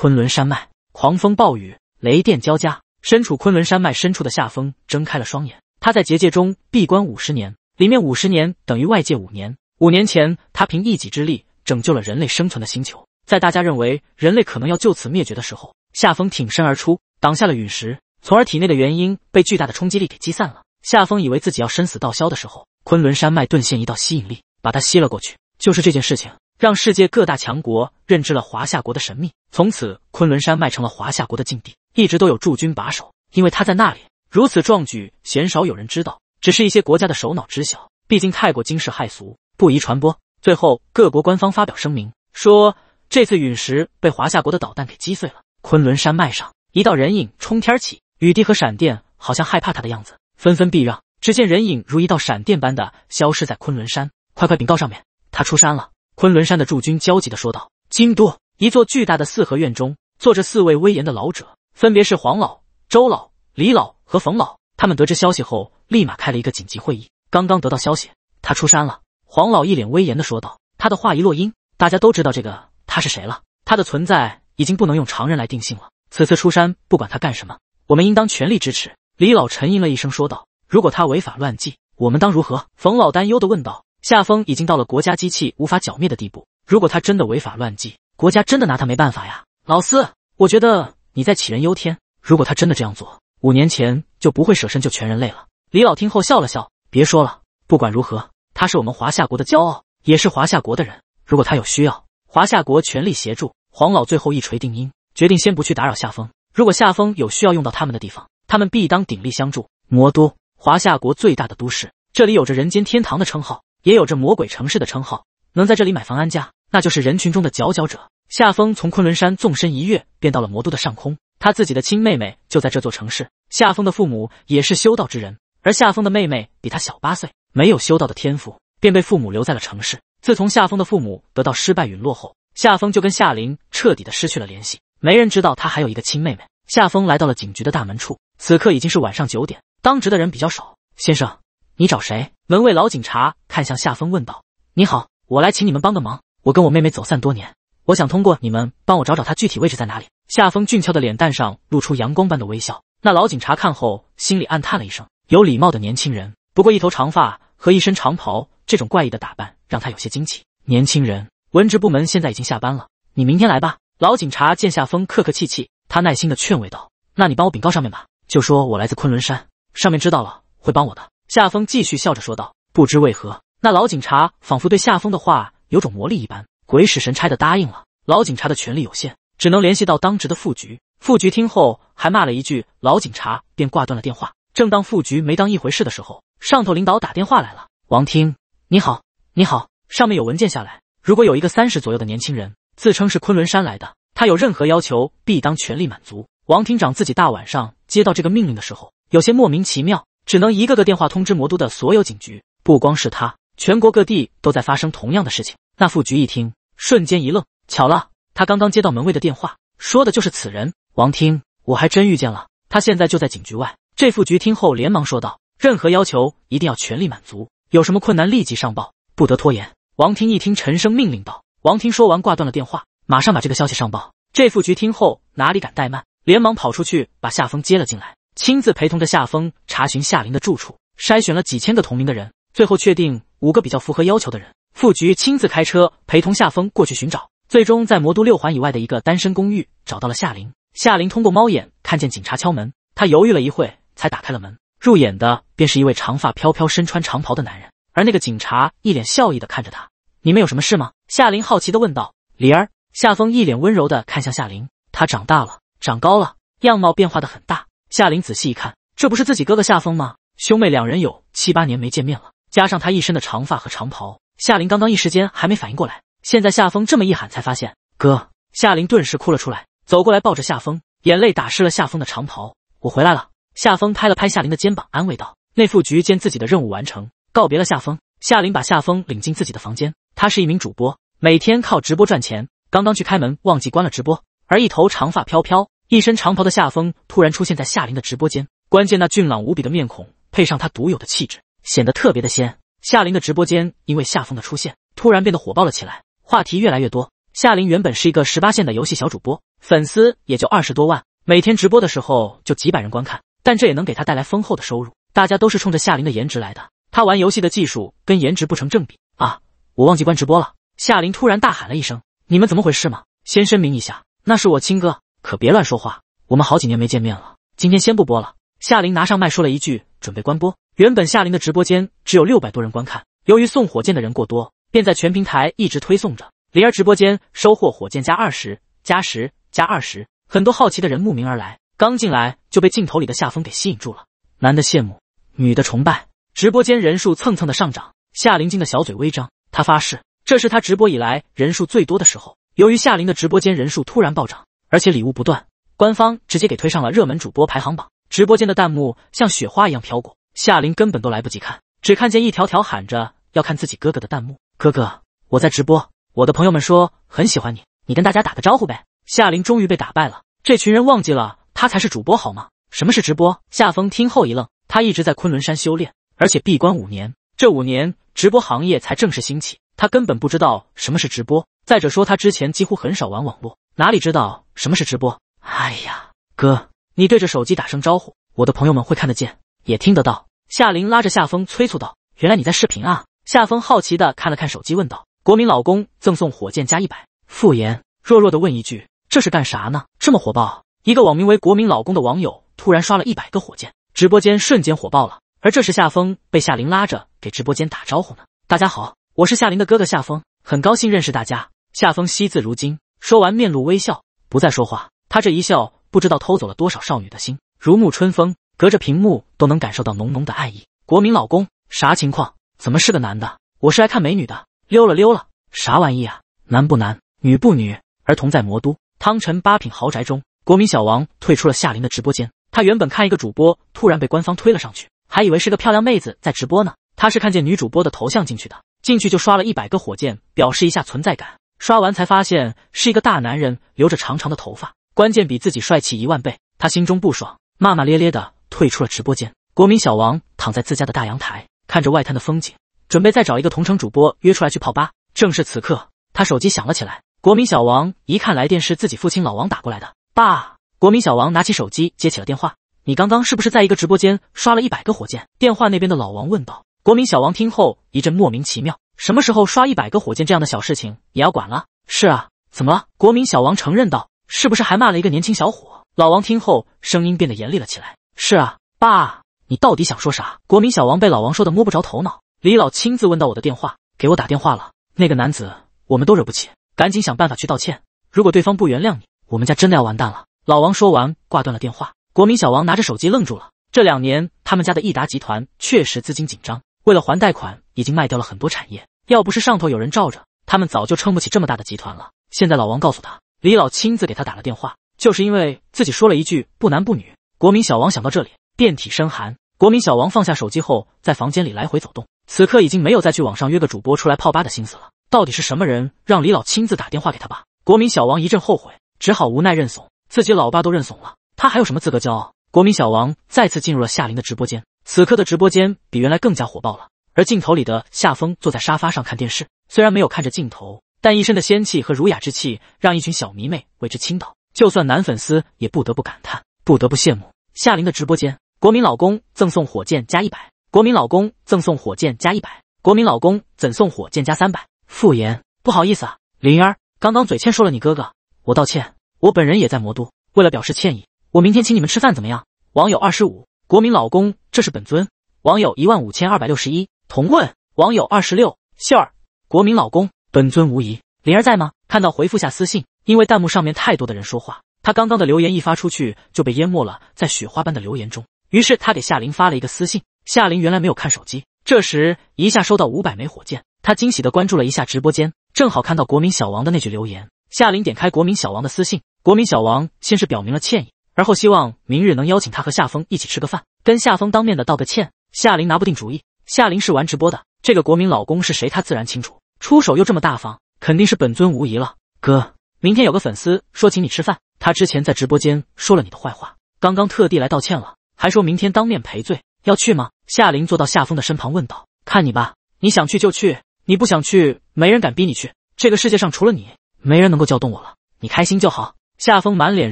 昆仑山脉，狂风暴雨，雷电交加。身处昆仑山脉深处的夏风睁开了双眼。他在结界中闭关五十年，里面五十年等于外界五年。五年前，他凭一己之力拯救了人类生存的星球。在大家认为人类可能要就此灭绝的时候，夏风挺身而出，挡下了陨石，从而体内的元婴被巨大的冲击力给击散了。夏风以为自己要生死道消的时候，昆仑山脉顿现一道吸引力，把他吸了过去。就是这件事情。让世界各大强国认知了华夏国的神秘，从此昆仑山脉成了华夏国的禁地，一直都有驻军把守。因为他在那里，如此壮举鲜少有人知道，只是一些国家的首脑知晓，毕竟太过惊世骇俗，不宜传播。最后，各国官方发表声明，说这次陨石被华夏国的导弹给击碎了。昆仑山脉上一道人影冲天起，雨滴和闪电好像害怕他的样子，纷纷避让。只见人影如一道闪电般的消失在昆仑山。快快禀告上面，他出山了。昆仑山的驻军焦急地说道：“京都，一座巨大的四合院中，坐着四位威严的老者，分别是黄老、周老、李老和冯老。他们得知消息后，立马开了一个紧急会议。刚刚得到消息，他出山了。”黄老一脸威严地说道。他的话一落音，大家都知道这个他是谁了。他的存在已经不能用常人来定性了。此次出山，不管他干什么，我们应当全力支持。”李老沉吟了一声说道：“如果他违法乱纪，我们当如何？”冯老担忧地问道。夏风已经到了国家机器无法剿灭的地步，如果他真的违法乱纪，国家真的拿他没办法呀。老四，我觉得你在杞人忧天。如果他真的这样做，五年前就不会舍身救全人类了。李老听后笑了笑，别说了，不管如何，他是我们华夏国的骄傲，也是华夏国的人。如果他有需要，华夏国全力协助。黄老最后一锤定音，决定先不去打扰夏风。如果夏风有需要用到他们的地方，他们必当鼎力相助。魔都，华夏国最大的都市，这里有着人间天堂的称号。也有着魔鬼城市的称号，能在这里买房安家，那就是人群中的佼佼者。夏风从昆仑山纵身一跃，便到了魔都的上空。他自己的亲妹妹就在这座城市。夏风的父母也是修道之人，而夏风的妹妹比他小八岁，没有修道的天赋，便被父母留在了城市。自从夏风的父母得到失败陨落后，夏风就跟夏琳彻底的失去了联系，没人知道他还有一个亲妹妹。夏风来到了警局的大门处，此刻已经是晚上九点，当值的人比较少。先生，你找谁？门卫老警察看向夏风，问道：“你好，我来请你们帮个忙。我跟我妹妹走散多年，我想通过你们帮我找找她具体位置在哪里。”夏风俊俏的脸蛋上露出阳光般的微笑。那老警察看后，心里暗叹了一声：“有礼貌的年轻人。”不过一头长发和一身长袍这种怪异的打扮让他有些惊奇。年轻人，文职部门现在已经下班了，你明天来吧。老警察见夏风客客气气，他耐心的劝慰道：“那你帮我禀告上面吧，就说我来自昆仑山，上面知道了会帮我的。”夏风继续笑着说道：“不知为何，那老警察仿佛对夏风的话有种魔力一般，鬼使神差的答应了。”老警察的权力有限，只能联系到当值的副局。副局听后还骂了一句老警察，便挂断了电话。正当副局没当一回事的时候，上头领导打电话来了：“王厅，你好，你好，上面有文件下来，如果有一个三十左右的年轻人自称是昆仑山来的，他有任何要求，必当全力满足。”王厅长自己大晚上接到这个命令的时候，有些莫名其妙。只能一个个电话通知魔都的所有警局，不光是他，全国各地都在发生同样的事情。那副局一听，瞬间一愣。巧了，他刚刚接到门卫的电话，说的就是此人。王听，我还真遇见了，他现在就在警局外。这副局听后连忙说道：“任何要求一定要全力满足，有什么困难立即上报，不得拖延。”王听一听，沉声命令道：“王听，说完挂断了电话，马上把这个消息上报。”这副局听后哪里敢怠慢，连忙跑出去把夏风接了进来。亲自陪同着夏风查询夏林的住处，筛选了几千个同名的人，最后确定五个比较符合要求的人。副局亲自开车陪同夏风过去寻找，最终在魔都六环以外的一个单身公寓找到了夏林。夏林通过猫眼看见警察敲门，他犹豫了一会才打开了门，入眼的便是一位长发飘飘、身穿长袍的男人，而那个警察一脸笑意的看着他：“你们有什么事吗？”夏林好奇的问道。李儿，夏风一脸温柔的看向夏林，他长大了，长高了，样貌变化的很大。夏琳仔细一看，这不是自己哥哥夏风吗？兄妹两人有七八年没见面了，加上他一身的长发和长袍，夏琳刚刚一时间还没反应过来。现在夏风这么一喊，才发现，哥！夏琳顿时哭了出来，走过来抱着夏风，眼泪打湿了夏风的长袍。我回来了。夏风拍了拍夏琳的肩膀，安慰道。内副局见自己的任务完成，告别了夏风。夏琳把夏风领进自己的房间，他是一名主播，每天靠直播赚钱。刚刚去开门，忘记关了直播，而一头长发飘飘。一身长袍的夏风突然出现在夏琳的直播间，关键那俊朗无比的面孔配上他独有的气质，显得特别的仙。夏琳的直播间因为夏风的出现，突然变得火爆了起来，话题越来越多。夏琳原本是一个十八线的游戏小主播，粉丝也就二十多万，每天直播的时候就几百人观看，但这也能给他带来丰厚的收入。大家都是冲着夏琳的颜值来的，他玩游戏的技术跟颜值不成正比啊！我忘记关直播了，夏琳突然大喊了一声：“你们怎么回事吗？先声明一下，那是我亲哥。”可别乱说话，我们好几年没见面了。今天先不播了。夏琳拿上麦说了一句：“准备关播。”原本夏琳的直播间只有六百多人观看，由于送火箭的人过多，便在全平台一直推送着。灵儿直播间收获火箭加二十、加十、加二十，很多好奇的人慕名而来，刚进来就被镜头里的夏风给吸引住了，男的羡慕，女的崇拜，直播间人数蹭蹭的上涨。夏琳惊的小嘴微张，她发誓这是她直播以来人数最多的时候。由于夏琳的直播间人数突然暴涨。而且礼物不断，官方直接给推上了热门主播排行榜。直播间的弹幕像雪花一样飘过，夏琳根本都来不及看，只看见一条条喊着要看自己哥哥的弹幕。哥哥，我在直播，我的朋友们说很喜欢你，你跟大家打个招呼呗。夏琳终于被打败了，这群人忘记了他才是主播好吗？什么是直播？夏风听后一愣，他一直在昆仑山修炼，而且闭关五年，这五年直播行业才正式兴起，他根本不知道什么是直播。再者说，他之前几乎很少玩网络。哪里知道什么是直播？哎呀，哥，你对着手机打声招呼，我的朋友们会看得见，也听得到。”夏琳拉着夏风催促道。“原来你在视频啊！”夏风好奇的看了看手机，问道：“国民老公赠送火箭加一百。”傅言弱弱的问一句：“这是干啥呢？这么火爆？”一个网名为“国民老公”的网友突然刷了一百个火箭，直播间瞬间火爆了。而这时，夏风被夏琳拉着给直播间打招呼呢：“大家好，我是夏琳的哥哥夏风，很高兴认识大家。”夏风惜字如金。说完，面露微笑，不再说话。他这一笑，不知道偷走了多少少女的心，如沐春风。隔着屏幕都能感受到浓浓的爱意。国民老公，啥情况？怎么是个男的？我是来看美女的，溜了溜了。啥玩意啊？男不男女不女？儿童在魔都汤臣八品豪宅中，国民小王退出了夏琳的直播间。他原本看一个主播，突然被官方推了上去，还以为是个漂亮妹子在直播呢。他是看见女主播的头像进去的，进去就刷了一百个火箭，表示一下存在感。刷完才发现是一个大男人，留着长长的头发，关键比自己帅气一万倍。他心中不爽，骂骂咧咧的退出了直播间。国民小王躺在自家的大阳台，看着外滩的风景，准备再找一个同城主播约出来去泡吧。正是此刻，他手机响了起来。国民小王一看来电是自己父亲老王打过来的，爸。国民小王拿起手机接起了电话：“你刚刚是不是在一个直播间刷了一百个火箭？”电话那边的老王问道。国民小王听后一阵莫名其妙。什么时候刷一百个火箭这样的小事情也要管了？是啊，怎么了？国民小王承认道：“是不是还骂了一个年轻小伙？”老王听后，声音变得严厉了起来：“是啊，爸，你到底想说啥？”国民小王被老王说的摸不着头脑。李老亲自问到：“我的电话给我打电话了，那个男子我们都惹不起，赶紧想办法去道歉。如果对方不原谅你，我们家真的要完蛋了。”老王说完，挂断了电话。国民小王拿着手机愣住了。这两年，他们家的益达集团确实资金紧张，为了还贷款，已经卖掉了很多产业。要不是上头有人罩着，他们早就撑不起这么大的集团了。现在老王告诉他，李老亲自给他打了电话，就是因为自己说了一句不男不女。国民小王想到这里，遍体生寒。国民小王放下手机后，在房间里来回走动。此刻已经没有再去网上约个主播出来泡吧的心思了。到底是什么人让李老亲自打电话给他爸？国民小王一阵后悔，只好无奈认怂。自己老爸都认怂了，他还有什么资格骄傲？国民小王再次进入了夏琳的直播间。此刻的直播间比原来更加火爆了。而镜头里的夏风坐在沙发上看电视，虽然没有看着镜头，但一身的仙气和儒雅之气让一群小迷妹为之倾倒。就算男粉丝也不得不感叹，不得不羡慕夏琳的直播间。国民老公赠送火箭加一百，国民老公赠送火箭加一百，国民老公怎送火箭加三百？傅言，不好意思啊，灵儿刚刚嘴欠说了你哥哥，我道歉。我本人也在魔都，为了表示歉意，我明天请你们吃饭怎么样？网友二十五，国民老公这是本尊。网友一万五千二百六十一。同问网友二十六秀儿，国民老公本尊无疑，灵儿在吗？看到回复下私信，因为弹幕上面太多的人说话，他刚刚的留言一发出去就被淹没了在雪花般的留言中。于是他给夏琳发了一个私信。夏琳原来没有看手机，这时一下收到五百枚火箭，他惊喜的关注了一下直播间，正好看到国民小王的那句留言。夏琳点开国民小王的私信，国民小王先是表明了歉意，而后希望明日能邀请他和夏风一起吃个饭，跟夏风当面的道个歉。夏琳拿不定主意。夏琳是玩直播的，这个国民老公是谁，她自然清楚。出手又这么大方，肯定是本尊无疑了。哥，明天有个粉丝说请你吃饭，他之前在直播间说了你的坏话，刚刚特地来道歉了，还说明天当面赔罪，要去吗？夏琳坐到夏风的身旁问道。看你吧，你想去就去，你不想去，没人敢逼你去。这个世界上除了你，没人能够叫动我了。你开心就好。夏风满脸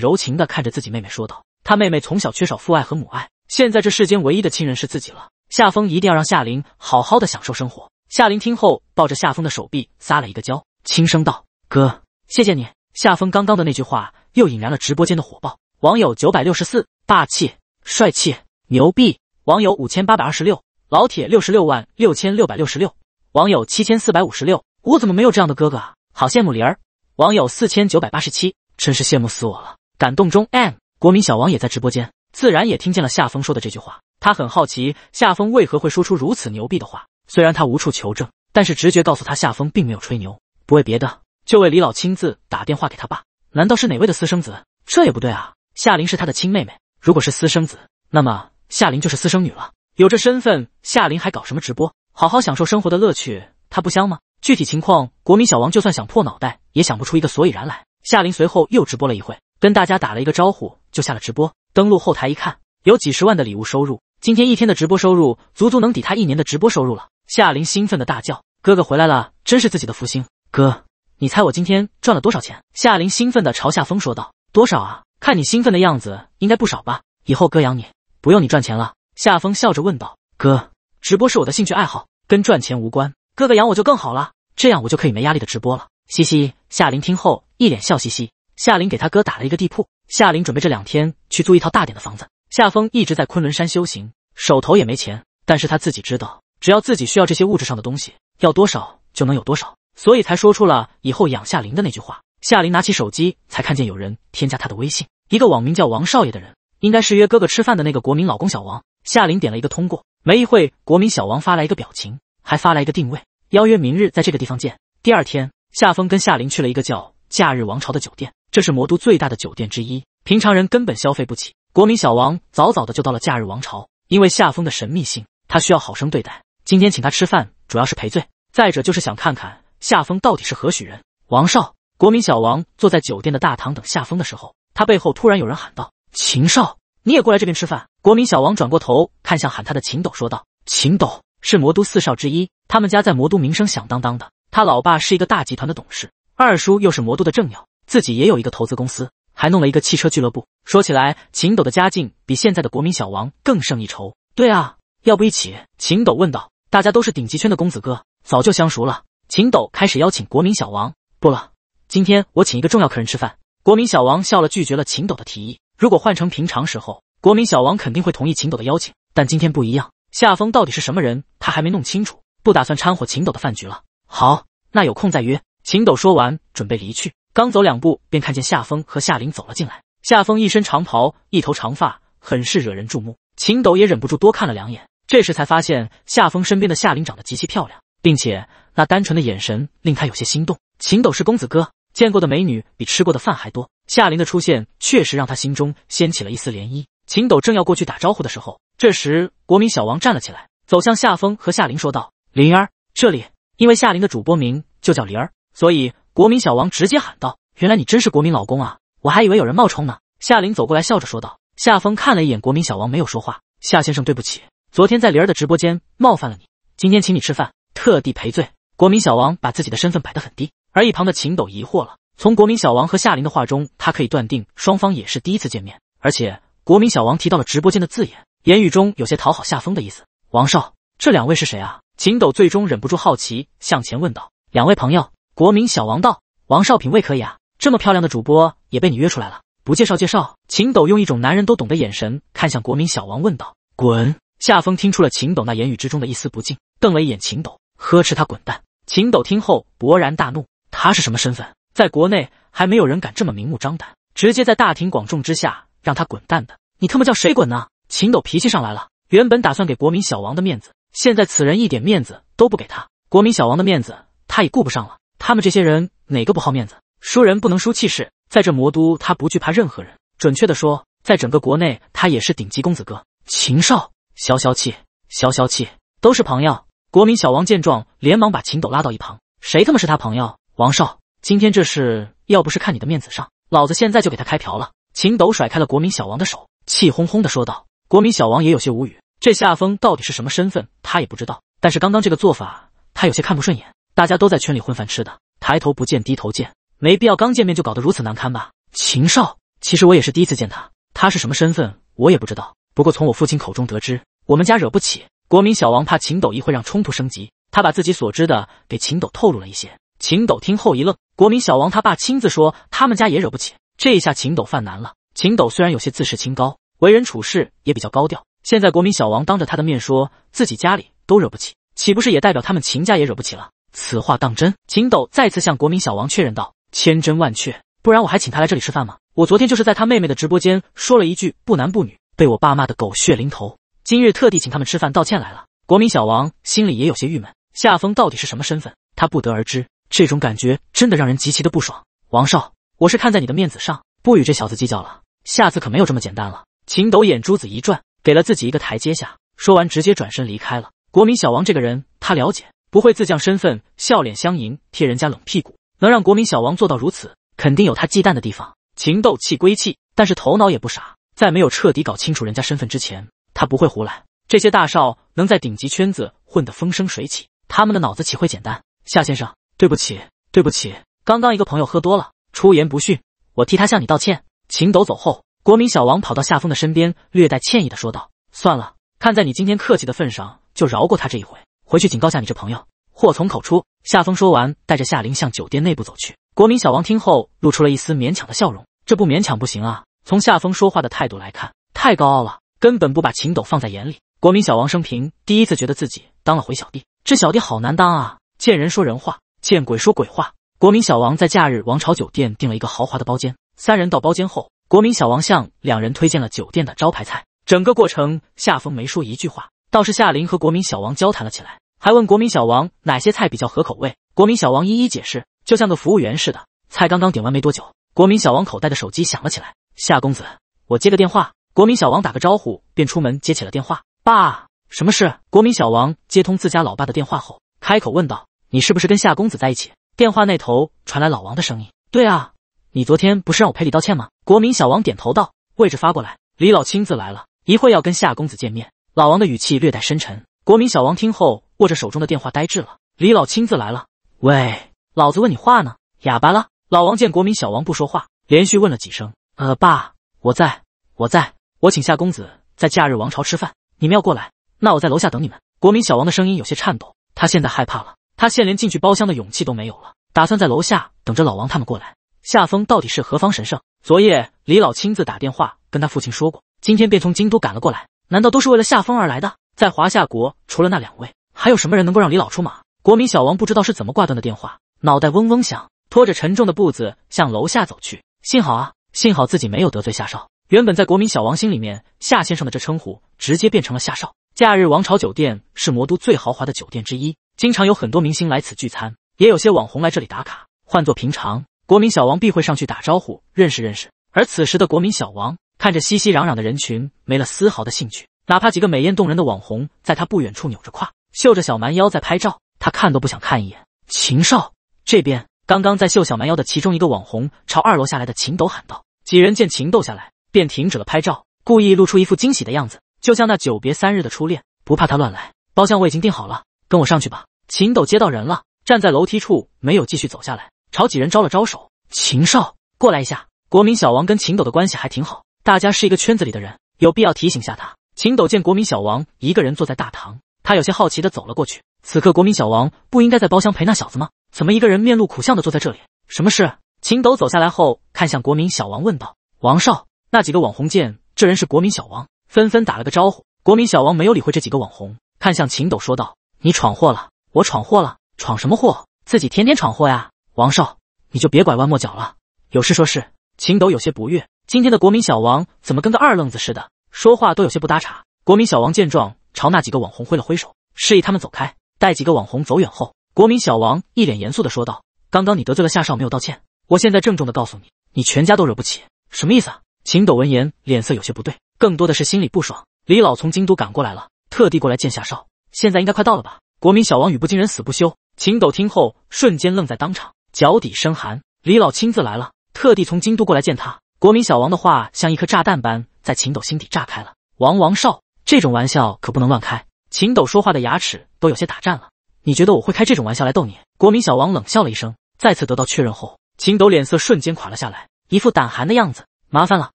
柔情的看着自己妹妹说道。他妹妹从小缺少父爱和母爱，现在这世间唯一的亲人是自己了。夏风一定要让夏琳好好的享受生活。夏琳听后，抱着夏风的手臂撒了一个娇，轻声道：“哥，谢谢你。”夏风刚刚的那句话又引燃了直播间的火爆。网友九百六十四霸气帅气牛逼。网友五千八百二十六老铁六十六万六千六百六十六。网友七千四百五十六，我怎么没有这样的哥哥啊？好羡慕灵儿。网友四千九百八十七，真是羡慕死我了。感动中。m 国民小王也在直播间。自然也听见了夏风说的这句话，他很好奇夏风为何会说出如此牛逼的话。虽然他无处求证，但是直觉告诉他夏风并没有吹牛。不为别的，就为李老亲自打电话给他爸，难道是哪位的私生子？这也不对啊！夏琳是他的亲妹妹，如果是私生子，那么夏琳就是私生女了。有这身份，夏琳还搞什么直播？好好享受生活的乐趣，她不香吗？具体情况，国民小王就算想破脑袋也想不出一个所以然来。夏琳随后又直播了一会，跟大家打了一个招呼，就下了直播。登录后台一看，有几十万的礼物收入。今天一天的直播收入，足足能抵他一年的直播收入了。夏林兴奋的大叫：“哥哥回来了，真是自己的福星。”哥，你猜我今天赚了多少钱？夏林兴奋的朝夏风说道：“多少啊？看你兴奋的样子，应该不少吧？以后哥养你，不用你赚钱了。”夏风笑着问道：“哥，直播是我的兴趣爱好，跟赚钱无关。哥哥养我就更好了，这样我就可以没压力的直播了。”嘻嘻。夏林听后一脸笑嘻嘻。夏林给他哥打了一个地铺。夏林准备这两天去租一套大点的房子。夏风一直在昆仑山修行，手头也没钱，但是他自己知道，只要自己需要这些物质上的东西，要多少就能有多少，所以才说出了以后养夏林的那句话。夏林拿起手机，才看见有人添加他的微信，一个网名叫王少爷的人，应该是约哥哥吃饭的那个国民老公小王。夏林点了一个通过，没一会，国民小王发来一个表情，还发来一个定位，邀约明日在这个地方见。第二天，夏风跟夏林去了一个叫假日王朝的酒店。这是魔都最大的酒店之一，平常人根本消费不起。国民小王早早的就到了假日王朝，因为夏风的神秘性，他需要好生对待。今天请他吃饭，主要是赔罪，再者就是想看看夏风到底是何许人。王少，国民小王坐在酒店的大堂等夏风的时候，他背后突然有人喊道：“秦少，你也过来这边吃饭。”国民小王转过头看向喊他的秦斗，说道：“秦斗是魔都四少之一，他们家在魔都名声响当当的，他老爸是一个大集团的董事，二叔又是魔都的政要。”自己也有一个投资公司，还弄了一个汽车俱乐部。说起来，秦斗的家境比现在的国民小王更胜一筹。对啊，要不一起？秦斗问道。大家都是顶级圈的公子哥，早就相熟了。秦斗开始邀请国民小王。不了，今天我请一个重要客人吃饭。国民小王笑了，拒绝了秦斗的提议。如果换成平常时候，国民小王肯定会同意秦斗的邀请。但今天不一样，夏风到底是什么人，他还没弄清楚，不打算掺和秦斗的饭局了。好，那有空再约。秦斗说完，准备离去。刚走两步，便看见夏风和夏林走了进来。夏风一身长袍，一头长发，很是惹人注目。秦斗也忍不住多看了两眼。这时才发现，夏风身边的夏林长得极其漂亮，并且那单纯的眼神令他有些心动。秦斗是公子哥，见过的美女比吃过的饭还多。夏林的出现确实让他心中掀起了一丝涟漪。秦斗正要过去打招呼的时候，这时国民小王站了起来，走向夏风和夏林，说道：“灵儿，这里，因为夏林的主播名就叫灵儿，所以。”国民小王直接喊道：“原来你真是国民老公啊！我还以为有人冒充呢。”夏琳走过来笑着说道。夏风看了一眼国民小王，没有说话。夏先生，对不起，昨天在玲儿的直播间冒犯了你，今天请你吃饭，特地赔罪。国民小王把自己的身份摆得很低，而一旁的秦斗疑惑了。从国民小王和夏琳的话中，他可以断定双方也是第一次见面，而且国民小王提到了直播间的字眼，言语中有些讨好夏风的意思。王少，这两位是谁啊？秦斗最终忍不住好奇向前问道：“两位朋友。”国民小王道，王少品味可以啊，这么漂亮的主播也被你约出来了，不介绍介绍？秦斗用一种男人都懂的眼神看向国民小王，问道：“滚！”夏风听出了秦斗那言语之中的一丝不敬，瞪了一眼秦斗，呵斥他滚蛋。秦斗听后勃然大怒，他是什么身份？在国内还没有人敢这么明目张胆，直接在大庭广众之下让他滚蛋的，你他妈叫谁滚呢？秦斗脾气上来了，原本打算给国民小王的面子，现在此人一点面子都不给他，国民小王的面子他也顾不上了。他们这些人哪个不好面子？输人不能输气势，在这魔都，他不惧怕任何人。准确的说，在整个国内，他也是顶级公子哥。秦少，消消气，消消气，都是朋友。国民小王见状，连忙把秦斗拉到一旁。谁他妈是他朋友？王少，今天这事要不是看你的面子上，老子现在就给他开瓢了。秦斗甩开了国民小王的手，气哄哄的说道。国民小王也有些无语，这夏风到底是什么身份，他也不知道。但是刚刚这个做法，他有些看不顺眼。大家都在圈里混饭吃的，抬头不见低头见，没必要刚见面就搞得如此难堪吧？秦少，其实我也是第一次见他，他是什么身份我也不知道。不过从我父亲口中得知，我们家惹不起。国民小王怕秦斗一会让冲突升级，他把自己所知的给秦斗透露了一些。秦斗听后一愣，国民小王他爸亲自说他们家也惹不起，这一下秦斗犯难了。秦斗虽然有些自视清高，为人处事也比较高调，现在国民小王当着他的面说自己家里都惹不起，岂不是也代表他们秦家也惹不起了？此话当真？秦斗再次向国民小王确认道：“千真万确，不然我还请他来这里吃饭吗？我昨天就是在他妹妹的直播间说了一句不男不女，被我爸骂的狗血淋头。今日特地请他们吃饭道歉来了。”国民小王心里也有些郁闷，夏风到底是什么身份，他不得而知。这种感觉真的让人极其的不爽。王少，我是看在你的面子上，不与这小子计较了。下次可没有这么简单了。秦斗眼珠子一转，给了自己一个台阶下，说完直接转身离开了。国民小王这个人，他了解。不会自降身份，笑脸相迎，贴人家冷屁股。能让国民小王做到如此，肯定有他忌惮的地方。秦斗气归气，但是头脑也不傻，在没有彻底搞清楚人家身份之前，他不会胡来。这些大少能在顶级圈子混得风生水起，他们的脑子岂会简单？夏先生，对不起，对不起，刚刚一个朋友喝多了，出言不逊，我替他向你道歉。秦斗走后，国民小王跑到夏风的身边，略带歉意的说道：“算了，看在你今天客气的份上，就饶过他这一回。”回去警告下你这朋友，祸从口出。夏风说完，带着夏琳向酒店内部走去。国民小王听后，露出了一丝勉强的笑容。这不勉强不行啊！从夏风说话的态度来看，太高傲了，根本不把秦斗放在眼里。国民小王生平第一次觉得自己当了回小弟，这小弟好难当啊！见人说人话，见鬼说鬼话。国民小王在假日王朝酒店订了一个豪华的包间。三人到包间后，国民小王向两人推荐了酒店的招牌菜。整个过程，夏风没说一句话。倒是夏琳和国民小王交谈了起来，还问国民小王哪些菜比较合口味。国民小王一一解释，就像个服务员似的。菜刚刚点完没多久，国民小王口袋的手机响了起来。夏公子，我接个电话。国民小王打个招呼，便出门接起了电话。爸，什么事？国民小王接通自家老爸的电话后，开口问道：“你是不是跟夏公子在一起？”电话那头传来老王的声音：“对啊，你昨天不是让我赔礼道歉吗？”国民小王点头道：“位置发过来，李老亲自来了一会，要跟夏公子见面。”老王的语气略带深沉，国民小王听后握着手中的电话，呆滞了。李老亲自来了，喂，老子问你话呢，哑巴了？老王见国民小王不说话，连续问了几声。呃，爸，我在，我在，我请夏公子在假日王朝吃饭，你们要过来，那我在楼下等你们。国民小王的声音有些颤抖，他现在害怕了，他现连进去包厢的勇气都没有了，打算在楼下等着老王他们过来。夏风到底是何方神圣？昨夜李老亲自打电话跟他父亲说过，今天便从京都赶了过来。难道都是为了夏风而来的？在华夏国，除了那两位，还有什么人能够让李老出马？国民小王不知道是怎么挂断的电话，脑袋嗡嗡响，拖着沉重的步子向楼下走去。幸好啊，幸好自己没有得罪夏少。原本在国民小王心里面，夏先生的这称呼直接变成了夏少。假日王朝酒店是魔都最豪华的酒店之一，经常有很多明星来此聚餐，也有些网红来这里打卡。换作平常，国民小王必会上去打招呼，认识认识。而此时的国民小王。看着熙熙攘攘的人群，没了丝毫的兴趣。哪怕几个美艳动人的网红在他不远处扭着胯、秀着小蛮腰在拍照，他看都不想看一眼。秦少这边，刚刚在秀小蛮腰的其中一个网红朝二楼下来的秦斗喊道：“几人见秦斗下来，便停止了拍照，故意露出一副惊喜的样子，就像那久别三日的初恋，不怕他乱来。”包厢我已经订好了，跟我上去吧。秦斗接到人了，站在楼梯处没有继续走下来，朝几人招了招手：“秦少，过来一下。”国民小王跟秦斗的关系还挺好。大家是一个圈子里的人，有必要提醒下他。秦斗见国民小王一个人坐在大堂，他有些好奇的走了过去。此刻国民小王不应该在包厢陪那小子吗？怎么一个人面露苦相的坐在这里？什么事？秦斗走下来后，看向国民小王问道：“王少，那几个网红见这人是国民小王，纷纷打了个招呼。国民小王没有理会这几个网红，看向秦斗说道：‘你闯祸了，我闯祸了，闯什么祸？自己天天闯祸呀！王少，你就别拐弯抹角了，有事说事。’秦斗有些不悦。”今天的国民小王怎么跟个二愣子似的，说话都有些不搭茬。国民小王见状，朝那几个网红挥了挥手，示意他们走开。带几个网红走远后，国民小王一脸严肃地说道：“刚刚你得罪了夏少，没有道歉，我现在郑重地告诉你，你全家都惹不起。”什么意思啊？秦斗闻言，脸色有些不对，更多的是心里不爽。李老从京都赶过来了，特地过来见夏少，现在应该快到了吧？国民小王语不惊人死不休。秦斗听后，瞬间愣在当场，脚底生寒。李老亲自来了，特地从京都过来见他。国民小王的话像一颗炸弹般在秦斗心底炸开了。王王少，这种玩笑可不能乱开。秦斗说话的牙齿都有些打颤了。你觉得我会开这种玩笑来逗你？国民小王冷笑了一声。再次得到确认后，秦斗脸色瞬间垮了下来，一副胆寒的样子。麻烦了，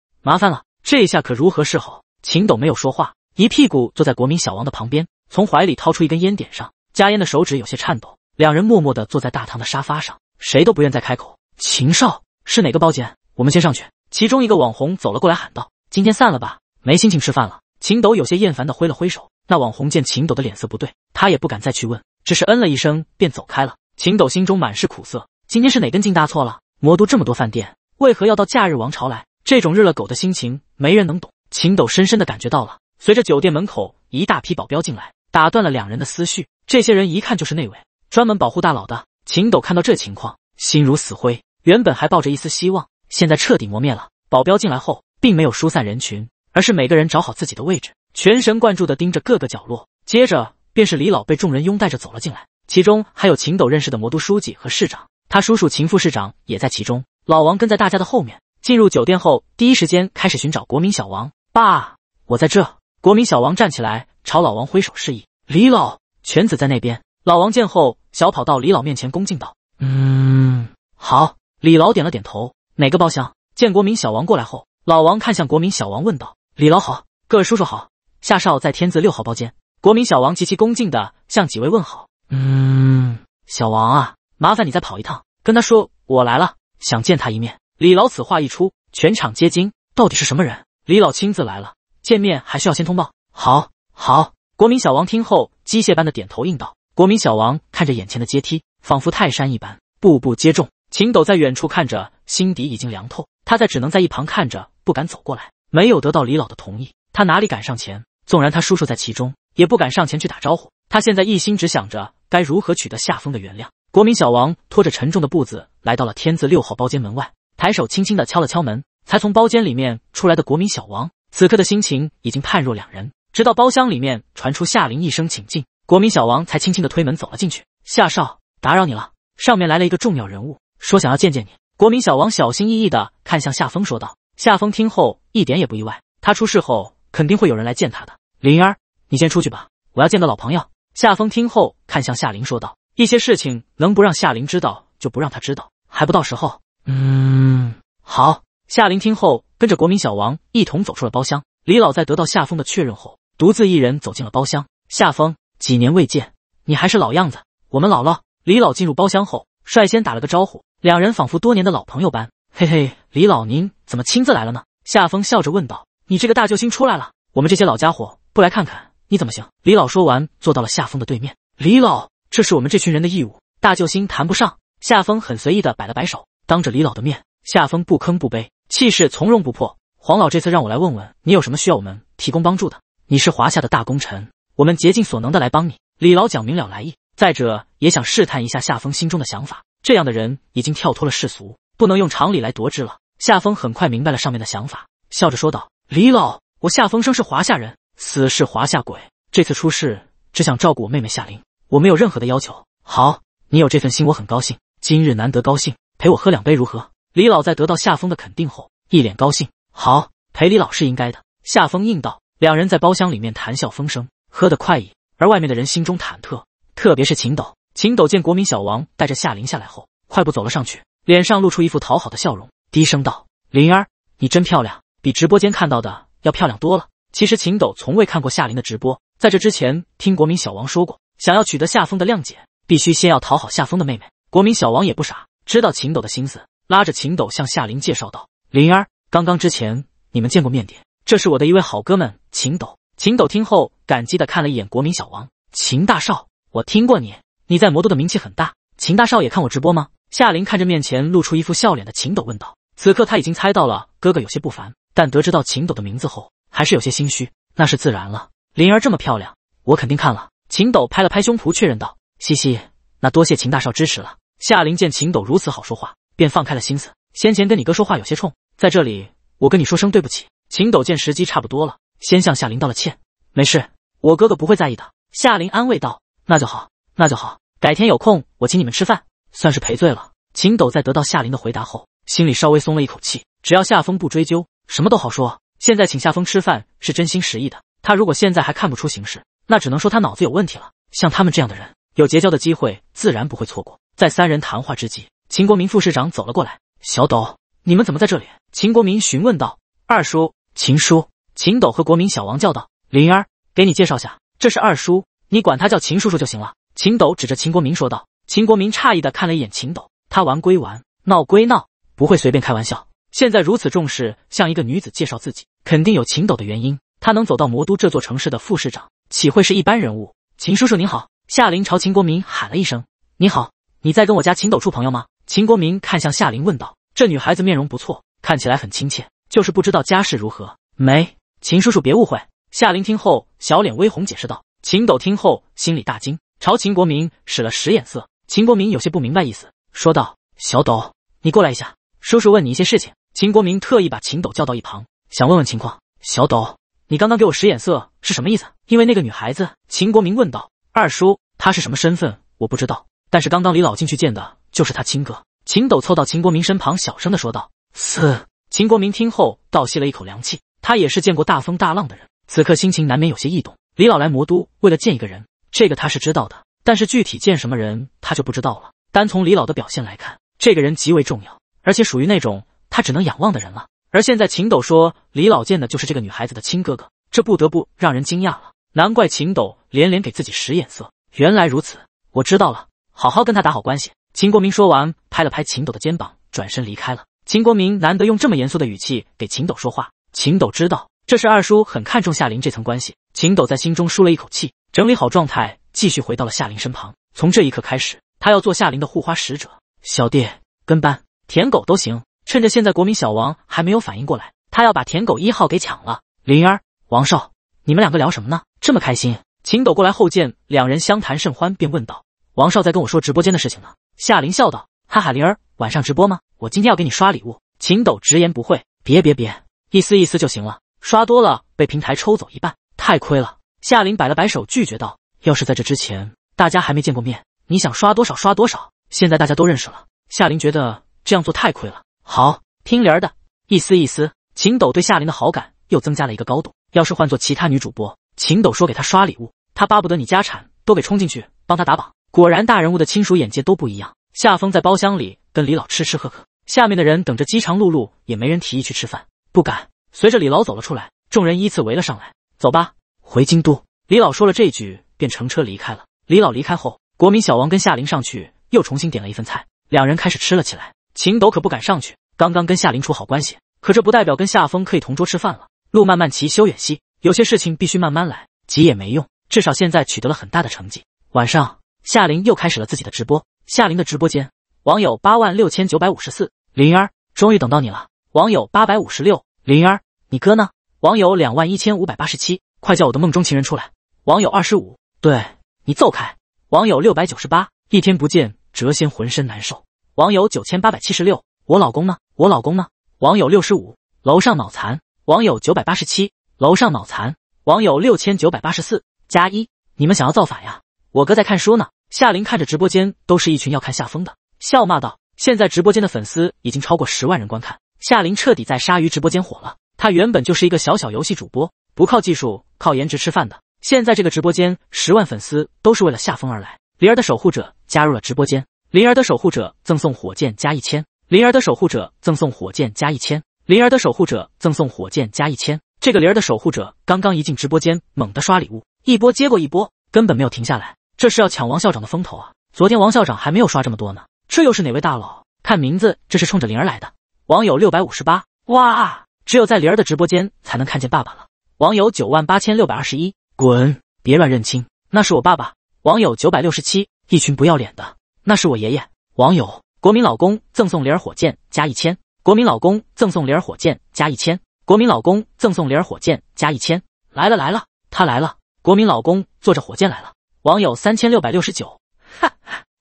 麻烦了，这一下可如何是好？秦斗没有说话，一屁股坐在国民小王的旁边，从怀里掏出一根烟，点上。加烟的手指有些颤抖。两人默默地坐在大堂的沙发上，谁都不愿再开口。秦少是哪个包间？我们先上去。其中一个网红走了过来，喊道：“今天散了吧，没心情吃饭了。”秦斗有些厌烦的挥了挥手。那网红见秦斗的脸色不对，他也不敢再去问，只是嗯了一声便走开了。秦斗心中满是苦涩，今天是哪根筋搭错了？魔都这么多饭店，为何要到假日王朝来？这种日了狗的心情没人能懂。秦斗深深的感觉到了。随着酒店门口一大批保镖进来，打断了两人的思绪。这些人一看就是内卫，专门保护大佬的。秦斗看到这情况，心如死灰。原本还抱着一丝希望。现在彻底磨灭了。保镖进来后，并没有疏散人群，而是每个人找好自己的位置，全神贯注地盯着各个角落。接着便是李老被众人拥戴着走了进来，其中还有秦斗认识的魔都书记和市长，他叔叔秦副市长也在其中。老王跟在大家的后面，进入酒店后，第一时间开始寻找国民小王。爸，我在这。国民小王站起来，朝老王挥手示意。李老，犬子在那边。老王见后，小跑到李老面前，恭敬道：“嗯，好。”李老点了点头。哪个包厢？见国民小王过来后，老王看向国民小王，问道：“李老好，各位叔叔好，夏少在天字六号包间。”国民小王极其恭敬的向几位问好。“嗯，小王啊，麻烦你再跑一趟，跟他说我来了，想见他一面。”李老此话一出，全场皆惊。到底是什么人？李老亲自来了，见面还需要先通报？好，好。国民小王听后，机械般的点头应道。国民小王看着眼前的阶梯，仿佛泰山一般，步步皆踵。秦斗在远处看着。心底已经凉透，他在只能在一旁看着，不敢走过来。没有得到李老的同意，他哪里敢上前？纵然他叔叔在其中，也不敢上前去打招呼。他现在一心只想着该如何取得夏风的原谅。国民小王拖着沉重的步子来到了天字六号包间门外，抬手轻轻的敲了敲门，才从包间里面出来的国民小王，此刻的心情已经判若两人。直到包厢里面传出夏林一声“请进”，国民小王才轻轻的推门走了进去。夏少，打扰你了，上面来了一个重要人物，说想要见见你。国民小王小心翼翼地看向夏风，说道：“夏风听后一点也不意外，他出事后肯定会有人来见他的。灵儿，你先出去吧，我要见个老朋友。”夏风听后看向夏琳说道：“一些事情能不让夏琳知道就不让他知道，还不到时候。”“嗯，好。”夏琳听后跟着国民小王一同走出了包厢。李老在得到夏风的确认后，独自一人走进了包厢。夏风，几年未见，你还是老样子。我们老了。李老进入包厢后，率先打了个招呼。两人仿佛多年的老朋友般，嘿嘿，李老，您怎么亲自来了呢？夏风笑着问道。你这个大救星出来了，我们这些老家伙不来看看你怎么行？李老说完，坐到了夏风的对面。李老，这是我们这群人的义务，大救星谈不上。夏风很随意的摆了摆手，当着李老的面，夏风不吭不卑，气势从容不迫。黄老这次让我来问问你有什么需要我们提供帮助的。你是华夏的大功臣，我们竭尽所能的来帮你。李老讲明了来意，再者也想试探一下夏风心中的想法。这样的人已经跳脱了世俗，不能用常理来夺之了。夏风很快明白了上面的想法，笑着说道：“李老，我夏风生是华夏人，死是华夏鬼。这次出事，只想照顾我妹妹夏玲，我没有任何的要求。好，你有这份心，我很高兴。今日难得高兴，陪我喝两杯如何？”李老在得到夏风的肯定后，一脸高兴：“好，陪李老是应该的。”夏风应道。两人在包厢里面谈笑风生，喝得快意。而外面的人心中忐忑，特别是秦斗。秦斗见国民小王带着夏琳下来后，快步走了上去，脸上露出一副讨好的笑容，低声道：“灵儿，你真漂亮，比直播间看到的要漂亮多了。”其实秦斗从未看过夏琳的直播，在这之前听国民小王说过，想要取得夏风的谅解，必须先要讨好夏风的妹妹。国民小王也不傻，知道秦斗的心思，拉着秦斗向夏琳介绍道：“灵儿，刚刚之前你们见过面点，这是我的一位好哥们，秦斗。”秦斗听后感激的看了一眼国民小王，秦大少，我听过你。你在魔都的名气很大，秦大少也看我直播吗？夏琳看着面前露出一副笑脸的秦斗问道。此刻他已经猜到了哥哥有些不凡，但得知到秦斗的名字后，还是有些心虚。那是自然了，灵儿这么漂亮，我肯定看了。秦斗拍了拍胸脯确认道。嘻嘻，那多谢秦大少支持了。夏琳见秦斗如此好说话，便放开了心思。先前跟你哥说话有些冲，在这里我跟你说声对不起。秦斗见时机差不多了，先向夏琳道了歉。没事，我哥哥不会在意的。夏琳安慰道。那就好，那就好。改天有空，我请你们吃饭，算是赔罪了。秦斗在得到夏林的回答后，心里稍微松了一口气。只要夏风不追究，什么都好说。现在请夏风吃饭是真心实意的。他如果现在还看不出形势，那只能说他脑子有问题了。像他们这样的人，有结交的机会自然不会错过。在三人谈话之际，秦国民副市长走了过来：“小斗，你们怎么在这里？”秦国民询问道。二叔，秦叔，秦斗和国民小王叫道：“灵儿，给你介绍下，这是二叔，你管他叫秦叔叔就行了。”秦斗指着秦国民说道：“秦国民诧异的看了一眼秦斗，他玩归玩，闹归闹，不会随便开玩笑。现在如此重视，向一个女子介绍自己，肯定有秦斗的原因。他能走到魔都这座城市的副市长，岂会是一般人物？”秦叔叔您好，夏林朝秦国民喊了一声：“你好，你在跟我家秦斗处朋友吗？”秦国民看向夏林问道：“这女孩子面容不错，看起来很亲切，就是不知道家世如何。”没，秦叔叔别误会。夏林听后，小脸微红，解释道：“秦斗听后，心里大惊。”朝秦国民使了使眼色，秦国民有些不明白意思，说道：“小斗，你过来一下，叔叔问你一些事情。”秦国民特意把秦斗叫到一旁，想问问情况。小斗，你刚刚给我使眼色是什么意思？因为那个女孩子，秦国民问道。二叔，她是什么身份？我不知道，但是刚刚李老进去见的就是他亲哥。秦斗凑到秦国民身旁，小声的说道：“四。”秦国民听后倒吸了一口凉气，他也是见过大风大浪的人，此刻心情难免有些异动。李老来魔都为了见一个人。这个他是知道的，但是具体见什么人他就不知道了。单从李老的表现来看，这个人极为重要，而且属于那种他只能仰望的人了。而现在秦斗说李老见的就是这个女孩子的亲哥哥，这不得不让人惊讶了。难怪秦斗连连给自己使眼色。原来如此，我知道了，好好跟他打好关系。秦国民说完，拍了拍秦斗的肩膀，转身离开了。秦国民难得用这么严肃的语气给秦斗说话，秦斗知道这是二叔很看重夏林这层关系。秦斗在心中舒了一口气。整理好状态，继续回到了夏琳身旁。从这一刻开始，他要做夏琳的护花使者、小弟、跟班、舔狗都行。趁着现在国民小王还没有反应过来，他要把舔狗一号给抢了。灵儿，王少，你们两个聊什么呢？这么开心？秦斗过来后见两人相谈甚欢，便问道：“王少在跟我说直播间的事情呢？”夏琳笑道：“哈哈，灵儿晚上直播吗？我今天要给你刷礼物。”秦斗直言不讳：“别别别，意思意思就行了，刷多了被平台抽走一半，太亏了。”夏琳摆了摆手，拒绝道：“要是在这之前，大家还没见过面，你想刷多少刷多少。现在大家都认识了，夏琳觉得这样做太亏了。好，听铃儿的一丝一丝，秦斗对夏琳的好感又增加了一个高度。要是换做其他女主播，秦斗说给她刷礼物，她巴不得你家产都给冲进去，帮她打榜。果然，大人物的亲属眼界都不一样。夏风在包厢里跟李老吃吃喝喝，下面的人等着饥肠辘辘，也没人提议去吃饭，不敢。随着李老走了出来，众人依次围了上来。走吧。回京都，李老说了这句，便乘车离开了。李老离开后，国民小王跟夏琳上去，又重新点了一份菜，两人开始吃了起来。秦斗可不敢上去，刚刚跟夏琳处好关系，可这不代表跟夏风可以同桌吃饭了。路漫漫其修远兮，有些事情必须慢慢来，急也没用。至少现在取得了很大的成绩。晚上，夏琳又开始了自己的直播。夏琳的直播间，网友八万六千九百五十四，儿终于等到你了。网友八百五十六，儿，你哥呢？网友两万一千五百八十七。快叫我的梦中情人出来！网友二十五，对你揍开！网友六百九十八，一天不见谪仙，浑身难受。网友九千八百七十六，我老公呢？我老公呢？网友六十五，楼上脑残！网友九百八十七，楼上脑残！网友六千九百八十四加一，你们想要造反呀？我哥在看书呢。夏琳看着直播间，都是一群要看夏风的，笑骂道：“现在直播间的粉丝已经超过十万人观看，夏琳彻底在鲨鱼直播间火了。她原本就是一个小小游戏主播。”不靠技术，靠颜值吃饭的。现在这个直播间十万粉丝都是为了夏风而来。灵儿的守护者加入了直播间，灵儿的守护者赠送火箭加一千，灵儿的守护者赠送火箭加一千，灵儿的守护者赠送火箭加一千。这个灵儿的守护者刚刚一进直播间，猛地刷礼物，一波接过一波，根本没有停下来，这是要抢王校长的风头啊！昨天王校长还没有刷这么多呢，这又是哪位大佬？看名字，这是冲着灵儿来的。网友六百五十八，哇，只有在灵儿的直播间才能看见爸爸了。网友九万八千六百二十一，滚！别乱认亲，那是我爸爸。网友九百六十七，一群不要脸的，那是我爷爷。网友国民老公赠送灵儿火箭加一千，国民老公赠送灵儿火箭加一千，国民老公赠送灵儿火箭加一千。来了来了，他来了！国民老公坐着火箭来了。网友三千六百六十九，哈，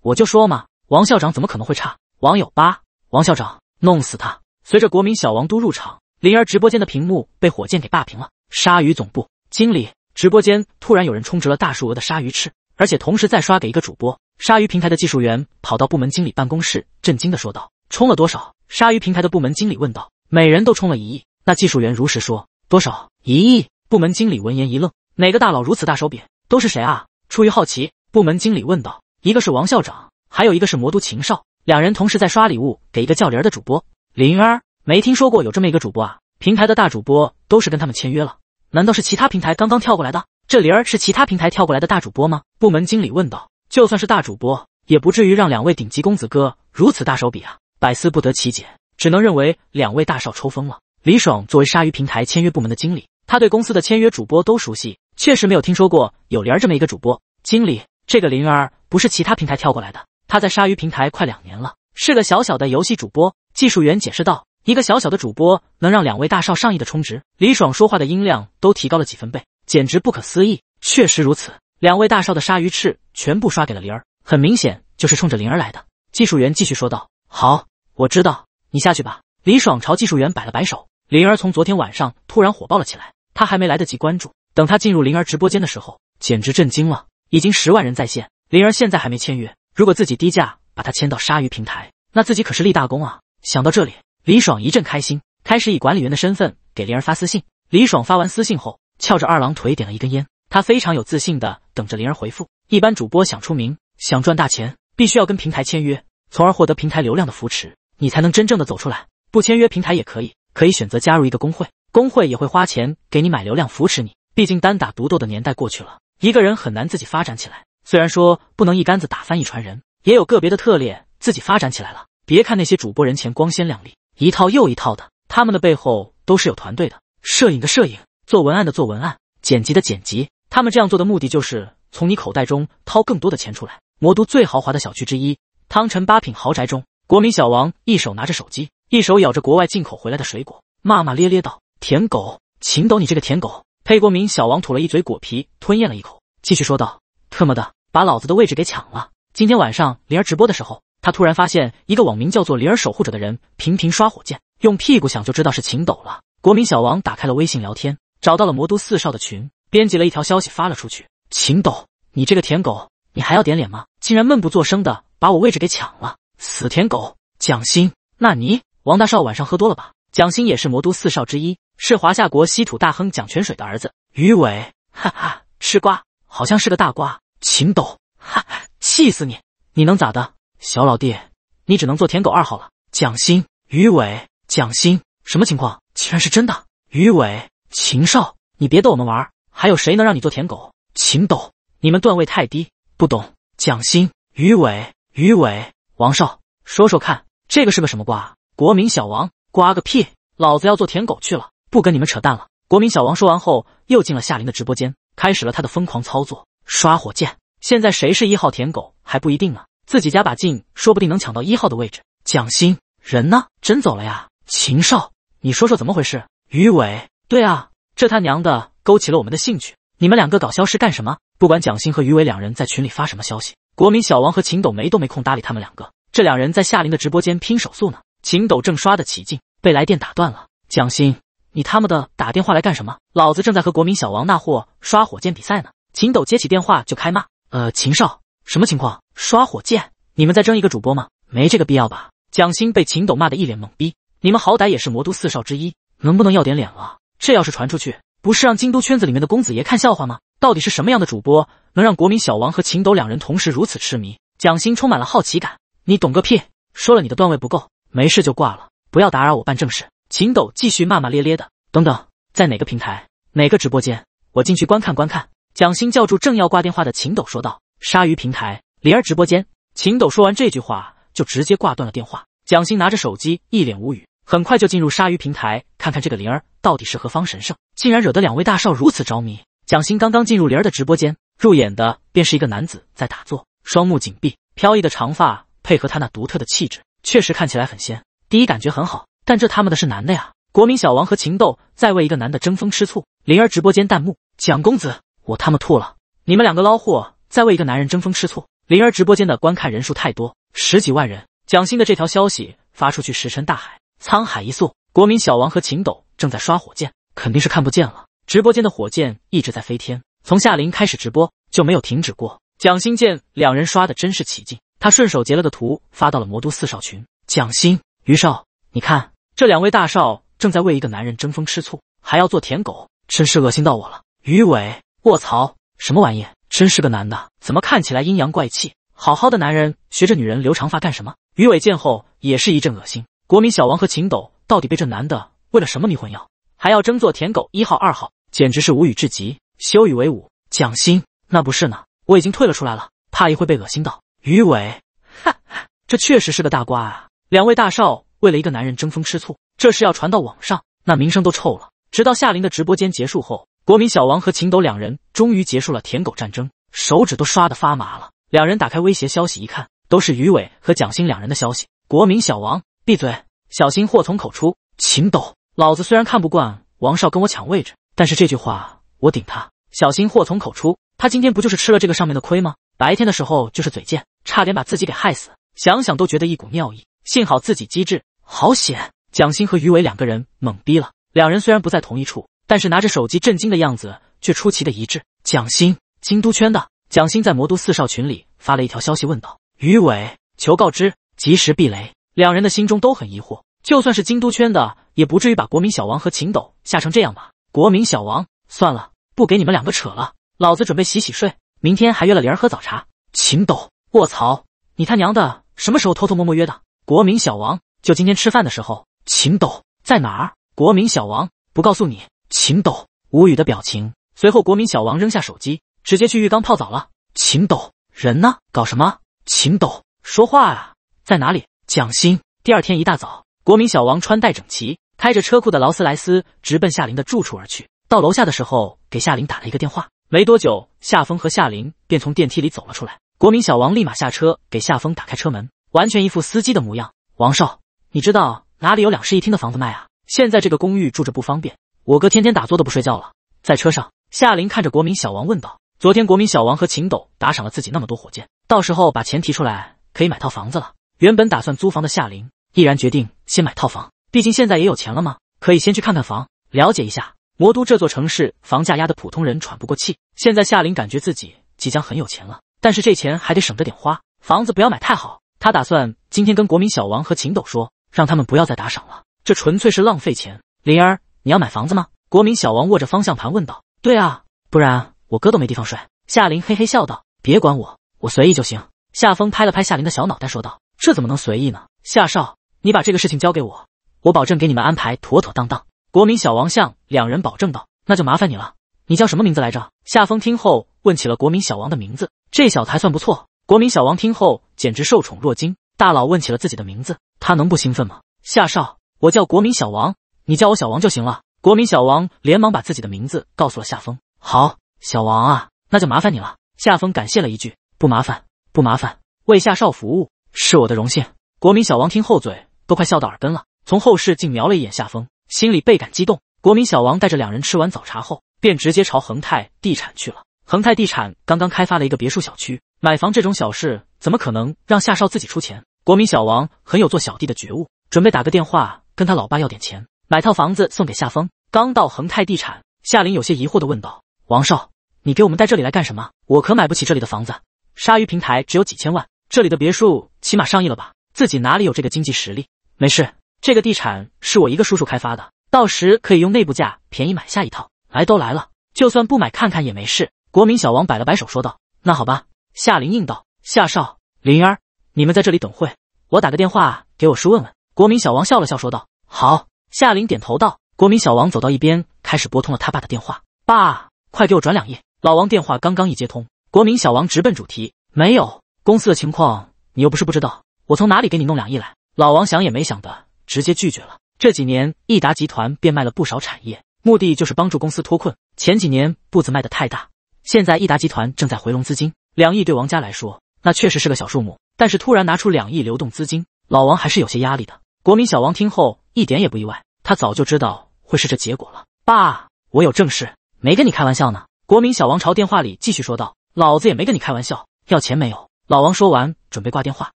我就说嘛，王校长怎么可能会差？网友八，王校长，弄死他！随着国民小王都入场，灵儿直播间的屏幕被火箭给霸屏了。鲨鱼总部经理直播间突然有人充值了大数额的鲨鱼翅，而且同时再刷给一个主播。鲨鱼平台的技术员跑到部门经理办公室，震惊的说道：“充了多少？”鲨鱼平台的部门经理问道：“每人都充了一亿。”那技术员如实说：“多少？一亿。”部门经理闻言一愣：“哪个大佬如此大手笔？都是谁啊？”出于好奇，部门经理问道：“一个是王校长，还有一个是魔都秦少，两人同时在刷礼物给一个叫灵儿的主播。灵儿没听说过有这么一个主播啊！平台的大主播都是跟他们签约了。”难道是其他平台刚刚跳过来的？这灵儿是其他平台跳过来的大主播吗？部门经理问道。就算是大主播，也不至于让两位顶级公子哥如此大手笔啊！百思不得其解，只能认为两位大少抽风了。李爽作为鲨鱼平台签约部门的经理，他对公司的签约主播都熟悉，确实没有听说过有灵儿这么一个主播。经理，这个灵儿不是其他平台跳过来的，他在鲨鱼平台快两年了，是个小小的游戏主播。技术员解释道。一个小小的主播能让两位大少上亿的充值，李爽说话的音量都提高了几分贝，简直不可思议。确实如此，两位大少的鲨鱼翅全部刷给了灵儿，很明显就是冲着灵儿来的。技术员继续说道：“好，我知道，你下去吧。”李爽朝技术员摆了摆手。灵儿从昨天晚上突然火爆了起来，他还没来得及关注，等他进入灵儿直播间的时候，简直震惊了，已经十万人在线。灵儿现在还没签约，如果自己低价把她签到鲨鱼平台，那自己可是立大功啊！想到这里。李爽一阵开心，开始以管理员的身份给灵儿发私信。李爽发完私信后，翘着二郎腿点了一根烟，他非常有自信的等着灵儿回复。一般主播想出名、想赚大钱，必须要跟平台签约，从而获得平台流量的扶持，你才能真正的走出来。不签约平台也可以，可以选择加入一个工会，工会也会花钱给你买流量扶持你。毕竟单打独斗的年代过去了，一个人很难自己发展起来。虽然说不能一竿子打翻一船人，也有个别的特例自己发展起来了。别看那些主播人前光鲜亮丽。一套又一套的，他们的背后都是有团队的。摄影的摄影，做文案的做文案，剪辑的剪辑。他们这样做的目的就是从你口袋中掏更多的钱出来。魔都最豪华的小区之一，汤臣八品豪宅中，国民小王一手拿着手机，一手咬着国外进口回来的水果，骂骂咧咧道：“舔狗，秦斗，你这个舔狗！”呸！国民小王吐了一嘴果皮，吞咽了一口，继续说道：“特么的，把老子的位置给抢了！今天晚上灵儿直播的时候。”他突然发现一个网名叫做“灵儿守护者”的人频频刷火箭，用屁股想就知道是秦斗了。国民小王打开了微信聊天，找到了魔都四少的群，编辑了一条消息发了出去：“秦斗，你这个舔狗，你还要点脸吗？竟然闷不作声的把我位置给抢了，死舔狗！”蒋欣，那尼王大少晚上喝多了吧？蒋欣也是魔都四少之一，是华夏国稀土大亨蒋泉水的儿子。于伟，哈哈，吃瓜，好像是个大瓜。秦斗，哈哈，气死你，你能咋的？小老弟，你只能做舔狗二号了。蒋欣，于伟、蒋欣，什么情况？竟然是真的！于伟、秦少，你别逗我们玩儿。还有谁能让你做舔狗？秦斗，你们段位太低，不懂。蒋欣，于伟、于伟、王少，说说看，这个是个什么瓜？国民小王，瓜个屁！老子要做舔狗去了，不跟你们扯淡了。国民小王说完后，又进了夏琳的直播间，开始了他的疯狂操作，刷火箭。现在谁是一号舔狗还不一定呢。自己加把劲，说不定能抢到一号的位置。蒋欣，人呢？真走了呀？秦少，你说说怎么回事？于伟，对啊，这他娘的勾起了我们的兴趣。你们两个搞消失干什么？不管蒋欣和于伟两人在群里发什么消息，国民小王和秦斗没都没空搭理他们两个。这两人在夏林的直播间拼手速呢。秦斗正刷得起劲，被来电打断了。蒋欣，你他妈的打电话来干什么？老子正在和国民小王那货刷火箭比赛呢。秦斗接起电话就开骂：“呃，秦少。”什么情况？刷火箭？你们在争一个主播吗？没这个必要吧！蒋欣被秦斗骂得一脸懵逼。你们好歹也是魔都四少之一，能不能要点脸了？这要是传出去，不是让京都圈子里面的公子爷看笑话吗？到底是什么样的主播，能让国民小王和秦斗两人同时如此痴迷？蒋欣充满了好奇感。你懂个屁！说了你的段位不够，没事就挂了，不要打扰我办正事。秦斗继续骂骂咧咧的。等等，在哪个平台？哪个直播间？我进去观看观看。蒋欣叫住正要挂电话的秦斗，说道。鲨鱼平台，灵儿直播间。秦斗说完这句话，就直接挂断了电话。蒋欣拿着手机，一脸无语，很快就进入鲨鱼平台，看看这个灵儿到底是何方神圣，竟然惹得两位大少如此着迷。蒋欣刚刚进入灵儿的直播间，入眼的便是一个男子在打坐，双目紧闭，飘逸的长发配合他那独特的气质，确实看起来很仙。第一感觉很好，但这他妈的是男的呀！国民小王和秦斗在为一个男的争风吃醋。灵儿直播间弹幕：蒋公子，我他妈吐了！你们两个捞货！在为一个男人争风吃醋，灵儿直播间的观看人数太多，十几万人。蒋欣的这条消息发出去，石沉大海，沧海一粟。国民小王和秦斗正在刷火箭，肯定是看不见了。直播间的火箭一直在飞天，从夏琳开始直播就没有停止过。蒋欣见两人刷的真是起劲，他顺手截了个图发到了魔都四少群。蒋欣、于少，你看，这两位大少正在为一个男人争风吃醋，还要做舔狗，真是恶心到我了。于伟，卧槽，什么玩意？真是个男的，怎么看起来阴阳怪气？好好的男人学着女人留长发干什么？于伟见后也是一阵恶心。国民小王和秦斗到底被这男的喂了什么迷魂药，还要争做舔狗一号二号，简直是无语至极，羞与为伍。蒋欣，那不是呢，我已经退了出来了，怕一会被恶心到。于伟，哈哈，这确实是个大瓜啊！两位大少为了一个男人争风吃醋，这事要传到网上，那名声都臭了。直到夏琳的直播间结束后。国民小王和秦斗两人终于结束了舔狗战争，手指都刷得发麻了。两人打开威胁消息，一看，都是于伟和蒋欣两人的消息。国民小王，闭嘴，小心祸从口出。秦斗，老子虽然看不惯王少跟我抢位置，但是这句话我顶他，小心祸从口出。他今天不就是吃了这个上面的亏吗？白天的时候就是嘴贱，差点把自己给害死。想想都觉得一股尿意。幸好自己机智，好险。蒋欣和于伟两个人懵逼了。两人虽然不在同一处。但是拿着手机震惊的样子却出奇的一致。蒋欣，京都圈的蒋欣在魔都四少群里发了一条消息，问道：“于伟，求告知，及时避雷。”两人的心中都很疑惑，就算是京都圈的，也不至于把国民小王和秦斗吓成这样吧？国民小王，算了，不给你们两个扯了，老子准备洗洗睡，明天还约了灵儿喝早茶。秦斗，卧槽，你他娘的什么时候偷偷摸摸约的？国民小王，就今天吃饭的时候。秦斗在哪儿？国民小王不告诉你。秦斗无语的表情，随后国民小王扔下手机，直接去浴缸泡澡了。秦斗人呢？搞什么？秦斗说话啊，在哪里？蒋欣。第二天一大早，国民小王穿戴整齐，开着车库的劳斯莱斯，直奔夏林的住处而去。到楼下的时候，给夏林打了一个电话。没多久，夏风和夏林便从电梯里走了出来。国民小王立马下车，给夏风打开车门，完全一副司机的模样。王少，你知道哪里有两室一厅的房子卖啊？现在这个公寓住着不方便。我哥天天打坐都不睡觉了，在车上。夏琳看着国民小王问道：“昨天国民小王和秦斗打赏了自己那么多火箭，到时候把钱提出来，可以买套房子了。原本打算租房的夏琳毅然决定先买套房，毕竟现在也有钱了嘛，可以先去看看房，了解一下魔都这座城市房价压得普通人喘不过气。现在夏琳感觉自己即将很有钱了，但是这钱还得省着点花，房子不要买太好。他打算今天跟国民小王和秦斗说，让他们不要再打赏了，这纯粹是浪费钱。灵儿。”你要买房子吗？国民小王握着方向盘问道。对啊，不然我哥都没地方睡。夏林嘿嘿笑道。别管我，我随意就行。夏风拍了拍夏林的小脑袋，说道：“这怎么能随意呢？夏少，你把这个事情交给我，我保证给你们安排妥妥当当。”国民小王向两人保证道：“那就麻烦你了。你叫什么名字来着？”夏风听后问起了国民小王的名字。这小子还算不错。国民小王听后简直受宠若惊。大佬问起了自己的名字，他能不兴奋吗？夏少，我叫国民小王。你叫我小王就行了。国民小王连忙把自己的名字告诉了夏风。好，小王啊，那就麻烦你了。夏风感谢了一句：“不麻烦，不麻烦，为夏少服务是我的荣幸。”国民小王听后，嘴都快笑到耳根了。从后视镜瞄了一眼夏风，心里倍感激动。国民小王带着两人吃完早茶后，便直接朝恒泰地产去了。恒泰地产刚刚开发了一个别墅小区，买房这种小事怎么可能让夏少自己出钱？国民小王很有做小弟的觉悟，准备打个电话跟他老爸要点钱。买套房子送给夏风。刚到恒泰地产，夏林有些疑惑的问道：“王少，你给我们带这里来干什么？我可买不起这里的房子。鲨鱼平台只有几千万，这里的别墅起码上亿了吧？自己哪里有这个经济实力？”“没事，这个地产是我一个叔叔开发的，到时可以用内部价便宜买下一套。来都来了，就算不买看看也没事。”国民小王摆了摆手说道。“那好吧。”夏林应道。“夏少，林儿，你们在这里等会，我打个电话给我叔问问。”国民小王笑了笑说道：“好。”夏琳点头道：“国民小王走到一边，开始拨通了他爸的电话。爸，快给我转两亿！”老王电话刚刚一接通，国民小王直奔主题：“没有公司的情况，你又不是不知道，我从哪里给你弄两亿来？”老王想也没想的直接拒绝了。这几年，益达集团变卖了不少产业，目的就是帮助公司脱困。前几年步子迈得太大，现在益达集团正在回笼资金。两亿对王家来说，那确实是个小数目，但是突然拿出两亿流动资金，老王还是有些压力的。国民小王听后。一点也不意外，他早就知道会是这结果了。爸，我有正事，没跟你开玩笑呢。国民小王朝电话里继续说道：“老子也没跟你开玩笑，要钱没有？”老王说完，准备挂电话。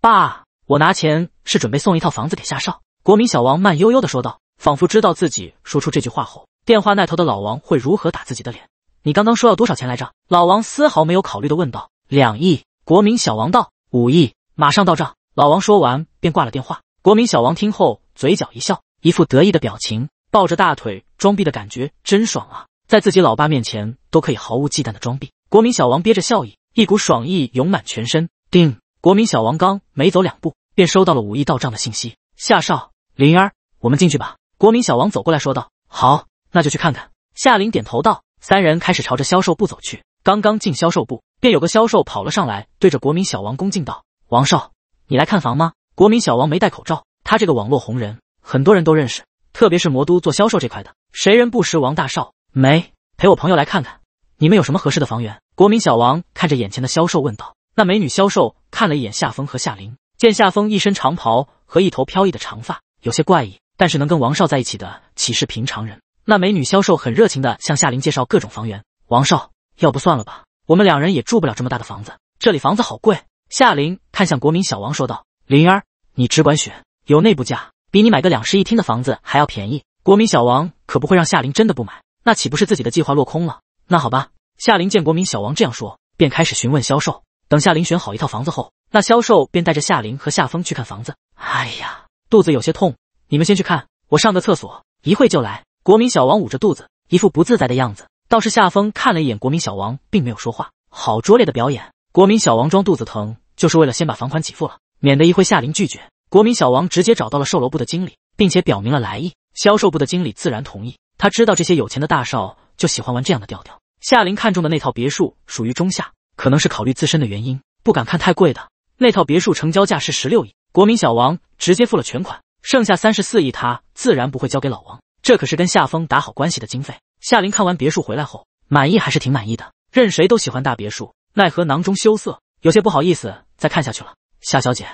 爸，我拿钱是准备送一套房子给夏少。国民小王慢悠悠的说道，仿佛知道自己说出这句话后，电话那头的老王会如何打自己的脸。你刚刚说要多少钱来着？老王丝毫没有考虑的问道：“两亿。”国民小王道：“五亿，马上到账。”老王说完便挂了电话。国民小王听后。嘴角一笑，一副得意的表情，抱着大腿装逼的感觉真爽啊！在自己老爸面前都可以毫无忌惮的装逼。国民小王憋着笑意，一股爽意涌满全身。叮，国民小王刚没走两步，便收到了五亿到账的信息。夏少，灵儿，我们进去吧。国民小王走过来说道：“好，那就去看看。”夏林点头道。三人开始朝着销售部走去。刚刚进销售部，便有个销售跑了上来，对着国民小王恭敬道：“王少，你来看房吗？”国民小王没戴口罩。他这个网络红人，很多人都认识，特别是魔都做销售这块的，谁人不识王大少？没陪我朋友来看看，你们有什么合适的房源？国民小王看着眼前的销售问道。那美女销售看了一眼夏风和夏琳，见夏风一身长袍和一头飘逸的长发，有些怪异，但是能跟王少在一起的，岂是平常人？那美女销售很热情的向夏琳介绍各种房源。王少，要不算了吧，我们两人也住不了这么大的房子，这里房子好贵。夏琳看向国民小王说道：“玲儿，你只管选。”有内部价，比你买个两室一厅的房子还要便宜。国民小王可不会让夏林真的不买，那岂不是自己的计划落空了？那好吧，夏林见国民小王这样说，便开始询问销售。等夏林选好一套房子后，那销售便带着夏林和夏风去看房子。哎呀，肚子有些痛，你们先去看，我上个厕所，一会就来。国民小王捂着肚子，一副不自在的样子。倒是夏风看了一眼国民小王，并没有说话。好拙劣的表演，国民小王装肚子疼就是为了先把房款给付了，免得一会夏林拒绝。国民小王直接找到了售楼部的经理，并且表明了来意。销售部的经理自然同意，他知道这些有钱的大少就喜欢玩这样的调调。夏林看中的那套别墅属于中下，可能是考虑自身的原因，不敢看太贵的。那套别墅成交价是十六亿，国民小王直接付了全款，剩下三十四亿他自然不会交给老王，这可是跟夏风打好关系的经费。夏林看完别墅回来后，满意还是挺满意的，任谁都喜欢大别墅，奈何囊中羞涩，有些不好意思再看下去了。夏小姐。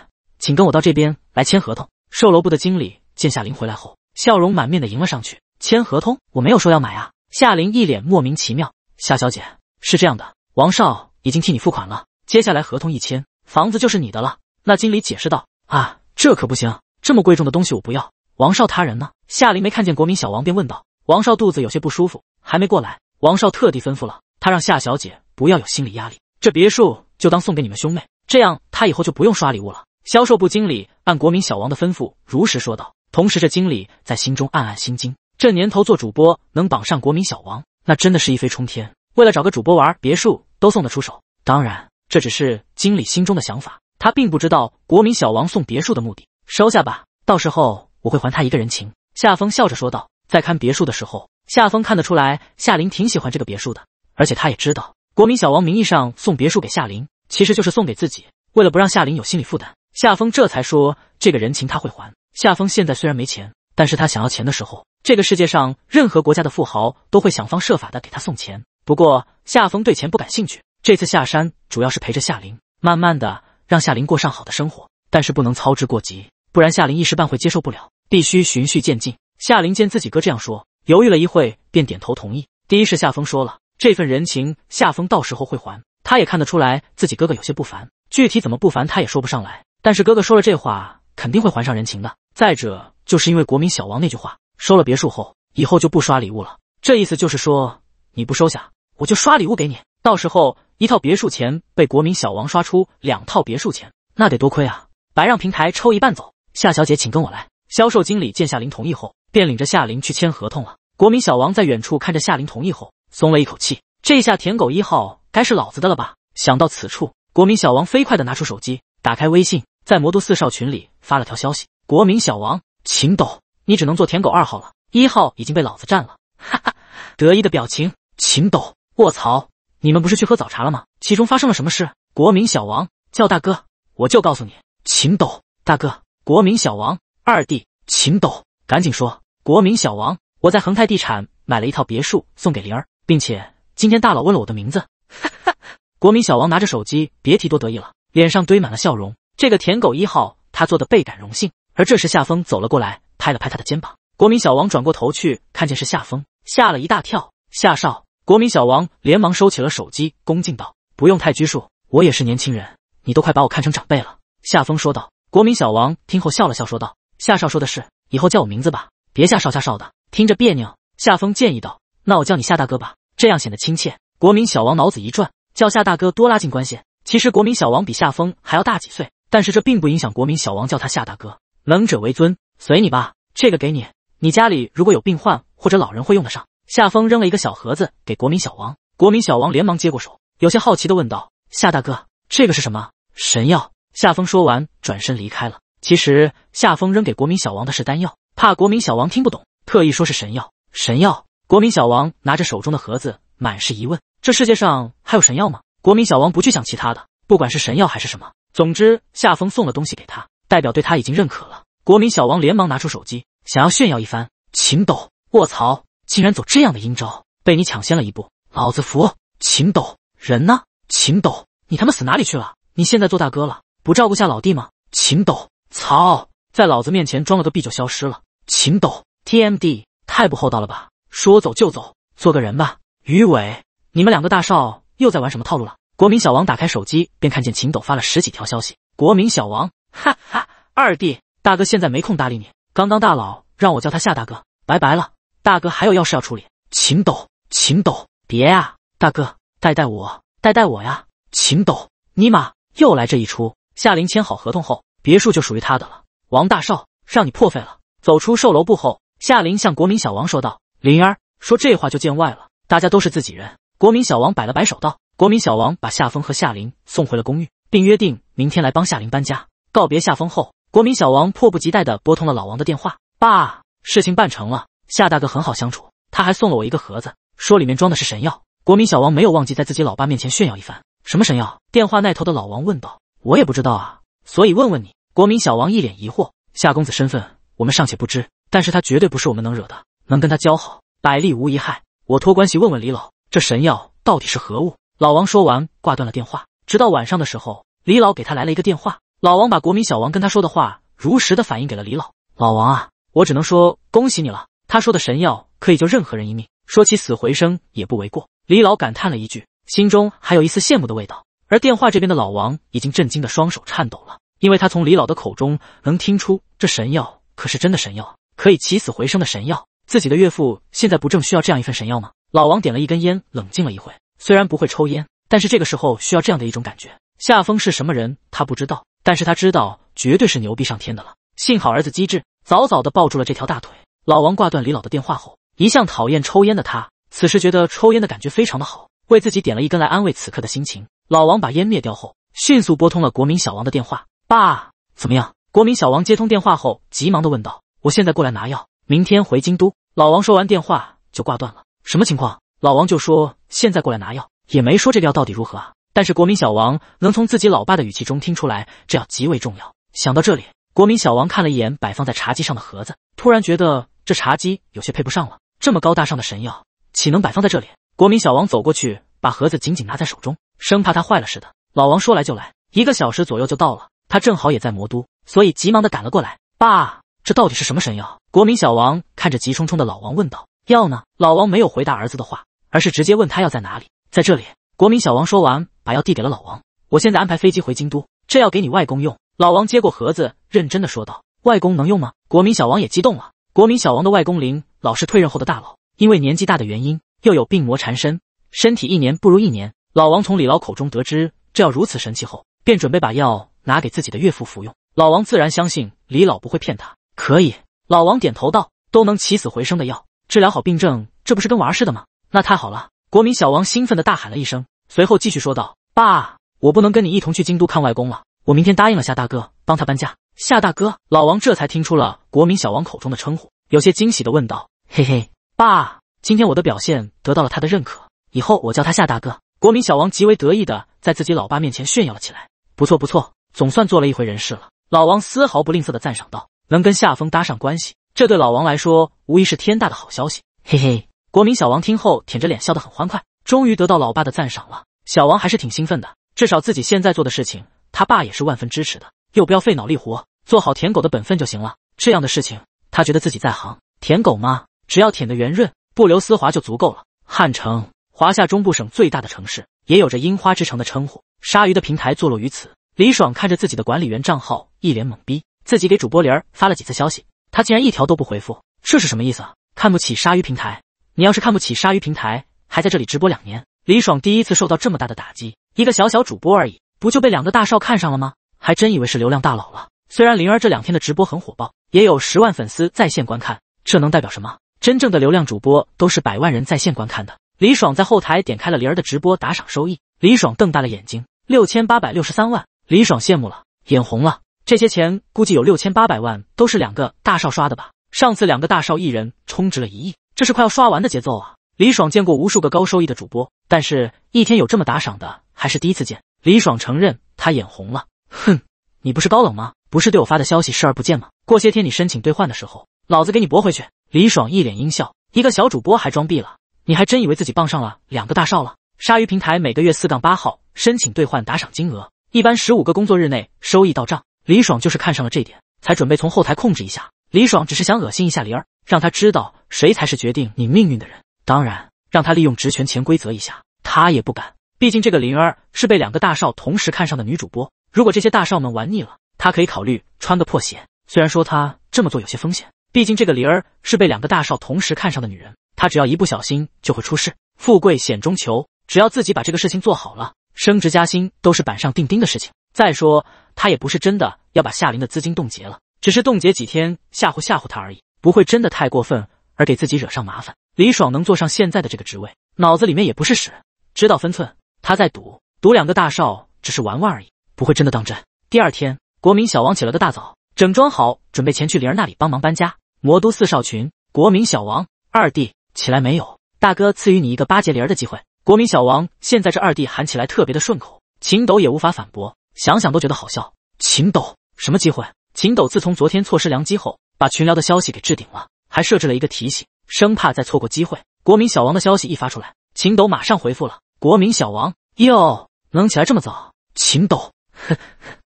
请跟我到这边来签合同。售楼部的经理见夏林回来后，笑容满面的迎了上去。签合同？我没有说要买啊！夏林一脸莫名其妙。夏小姐，是这样的，王少已经替你付款了，接下来合同一签，房子就是你的了。那经理解释道。啊，这可不行！这么贵重的东西我不要。王少他人呢？夏林没看见国民小王，便问道。王少肚子有些不舒服，还没过来。王少特地吩咐了他，让夏小姐不要有心理压力，这别墅就当送给你们兄妹，这样他以后就不用刷礼物了。销售部经理按国民小王的吩咐如实说道，同时这经理在心中暗暗心惊：这年头做主播能绑上国民小王，那真的是一飞冲天。为了找个主播玩，别墅都送得出手。当然，这只是经理心中的想法，他并不知道国民小王送别墅的目的。收下吧，到时候我会还他一个人情。夏风笑着说道。在看别墅的时候，夏风看得出来夏林挺喜欢这个别墅的，而且他也知道国民小王名义上送别墅给夏林，其实就是送给自己，为了不让夏林有心理负担。夏风这才说：“这个人情他会还。”夏风现在虽然没钱，但是他想要钱的时候，这个世界上任何国家的富豪都会想方设法的给他送钱。不过夏风对钱不感兴趣，这次下山主要是陪着夏琳，慢慢的让夏琳过上好的生活，但是不能操之过急，不然夏琳一时半会接受不了，必须循序渐进。夏琳见自己哥这样说，犹豫了一会，便点头同意。第一是夏风说了这份人情，夏风到时候会还。他也看得出来自己哥哥有些不凡，具体怎么不凡，他也说不上来。但是哥哥说了这话，肯定会还上人情的。再者，就是因为国民小王那句话，收了别墅后，以后就不刷礼物了。这意思就是说，你不收下，我就刷礼物给你。到时候一套别墅钱被国民小王刷出两套别墅钱，那得多亏啊！白让平台抽一半走。夏小姐，请跟我来。销售经理见夏琳同意后，便领着夏琳去签合同了。国民小王在远处看着夏琳同意后，松了一口气。这下舔狗一号该是老子的了吧？想到此处，国民小王飞快的拿出手机，打开微信。在魔都四少群里发了条消息：国民小王，秦斗，你只能做舔狗二号了，一号已经被老子占了。哈哈，得意的表情。秦斗，卧槽，你们不是去喝早茶了吗？其中发生了什么事？国民小王，叫大哥，我就告诉你。秦斗，大哥，国民小王，二弟，秦斗，赶紧说。国民小王，我在恒泰地产买了一套别墅送给灵儿，并且今天大佬问了我的名字。哈哈，国民小王拿着手机，别提多得意了，脸上堆满了笑容。这个舔狗一号，他做的倍感荣幸。而这时夏风走了过来，拍了拍他的肩膀。国民小王转过头去，看见是夏风，吓了一大跳。夏少，国民小王连忙收起了手机，恭敬道：“不用太拘束，我也是年轻人，你都快把我看成长辈了。”夏风说道。国民小王听后笑了笑，说道：“夏少说的是，以后叫我名字吧，别夏少夏少的，听着别扭。”夏风建议道：“那我叫你夏大哥吧，这样显得亲切。”国民小王脑子一转，叫夏大哥多拉近关系。其实国民小王比夏风还要大几岁。但是这并不影响国民小王叫他夏大哥。能者为尊，随你吧。这个给你，你家里如果有病患或者老人会用得上。夏风扔了一个小盒子给国民小王，国民小王连忙接过手，有些好奇的问道：“夏大哥，这个是什么神药？”夏风说完，转身离开了。其实夏风扔给国民小王的是丹药，怕国民小王听不懂，特意说是神药。神药！国民小王拿着手中的盒子，满是疑问：这世界上还有神药吗？国民小王不去想其他的，不管是神药还是什么。总之，夏风送了东西给他，代表对他已经认可了。国民小王连忙拿出手机，想要炫耀一番。秦斗，卧槽，竟然走这样的阴招，被你抢先了一步，老子服。秦斗，人呢？秦斗，你他妈死哪里去了？你现在做大哥了，不照顾下老弟吗？秦斗，操，在老子面前装了个逼就消失了。秦斗，TMD，太不厚道了吧？说走就走，做个人吧。于伟，你们两个大少又在玩什么套路了？国民小王打开手机，便看见秦斗发了十几条消息。国民小王，哈哈，二弟，大哥现在没空搭理你。刚刚大佬让我叫他夏大哥，拜拜了，大哥还有要事要处理。秦斗，秦斗，别呀，大哥，带带我，带带我呀。秦斗，尼玛，又来这一出。夏林签好合同后，别墅就属于他的了。王大少，让你破费了。走出售楼部后，夏林向国民小王说道：“灵儿，说这话就见外了，大家都是自己人。”国民小王摆了摆手道。国民小王把夏风和夏琳送回了公寓，并约定明天来帮夏琳搬家。告别夏风后，国民小王迫不及待地拨通了老王的电话：“爸，事情办成了，夏大哥很好相处，他还送了我一个盒子，说里面装的是神药。”国民小王没有忘记在自己老爸面前炫耀一番：“什么神药？”电话那头的老王问道：“我也不知道啊，所以问问你。”国民小王一脸疑惑：“夏公子身份我们尚且不知，但是他绝对不是我们能惹的，能跟他交好，百利无一害。我托关系问问李老，这神药到底是何物？”老王说完，挂断了电话。直到晚上的时候，李老给他来了一个电话。老王把国民小王跟他说的话，如实的反映给了李老。老王啊，我只能说恭喜你了。他说的神药可以救任何人一命，说起死回生也不为过。李老感叹了一句，心中还有一丝羡慕的味道。而电话这边的老王已经震惊的双手颤抖了，因为他从李老的口中能听出，这神药可是真的神药，可以起死回生的神药。自己的岳父现在不正需要这样一份神药吗？老王点了一根烟，冷静了一会。虽然不会抽烟，但是这个时候需要这样的一种感觉。夏风是什么人，他不知道，但是他知道绝对是牛逼上天的了。幸好儿子机智，早早的抱住了这条大腿。老王挂断李老的电话后，一向讨厌抽烟的他，此时觉得抽烟的感觉非常的好，为自己点了一根来安慰此刻的心情。老王把烟灭掉后，迅速拨通了国民小王的电话：“爸，怎么样？”国民小王接通电话后，急忙的问道：“我现在过来拿药，明天回京都。”老王说完电话就挂断了。什么情况？老王就说：“现在过来拿药，也没说这个药到底如何啊。”但是国民小王能从自己老爸的语气中听出来，这药极为重要。想到这里，国民小王看了一眼摆放在茶几上的盒子，突然觉得这茶几有些配不上了。这么高大上的神药，岂能摆放在这里？国民小王走过去，把盒子紧紧拿在手中，生怕它坏了似的。老王说：“来就来，一个小时左右就到了。他正好也在魔都，所以急忙的赶了过来。”爸，这到底是什么神药？国民小王看着急冲冲的老王问道：“药呢？”老王没有回答儿子的话。而是直接问他要在哪里，在这里。国民小王说完，把药递给了老王。我现在安排飞机回京都，这药给你外公用。老王接过盒子，认真的说道：“外公能用吗？”国民小王也激动了。国民小王的外公林老是退任后的大佬，因为年纪大的原因，又有病魔缠身，身体一年不如一年。老王从李老口中得知这药如此神奇后，便准备把药拿给自己的岳父服用。老王自然相信李老不会骗他，可以。老王点头道：“都能起死回生的药，治疗好病症，这不是跟玩儿似的吗？”那太好了！国民小王兴奋的大喊了一声，随后继续说道：“爸，我不能跟你一同去京都看外公了，我明天答应了夏大哥，帮他搬家。”夏大哥，老王这才听出了国民小王口中的称呼，有些惊喜的问道：“嘿嘿，爸，今天我的表现得到了他的认可，以后我叫他夏大哥。”国民小王极为得意的在自己老爸面前炫耀了起来。不错不错，总算做了一回人事了。老王丝毫不吝啬的赞赏道：“能跟夏风搭上关系，这对老王来说无疑是天大的好消息。”嘿嘿。国民小王听后舔着脸笑得很欢快，终于得到老爸的赞赏了。小王还是挺兴奋的，至少自己现在做的事情，他爸也是万分支持的。又不要费脑力活，做好舔狗的本分就行了。这样的事情，他觉得自己在行。舔狗嘛，只要舔得圆润，不留丝滑就足够了。汉城，华夏中部省最大的城市，也有着樱花之城的称呼。鲨鱼的平台坐落于此。李爽看着自己的管理员账号，一脸懵逼。自己给主播林儿发了几次消息，他竟然一条都不回复，这是什么意思啊？看不起鲨鱼平台？你要是看不起鲨鱼平台，还在这里直播两年？李爽第一次受到这么大的打击。一个小小主播而已，不就被两个大少看上了吗？还真以为是流量大佬了。虽然灵儿这两天的直播很火爆，也有十万粉丝在线观看，这能代表什么？真正的流量主播都是百万人在线观看的。李爽在后台点开了灵儿的直播打赏收益，李爽瞪大了眼睛，六千八百六十三万。李爽羡慕了，眼红了。这些钱估计有六千八百万都是两个大少刷的吧？上次两个大少一人充值了一亿。这是快要刷完的节奏啊！李爽见过无数个高收益的主播，但是一天有这么打赏的还是第一次见。李爽承认他眼红了。哼，你不是高冷吗？不是对我发的消息视而不见吗？过些天你申请兑换的时候，老子给你驳回去！李爽一脸阴笑，一个小主播还装逼了？你还真以为自己傍上了两个大少了？鲨鱼平台每个月四杠八号申请兑换打赏金额，一般十五个工作日内收益到账。李爽就是看上了这点，才准备从后台控制一下。李爽只是想恶心一下灵儿，让他知道。谁才是决定你命运的人？当然，让他利用职权潜规则一下，他也不敢。毕竟这个灵儿是被两个大少同时看上的女主播。如果这些大少们玩腻了，他可以考虑穿个破鞋。虽然说他这么做有些风险，毕竟这个灵儿是被两个大少同时看上的女人，他只要一不小心就会出事。富贵险中求，只要自己把这个事情做好了，升职加薪都是板上钉钉的事情。再说，他也不是真的要把夏琳的资金冻结了，只是冻结几天吓唬吓唬他而已，不会真的太过分。而给自己惹上麻烦。李爽能坐上现在的这个职位，脑子里面也不是屎，知道分寸。他在赌，赌两个大少只是玩玩而已，不会真的当真。第二天，国民小王起了个大早，整装好，准备前去灵儿那里帮忙搬家。魔都四少群，国民小王二弟起来没有？大哥赐予你一个巴结灵儿的机会。国民小王现在这二弟喊起来特别的顺口，秦斗也无法反驳，想想都觉得好笑。秦斗，什么机会？秦斗自从昨天错失良机后，把群聊的消息给置顶了。还设置了一个提醒，生怕再错过机会。国民小王的消息一发出来，秦斗马上回复了：“国民小王哟，能起来这么早？”秦斗，呵呵，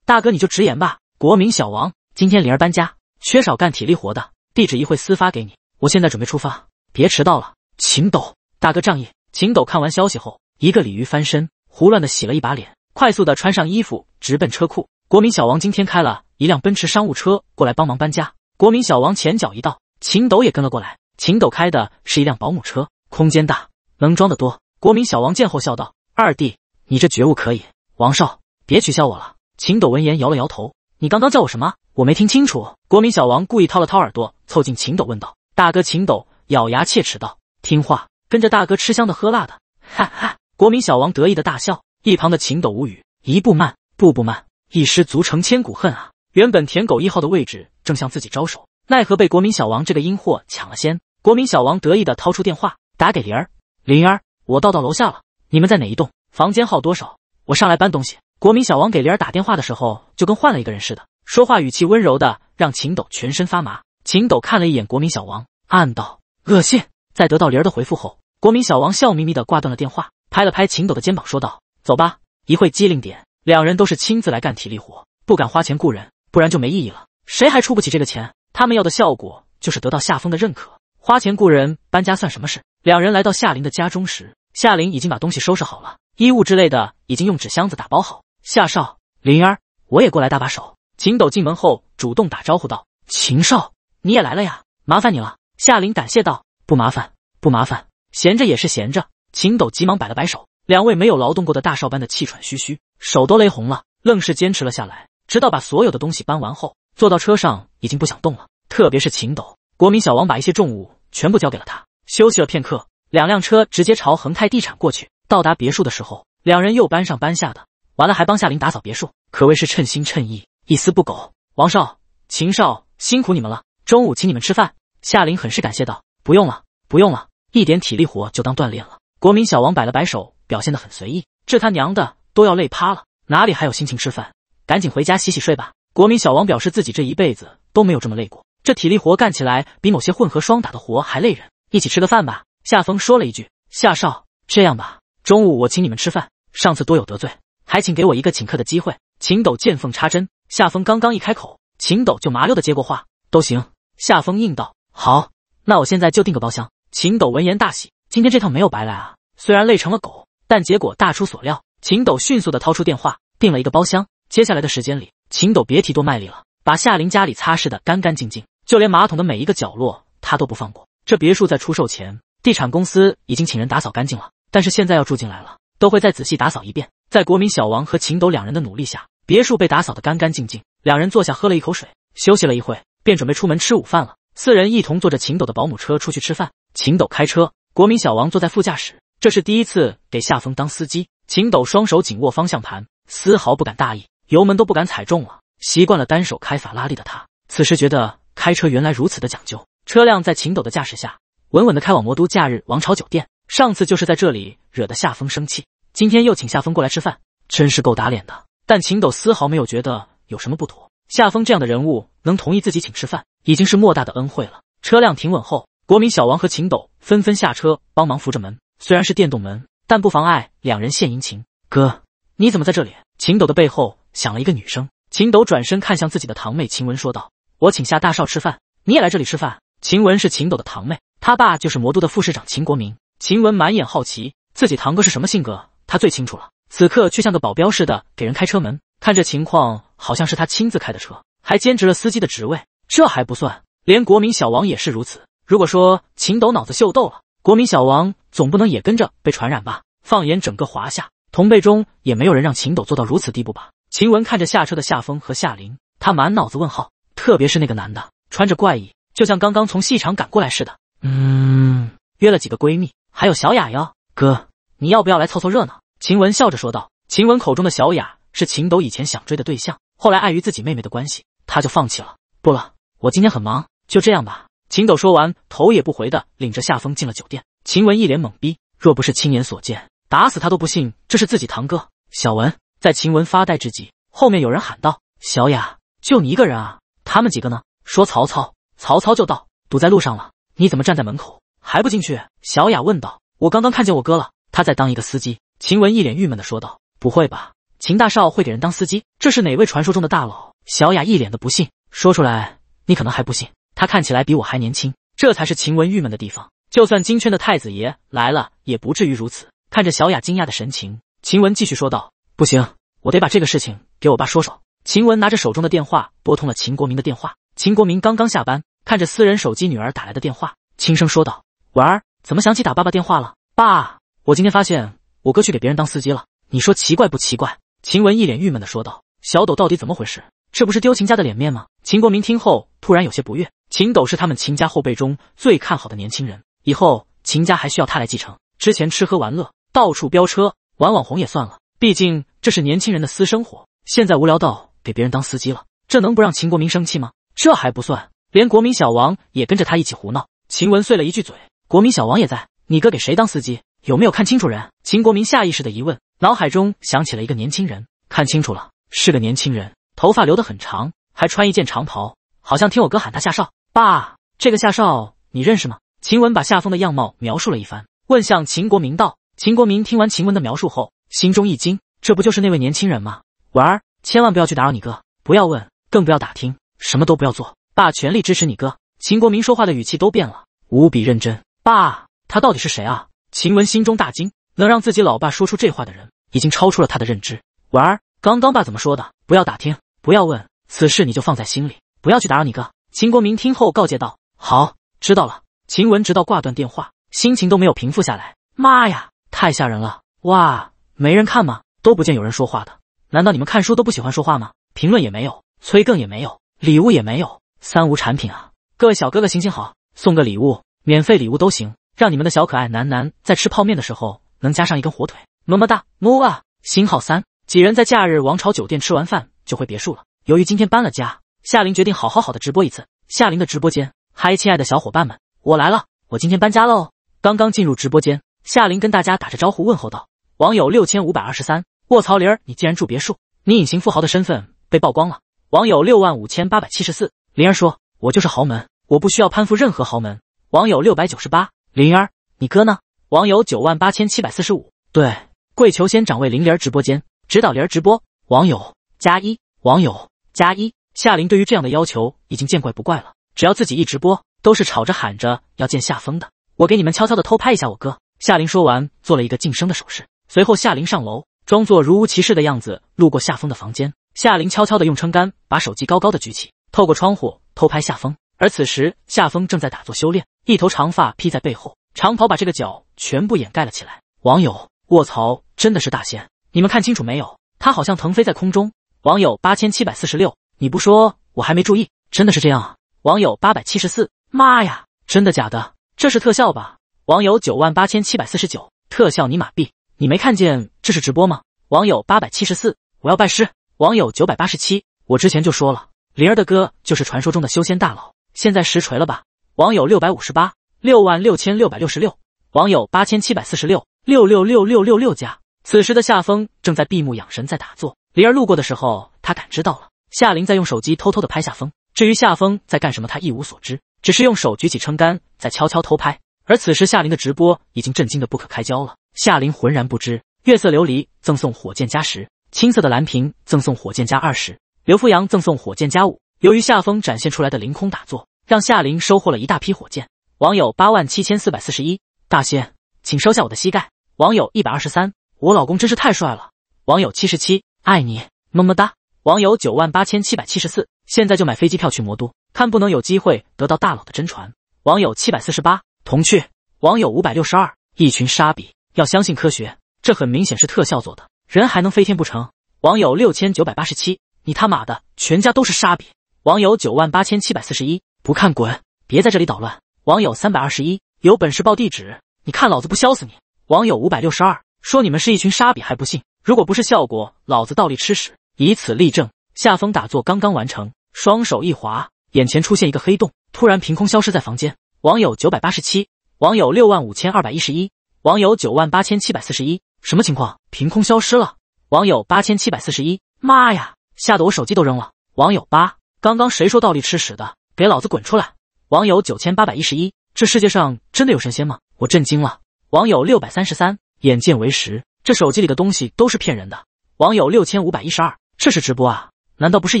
大哥你就直言吧。国民小王，今天灵儿搬家，缺少干体力活的，地址一会私发给你。我现在准备出发，别迟到了。秦斗，大哥仗义。秦斗看完消息后，一个鲤鱼翻身，胡乱的洗了一把脸，快速的穿上衣服，直奔车库。国民小王今天开了一辆奔驰商务车过来帮忙搬家。国民小王前脚一到。秦斗也跟了过来。秦斗开的是一辆保姆车，空间大，能装的多。国民小王见后笑道：“二弟，你这觉悟可以。”王少，别取笑我了。”秦斗闻言摇了摇头：“你刚刚叫我什么？我没听清楚。”国民小王故意掏了掏耳朵，凑近秦斗问道：“大哥。”秦斗咬牙切齿道：“听话，跟着大哥吃香的喝辣的。”哈哈！国民小王得意的大笑。一旁的秦斗无语。一步慢，步步慢，一失足成千古恨啊！原本舔狗一号的位置正向自己招手。奈何被国民小王这个阴货抢了先。国民小王得意的掏出电话，打给灵儿。灵儿，我到到楼下了，你们在哪一栋？房间号多少？我上来搬东西。国民小王给灵儿打电话的时候，就跟换了一个人似的，说话语气温柔的让秦斗全身发麻。秦斗看了一眼国民小王，暗道恶心。在得到灵儿的回复后，国民小王笑眯眯的挂断了电话，拍了拍秦斗的肩膀，说道：“走吧，一会机灵点。两人都是亲自来干体力活，不敢花钱雇人，不然就没意义了。谁还出不起这个钱？”他们要的效果就是得到夏风的认可。花钱雇人搬家算什么事？两人来到夏林的家中时，夏林已经把东西收拾好了，衣物之类的已经用纸箱子打包好。夏少，林儿，我也过来搭把手。秦斗进门后主动打招呼道：“秦少，你也来了呀，麻烦你了。”夏林感谢道：“不麻烦，不麻烦，闲着也是闲着。”秦斗急忙摆了摆手。两位没有劳动过的大少般的气喘吁吁，手都勒红了，愣是坚持了下来，直到把所有的东西搬完后。坐到车上已经不想动了，特别是秦斗。国民小王把一些重物全部交给了他。休息了片刻，两辆车直接朝恒泰地产过去。到达别墅的时候，两人又搬上搬下的，完了还帮夏林打扫别墅，可谓是称心称意，一丝不苟。王少、秦少辛苦你们了，中午请你们吃饭。夏林很是感谢道：“不用了，不用了，一点体力活就当锻炼了。”国民小王摆了摆手，表现得很随意。这他娘的都要累趴了，哪里还有心情吃饭？赶紧回家洗洗睡吧。国民小王表示自己这一辈子都没有这么累过，这体力活干起来比某些混合双打的活还累人。一起吃个饭吧，夏风说了一句：“夏少，这样吧，中午我请你们吃饭。上次多有得罪，还请给我一个请客的机会。”秦斗见缝插针，夏风刚刚一开口，秦斗就麻溜的接过话：“都行。”夏风应道：“好，那我现在就订个包厢。”秦斗闻言大喜，今天这趟没有白来啊！虽然累成了狗，但结果大出所料。秦斗迅速的掏出电话，订了一个包厢。接下来的时间里。秦斗别提多卖力了，把夏林家里擦拭的干干净净，就连马桶的每一个角落他都不放过。这别墅在出售前，地产公司已经请人打扫干净了，但是现在要住进来了，都会再仔细打扫一遍。在国民小王和秦斗两人的努力下，别墅被打扫的干干净净。两人坐下喝了一口水，休息了一会，便准备出门吃午饭了。四人一同坐着秦斗的保姆车出去吃饭，秦斗开车，国民小王坐在副驾驶，这是第一次给夏风当司机。秦斗双手紧握方向盘，丝毫不敢大意。油门都不敢踩重了。习惯了单手开法拉利的他，此时觉得开车原来如此的讲究。车辆在秦斗的驾驶下，稳稳的开往魔都假日王朝酒店。上次就是在这里惹得夏风生气，今天又请夏风过来吃饭，真是够打脸的。但秦斗丝毫没有觉得有什么不妥。夏风这样的人物能同意自己请吃饭，已经是莫大的恩惠了。车辆停稳后，国民小王和秦斗纷纷下车帮忙扶着门。虽然是电动门，但不妨碍两人献殷勤。哥，你怎么在这里？秦斗的背后。想了一个女生，秦斗转身看向自己的堂妹秦雯，说道：“我请夏大少吃饭，你也来这里吃饭。”秦雯是秦斗的堂妹，他爸就是魔都的副市长秦国民。秦雯满眼好奇，自己堂哥是什么性格，他最清楚了。此刻却像个保镖似的给人开车门，看这情况，好像是他亲自开的车，还兼职了司机的职位。这还不算，连国民小王也是如此。如果说秦斗脑子秀逗了，国民小王总不能也跟着被传染吧？放眼整个华夏，同辈中也没有人让秦斗做到如此地步吧？秦雯看着下车的夏风和夏琳，她满脑子问号，特别是那个男的，穿着怪异，就像刚刚从戏场赶过来似的。嗯，约了几个闺蜜，还有小雅哟，哥，你要不要来凑凑热闹？秦雯笑着说道。秦雯口中的小雅是秦斗以前想追的对象，后来碍于自己妹妹的关系，他就放弃了。不了，我今天很忙，就这样吧。秦斗说完，头也不回的领着夏风进了酒店。秦雯一脸懵逼，若不是亲眼所见，打死他都不信这是自己堂哥小文。在秦雯发呆之际，后面有人喊道：“小雅，就你一个人啊？他们几个呢？”说曹操，曹操就到，堵在路上了。你怎么站在门口还不进去？”小雅问道。“我刚刚看见我哥了，他在当一个司机。”秦雯一脸郁闷的说道。“不会吧？秦大少会给人当司机？这是哪位传说中的大佬？”小雅一脸的不信。“说出来你可能还不信。他看起来比我还年轻，这才是秦雯郁闷的地方。就算金圈的太子爷来了，也不至于如此。”看着小雅惊讶的神情，秦雯继续说道。不行，我得把这个事情给我爸说说。秦文拿着手中的电话拨通了秦国民的电话。秦国民刚刚下班，看着私人手机女儿打来的电话，轻声说道：“婉儿，怎么想起打爸爸电话了？爸，我今天发现我哥去给别人当司机了，你说奇怪不奇怪？”秦文一脸郁闷的说道：“小斗到底怎么回事？这不是丢秦家的脸面吗？”秦国民听后突然有些不悦。秦斗是他们秦家后辈中最看好的年轻人，以后秦家还需要他来继承。之前吃喝玩乐，到处飙车，玩网红也算了。毕竟这是年轻人的私生活，现在无聊到给别人当司机了，这能不让秦国民生气吗？这还不算，连国民小王也跟着他一起胡闹。秦文碎了一句嘴：“国民小王也在，你哥给谁当司机？有没有看清楚人？”秦国民下意识的疑问，脑海中想起了一个年轻人，看清楚了，是个年轻人，头发留得很长，还穿一件长袍，好像听我哥喊他夏少。爸，这个夏少你认识吗？秦文把夏风的样貌描述了一番，问向秦国民道。秦国民听完秦文的描述后。心中一惊，这不就是那位年轻人吗？婉儿，千万不要去打扰你哥，不要问，更不要打听，什么都不要做。爸，全力支持你哥。秦国民说话的语气都变了，无比认真。爸，他到底是谁啊？秦文心中大惊，能让自己老爸说出这话的人，已经超出了他的认知。婉儿，刚刚爸怎么说的？不要打听，不要问，此事你就放在心里，不要去打扰你哥。秦国民听后告诫道：“好，知道了。”秦文直到挂断电话，心情都没有平复下来。妈呀，太吓人了！哇。没人看吗？都不见有人说话的，难道你们看书都不喜欢说话吗？评论也没有，催更也没有，礼物也没有，三无产品啊！各位小哥哥，行行好，送个礼物，免费礼物都行，让你们的小可爱楠楠在吃泡面的时候能加上一根火腿，么么哒，么啊！星号三，几人在假日王朝酒店吃完饭就回别墅了。由于今天搬了家，夏琳决定好好好的直播一次。夏琳的直播间，嗨，亲爱的小伙伴们，我来了，我今天搬家喽！刚刚进入直播间，夏琳跟大家打着招呼问候道。网友六千五百二十三，卧槽！玲儿，你竟然住别墅，你隐形富豪的身份被曝光了。网友六万五千八百七十四，玲儿说：“我就是豪门，我不需要攀附任何豪门。”网友六百九十八，玲儿，你哥呢？网友九万八千七百四十五，对，跪求先长为玲林儿直播间指导玲儿直播。网友加一，网友加一。夏琳对于这样的要求已经见怪不怪了，只要自己一直播，都是吵着喊着要见夏风的。我给你们悄悄的偷拍一下我哥。夏琳说完，做了一个晋升的手势。随后，夏琳上楼，装作如无其事的样子，路过夏风的房间。夏琳悄悄地用撑杆把手机高高的举起，透过窗户偷拍夏风。而此时，夏风正在打坐修炼，一头长发披在背后，长袍把这个脚全部掩盖了起来。网友：卧槽，真的是大仙！你们看清楚没有？他好像腾飞在空中。网友：八千七百四十六，你不说我还没注意，真的是这样啊！网友：八百七十四，妈呀，真的假的？这是特效吧？网友：九万八千七百四十九，特效你妈逼！你没看见这是直播吗？网友八百七十四，我要拜师。网友九百八十七，我之前就说了，灵儿的歌就是传说中的修仙大佬，现在实锤了吧？网友六百五十八，六万六千六百六十六。网友八千七百四十六，六六六六六六加。此时的夏风正在闭目养神，在打坐。灵儿路过的时候，他感知到了夏灵在用手机偷偷的拍夏风。至于夏风在干什么，他一无所知，只是用手举起撑杆，在悄悄偷拍。而此时夏林的直播已经震惊的不可开交了，夏林浑然不知。月色琉璃赠送火箭加十，青色的蓝瓶赠送火箭加二十，刘富阳赠送火箭加五。由于夏风展现出来的凌空打坐，让夏林收获了一大批火箭。网友八万七千四百四十一大仙，请收下我的膝盖。网友一百二十三，我老公真是太帅了。网友七十七，爱你么么哒。网友九万八千七百七十四，现在就买飞机票去魔都，看不能有机会得到大佬的真传。网友七百四十八。童趣，网友五百六十二，一群沙比，要相信科学，这很明显是特效做的，人还能飞天不成？网友六千九百八十七，你他妈的全家都是沙比。网友九万八千七百四十一，不看滚，别在这里捣乱！网友三百二十一，有本事报地址，你看老子不削死你！网友五百六十二，说你们是一群沙比还不信？如果不是效果，老子倒立吃屎，以此立证。夏风打坐刚刚完成，双手一滑，眼前出现一个黑洞，突然凭空消失在房间。网友九百八十七，网友六万五千二百一十一，网友九万八千七百四十一，什么情况？凭空消失了！网友八千七百四十一，妈呀，吓得我手机都扔了！网友八，刚刚谁说倒立吃屎的？给老子滚出来！网友九千八百一十一，这世界上真的有神仙吗？我震惊了！网友六百三十三，眼见为实，这手机里的东西都是骗人的！网友六千五百一十二，这是直播啊？难道不是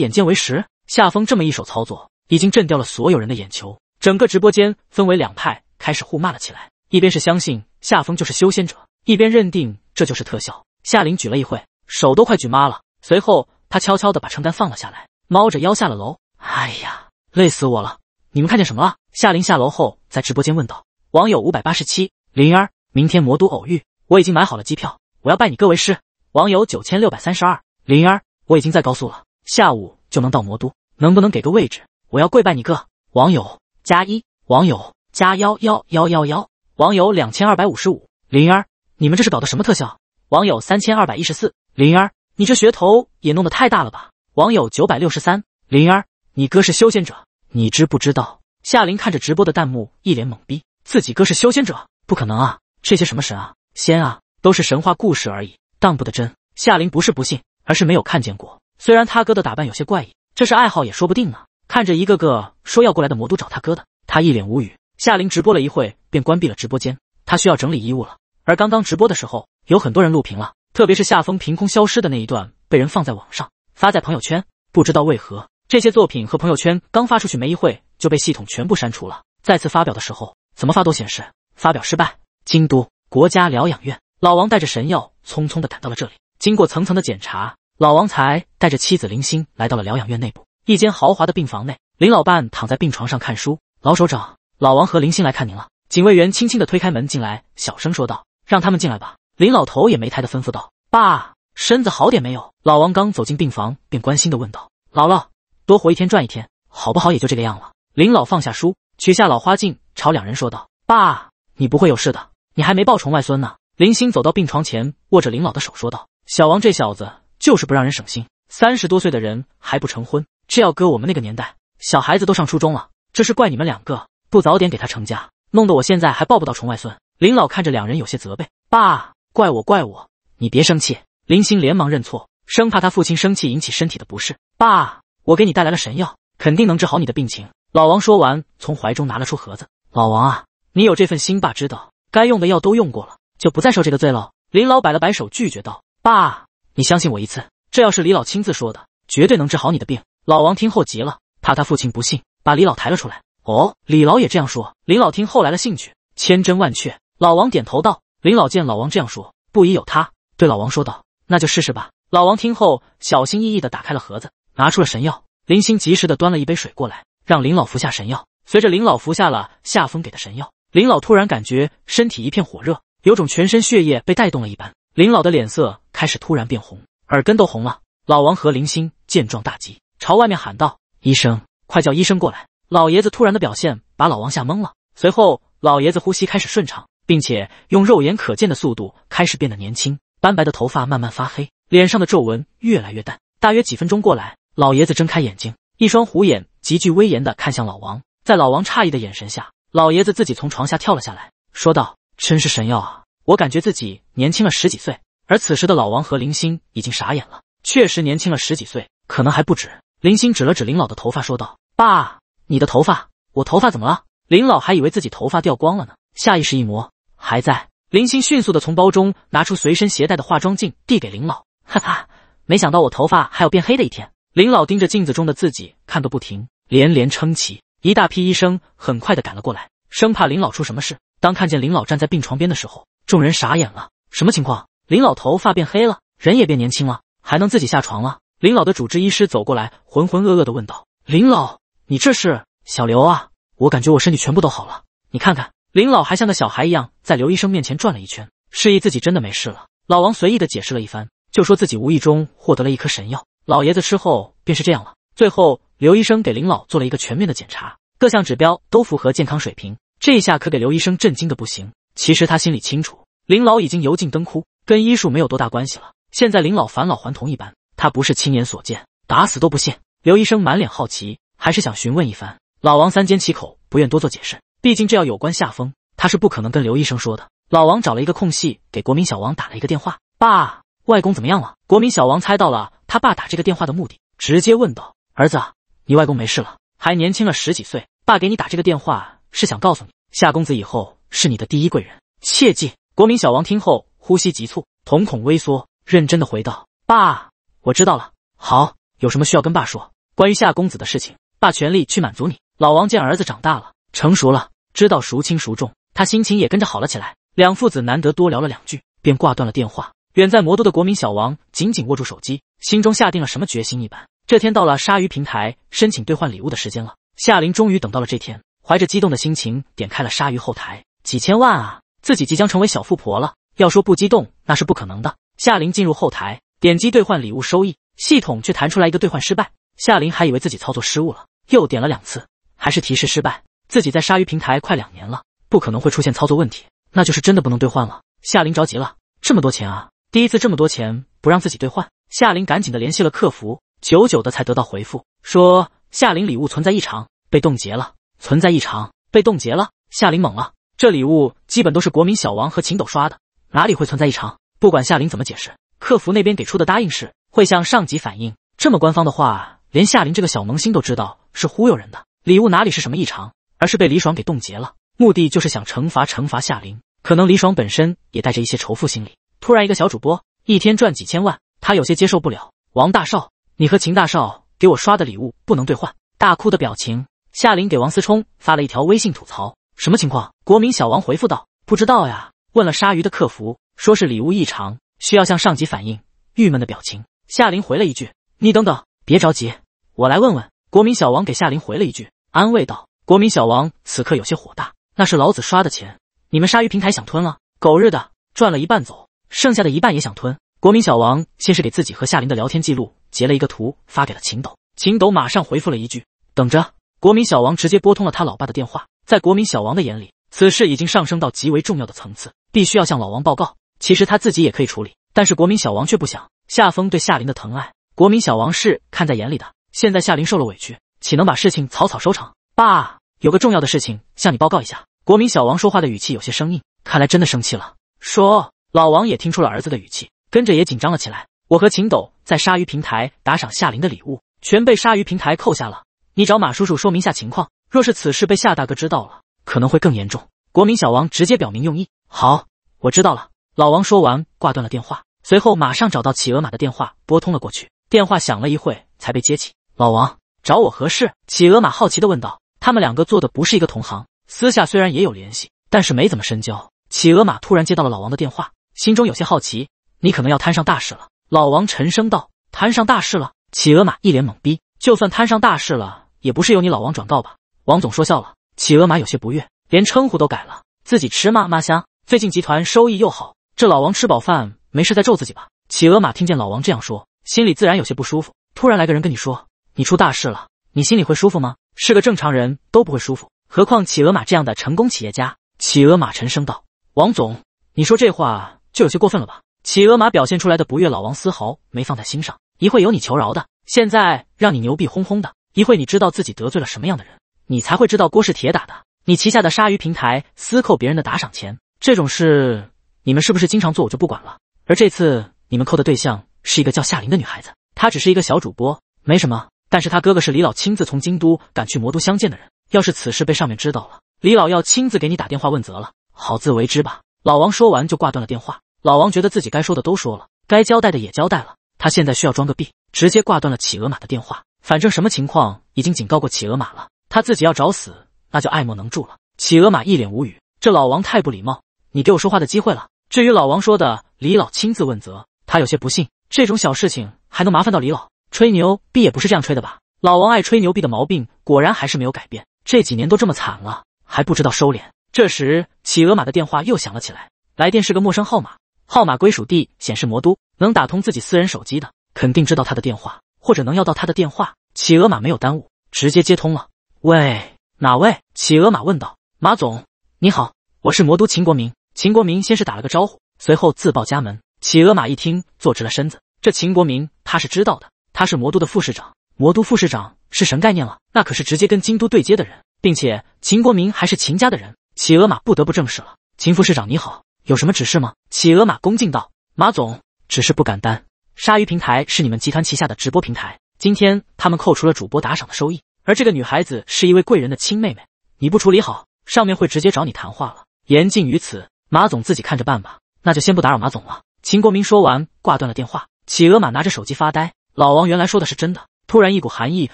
眼见为实？夏风这么一手操作，已经震掉了所有人的眼球。整个直播间分为两派，开始互骂了起来。一边是相信夏风就是修仙者，一边认定这就是特效。夏琳举了一会，手都快举麻了。随后，他悄悄地把撑杆放了下来，猫着腰下了楼。哎呀，累死我了！你们看见什么了？夏琳下楼后在直播间问道。网友五百八十七，灵儿，明天魔都偶遇，我已经买好了机票，我要拜你哥为师。网友九千六百三十二，灵儿，我已经在高速了，下午就能到魔都，能不能给个位置？我要跪拜你哥。网友。加一网友加幺幺幺幺幺网友两千二百五十五灵儿，你们这是搞的什么特效？网友三千二百一十四灵儿，你这噱头也弄得太大了吧？网友九百六十三灵儿，你哥是修仙者，你知不知道？夏林看着直播的弹幕，一脸懵逼。自己哥是修仙者，不可能啊！这些什么神啊仙啊，都是神话故事而已，当不得真。夏林不是不信，而是没有看见过。虽然他哥的打扮有些怪异，这是爱好也说不定呢。看着一个个说要过来的魔都找他哥的，他一脸无语。夏琳直播了一会，便关闭了直播间。他需要整理衣物了。而刚刚直播的时候，有很多人录屏了，特别是夏风凭空消失的那一段，被人放在网上发在朋友圈。不知道为何，这些作品和朋友圈刚发出去没一会，就被系统全部删除了。再次发表的时候，怎么发都显示发表失败。京都国家疗养院，老王带着神药匆匆的赶到了这里。经过层层的检查，老王才带着妻子林星来到了疗养院内部。一间豪华的病房内，林老伴躺在病床上看书。老首长，老王和林星来看您了。警卫员轻轻的推开门进来，小声说道：“让他们进来吧。”林老头也没抬的吩咐道：“爸，身子好点没有？”老王刚走进病房，便关心的问道：“姥姥，多活一天赚一天，好不好？也就这个样了。”林老放下书，取下老花镜，朝两人说道：“爸，你不会有事的。你还没抱重外孙呢。”林星走到病床前，握着林老的手说道：“小王这小子就是不让人省心，三十多岁的人还不成婚。”这要搁我们那个年代，小孩子都上初中了。这是怪你们两个不早点给他成家，弄得我现在还抱不到重外孙。林老看着两人有些责备：“爸，怪我，怪我，你别生气。”林星连忙认错，生怕他父亲生气引起身体的不适。爸，我给你带来了神药，肯定能治好你的病情。”老王说完，从怀中拿了出盒子。老王啊，你有这份心，爸知道。该用的药都用过了，就不再受这个罪了。林老摆了摆手，拒绝道：“爸，你相信我一次，这要是李老亲自说的，绝对能治好你的病。”老王听后急了，怕他父亲不信，把李老抬了出来。哦，李老也这样说。林老听后来了兴趣，千真万确。老王点头道。林老见老王这样说，不疑有他，对老王说道：“那就试试吧。”老王听后，小心翼翼的打开了盒子，拿出了神药。林星及时的端了一杯水过来，让林老服下神药。随着林老服下了夏风给的神药，林老突然感觉身体一片火热，有种全身血液被带动了一般。林老的脸色开始突然变红，耳根都红了。老王和林星见状大急。朝外面喊道：“医生，快叫医生过来！”老爷子突然的表现把老王吓懵了。随后，老爷子呼吸开始顺畅，并且用肉眼可见的速度开始变得年轻，斑白的头发慢慢发黑，脸上的皱纹越来越淡。大约几分钟过来，老爷子睁开眼睛，一双虎眼极具威严的看向老王。在老王诧异的眼神下，老爷子自己从床下跳了下来，说道：“真是神药啊！我感觉自己年轻了十几岁。”而此时的老王和林星已经傻眼了，确实年轻了十几岁，可能还不止。林星指了指林老的头发，说道：“爸，你的头发，我头发怎么了？”林老还以为自己头发掉光了呢，下意识一摸，还在。林星迅速的从包中拿出随身携带的化妆镜，递给林老。哈哈，没想到我头发还有变黑的一天。林老盯着镜子中的自己看个不停，连连称奇。一大批医生很快的赶了过来，生怕林老出什么事。当看见林老站在病床边的时候，众人傻眼了：什么情况？林老头发变黑了，人也变年轻了，还能自己下床了？林老的主治医师走过来，浑浑噩噩的问道：“林老，你这是小刘啊？我感觉我身体全部都好了，你看看。”林老还像个小孩一样，在刘医生面前转了一圈，示意自己真的没事了。老王随意的解释了一番，就说自己无意中获得了一颗神药，老爷子吃后便是这样了。最后，刘医生给林老做了一个全面的检查，各项指标都符合健康水平。这一下可给刘医生震惊的不行。其实他心里清楚，林老已经油尽灯枯，跟医术没有多大关系了。现在林老返老还童一般。他不是亲眼所见，打死都不信。刘医生满脸好奇，还是想询问一番。老王三缄其口，不愿多做解释。毕竟这要有关夏风，他是不可能跟刘医生说的。老王找了一个空隙，给国民小王打了一个电话：“爸，外公怎么样了？”国民小王猜到了他爸打这个电话的目的，直接问道：“儿子，你外公没事了，还年轻了十几岁。爸给你打这个电话是想告诉你，夏公子以后是你的第一贵人，切记。”国民小王听后，呼吸急促，瞳孔微缩，认真的回道：“爸。”我知道了，好，有什么需要跟爸说？关于夏公子的事情，爸全力去满足你。老王见儿子长大了，成熟了，知道孰轻孰重，他心情也跟着好了起来。两父子难得多聊了两句，便挂断了电话。远在魔都的国民小王紧紧握住手机，心中下定了什么决心一般。这天到了鲨鱼平台申请兑换礼物的时间了，夏林终于等到了这天，怀着激动的心情点开了鲨鱼后台，几千万啊！自己即将成为小富婆了，要说不激动那是不可能的。夏林进入后台。点击兑换礼物收益，系统却弹出来一个兑换失败。夏琳还以为自己操作失误了，又点了两次，还是提示失败。自己在鲨鱼平台快两年了，不可能会出现操作问题，那就是真的不能兑换了。夏琳着急了，这么多钱啊！第一次这么多钱不让自己兑换，夏琳赶紧的联系了客服，久久的才得到回复，说夏琳礼物存在异常，被冻结了。存在异常，被冻结了。夏琳懵了，这礼物基本都是国民小王和秦斗刷的，哪里会存在异常？不管夏琳怎么解释。客服那边给出的答应是会向上级反映，这么官方的话，连夏琳这个小萌新都知道是忽悠人的。礼物哪里是什么异常，而是被李爽给冻结了，目的就是想惩罚惩罚夏琳。可能李爽本身也带着一些仇富心理。突然，一个小主播一天赚几千万，他有些接受不了。王大少，你和秦大少给我刷的礼物不能兑换，大哭的表情。夏琳给王思聪发了一条微信吐槽：“什么情况？”国民小王回复道：“不知道呀，问了鲨鱼的客服，说是礼物异常。”需要向上级反映，郁闷的表情。夏林回了一句：“你等等，别着急，我来问问。”国民小王给夏林回了一句，安慰道：“国民小王此刻有些火大，那是老子刷的钱，你们鲨鱼平台想吞了？狗日的，赚了一半走，剩下的一半也想吞？”国民小王先是给自己和夏林的聊天记录截了一个图，发给了秦斗。秦斗马上回复了一句：“等着。”国民小王直接拨通了他老爸的电话。在国民小王的眼里，此事已经上升到极为重要的层次，必须要向老王报告。其实他自己也可以处理，但是国民小王却不想。夏风对夏林的疼爱，国民小王是看在眼里的。现在夏林受了委屈，岂能把事情草草收场？爸，有个重要的事情向你报告一下。国民小王说话的语气有些生硬，看来真的生气了。说。老王也听出了儿子的语气，跟着也紧张了起来。我和秦斗在鲨鱼平台打赏夏林的礼物，全被鲨鱼平台扣下了。你找马叔叔说明下情况。若是此事被夏大哥知道了，可能会更严重。国民小王直接表明用意。好，我知道了。老王说完，挂断了电话，随后马上找到企鹅马的电话，拨通了过去。电话响了一会，才被接起。老王找我何事？企鹅马好奇地问道。他们两个做的不是一个同行，私下虽然也有联系，但是没怎么深交。企鹅马突然接到了老王的电话，心中有些好奇。你可能要摊上大事了。老王沉声道。摊上大事了？企鹅马一脸懵逼。就算摊上大事了，也不是由你老王转告吧？王总说笑了。企鹅马有些不悦，连称呼都改了，自己吃嘛嘛香。最近集团收益又好。这老王吃饱饭没事在咒自己吧？企鹅马听见老王这样说，心里自然有些不舒服。突然来个人跟你说你出大事了，你心里会舒服吗？是个正常人都不会舒服，何况企鹅马这样的成功企业家。企鹅马沉声道：“王总，你说这话就有些过分了吧？”企鹅马表现出来的不悦，老王丝毫没放在心上。一会有你求饶的，现在让你牛逼哄哄的，一会你知道自己得罪了什么样的人，你才会知道锅是铁打的。你旗下的鲨鱼平台私扣别人的打赏钱，这种事。你们是不是经常做我就不管了。而这次你们扣的对象是一个叫夏琳的女孩子，她只是一个小主播，没什么。但是她哥哥是李老亲自从京都赶去魔都相见的人。要是此事被上面知道了，李老要亲自给你打电话问责了。好自为之吧。老王说完就挂断了电话。老王觉得自己该说的都说了，该交代的也交代了。他现在需要装个逼，直接挂断了企鹅马的电话。反正什么情况已经警告过企鹅马了，他自己要找死那就爱莫能助了。企鹅马一脸无语，这老王太不礼貌，你给我说话的机会了？至于老王说的李老亲自问责，他有些不信，这种小事情还能麻烦到李老？吹牛逼也不是这样吹的吧？老王爱吹牛逼的毛病果然还是没有改变，这几年都这么惨了，还不知道收敛。这时，企鹅马的电话又响了起来，来电是个陌生号码，号码归属地显示魔都，能打通自己私人手机的，肯定知道他的电话，或者能要到他的电话。企鹅马没有耽误，直接接通了。喂，哪位？企鹅马问道。马总，你好，我是魔都秦国民。秦国民先是打了个招呼，随后自报家门。企鹅马一听，坐直了身子。这秦国民他是知道的，他是魔都的副市长。魔都副市长是神概念了，那可是直接跟京都对接的人，并且秦国民还是秦家的人。企鹅马不得不正视了。秦副市长你好，有什么指示吗？企鹅马恭敬道：“马总，只是不敢担。鲨鱼平台是你们集团旗下的直播平台，今天他们扣除了主播打赏的收益，而这个女孩子是一位贵人的亲妹妹，你不处理好，上面会直接找你谈话了。言尽于此。”马总自己看着办吧，那就先不打扰马总了。秦国民说完，挂断了电话。企鹅马拿着手机发呆。老王原来说的是真的。突然，一股寒意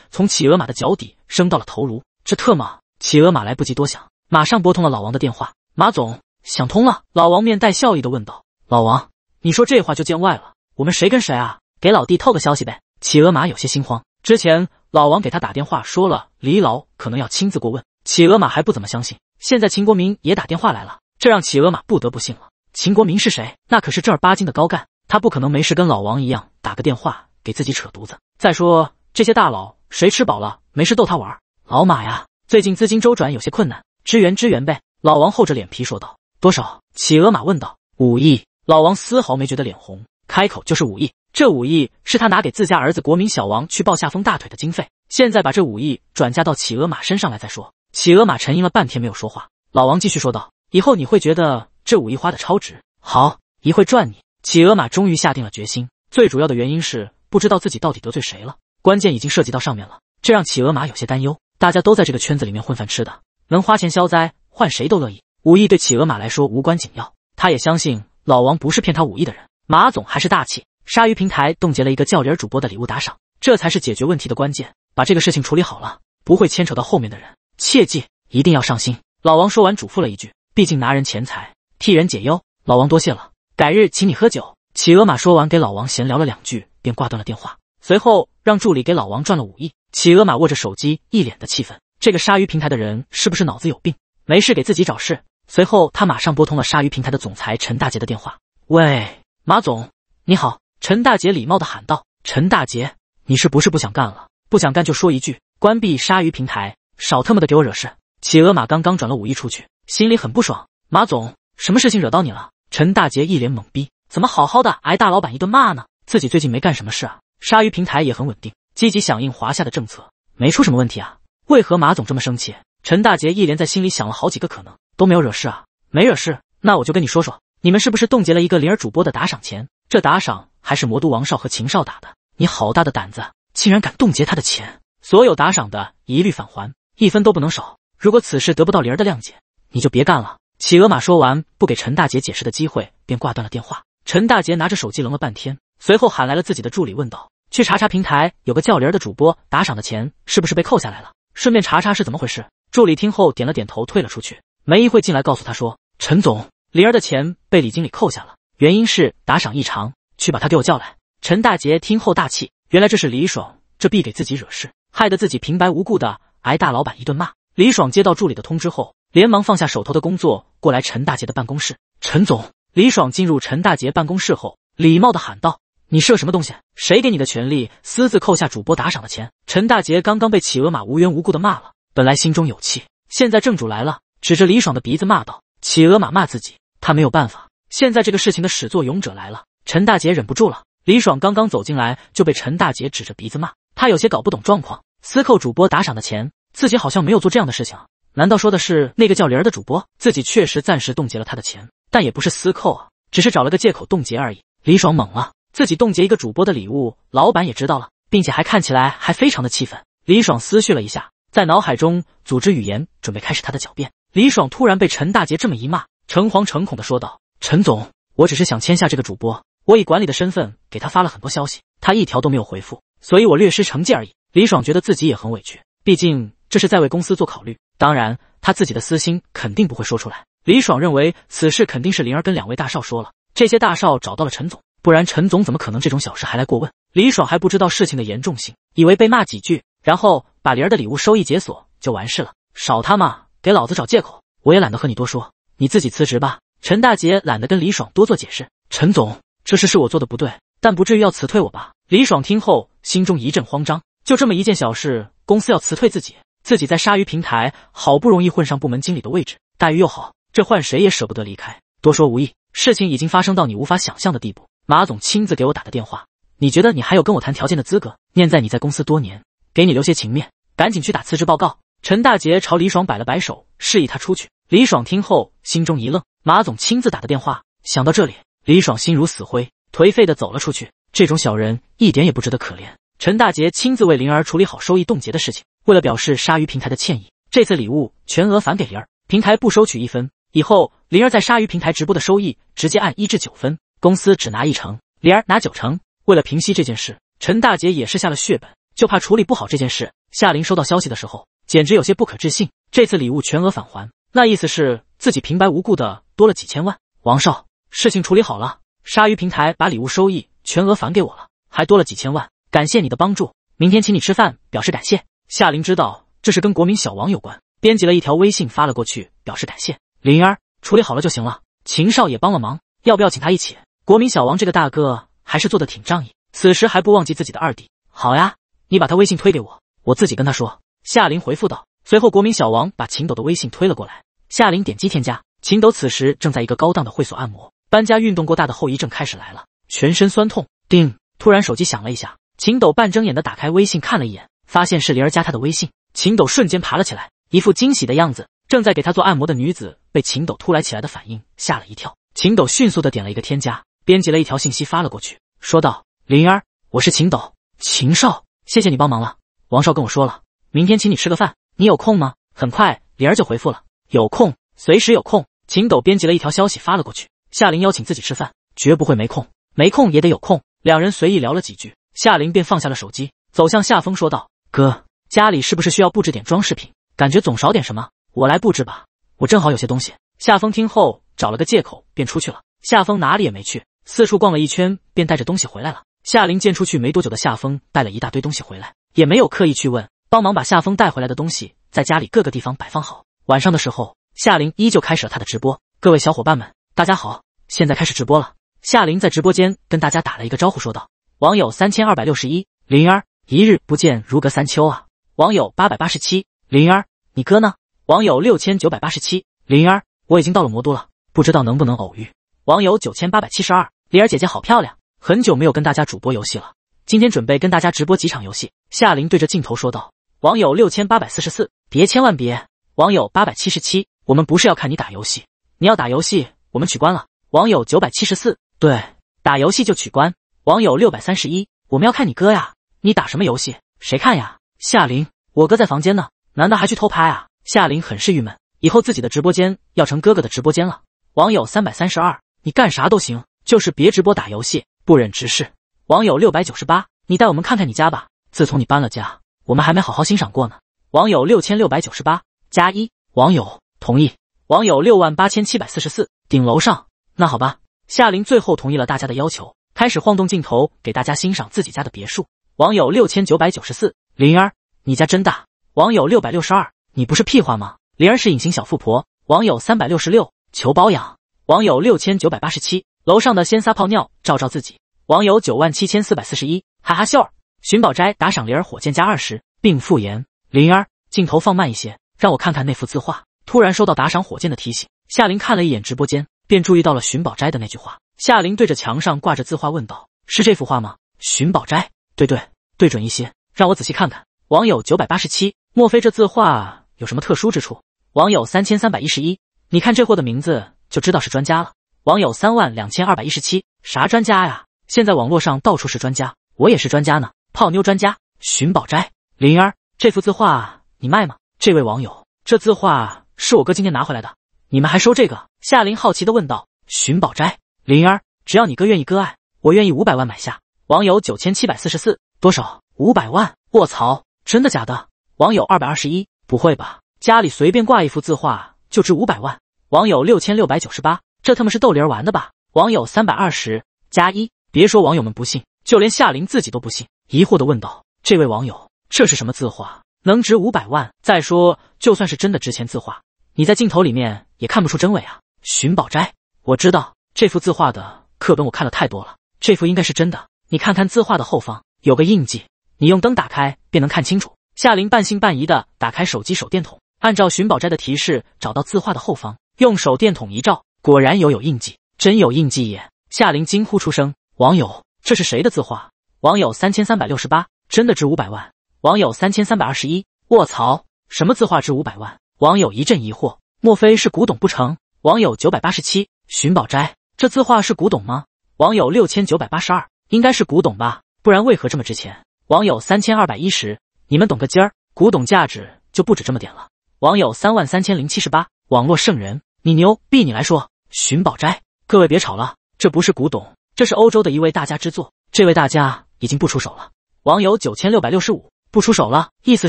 从企鹅马的脚底升到了头颅。这特么……企鹅马来不及多想，马上拨通了老王的电话。马总想通了。老王面带笑意的问道：“老王，你说这话就见外了，我们谁跟谁啊？给老弟透个消息呗。”企鹅马有些心慌。之前老王给他打电话说了，李老可能要亲自过问。企鹅马还不怎么相信。现在秦国民也打电话来了。这让企鹅马不得不信了。秦国民是谁？那可是正儿八经的高干，他不可能没事跟老王一样打个电话给自己扯犊子。再说这些大佬，谁吃饱了没事逗他玩？老马呀，最近资金周转有些困难，支援支援呗。老王厚着脸皮说道。多少？企鹅马问道。五亿。老王丝毫没觉得脸红，开口就是五亿。这五亿是他拿给自家儿子国民小王去抱夏风大腿的经费，现在把这五亿转嫁到企鹅马身上来再说。企鹅马沉吟了半天没有说话。老王继续说道。以后你会觉得这五亿花的超值，好，一会赚你。企鹅马终于下定了决心，最主要的原因是不知道自己到底得罪谁了，关键已经涉及到上面了，这让企鹅马有些担忧。大家都在这个圈子里面混饭吃的，能花钱消灾，换谁都乐意。五亿对企鹅马来说无关紧要，他也相信老王不是骗他五亿的人。马总还是大气，鲨鱼平台冻结了一个叫李儿主播的礼物打赏，这才是解决问题的关键。把这个事情处理好了，不会牵扯到后面的人。切记，一定要上心。老王说完，嘱咐了一句。毕竟拿人钱财替人解忧，老王多谢了，改日请你喝酒。企鹅马说完，给老王闲聊了两句，便挂断了电话。随后让助理给老王赚了五亿。企鹅马握着手机，一脸的气愤：这个鲨鱼平台的人是不是脑子有病，没事给自己找事？随后他马上拨通了鲨鱼平台的总裁陈大杰的电话：“喂，马总，你好。”陈大杰礼貌的喊道：“陈大杰，你是不是不想干了？不想干就说一句，关闭鲨鱼平台，少他妈的给我惹事。”企鹅马刚刚转了五亿出去。心里很不爽，马总，什么事情惹到你了？陈大杰一脸懵逼，怎么好好的挨大老板一顿骂呢？自己最近没干什么事啊，鲨鱼平台也很稳定，积极响应华夏的政策，没出什么问题啊？为何马总这么生气？陈大杰一连在心里想了好几个可能，都没有惹事啊，没惹事，那我就跟你说说，你们是不是冻结了一个灵儿主播的打赏钱？这打赏还是魔都王少和秦少打的，你好大的胆子，竟然敢冻结他的钱？所有打赏的一律返还，一分都不能少。如果此事得不到灵儿的谅解，你就别干了。”企鹅马说完，不给陈大姐解释的机会，便挂断了电话。陈大姐拿着手机愣了半天，随后喊来了自己的助理，问道：“去查查平台，有个叫灵儿的主播打赏的钱是不是被扣下来了？顺便查查是怎么回事。”助理听后点了点头，退了出去。没一会，进来告诉他说：“陈总，灵儿的钱被李经理扣下了，原因是打赏异常。去把他给我叫来。”陈大姐听后大气，原来这是李爽，这必给自己惹事，害得自己平白无故的挨大老板一顿骂。李爽接到助理的通知后。连忙放下手头的工作，过来陈大杰的办公室。陈总，李爽进入陈大杰办公室后，礼貌的喊道：“你是个什么东西？谁给你的权利私自扣下主播打赏的钱？”陈大杰刚刚被企鹅马无缘无故的骂了，本来心中有气，现在正主来了，指着李爽的鼻子骂道：“企鹅马骂自己，他没有办法。现在这个事情的始作俑者来了，陈大杰忍不住了。李爽刚刚走进来就被陈大杰指着鼻子骂，他有些搞不懂状况，私扣主播打赏的钱，自己好像没有做这样的事情。”难道说的是那个叫灵儿的主播？自己确实暂时冻结了他的钱，但也不是私扣啊，只是找了个借口冻结而已。李爽懵了，自己冻结一个主播的礼物，老板也知道了，并且还看起来还非常的气愤。李爽思绪了一下，在脑海中组织语言，准备开始他的狡辩。李爽突然被陈大杰这么一骂，诚惶诚恐的说道：“陈总，我只是想签下这个主播，我以管理的身份给他发了很多消息，他一条都没有回复，所以我略施成绩而已。”李爽觉得自己也很委屈，毕竟这是在为公司做考虑。当然，他自己的私心肯定不会说出来。李爽认为此事肯定是灵儿跟两位大少说了，这些大少找到了陈总，不然陈总怎么可能这种小事还来过问？李爽还不知道事情的严重性，以为被骂几句，然后把灵儿的礼物收益解锁就完事了。少他妈给老子找借口！我也懒得和你多说，你自己辞职吧。陈大姐懒得跟李爽多做解释。陈总，这事是我做的不对，但不至于要辞退我吧？李爽听后心中一阵慌张，就这么一件小事，公司要辞退自己？自己在鲨鱼平台好不容易混上部门经理的位置，待遇又好，这换谁也舍不得离开。多说无益，事情已经发生到你无法想象的地步。马总亲自给我打的电话，你觉得你还有跟我谈条件的资格？念在你在公司多年，给你留些情面，赶紧去打辞职报告。陈大杰朝李爽摆了摆手，示意他出去。李爽听后，心中一愣，马总亲自打的电话。想到这里，李爽心如死灰，颓废的走了出去。这种小人一点也不值得可怜。陈大杰亲自为灵儿处理好收益冻结的事情。为了表示鲨鱼平台的歉意，这次礼物全额返给灵儿，平台不收取一分。以后灵儿在鲨鱼平台直播的收益直接按一至九分，公司只拿一成，灵儿拿九成。为了平息这件事，陈大姐也是下了血本，就怕处理不好这件事。夏琳收到消息的时候，简直有些不可置信。这次礼物全额返还，那意思是自己平白无故的多了几千万。王少，事情处理好了，鲨鱼平台把礼物收益全额返给我了，还多了几千万，感谢你的帮助，明天请你吃饭表示感谢。夏琳知道这是跟国民小王有关，编辑了一条微信发了过去，表示感谢。灵儿处理好了就行了。秦少也帮了忙，要不要请他一起？国民小王这个大哥还是做的挺仗义，此时还不忘记自己的二弟。好呀，你把他微信推给我，我自己跟他说。夏琳回复道。随后，国民小王把秦斗的微信推了过来。夏琳点击添加。秦斗此时正在一个高档的会所按摩，搬家运动过大的后遗症开始来了，全身酸痛。叮，突然手机响了一下。秦斗半睁眼的打开微信看了一眼。发现是灵儿加他的微信，秦斗瞬间爬了起来，一副惊喜的样子。正在给他做按摩的女子被秦斗突然起来的反应吓了一跳。秦斗迅速的点了一个添加，编辑了一条信息发了过去，说道：“灵儿，我是秦斗，秦少，谢谢你帮忙了。王少跟我说了，明天请你吃个饭，你有空吗？”很快，灵儿就回复了：“有空，随时有空。”秦斗编辑了一条消息发了过去，夏琳邀请自己吃饭，绝不会没空，没空也得有空。两人随意聊了几句，夏琳便放下了手机，走向夏风，说道。哥，家里是不是需要布置点装饰品？感觉总少点什么，我来布置吧。我正好有些东西。夏风听后找了个借口便出去了。夏风哪里也没去，四处逛了一圈，便带着东西回来了。夏林见出去没多久的夏风带了一大堆东西回来，也没有刻意去问，帮忙把夏风带回来的东西在家里各个地方摆放好。晚上的时候，夏林依旧开始了他的直播。各位小伙伴们，大家好，现在开始直播了。夏林在直播间跟大家打了一个招呼，说道：“网友三千二百六十一，林儿。”一日不见如隔三秋啊！网友八百八十七，灵儿，你哥呢？网友六千九百八十七，灵儿，我已经到了魔都了，不知道能不能偶遇。网友九千八百七十二，灵儿姐姐好漂亮，很久没有跟大家主播游戏了，今天准备跟大家直播几场游戏。夏琳对着镜头说道。网友六千八百四十四，别千万别！网友八百七十七，我们不是要看你打游戏，你要打游戏，我们取关了。网友九百七十四，对，打游戏就取关。网友六百三十一，我们要看你哥呀。你打什么游戏？谁看呀？夏琳，我哥在房间呢，难道还去偷拍啊？夏琳很是郁闷，以后自己的直播间要成哥哥的直播间了。网友三百三十二，你干啥都行，就是别直播打游戏，不忍直视。网友六百九十八，你带我们看看你家吧，自从你搬了家，我们还没好好欣赏过呢。网友六千六百九十八加一，网友同意。网友六万八千七百四十四，顶楼上。那好吧，夏琳最后同意了大家的要求，开始晃动镜头给大家欣赏自己家的别墅。网友六千九百九十四，灵儿，你家真大。网友六百六十二，你不是屁话吗？灵儿是隐形小富婆。网友三百六十六，求包养。网友六千九百八十七，楼上的先撒泡尿照照自己。网友九万七千四百四十一，哈哈笑。寻宝斋打赏灵儿火箭加二十，并附言：灵儿，镜头放慢一些，让我看看那幅字画。突然收到打赏火箭的提醒，夏琳看了一眼直播间，便注意到了寻宝斋的那句话。夏琳对着墙上挂着字画问道：是这幅画吗？寻宝斋，对对。对准一些，让我仔细看看。网友九百八十七，莫非这字画有什么特殊之处？网友三千三百一十一，你看这货的名字就知道是专家了。网友三万两千二百一十七，啥专家呀？现在网络上到处是专家，我也是专家呢，泡妞专家。寻宝斋，灵儿，这幅字画你卖吗？这位网友，这字画是我哥今天拿回来的，你们还收这个？夏琳好奇的问道。寻宝斋，灵儿，只要你哥愿意割爱，我愿意五百万买下。网友九千七百四十四。多少？五百万！卧槽！真的假的？网友二百二十一，不会吧？家里随便挂一幅字画就值五百万？网友六千六百九十八，这他妈是逗铃玩的吧？网友三百二十加一。别说网友们不信，就连夏琳自己都不信，疑惑的问道：“这位网友，这是什么字画？能值五百万？再说，就算是真的值钱字画，你在镜头里面也看不出真伪啊。”寻宝斋，我知道这幅字画的课本我看了太多了，这幅应该是真的。你看看字画的后方。有个印记，你用灯打开便能看清楚。夏琳半信半疑的打开手机手电筒，按照寻宝斋的提示找到字画的后方，用手电筒一照，果然有有印记，真有印记耶！夏琳惊呼出声。网友，这是谁的字画？网友三千三百六十八，真的值五百万？网友三千三百二十一，卧槽，什么字画值五百万？网友一阵疑惑，莫非是古董不成？网友九百八十七，寻宝斋，这字画是古董吗？网友六千九百八十二，应该是古董吧。不然为何这么值钱？网友三千二百一十，你们懂个鸡儿，古董价值就不止这么点了。网友三万三千零七十八，网络圣人，你牛逼，你来说。寻宝斋，各位别吵了，这不是古董，这是欧洲的一位大家之作。这位大家已经不出手了。网友九千六百六十五，不出手了，意思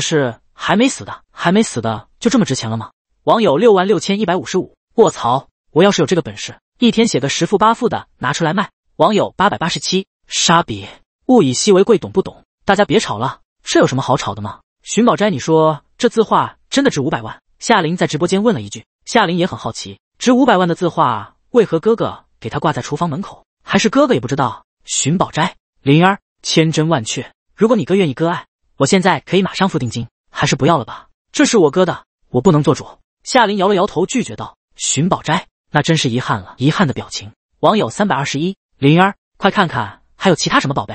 是还没死的，还没死的就这么值钱了吗？网友六万六千一百五十五，卧槽，我要是有这个本事，一天写个十副八副的拿出来卖。网友八百八十七，傻逼。物以稀为贵，懂不懂？大家别吵了，这有什么好吵的吗？寻宝斋，你说这字画真的值五百万？夏琳在直播间问了一句。夏琳也很好奇，值五百万的字画，为何哥哥给他挂在厨房门口？还是哥哥也不知道？寻宝斋，灵儿，千真万确。如果你哥愿意割爱，我现在可以马上付定金。还是不要了吧，这是我哥的，我不能做主。夏琳摇了摇头，拒绝道：“寻宝斋，那真是遗憾了。”遗憾的表情。网友三百二十一，灵儿，快看看还有其他什么宝贝。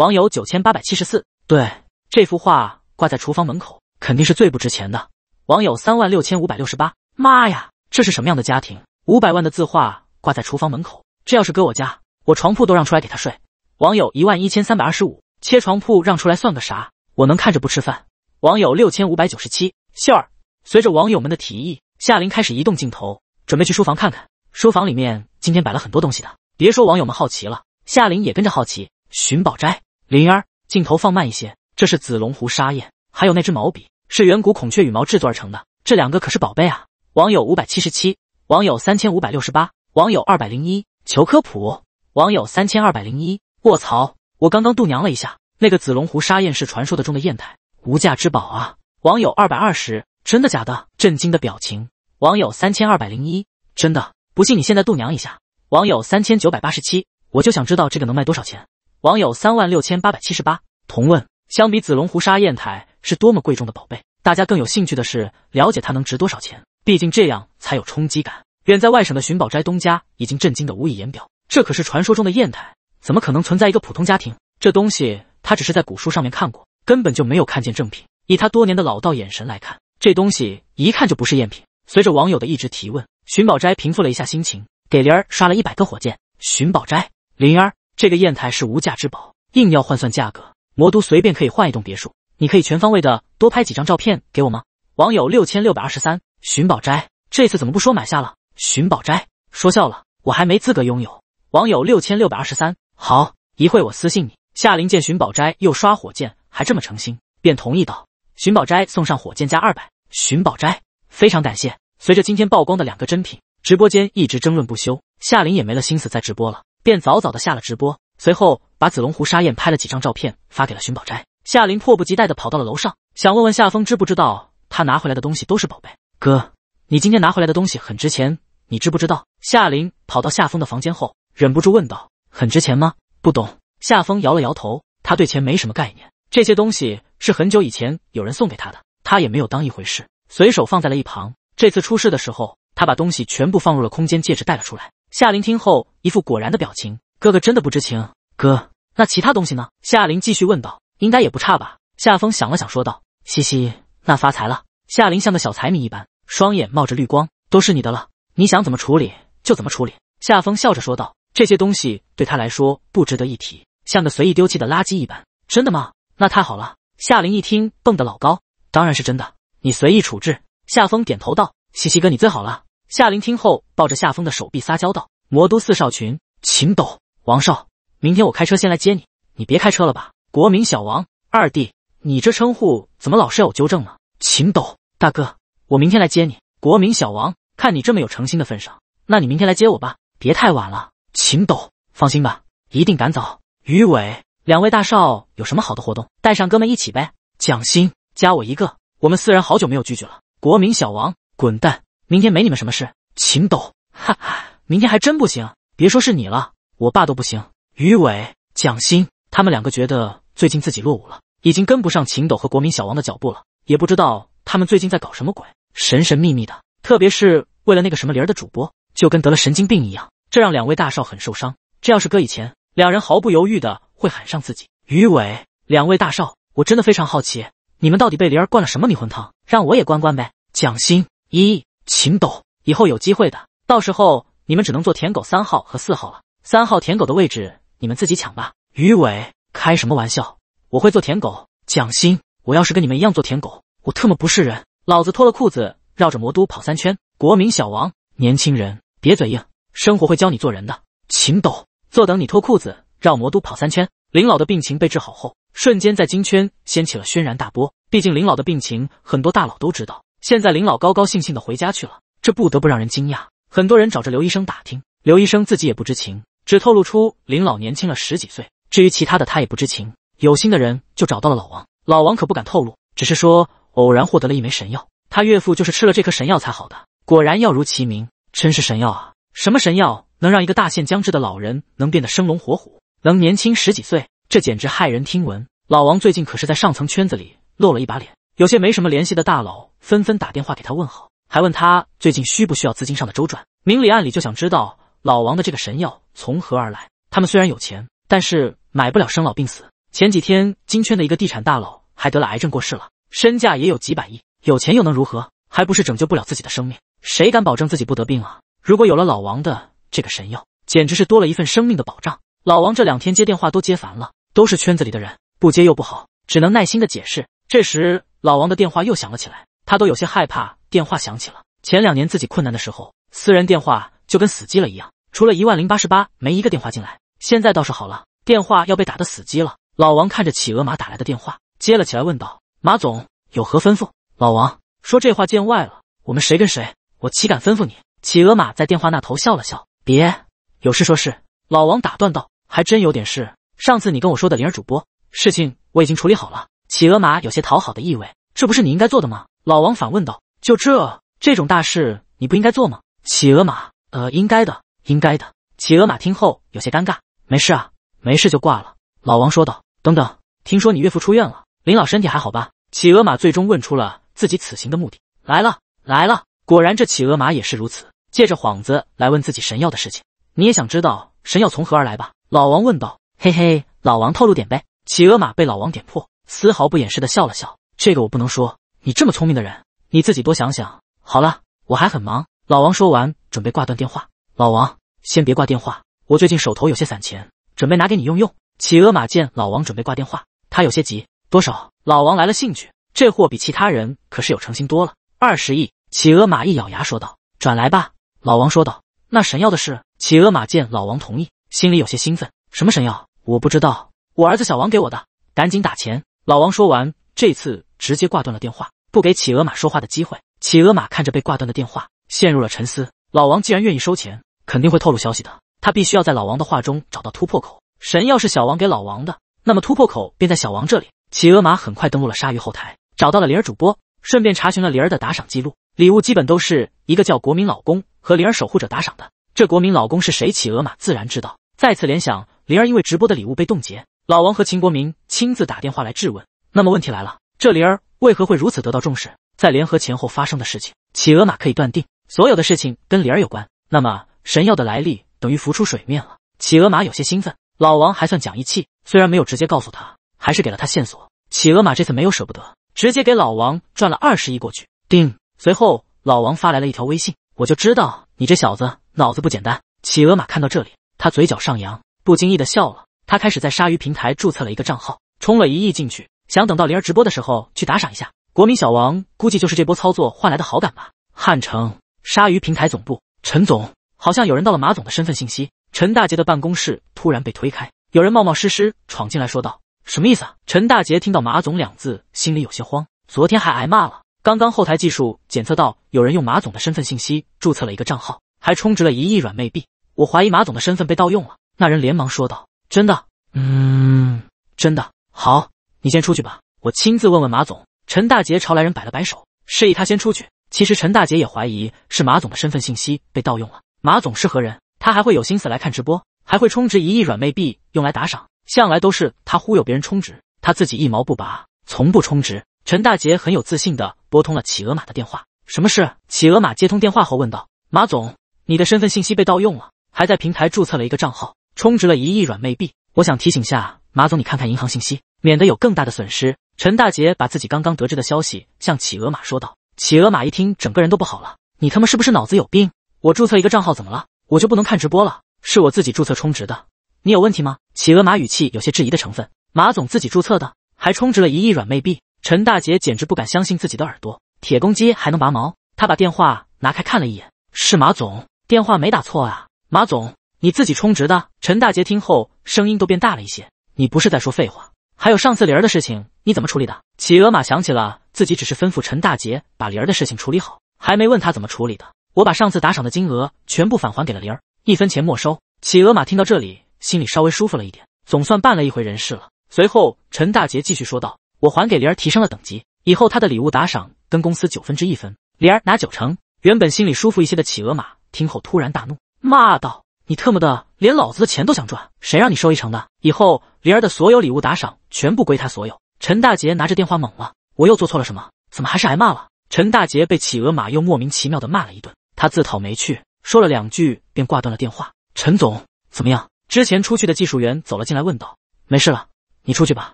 网友九千八百七十四，对，这幅画挂在厨房门口，肯定是最不值钱的。网友三万六千五百六十八，妈呀，这是什么样的家庭？五百万的字画挂在厨房门口，这要是搁我家，我床铺都让出来给他睡。网友一万一千三百二十五，切床铺让出来算个啥？我能看着不吃饭？网友六千五百九十七，秀儿，随着网友们的提议，夏琳开始移动镜头，准备去书房看看。书房里面今天摆了很多东西的，别说网友们好奇了，夏琳也跟着好奇。寻宝斋。灵儿，镜头放慢一些。这是紫龙湖沙砚，还有那只毛笔，是远古孔雀羽毛制作而成的。这两个可是宝贝啊！网友五百七十七，网友三千五百六十八，网友二百零一求科普，网友三千二百零一，卧槽！我刚刚度娘了一下，那个紫龙湖沙砚是传说的中的砚台，无价之宝啊！网友二百二十，真的假的？震惊的表情。网友三千二百零一，真的，不信你现在度娘一下。网友三千九百八十七，我就想知道这个能卖多少钱。网友三万六千八百七十八同问，相比紫龙湖沙砚台是多么贵重的宝贝？大家更有兴趣的是了解它能值多少钱，毕竟这样才有冲击感。远在外省的寻宝斋东家已经震惊的无以言表，这可是传说中的砚台，怎么可能存在一个普通家庭？这东西他只是在古书上面看过，根本就没有看见正品。以他多年的老道眼神来看，这东西一看就不是赝品。随着网友的一直提问，寻宝斋平复了一下心情，给灵儿刷了一百个火箭。寻宝斋，灵儿。这个砚台是无价之宝，硬要换算价格，魔都随便可以换一栋别墅。你可以全方位的多拍几张照片给我吗？网友六千六百二十三，寻宝斋这次怎么不说买下了？寻宝斋说笑了，我还没资格拥有。网友六千六百二十三，好，一会我私信你。夏林见寻宝斋又刷火箭，还这么诚心，便同意道：寻宝斋送上火箭加二百。寻宝斋非常感谢。随着今天曝光的两个珍品，直播间一直争论不休，夏林也没了心思在直播了。便早早的下了直播，随后把紫龙湖沙燕拍了几张照片发给了寻宝斋。夏林迫不及待的跑到了楼上，想问问夏风知不知道他拿回来的东西都是宝贝。哥，你今天拿回来的东西很值钱，你知不知道？夏林跑到夏风的房间后，忍不住问道：“很值钱吗？”不懂。夏风摇了摇头，他对钱没什么概念。这些东西是很久以前有人送给他的，他也没有当一回事，随手放在了一旁。这次出事的时候，他把东西全部放入了空间戒指带了出来。夏林听后，一副果然的表情。哥哥真的不知情，哥，那其他东西呢？夏林继续问道。应该也不差吧？夏风想了想，说道：“嘻嘻，那发财了。”夏林像个小财迷一般，双眼冒着绿光：“都是你的了，你想怎么处理就怎么处理。”夏风笑着说道：“这些东西对他来说不值得一提，像个随意丢弃的垃圾一般。”真的吗？那太好了！夏林一听，蹦得老高：“当然是真的，你随意处置。”夏风点头道：“嘻嘻，哥你最好了。”夏琳听后，抱着夏风的手臂撒娇道：“魔都四少群，秦斗，王少，明天我开车先来接你，你别开车了吧。”国民小王，二弟，你这称呼怎么老是要我纠正呢？秦斗大哥，我明天来接你。国民小王，看你这么有诚心的份上，那你明天来接我吧，别太晚了。秦斗，放心吧，一定赶早。于伟，两位大少有什么好的活动，带上哥们一起呗。蒋欣，加我一个，我们四人好久没有聚聚了。国民小王，滚蛋。明天没你们什么事，秦斗，哈哈，明天还真不行。别说是你了，我爸都不行。于伟、蒋欣他们两个觉得最近自己落伍了，已经跟不上秦斗和国民小王的脚步了。也不知道他们最近在搞什么鬼，神神秘秘的。特别是为了那个什么林儿的主播，就跟得了神经病一样，这让两位大少很受伤。这要是搁以前，两人毫不犹豫的会喊上自己。于伟，两位大少，我真的非常好奇，你们到底被林儿灌了什么迷魂汤，让我也灌灌呗。蒋欣，一。秦斗，以后有机会的，到时候你们只能做舔狗三号和四号了。三号舔狗的位置，你们自己抢吧。于伟，开什么玩笑？我会做舔狗？蒋欣，我要是跟你们一样做舔狗，我特么不是人！老子脱了裤子绕着魔都跑三圈！国民小王，年轻人别嘴硬，生活会教你做人的。秦斗，坐等你脱裤子绕魔都跑三圈。林老的病情被治好后，瞬间在京圈掀起了轩然大波。毕竟林老的病情，很多大佬都知道。现在林老高高兴兴的回家去了，这不得不让人惊讶。很多人找着刘医生打听，刘医生自己也不知情，只透露出林老年轻了十几岁。至于其他的，他也不知情。有心的人就找到了老王，老王可不敢透露，只是说偶然获得了一枚神药，他岳父就是吃了这颗神药才好的。果然药如其名，真是神药啊！什么神药能让一个大限将至的老人能变得生龙活虎，能年轻十几岁？这简直骇人听闻。老王最近可是在上层圈子里露了一把脸。有些没什么联系的大佬纷纷打电话给他问好，还问他最近需不需要资金上的周转，明里暗里就想知道老王的这个神药从何而来。他们虽然有钱，但是买不了生老病死。前几天金圈的一个地产大佬还得了癌症过世了，身价也有几百亿，有钱又能如何？还不是拯救不了自己的生命？谁敢保证自己不得病啊？如果有了老王的这个神药，简直是多了一份生命的保障。老王这两天接电话都接烦了，都是圈子里的人，不接又不好，只能耐心的解释。这时。老王的电话又响了起来，他都有些害怕。电话响起了，前两年自己困难的时候，私人电话就跟死机了一样，除了一万零八十八，没一个电话进来。现在倒是好了，电话要被打的死机了。老王看着企鹅马打来的电话，接了起来，问道：“马总有何吩咐？”老王说：“这话见外了，我们谁跟谁？我岂敢吩咐你？”企鹅马在电话那头笑了笑：“别，有事说事。”老王打断道：“还真有点事。上次你跟我说的灵儿主播事情，我已经处理好了。”企鹅马有些讨好的意味，这不是你应该做的吗？老王反问道。就这这种大事，你不应该做吗？企鹅马，呃，应该的，应该的。企鹅马听后有些尴尬。没事啊，没事就挂了。老王说道。等等，听说你岳父出院了，林老身体还好吧？企鹅马最终问出了自己此行的目的。来了，来了。果然这企鹅马也是如此，借着幌子来问自己神药的事情。你也想知道神药从何而来吧？老王问道。嘿嘿，老王透露点呗。企鹅马被老王点破。丝毫不掩饰的笑了笑，这个我不能说。你这么聪明的人，你自己多想想。好了，我还很忙。老王说完，准备挂断电话。老王，先别挂电话，我最近手头有些散钱，准备拿给你用用。企鹅马见老王准备挂电话，他有些急。多少？老王来了兴趣，这货比其他人可是有诚心多了。二十亿。企鹅马一咬牙说道：“转来吧。”老王说道：“那神药的事。”企鹅马见老王同意，心里有些兴奋。什么神药？我不知道，我儿子小王给我的。赶紧打钱。老王说完，这次直接挂断了电话，不给企鹅马说话的机会。企鹅马看着被挂断的电话，陷入了沉思。老王既然愿意收钱，肯定会透露消息的。他必须要在老王的话中找到突破口。神药是小王给老王的，那么突破口便在小王这里。企鹅马很快登录了鲨鱼后台，找到了灵儿主播，顺便查询了灵儿的打赏记录。礼物基本都是一个叫国民老公和灵儿守护者打赏的。这国民老公是谁？企鹅马自然知道。再次联想，灵儿因为直播的礼物被冻结。老王和秦国民亲自打电话来质问。那么问题来了，这灵儿为何会如此得到重视？在联合前后发生的事情，企鹅马可以断定，所有的事情跟灵儿有关。那么神药的来历等于浮出水面了。企鹅马有些兴奋。老王还算讲义气，虽然没有直接告诉他，还是给了他线索。企鹅马这次没有舍不得，直接给老王转了二十亿过去。定。随后老王发来了一条微信：“我就知道你这小子脑子不简单。”企鹅马看到这里，他嘴角上扬，不经意的笑了。他开始在鲨鱼平台注册了一个账号，充了一亿进去，想等到灵儿直播的时候去打赏一下。国民小王估计就是这波操作换来的好感吧。汉城鲨鱼平台总部，陈总，好像有人到了马总的身份信息。陈大杰的办公室突然被推开，有人冒冒失失闯进来说道：“什么意思？”啊？陈大杰听到“马总”两字，心里有些慌，昨天还挨骂了。刚刚后台技术检测到有人用马总的身份信息注册了一个账号，还充值了一亿软妹币，我怀疑马总的身份被盗用了。那人连忙说道。真的，嗯，真的好，你先出去吧，我亲自问问马总。陈大杰朝来人摆了摆手，示意他先出去。其实陈大杰也怀疑是马总的身份信息被盗用了。马总是何人？他还会有心思来看直播，还会充值一亿软妹币用来打赏？向来都是他忽悠别人充值，他自己一毛不拔，从不充值。陈大杰很有自信的拨通了企鹅马的电话。什么事？企鹅马接通电话后问道：“马总，你的身份信息被盗用了，还在平台注册了一个账号。”充值了一亿软妹币，我想提醒下马总，你看看银行信息，免得有更大的损失。陈大姐把自己刚刚得知的消息向企鹅马说道。企鹅马一听，整个人都不好了：“你他妈是不是脑子有病？我注册一个账号怎么了？我就不能看直播了？是我自己注册充值的，你有问题吗？”企鹅马语气有些质疑的成分。马总自己注册的，还充值了一亿软妹币。陈大姐简直不敢相信自己的耳朵，铁公鸡还能拔毛？他把电话拿开看了一眼，是马总，电话没打错啊，马总。你自己充值的？陈大杰听后声音都变大了一些。你不是在说废话？还有上次灵儿的事情，你怎么处理的？企鹅马想起了自己只是吩咐陈大杰把灵儿的事情处理好，还没问他怎么处理的。我把上次打赏的金额全部返还给了灵儿，一分钱没收。企鹅马听到这里，心里稍微舒服了一点，总算办了一回人事了。随后，陈大杰继续说道：“我还给灵儿提升了等级，以后他的礼物打赏跟公司九分之一分，灵儿拿九成。”原本心里舒服一些的企鹅马听后突然大怒，骂道。你特么的连老子的钱都想赚，谁让你收一成的？以后灵儿的所有礼物打赏全部归他所有。陈大杰拿着电话懵了，我又做错了什么？怎么还是挨骂了？陈大杰被企鹅马又莫名其妙的骂了一顿，他自讨没趣，说了两句便挂断了电话。陈总，怎么样？之前出去的技术员走了进来问道。没事了，你出去吧。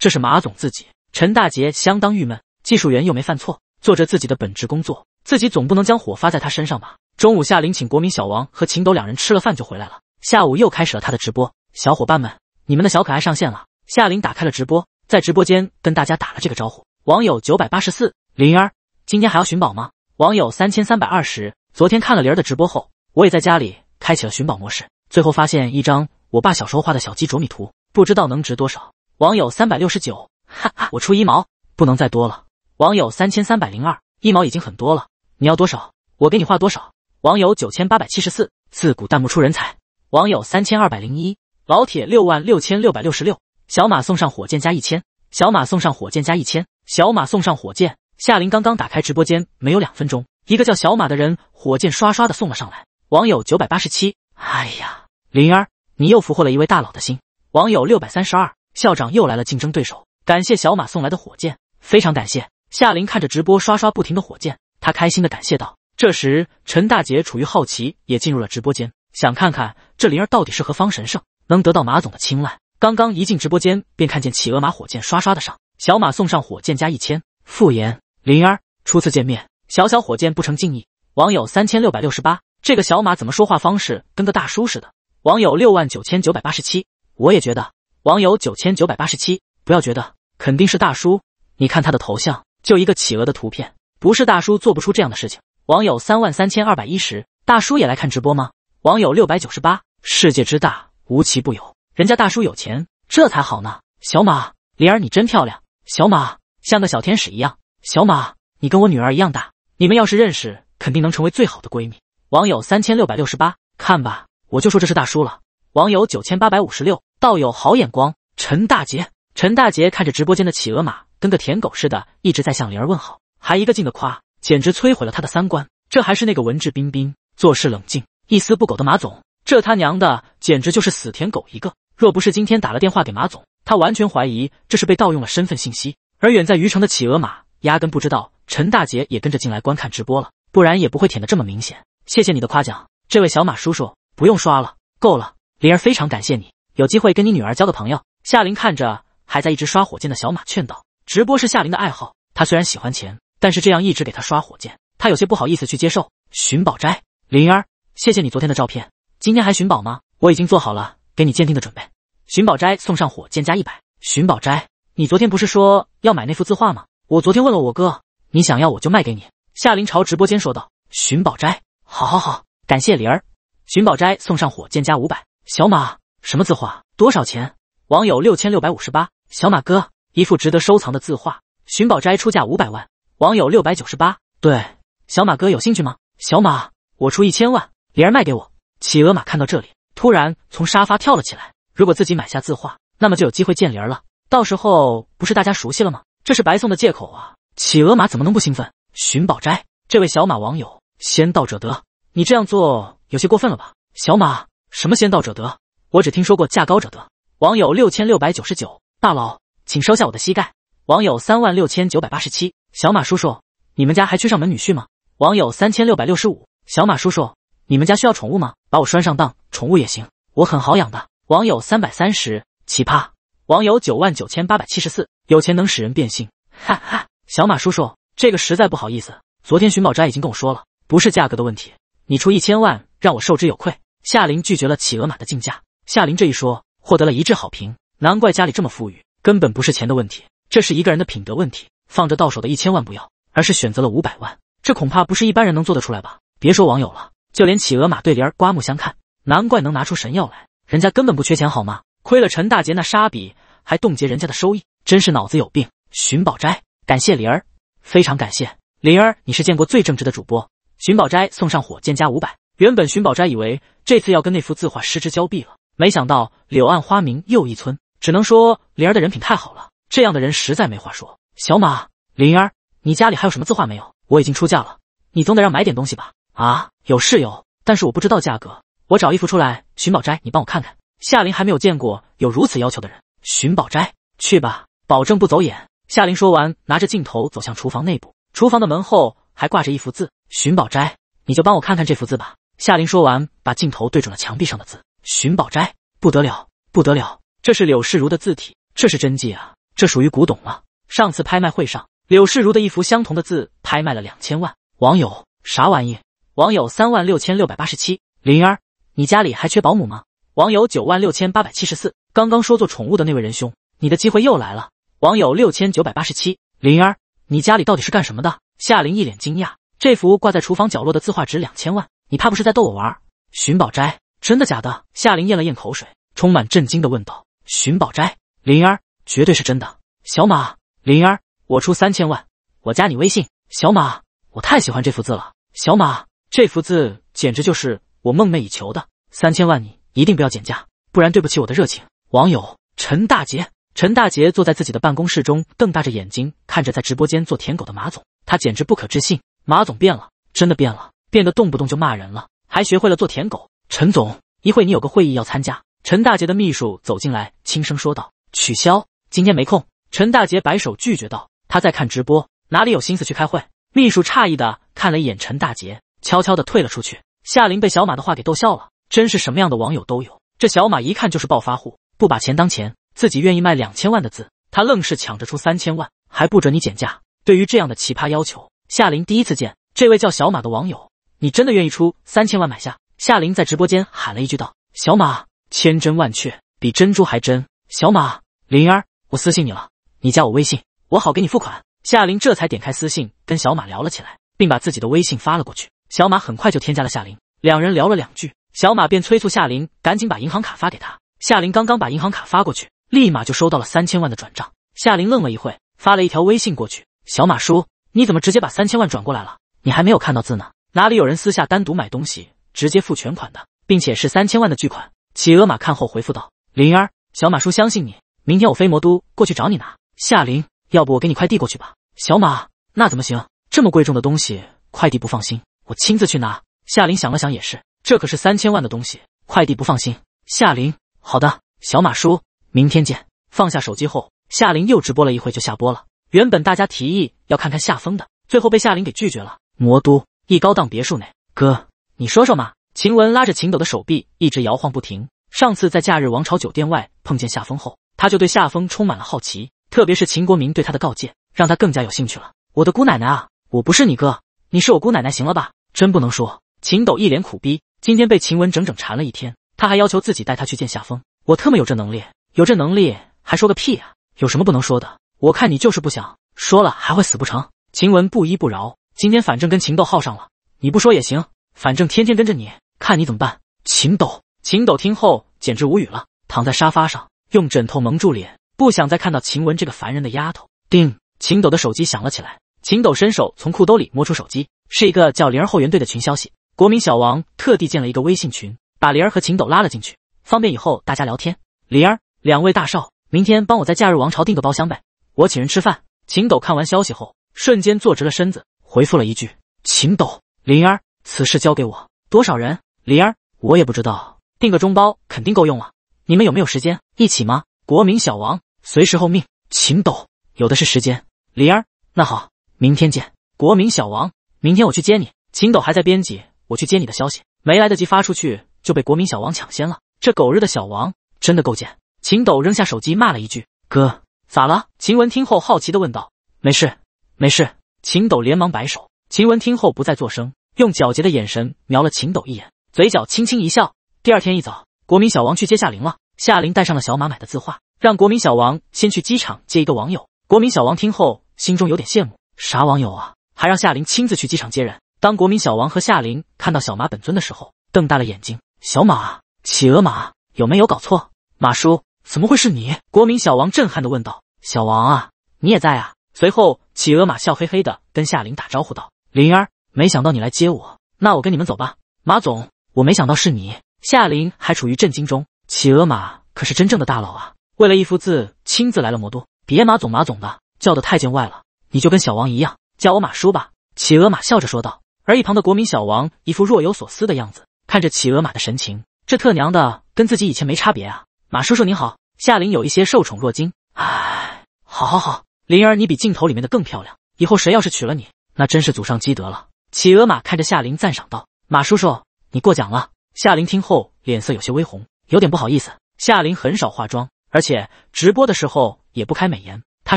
这是马总自己。陈大杰相当郁闷，技术员又没犯错，做着自己的本职工作，自己总不能将火发在他身上吧？中午，夏琳请国民小王和秦斗两人吃了饭就回来了。下午又开始了他的直播。小伙伴们，你们的小可爱上线了！夏琳打开了直播，在直播间跟大家打了这个招呼。网友九百八十四，玲儿，今天还要寻宝吗？网友三千三百二十，昨天看了玲儿的直播后，我也在家里开启了寻宝模式，最后发现一张我爸小时候画的小鸡啄米图，不知道能值多少。网友三百六十九，哈哈，我出一毛，不能再多了。网友三千三百零二，一毛已经很多了，你要多少，我给你画多少。网友九千八百七十四，自古弹幕出人才。网友三千二百零一，老铁六万六千六百六十六。小马送上火箭加一千，小马送上火箭加一千，小马送上火箭。夏琳刚刚打开直播间没有两分钟，一个叫小马的人火箭刷刷的送了上来。网友九百八十七，哎呀，玲儿，你又俘获了一位大佬的心。网友六百三十二，校长又来了竞争对手，感谢小马送来的火箭，非常感谢。夏琳看着直播刷刷不停的火箭，她开心的感谢道。这时，陈大姐处于好奇也进入了直播间，想看看这灵儿到底是何方神圣，能得到马总的青睐。刚刚一进直播间，便看见企鹅马火箭刷刷的上，小马送上火箭加一千。傅言，灵儿初次见面，小小火箭不成敬意。网友三千六百六十八，这个小马怎么说话方式跟个大叔似的？网友六万九千九百八十七，我也觉得。网友九千九百八十七，不要觉得肯定是大叔，你看他的头像就一个企鹅的图片，不是大叔做不出这样的事情。网友三万三千二百一十，大叔也来看直播吗？网友六百九十八，世界之大无奇不有，人家大叔有钱，这才好呢。小马，灵儿你真漂亮，小马像个小天使一样，小马你跟我女儿一样大，你们要是认识，肯定能成为最好的闺蜜。网友三千六百六十八，看吧，我就说这是大叔了。网友九千八百五十六，道友好眼光。陈大杰，陈大杰看着直播间的企鹅马，跟个舔狗似的，一直在向灵儿问好，还一个劲的夸。简直摧毁了他的三观，这还是那个文质彬彬、做事冷静、一丝不苟的马总？这他娘的简直就是死舔狗一个！若不是今天打了电话给马总，他完全怀疑这是被盗用了身份信息。而远在虞城的企鹅马压根不知道陈大姐也跟着进来观看直播了，不然也不会舔得这么明显。谢谢你的夸奖，这位小马叔叔，不用刷了，够了。灵儿非常感谢你，有机会跟你女儿交个朋友。夏琳看着还在一直刷火箭的小马劝道：“直播是夏琳的爱好，她虽然喜欢钱。”但是这样一直给他刷火箭，他有些不好意思去接受。寻宝斋，灵儿，谢谢你昨天的照片。今天还寻宝吗？我已经做好了给你鉴定的准备。寻宝斋送上火箭加一百。寻宝斋，你昨天不是说要买那幅字画吗？我昨天问了我哥，你想要我就卖给你。夏灵朝直播间说道。寻宝斋，好，好，好，感谢灵儿。寻宝斋送上火箭加五百。小马，什么字画？多少钱？网友六千六百五十八。小马哥，一幅值得收藏的字画。寻宝斋出价五百万。网友六百九十八，对小马哥有兴趣吗？小马，我出一千万，鳞儿卖给我。企鹅马看到这里，突然从沙发跳了起来。如果自己买下字画，那么就有机会见鳞儿了。到时候不是大家熟悉了吗？这是白送的借口啊！企鹅马怎么能不兴奋？寻宝斋这位小马网友，先到者得。你这样做有些过分了吧？小马，什么先到者得？我只听说过价高者得。网友六千六百九十九，大佬，请收下我的膝盖。网友三万六千九百八十七。小马叔叔，你们家还缺上门女婿吗？网友三千六百六十五。小马叔叔，你们家需要宠物吗？把我拴上当宠物也行，我很好养的。网友三百三十。奇葩。网友九万九千八百七十四。有钱能使人变性，哈哈。小马叔叔，这个实在不好意思，昨天寻宝斋已经跟我说了，不是价格的问题，你出一千万，让我受之有愧。夏琳拒绝了企鹅马的竞价。夏琳这一说，获得了一致好评。难怪家里这么富裕，根本不是钱的问题，这是一个人的品德问题。放着到手的一千万不要，而是选择了五百万，这恐怕不是一般人能做得出来吧？别说网友了，就连企鹅马对灵儿刮目相看，难怪能拿出神药来，人家根本不缺钱好吗？亏了陈大杰那傻比，还冻结人家的收益，真是脑子有病！寻宝斋感谢灵儿，非常感谢灵儿，你是见过最正直的主播。寻宝斋送上火箭加五百。原本寻宝斋以为这次要跟那幅字画失之交臂了，没想到柳暗花明又一村，只能说灵儿的人品太好了，这样的人实在没话说。小马，灵儿，你家里还有什么字画没有？我已经出价了，你总得让买点东西吧？啊，有是有，但是我不知道价格，我找一幅出来。寻宝斋，你帮我看看。夏琳还没有见过有如此要求的人。寻宝斋，去吧，保证不走眼。夏琳说完，拿着镜头走向厨房内部。厨房的门后还挂着一幅字，寻宝斋，你就帮我看看这幅字吧。夏琳说完，把镜头对准了墙壁上的字，寻宝斋，不得了，不得了，这是柳世如的字体，这是真迹啊，这属于古董了。上次拍卖会上，柳世如的一幅相同的字拍卖了两千万。网友啥玩意？网友三万六千六百八十七。灵儿，你家里还缺保姆吗？网友九万六千八百七十四。刚刚说做宠物的那位仁兄，你的机会又来了。网友六千九百八十七。灵儿，你家里到底是干什么的？夏琳一脸惊讶，这幅挂在厨房角落的字画值两千万，你怕不是在逗我玩？寻宝斋，真的假的？夏琳咽了咽口水，充满震惊的问道：“寻宝斋，灵儿，绝对是真的。”小马。灵儿，我出三千万，我加你微信。小马，我太喜欢这幅字了。小马，这幅字简直就是我梦寐以求的。三千万，你一定不要减价，不然对不起我的热情。网友陈大杰，陈大杰坐在自己的办公室中，瞪大着眼睛看着在直播间做舔狗的马总，他简直不可置信。马总变了，真的变了，变得动不动就骂人了，还学会了做舔狗。陈总，一会你有个会议要参加。陈大杰的秘书走进来，轻声说道：“取消，今天没空。”陈大杰摆手拒绝道：“他在看直播，哪里有心思去开会？”秘书诧异的看了一眼陈大杰，悄悄的退了出去。夏琳被小马的话给逗笑了，真是什么样的网友都有。这小马一看就是暴发户，不把钱当钱，自己愿意卖两千万的字，他愣是抢着出三千万，还不准你减价。对于这样的奇葩要求，夏琳第一次见。这位叫小马的网友，你真的愿意出三千万买下？夏琳在直播间喊了一句道：“小马，千真万确，比珍珠还真。”小马，灵儿，我私信你了。你加我微信，我好给你付款。夏琳这才点开私信，跟小马聊了起来，并把自己的微信发了过去。小马很快就添加了夏琳，两人聊了两句，小马便催促夏琳赶紧把银行卡发给他。夏琳刚刚把银行卡发过去，立马就收到了三千万的转账。夏琳愣了一会，发了一条微信过去：“小马叔，你怎么直接把三千万转过来了？你还没有看到字呢，哪里有人私下单独买东西直接付全款的，并且是三千万的巨款？”企鹅马看后回复道：“灵儿，小马叔相信你，明天我飞魔都过去找你拿。”夏琳，要不我给你快递过去吧，小马，那怎么行？这么贵重的东西，快递不放心，我亲自去拿。夏琳想了想，也是，这可是三千万的东西，快递不放心。夏琳，好的，小马叔，明天见。放下手机后，夏琳又直播了一会，就下播了。原本大家提议要看看夏风的，最后被夏琳给拒绝了。魔都一高档别墅内，哥，你说说嘛？秦雯拉着秦斗的手臂，一直摇晃不停。上次在假日王朝酒店外碰见夏风后，他就对夏风充满了好奇。特别是秦国民对他的告诫，让他更加有兴趣了。我的姑奶奶啊，我不是你哥，你是我姑奶奶行了吧？真不能说。秦斗一脸苦逼，今天被秦文整整缠了一天，他还要求自己带他去见夏风。我特么有这能力，有这能力还说个屁啊？有什么不能说的？我看你就是不想说了，还会死不成？秦文不依不饶，今天反正跟秦斗耗上了，你不说也行，反正天天跟着你，看你怎么办。秦斗，秦斗听后简直无语了，躺在沙发上，用枕头蒙住脸。不想再看到晴雯这个烦人的丫头。叮，秦斗的手机响了起来。秦斗伸手从裤兜里摸出手机，是一个叫灵儿后援队的群消息。国民小王特地建了一个微信群，把灵儿和秦斗拉了进去，方便以后大家聊天。灵儿，两位大少，明天帮我在假日王朝订个包厢呗，我请人吃饭。秦斗看完消息后，瞬间坐直了身子，回复了一句：“秦斗，灵儿，此事交给我。多少人？灵儿，我也不知道。订个中包肯定够用了。你们有没有时间一起吗？国民小王。”随时候命，秦斗有的是时间。灵儿，那好，明天见。国民小王，明天我去接你。秦斗还在编辑，我去接你的消息，没来得及发出去就被国民小王抢先了。这狗日的小王，真的够贱。秦斗扔下手机，骂了一句：“哥，咋了？”秦文听后好奇的问道：“没事，没事。”秦斗连忙摆手。秦文听后不再作声，用皎洁的眼神瞄了秦斗一眼，嘴角轻轻一笑。第二天一早，国民小王去接夏琳了。夏琳带上了小马买的字画。让国民小王先去机场接一个网友。国民小王听后，心中有点羡慕。啥网友啊？还让夏琳亲自去机场接人。当国民小王和夏琳看到小马本尊的时候，瞪大了眼睛。小马，企鹅马，有没有搞错？马叔怎么会是你？国民小王震撼的问道。小王啊，你也在啊？随后，企鹅马笑嘿嘿的跟夏琳打招呼道：“灵儿，没想到你来接我，那我跟你们走吧。”马总，我没想到是你。夏琳还处于震惊中。企鹅马可是真正的大佬啊！为了一幅字，亲自来了魔都。别马总马总的叫的太见外了，你就跟小王一样，叫我马叔吧。”企鹅马笑着说道。而一旁的国民小王一副若有所思的样子，看着企鹅马的神情，这特娘的跟自己以前没差别啊！马叔叔您好，夏琳有一些受宠若惊。哎，好好好，灵儿你比镜头里面的更漂亮，以后谁要是娶了你，那真是祖上积德了。”企鹅马看着夏琳赞赏道。“马叔叔，你过奖了。”夏琳听后脸色有些微红，有点不好意思。夏琳很少化妆。而且直播的时候也不开美颜，她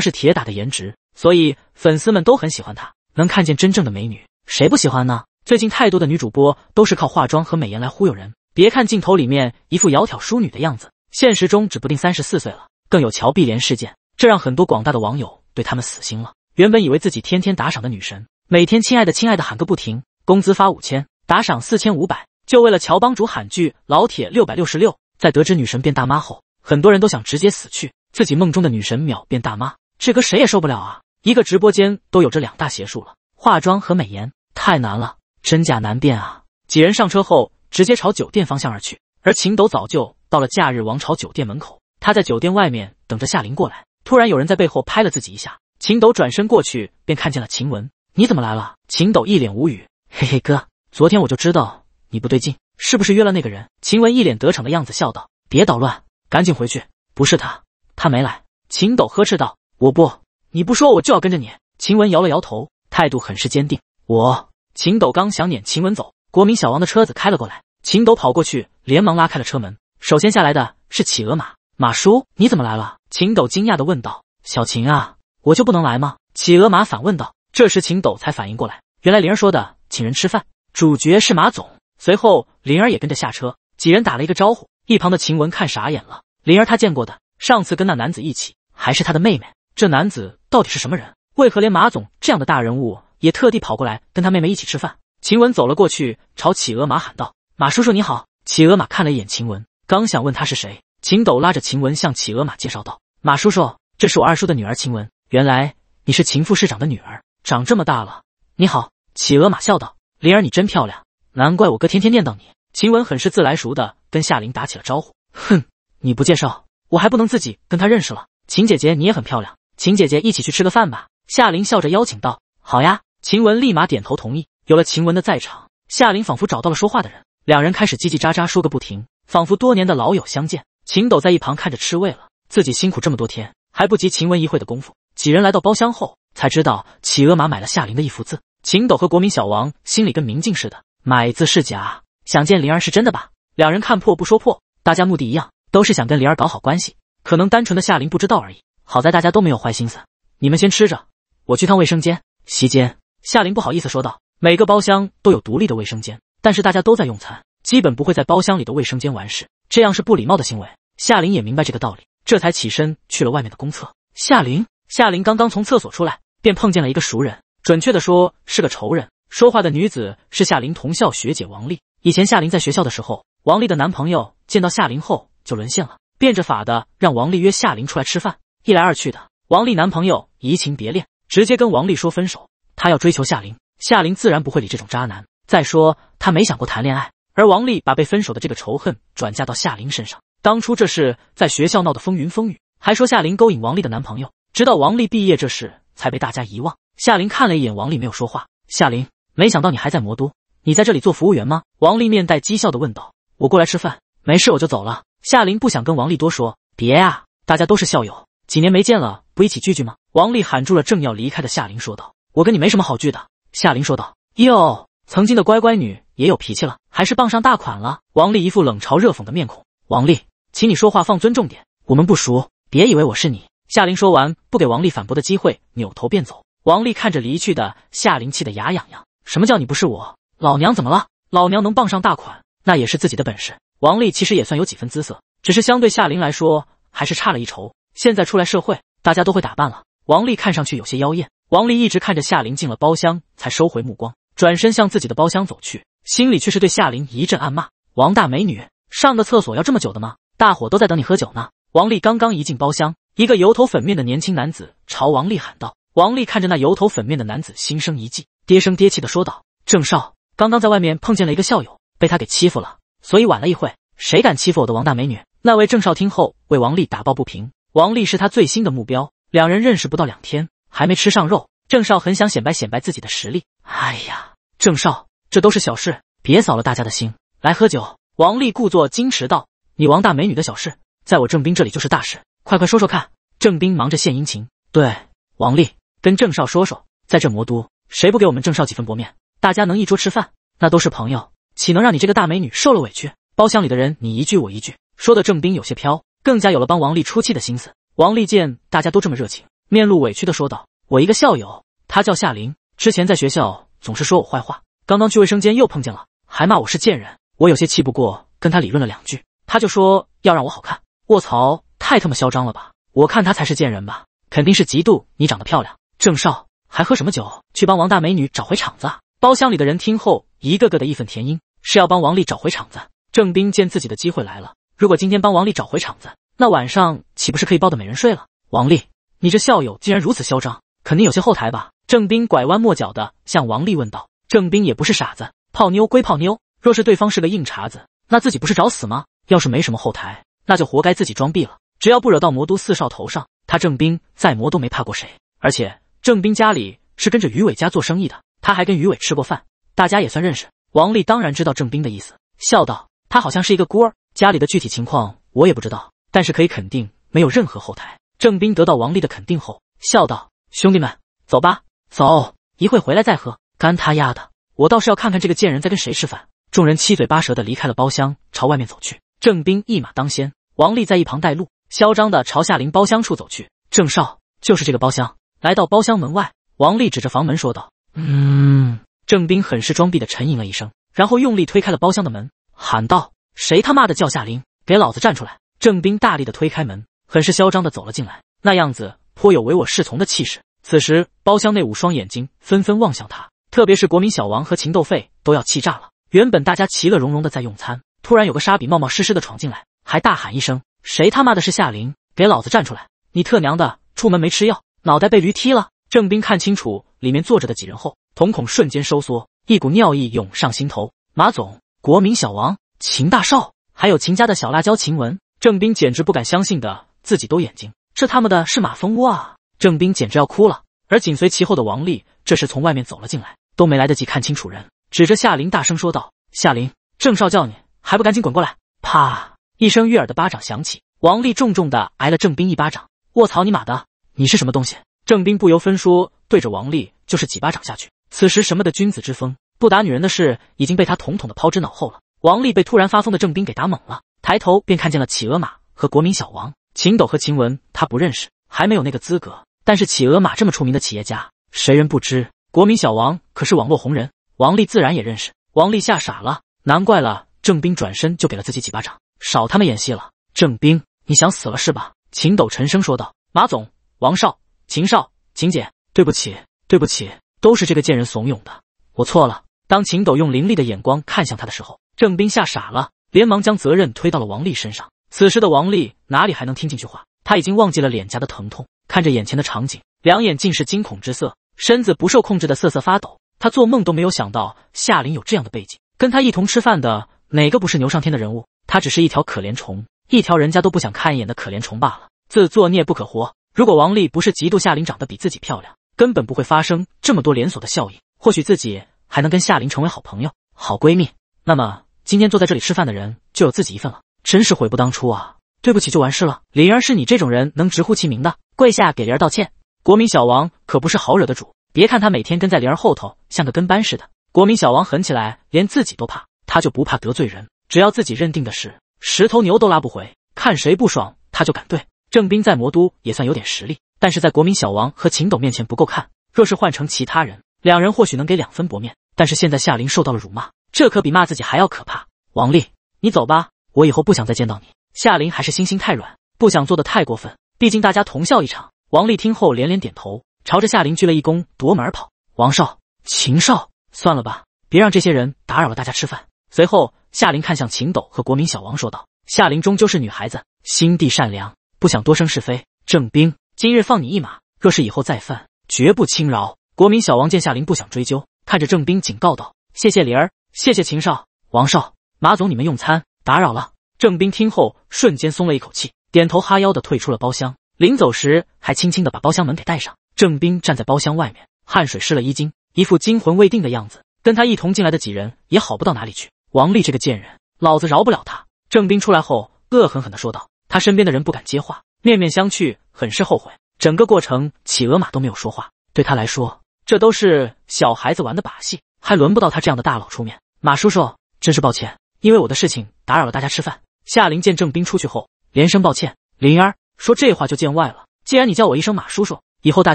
是铁打的颜值，所以粉丝们都很喜欢她。能看见真正的美女，谁不喜欢呢？最近太多的女主播都是靠化妆和美颜来忽悠人。别看镜头里面一副窈窕淑女的样子，现实中指不定三十四岁了。更有乔碧莲事件，这让很多广大的网友对她们死心了。原本以为自己天天打赏的女神，每天亲爱的亲爱的喊个不停，工资发五千，打赏四千五百，就为了乔帮主喊句老铁六百六十六。在得知女神变大妈后。很多人都想直接死去，自己梦中的女神秒变大妈，这哥谁也受不了啊！一个直播间都有这两大邪术了，化妆和美颜，太难了，真假难辨啊！几人上车后，直接朝酒店方向而去。而秦斗早就到了假日王朝酒店门口，他在酒店外面等着夏琳过来。突然有人在背后拍了自己一下，秦斗转身过去，便看见了秦雯，你怎么来了？秦斗一脸无语，嘿嘿哥，昨天我就知道你不对劲，是不是约了那个人？秦雯一脸得逞的样子，笑道：别捣乱。赶紧回去！不是他，他没来。秦斗呵斥道：“我不，你不说我就要跟着你。”秦文摇了摇头，态度很是坚定。我……秦斗刚想撵秦文走，国民小王的车子开了过来。秦斗跑过去，连忙拉开了车门。首先下来的是企鹅马，马叔，你怎么来了？秦斗惊讶地问道：“小秦啊，我就不能来吗？”企鹅马反问道。这时秦斗才反应过来，原来灵儿说的请人吃饭，主角是马总。随后灵儿也跟着下车，几人打了一个招呼。一旁的秦雯看傻眼了，灵儿她见过的，上次跟那男子一起，还是她的妹妹。这男子到底是什么人？为何连马总这样的大人物也特地跑过来跟他妹妹一起吃饭？秦雯走了过去，朝企鹅马喊道：“马叔叔你好。”企鹅马看了一眼秦雯，刚想问他是谁，秦斗拉着秦雯向企鹅马介绍道：“马叔叔，这是我二叔的女儿，秦雯。原来你是秦副市长的女儿，长这么大了，你好。”企鹅马笑道：“灵儿你真漂亮，难怪我哥天天念叨你。”秦雯很是自来熟的跟夏琳打起了招呼。哼，你不介绍，我还不能自己跟她认识了。秦姐姐，你也很漂亮，秦姐姐一起去吃个饭吧。夏琳笑着邀请道。好呀，秦雯立马点头同意。有了秦雯的在场，夏琳仿佛找到了说话的人，两人开始叽叽喳喳说个不停，仿佛多年的老友相见。秦斗在一旁看着吃味了，自己辛苦这么多天，还不及秦雯一会的功夫。几人来到包厢后，才知道企鹅马买了夏琳的一幅字。秦斗和国民小王心里跟明镜似的，买字是假。想见灵儿是真的吧？两人看破不说破，大家目的一样，都是想跟灵儿搞好关系。可能单纯的夏玲不知道而已。好在大家都没有坏心思。你们先吃着，我去趟卫生间。席间，夏玲不好意思说道：“每个包厢都有独立的卫生间，但是大家都在用餐，基本不会在包厢里的卫生间完事，这样是不礼貌的行为。”夏玲也明白这个道理，这才起身去了外面的公厕。夏玲，夏玲刚刚从厕所出来，便碰见了一个熟人，准确的说是个仇人。说话的女子是夏玲同校学姐王丽。以前夏琳在学校的时候，王丽的男朋友见到夏琳后就沦陷了，变着法的让王丽约夏琳出来吃饭。一来二去的，王丽男朋友移情别恋，直接跟王丽说分手，他要追求夏琳。夏琳自然不会理这种渣男。再说他没想过谈恋爱，而王丽把被分手的这个仇恨转嫁到夏琳身上。当初这事在学校闹得风云风雨，还说夏琳勾引王丽的男朋友，直到王丽毕业这事才被大家遗忘。夏琳看了一眼王丽，没有说话。夏琳，没想到你还在魔都。你在这里做服务员吗？王丽面带讥笑的问道。我过来吃饭，没事我就走了。夏林不想跟王丽多说。别呀，大家都是校友，几年没见了，不一起聚聚吗？王丽喊住了正要离开的夏林，说道。我跟你没什么好聚的。夏林说道。哟，曾经的乖乖女也有脾气了，还是傍上大款了？王丽一副冷嘲热讽的面孔。王丽，请你说话放尊重点，我们不熟，别以为我是你。夏林说完，不给王丽反驳的机会，扭头便走。王丽看着离去的夏林，气得牙痒痒。什么叫你不是我？老娘怎么了？老娘能傍上大款，那也是自己的本事。王丽其实也算有几分姿色，只是相对夏琳来说，还是差了一筹。现在出来社会，大家都会打扮了。王丽看上去有些妖艳。王丽一直看着夏琳进了包厢，才收回目光，转身向自己的包厢走去，心里却是对夏琳一阵暗骂：王大美女，上个厕所要这么久的吗？大伙都在等你喝酒呢。王丽刚刚一进包厢，一个油头粉面的年轻男子朝王丽喊道。王丽看着那油头粉面的男子，心生一计，嗲声嗲气的说道：“郑少。”刚刚在外面碰见了一个校友，被他给欺负了，所以晚了一会。谁敢欺负我的王大美女？那位郑少听后为王丽打抱不平，王丽是他最新的目标。两人认识不到两天，还没吃上肉，郑少很想显摆显摆自己的实力。哎呀，郑少，这都是小事，别扫了大家的心。来喝酒。王丽故作矜持道：“你王大美女的小事，在我郑斌这里就是大事。快快说说看。”郑斌忙着献殷勤，对王丽跟郑少说说，在这魔都，谁不给我们郑少几分薄面？大家能一桌吃饭，那都是朋友，岂能让你这个大美女受了委屈？包厢里的人你一句我一句，说的郑斌有些飘，更加有了帮王丽出气的心思。王丽见大家都这么热情，面露委屈的说道：“我一个校友，他叫夏琳，之前在学校总是说我坏话，刚刚去卫生间又碰见了，还骂我是贱人。我有些气不过，跟他理论了两句，他就说要让我好看。卧槽，太他妈嚣张了吧！我看他才是贱人吧，肯定是嫉妒你长得漂亮。郑少还喝什么酒？去帮王大美女找回场子。”包厢里的人听后，一个个的义愤填膺，是要帮王丽找回场子。郑斌见自己的机会来了，如果今天帮王丽找回场子，那晚上岂不是可以抱的美人睡了？王丽，你这校友竟然如此嚣张，肯定有些后台吧？郑斌拐弯抹角的向王丽问道。郑斌也不是傻子，泡妞归泡妞，若是对方是个硬茬子，那自己不是找死吗？要是没什么后台，那就活该自己装逼了。只要不惹到魔都四少头上，他郑斌再魔都没怕过谁。而且郑斌家里是跟着于伟家做生意的。他还跟于伟吃过饭，大家也算认识。王丽当然知道郑斌的意思，笑道：“他好像是一个孤儿，家里的具体情况我也不知道，但是可以肯定没有任何后台。”郑斌得到王丽的肯定后，笑道：“兄弟们，走吧，走，一会回来再喝。干他丫的！我倒是要看看这个贱人在跟谁吃饭。”众人七嘴八舌的离开了包厢，朝外面走去。郑斌一马当先，王丽在一旁带路，嚣张的朝夏林包厢处走去。“郑少，就是这个包厢。”来到包厢门外，王丽指着房门说道。嗯，郑斌很是装逼的沉吟了一声，然后用力推开了包厢的门，喊道：“谁他妈的叫夏琳，给老子站出来！”郑斌大力的推开门，很是嚣张的走了进来，那样子颇有唯我是从的气势。此时，包厢内五双眼睛纷纷望向他，特别是国民小王和情豆废都要气炸了。原本大家其乐融融的在用餐，突然有个沙比冒冒失失的闯进来，还大喊一声：“谁他妈的是夏琳，给老子站出来！你特娘的出门没吃药，脑袋被驴踢了！”郑斌看清楚里面坐着的几人后，瞳孔瞬间收缩，一股尿意涌上心头。马总、国民小王、秦大少，还有秦家的小辣椒秦文，郑斌简直不敢相信的自己都眼睛，这他妈的是马蜂窝啊！郑斌简直要哭了。而紧随其后的王丽这时从外面走了进来，都没来得及看清楚人，指着夏琳大声说道：“夏琳，郑少叫你，还不赶紧滚过来！”啪一声悦耳的巴掌响起，王丽重重的挨了郑斌一巴掌。卧槽你妈的，你是什么东西？郑斌不由分说，对着王丽就是几巴掌下去。此时什么的君子之风，不打女人的事已经被他统统的抛之脑后了。王丽被突然发疯的郑斌给打懵了，抬头便看见了企鹅马和国民小王、秦斗和秦雯。他不认识，还没有那个资格。但是企鹅马这么出名的企业家，谁人不知？国民小王可是网络红人，王丽自然也认识。王丽吓傻了，难怪了。郑斌转身就给了自己几巴掌，少他妈演戏了！郑斌，你想死了是吧？秦斗沉声说道：“马总，王少。”秦少，秦姐，对不起，对不起，都是这个贱人怂恿的，我错了。当秦斗用凌厉的眼光看向他的时候，郑斌吓傻了，连忙将责任推到了王丽身上。此时的王丽哪里还能听进去话？他已经忘记了脸颊的疼痛，看着眼前的场景，两眼尽是惊恐之色，身子不受控制的瑟瑟发抖。他做梦都没有想到夏琳有这样的背景，跟他一同吃饭的哪个不是牛上天的人物？他只是一条可怜虫，一条人家都不想看一眼的可怜虫罢了。自作孽不可活。如果王丽不是嫉妒夏琳长得比自己漂亮，根本不会发生这么多连锁的效应。或许自己还能跟夏琳成为好朋友、好闺蜜。那么今天坐在这里吃饭的人就有自己一份了。真是悔不当初啊！对不起就完事了。灵儿是你这种人能直呼其名的？跪下给灵儿道歉！国民小王可不是好惹的主。别看他每天跟在灵儿后头像个跟班似的，国民小王狠起来连自己都怕。他就不怕得罪人，只要自己认定的事，十头牛都拉不回。看谁不爽他就敢对。郑斌在魔都也算有点实力，但是在国民小王和秦斗面前不够看。若是换成其他人，两人或许能给两分薄面。但是现在夏琳受到了辱骂，这可比骂自己还要可怕。王丽，你走吧，我以后不想再见到你。夏琳还是心心太软，不想做的太过分，毕竟大家同笑一场。王丽听后连连点头，朝着夏琳鞠了一躬，夺门而跑。王少，秦少，算了吧，别让这些人打扰了大家吃饭。随后，夏琳看向秦斗和国民小王，说道：“夏琳终究是女孩子，心地善良。”不想多生是非，郑兵今日放你一马，若是以后再犯，绝不轻饶。国民小王见夏琳不想追究，看着郑兵警告道：“谢谢李儿，谢谢秦少、王少、马总，你们用餐打扰了。”郑兵听后瞬间松了一口气，点头哈腰的退出了包厢，临走时还轻轻的把包厢门给带上。郑兵站在包厢外面，汗水湿了衣襟，一副惊魂未定的样子。跟他一同进来的几人也好不到哪里去。王丽这个贱人，老子饶不了他！郑兵出来后恶狠狠的说道。他身边的人不敢接话，面面相觑，很是后悔。整个过程，企鹅马都没有说话。对他来说，这都是小孩子玩的把戏，还轮不到他这样的大佬出面。马叔叔，真是抱歉，因为我的事情打扰了大家吃饭。夏琳见郑斌出去后，连声抱歉。灵儿说这话就见外了，既然你叫我一声马叔叔，以后大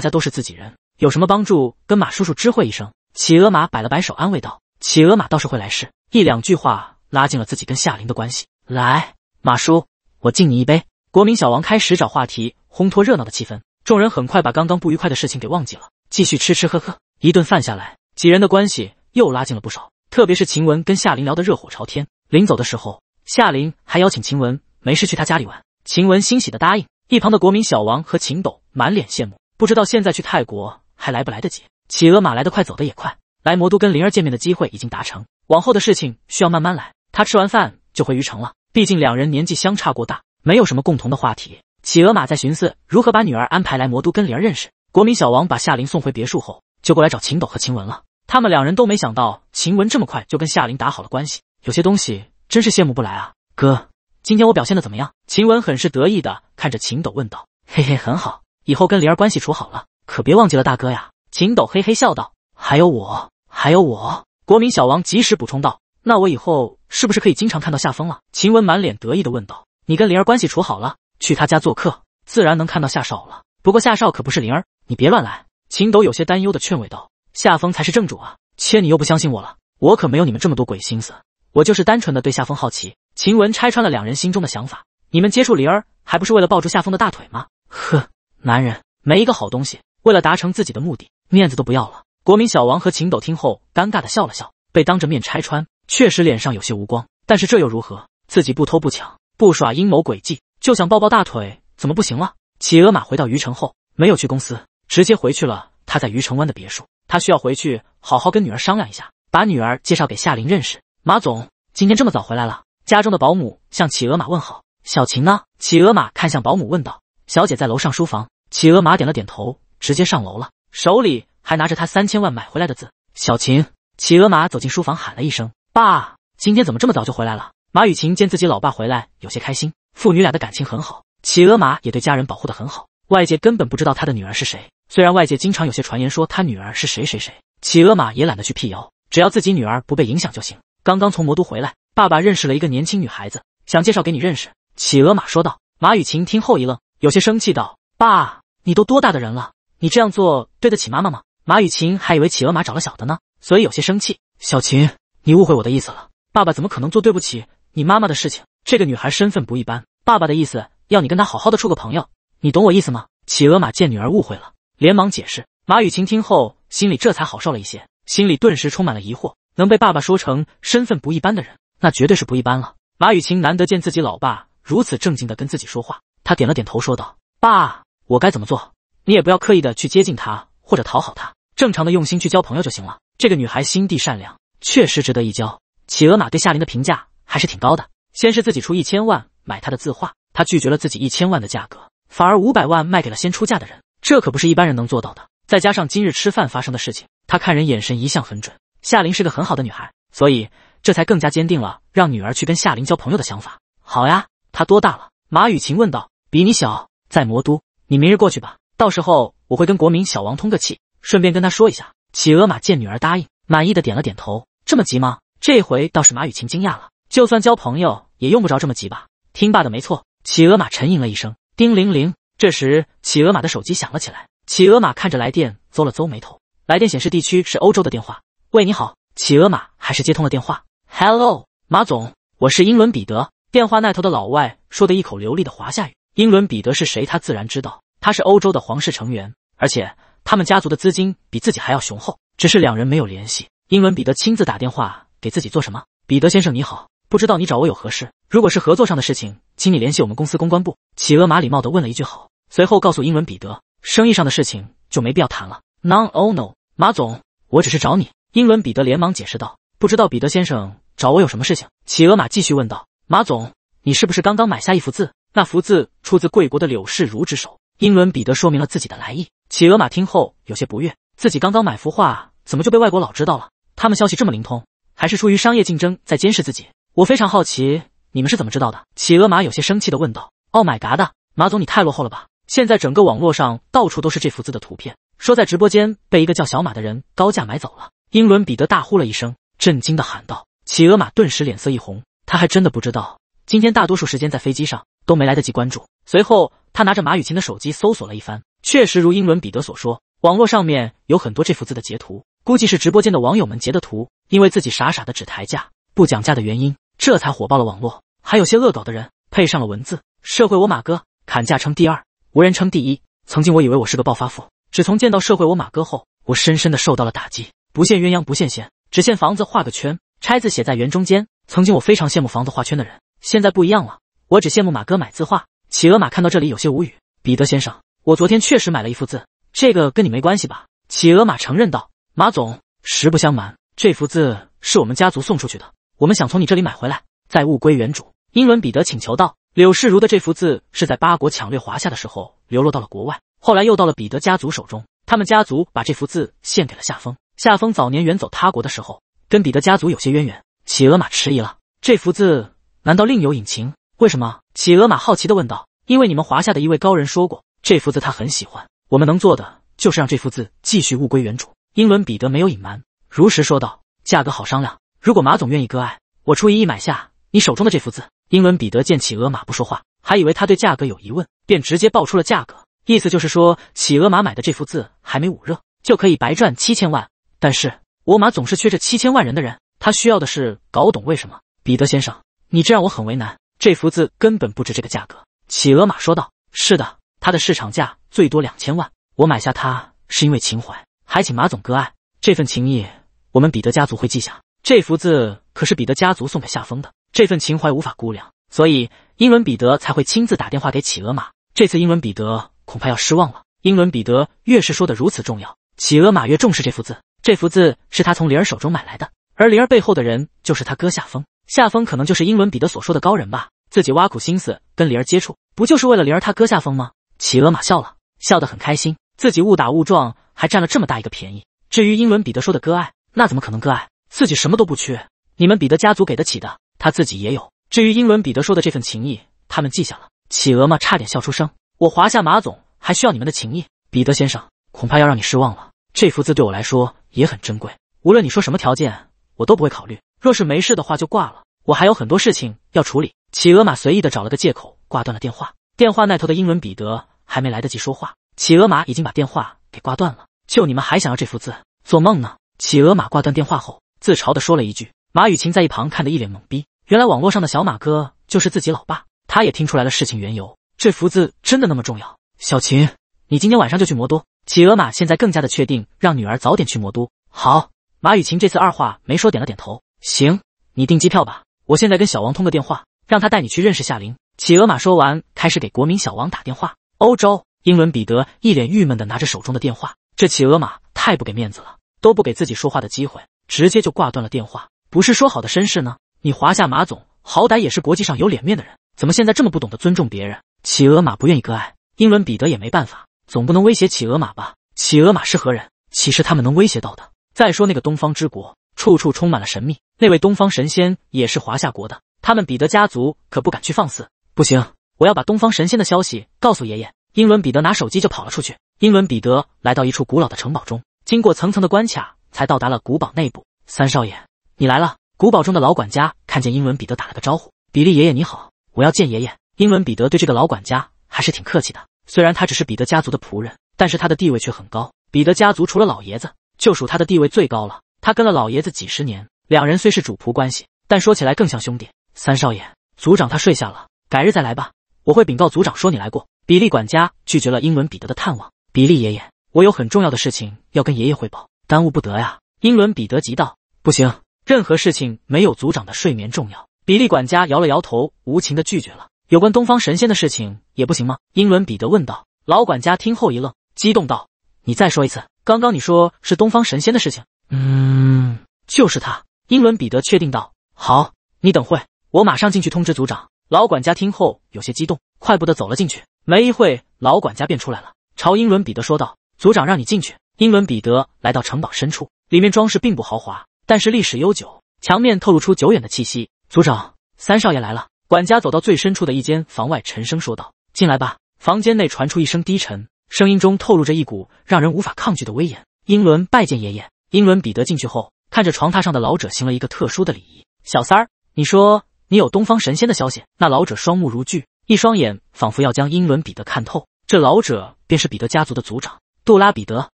家都是自己人，有什么帮助跟马叔叔知会一声。企鹅马摆了摆手，安慰道：“企鹅马倒是会来事，一两句话拉近了自己跟夏琳的关系。”来，马叔。我敬你一杯，国民小王开始找话题烘托热闹的气氛，众人很快把刚刚不愉快的事情给忘记了，继续吃吃喝喝。一顿饭下来，几人的关系又拉近了不少，特别是秦雯跟夏琳聊得热火朝天。临走的时候，夏琳还邀请秦雯没事去她家里玩，秦雯欣喜的答应。一旁的国民小王和秦斗满脸羡慕，不知道现在去泰国还来不来得及。企鹅马来得快，走得也快，来魔都跟灵儿见面的机会已经达成，往后的事情需要慢慢来。他吃完饭就回鱼城了。毕竟两人年纪相差过大，没有什么共同的话题。企鹅马在寻思如何把女儿安排来魔都跟灵儿认识。国民小王把夏琳送回别墅后，就过来找秦斗和秦雯了。他们两人都没想到秦雯这么快就跟夏琳打好了关系，有些东西真是羡慕不来啊！哥，今天我表现的怎么样？秦雯很是得意的看着秦斗问道。嘿嘿，很好，以后跟灵儿关系处好了，可别忘记了大哥呀！秦斗嘿嘿笑道。还有我，还有我！国民小王及时补充道。那我以后是不是可以经常看到夏风了？秦雯满脸得意的问道。你跟灵儿关系处好了，去他家做客，自然能看到夏少了。不过夏少可不是灵儿，你别乱来。秦斗有些担忧的劝慰道。夏风才是正主啊，切，你又不相信我了，我可没有你们这么多鬼心思，我就是单纯的对夏风好奇。秦雯拆穿了两人心中的想法，你们接触灵儿，还不是为了抱住夏风的大腿吗？呵，男人没一个好东西，为了达成自己的目的，面子都不要了。国民小王和秦斗听后，尴尬的笑了笑，被当着面拆穿。确实脸上有些无光，但是这又如何？自己不偷不抢，不耍阴谋诡计，就想抱抱大腿，怎么不行了？企鹅马回到鱼城后，没有去公司，直接回去了他在鱼城湾的别墅。他需要回去好好跟女儿商量一下，把女儿介绍给夏琳认识。马总今天这么早回来了？家中的保姆向企鹅马问好。小晴呢？企鹅马看向保姆问道。小姐在楼上书房。企鹅马点了点头，直接上楼了，手里还拿着他三千万买回来的字。小晴，企鹅马走进书房喊了一声。爸，今天怎么这么早就回来了？马雨晴见自己老爸回来，有些开心。父女俩的感情很好，企鹅马也对家人保护的很好，外界根本不知道他的女儿是谁。虽然外界经常有些传言说他女儿是谁谁谁，企鹅马也懒得去辟谣，只要自己女儿不被影响就行。刚刚从魔都回来，爸爸认识了一个年轻女孩子，想介绍给你认识。企鹅马说道。马雨晴听后一愣，有些生气道：“爸，你都多大的人了，你这样做对得起妈妈吗？”马雨晴还以为企鹅马找了小的呢，所以有些生气。小晴。你误会我的意思了，爸爸怎么可能做对不起你妈妈的事情？这个女孩身份不一般，爸爸的意思要你跟她好好的处个朋友，你懂我意思吗？企鹅马见女儿误会了，连忙解释。马雨晴听后，心里这才好受了一些，心里顿时充满了疑惑。能被爸爸说成身份不一般的人，那绝对是不一般了。马雨晴难得见自己老爸如此正经的跟自己说话，她点了点头，说道：“爸，我该怎么做？你也不要刻意的去接近他或者讨好他，正常的用心去交朋友就行了。这个女孩心地善良。”确实值得一交。企鹅马对夏琳的评价还是挺高的。先是自己出一千万买他的字画，他拒绝了自己一千万的价格，反而五百万卖给了先出价的人。这可不是一般人能做到的。再加上今日吃饭发生的事情，他看人眼神一向很准。夏琳是个很好的女孩，所以这才更加坚定了让女儿去跟夏琳交朋友的想法。好呀，她多大了？马雨晴问道。比你小，在魔都，你明日过去吧，到时候我会跟国民小王通个气，顺便跟他说一下。企鹅马见女儿答应，满意的点了点头。这么急吗？这回倒是马雨晴惊讶了，就算交朋友也用不着这么急吧？听爸的没错。企鹅马沉吟了一声。叮铃铃，这时企鹅马的手机响了起来。企鹅马看着来电，邹了邹眉头。来电显示地区是欧洲的电话。喂，你好。企鹅马还是接通了电话。Hello，马总，我是英伦彼得。电话那头的老外说的一口流利的华夏语。英伦彼得是谁？他自然知道，他是欧洲的皇室成员，而且他们家族的资金比自己还要雄厚。只是两人没有联系。英伦彼得亲自打电话给自己做什么？彼得先生你好，不知道你找我有何事？如果是合作上的事情，请你联系我们公司公关部。企鹅马礼貌地问了一句好，随后告诉英伦彼得，生意上的事情就没必要谈了。Non，oh n o 马总，我只是找你。英伦彼得连忙解释道，不知道彼得先生找我有什么事情？企鹅马继续问道，马总，你是不是刚刚买下一幅字？那幅字出自贵国的柳世如之手。英伦彼得说明了自己的来意。企鹅马听后有些不悦，自己刚刚买幅画，怎么就被外国佬知道了？他们消息这么灵通，还是出于商业竞争在监视自己？我非常好奇你们是怎么知道的。企鹅马有些生气的问道：“Oh my god，马总你太落后了吧！现在整个网络上到处都是这幅字的图片，说在直播间被一个叫小马的人高价买走了。”英伦彼得大呼了一声，震惊的喊道。企鹅马顿时脸色一红，他还真的不知道，今天大多数时间在飞机上都没来得及关注。随后他拿着马雨晴的手机搜索了一番，确实如英伦彼得所说，网络上面有很多这幅字的截图。估计是直播间的网友们截的图，因为自己傻傻的只抬价不讲价的原因，这才火爆了网络。还有些恶搞的人配上了文字：“社会我马哥砍价称第二，无人称第一。”曾经我以为我是个暴发户，只从见到社会我马哥后，我深深的受到了打击。不羡鸳鸯不羡仙，只羡房子画个圈，拆字写在圆中间。曾经我非常羡慕房子画圈的人，现在不一样了，我只羡慕马哥买字画。企鹅马看到这里有些无语：“彼得先生，我昨天确实买了一幅字，这个跟你没关系吧？”企鹅马承认道。马总，实不相瞒，这幅字是我们家族送出去的，我们想从你这里买回来，再物归原主。英伦彼得请求道：“柳世如的这幅字是在八国抢掠华夏的时候流落到了国外，后来又到了彼得家族手中。他们家族把这幅字献给了夏风。夏风早年远走他国的时候，跟彼得家族有些渊源。”企鹅马迟疑了，这幅字难道另有隐情？为什么？企鹅马好奇地问道：“因为你们华夏的一位高人说过，这幅字他很喜欢。我们能做的就是让这幅字继续物归原主。”英伦彼得没有隐瞒，如实说道：“价格好商量，如果马总愿意割爱，我出一亿买下你手中的这幅字。”英伦彼得见企鹅马不说话，还以为他对价格有疑问，便直接报出了价格，意思就是说，企鹅马买的这幅字还没捂热，就可以白赚七千万。但是，我马总是缺这七千万人的人，他需要的是搞懂为什么，彼得先生，你这让我很为难。这幅字根本不值这个价格。”企鹅马说道：“是的，它的市场价最多两千万，我买下它是因为情怀。”还请马总割爱，这份情谊我们彼得家族会记下。这幅字可是彼得家族送给夏风的，这份情怀无法估量，所以英伦彼得才会亲自打电话给企鹅马。这次英伦彼得恐怕要失望了。英伦彼得越是说的如此重要，企鹅马越重视这幅字。这幅字是他从灵儿手中买来的，而灵儿背后的人就是他哥夏风。夏风可能就是英伦彼得所说的高人吧？自己挖苦心思跟灵儿接触，不就是为了灵儿他哥夏风吗？企鹅马笑了笑得很开心，自己误打误撞。还占了这么大一个便宜。至于英伦彼得说的割爱，那怎么可能割爱？自己什么都不缺，你们彼得家族给得起的，他自己也有。至于英伦彼得说的这份情谊，他们记下了。企鹅嘛，差点笑出声。我华夏马总还需要你们的情谊，彼得先生恐怕要让你失望了。这幅字对我来说也很珍贵，无论你说什么条件，我都不会考虑。若是没事的话，就挂了。我还有很多事情要处理。企鹅马随意的找了个借口，挂断了电话。电话那头的英伦彼得还没来得及说话，企鹅马已经把电话。给挂断了，就你们还想要这幅字，做梦呢！企鹅马挂断电话后，自嘲地说了一句。马雨晴在一旁看得一脸懵逼，原来网络上的小马哥就是自己老爸，他也听出来了事情缘由。这幅字真的那么重要？小琴，你今天晚上就去魔都。企鹅马现在更加的确定，让女儿早点去魔都。好，马雨晴这次二话没说，点了点头。行，你订机票吧，我现在跟小王通个电话，让他带你去认识夏琳。企鹅马说完，开始给国民小王打电话。欧洲。英伦彼得一脸郁闷的拿着手中的电话，这企鹅马太不给面子了，都不给自己说话的机会，直接就挂断了电话。不是说好的绅士呢？你华夏马总好歹也是国际上有脸面的人，怎么现在这么不懂得尊重别人？企鹅马不愿意割爱，英伦彼得也没办法，总不能威胁企鹅马吧？企鹅马是何人？岂是他们能威胁到的？再说那个东方之国，处处充满了神秘，那位东方神仙也是华夏国的，他们彼得家族可不敢去放肆。不行，我要把东方神仙的消息告诉爷爷。英伦彼得拿手机就跑了出去。英伦彼得来到一处古老的城堡中，经过层层的关卡，才到达了古堡内部。三少爷，你来了！古堡中的老管家看见英伦彼得，打了个招呼：“比利爷爷，你好，我要见爷爷。”英伦彼得对这个老管家还是挺客气的。虽然他只是彼得家族的仆人，但是他的地位却很高。彼得家族除了老爷子，就属他的地位最高了。他跟了老爷子几十年，两人虽是主仆关系，但说起来更像兄弟。三少爷，族长他睡下了，改日再来吧。我会禀告族长说你来过。比利管家拒绝了英伦彼得的探望。比利爷爷，我有很重要的事情要跟爷爷汇报，耽误不得呀！英伦彼得急道。不行，任何事情没有族长的睡眠重要。比利管家摇了摇头，无情的拒绝了。有关东方神仙的事情也不行吗？英伦彼得问道。老管家听后一愣，激动道：“你再说一次，刚刚你说是东方神仙的事情？”“嗯，就是他。”英伦彼得确定道。“好，你等会，我马上进去通知族长。”老管家听后有些激动，快步的走了进去。没一会，老管家便出来了，朝英伦彼得说道：“族长让你进去。”英伦彼得来到城堡深处，里面装饰并不豪华，但是历史悠久，墙面透露出久远的气息。族长三少爷来了，管家走到最深处的一间房外，沉声说道：“进来吧。”房间内传出一声低沉，声音中透露着一股让人无法抗拒的威严。英伦拜见爷爷。英伦彼得进去后，看着床榻上的老者，行了一个特殊的礼仪。小三儿，你说你有东方神仙的消息？那老者双目如炬。一双眼仿佛要将英伦彼得看透，这老者便是彼得家族的族长杜拉彼得。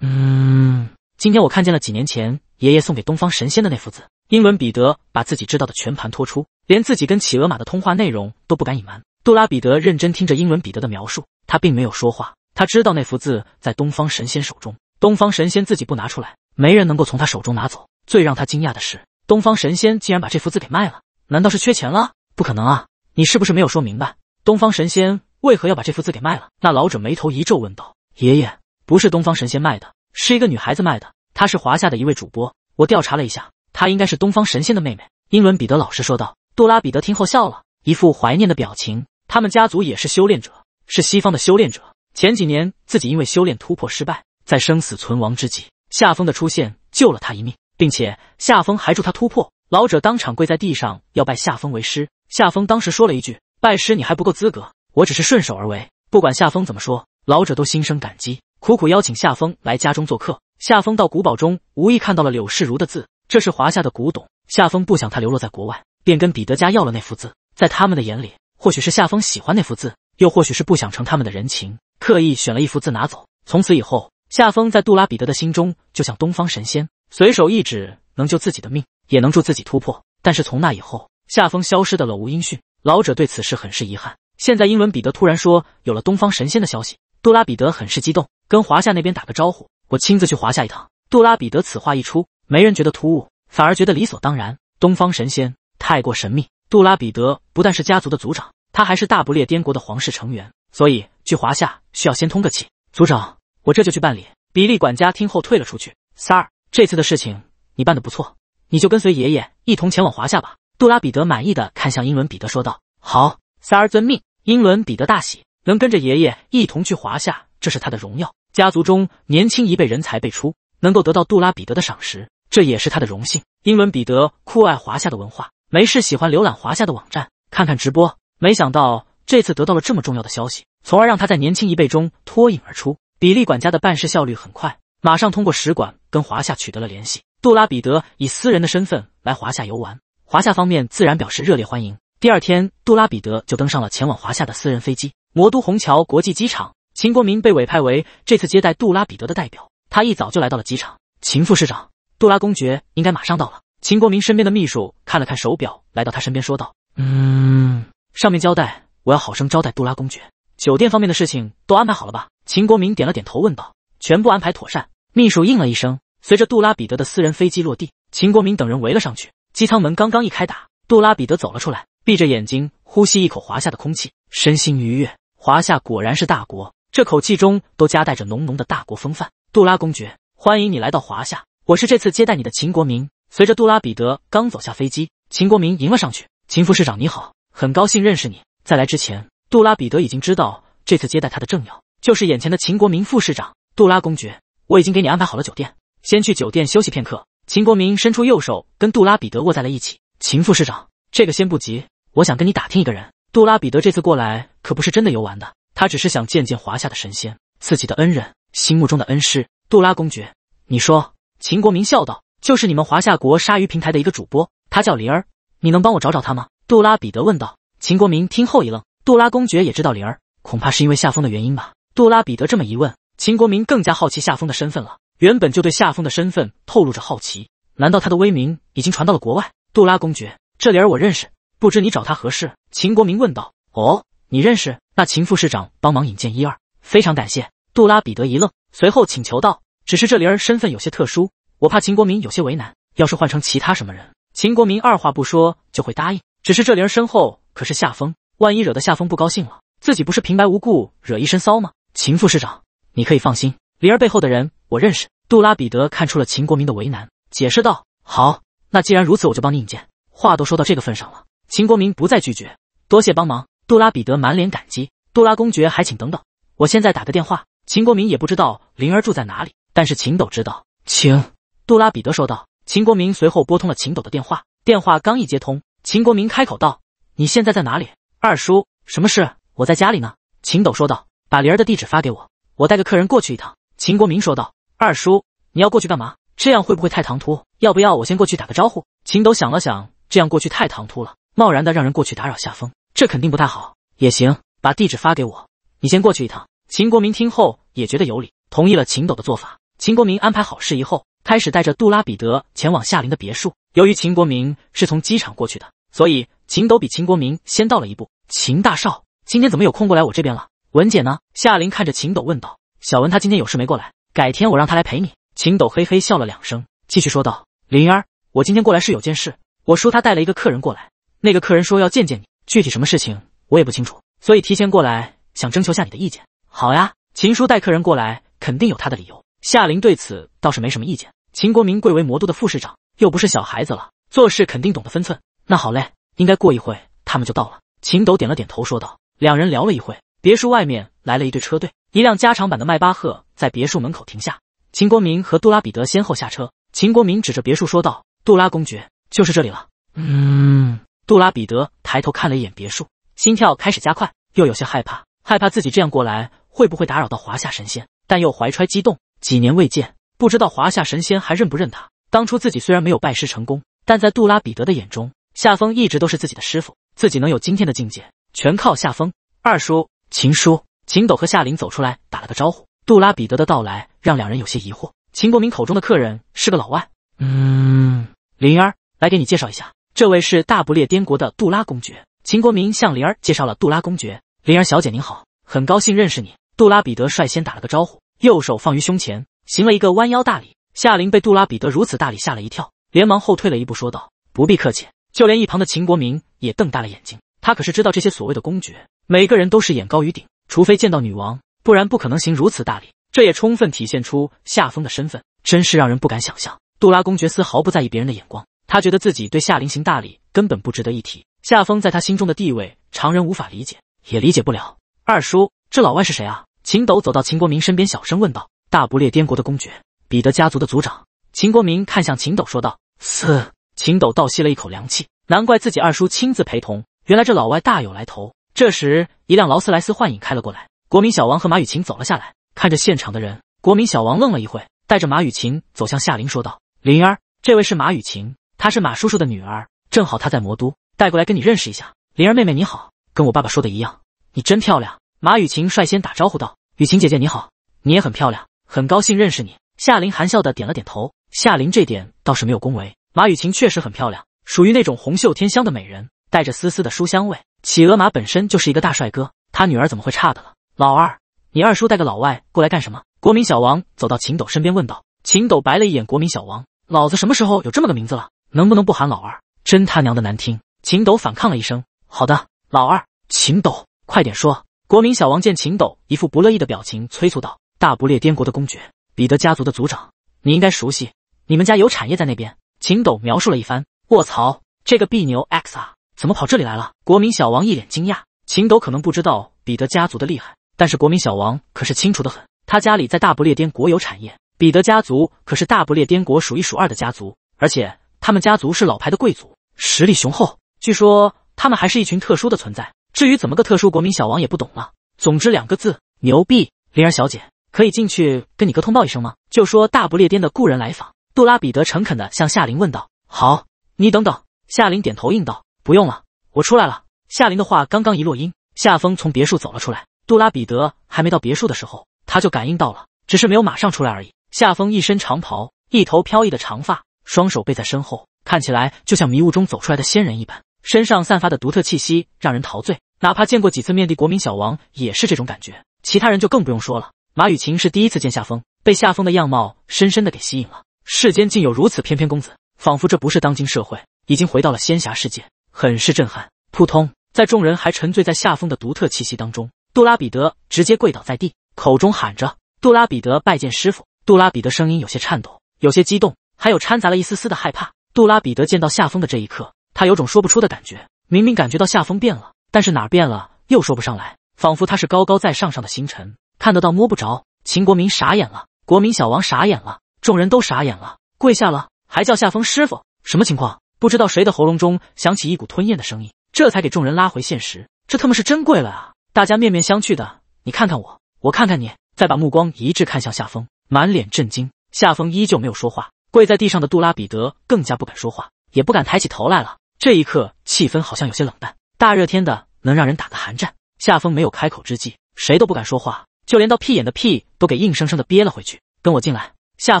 嗯，今天我看见了几年前爷爷送给东方神仙的那幅字。英伦彼得把自己知道的全盘托出，连自己跟企鹅马的通话内容都不敢隐瞒。杜拉彼得认真听着英伦彼得的描述，他并没有说话。他知道那幅字在东方神仙手中，东方神仙自己不拿出来，没人能够从他手中拿走。最让他惊讶的是，东方神仙竟然把这幅字给卖了？难道是缺钱了？不可能啊！你是不是没有说明白？东方神仙为何要把这幅字给卖了？那老者眉头一皱，问道：“爷爷，不是东方神仙卖的，是一个女孩子卖的。她是华夏的一位主播。我调查了一下，她应该是东方神仙的妹妹。”英伦彼得老师说道。杜拉彼得听后笑了，一副怀念的表情。他们家族也是修炼者，是西方的修炼者。前几年自己因为修炼突破失败，在生死存亡之际，夏风的出现救了他一命，并且夏风还助他突破。老者当场跪在地上要拜夏风为师。夏风当时说了一句。拜师你还不够资格，我只是顺手而为。不管夏风怎么说，老者都心生感激，苦苦邀请夏风来家中做客。夏风到古堡中无意看到了柳世如的字，这是华夏的古董。夏风不想他流落在国外，便跟彼得家要了那幅字。在他们的眼里，或许是夏风喜欢那幅字，又或许是不想成他们的人情，刻意选了一幅字拿走。从此以后，夏风在杜拉彼得的心中就像东方神仙，随手一指能救自己的命，也能助自己突破。但是从那以后，夏风消失的了无音讯。老者对此事很是遗憾。现在英伦彼得突然说有了东方神仙的消息，杜拉彼得很是激动，跟华夏那边打个招呼，我亲自去华夏一趟。杜拉彼得此话一出，没人觉得突兀，反而觉得理所当然。东方神仙太过神秘，杜拉彼得不但是家族的族长，他还是大不列颠国的皇室成员，所以去华夏需要先通个气。族长，我这就去办理。比利管家听后退了出去。三儿，这次的事情你办得不错，你就跟随爷爷一同前往华夏吧。杜拉彼得满意的看向英伦彼得，说道：“好，三儿遵命。”英伦彼得大喜，能跟着爷爷一同去华夏，这是他的荣耀。家族中年轻一辈人才辈出，能够得到杜拉彼得的赏识，这也是他的荣幸。英伦彼得酷爱华夏的文化，没事喜欢浏览华夏的网站，看看直播。没想到这次得到了这么重要的消息，从而让他在年轻一辈中脱颖而出。比利管家的办事效率很快，马上通过使馆跟华夏取得了联系。杜拉彼得以私人的身份来华夏游玩。华夏方面自然表示热烈欢迎。第二天，杜拉彼得就登上了前往华夏的私人飞机。魔都虹桥国际机场，秦国民被委派为这次接待杜拉彼得的代表。他一早就来到了机场。秦副市长，杜拉公爵应该马上到了。秦国民身边的秘书看了看手表，来到他身边说道：“嗯，上面交代我要好生招待杜拉公爵，酒店方面的事情都安排好了吧？”秦国民点了点头，问道：“全部安排妥善？”秘书应了一声。随着杜拉彼得的私人飞机落地，秦国民等人围了上去。机舱门刚刚一开，打杜拉彼得走了出来，闭着眼睛呼吸一口华夏的空气，身心愉悦。华夏果然是大国，这口气中都夹带着浓浓的大国风范。杜拉公爵，欢迎你来到华夏，我是这次接待你的秦国民。随着杜拉彼得刚走下飞机，秦国民迎了上去：“秦副市长，你好，很高兴认识你。在来之前，杜拉彼得已经知道这次接待他的政要就是眼前的秦国民副市长。杜拉公爵，我已经给你安排好了酒店，先去酒店休息片刻。”秦国民伸出右手，跟杜拉彼得握在了一起。秦副市长，这个先不急，我想跟你打听一个人。杜拉彼得这次过来可不是真的游玩的，他只是想见见华夏的神仙，自己的恩人，心目中的恩师，杜拉公爵。你说？秦国民笑道，就是你们华夏国鲨鱼平台的一个主播，他叫灵儿，你能帮我找找他吗？杜拉彼得问道。秦国民听后一愣，杜拉公爵也知道灵儿，恐怕是因为夏风的原因吧？杜拉彼得这么一问，秦国民更加好奇夏风的身份了。原本就对夏风的身份透露着好奇，难道他的威名已经传到了国外？杜拉公爵，这里儿我认识，不知你找他何事？秦国民问道。哦，你认识？那秦副市长帮忙引荐一二，非常感谢。杜拉彼得一愣，随后请求道：“只是这里儿身份有些特殊，我怕秦国民有些为难。要是换成其他什么人，秦国民二话不说就会答应。只是这里儿身后可是夏风，万一惹得夏风不高兴了，自己不是平白无故惹一身骚吗？”秦副市长，你可以放心。灵儿背后的人，我认识。杜拉彼得看出了秦国民的为难，解释道：“好，那既然如此，我就帮你引荐。话都说到这个份上了。”秦国民不再拒绝，多谢帮忙。杜拉彼得满脸感激。杜拉公爵，还请等等，我现在打个电话。秦国民也不知道灵儿住在哪里，但是秦斗知道。请。杜拉彼得说道。秦国民随后拨通了秦斗的电话。电话刚一接通，秦国民开口道：“你现在在哪里？二叔，什么事？我在家里呢。”秦斗说道：“把灵儿的地址发给我，我带个客人过去一趟。”秦国民说道：“二叔，你要过去干嘛？这样会不会太唐突？要不要我先过去打个招呼？”秦斗想了想，这样过去太唐突了，贸然的让人过去打扰夏风，这肯定不太好。也行，把地址发给我，你先过去一趟。”秦国民听后也觉得有理，同意了秦斗的做法。秦国民安排好事宜后，开始带着杜拉彼得前往夏林的别墅。由于秦国民是从机场过去的，所以秦斗比秦国民先到了一步。“秦大少，今天怎么有空过来我这边了？文姐呢？”夏林看着秦斗问道。小文他今天有事没过来，改天我让他来陪你。秦斗嘿嘿笑了两声，继续说道：“灵儿，我今天过来是有件事，我叔他带了一个客人过来，那个客人说要见见你，具体什么事情我也不清楚，所以提前过来想征求下你的意见。”好呀，秦叔带客人过来肯定有他的理由。夏琳对此倒是没什么意见。秦国民贵为魔都的副市长，又不是小孩子了，做事肯定懂得分寸。那好嘞，应该过一会他们就到了。秦斗点了点头说道。两人聊了一会。别墅外面来了一队车队，一辆加长版的迈巴赫在别墅门口停下。秦国民和杜拉彼得先后下车。秦国民指着别墅说道：“杜拉公爵，就是这里了。”嗯，杜拉彼得抬头看了一眼别墅，心跳开始加快，又有些害怕，害怕自己这样过来会不会打扰到华夏神仙，但又怀揣激动。几年未见，不知道华夏神仙还认不认他。当初自己虽然没有拜师成功，但在杜拉彼得的眼中，夏风一直都是自己的师傅，自己能有今天的境界，全靠夏风二叔。秦叔、秦斗和夏琳走出来，打了个招呼。杜拉彼得的到来让两人有些疑惑。秦国民口中的客人是个老外。嗯，灵儿，来给你介绍一下，这位是大不列颠国的杜拉公爵。秦国民向灵儿介绍了杜拉公爵。灵儿小姐您好，很高兴认识你。杜拉彼得率先打了个招呼，右手放于胸前，行了一个弯腰大礼。夏琳被杜拉彼得如此大礼吓了一跳，连忙后退了一步，说道：“不必客气。”就连一旁的秦国民也瞪大了眼睛，他可是知道这些所谓的公爵。每个人都是眼高于顶，除非见到女王，不然不可能行如此大礼。这也充分体现出夏风的身份，真是让人不敢想象。杜拉公爵丝毫不在意别人的眼光，他觉得自己对夏琳行大礼根本不值得一提。夏风在他心中的地位，常人无法理解，也理解不了。二叔，这老外是谁啊？秦斗走到秦国民身边，小声问道：“大不列颠国的公爵，彼得家族的族长。”秦国民看向秦斗，说道：“是。”秦斗倒吸了一口凉气，难怪自己二叔亲自陪同，原来这老外大有来头。这时，一辆劳斯莱斯幻影开了过来，国民小王和马雨晴走了下来，看着现场的人，国民小王愣了一会，带着马雨晴走向夏琳，说道：“灵儿，这位是马雨晴，她是马叔叔的女儿，正好她在魔都，带过来跟你认识一下。”“灵儿妹妹你好，跟我爸爸说的一样，你真漂亮。”马雨晴率先打招呼道：“雨晴姐姐你好，你也很漂亮，很高兴认识你。”夏琳含笑的点了点头。夏琳这点倒是没有恭维，马雨晴确实很漂亮，属于那种红袖添香的美人，带着丝丝的书香味。企鹅马本身就是一个大帅哥，他女儿怎么会差的了？老二，你二叔带个老外过来干什么？国民小王走到秦斗身边问道。秦斗白了一眼国民小王，老子什么时候有这么个名字了？能不能不喊老二？真他娘的难听！秦斗反抗了一声。好的，老二，秦斗，快点说。国民小王见秦斗一副不乐意的表情，催促道：“大不列颠国的公爵，彼得家族的族长，你应该熟悉，你们家有产业在那边。”秦斗描述了一番。卧槽，这个 B 牛 X 啊！怎么跑这里来了？国民小王一脸惊讶。秦斗可能不知道彼得家族的厉害，但是国民小王可是清楚的很。他家里在大不列颠国有产业，彼得家族可是大不列颠国数一数二的家族，而且他们家族是老牌的贵族，实力雄厚。据说他们还是一群特殊的存在。至于怎么个特殊，国民小王也不懂了。总之两个字，牛逼！灵儿小姐，可以进去跟你哥通报一声吗？就说大不列颠的故人来访。杜拉彼得诚恳地向夏琳问道：“好，你等等。”夏琳点头应道。不用了，我出来了。夏琳的话刚刚一落音，夏风从别墅走了出来。杜拉彼得还没到别墅的时候，他就感应到了，只是没有马上出来而已。夏风一身长袍，一头飘逸的长发，双手背在身后，看起来就像迷雾中走出来的仙人一般，身上散发的独特气息让人陶醉。哪怕见过几次面的国民小王也是这种感觉，其他人就更不用说了。马雨晴是第一次见夏风，被夏风的样貌深深的给吸引了。世间竟有如此翩翩公子，仿佛这不是当今社会，已经回到了仙侠世界。很是震撼，扑通！在众人还沉醉在夏风的独特气息当中，杜拉彼得直接跪倒在地，口中喊着：“杜拉彼得拜见师傅！”杜拉彼得声音有些颤抖，有些激动，还有掺杂了一丝丝的害怕。杜拉彼得见到夏风的这一刻，他有种说不出的感觉，明明感觉到夏风变了，但是哪变了又说不上来，仿佛他是高高在上上的星辰，看得到摸不着。秦国民傻眼了，国民小王傻眼了，众人都傻眼了，跪下了，还叫夏风师傅，什么情况？不知道谁的喉咙中响起一股吞咽的声音，这才给众人拉回现实。这他妈是真跪了啊！大家面面相觑的，你看看我，我看看你，再把目光一致看向夏风，满脸震惊。夏风依旧没有说话，跪在地上的杜拉彼得更加不敢说话，也不敢抬起头来了。这一刻，气氛好像有些冷淡，大热天的能让人打个寒战。夏风没有开口之际，谁都不敢说话，就连到屁眼的屁都给硬生生的憋了回去。跟我进来！夏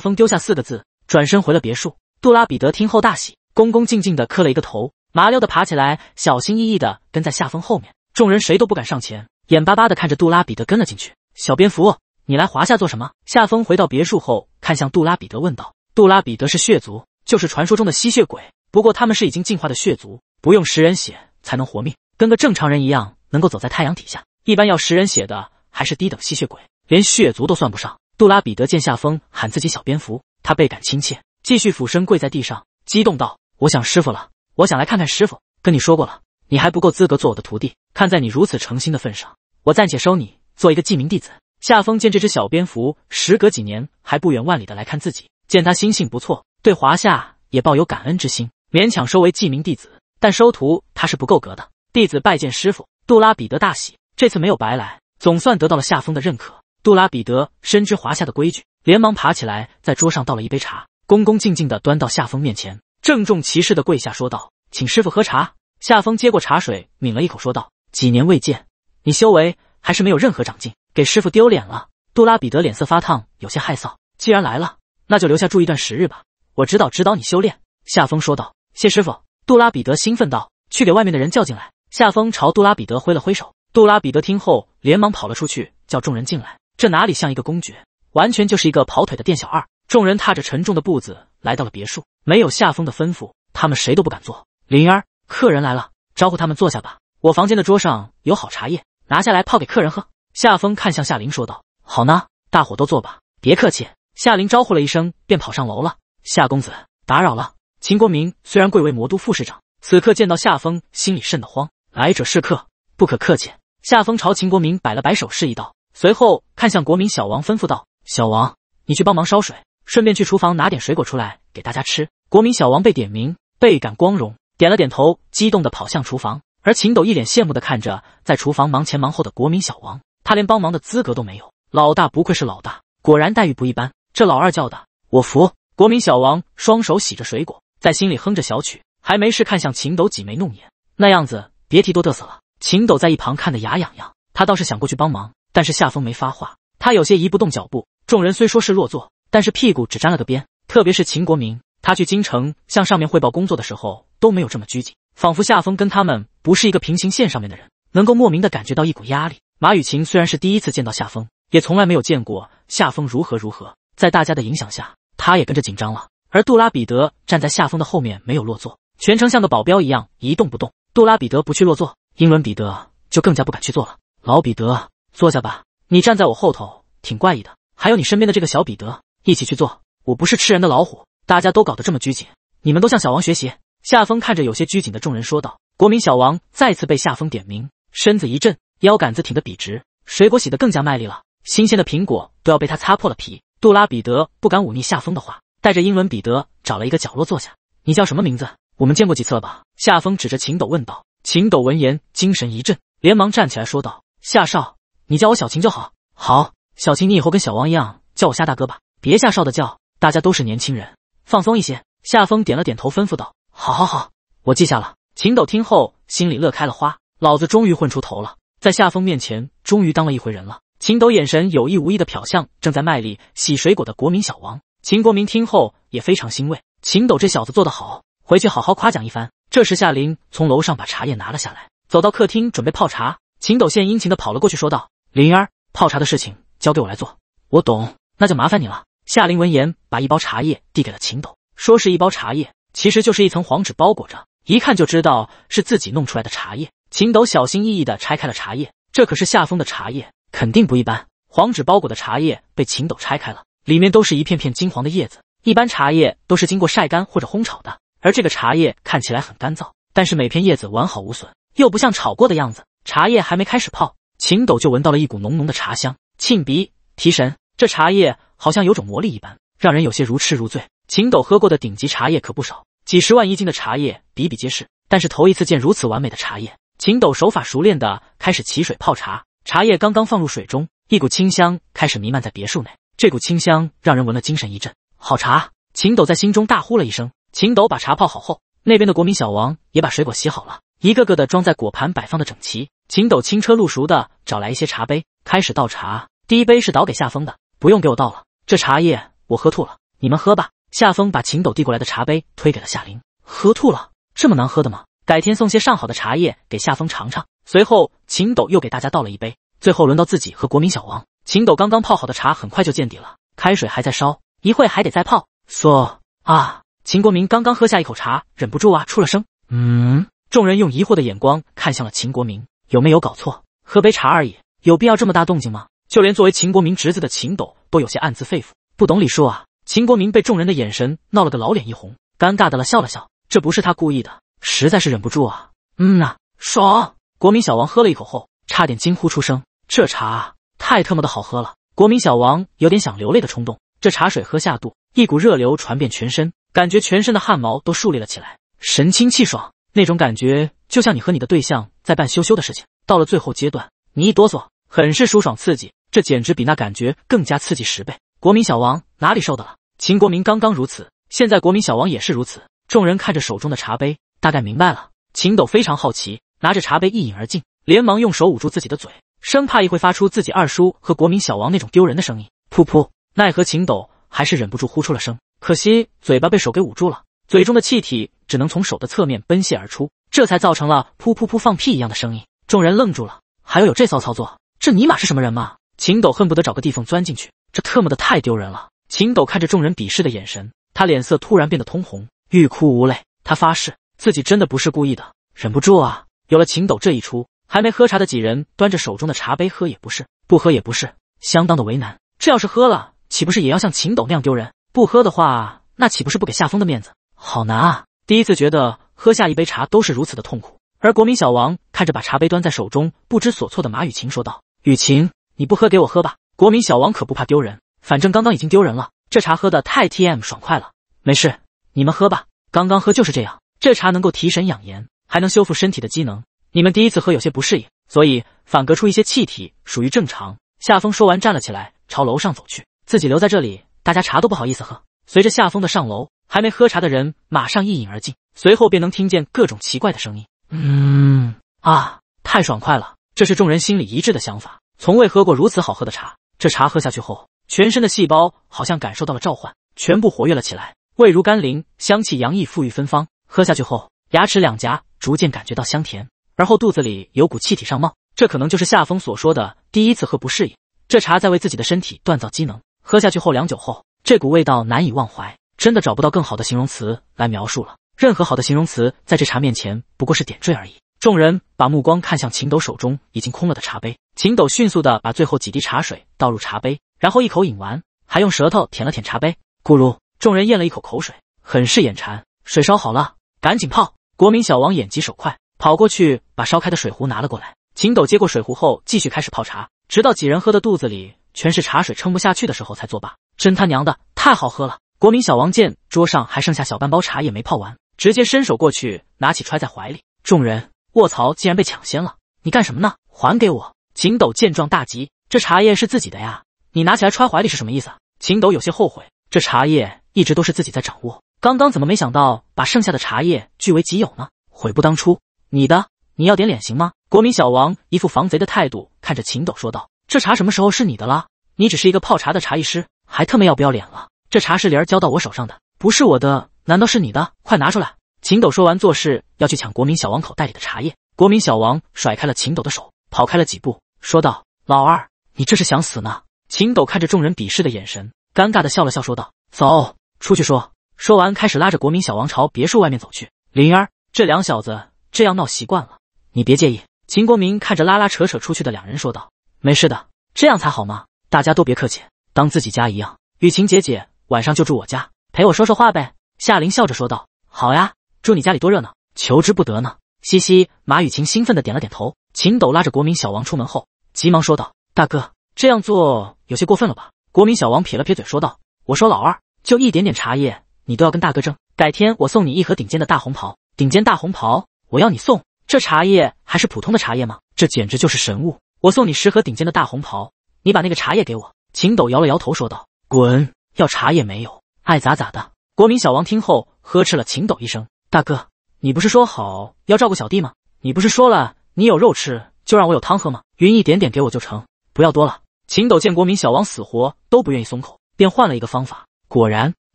风丢下四个字，转身回了别墅。杜拉彼得听后大喜。恭恭敬敬地磕了一个头，麻溜地爬起来，小心翼翼地跟在夏风后面。众人谁都不敢上前，眼巴巴地看着杜拉彼得跟了进去。小蝙蝠，你来华夏做什么？夏风回到别墅后，看向杜拉彼得问道。杜拉彼得是血族，就是传说中的吸血鬼，不过他们是已经进化的血族，不用食人血才能活命，跟个正常人一样能够走在太阳底下。一般要食人血的还是低等吸血鬼，连血族都算不上。杜拉彼得见夏风喊自己小蝙蝠，他倍感亲切，继续俯身跪在地上，激动道。我想师傅了，我想来看看师傅。跟你说过了，你还不够资格做我的徒弟。看在你如此诚心的份上，我暂且收你做一个记名弟子。夏风见这只小蝙蝠，时隔几年还不远万里的来看自己，见他心性不错，对华夏也抱有感恩之心，勉强收为记名弟子。但收徒他是不够格的。弟子拜见师傅。杜拉彼得大喜，这次没有白来，总算得到了夏风的认可。杜拉彼得深知华夏的规矩，连忙爬起来，在桌上倒了一杯茶，恭恭敬敬地端到夏风面前。郑重其事的跪下说道：“请师傅喝茶。”夏风接过茶水，抿了一口，说道：“几年未见，你修为还是没有任何长进，给师傅丢脸了。”杜拉彼得脸色发烫，有些害臊。既然来了，那就留下住一段时日吧，我指导指导你修炼。”夏风说道。“谢师傅！”杜拉彼得兴奋道。“去给外面的人叫进来。”夏风朝杜拉彼得挥了挥手。杜拉彼得听后，连忙跑了出去，叫众人进来。这哪里像一个公爵，完全就是一个跑腿的店小二。众人踏着沉重的步子来到了别墅，没有夏风的吩咐，他们谁都不敢坐。灵儿，客人来了，招呼他们坐下吧。我房间的桌上有好茶叶，拿下来泡给客人喝。夏风看向夏灵说道：“好呢，大伙都坐吧，别客气。”夏灵招呼了一声，便跑上楼了。夏公子，打扰了。秦国民虽然贵为魔都副市长，此刻见到夏风，心里甚得慌。来者是客，不可客气。夏风朝秦国民摆了摆手，示意道，随后看向国民小王，吩咐道：“小王，你去帮忙烧水。”顺便去厨房拿点水果出来给大家吃。国民小王被点名，倍感光荣，点了点头，激动地跑向厨房。而秦斗一脸羡慕地看着在厨房忙前忙后的国民小王，他连帮忙的资格都没有。老大不愧是老大，果然待遇不一般。这老二叫的，我服。国民小王双手洗着水果，在心里哼着小曲，还没事看向秦斗挤眉弄眼，那样子别提多得瑟了。秦斗在一旁看得牙痒痒，他倒是想过去帮忙，但是夏风没发话，他有些移不动脚步。众人虽说是落座。但是屁股只沾了个边，特别是秦国民，他去京城向上面汇报工作的时候都没有这么拘谨，仿佛夏风跟他们不是一个平行线上面的人，能够莫名的感觉到一股压力。马雨晴虽然是第一次见到夏风，也从来没有见过夏风如何如何，在大家的影响下，他也跟着紧张了。而杜拉彼得站在夏风的后面没有落座，全程像个保镖一样一动不动。杜拉彼得不去落座，英伦彼得就更加不敢去坐了。老彼得坐下吧，你站在我后头挺怪异的，还有你身边的这个小彼得。一起去做！我不是吃人的老虎，大家都搞得这么拘谨，你们都向小王学习。”夏风看着有些拘谨的众人说道。国民小王再次被夏风点名，身子一震，腰杆子挺得笔直，水果洗得更加卖力了。新鲜的苹果都要被他擦破了皮。杜拉彼得不敢忤逆夏风的话，带着英伦彼得找了一个角落坐下。你叫什么名字？我们见过几次了吧？夏风指着秦斗问道。秦斗闻言精神一振，连忙站起来说道：“夏少，你叫我小秦就好。好，小秦，你以后跟小王一样叫我夏大哥吧。”别吓少的叫，大家都是年轻人，放松一些。夏风点了点头，吩咐道：“好，好，好，我记下了。”秦斗听后心里乐开了花，老子终于混出头了，在夏风面前终于当了一回人了。秦斗眼神有意无意的瞟向正在卖力洗水果的国民小王，秦国民听后也非常欣慰，秦斗这小子做得好，回去好好夸奖一番。这时夏林从楼上把茶叶拿了下来，走到客厅准备泡茶。秦斗献殷勤的跑了过去，说道：“灵儿，泡茶的事情交给我来做，我懂，那就麻烦你了。”夏林闻言，把一包茶叶递给了秦斗，说：“是一包茶叶，其实就是一层黄纸包裹着，一看就知道是自己弄出来的茶叶。”秦斗小心翼翼地拆开了茶叶，这可是夏风的茶叶，肯定不一般。黄纸包裹的茶叶被秦斗拆开了，里面都是一片片金黄的叶子。一般茶叶都是经过晒干或者烘炒的，而这个茶叶看起来很干燥，但是每片叶子完好无损，又不像炒过的样子。茶叶还没开始泡，秦斗就闻到了一股浓浓的茶香，沁鼻提神。这茶叶。好像有种魔力一般，让人有些如痴如醉。秦斗喝过的顶级茶叶可不少，几十万一斤的茶叶比比皆是，但是头一次见如此完美的茶叶。秦斗手法熟练的开始起水泡茶，茶叶刚刚放入水中，一股清香开始弥漫在别墅内。这股清香让人闻了精神一振。好茶！秦斗在心中大呼了一声。秦斗把茶泡好后，那边的国民小王也把水果洗好了，一个个的装在果盘，摆放的整齐。秦斗轻车路熟的找来一些茶杯，开始倒茶。第一杯是倒给夏风的，不用给我倒了。这茶叶我喝吐了，你们喝吧。夏风把秦斗递过来的茶杯推给了夏林，喝吐了，这么难喝的吗？改天送些上好的茶叶给夏风尝尝。随后，秦斗又给大家倒了一杯，最后轮到自己和国民小王。秦斗刚刚泡好的茶很快就见底了，开水还在烧，一会还得再泡。说啊，秦国民刚刚喝下一口茶，忍不住啊出了声。嗯，众人用疑惑的眼光看向了秦国民，有没有搞错？喝杯茶而已，有必要这么大动静吗？就连作为秦国民侄子的秦斗都有些暗自肺腑，不懂礼数啊！秦国民被众人的眼神闹了个老脸一红，尴尬的了笑了笑，这不是他故意的，实在是忍不住啊。嗯呐，爽！国民小王喝了一口后，差点惊呼出声，这茶太特么的好喝了！国民小王有点想流泪的冲动，这茶水喝下肚，一股热流传遍全身，感觉全身的汗毛都竖立了起来，神清气爽，那种感觉就像你和你的对象在办羞羞的事情，到了最后阶段，你一哆嗦，很是舒爽刺激。这简直比那感觉更加刺激十倍！国民小王哪里受得了？秦国民刚刚如此，现在国民小王也是如此。众人看着手中的茶杯，大概明白了。秦斗非常好奇，拿着茶杯一饮而尽，连忙用手捂住自己的嘴，生怕一会发出自己二叔和国民小王那种丢人的声音。噗噗，奈何秦斗还是忍不住呼出了声，可惜嘴巴被手给捂住了，嘴中的气体只能从手的侧面奔泻而出，这才造成了噗噗噗放屁一样的声音。众人愣住了，还有有这骚操作？这尼玛是什么人吗？秦斗恨不得找个地缝钻进去，这特么的太丢人了！秦斗看着众人鄙视的眼神，他脸色突然变得通红，欲哭无泪。他发誓自己真的不是故意的，忍不住啊！有了秦斗这一出，还没喝茶的几人端着手中的茶杯喝也不是，不喝也不是，相当的为难。这要是喝了，岂不是也要像秦斗那样丢人？不喝的话，那岂不是不给夏风的面子？好难啊！第一次觉得喝下一杯茶都是如此的痛苦。而国民小王看着把茶杯端在手中不知所措的马雨晴说道：“雨晴。”你不喝给我喝吧，国民小王可不怕丢人，反正刚刚已经丢人了，这茶喝的太 T M 爽快了，没事，你们喝吧。刚刚喝就是这样，这茶能够提神养颜，还能修复身体的机能。你们第一次喝有些不适应，所以反嗝出一些气体属于正常。夏风说完站了起来，朝楼上走去，自己留在这里，大家茶都不好意思喝。随着夏风的上楼，还没喝茶的人马上一饮而尽，随后便能听见各种奇怪的声音。嗯啊，太爽快了，这是众人心里一致的想法。从未喝过如此好喝的茶，这茶喝下去后，全身的细胞好像感受到了召唤，全部活跃了起来。味如甘霖，香气洋溢，馥郁芬芳。喝下去后，牙齿两颊逐渐感觉到香甜，而后肚子里有股气体上冒，这可能就是夏风所说的第一次喝不适应。这茶在为自己的身体锻造机能。喝下去后，良久后，这股味道难以忘怀，真的找不到更好的形容词来描述了。任何好的形容词在这茶面前不过是点缀而已。众人把目光看向秦斗手中已经空了的茶杯，秦斗迅速的把最后几滴茶水倒入茶杯，然后一口饮完，还用舌头舔了舔茶杯，咕噜。众人咽了一口口水，很是眼馋。水烧好了，赶紧泡。国民小王眼疾手快，跑过去把烧开的水壶拿了过来。秦斗接过水壶后，继续开始泡茶，直到几人喝的肚子里全是茶水，撑不下去的时候才作罢。真他娘的太好喝了！国民小王见桌上还剩下小半包茶也没泡完，直接伸手过去拿起揣在怀里。众人。卧槽！竟然被抢先了！你干什么呢？还给我！秦斗见状大急，这茶叶是自己的呀，你拿起来揣怀里是什么意思？秦斗有些后悔，这茶叶一直都是自己在掌握，刚刚怎么没想到把剩下的茶叶据为己有呢？悔不当初！你的，你要点脸行吗？国民小王一副防贼的态度看着秦斗说道：“这茶什么时候是你的了？你只是一个泡茶的茶艺师，还特么要不要脸了？这茶是林儿交到我手上的，不是我的，难道是你的？快拿出来！”秦斗说完，做事要去抢国民小王口袋里的茶叶。国民小王甩开了秦斗的手，跑开了几步，说道：“老二，你这是想死呢？”秦斗看着众人鄙视的眼神，尴尬的笑了笑，说道：“走出去说。”说完，开始拉着国民小王朝别墅外面走去。灵儿，这两小子这样闹习惯了，你别介意。”秦国民看着拉拉扯扯出去的两人，说道：“没事的，这样才好吗？大家都别客气，当自己家一样。雨晴姐姐晚上就住我家，陪我说说话呗。”夏琳笑着说道：“好呀。”祝你家里多热闹，求之不得呢！嘻嘻，马雨晴兴奋的点了点头。秦斗拉着国民小王出门后，急忙说道：“大哥，这样做有些过分了吧？”国民小王撇了撇嘴说道：“我说老二，就一点点茶叶，你都要跟大哥争？改天我送你一盒顶尖的大红袍。顶尖大红袍？我要你送这茶叶还是普通的茶叶吗？这简直就是神物！我送你十盒顶尖的大红袍，你把那个茶叶给我。”秦斗摇了摇头说道：“滚，要茶叶没有，爱咋咋的。”国民小王听后呵斥了秦斗一声。大哥，你不是说好要照顾小弟吗？你不是说了你有肉吃就让我有汤喝吗？匀一点点给我就成，不要多了。秦斗见国民小王死活都不愿意松口，便换了一个方法。果然，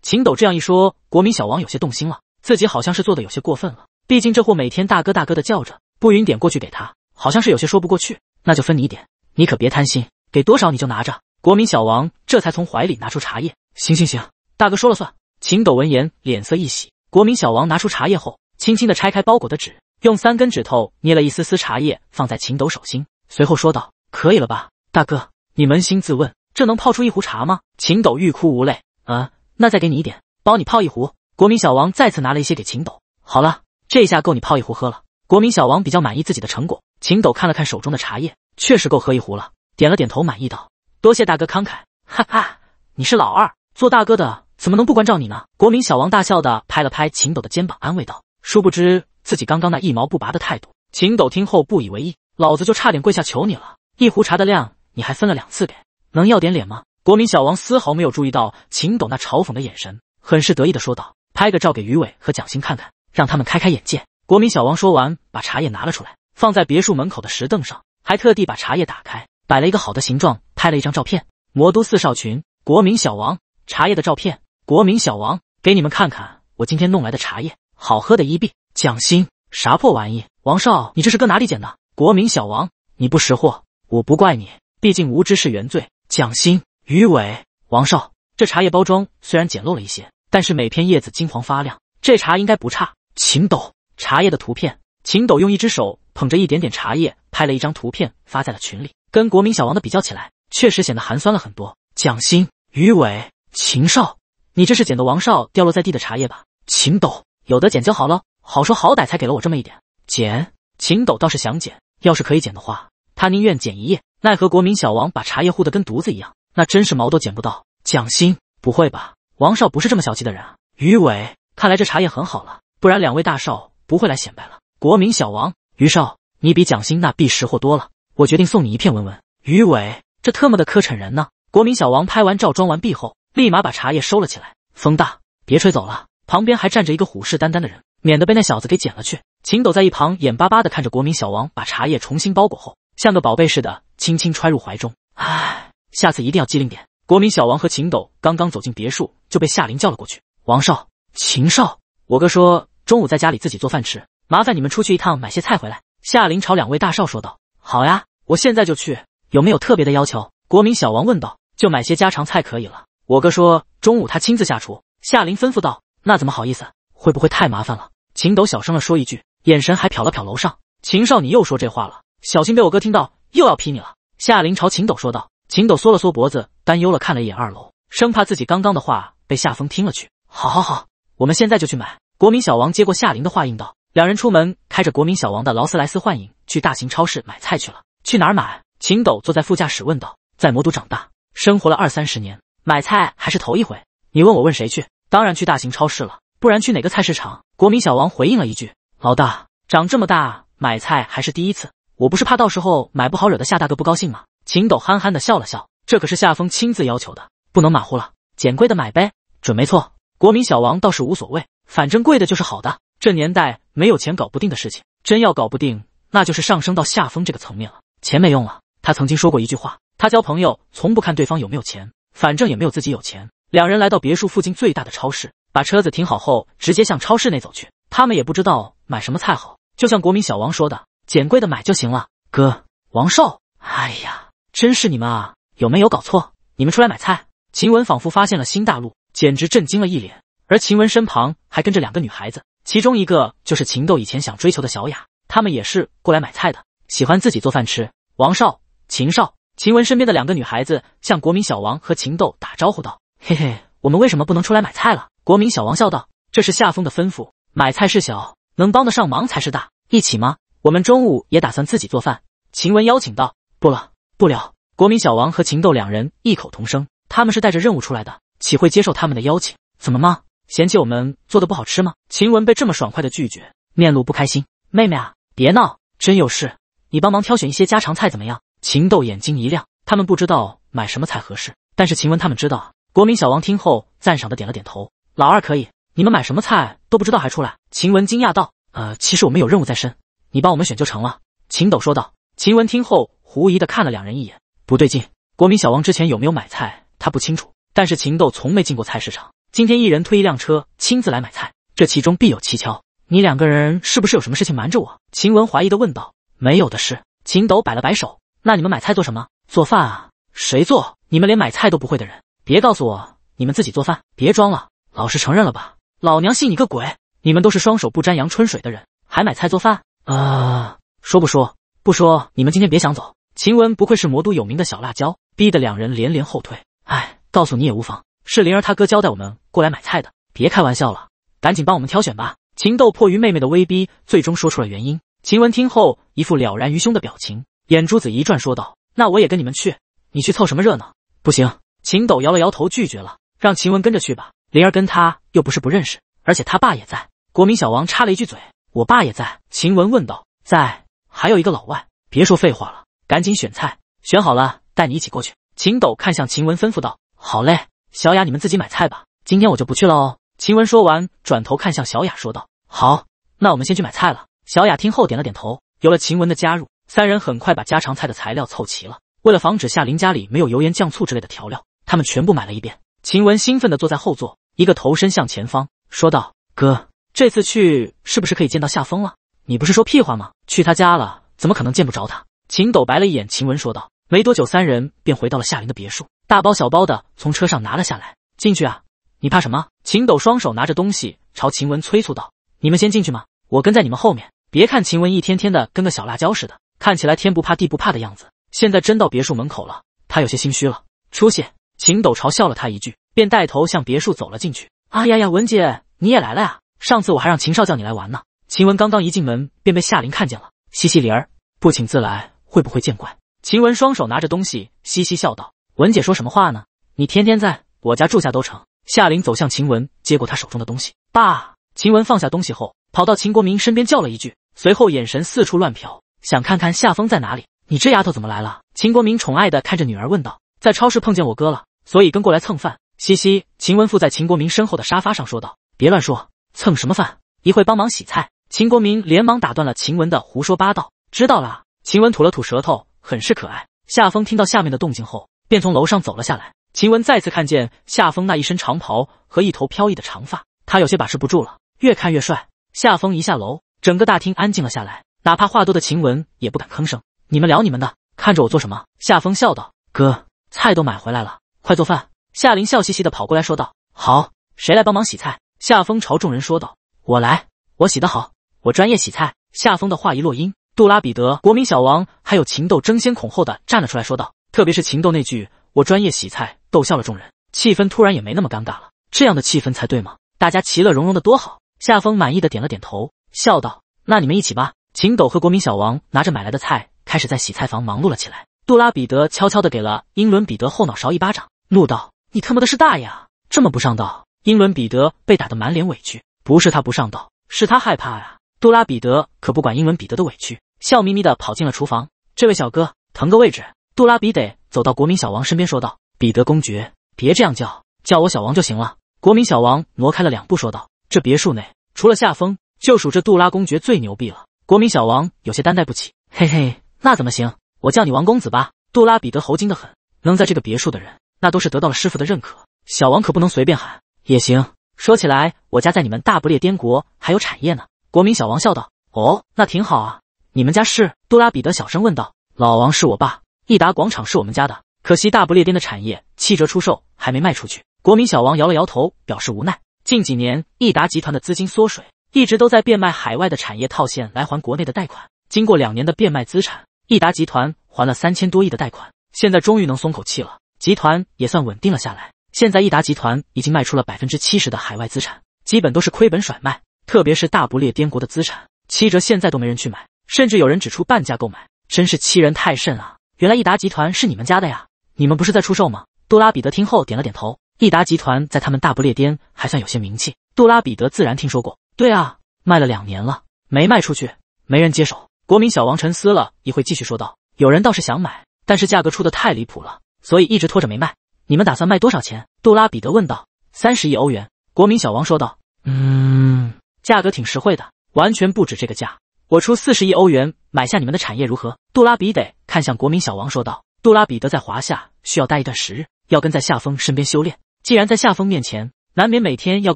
秦斗这样一说，国民小王有些动心了。自己好像是做的有些过分了，毕竟这货每天大哥大哥的叫着，不匀点过去给他，好像是有些说不过去。那就分你一点，你可别贪心，给多少你就拿着。国民小王这才从怀里拿出茶叶。行行行，大哥说了算。秦斗闻言，脸色一喜。国民小王拿出茶叶后，轻轻地拆开包裹的纸，用三根指头捏了一丝丝茶叶放在秦斗手心，随后说道：“可以了吧，大哥？你扪心自问，这能泡出一壶茶吗？”秦斗欲哭无泪。啊，那再给你一点，包你泡一壶。国民小王再次拿了一些给秦斗。好了，这下够你泡一壶喝了。国民小王比较满意自己的成果。秦斗看了看手中的茶叶，确实够喝一壶了，点了点头，满意道：“多谢大哥慷慨，哈哈，你是老二，做大哥的。”怎么能不关照你呢？国民小王大笑的拍了拍秦斗的肩膀，安慰道：“殊不知自己刚刚那一毛不拔的态度。”秦斗听后不以为意：“老子就差点跪下求你了，一壶茶的量你还分了两次给，能要点脸吗？”国民小王丝毫没有注意到秦斗那嘲讽的眼神，很是得意的说道：“拍个照给于伟和蒋欣看看，让他们开开眼界。”国民小王说完，把茶叶拿了出来，放在别墅门口的石凳上，还特地把茶叶打开，摆了一个好的形状，拍了一张照片。魔都四少群，国民小王茶叶的照片。国民小王，给你们看看我今天弄来的茶叶，好喝的一碧。蒋欣，啥破玩意？王少，你这是搁哪里捡的？国民小王，你不识货，我不怪你，毕竟无知是原罪。蒋欣，余伟，王少，这茶叶包装虽然简陋了一些，但是每片叶子金黄发亮，这茶应该不差。秦斗，茶叶的图片。秦斗用一只手捧着一点点茶叶，拍了一张图片发在了群里，跟国民小王的比较起来，确实显得寒酸了很多。蒋欣、余伟，秦少。你这是捡的王少掉落在地的茶叶吧？秦斗有的捡就好了，好说好歹才给了我这么一点。捡秦斗倒是想捡，要是可以捡的话，他宁愿捡一夜。奈何国民小王把茶叶护得跟犊子一样，那真是毛都捡不到。蒋欣，不会吧？王少不是这么小气的人啊。于伟，看来这茶叶很好了，不然两位大少不会来显摆了。国民小王，于少，你比蒋欣那必识货多了。我决定送你一片文文。于伟，这特么的磕碜人呢！国民小王拍完照装完逼后。立马把茶叶收了起来，风大，别吹走了。旁边还站着一个虎视眈眈的人，免得被那小子给捡了去。秦斗在一旁眼巴巴的看着国民小王把茶叶重新包裹后，像个宝贝似的轻轻揣入怀中。唉，下次一定要机灵点。国民小王和秦斗刚刚走进别墅，就被夏琳叫了过去。王少，秦少，我哥说中午在家里自己做饭吃，麻烦你们出去一趟买些菜回来。夏琳朝两位大少说道：“好呀，我现在就去。有没有特别的要求？”国民小王问道：“就买些家常菜可以了。”我哥说中午他亲自下厨，夏林吩咐道：“那怎么好意思？会不会太麻烦了？”秦斗小声的说一句，眼神还瞟了瞟楼上。秦少，你又说这话了，小心被我哥听到又要批你了。”夏林朝秦斗说道。秦斗缩了缩脖子，担忧了看了一眼二楼，生怕自己刚刚的话被夏风听了去。好，好，好，我们现在就去买。国民小王接过夏林的话应道。两人出门，开着国民小王的劳斯莱斯幻影去大型超市买菜去了。去哪儿买？秦斗坐在副驾驶问道。在魔都长大，生活了二三十年。买菜还是头一回，你问我问谁去？当然去大型超市了，不然去哪个菜市场？国民小王回应了一句：“老大，长这么大买菜还是第一次，我不是怕到时候买不好惹得夏大哥不高兴吗？”秦斗憨憨的笑了笑：“这可是夏风亲自要求的，不能马虎了，捡贵的买呗，准没错。”国民小王倒是无所谓，反正贵的就是好的。这年代没有钱搞不定的事情，真要搞不定，那就是上升到夏风这个层面了。钱没用了，他曾经说过一句话：他交朋友从不看对方有没有钱。反正也没有自己有钱，两人来到别墅附近最大的超市，把车子停好后，直接向超市内走去。他们也不知道买什么菜好，就像国民小王说的，捡贵的买就行了。哥，王少，哎呀，真是你们啊，有没有搞错？你们出来买菜？秦文仿佛发现了新大陆，简直震惊了一脸。而秦文身旁还跟着两个女孩子，其中一个就是秦豆以前想追求的小雅，他们也是过来买菜的，喜欢自己做饭吃。王少，秦少。秦雯身边的两个女孩子向国民小王和秦豆打招呼道：“嘿嘿，我们为什么不能出来买菜了？”国民小王笑道：“这是夏风的吩咐，买菜事小，能帮得上忙才是大。一起吗？我们中午也打算自己做饭。”秦雯邀请道：“不了，不了。”国民小王和秦豆两人异口同声：“他们是带着任务出来的，岂会接受他们的邀请？怎么吗？嫌弃我们做的不好吃吗？”秦雯被这么爽快的拒绝，面露不开心。“妹妹啊，别闹，真有事，你帮忙挑选一些家常菜怎么样？”秦斗眼睛一亮，他们不知道买什么菜合适，但是秦雯他们知道。国民小王听后赞赏的点了点头：“老二可以，你们买什么菜都不知道还出来？”秦雯惊讶道：“呃，其实我们有任务在身，你帮我们选就成了。”秦斗说道。秦雯听后狐疑的看了两人一眼：“不对劲，国民小王之前有没有买菜？他不清楚，但是秦斗从没进过菜市场，今天一人推一辆车亲自来买菜，这其中必有蹊跷。你两个人是不是有什么事情瞒着我？”秦雯怀疑的问道：“没有的事。”秦斗摆了摆手。那你们买菜做什么？做饭啊？谁做？你们连买菜都不会的人，别告诉我你们自己做饭！别装了，老实承认了吧！老娘信你个鬼！你们都是双手不沾阳春水的人，还买菜做饭啊？说不说？不说！你们今天别想走！秦雯不愧是魔都有名的小辣椒，逼得两人连连后退。哎，告诉你也无妨，是灵儿他哥交代我们过来买菜的。别开玩笑了，赶紧帮我们挑选吧。秦豆迫于妹妹的威逼，最终说出了原因。秦雯听后，一副了然于胸的表情。眼珠子一转，说道：“那我也跟你们去。你去凑什么热闹？不行。”秦斗摇了摇头，拒绝了。让秦雯跟着去吧。灵儿跟他又不是不认识，而且他爸也在。国民小王插了一句嘴：“我爸也在。”秦雯问道：“在？还有一个老外。”别说废话了，赶紧选菜。选好了，带你一起过去。”秦斗看向秦雯，吩咐道：“好嘞，小雅，你们自己买菜吧。今天我就不去了哦。”秦雯说完，转头看向小雅，说道：“好，那我们先去买菜了。”小雅听后点了点头。有了秦雯的加入。三人很快把家常菜的材料凑齐了。为了防止夏林家里没有油盐酱醋之类的调料，他们全部买了一遍。秦雯兴奋地坐在后座，一个头伸向前方，说道：“哥，这次去是不是可以见到夏风了？你不是说屁话吗？去他家了，怎么可能见不着他？”秦斗白了一眼秦雯，说道：“没多久，三人便回到了夏林的别墅，大包小包的从车上拿了下来。进去啊，你怕什么？”秦斗双手拿着东西朝秦雯催促道：“你们先进去嘛，我跟在你们后面。”别看秦雯一天天的跟个小辣椒似的。看起来天不怕地不怕的样子，现在真到别墅门口了，他有些心虚了。出息！秦斗嘲笑了他一句，便带头向别墅走了进去。哎呀呀，文姐你也来了呀！上次我还让秦少叫你来玩呢。秦雯刚刚一进门便被夏琳看见了。嘻嘻，玲儿不请自来，会不会见怪？秦雯双手拿着东西，嘻嘻笑道：“文姐说什么话呢？你天天在我家住下都成。”夏琳走向秦雯，接过她手中的东西。爸！秦雯放下东西后，跑到秦国民身边叫了一句，随后眼神四处乱瞟。想看看夏风在哪里？你这丫头怎么来了？秦国民宠爱的看着女儿问道。在超市碰见我哥了，所以跟过来蹭饭。嘻嘻。秦文附在秦国民身后的沙发上说道。别乱说，蹭什么饭？一会帮忙洗菜。秦国民连忙打断了秦文的胡说八道。知道了。秦文吐了吐舌头，很是可爱。夏风听到下面的动静后，便从楼上走了下来。秦文再次看见夏风那一身长袍和一头飘逸的长发，他有些把持不住了，越看越帅。夏风一下楼，整个大厅安静了下来。哪怕话多的晴雯也不敢吭声。你们聊你们的，看着我做什么？夏风笑道。哥，菜都买回来了，快做饭。夏林笑嘻嘻的跑过来说道。好，谁来帮忙洗菜？夏风朝众人说道。我来，我洗得好，我专业洗菜。夏风的话一落音，杜拉彼得、国民小王还有情豆争先恐后的站了出来说道。特别是情豆那句我专业洗菜，逗笑了众人。气氛突然也没那么尴尬了，这样的气氛才对嘛。大家其乐融融的多好。夏风满意的点了点头，笑道。那你们一起吧。秦斗和国民小王拿着买来的菜，开始在洗菜房忙碌了起来。杜拉彼得悄悄地给了英伦彼得后脑勺一巴掌，怒道：“你他妈的是大爷啊，这么不上道！”英伦彼得被打得满脸委屈，不是他不上道，是他害怕呀。杜拉彼得可不管英伦彼得的委屈，笑眯眯地跑进了厨房。“这位小哥，腾个位置。”杜拉彼得走到国民小王身边，说道：“彼得公爵，别这样叫，叫我小王就行了。”国民小王挪开了两步，说道：“这别墅内除了夏风，就属这杜拉公爵最牛逼了。”国民小王有些担待不起，嘿嘿，那怎么行？我叫你王公子吧。杜拉彼得猴精的很，能在这个别墅的人，那都是得到了师傅的认可。小王可不能随便喊。也行，说起来，我家在你们大不列颠国还有产业呢。国民小王笑道。哦，那挺好啊。你们家是？杜拉彼得小声问道。老王是我爸，益达广场是我们家的。可惜大不列颠的产业七折出售还没卖出去。国民小王摇了摇头，表示无奈。近几年益达集团的资金缩水。一直都在变卖海外的产业套现来还国内的贷款。经过两年的变卖资产，亿达集团还了三千多亿的贷款，现在终于能松口气了，集团也算稳定了下来。现在亿达集团已经卖出了百分之七十的海外资产，基本都是亏本甩卖。特别是大不列颠国的资产，七折现在都没人去买，甚至有人只出半价购买，真是欺人太甚啊！原来亿达集团是你们家的呀？你们不是在出售吗？杜拉比德听后点了点头。亿达集团在他们大不列颠还算有些名气，杜拉比德自然听说过。对啊，卖了两年了，没卖出去，没人接手。国民小王沉思了一会，继续说道：“有人倒是想买，但是价格出的太离谱了，所以一直拖着没卖。你们打算卖多少钱？”杜拉彼得问道。“三十亿欧元。”国民小王说道。“嗯，价格挺实惠的，完全不止这个价。我出四十亿欧元买下你们的产业，如何？”杜拉彼得看向国民小王说道：“杜拉彼得在华夏需要待一段时日，要跟在夏风身边修炼。既然在夏风面前，难免每天要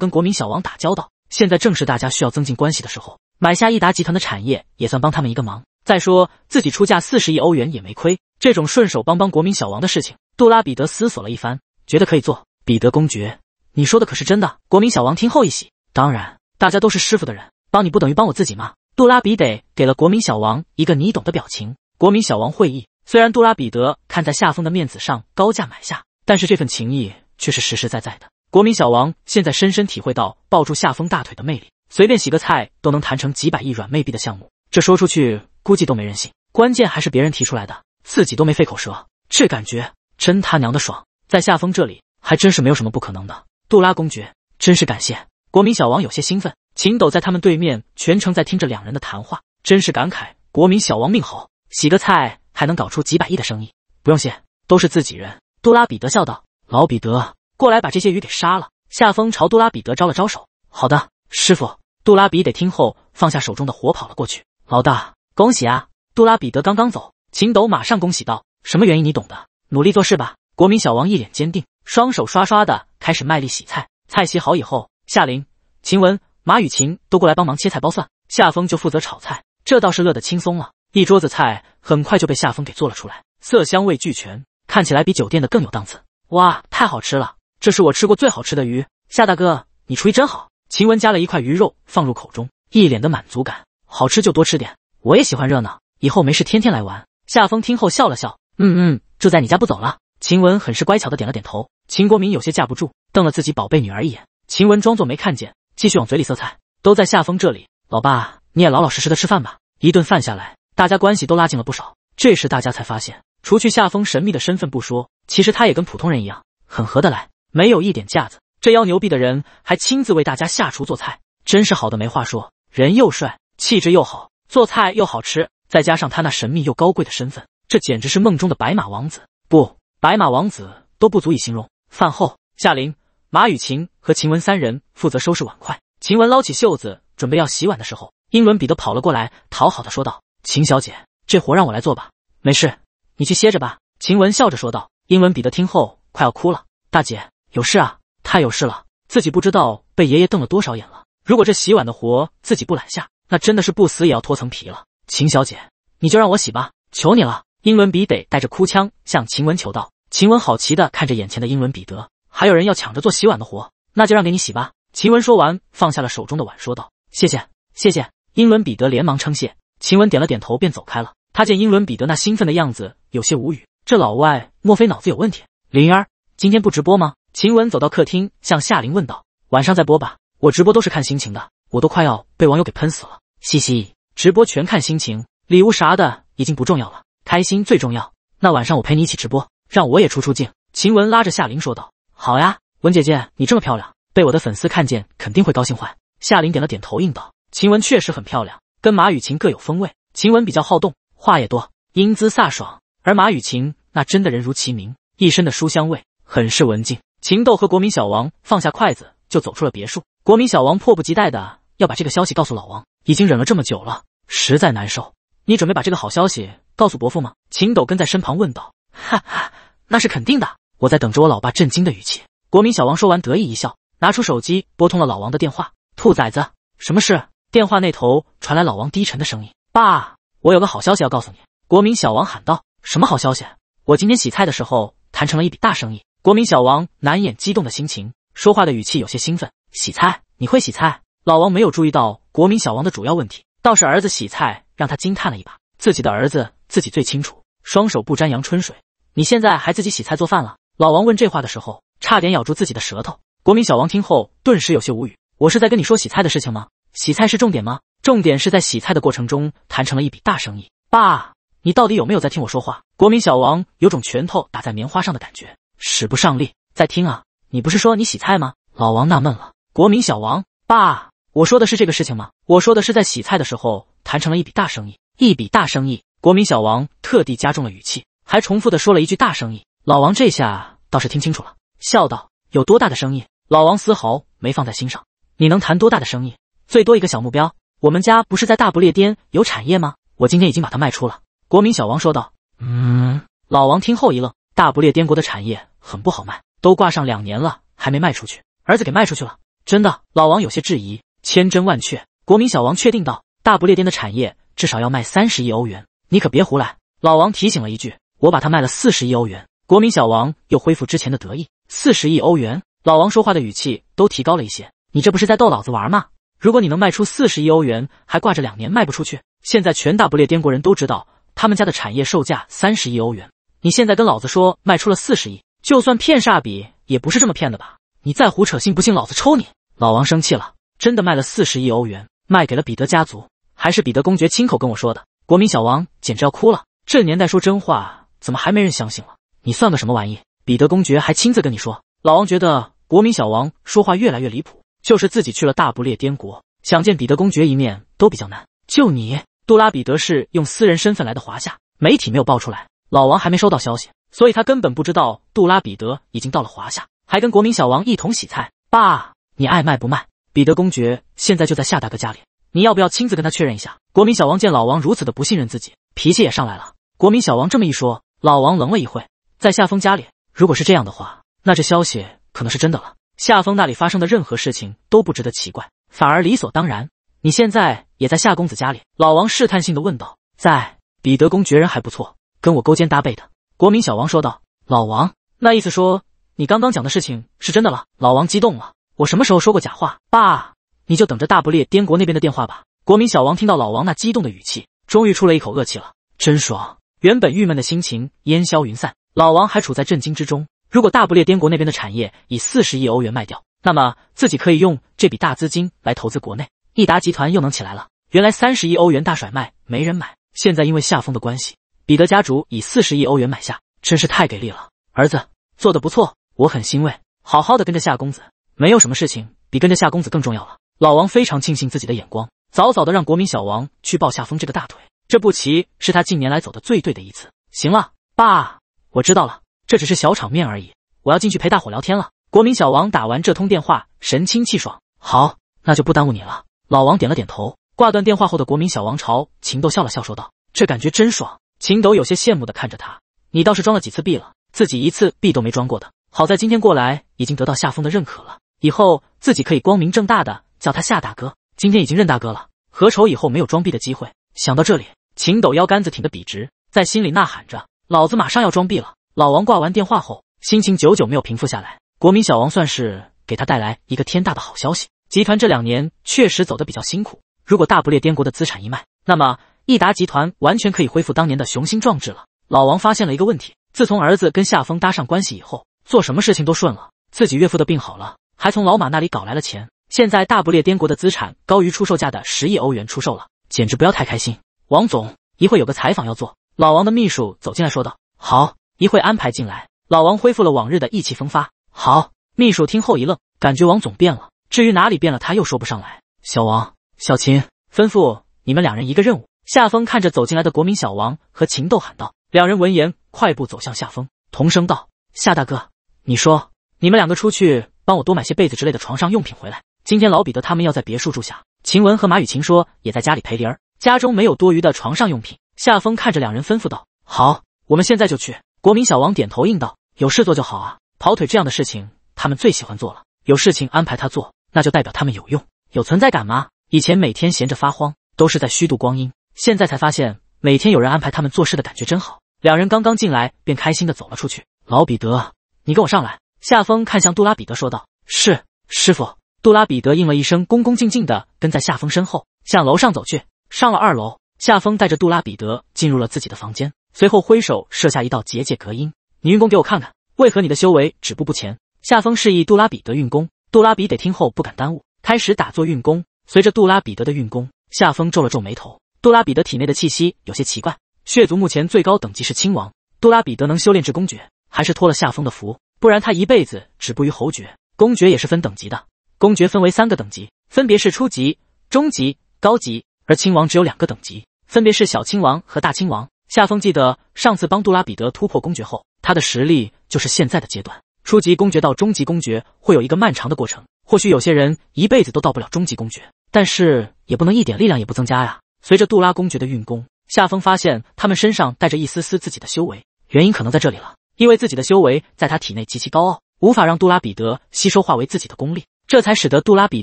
跟国民小王打交道。”现在正是大家需要增进关系的时候，买下益达集团的产业也算帮他们一个忙。再说自己出价四十亿欧元也没亏，这种顺手帮帮国民小王的事情，杜拉彼得思索了一番，觉得可以做。彼得公爵，你说的可是真的？国民小王听后一喜，当然，大家都是师傅的人，帮你不等于帮我自己吗？杜拉比得给了国民小王一个你懂的表情。国民小王会意，虽然杜拉彼得看在夏风的面子上高价买下，但是这份情谊却是实实在在的。国民小王现在深深体会到抱住夏风大腿的魅力，随便洗个菜都能谈成几百亿软妹币的项目，这说出去估计都没人信。关键还是别人提出来的，自己都没费口舌，这感觉真他娘的爽！在夏风这里还真是没有什么不可能的。杜拉公爵，真是感谢国民小王，有些兴奋。秦斗在他们对面全程在听着两人的谈话，真是感慨国民小王命好，洗个菜还能搞出几百亿的生意。不用谢，都是自己人。杜拉彼得笑道：“老彼得。”过来把这些鱼给杀了。夏风朝杜拉彼得招了招手。好的，师傅。杜拉彼得听后放下手中的火，跑了过去。老大，恭喜啊！杜拉彼得刚刚走，秦斗马上恭喜道：“什么原因你懂的，努力做事吧。”国民小王一脸坚定，双手刷刷的开始卖力洗菜。菜洗好以后，夏林、秦雯、马雨晴都过来帮忙切菜、剥蒜。夏风就负责炒菜，这倒是乐得轻松了。一桌子菜很快就被夏风给做了出来，色香味俱全，看起来比酒店的更有档次。哇，太好吃了！这是我吃过最好吃的鱼，夏大哥，你厨艺真好。秦雯夹了一块鱼肉放入口中，一脸的满足感。好吃就多吃点，我也喜欢热闹，以后没事天天来玩。夏风听后笑了笑，嗯嗯，住在你家不走了。秦雯很是乖巧的点了点头。秦国民有些架不住，瞪了自己宝贝女儿一眼。秦雯装作没看见，继续往嘴里塞菜。都在夏风这里，老爸你也老老实实的吃饭吧。一顿饭下来，大家关系都拉近了不少。这时大家才发现，除去夏风神秘的身份不说，其实他也跟普通人一样，很合得来。没有一点架子，这妖牛逼的人还亲自为大家下厨做菜，真是好的没话说。人又帅，气质又好，做菜又好吃，再加上他那神秘又高贵的身份，这简直是梦中的白马王子，不，白马王子都不足以形容。饭后，夏琳、马雨晴和秦雯三人负责收拾碗筷。秦雯捞起袖子准备要洗碗的时候，英伦彼得跑了过来，讨好的说道：“秦小姐，这活让我来做吧，没事，你去歇着吧。”秦雯笑着说道。英伦彼得听后快要哭了，大姐。有事啊，太有事了！自己不知道被爷爷瞪了多少眼了。如果这洗碗的活自己不揽下，那真的是不死也要脱层皮了。秦小姐，你就让我洗吧，求你了！英伦彼得带着哭腔向秦雯求道。秦雯好奇的看着眼前的英伦彼得，还有人要抢着做洗碗的活，那就让给你洗吧。秦雯说完，放下了手中的碗，说道：“谢谢，谢谢。”英伦彼得连忙称谢。秦雯点了点头，便走开了。他见英伦彼得那兴奋的样子，有些无语，这老外莫非脑子有问题？灵儿，今天不直播吗？秦雯走到客厅，向夏琳问道：“晚上再播吧，我直播都是看心情的。我都快要被网友给喷死了，嘻嘻，直播全看心情，礼物啥的已经不重要了，开心最重要。那晚上我陪你一起直播，让我也出出镜。”秦雯拉着夏琳说道：“好呀，文姐姐，你这么漂亮，被我的粉丝看见肯定会高兴坏。”夏琳点了点头应道：“秦雯确实很漂亮，跟马雨晴各有风味。秦雯比较好动，话也多，英姿飒爽；而马雨晴那真的人如其名，一身的书香味，很是文静。”秦斗和国民小王放下筷子就走出了别墅。国民小王迫不及待的要把这个消息告诉老王，已经忍了这么久了，实在难受。你准备把这个好消息告诉伯父吗？秦斗跟在身旁问道。哈哈，那是肯定的。我在等着我老爸震惊的语气。国民小王说完得意一笑，拿出手机拨通了老王的电话。兔崽子，什么事？电话那头传来老王低沉的声音。爸，我有个好消息要告诉你。国民小王喊道。什么好消息？我今天洗菜的时候谈成了一笔大生意。国民小王难掩激动的心情，说话的语气有些兴奋。洗菜，你会洗菜？老王没有注意到国民小王的主要问题，倒是儿子洗菜让他惊叹了一把。自己的儿子，自己最清楚，双手不沾阳春水。你现在还自己洗菜做饭了？老王问这话的时候，差点咬住自己的舌头。国民小王听后，顿时有些无语。我是在跟你说洗菜的事情吗？洗菜是重点吗？重点是在洗菜的过程中谈成了一笔大生意。爸，你到底有没有在听我说话？国民小王有种拳头打在棉花上的感觉。使不上力，在听啊！你不是说你洗菜吗？老王纳闷了。国民小王爸，我说的是这个事情吗？我说的是在洗菜的时候谈成了一笔大生意，一笔大生意。国民小王特地加重了语气，还重复的说了一句“大生意”。老王这下倒是听清楚了，笑道：“有多大的生意？”老王丝毫没放在心上。你能谈多大的生意？最多一个小目标。我们家不是在大不列颠有产业吗？我今天已经把它卖出了。国民小王说道：“嗯。”老王听后一愣：“大不列颠国的产业？”很不好卖，都挂上两年了还没卖出去。儿子给卖出去了，真的？老王有些质疑。千真万确，国民小王确定道。大不列颠的产业至少要卖三十亿欧元，你可别胡来。老王提醒了一句。我把它卖了四十亿欧元。国民小王又恢复之前的得意。四十亿欧元？老王说话的语气都提高了一些。你这不是在逗老子玩吗？如果你能卖出四十亿欧元，还挂着两年卖不出去，现在全大不列颠国人都知道他们家的产业售价三十亿欧元。你现在跟老子说卖出了四十亿。就算骗煞笔也不是这么骗的吧？你再胡扯，信不信老子抽你？老王生气了，真的卖了四十亿欧元，卖给了彼得家族，还是彼得公爵亲口跟我说的。国民小王简直要哭了，这年代说真话怎么还没人相信了？你算个什么玩意？彼得公爵还亲自跟你说。老王觉得国民小王说话越来越离谱，就是自己去了大不列颠国，想见彼得公爵一面都比较难。就你，杜拉彼得是用私人身份来的华夏，媒体没有报出来，老王还没收到消息。所以他根本不知道杜拉彼得已经到了华夏，还跟国民小王一同洗菜。爸，你爱卖不卖？彼得公爵现在就在夏大哥家里，你要不要亲自跟他确认一下？国民小王见老王如此的不信任自己，脾气也上来了。国民小王这么一说，老王愣了一会。在夏风家里，如果是这样的话，那这消息可能是真的了。夏风那里发生的任何事情都不值得奇怪，反而理所当然。你现在也在夏公子家里？老王试探性的问道。在，彼得公爵人还不错，跟我勾肩搭背的。国民小王说道：“老王，那意思说你刚刚讲的事情是真的了？”老王激动了：“我什么时候说过假话？爸，你就等着大不列颠国那边的电话吧。”国民小王听到老王那激动的语气，终于出了一口恶气了，真爽！原本郁闷的心情烟消云散。老王还处在震惊之中。如果大不列颠国那边的产业以四十亿欧元卖掉，那么自己可以用这笔大资金来投资国内，益达集团又能起来了。原来三十亿欧元大甩卖没人买，现在因为夏风的关系。彼得家主以四十亿欧元买下，真是太给力了！儿子做得不错，我很欣慰。好好的跟着夏公子，没有什么事情比跟着夏公子更重要了。老王非常庆幸自己的眼光，早早的让国民小王去抱夏风这个大腿，这步棋是他近年来走的最对的一次。行了，爸，我知道了，这只是小场面而已。我要进去陪大伙聊天了。国民小王打完这通电话，神清气爽。好，那就不耽误你了。老王点了点头，挂断电话后的国民小王朝秦豆笑了笑，说道：“这感觉真爽。”秦斗有些羡慕的看着他，你倒是装了几次逼了，自己一次币都没装过的。好在今天过来已经得到夏风的认可了，以后自己可以光明正大的叫他夏大哥。今天已经认大哥了，何愁以后没有装逼的机会？想到这里，秦斗腰杆子挺得笔直，在心里呐喊着：“老子马上要装逼了！”老王挂完电话后，心情久久没有平复下来。国民小王算是给他带来一个天大的好消息，集团这两年确实走得比较辛苦，如果大不列颠国的资产一卖，那么……益达集团完全可以恢复当年的雄心壮志了。老王发现了一个问题：自从儿子跟夏风搭上关系以后，做什么事情都顺了。自己岳父的病好了，还从老马那里搞来了钱。现在大不列颠国的资产高于出售价的十亿欧元出售了，简直不要太开心！王总，一会有个采访要做。老王的秘书走进来说道：“好，一会安排进来。”老王恢复了往日的意气风发。好，秘书听后一愣，感觉王总变了。至于哪里变了，他又说不上来。小王、小秦，吩咐你们两人一个任务。夏风看着走进来的国民小王和秦窦喊道，两人闻言快步走向夏风，同声道：“夏大哥，你说你们两个出去帮我多买些被子之类的床上用品回来。今天老彼得他们要在别墅住下，秦雯和马雨晴说也在家里陪林儿，家中没有多余的床上用品。”夏风看着两人吩咐道：“好，我们现在就去。”国民小王点头应道：“有事做就好啊，跑腿这样的事情他们最喜欢做了。有事情安排他做，那就代表他们有用，有存在感吗？以前每天闲着发慌，都是在虚度光阴。”现在才发现，每天有人安排他们做事的感觉真好。两人刚刚进来，便开心的走了出去。老彼得，你跟我上来。夏风看向杜拉彼得说道：“是，师傅。”杜拉彼得应了一声，恭恭敬敬的跟在夏风身后向楼上走去。上了二楼，夏风带着杜拉彼得进入了自己的房间，随后挥手设下一道结界隔音。你运功给我看看，为何你的修为止步不前？夏风示意杜拉彼得运功。杜拉彼得听后不敢耽误，开始打坐运功。随着杜拉彼得的运功，夏风皱了皱眉头。杜拉彼得体内的气息有些奇怪。血族目前最高等级是亲王，杜拉彼得能修炼至公爵，还是托了夏风的福。不然他一辈子止步于侯爵。公爵也是分等级的，公爵分为三个等级，分别是初级、中级、高级。而亲王只有两个等级，分别是小亲王和大亲王。夏风记得上次帮杜拉彼得突破公爵后，他的实力就是现在的阶段。初级公爵到中级公爵会有一个漫长的过程，或许有些人一辈子都到不了中级公爵，但是也不能一点力量也不增加呀。随着杜拉公爵的运功，夏风发现他们身上带着一丝丝自己的修为，原因可能在这里了。因为自己的修为在他体内极其高傲，无法让杜拉彼得吸收化为自己的功力，这才使得杜拉彼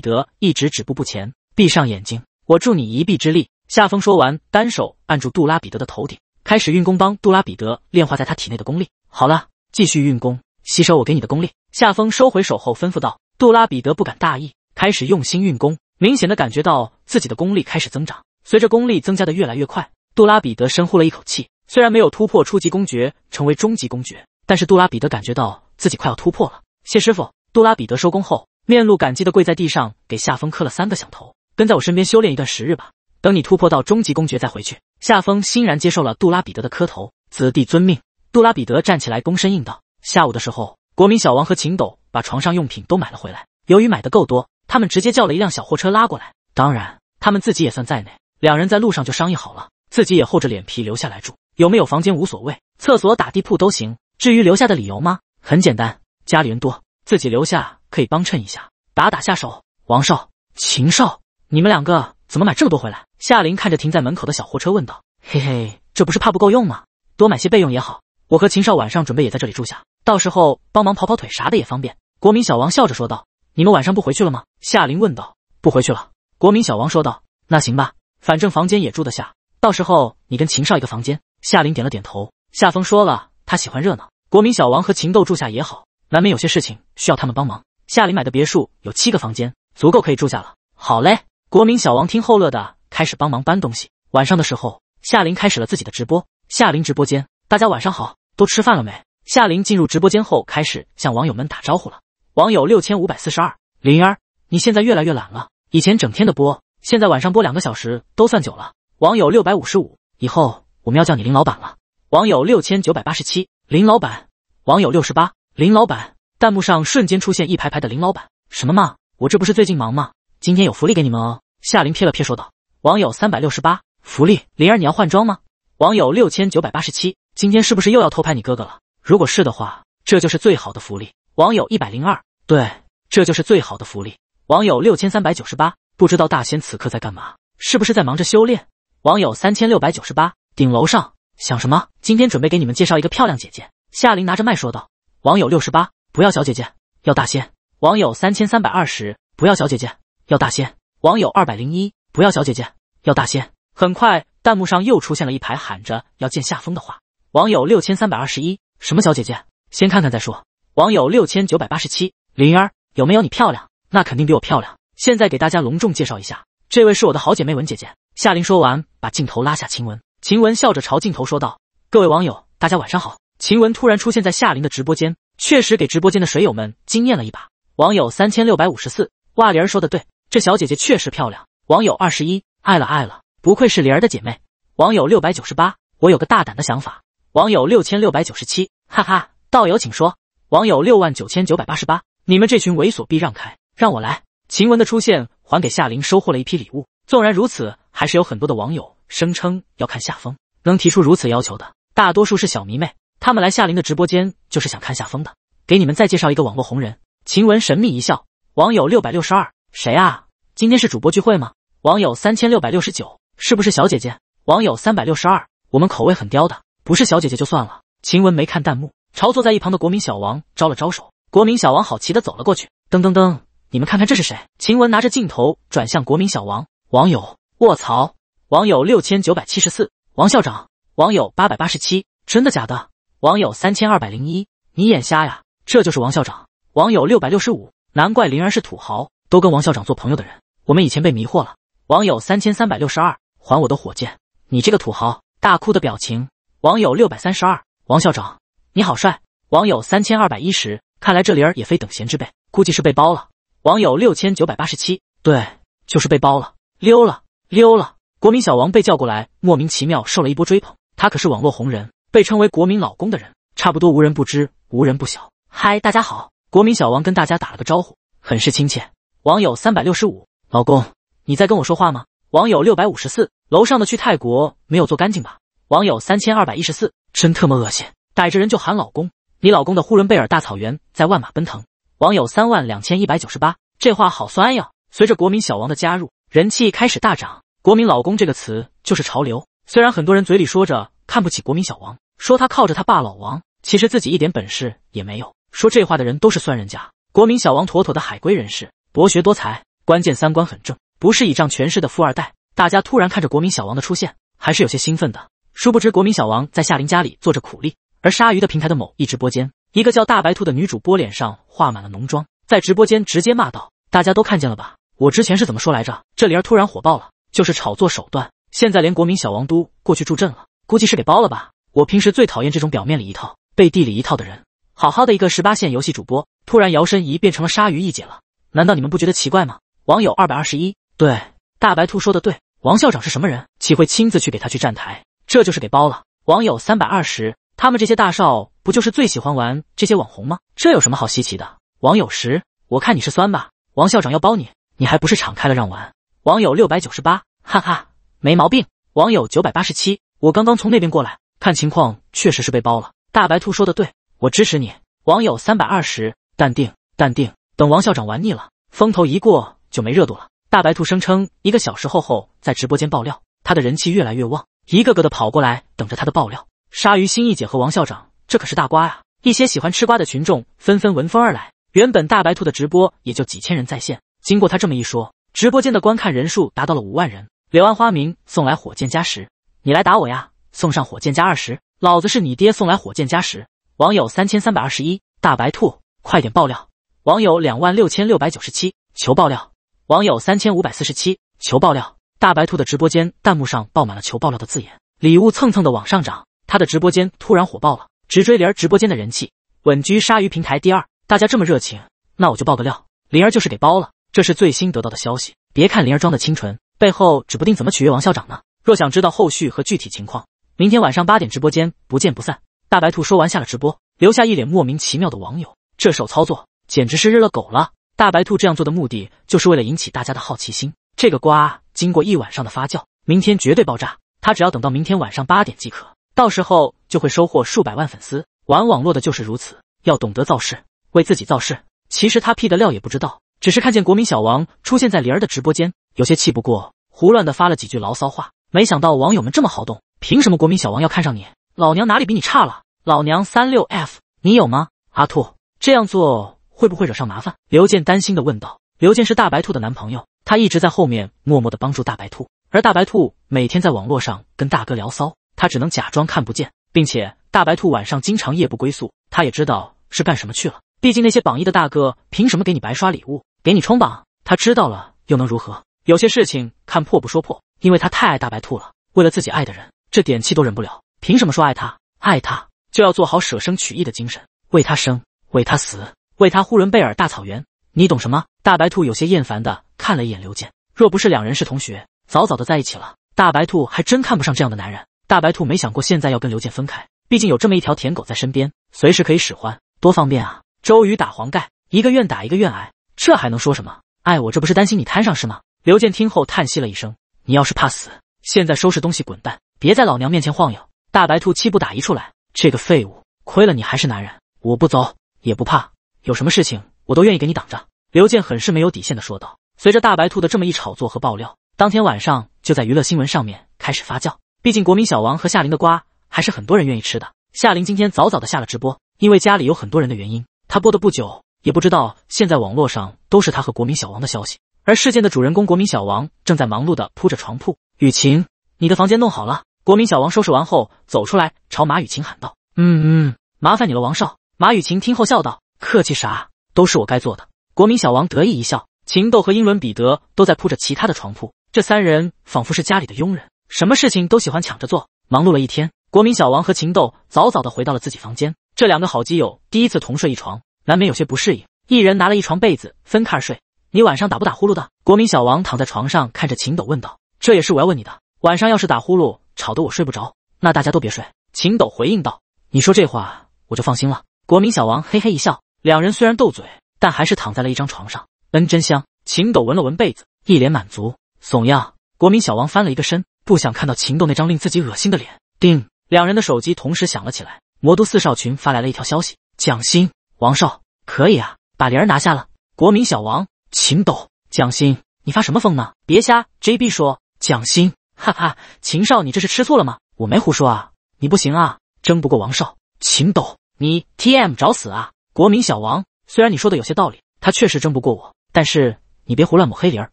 得一直止步不前。闭上眼睛，我助你一臂之力。”夏风说完，单手按住杜拉彼得的头顶，开始运功帮杜拉彼得炼化在他体内的功力。好了，继续运功，吸收我给你的功力。”夏风收回手后吩咐道。杜拉彼得不敢大意，开始用心运功，明显的感觉到自己的功力开始增长。随着功力增加的越来越快，杜拉彼得深呼了一口气。虽然没有突破初级公爵成为终级公爵，但是杜拉彼得感觉到自己快要突破了。谢师傅，杜拉彼得收工后，面露感激的跪在地上，给夏风磕了三个响头。跟在我身边修炼一段时日吧，等你突破到终极公爵再回去。夏风欣然接受了杜拉彼得的磕头，子弟遵命。杜拉彼得站起来，躬身应道。下午的时候，国民小王和秦斗把床上用品都买了回来。由于买的够多，他们直接叫了一辆小货车拉过来，当然，他们自己也算在内。两人在路上就商议好了，自己也厚着脸皮留下来住，有没有房间无所谓，厕所打地铺都行。至于留下的理由吗？很简单，家里人多，自己留下可以帮衬一下，打打下手。王少、秦少，你们两个怎么买这么多回来？夏林看着停在门口的小货车问道：“嘿嘿，这不是怕不够用吗？多买些备用也好。我和秦少晚上准备也在这里住下，到时候帮忙跑跑腿啥的也方便。”国民小王笑着说道：“你们晚上不回去了吗？”夏林问道：“不回去了。”国民小王说道：“那行吧。”反正房间也住得下，到时候你跟秦少一个房间。夏林点了点头。夏风说了，他喜欢热闹，国民小王和秦豆住下也好，难免有些事情需要他们帮忙。夏林买的别墅有七个房间，足够可以住下了。好嘞！国民小王听后乐的开始帮忙搬东西。晚上的时候，夏林开始了自己的直播。夏林直播间，大家晚上好，都吃饭了没？夏林进入直播间后，开始向网友们打招呼了。网友六千五百四十二，灵儿，你现在越来越懒了，以前整天的播。现在晚上播两个小时都算久了。网友六百五十五，以后我们要叫你林老板了。网友六千九百八十七，林老板。网友六十八，林老板。弹幕上瞬间出现一排排的林老板。什么嘛，我这不是最近忙吗？今天有福利给你们哦。夏琳瞥了瞥，说道。网友三百六十八，福利。灵儿，你要换装吗？网友六千九百八十七，今天是不是又要偷拍你哥哥了？如果是的话，这就是最好的福利。网友一百零二，对，这就是最好的福利。网友六千三百九十八。不知道大仙此刻在干嘛，是不是在忙着修炼？网友三千六百九十八，顶楼上想什么？今天准备给你们介绍一个漂亮姐姐。夏琳拿着麦说道。网友六十八，不要小姐姐，要大仙。网友三千三百二十，不要小姐姐，要大仙。网友二百零一，不要小姐姐，要大仙。很快，弹幕上又出现了一排喊着要见夏风的话。网友六千三百二十一，什么小姐姐？先看看再说。网友六千九百八十七，灵儿有没有你漂亮？那肯定比我漂亮。现在给大家隆重介绍一下，这位是我的好姐妹文姐姐。夏琳说完，把镜头拉下，秦雯。秦雯笑着朝镜头说道：“各位网友，大家晚上好。”秦雯突然出现在夏琳的直播间，确实给直播间的水友们惊艳了一把。网友三千六百五十四，哇，玲儿说的对，这小姐姐确实漂亮。网友二十一，爱了爱了，不愧是玲儿的姐妹。网友六百九十八，我有个大胆的想法。网友六千六百九十七，哈哈，道友请说。网友六万九千九百八十八，你们这群猥琐逼，让开，让我来。晴雯的出现，还给夏琳收获了一批礼物。纵然如此，还是有很多的网友声称要看夏风。能提出如此要求的，大多数是小迷妹。他们来夏琳的直播间，就是想看夏风的。给你们再介绍一个网络红人，晴雯神秘一笑。网友六百六十二，谁啊？今天是主播聚会吗？网友三千六百六十九，是不是小姐姐？网友三百六十二，我们口味很刁的，不是小姐姐就算了。晴雯没看弹幕，朝坐在一旁的国民小王招了招手。国民小王好奇的走了过去，噔噔噔。你们看看这是谁？秦雯拿着镜头转向国民小王网友，卧槽！网友六千九百七十四，王校长，网友八百八十七，真的假的？网友三千二百零一，你眼瞎呀？这就是王校长，网友六百六十五，难怪灵儿是土豪，都跟王校长做朋友的人，我们以前被迷惑了。网友三千三百六十二，还我的火箭！你这个土豪，大哭的表情。网友六百三十二，王校长，你好帅！网友三千二百一十，看来这灵儿也非等闲之辈，估计是被包了。网友六千九百八十七，对，就是被包了，溜了溜了。国民小王被叫过来，莫名其妙受了一波追捧。他可是网络红人，被称为国民老公的人，差不多无人不知，无人不晓。嗨，大家好，国民小王跟大家打了个招呼，很是亲切。网友三百六十五，老公，你在跟我说话吗？网友六百五十四，楼上的去泰国没有做干净吧？网友三千二百一十四，真特么恶心，逮着人就喊老公。你老公的呼伦贝尔大草原在万马奔腾。网友三万两千一百九十八，这话好酸呀！随着国民小王的加入，人气开始大涨。国民老公这个词就是潮流。虽然很多人嘴里说着看不起国民小王，说他靠着他爸老王，其实自己一点本事也没有。说这话的人都是酸人家。国民小王妥妥的海归人士，博学多才，关键三观很正，不是倚仗权势的富二代。大家突然看着国民小王的出现，还是有些兴奋的。殊不知，国民小王在夏林家里做着苦力，而鲨鱼的平台的某一直播间。一个叫大白兔的女主播脸上画满了浓妆，在直播间直接骂道：“大家都看见了吧？我之前是怎么说来着？这里儿突然火爆了，就是炒作手段。现在连国民小王都过去助阵了，估计是给包了吧？我平时最讨厌这种表面里一套，背地里一套的人。好好的一个十八线游戏主播，突然摇身一变成了鲨鱼一姐了，难道你们不觉得奇怪吗？”网友二百二十一对大白兔说的对，王校长是什么人，岂会亲自去给他去站台？这就是给包了。网友三百二十。他们这些大少不就是最喜欢玩这些网红吗？这有什么好稀奇的？网友十，我看你是酸吧？王校长要包你，你还不是敞开了让玩？网友六百九十八，哈哈，没毛病。网友九百八十七，我刚刚从那边过来，看情况确实是被包了。大白兔说的对，我支持你。网友三百二十，淡定，淡定。等王校长玩腻了，风头一过就没热度了。大白兔声称一个小时后在直播间爆料，他的人气越来越旺，一个个的跑过来等着他的爆料。鲨鱼心意姐和王校长，这可是大瓜呀！一些喜欢吃瓜的群众纷纷闻风而来。原本大白兔的直播也就几千人在线，经过他这么一说，直播间的观看人数达到了五万人。柳暗花明送来火箭加十，你来打我呀！送上火箭加二十，老子是你爹！送来火箭加十，网友三千三百二十一，大白兔，快点爆料！网友两万六千六百九十七，求爆料！网友三千五百四十七，求爆料！大白兔的直播间弹幕上爆满了求爆料的字眼，礼物蹭蹭的往上涨。他的直播间突然火爆了，直追灵儿直播间的人气，稳居鲨鱼平台第二。大家这么热情，那我就爆个料：灵儿就是给包了。这是最新得到的消息。别看灵儿装的清纯，背后指不定怎么取悦王校长呢。若想知道后续和具体情况，明天晚上八点直播间不见不散。大白兔说完下了直播，留下一脸莫名其妙的网友。这手操作简直是日了狗了！大白兔这样做的目的就是为了引起大家的好奇心。这个瓜经过一晚上的发酵，明天绝对爆炸。他只要等到明天晚上八点即可。到时候就会收获数百万粉丝。玩网络的就是如此，要懂得造势，为自己造势。其实他屁的料也不知道，只是看见国民小王出现在灵儿的直播间，有些气不过，胡乱的发了几句牢骚话。没想到网友们这么好动，凭什么国民小王要看上你？老娘哪里比你差了？老娘三六 F，你有吗？阿兔这样做会不会惹上麻烦？刘健担心的问道。刘健是大白兔的男朋友，他一直在后面默默的帮助大白兔，而大白兔每天在网络上跟大哥聊骚。他只能假装看不见，并且大白兔晚上经常夜不归宿，他也知道是干什么去了。毕竟那些榜一的大哥凭什么给你白刷礼物，给你冲榜？他知道了又能如何？有些事情看破不说破，因为他太爱大白兔了。为了自己爱的人，这点气都忍不了。凭什么说爱他？爱他就要做好舍生取义的精神，为他生，为他死，为他呼伦贝尔大草原。你懂什么？大白兔有些厌烦的看了一眼刘健，若不是两人是同学，早早的在一起了，大白兔还真看不上这样的男人。大白兔没想过现在要跟刘健分开，毕竟有这么一条舔狗在身边，随时可以使唤，多方便啊！周瑜打黄盖，一个愿打一个愿挨，这还能说什么？哎，我这不是担心你摊上是吗？刘健听后叹息了一声：“你要是怕死，现在收拾东西滚蛋，别在老娘面前晃悠！”大白兔气不打一处来：“这个废物，亏了你还是男人，我不走也不怕，有什么事情我都愿意给你挡着。”刘健很是没有底线的说道。随着大白兔的这么一炒作和爆料，当天晚上就在娱乐新闻上面开始发酵。毕竟，国民小王和夏琳的瓜还是很多人愿意吃的。夏琳今天早早的下了直播，因为家里有很多人的原因，她播的不久，也不知道现在网络上都是她和国民小王的消息。而事件的主人公国民小王正在忙碌的铺着床铺。雨晴，你的房间弄好了。国民小王收拾完后走出来，朝马雨晴喊道：“嗯嗯，麻烦你了，王少。”马雨晴听后笑道：“客气啥，都是我该做的。”国民小王得意一笑。秦豆和英伦彼得都在铺着其他的床铺，这三人仿佛是家里的佣人。什么事情都喜欢抢着做，忙碌了一天，国民小王和秦斗早早的回到了自己房间。这两个好基友第一次同睡一床，难免有些不适应，一人拿了一床被子分开睡。你晚上打不打呼噜的？国民小王躺在床上看着秦斗问道。这也是我要问你的，晚上要是打呼噜吵得我睡不着，那大家都别睡。秦斗回应道。你说这话我就放心了。国民小王嘿嘿一笑，两人虽然斗嘴，但还是躺在了一张床上。恩，真香。秦斗闻了闻被子，一脸满足。怂样。国民小王翻了一个身。不想看到秦斗那张令自己恶心的脸。叮，两人的手机同时响了起来。魔都四少群发来了一条消息：蒋欣、王少，可以啊，把灵儿拿下了。国民小王，秦斗，蒋欣，你发什么疯呢？别瞎。J B 说：蒋欣，哈哈，秦少，你这是吃醋了吗？我没胡说啊，你不行啊，争不过王少。秦斗，你 T M 找死啊！国民小王，虽然你说的有些道理，他确实争不过我，但是你别胡乱抹黑灵儿，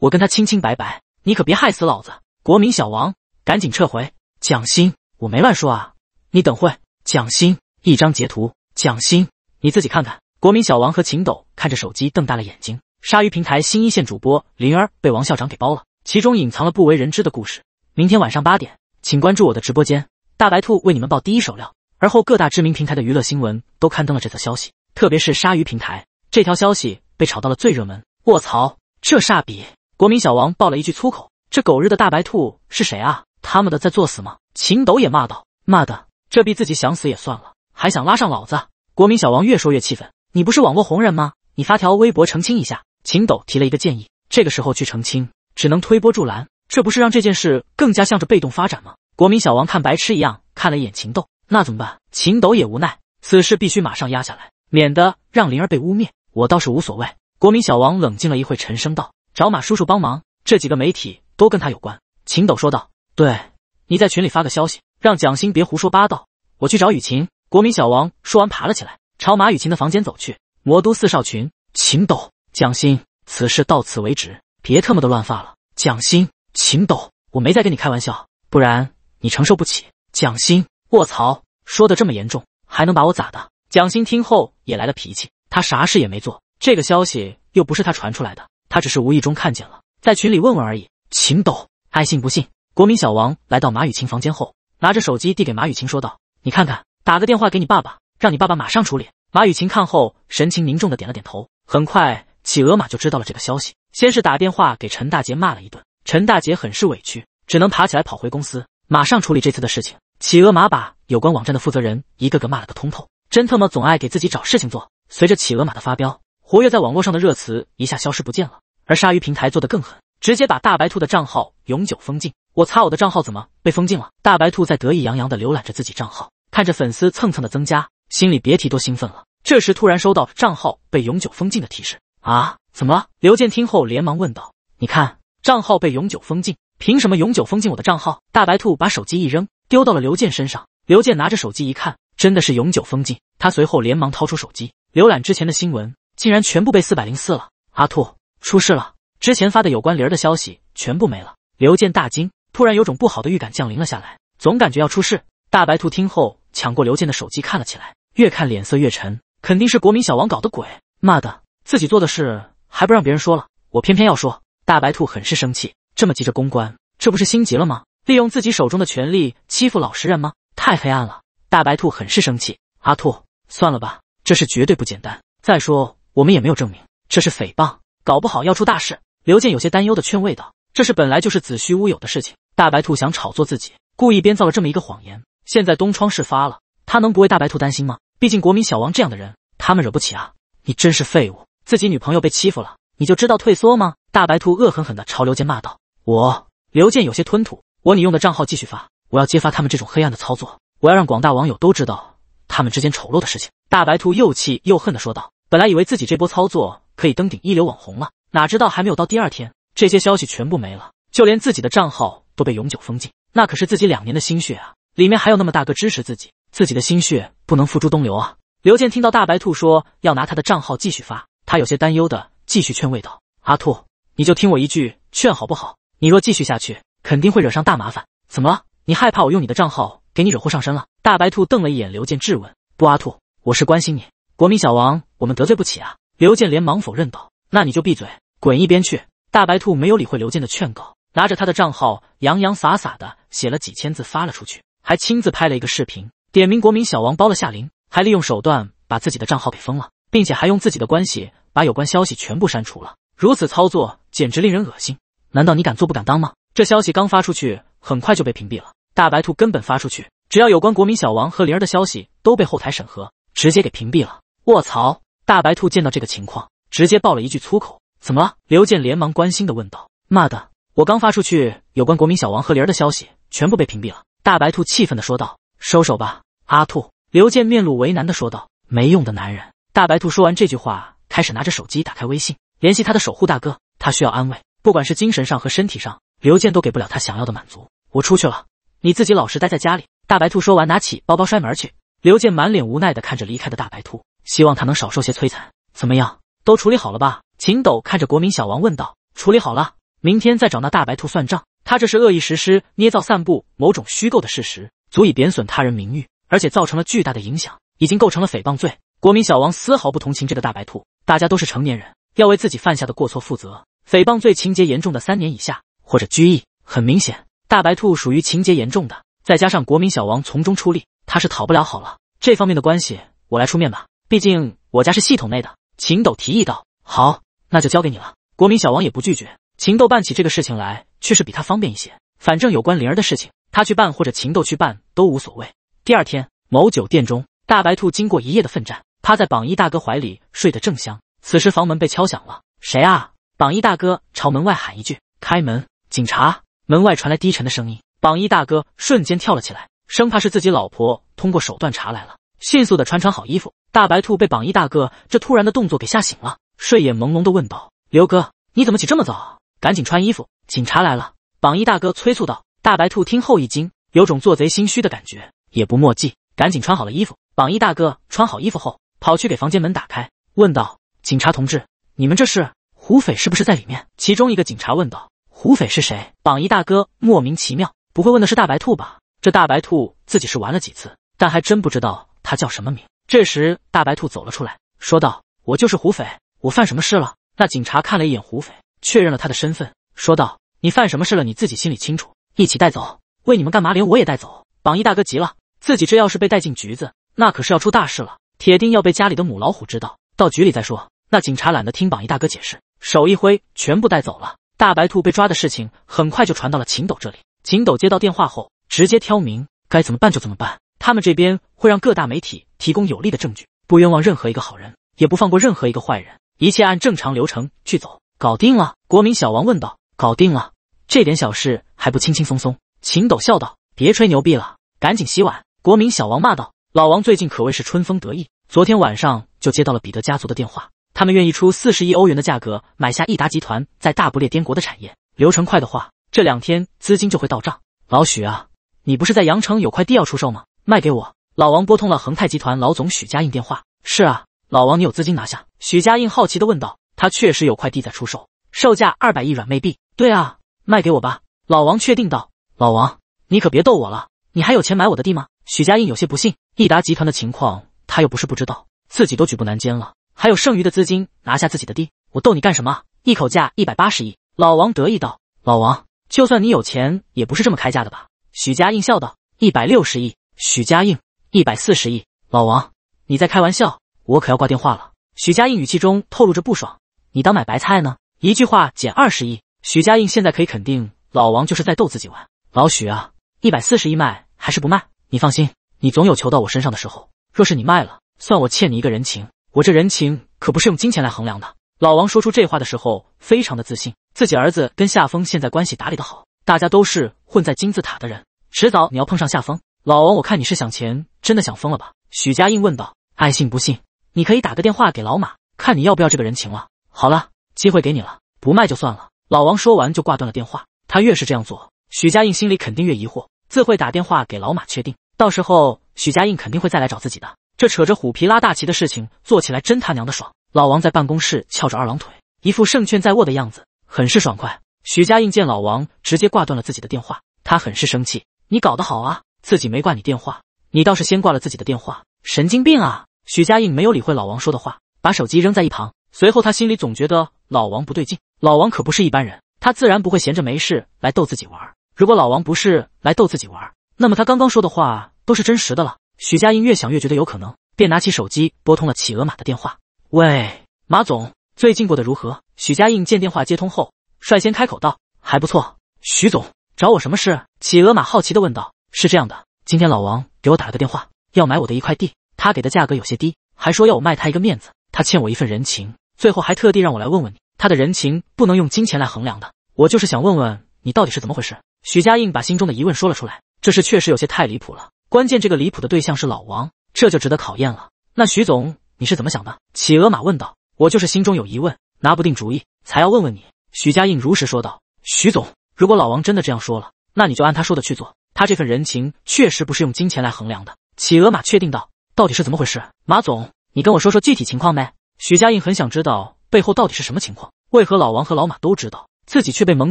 我跟他清清白白，你可别害死老子。国民小王，赶紧撤回！蒋欣，我没乱说啊，你等会。蒋欣，一张截图。蒋欣，你自己看看。国民小王和秦斗看着手机，瞪大了眼睛。鲨鱼平台新一线主播灵儿被王校长给包了，其中隐藏了不为人知的故事。明天晚上八点，请关注我的直播间，大白兔为你们报第一手料。而后各大知名平台的娱乐新闻都刊登了这则消息，特别是鲨鱼平台，这条消息被炒到了最热门。卧槽，这煞笔！国民小王爆了一句粗口。这狗日的大白兔是谁啊？他们的在作死吗？秦斗也骂道：“骂的这逼自己想死也算了，还想拉上老子！”国民小王越说越气愤：“你不是网络红人吗？你发条微博澄清一下。”秦斗提了一个建议：“这个时候去澄清，只能推波助澜，这不是让这件事更加向着被动发展吗？”国民小王看白痴一样看了一眼秦斗：“那怎么办？”秦斗也无奈：“此事必须马上压下来，免得让灵儿被污蔑。”我倒是无所谓。”国民小王冷静了一会，沉声道：“找马叔叔帮忙，这几个媒体。”都跟他有关，秦斗说道：“对，你在群里发个消息，让蒋欣别胡说八道。我去找雨晴。”国民小王说完爬了起来，朝马雨晴的房间走去。魔都四少群，秦斗、蒋欣，此事到此为止，别特么的乱发了。蒋欣、秦斗，我没在跟你开玩笑，不然你承受不起。蒋欣，卧槽，说的这么严重，还能把我咋的？蒋欣听后也来了脾气，他啥事也没做，这个消息又不是他传出来的，他只是无意中看见了，在群里问问而已。秦斗，爱信不信？国民小王来到马雨晴房间后，拿着手机递给马雨晴说道：“你看看，打个电话给你爸爸，让你爸爸马上处理。”马雨晴看后，神情凝重的点了点头。很快，企鹅马就知道了这个消息，先是打电话给陈大杰骂了一顿，陈大杰很是委屈，只能爬起来跑回公司，马上处理这次的事情。企鹅马把有关网站的负责人一个个骂了个通透，真特么总爱给自己找事情做。随着企鹅马的发飙，活跃在网络上的热词一下消失不见了。而鲨鱼平台做的更狠。直接把大白兔的账号永久封禁！我擦，我的账号怎么被封禁了？大白兔在得意洋洋的浏览着自己账号，看着粉丝蹭蹭的增加，心里别提多兴奋了。这时突然收到账号被永久封禁的提示，啊，怎么了？刘健听后连忙问道：“你看，账号被永久封禁，凭什么永久封禁我的账号？”大白兔把手机一扔，丢到了刘健身上。刘健拿着手机一看，真的是永久封禁。他随后连忙掏出手机浏览之前的新闻，竟然全部被四百零四了。阿兔出事了！之前发的有关灵儿的消息全部没了，刘健大惊，突然有种不好的预感降临了下来，总感觉要出事。大白兔听后抢过刘健的手机看了起来，越看脸色越沉，肯定是国民小王搞的鬼。妈的，自己做的事还不让别人说了，我偏偏要说。大白兔很是生气，这么急着公关，这不是心急了吗？利用自己手中的权力欺负老实人吗？太黑暗了。大白兔很是生气。阿兔，算了吧，这事绝对不简单。再说我们也没有证明这是诽谤，搞不好要出大事。刘健有些担忧的劝慰道：“这是本来就是子虚乌有的事情，大白兔想炒作自己，故意编造了这么一个谎言。现在东窗事发了，他能不为大白兔担心吗？毕竟国民小王这样的人，他们惹不起啊！你真是废物，自己女朋友被欺负了，你就知道退缩吗？”大白兔恶狠狠地朝刘健骂道。我刘健有些吞吐：“我你用的账号继续发，我要揭发他们这种黑暗的操作，我要让广大网友都知道他们之间丑陋的事情。”大白兔又气又恨地说道：“本来以为自己这波操作可以登顶一流网红了。”哪知道还没有到第二天，这些消息全部没了，就连自己的账号都被永久封禁。那可是自己两年的心血啊，里面还有那么大哥支持自己，自己的心血不能付诸东流啊！刘健听到大白兔说要拿他的账号继续发，他有些担忧的继续劝慰道：“阿兔，你就听我一句劝好不好？你若继续下去，肯定会惹上大麻烦。怎么了？你害怕我用你的账号给你惹祸上身了？”大白兔瞪了一眼刘健，质问：“不，阿兔，我是关心你，国民小王，我们得罪不起啊！”刘健连忙否认道。那你就闭嘴，滚一边去！大白兔没有理会刘健的劝告，拿着他的账号洋洋洒洒的写了几千字发了出去，还亲自拍了一个视频，点名国民小王包了夏琳，还利用手段把自己的账号给封了，并且还用自己的关系把有关消息全部删除了。如此操作简直令人恶心，难道你敢做不敢当吗？这消息刚发出去，很快就被屏蔽了。大白兔根本发出去，只要有关国民小王和灵儿的消息都被后台审核，直接给屏蔽了。卧槽！大白兔见到这个情况。直接爆了一句粗口，怎么了？刘健连忙关心的问道。妈的，我刚发出去有关国民小王和林儿的消息，全部被屏蔽了。大白兔气愤的说道。收手吧，阿兔。刘健面露为难的说道。没用的男人。大白兔说完这句话，开始拿着手机打开微信，联系他的守护大哥，他需要安慰，不管是精神上和身体上，刘健都给不了他想要的满足。我出去了，你自己老实待在家里。大白兔说完，拿起包包摔门去。刘健满脸无奈的看着离开的大白兔，希望他能少受些摧残。怎么样？都处理好了吧？秦斗看着国民小王问道：“处理好了，明天再找那大白兔算账。他这是恶意实施、捏造、散布某种虚构的事实，足以贬损他人名誉，而且造成了巨大的影响，已经构成了诽谤罪。”国民小王丝毫不同情这个大白兔。大家都是成年人，要为自己犯下的过错负责。诽谤罪情节严重的，三年以下或者拘役。很明显，大白兔属于情节严重的，再加上国民小王从中出力，他是讨不了好了。这方面的关系我来出面吧，毕竟我家是系统内的。秦斗提议道：“好，那就交给你了。”国民小王也不拒绝。秦斗办起这个事情来，却是比他方便一些。反正有关灵儿的事情，他去办或者秦斗去办都无所谓。第二天，某酒店中，大白兔经过一夜的奋战，趴在榜一大哥怀里睡得正香。此时房门被敲响了，“谁啊？”榜一大哥朝门外喊一句：“开门！”警察。门外传来低沉的声音。榜一大哥瞬间跳了起来，生怕是自己老婆通过手段查来了，迅速的穿穿好衣服。大白兔被榜一大哥这突然的动作给吓醒了，睡眼朦胧的问道：“刘哥，你怎么起这么早？赶紧穿衣服！”警察来了，榜一大哥催促道。大白兔听后一惊，有种做贼心虚的感觉，也不墨迹，赶紧穿好了衣服。榜一大哥穿好衣服后，跑去给房间门打开，问道：“警察同志，你们这是？胡匪是不是在里面？”其中一个警察问道：“胡匪是谁？”榜一大哥莫名其妙，不会问的是大白兔吧？这大白兔自己是玩了几次，但还真不知道他叫什么名。这时，大白兔走了出来，说道：“我就是胡斐，我犯什么事了？”那警察看了一眼胡斐，确认了他的身份，说道：“你犯什么事了？你自己心里清楚。一起带走。”为你们干嘛，连我也带走？榜一大哥急了，自己这要是被带进局子，那可是要出大事了，铁定要被家里的母老虎知道。到局里再说。那警察懒得听榜一大哥解释，手一挥，全部带走了。大白兔被抓的事情很快就传到了秦斗这里。秦斗接到电话后，直接挑明：“该怎么办就怎么办。他们这边会让各大媒体。”提供有力的证据，不冤枉任何一个好人，也不放过任何一个坏人，一切按正常流程去走，搞定了。国民小王问道：“搞定了？这点小事还不轻轻松松？”秦斗笑道：“别吹牛逼了，赶紧洗碗。”国民小王骂道：“老王最近可谓是春风得意，昨天晚上就接到了彼得家族的电话，他们愿意出四十亿欧元的价格买下易达集团在大不列颠国的产业，流程快的话，这两天资金就会到账。老许啊，你不是在阳城有块地要出售吗？卖给我。”老王拨通了恒泰集团老总许家印电话。是啊，老王，你有资金拿下？许家印好奇地问道。他确实有块地在出售，售价二百亿软妹币。对啊，卖给我吧。老王确定道。老王，你可别逗我了，你还有钱买我的地吗？许家印有些不信。益达集团的情况他又不是不知道，自己都举步难艰了，还有剩余的资金拿下自己的地，我逗你干什么？一口价一百八十亿。老王得意道。老王，就算你有钱，也不是这么开价的吧？许家印笑道。一百六十亿。许家印。一百四十亿，老王，你在开玩笑，我可要挂电话了。许家印语气中透露着不爽，你当买白菜呢？一句话减二十亿。许家印现在可以肯定，老王就是在逗自己玩。老许啊，一百四十亿卖还是不卖？你放心，你总有求到我身上的时候。若是你卖了，算我欠你一个人情，我这人情可不是用金钱来衡量的。老王说出这话的时候，非常的自信，自己儿子跟夏风现在关系打理的好，大家都是混在金字塔的人，迟早你要碰上夏风。老王，我看你是想钱，真的想疯了吧？许家印问道。爱信不信，你可以打个电话给老马，看你要不要这个人情了。好了，机会给你了，不卖就算了。老王说完就挂断了电话。他越是这样做，许家印心里肯定越疑惑，自会打电话给老马确定。到时候许家印肯定会再来找自己的。这扯着虎皮拉大旗的事情做起来真他娘的爽。老王在办公室翘着二郎腿，一副胜券在握的样子，很是爽快。许家印见老王直接挂断了自己的电话，他很是生气：“你搞得好啊！”自己没挂你电话，你倒是先挂了自己的电话，神经病啊！许家印没有理会老王说的话，把手机扔在一旁。随后他心里总觉得老王不对劲，老王可不是一般人，他自然不会闲着没事来逗自己玩。如果老王不是来逗自己玩，那么他刚刚说的话都是真实的了。许家印越想越觉得有可能，便拿起手机拨通了企鹅马的电话：“喂，马总，最近过得如何？”许家印见电话接通后，率先开口道：“还不错，许总，找我什么事？”企鹅马好奇地问道。是这样的，今天老王给我打了个电话，要买我的一块地，他给的价格有些低，还说要我卖他一个面子，他欠我一份人情，最后还特地让我来问问你，他的人情不能用金钱来衡量的，我就是想问问你到底是怎么回事。许家印把心中的疑问说了出来，这事确实有些太离谱了，关键这个离谱的对象是老王，这就值得考验了。那许总，你是怎么想的？企鹅马问道。我就是心中有疑问，拿不定主意，才要问问你。许家印如实说道。许总，如果老王真的这样说了，那你就按他说的去做。他这份人情确实不是用金钱来衡量的。企鹅马确定道：“到底是怎么回事？马总，你跟我说说具体情况呗。”许家印很想知道背后到底是什么情况，为何老王和老马都知道，自己却被蒙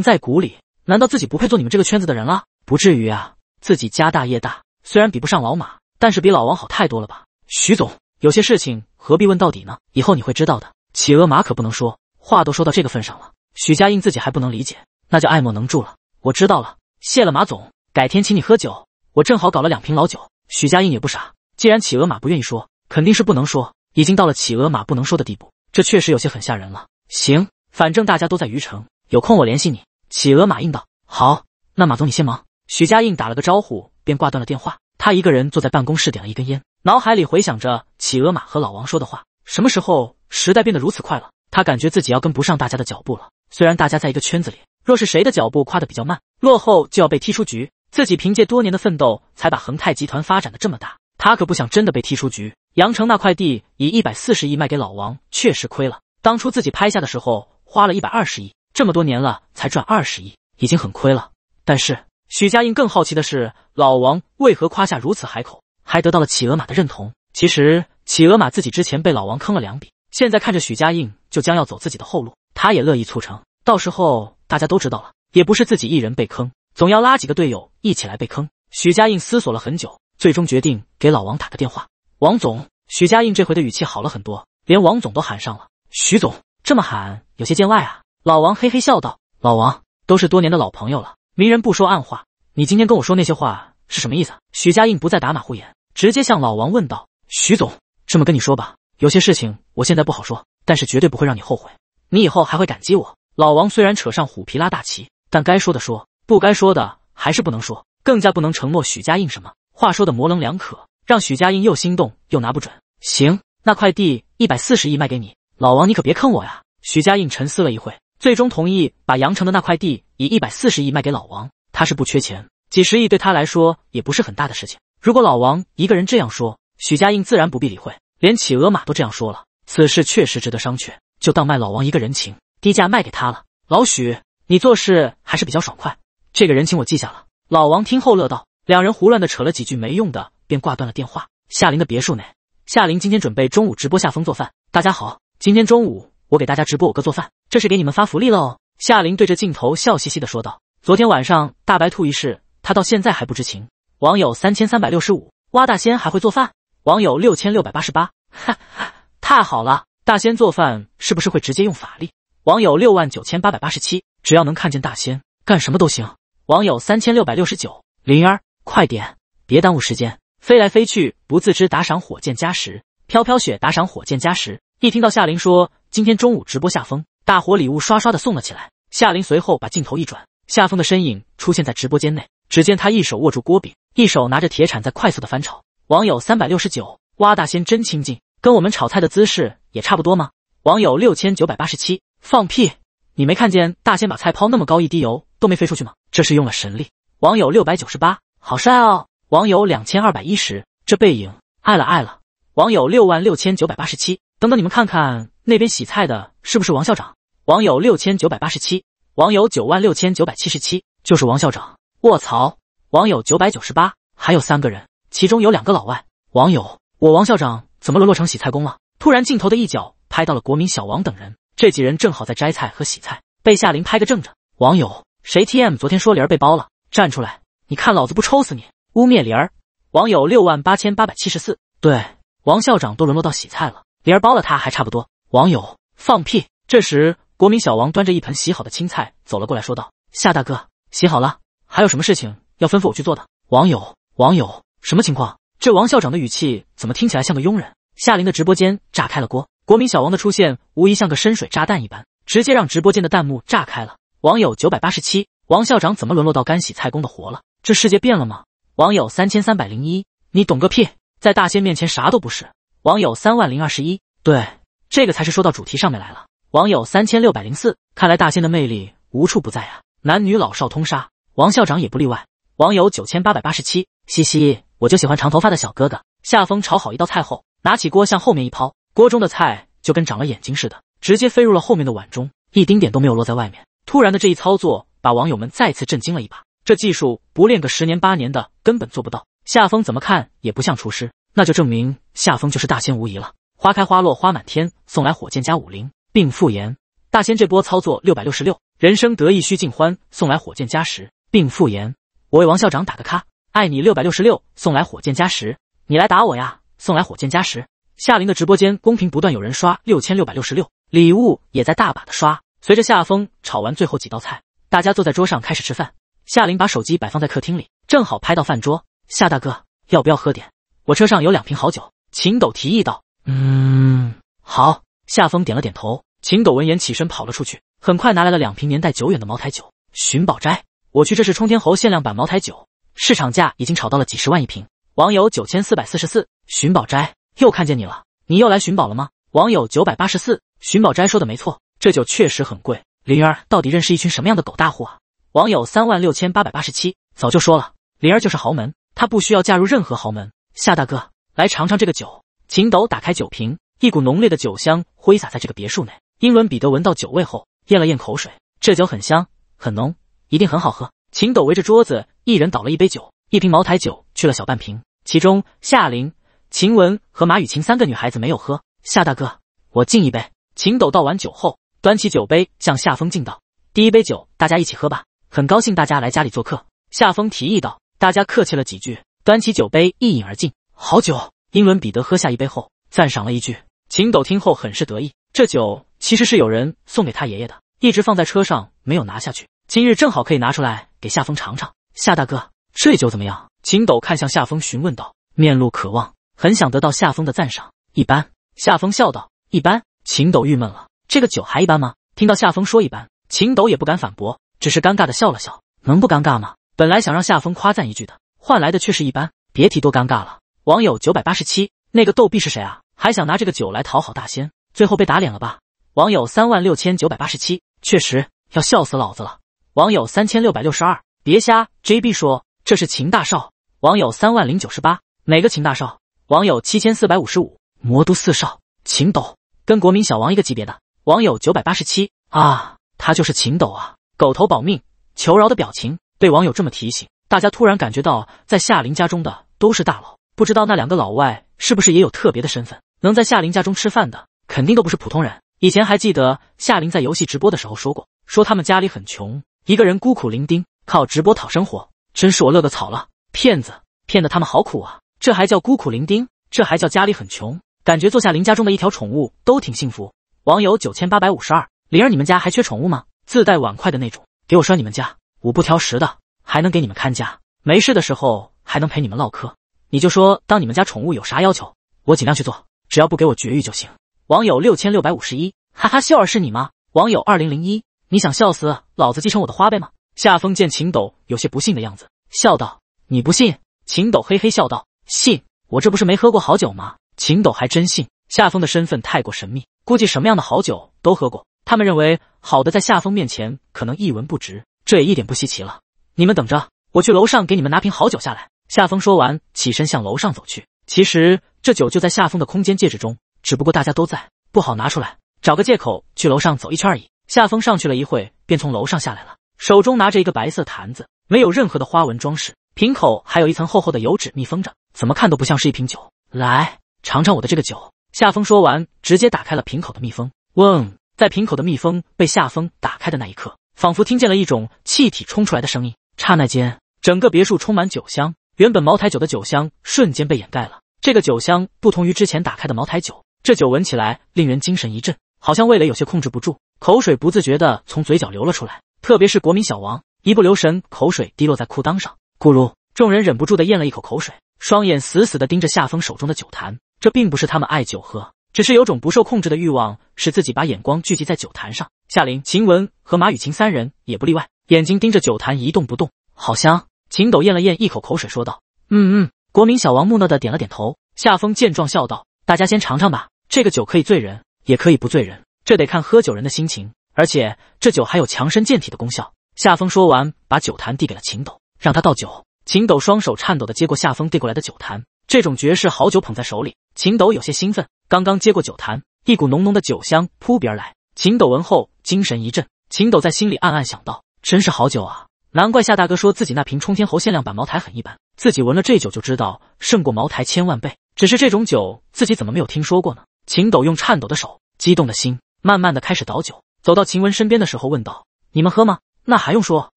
在鼓里？难道自己不配做你们这个圈子的人了？不至于啊，自己家大业大，虽然比不上老马，但是比老王好太多了吧？许总，有些事情何必问到底呢？以后你会知道的。企鹅马可不能说，话都说到这个份上了，许家印自己还不能理解，那就爱莫能助了。我知道了，谢了，马总。改天请你喝酒，我正好搞了两瓶老酒。许家印也不傻，既然企鹅马不愿意说，肯定是不能说，已经到了企鹅马不能说的地步。这确实有些很吓人了。行，反正大家都在虞城，有空我联系你。企鹅马应道：“好，那马总你先忙。”许家印打了个招呼，便挂断了电话。他一个人坐在办公室，点了一根烟，脑海里回想着企鹅马和老王说的话。什么时候时代变得如此快了？他感觉自己要跟不上大家的脚步了。虽然大家在一个圈子里，若是谁的脚步跨得比较慢，落后就要被踢出局。自己凭借多年的奋斗，才把恒泰集团发展的这么大，他可不想真的被踢出局。阳城那块地以一百四十亿卖给老王，确实亏了。当初自己拍下的时候花了一百二十亿，这么多年了才赚二十亿，已经很亏了。但是许家印更好奇的是，老王为何夸下如此海口，还得到了企鹅马的认同？其实企鹅马自己之前被老王坑了两笔，现在看着许家印就将要走自己的后路，他也乐意促成，到时候大家都知道了，也不是自己一人被坑。总要拉几个队友一起来被坑。许家印思索了很久，最终决定给老王打个电话。王总，许家印这回的语气好了很多，连王总都喊上了。许总这么喊有些见外啊。老王嘿嘿笑道：“老王都是多年的老朋友了，明人不说暗话，你今天跟我说那些话是什么意思？”许家印不再打马虎眼，直接向老王问道：“许总这么跟你说吧，有些事情我现在不好说，但是绝对不会让你后悔，你以后还会感激我。”老王虽然扯上虎皮拉大旗，但该说的说。不该说的还是不能说，更加不能承诺许家印什么。话说的模棱两可，让许家印又心动又拿不准。行，那块地一百四十亿卖给你，老王你可别坑我呀！许家印沉思了一会，最终同意把阳城的那块地以一百四十亿卖给老王。他是不缺钱，几十亿对他来说也不是很大的事情。如果老王一个人这样说，许家印自然不必理会。连企鹅马都这样说了，此事确实值得商榷，就当卖老王一个人情，低价卖给他了。老许，你做事还是比较爽快。这个人情我记下了。老王听后乐道，两人胡乱的扯了几句没用的，便挂断了电话。夏林的别墅内，夏林今天准备中午直播夏风做饭。大家好，今天中午我给大家直播我哥做饭，这是给你们发福利喽。夏林对着镜头笑嘻嘻的说道：“昨天晚上大白兔一事，他到现在还不知情。”网友三千三百六十五，大仙还会做饭？网友六千六百八十八，哈哈，太好了！大仙做饭是不是会直接用法力？网友六万九千八百八十七，只要能看见大仙干什么都行。网友三千六百六十九，灵儿快点，别耽误时间，飞来飞去不自知。打赏火箭加十，飘飘雪打赏火箭加十。一听到夏琳说今天中午直播夏风，大伙礼物刷刷的送了起来。夏琳随后把镜头一转，夏风的身影出现在直播间内。只见他一手握住锅柄，一手拿着铁铲在快速的翻炒。网友三百六十九，蛙大仙真亲近，跟我们炒菜的姿势也差不多吗？网友六千九百八十七，放屁。你没看见大仙把菜抛那么高，一滴油都没飞出去吗？这是用了神力。网友六百九十八，好帅哦！网友两千二百一十，这背影，爱了爱了！网友六万六千九百八十七，等等，你们看看那边洗菜的是不是王校长？网友六千九百八十七，网友九万六千九百七十七，就是王校长！卧槽！网友九百九十八，还有三个人，其中有两个老外。网友，我王校长怎么沦落成洗菜工了？突然镜头的一角拍到了国民小王等人。这几人正好在摘菜和洗菜，被夏林拍个正着。网友，谁 TM 昨天说林儿被包了？站出来！你看老子不抽死你！污蔑林儿！网友六万八千八百七十四。对，王校长都沦落到洗菜了，林儿包了他还差不多。网友放屁！这时，国民小王端着一盆洗好的青菜走了过来，说道：“夏大哥，洗好了，还有什么事情要吩咐我去做的？”网友，网友，什么情况？这王校长的语气怎么听起来像个佣人？夏林的直播间炸开了锅。国民小王的出现，无疑像个深水炸弹一般，直接让直播间的弹幕炸开了。网友九百八十七，王校长怎么沦落到干洗菜工的活了？这世界变了吗？网友三千三百零一，你懂个屁，在大仙面前啥都不是。网友三万零二十一，对，这个才是说到主题上面来了。网友三千六百零四，看来大仙的魅力无处不在啊，男女老少通杀，王校长也不例外。网友九千八百八十七，嘻嘻，我就喜欢长头发的小哥哥。夏风炒好一道菜后，拿起锅向后面一抛。锅中的菜就跟长了眼睛似的，直接飞入了后面的碗中，一丁点都没有落在外面。突然的这一操作，把网友们再次震惊了一把。这技术不练个十年八年的，根本做不到。夏风怎么看也不像厨师，那就证明夏风就是大仙无疑了。花开花落花满天，送来火箭加五零，并复言。大仙这波操作六百六十六，人生得意须尽欢，送来火箭加十，并复言。我为王校长打个卡，爱你六百六十六，送来火箭加十，你来打我呀，送来火箭加十。夏琳的直播间公屏不断有人刷六千六百六十六，礼物也在大把的刷。随着夏风炒完最后几道菜，大家坐在桌上开始吃饭。夏琳把手机摆放在客厅里，正好拍到饭桌。夏大哥，要不要喝点？我车上有两瓶好酒。秦斗提议道：“嗯，好。”夏风点了点头。秦斗闻言起身跑了出去，很快拿来了两瓶年代久远的茅台酒。寻宝斋，我去，这是冲天猴限量版茅台酒，市场价已经炒到了几十万一瓶。网友九千四百四十四，寻宝斋。又看见你了，你又来寻宝了吗？网友九百八十四寻宝斋说的没错，这酒确实很贵。灵儿到底认识一群什么样的狗大户啊？网友三万六千八百八十七早就说了，灵儿就是豪门，她不需要嫁入任何豪门。夏大哥，来尝尝这个酒。秦斗打开酒瓶，一股浓烈的酒香挥洒在这个别墅内。英伦彼得闻到酒味后，咽了咽口水，这酒很香，很浓，一定很好喝。秦斗围着桌子，一人倒了一杯酒，一瓶茅台酒去了小半瓶，其中夏琳。秦雯和马雨晴三个女孩子没有喝，夏大哥，我敬一杯。秦斗倒完酒后，端起酒杯向夏风敬道：“第一杯酒，大家一起喝吧，很高兴大家来家里做客。”夏风提议道。大家客气了几句，端起酒杯一饮而尽。好酒，英伦彼得喝下一杯后，赞赏了一句。秦斗听后很是得意，这酒其实是有人送给他爷爷的，一直放在车上没有拿下去，今日正好可以拿出来给夏风尝尝。夏大哥，这酒怎么样？秦斗看向夏风询问道，面露渴望。很想得到夏风的赞赏，一般。夏风笑道：“一般。”秦斗郁闷了，这个酒还一般吗？听到夏风说一般，秦斗也不敢反驳，只是尴尬的笑了笑。能不尴尬吗？本来想让夏风夸赞一句的，换来的却是一般，别提多尴尬了。网友九百八十七，那个逗比是谁啊？还想拿这个酒来讨好大仙，最后被打脸了吧？网友三万六千九百八十七，确实要笑死老子了。网友三千六百六十二，别瞎 jb 说，这是秦大少。网友三万零九十八，哪个秦大少？网友七千四百五十五，魔都四少秦斗跟国民小王一个级别的。网友九百八十七啊，他就是秦斗啊，狗头保命求饶的表情。被网友这么提醒，大家突然感觉到在夏林家中的都是大佬，不知道那两个老外是不是也有特别的身份，能在夏林家中吃饭的肯定都不是普通人。以前还记得夏林在游戏直播的时候说过，说他们家里很穷，一个人孤苦伶仃，靠直播讨生活，真是我乐个草了，骗子骗得他们好苦啊。这还叫孤苦伶仃？这还叫家里很穷？感觉坐下林家中的一条宠物都挺幸福。网友九千八百五十二，灵儿，你们家还缺宠物吗？自带碗筷的那种，给我拴你们家，我不挑食的，还能给你们看家，没事的时候还能陪你们唠嗑。你就说当你们家宠物有啥要求，我尽量去做，只要不给我绝育就行。网友六千六百五十一，哈哈，秀儿是你吗？网友二零零一，你想笑死老子继承我的花呗吗？夏风见秦斗有些不信的样子，笑道：“你不信？”秦斗嘿嘿笑道。信我这不是没喝过好酒吗？秦斗还真信。夏风的身份太过神秘，估计什么样的好酒都喝过。他们认为好的在夏风面前可能一文不值，这也一点不稀奇了。你们等着，我去楼上给你们拿瓶好酒下来。夏风说完，起身向楼上走去。其实这酒就在夏风的空间戒指中，只不过大家都在，不好拿出来，找个借口去楼上走一圈而已。夏风上去了一会，便从楼上下来了，手中拿着一个白色坛子，没有任何的花纹装饰，瓶口还有一层厚厚的油纸密封着。怎么看都不像是一瓶酒，来尝尝我的这个酒。夏风说完，直接打开了瓶口的密封。嗡，在瓶口的密封被夏风打开的那一刻，仿佛听见了一种气体冲出来的声音。刹那间，整个别墅充满酒香，原本茅台酒的酒香瞬间被掩盖了。这个酒香不同于之前打开的茅台酒，这酒闻起来令人精神一振，好像味蕾有些控制不住，口水不自觉的从嘴角流了出来。特别是国民小王，一不留神，口水滴落在裤裆上，咕噜。众人忍不住的咽了一口口水。双眼死死地盯着夏风手中的酒坛，这并不是他们爱酒喝，只是有种不受控制的欲望使自己把眼光聚集在酒坛上。夏琳、秦雯和马雨晴三人也不例外，眼睛盯着酒坛一动不动。好香！秦斗咽了咽一口口水，说道：“嗯嗯。”国民小王木讷地点了点头。夏风见状笑道：“大家先尝尝吧，这个酒可以醉人，也可以不醉人，这得看喝酒人的心情。而且这酒还有强身健体的功效。”夏风说完，把酒坛递给了秦斗，让他倒酒。秦斗双手颤抖地接过夏风递过来的酒坛，这种绝世好酒捧在手里，秦斗有些兴奋。刚刚接过酒坛，一股浓浓的酒香扑鼻而来，秦斗闻后精神一振。秦斗在心里暗暗想到：真是好酒啊！难怪夏大哥说自己那瓶冲天猴限量版茅台很一般，自己闻了这酒就知道胜过茅台千万倍。只是这种酒自己怎么没有听说过呢？秦斗用颤抖的手、激动的心，慢慢的开始倒酒。走到秦雯身边的时候，问道：“你们喝吗？”“那还用说？”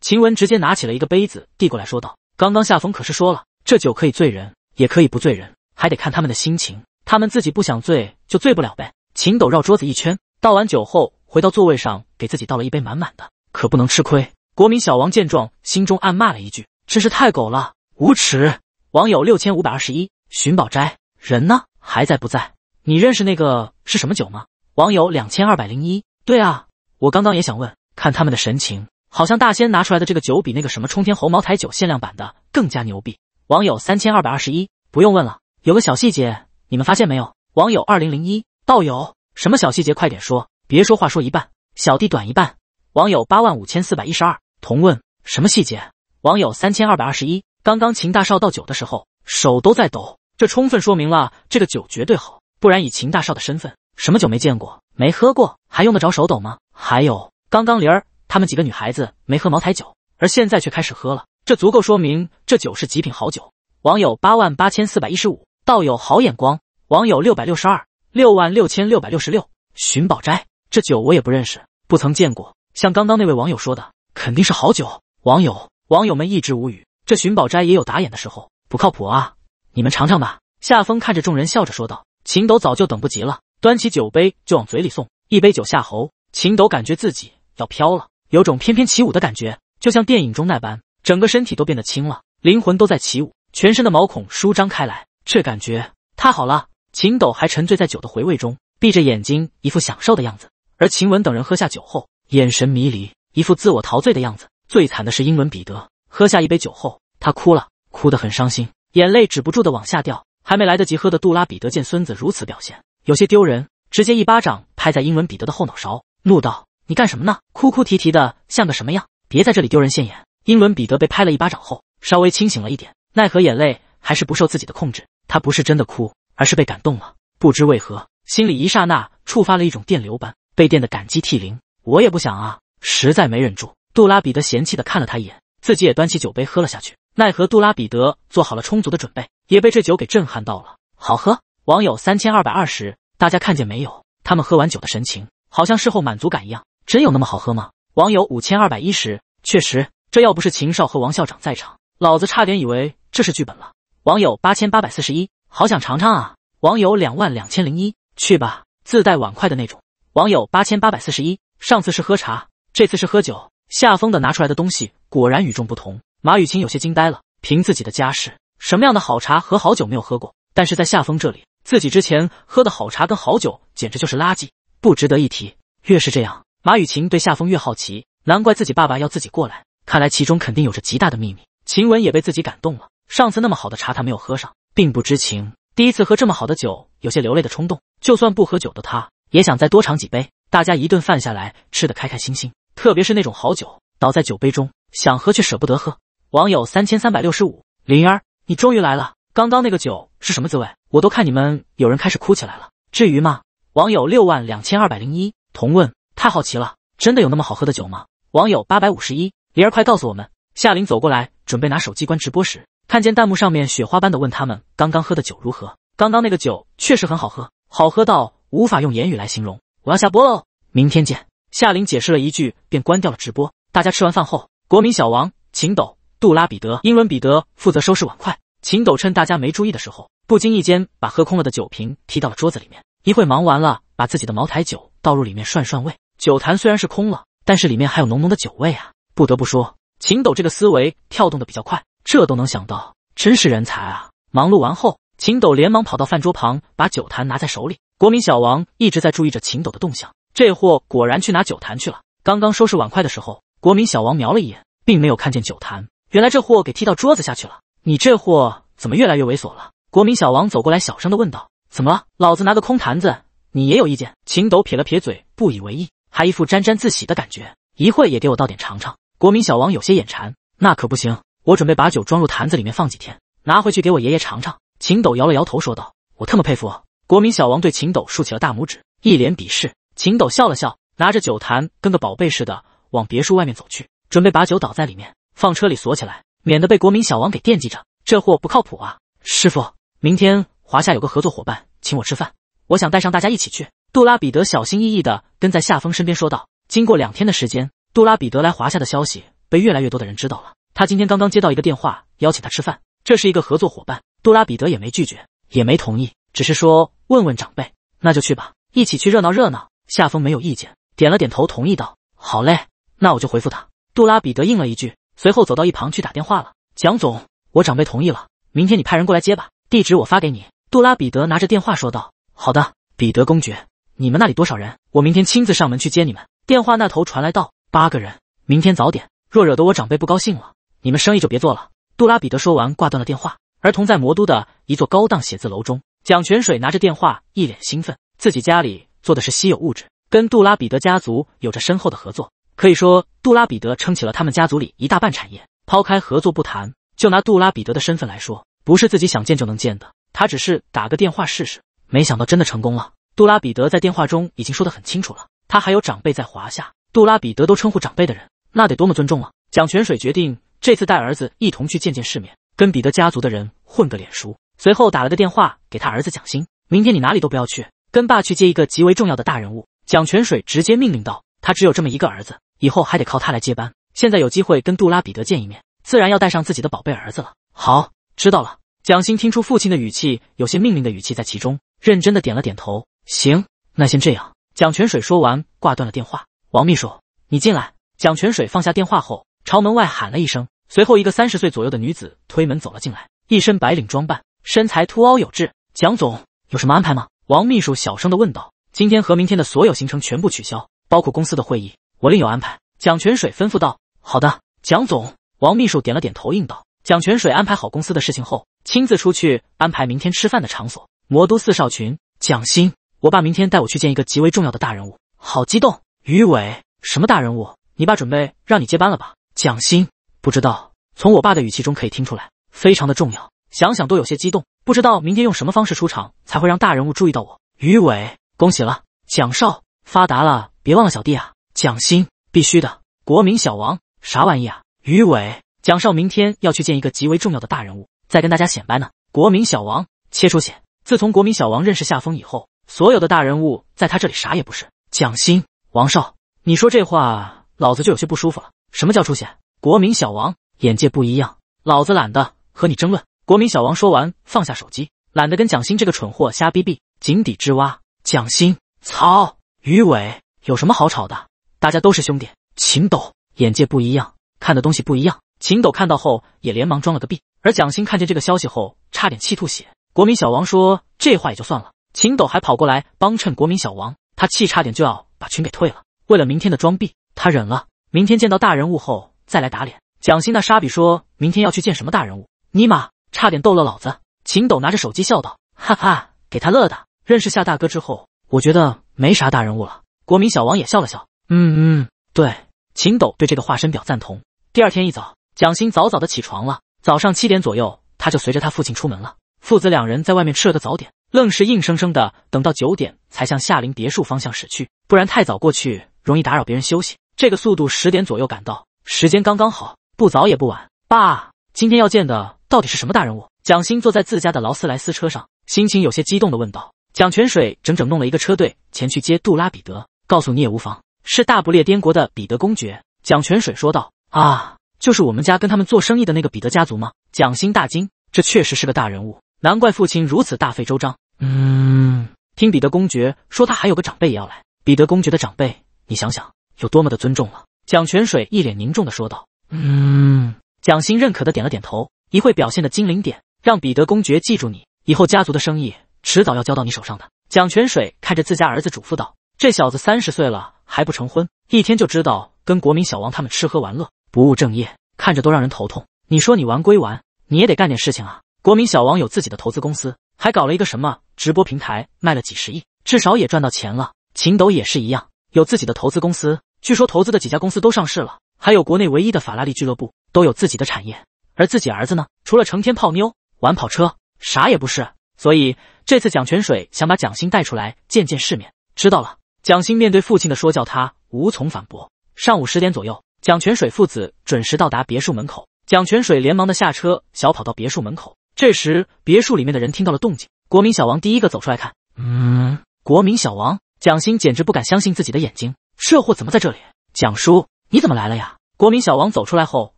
秦雯直接拿起了一个杯子递过来说道。刚刚夏风可是说了，这酒可以醉人，也可以不醉人，还得看他们的心情。他们自己不想醉，就醉不了呗。秦斗绕桌子一圈，倒完酒后，回到座位上，给自己倒了一杯满满的，可不能吃亏。国民小王见状，心中暗骂了一句：“真是太狗了，无耻！”网友六千五百二十一寻宝斋人呢？还在不在？你认识那个是什么酒吗？网友两千二百零一。对啊，我刚刚也想问，看他们的神情。好像大仙拿出来的这个酒比那个什么冲天猴茅台酒限量版的更加牛逼。网友三千二百二十一，不用问了，有个小细节，你们发现没有？网友二零零一，道友什么小细节？快点说，别说话说一半，小弟短一半。网友八万五千四百一十二，同问什么细节？网友三千二百二十一，刚刚秦大少倒酒的时候手都在抖，这充分说明了这个酒绝对好，不然以秦大少的身份，什么酒没见过、没喝过，还用得着手抖吗？还有，刚刚林儿。他们几个女孩子没喝茅台酒，而现在却开始喝了，这足够说明这酒是极品好酒。网友八万八千四百一十五，道友好眼光。网友六百六十二，六万六千六百六十六。寻宝斋，这酒我也不认识，不曾见过。像刚刚那位网友说的，肯定是好酒。网友，网友们一直无语，这寻宝斋也有打眼的时候，不靠谱啊！你们尝尝吧。夏风看着众人笑着说道。秦斗早就等不及了，端起酒杯就往嘴里送，一杯酒下喉，秦斗感觉自己要飘了。有种翩翩起舞的感觉，就像电影中那般，整个身体都变得轻了，灵魂都在起舞，全身的毛孔舒张开来，这感觉太好了。秦斗还沉醉在酒的回味中，闭着眼睛，一副享受的样子。而秦雯等人喝下酒后，眼神迷离，一副自我陶醉的样子。最惨的是英文彼得，喝下一杯酒后，他哭了，哭得很伤心，眼泪止不住的往下掉。还没来得及喝的杜拉彼得见孙子如此表现，有些丢人，直接一巴掌拍在英文彼得的后脑勺，怒道。你干什么呢？哭哭啼啼的像个什么样？别在这里丢人现眼！英伦彼得被拍了一巴掌后，稍微清醒了一点，奈何眼泪还是不受自己的控制。他不是真的哭，而是被感动了。不知为何，心里一刹那触发了一种电流般，被电的感激涕零。我也不想啊，实在没忍住。杜拉彼得嫌弃的看了他一眼，自己也端起酒杯喝了下去。奈何杜拉彼得做好了充足的准备，也被这酒给震撼到了。好喝！网友三千二百二十，大家看见没有？他们喝完酒的神情，好像事后满足感一样。真有那么好喝吗？网友五千二百一十，确实，这要不是秦少和王校长在场，老子差点以为这是剧本了。网友八千八百四十一，好想尝尝啊！网友两万两千零一，去吧，自带碗筷的那种。网友八千八百四十一，上次是喝茶，这次是喝酒。夏风的拿出来的东西果然与众不同。马雨晴有些惊呆了，凭自己的家世，什么样的好茶和好酒没有喝过？但是在夏风这里，自己之前喝的好茶跟好酒简直就是垃圾，不值得一提。越是这样。马雨晴对夏风越好奇，难怪自己爸爸要自己过来，看来其中肯定有着极大的秘密。秦雯也被自己感动了，上次那么好的茶他没有喝上，并不知情。第一次喝这么好的酒，有些流泪的冲动。就算不喝酒的他，也想再多尝几杯。大家一顿饭下来，吃得开开心心，特别是那种好酒，倒在酒杯中，想喝却舍不得喝。网友三千三百六十五，灵儿，你终于来了，刚刚那个酒是什么滋味？我都看你们有人开始哭起来了，至于吗？网友六万两千二百零一，同问。太好奇了，真的有那么好喝的酒吗？网友八百五十一，儿快告诉我们！夏琳走过来，准备拿手机关直播时，看见弹幕上面雪花般的问他们刚刚喝的酒如何？刚刚那个酒确实很好喝，好喝到无法用言语来形容。我要下播喽，明天见！夏琳解释了一句，便关掉了直播。大家吃完饭后，国民小王、秦斗、杜拉彼得、英伦彼得负责收拾碗筷。秦斗趁大家没注意的时候，不经意间把喝空了的酒瓶踢到了桌子里面。一会忙完了，把自己的茅台酒倒入里面涮涮味。酒坛虽然是空了，但是里面还有浓浓的酒味啊！不得不说，秦斗这个思维跳动的比较快，这都能想到，真是人才啊！忙碌完后，秦斗连忙跑到饭桌旁，把酒坛拿在手里。国民小王一直在注意着秦斗的动向，这货果然去拿酒坛去了。刚刚收拾碗筷的时候，国民小王瞄了一眼，并没有看见酒坛，原来这货给踢到桌子下去了。你这货怎么越来越猥琐了？国民小王走过来，小声的问道：“怎么了？老子拿个空坛子，你也有意见？”秦斗撇了撇嘴，不以为意。还一副沾沾自喜的感觉，一会也给我倒点尝尝。国民小王有些眼馋，那可不行，我准备把酒装入坛子里面放几天，拿回去给我爷爷尝尝。秦斗摇了摇头说道：“我特么佩服。”国民小王对秦斗竖起了大拇指，一脸鄙视。秦斗笑了笑，拿着酒坛跟个宝贝似的往别墅外面走去，准备把酒倒在里面，放车里锁起来，免得被国民小王给惦记着。这货不靠谱啊！师傅，明天华夏有个合作伙伴请我吃饭，我想带上大家一起去。杜拉彼得小心翼翼的跟在夏风身边说道：“经过两天的时间，杜拉彼得来华夏的消息被越来越多的人知道了。他今天刚刚接到一个电话，邀请他吃饭，这是一个合作伙伴。杜拉彼得也没拒绝，也没同意，只是说问问长辈，那就去吧，一起去热闹热闹。”夏风没有意见，点了点头，同意道：“好嘞，那我就回复他。”杜拉彼得应了一句，随后走到一旁去打电话了。“蒋总，我长辈同意了，明天你派人过来接吧，地址我发给你。”杜拉彼得拿着电话说道：“好的，彼得公爵。”你们那里多少人？我明天亲自上门去接你们。电话那头传来道：“八个人，明天早点。若惹得我长辈不高兴了，你们生意就别做了。”杜拉彼得说完挂断了电话。而同在魔都的一座高档写字楼中，蒋泉水拿着电话，一脸兴奋。自己家里做的是稀有物质，跟杜拉彼得家族有着深厚的合作，可以说杜拉彼得撑起了他们家族里一大半产业。抛开合作不谈，就拿杜拉彼得的身份来说，不是自己想见就能见的。他只是打个电话试试，没想到真的成功了。杜拉彼得在电话中已经说得很清楚了，他还有长辈在华夏。杜拉彼得都称呼长辈的人，那得多么尊重了。蒋泉水决定这次带儿子一同去见见世面，跟彼得家族的人混个脸熟。随后打了个电话给他儿子蒋欣，明天你哪里都不要去，跟爸去接一个极为重要的大人物。”蒋泉水直接命令道：“他只有这么一个儿子，以后还得靠他来接班。现在有机会跟杜拉彼得见一面，自然要带上自己的宝贝儿子了。”好，知道了。蒋欣听出父亲的语气有些命令的语气在其中，认真的点了点头。行，那先这样。蒋泉水说完，挂断了电话。王秘书，你进来。蒋泉水放下电话后，朝门外喊了一声，随后一个三十岁左右的女子推门走了进来，一身白领装扮，身材凸凹有致。蒋总，有什么安排吗？王秘书小声的问道。今天和明天的所有行程全部取消，包括公司的会议，我另有安排。蒋泉水吩咐道。好的，蒋总。王秘书点了点头应道。蒋泉水安排好公司的事情后，亲自出去安排明天吃饭的场所。魔都四少群，蒋欣。我爸明天带我去见一个极为重要的大人物，好激动！于伟，什么大人物？你爸准备让你接班了吧？蒋欣，不知道。从我爸的语气中可以听出来，非常的重要。想想都有些激动。不知道明天用什么方式出场，才会让大人物注意到我。于伟，恭喜了，蒋少发达了，别忘了小弟啊！蒋欣，必须的。国民小王，啥玩意啊？于伟，蒋少明天要去见一个极为重要的大人物，在跟大家显摆呢。国民小王，切出血！自从国民小王认识夏风以后。所有的大人物在他这里啥也不是。蒋欣，王少，你说这话，老子就有些不舒服了。什么叫出现？国民小王眼界不一样，老子懒得和你争论。国民小王说完，放下手机，懒得跟蒋欣这个蠢货瞎逼逼。井底之蛙，蒋欣，操，于伟有什么好吵的？大家都是兄弟。秦斗眼界不一样，看的东西不一样。秦斗看到后也连忙装了个逼。而蒋欣看见这个消息后，差点气吐血。国民小王说这话也就算了。秦斗还跑过来帮衬国民小王，他气差点就要把群给退了。为了明天的装逼，他忍了。明天见到大人物后再来打脸。蒋欣那沙比说明天要去见什么大人物，尼玛，差点逗乐老子。秦斗拿着手机笑道：“哈哈，给他乐的。”认识夏大哥之后，我觉得没啥大人物了。国民小王也笑了笑：“嗯嗯，对。”秦斗对这个化身表赞同。第二天一早，蒋欣早早的起床了。早上七点左右，他就随着他父亲出门了。父子两人在外面吃了个早点。愣是硬生生的等到九点才向夏林别墅方向驶去，不然太早过去容易打扰别人休息。这个速度，十点左右赶到，时间刚刚好，不早也不晚。爸，今天要见的到底是什么大人物？蒋欣坐在自家的劳斯莱斯车上，心情有些激动的问道。蒋泉水整整弄了一个车队前去接杜拉彼得，告诉你也无妨，是大不列颠国的彼得公爵。蒋泉水说道。啊，就是我们家跟他们做生意的那个彼得家族吗？蒋欣大惊，这确实是个大人物，难怪父亲如此大费周章。嗯，听彼得公爵说，他还有个长辈也要来。彼得公爵的长辈，你想想，有多么的尊重了。蒋泉水一脸凝重的说道。嗯，蒋欣认可的点了点头。一会表现的精灵点，让彼得公爵记住你，以后家族的生意迟早要交到你手上的。蒋泉水看着自家儿子，嘱咐道：“这小子三十岁了还不成婚，一天就知道跟国民小王他们吃喝玩乐，不务正业，看着都让人头痛。你说你玩归玩，你也得干点事情啊。国民小王有自己的投资公司。”还搞了一个什么直播平台，卖了几十亿，至少也赚到钱了。秦斗也是一样，有自己的投资公司，据说投资的几家公司都上市了。还有国内唯一的法拉利俱乐部，都有自己的产业。而自己儿子呢，除了成天泡妞、玩跑车，啥也不是。所以这次蒋泉水想把蒋欣带出来见见世面。知道了，蒋欣面对父亲的说教，他无从反驳。上午十点左右，蒋泉水父子准时到达别墅门口。蒋泉水连忙的下车，小跑到别墅门口。这时，别墅里面的人听到了动静。国民小王第一个走出来看，嗯，国民小王，蒋欣简直不敢相信自己的眼睛，这货怎么在这里？蒋叔，你怎么来了呀？国民小王走出来后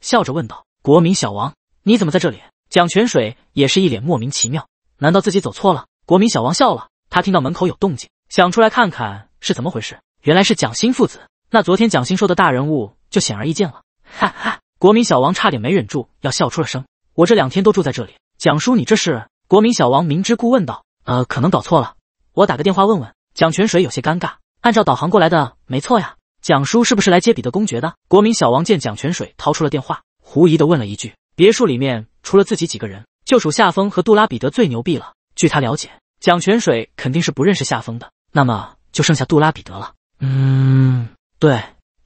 笑着问道。国民小王，你怎么在这里？蒋泉水也是一脸莫名其妙，难道自己走错了？国民小王笑了，他听到门口有动静，想出来看看是怎么回事。原来是蒋欣父子，那昨天蒋欣说的大人物就显而易见了。哈哈，国民小王差点没忍住要笑出了声。我这两天都住在这里。蒋叔，你这是？国民小王明知故问道。呃，可能搞错了，我打个电话问问。蒋泉水有些尴尬，按照导航过来的，没错呀。蒋叔是不是来接彼得公爵的？国民小王见蒋泉水掏出了电话，狐疑的问了一句。别墅里面除了自己几个人，就属夏风和杜拉彼得最牛逼了。据他了解，蒋泉水肯定是不认识夏风的，那么就剩下杜拉彼得了。嗯，对，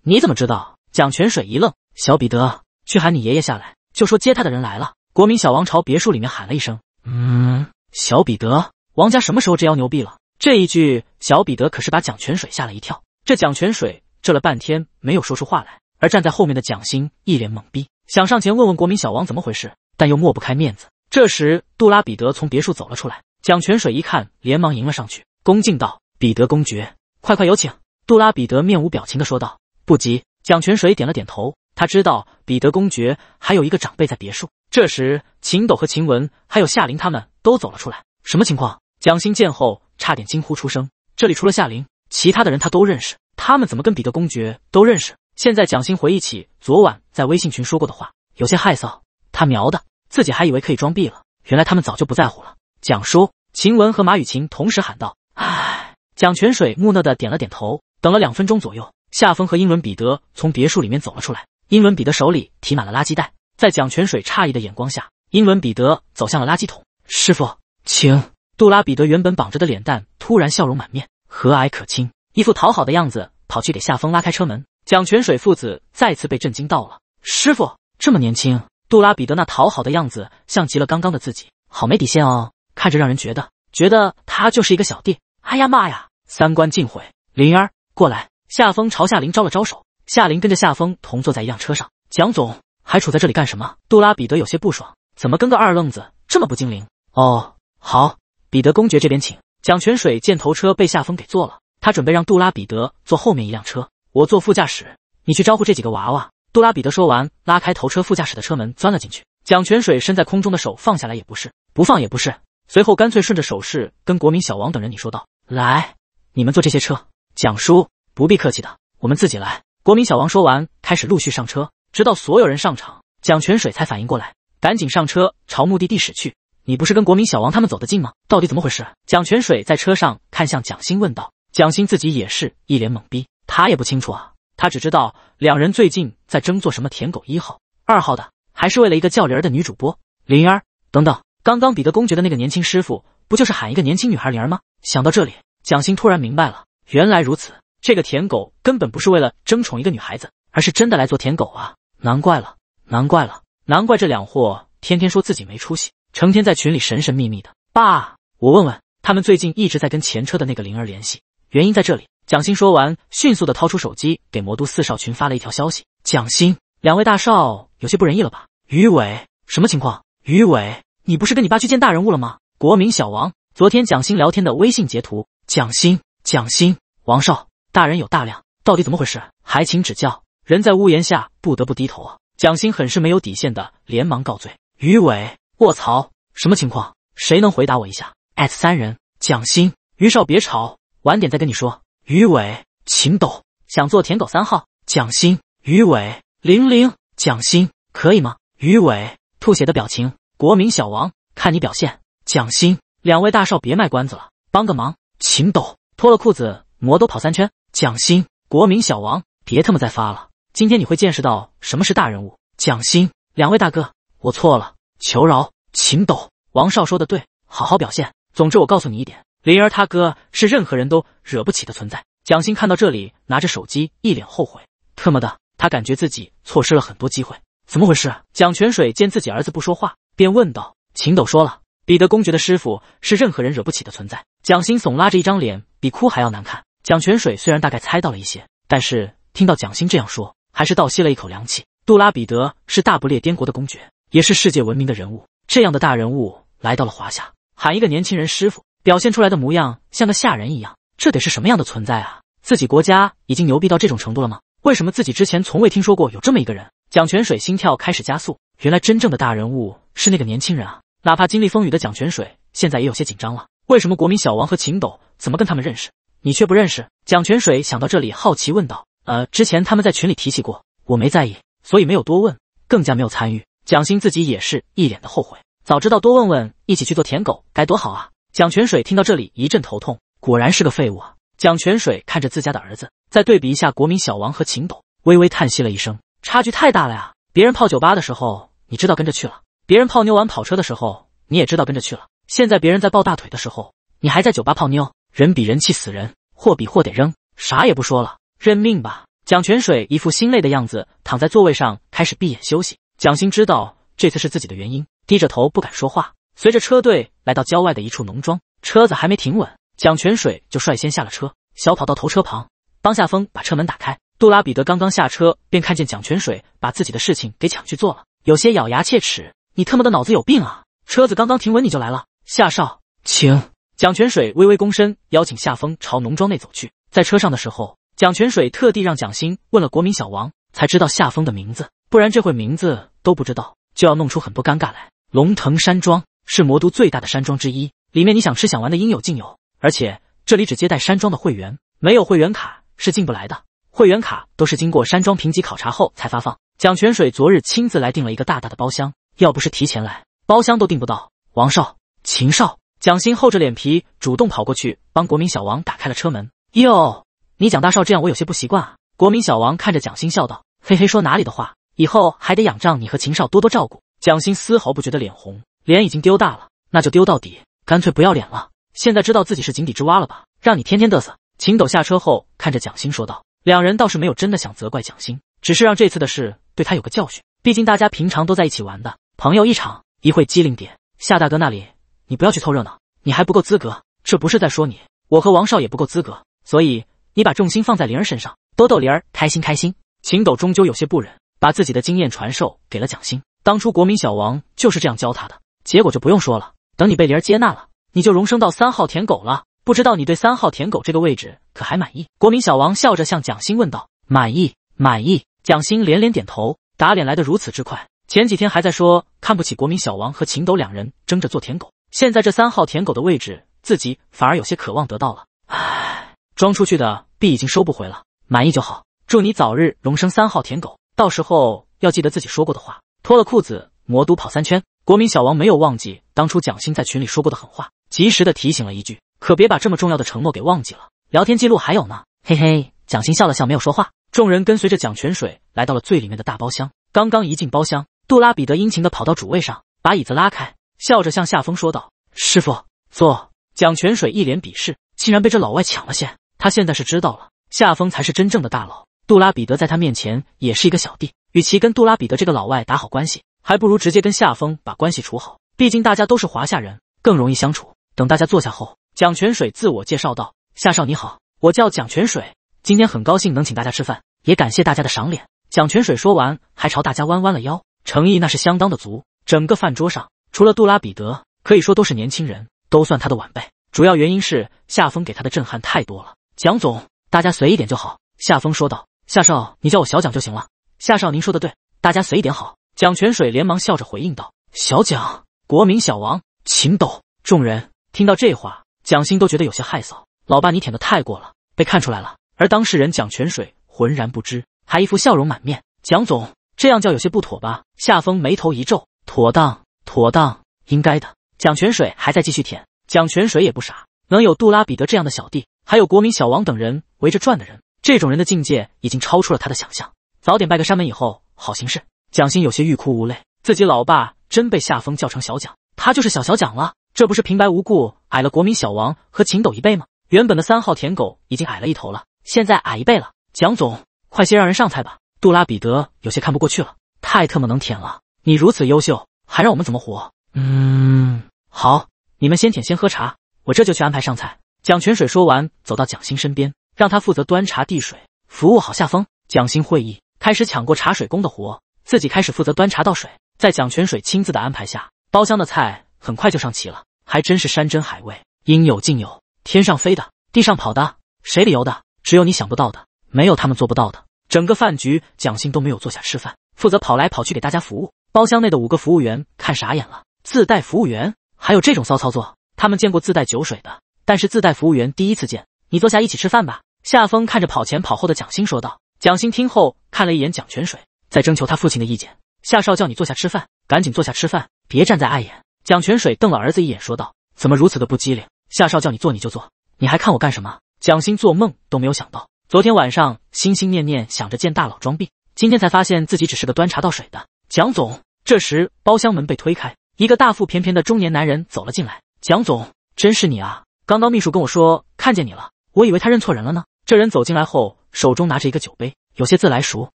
你怎么知道？蒋泉水一愣。小彼得，去喊你爷爷下来，就说接他的人来了。国民小王朝别墅里面喊了一声：“嗯，小彼得，王家什么时候这样牛逼了？”这一句，小彼得可是把蒋泉水吓了一跳。这蒋泉水这了半天没有说出话来，而站在后面的蒋欣一脸懵逼，想上前问问国民小王怎么回事，但又抹不开面子。这时，杜拉彼得从别墅走了出来，蒋泉水一看，连忙迎了上去，恭敬道：“彼得公爵，快快有请。”杜拉彼得面无表情的说道：“不急。”蒋泉水点了点头。他知道彼得公爵还有一个长辈在别墅。这时，秦斗和秦雯还有夏琳他们都走了出来。什么情况？蒋欣见后差点惊呼出声。这里除了夏琳，其他的人他都认识。他们怎么跟彼得公爵都认识？现在蒋欣回忆起昨晚在微信群说过的话，有些害臊。他瞄的自己还以为可以装逼了，原来他们早就不在乎了。蒋叔、秦雯和马雨晴同时喊道：“哎！”蒋泉水木讷的点了点头。等了两分钟左右，夏风和英伦彼得从别墅里面走了出来。英伦彼得手里提满了垃圾袋，在蒋泉水诧异的眼光下，英伦彼得走向了垃圾桶。师傅，请杜拉彼得原本绑着的脸蛋突然笑容满面，和蔼可亲，一副讨好的样子，跑去给夏风拉开车门。蒋泉水父子再次被震惊到了。师傅这么年轻，杜拉彼得那讨好的样子像极了刚刚的自己，好没底线哦，看着让人觉得觉得他就是一个小弟。哎呀妈呀，三观尽毁！灵儿过来，夏风朝夏灵招了招手。夏林跟着夏风同坐在一辆车上，蒋总还杵在这里干什么？杜拉彼得有些不爽，怎么跟个二愣子这么不精灵？哦，好，彼得公爵这边请。蒋泉水见头车被夏风给坐了，他准备让杜拉彼得坐后面一辆车，我坐副驾驶，你去招呼这几个娃娃。杜拉彼得说完，拉开头车副驾驶的车门，钻了进去。蒋泉水伸在空中的手放下来也不是，不放也不是，随后干脆顺着手势跟国民小王等人你说道：“来，你们坐这些车，蒋叔不必客气的，我们自己来。”国民小王说完，开始陆续上车，直到所有人上场，蒋泉水才反应过来，赶紧上车朝目的地驶去。你不是跟国民小王他们走得近吗？到底怎么回事？蒋泉水在车上看向蒋欣问道。蒋欣自己也是一脸懵逼，他也不清楚啊，他只知道两人最近在争做什么舔狗一号、二号的，还是为了一个叫灵儿的女主播。灵儿，等等，刚刚彼得公爵的那个年轻师傅，不就是喊一个年轻女孩灵儿吗？想到这里，蒋欣突然明白了，原来如此。这个舔狗根本不是为了争宠一个女孩子，而是真的来做舔狗啊！难怪了，难怪了，难怪这两货天天说自己没出息，成天在群里神神秘秘的。爸，我问问他们最近一直在跟前车的那个灵儿联系，原因在这里。蒋欣说完，迅速的掏出手机给魔都四少群发了一条消息。蒋欣，两位大少有些不仁义了吧？于伟，什么情况？于伟，你不是跟你爸去见大人物了吗？国民小王，昨天蒋欣聊天的微信截图。蒋欣，蒋欣，王少。大人有大量，到底怎么回事？还请指教。人在屋檐下，不得不低头啊！蒋欣很是没有底线的，连忙告罪。于伟，卧槽，什么情况？谁能回答我一下艾特三人。蒋欣，于少别吵，晚点再跟你说。于伟，秦斗想做舔狗三号。蒋欣，于伟，玲玲，蒋欣，可以吗？于伟，吐血的表情。国民小王，看你表现。蒋欣，两位大少别卖关子了，帮个忙。秦斗，脱了裤子，魔都跑三圈。蒋欣，国民小王，别他妈再发了！今天你会见识到什么是大人物。蒋欣，两位大哥，我错了，求饶。秦斗，王少说的对，好好表现。总之，我告诉你一点，灵儿他哥是任何人都惹不起的存在。蒋欣看到这里，拿着手机，一脸后悔。特么的，他感觉自己错失了很多机会。怎么回事？蒋泉水见自己儿子不说话，便问道：“秦斗说了，彼得公爵的师傅是任何人惹不起的存在。”蒋欣耸拉着一张脸，比哭还要难看。蒋泉水虽然大概猜到了一些，但是听到蒋欣这样说，还是倒吸了一口凉气。杜拉彼得是大不列颠国的公爵，也是世界闻名的人物。这样的大人物来到了华夏，喊一个年轻人师傅，表现出来的模样像个下人一样，这得是什么样的存在啊？自己国家已经牛逼到这种程度了吗？为什么自己之前从未听说过有这么一个人？蒋泉水心跳开始加速。原来真正的大人物是那个年轻人啊！哪怕经历风雨的蒋泉水，现在也有些紧张了。为什么国民小王和秦斗怎么跟他们认识？你却不认识蒋泉水，想到这里，好奇问道：“呃，之前他们在群里提起过，我没在意，所以没有多问，更加没有参与。”蒋欣自己也是一脸的后悔，早知道多问问，一起去做舔狗该多好啊！蒋泉水听到这里一阵头痛，果然是个废物啊！蒋泉水看着自家的儿子，再对比一下国民小王和秦斗，微微叹息了一声：“差距太大了呀！别人泡酒吧的时候，你知道跟着去了；别人泡妞玩跑车的时候，你也知道跟着去了；现在别人在抱大腿的时候，你还在酒吧泡妞。”人比人气死人，货比货得扔，啥也不说了，认命吧。蒋泉水一副心累的样子，躺在座位上开始闭眼休息。蒋欣知道这次是自己的原因，低着头不敢说话。随着车队来到郊外的一处农庄，车子还没停稳，蒋泉水就率先下了车，小跑到头车旁，帮夏风把车门打开。杜拉彼得刚刚下车，便看见蒋泉水把自己的事情给抢去做了，有些咬牙切齿：“你他妈的脑子有病啊！车子刚刚停稳你就来了，夏少，请。”蒋泉水微微躬身，邀请夏风朝农庄内走去。在车上的时候，蒋泉水特地让蒋欣问了国民小王，才知道夏风的名字。不然这会名字都不知道，就要弄出很多尴尬来。龙腾山庄是魔都最大的山庄之一，里面你想吃想玩的应有尽有，而且这里只接待山庄的会员，没有会员卡是进不来的。会员卡都是经过山庄评级考察后才发放。蒋泉水昨日亲自来订了一个大大的包厢，要不是提前来，包厢都订不到。王少，秦少。蒋欣厚着脸皮主动跑过去帮国民小王打开了车门。哟，你蒋大少这样我有些不习惯啊。国民小王看着蒋欣笑道：“嘿嘿，说哪里的话，以后还得仰仗你和秦少多多照顾。”蒋欣丝毫不觉得脸红，脸已经丢大了，那就丢到底，干脆不要脸了。现在知道自己是井底之蛙了吧？让你天天嘚瑟。秦斗下车后看着蒋欣说道：“两人倒是没有真的想责怪蒋欣，只是让这次的事对他有个教训。毕竟大家平常都在一起玩的朋友一场，一会机灵点，夏大哥那里。”你不要去凑热闹，你还不够资格。这不是在说你，我和王少也不够资格，所以你把重心放在灵儿身上，逗逗灵儿开心开心。秦斗终究有些不忍，把自己的经验传授给了蒋欣。当初国民小王就是这样教他的，结果就不用说了。等你被灵儿接纳了，你就荣升到三号舔狗了。不知道你对三号舔狗这个位置可还满意？国民小王笑着向蒋欣问道：“满意，满意。”蒋欣连连点头。打脸来得如此之快，前几天还在说看不起国民小王和秦斗两人争着做舔狗。现在这三号舔狗的位置，自己反而有些渴望得到了。唉，装出去的币已经收不回了，满意就好。祝你早日荣升三号舔狗，到时候要记得自己说过的话，脱了裤子魔都跑三圈。国民小王没有忘记当初蒋欣在群里说过的狠话，及时的提醒了一句，可别把这么重要的承诺给忘记了。聊天记录还有呢，嘿嘿。蒋欣笑了笑，没有说话。众人跟随着蒋泉水来到了最里面的大包厢。刚刚一进包厢，杜拉彼得殷勤的跑到主位上，把椅子拉开。笑着向夏风说道：“师傅，坐。”蒋泉水一脸鄙视，竟然被这老外抢了先。他现在是知道了，夏风才是真正的大佬。杜拉彼得在他面前也是一个小弟。与其跟杜拉彼得这个老外打好关系，还不如直接跟夏风把关系处好。毕竟大家都是华夏人，更容易相处。等大家坐下后，蒋泉水自我介绍道：“夏少，你好，我叫蒋泉水。今天很高兴能请大家吃饭，也感谢大家的赏脸。”蒋泉水说完，还朝大家弯弯了腰，诚意那是相当的足。整个饭桌上。除了杜拉彼得，可以说都是年轻人，都算他的晚辈。主要原因是夏风给他的震撼太多了。蒋总，大家随意点就好。”夏风说道。“夏少，你叫我小蒋就行了。”夏少，您说的对，大家随意点好。”蒋泉水连忙笑着回应道。“小蒋，国民小王，秦斗。”众人听到这话，蒋欣都觉得有些害臊。老爸，你舔的太过了，被看出来了。而当事人蒋泉水浑然不知，还一副笑容满面。蒋总，这样叫有些不妥吧？”夏风眉头一皱，“妥当。”妥当，应该的。蒋泉水还在继续舔。蒋泉水也不傻，能有杜拉彼得这样的小弟，还有国民小王等人围着转的人，这种人的境界已经超出了他的想象。早点拜个山门以后好行事。蒋欣有些欲哭无泪，自己老爸真被夏风叫成小蒋，他就是小小蒋了。这不是平白无故矮了国民小王和秦斗一倍吗？原本的三号舔狗已经矮了一头了，现在矮一倍了。蒋总，快些让人上菜吧。杜拉彼得有些看不过去了，太特么能舔了！你如此优秀。还让我们怎么活？嗯，好，你们先舔先喝茶，我这就去安排上菜。蒋泉水说完，走到蒋欣身边，让他负责端茶递水，服务好夏风。蒋欣会意，开始抢过茶水工的活，自己开始负责端茶倒水。在蒋泉水亲自的安排下，包厢的菜很快就上齐了，还真是山珍海味，应有尽有。天上飞的，地上跑的，水里游的，只有你想不到的，没有他们做不到的。整个饭局，蒋欣都没有坐下吃饭，负责跑来跑去给大家服务。包厢内的五个服务员看傻眼了，自带服务员还有这种骚操作？他们见过自带酒水的，但是自带服务员第一次见。你坐下一起吃饭吧。夏风看着跑前跑后的蒋欣说道。蒋欣听后看了一眼蒋泉水，在征求他父亲的意见。夏少叫你坐下吃饭，赶紧坐下吃饭，别站在碍眼。蒋泉水瞪了儿子一眼说道：“怎么如此的不机灵？夏少叫你坐你就坐，你还看我干什么？”蒋欣做梦都没有想到，昨天晚上心心念念想着见大佬装病，今天才发现自己只是个端茶倒水的。蒋总，这时包厢门被推开，一个大腹便便的中年男人走了进来。蒋总，真是你啊！刚刚秘书跟我说看见你了，我以为他认错人了呢。这人走进来后，手中拿着一个酒杯，有些自来熟。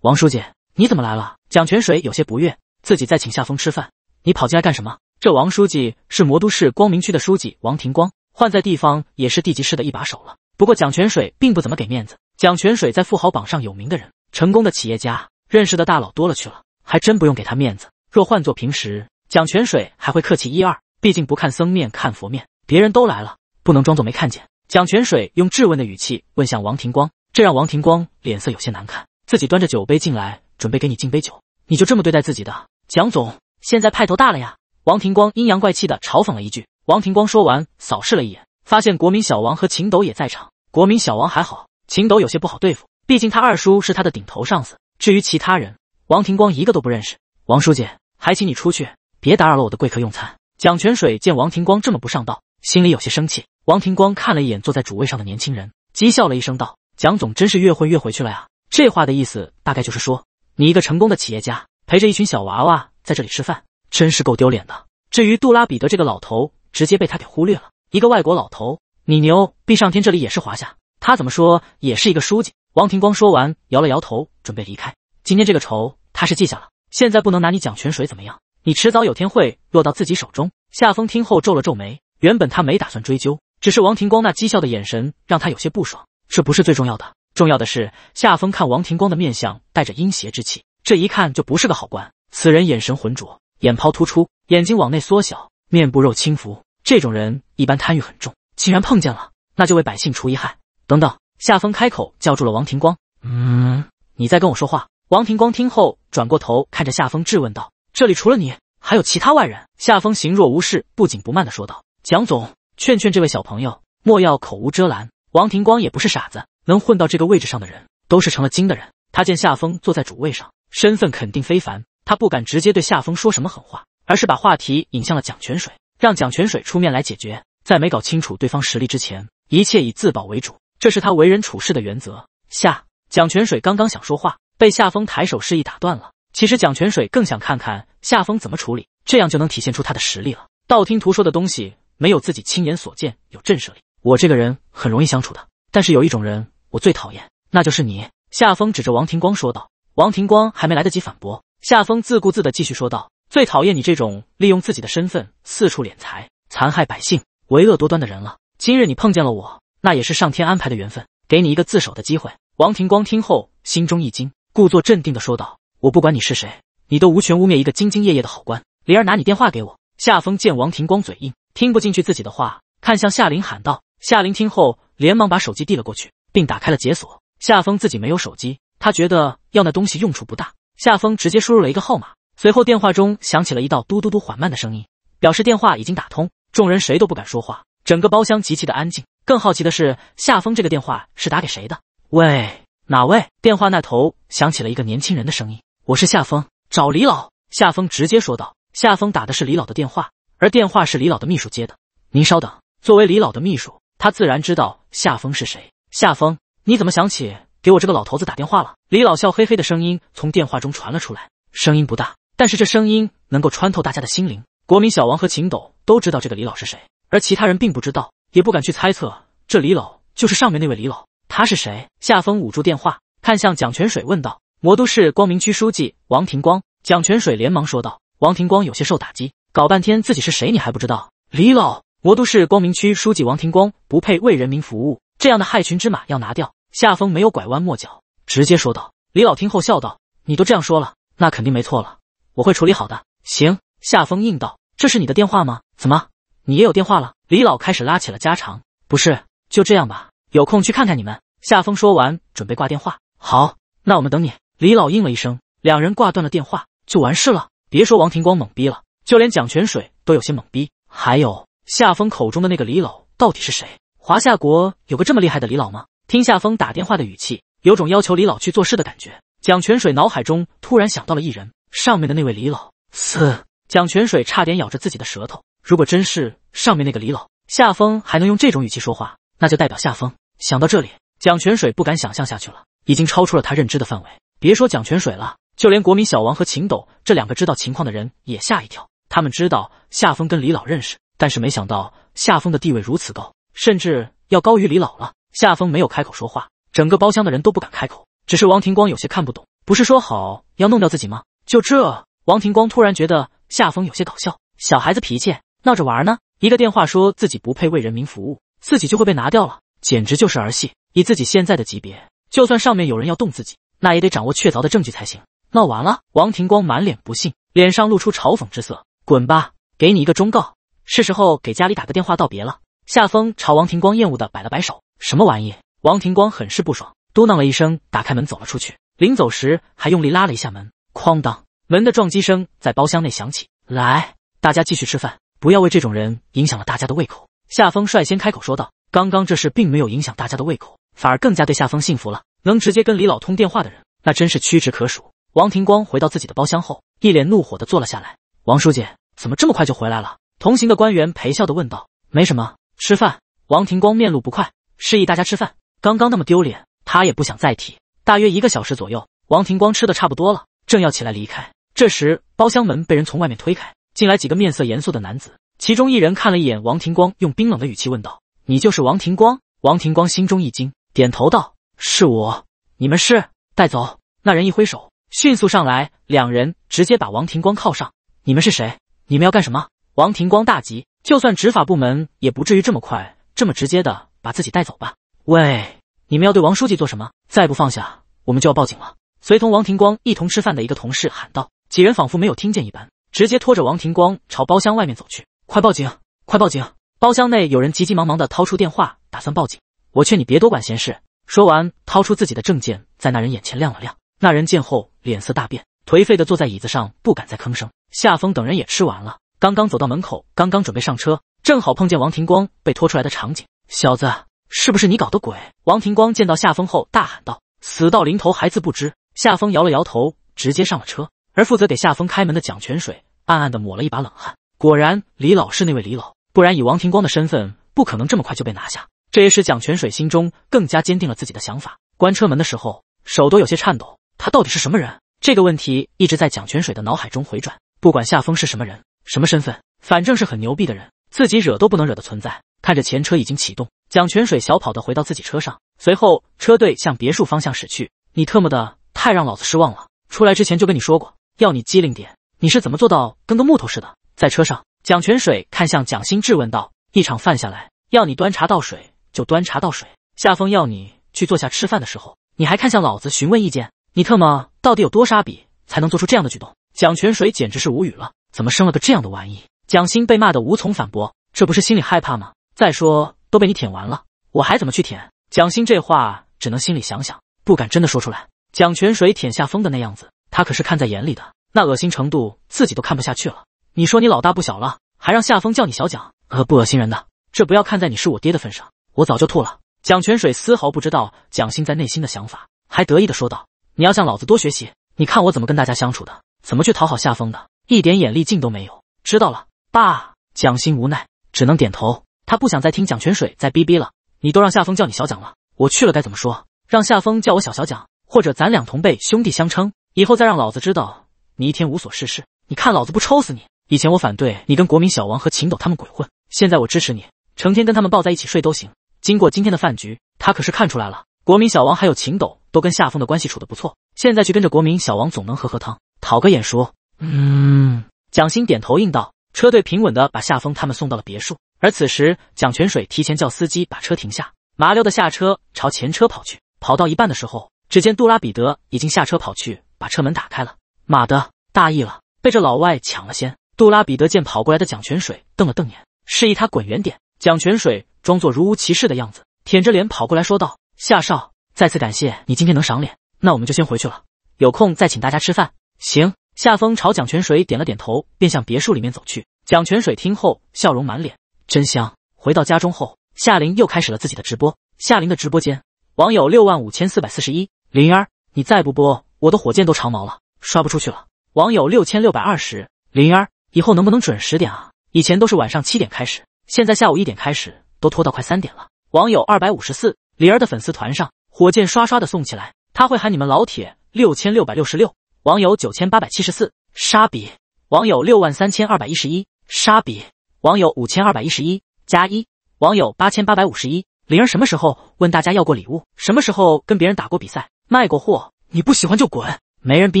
王书记，你怎么来了？蒋泉水有些不悦，自己在请夏风吃饭，你跑进来干什么？这王书记是魔都市光明区的书记王廷光，换在地方也是地级市的一把手了。不过蒋泉水并不怎么给面子。蒋泉水在富豪榜上有名的人，成功的企业家，认识的大佬多了去了。还真不用给他面子。若换做平时，蒋泉水还会客气一二，毕竟不看僧面看佛面，别人都来了，不能装作没看见。蒋泉水用质问的语气问向王廷光，这让王廷光脸色有些难看。自己端着酒杯进来，准备给你敬杯酒，你就这么对待自己的蒋总？现在派头大了呀！王廷光阴阳怪气的嘲讽了一句。王廷光说完，扫视了一眼，发现国民小王和秦斗也在场。国民小王还好，秦斗有些不好对付，毕竟他二叔是他的顶头上司。至于其他人。王廷光一个都不认识，王书记，还请你出去，别打扰了我的贵客用餐。蒋泉水见王廷光这么不上道，心里有些生气。王廷光看了一眼坐在主位上的年轻人，讥笑了一声，道：“蒋总真是越混越回去了呀。”这话的意思大概就是说，你一个成功的企业家，陪着一群小娃娃在这里吃饭，真是够丢脸的。至于杜拉比德这个老头，直接被他给忽略了。一个外国老头，你牛逼上天，这里也是华夏，他怎么说也是一个书记。王廷光说完，摇了摇头，准备离开。今天这个仇他是记下了，现在不能拿你蒋泉水怎么样，你迟早有天会落到自己手中。夏风听后皱了皱眉，原本他没打算追究，只是王廷光那讥笑的眼神让他有些不爽。这不是最重要的，重要的是夏风看王廷光的面相带着阴邪之气，这一看就不是个好官。此人眼神浑浊，眼泡突出，眼睛往内缩小，面部肉轻浮，这种人一般贪欲很重。既然碰见了，那就为百姓除一害。等等，夏风开口叫住了王廷光：“嗯，你在跟我说话。”王廷光听后，转过头看着夏风，质问道：“这里除了你，还有其他外人？”夏风行若无事，不紧不慢的说道：“蒋总，劝劝这位小朋友，莫要口无遮拦。”王廷光也不是傻子，能混到这个位置上的人，都是成了精的人。他见夏风坐在主位上，身份肯定非凡，他不敢直接对夏风说什么狠话，而是把话题引向了蒋泉水，让蒋泉水出面来解决。在没搞清楚对方实力之前，一切以自保为主，这是他为人处事的原则。下，蒋泉水刚刚想说话。被夏风抬手示意打断了。其实蒋泉水更想看看夏风怎么处理，这样就能体现出他的实力了。道听途说的东西没有自己亲眼所见有震慑力。我这个人很容易相处的，但是有一种人我最讨厌，那就是你。夏风指着王廷光说道。王廷光还没来得及反驳，夏风自顾自的继续说道：“最讨厌你这种利用自己的身份四处敛财、残害百姓、为恶多端的人了。今日你碰见了我，那也是上天安排的缘分，给你一个自首的机会。”王廷光听后心中一惊。故作镇定的说道：“我不管你是谁，你都无权污蔑一个兢兢业业的好官。”灵儿，拿你电话给我。夏风见王廷光嘴硬，听不进去自己的话，看向夏琳喊道：“夏琳听后连忙把手机递了过去，并打开了解锁。夏风自己没有手机，他觉得要那东西用处不大。夏风直接输入了一个号码，随后电话中响起了一道嘟嘟嘟缓慢的声音，表示电话已经打通。众人谁都不敢说话，整个包厢极其的安静。更好奇的是，夏风这个电话是打给谁的？喂。哪位？电话那头响起了一个年轻人的声音。我是夏风，找李老。夏风直接说道。夏风打的是李老的电话，而电话是李老的秘书接的。您稍等。作为李老的秘书，他自然知道夏风是谁。夏风，你怎么想起给我这个老头子打电话了？李老笑嘿嘿的声音从电话中传了出来，声音不大，但是这声音能够穿透大家的心灵。国民小王和秦斗都知道这个李老是谁，而其他人并不知道，也不敢去猜测，这李老就是上面那位李老。他是谁？夏风捂住电话，看向蒋泉水问道：“魔都市光明区书记王廷光。”蒋泉水连忙说道：“王廷光有些受打击，搞半天自己是谁，你还不知道？”李老，魔都市光明区书记王廷光不配为人民服务，这样的害群之马要拿掉。夏风没有拐弯抹角，直接说道：“李老，听后笑道：‘你都这样说了，那肯定没错了，我会处理好的。’行。”夏风应道：“这是你的电话吗？怎么，你也有电话了？”李老开始拉起了家常：“不是，就这样吧，有空去看看你们。”夏风说完，准备挂电话。好，那我们等你。李老应了一声，两人挂断了电话，就完事了。别说王廷光懵逼了，就连蒋泉水都有些懵逼。还有夏风口中的那个李老到底是谁？华夏国有个这么厉害的李老吗？听夏风打电话的语气，有种要求李老去做事的感觉。蒋泉水脑海中突然想到了一人，上面的那位李老。嘶！蒋泉水差点咬着自己的舌头。如果真是上面那个李老，夏风还能用这种语气说话，那就代表夏风。想到这里。蒋泉水不敢想象下去了，已经超出了他认知的范围。别说蒋泉水了，就连国民小王和秦斗这两个知道情况的人也吓一跳。他们知道夏风跟李老认识，但是没想到夏风的地位如此高，甚至要高于李老了。夏风没有开口说话，整个包厢的人都不敢开口。只是王廷光有些看不懂，不是说好要弄掉自己吗？就这，王廷光突然觉得夏风有些搞笑，小孩子脾气，闹着玩呢。一个电话说自己不配为人民服务，自己就会被拿掉了，简直就是儿戏。以自己现在的级别，就算上面有人要动自己，那也得掌握确凿的证据才行。闹完了，王廷光满脸不信，脸上露出嘲讽之色。滚吧！给你一个忠告，是时候给家里打个电话道别了。夏风朝王廷光厌恶的摆了摆手：“什么玩意？”王廷光很是不爽，嘟囔了一声，打开门走了出去。临走时还用力拉了一下门，哐当，门的撞击声在包厢内响起。来，大家继续吃饭，不要为这种人影响了大家的胃口。夏风率先开口说道：“刚刚这事并没有影响大家的胃口。”反而更加对夏风信服了。能直接跟李老通电话的人，那真是屈指可数。王廷光回到自己的包厢后，一脸怒火的坐了下来。王书记怎么这么快就回来了？同行的官员陪笑的问道：“没什么，吃饭。”王廷光面露不快，示意大家吃饭。刚刚那么丢脸，他也不想再提。大约一个小时左右，王廷光吃的差不多了，正要起来离开，这时包厢门被人从外面推开，进来几个面色严肃的男子。其中一人看了一眼王廷光，用冰冷的语气问道：“你就是王廷光？”王廷光心中一惊。点头道：“是我，你们是带走。”那人一挥手，迅速上来，两人直接把王廷光铐上。“你们是谁？你们要干什么？”王廷光大急，就算执法部门，也不至于这么快、这么直接的把自己带走吧？“喂，你们要对王书记做什么？再不放下，我们就要报警了！”随同王廷光一同吃饭的一个同事喊道。几人仿佛没有听见一般，直接拖着王廷光朝包厢外面走去。“快报警！快报警！”包厢内有人急急忙忙的掏出电话，打算报警。我劝你别多管闲事。说完，掏出自己的证件，在那人眼前亮了亮。那人见后，脸色大变，颓废的坐在椅子上，不敢再吭声。夏风等人也吃完了，刚刚走到门口，刚刚准备上车，正好碰见王廷光被拖出来的场景。小子，是不是你搞的鬼？王廷光见到夏风后，大喊道：“死到临头还自不知。”夏风摇了摇头，直接上了车。而负责给夏风开门的蒋泉水，暗暗的抹了一把冷汗。果然，李老是那位李老，不然以王廷光的身份，不可能这么快就被拿下。这也使蒋泉水心中更加坚定了自己的想法。关车门的时候，手都有些颤抖。他到底是什么人？这个问题一直在蒋泉水的脑海中回转。不管夏风是什么人、什么身份，反正是很牛逼的人，自己惹都不能惹的存在。看着前车已经启动，蒋泉水小跑的回到自己车上，随后车队向别墅方向驶去。你特么的太让老子失望了！出来之前就跟你说过，要你机灵点，你是怎么做到跟个木头似的？在车上，蒋泉水看向蒋新质问道：“一场饭下来，要你端茶倒水。”就端茶倒水，夏风要你去坐下吃饭的时候，你还看向老子询问意见，你特么到底有多傻逼才能做出这样的举动？蒋泉水简直是无语了，怎么生了个这样的玩意？蒋欣被骂的无从反驳，这不是心里害怕吗？再说都被你舔完了，我还怎么去舔？蒋欣这话只能心里想想，不敢真的说出来。蒋泉水舔夏风的那样子，他可是看在眼里的，那恶心程度自己都看不下去了。你说你老大不小了，还让夏风叫你小蒋，恶不恶心人的，这不要看在你是我爹的份上。我早就吐了。蒋泉水丝毫不知道蒋欣在内心的想法，还得意的说道：“你要向老子多学习，你看我怎么跟大家相处的，怎么去讨好夏风的，一点眼力劲都没有。”知道了，爸。蒋欣无奈，只能点头。他不想再听蒋泉水再逼逼了。你都让夏风叫你小蒋了，我去了该怎么说？让夏风叫我小小蒋，或者咱俩同辈兄弟相称。以后再让老子知道你一天无所事事，你看老子不抽死你！以前我反对你跟国民小王和秦斗他们鬼混，现在我支持你，成天跟他们抱在一起睡都行。经过今天的饭局，他可是看出来了，国民小王还有秦斗都跟夏风的关系处得不错。现在去跟着国民小王，总能喝喝汤，讨个眼熟。嗯，蒋欣点头应道。车队平稳的把夏风他们送到了别墅，而此时蒋泉水提前叫司机把车停下，麻溜的下车朝前车跑去。跑到一半的时候，只见杜拉彼得已经下车跑去，把车门打开了。妈的，大意了，被这老外抢了先。杜拉彼得见跑过来的蒋泉水，瞪了瞪眼，示意他滚远点。蒋泉水。装作如无其事的样子，舔着脸跑过来说道：“夏少，再次感谢你今天能赏脸，那我们就先回去了，有空再请大家吃饭。”行。夏风朝蒋泉水点了点头，便向别墅里面走去。蒋泉水听后，笑容满脸，真香。回到家中后，夏琳又开始了自己的直播。夏琳的直播间，网友六万五千四百四十一。儿，你再不播，我的火箭都长毛了，刷不出去了。网友六千六百二十。儿，以后能不能准时点啊？以前都是晚上七点开始，现在下午一点开始。都拖到快三点了。网友二百五十四，李儿的粉丝团上火箭刷刷的送起来，他会喊你们老铁六千六百六十六。网友九千八百七十四，沙比。网友六万三千二百一十一，沙比。网友五千二百一十一加一。网友八千八百五十一。灵儿什么时候问大家要过礼物？什么时候跟别人打过比赛、卖过货？你不喜欢就滚，没人逼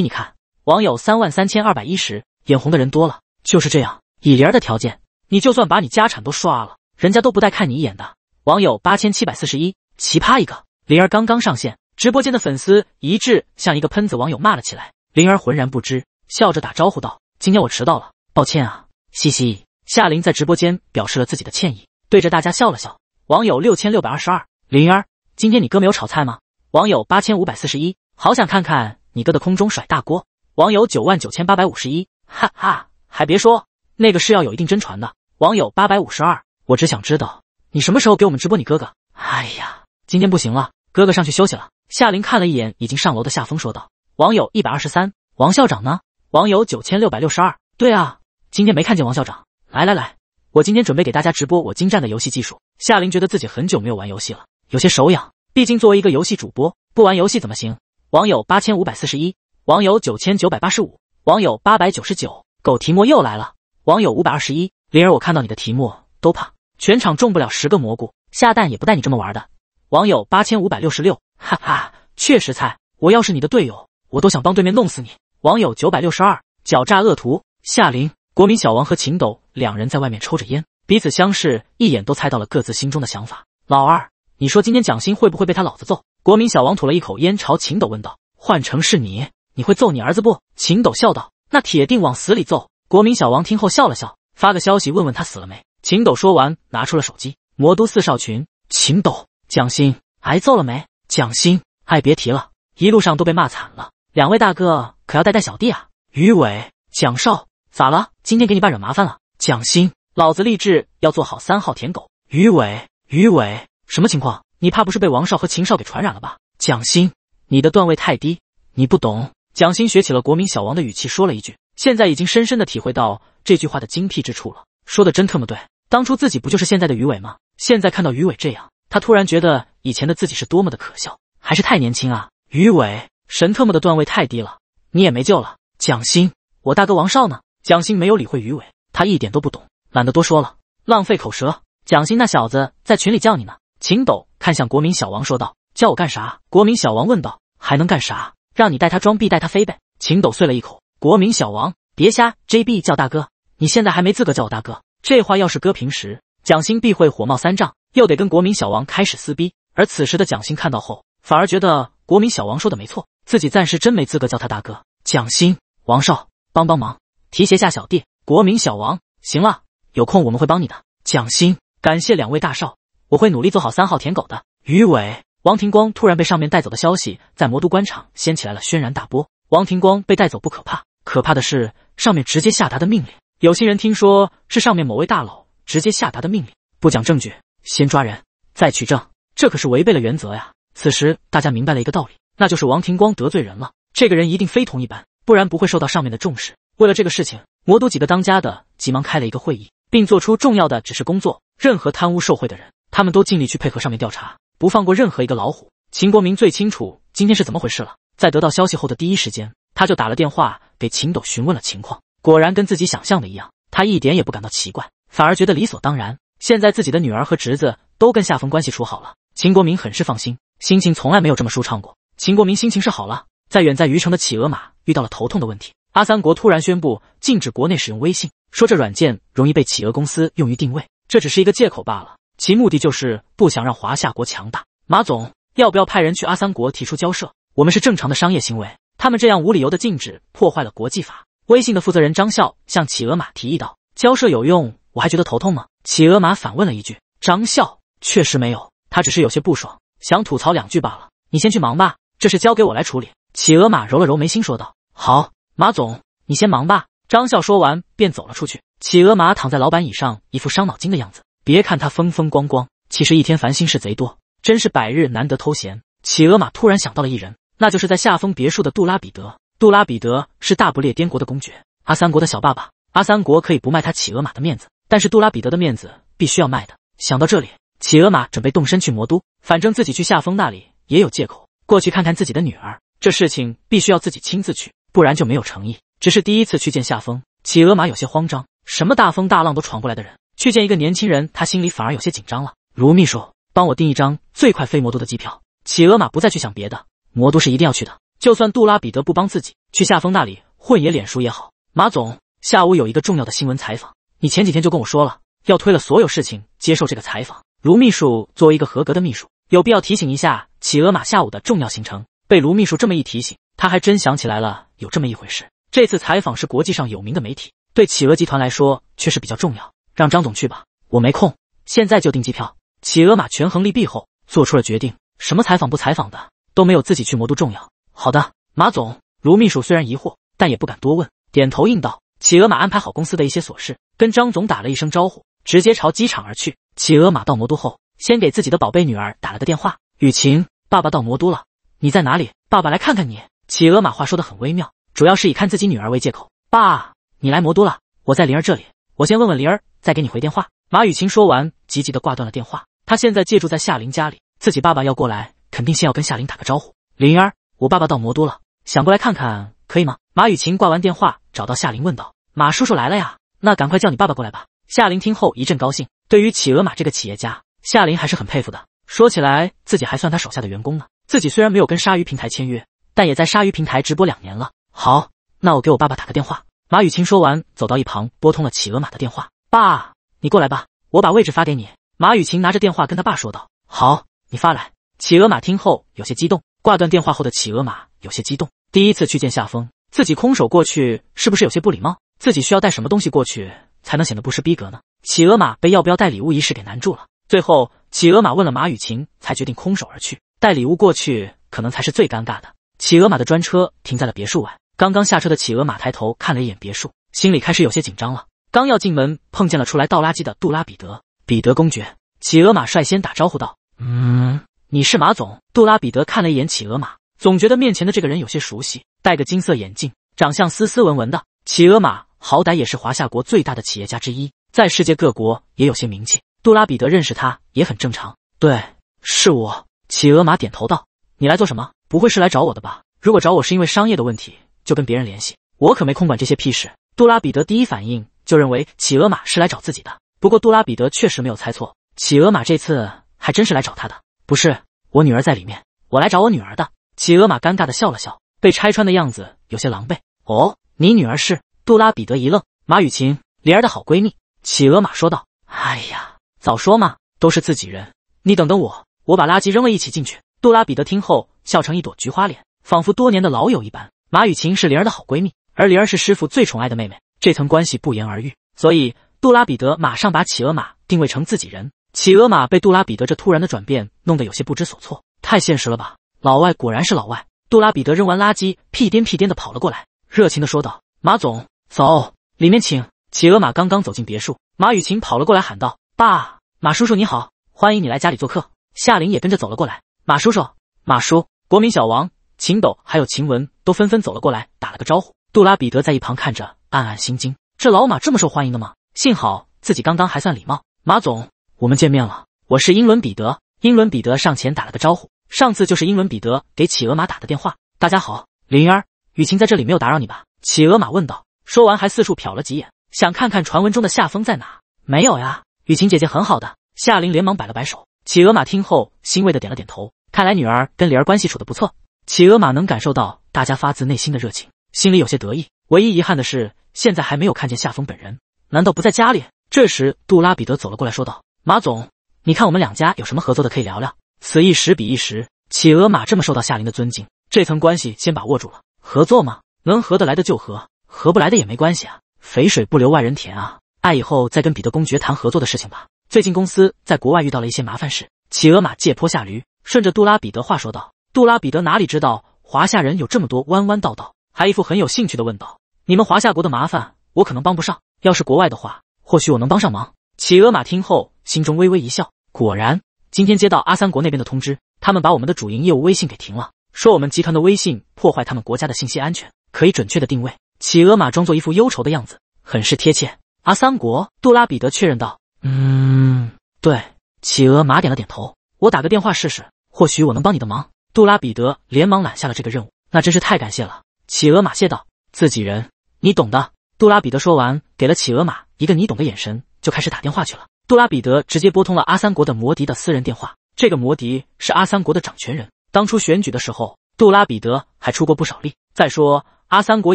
你看。网友三万三千二百一十，眼红的人多了。就是这样，以灵儿的条件，你就算把你家产都刷了。人家都不带看你一眼的，网友八千七百四十一，奇葩一个。灵儿刚刚上线，直播间的粉丝一致向一个喷子网友骂了起来。灵儿浑然不知，笑着打招呼道：“今天我迟到了，抱歉啊，嘻嘻。”夏琳在直播间表示了自己的歉意，对着大家笑了笑。网友六千六百二十二，灵儿，今天你哥没有炒菜吗？网友八千五百四十一，好想看看你哥的空中甩大锅。网友九万九千八百五十一，哈哈，还别说，那个是要有一定真传的。网友八百五十二。我只想知道你什么时候给我们直播你哥哥。哎呀，今天不行了，哥哥上去休息了。夏琳看了一眼已经上楼的夏风，说道：“网友一百二十三，王校长呢？”网友九千六百六十二。对啊，今天没看见王校长。来来来，我今天准备给大家直播我精湛的游戏技术。夏琳觉得自己很久没有玩游戏了，有些手痒。毕竟作为一个游戏主播，不玩游戏怎么行？网友八千五百四十一，网友九千九百八十五，网友八百九十九，狗提莫又来了。网友五百二十一，灵儿，我看到你的题目都怕。全场中不了十个蘑菇，下蛋也不带你这么玩的。网友八千五百六十六，哈哈，确实菜。我要是你的队友，我都想帮对面弄死你。网友九百六十二，狡诈恶徒夏林。国民小王和秦斗两人在外面抽着烟，彼此相视一眼，都猜到了各自心中的想法。老二，你说今天蒋欣会不会被他老子揍？国民小王吐了一口烟，朝秦斗问道：“换成是你，你会揍你儿子不？”秦斗笑道：“那铁定往死里揍。”国民小王听后笑了笑，发个消息问问他死了没。秦斗说完，拿出了手机，魔都四少群。秦斗，蒋欣挨揍了没？蒋欣，哎，别提了，一路上都被骂惨了。两位大哥可要带带小弟啊！于伟，蒋少咋了？今天给你爸惹麻烦了？蒋欣，老子立志要做好三号舔狗。于伟，于伟，什么情况？你怕不是被王少和秦少给传染了吧？蒋欣，你的段位太低，你不懂。蒋欣学起了国民小王的语气说了一句：“现在已经深深的体会到这句话的精辟之处了。”说的真特么对。当初自己不就是现在的鱼尾吗？现在看到鱼尾这样，他突然觉得以前的自己是多么的可笑，还是太年轻啊！鱼尾，神特么的段位太低了，你也没救了。蒋欣，我大哥王少呢？蒋欣没有理会鱼尾，他一点都不懂，懒得多说了，浪费口舌。蒋欣那小子在群里叫你呢。秦斗看向国民小王说道：“叫我干啥？”国民小王问道：“还能干啥？让你带他装逼，带他飞呗。”秦斗碎了一口：“国民小王，别瞎 jb 叫大哥，你现在还没资格叫我大哥。”这话要是搁平时，蒋欣必会火冒三丈，又得跟国民小王开始撕逼。而此时的蒋欣看到后，反而觉得国民小王说的没错，自己暂时真没资格叫他大哥。蒋欣，王少，帮帮忙，提携下小弟。国民小王，行了，有空我们会帮你的。蒋欣，感谢两位大少，我会努力做好三号舔狗的。于伟、王廷光突然被上面带走的消息，在魔都官场掀起来了轩然大波。王廷光被带走不可怕，可怕的是上面直接下达的命令。有些人听说是上面某位大佬直接下达的命令，不讲证据，先抓人再取证，这可是违背了原则呀！此时大家明白了一个道理，那就是王廷光得罪人了，这个人一定非同一般，不然不会受到上面的重视。为了这个事情，魔都几个当家的急忙开了一个会议，并做出重要的指示：工作，任何贪污受贿的人，他们都尽力去配合上面调查，不放过任何一个老虎。秦国民最清楚今天是怎么回事了，在得到消息后的第一时间，他就打了电话给秦斗询问了情况。果然跟自己想象的一样，他一点也不感到奇怪，反而觉得理所当然。现在自己的女儿和侄子都跟夏风关系处好了，秦国民很是放心，心情从来没有这么舒畅过。秦国民心情是好了，在远在虞城的企鹅马遇到了头痛的问题。阿三国突然宣布禁止国内使用微信，说这软件容易被企鹅公司用于定位，这只是一个借口罢了，其目的就是不想让华夏国强大。马总，要不要派人去阿三国提出交涉？我们是正常的商业行为，他们这样无理由的禁止，破坏了国际法。微信的负责人张笑向企鹅马提议道：“交涉有用，我还觉得头痛吗？”企鹅马反问了一句：“张笑确实没有，他只是有些不爽，想吐槽两句罢了。你先去忙吧，这事交给我来处理。”企鹅马揉了揉眉心，说道：“好，马总，你先忙吧。”张笑说完便走了出去。企鹅马躺在老板椅上，一副伤脑筋的样子。别看他风风光光，其实一天烦心事贼多，真是百日难得偷闲。企鹅马突然想到了一人，那就是在下风别墅的杜拉彼得。杜拉彼得是大不列颠国的公爵，阿三国的小爸爸。阿三国可以不卖他企鹅马的面子，但是杜拉彼得的面子必须要卖的。想到这里，企鹅马准备动身去魔都，反正自己去夏风那里也有借口过去看看自己的女儿。这事情必须要自己亲自去，不然就没有诚意。只是第一次去见夏风，企鹅马有些慌张。什么大风大浪都闯过来的人，去见一个年轻人，他心里反而有些紧张了。卢秘书，帮我订一张最快飞魔都的机票。企鹅马不再去想别的，魔都是一定要去的。就算杜拉比德不帮自己去夏风那里混也脸熟也好。马总，下午有一个重要的新闻采访，你前几天就跟我说了，要推了所有事情接受这个采访。卢秘书作为一个合格的秘书，有必要提醒一下企鹅马下午的重要行程。被卢秘书这么一提醒，他还真想起来了，有这么一回事。这次采访是国际上有名的媒体，对企鹅集团来说却是比较重要。让张总去吧，我没空，现在就订机票。企鹅马权衡利弊后做出了决定，什么采访不采访的都没有，自己去魔都重要。好的，马总。卢秘书虽然疑惑，但也不敢多问，点头应道。企鹅马安排好公司的一些琐事，跟张总打了一声招呼，直接朝机场而去。企鹅马到魔都后，先给自己的宝贝女儿打了个电话：“雨晴，爸爸到魔都了，你在哪里？爸爸来看看你。”企鹅马话说的很微妙，主要是以看自己女儿为借口。爸，你来魔都了，我在灵儿这里，我先问问灵儿，再给你回电话。”马雨晴说完，急急的挂断了电话。他现在借住在夏琳家里，自己爸爸要过来，肯定先要跟夏琳打个招呼。灵儿。我爸爸到魔都了，想过来看看，可以吗？马雨晴挂完电话，找到夏琳问道：“马叔叔来了呀，那赶快叫你爸爸过来吧。”夏琳听后一阵高兴。对于企鹅马这个企业家，夏琳还是很佩服的。说起来，自己还算他手下的员工呢。自己虽然没有跟鲨鱼平台签约，但也在鲨鱼平台直播两年了。好，那我给我爸爸打个电话。马雨晴说完，走到一旁拨通了企鹅马的电话：“爸，你过来吧，我把位置发给你。”马雨晴拿着电话跟他爸说道：“好，你发来。”企鹅马听后有些激动。挂断电话后的企鹅马有些激动，第一次去见夏风，自己空手过去是不是有些不礼貌？自己需要带什么东西过去才能显得不失逼格呢？企鹅马被要不要带礼物一事给难住了。最后，企鹅马问了马雨晴，才决定空手而去。带礼物过去可能才是最尴尬的。企鹅马的专车停在了别墅外，刚刚下车的企鹅马抬头看了一眼别墅，心里开始有些紧张了。刚要进门，碰见了出来倒垃圾的杜拉彼得，彼得公爵。企鹅马率先打招呼道：“嗯。”你是马总？杜拉彼得看了一眼企鹅马，总觉得面前的这个人有些熟悉。戴个金色眼镜，长相斯斯文文的。企鹅马好歹也是华夏国最大的企业家之一，在世界各国也有些名气。杜拉彼得认识他也很正常。对，是我。企鹅马点头道：“你来做什么？不会是来找我的吧？如果找我是因为商业的问题，就跟别人联系，我可没空管这些屁事。”杜拉彼得第一反应就认为企鹅马是来找自己的，不过杜拉彼得确实没有猜错，企鹅马这次还真是来找他的，不是。我女儿在里面，我来找我女儿的。企鹅马尴尬的笑了笑，被拆穿的样子有些狼狈。哦，你女儿是？杜拉彼得一愣。马雨晴，灵儿的好闺蜜。企鹅马说道：“哎呀，早说嘛，都是自己人。你等等我，我把垃圾扔了，一起进去。”杜拉彼得听后笑成一朵菊花脸，仿佛多年的老友一般。马雨晴是灵儿的好闺蜜，而灵儿是师傅最宠爱的妹妹，这层关系不言而喻，所以杜拉彼得马上把企鹅马定位成自己人。企鹅马被杜拉彼得这突然的转变弄得有些不知所措，太现实了吧！老外果然是老外。杜拉彼得扔完垃圾，屁颠屁颠的跑了过来，热情的说道：“马总，走，里面请。”企鹅马刚刚走进别墅，马雨晴跑了过来喊道：“爸，马叔叔你好，欢迎你来家里做客。”夏琳也跟着走了过来，马叔叔，马叔，国民小王、秦斗还有秦雯都纷纷走了过来打了个招呼。杜拉彼得在一旁看着，暗暗心惊：这老马这么受欢迎的吗？幸好自己刚刚还算礼貌，马总。我们见面了，我是英伦彼得。英伦彼得上前打了个招呼。上次就是英伦彼得给企鹅马打的电话。大家好，灵儿，雨晴在这里没有打扰你吧？企鹅马问道。说完还四处瞟了几眼，想看看传闻中的夏风在哪。没有呀，雨晴姐姐很好的。夏琳连忙摆了摆手。企鹅马听后欣慰的点了点头，看来女儿跟灵儿关系处的不错。企鹅马能感受到大家发自内心的热情，心里有些得意。唯一遗憾的是，现在还没有看见夏风本人，难道不在家里？这时，杜拉彼得走了过来说道。马总，你看我们两家有什么合作的可以聊聊。此一时彼一时，企鹅马这么受到夏林的尊敬，这层关系先把握住了。合作吗？能合得来的就合，合不来的也没关系啊。肥水不流外人田啊，爱以后再跟彼得公爵谈合作的事情吧。最近公司在国外遇到了一些麻烦事，企鹅马借坡下驴，顺着杜拉彼得话说道。杜拉彼得哪里知道华夏人有这么多弯弯道道，还一副很有兴趣的问道：“你们华夏国的麻烦我可能帮不上，要是国外的话，或许我能帮上忙。”企鹅马听后，心中微微一笑。果然，今天接到阿三国那边的通知，他们把我们的主营业务微信给停了，说我们集团的微信破坏他们国家的信息安全，可以准确的定位。企鹅马装作一副忧愁的样子，很是贴切。阿三国，杜拉彼得确认道：“嗯，对。”企鹅马点了点头。我打个电话试试，或许我能帮你的忙。”杜拉彼得连忙揽下了这个任务。那真是太感谢了，企鹅马谢道。“自己人，你懂的。”杜拉彼得说完，给了企鹅马一个你懂的眼神。就开始打电话去了。杜拉彼得直接拨通了阿三国的摩迪的私人电话。这个摩迪是阿三国的掌权人，当初选举的时候，杜拉彼得还出过不少力。再说阿三国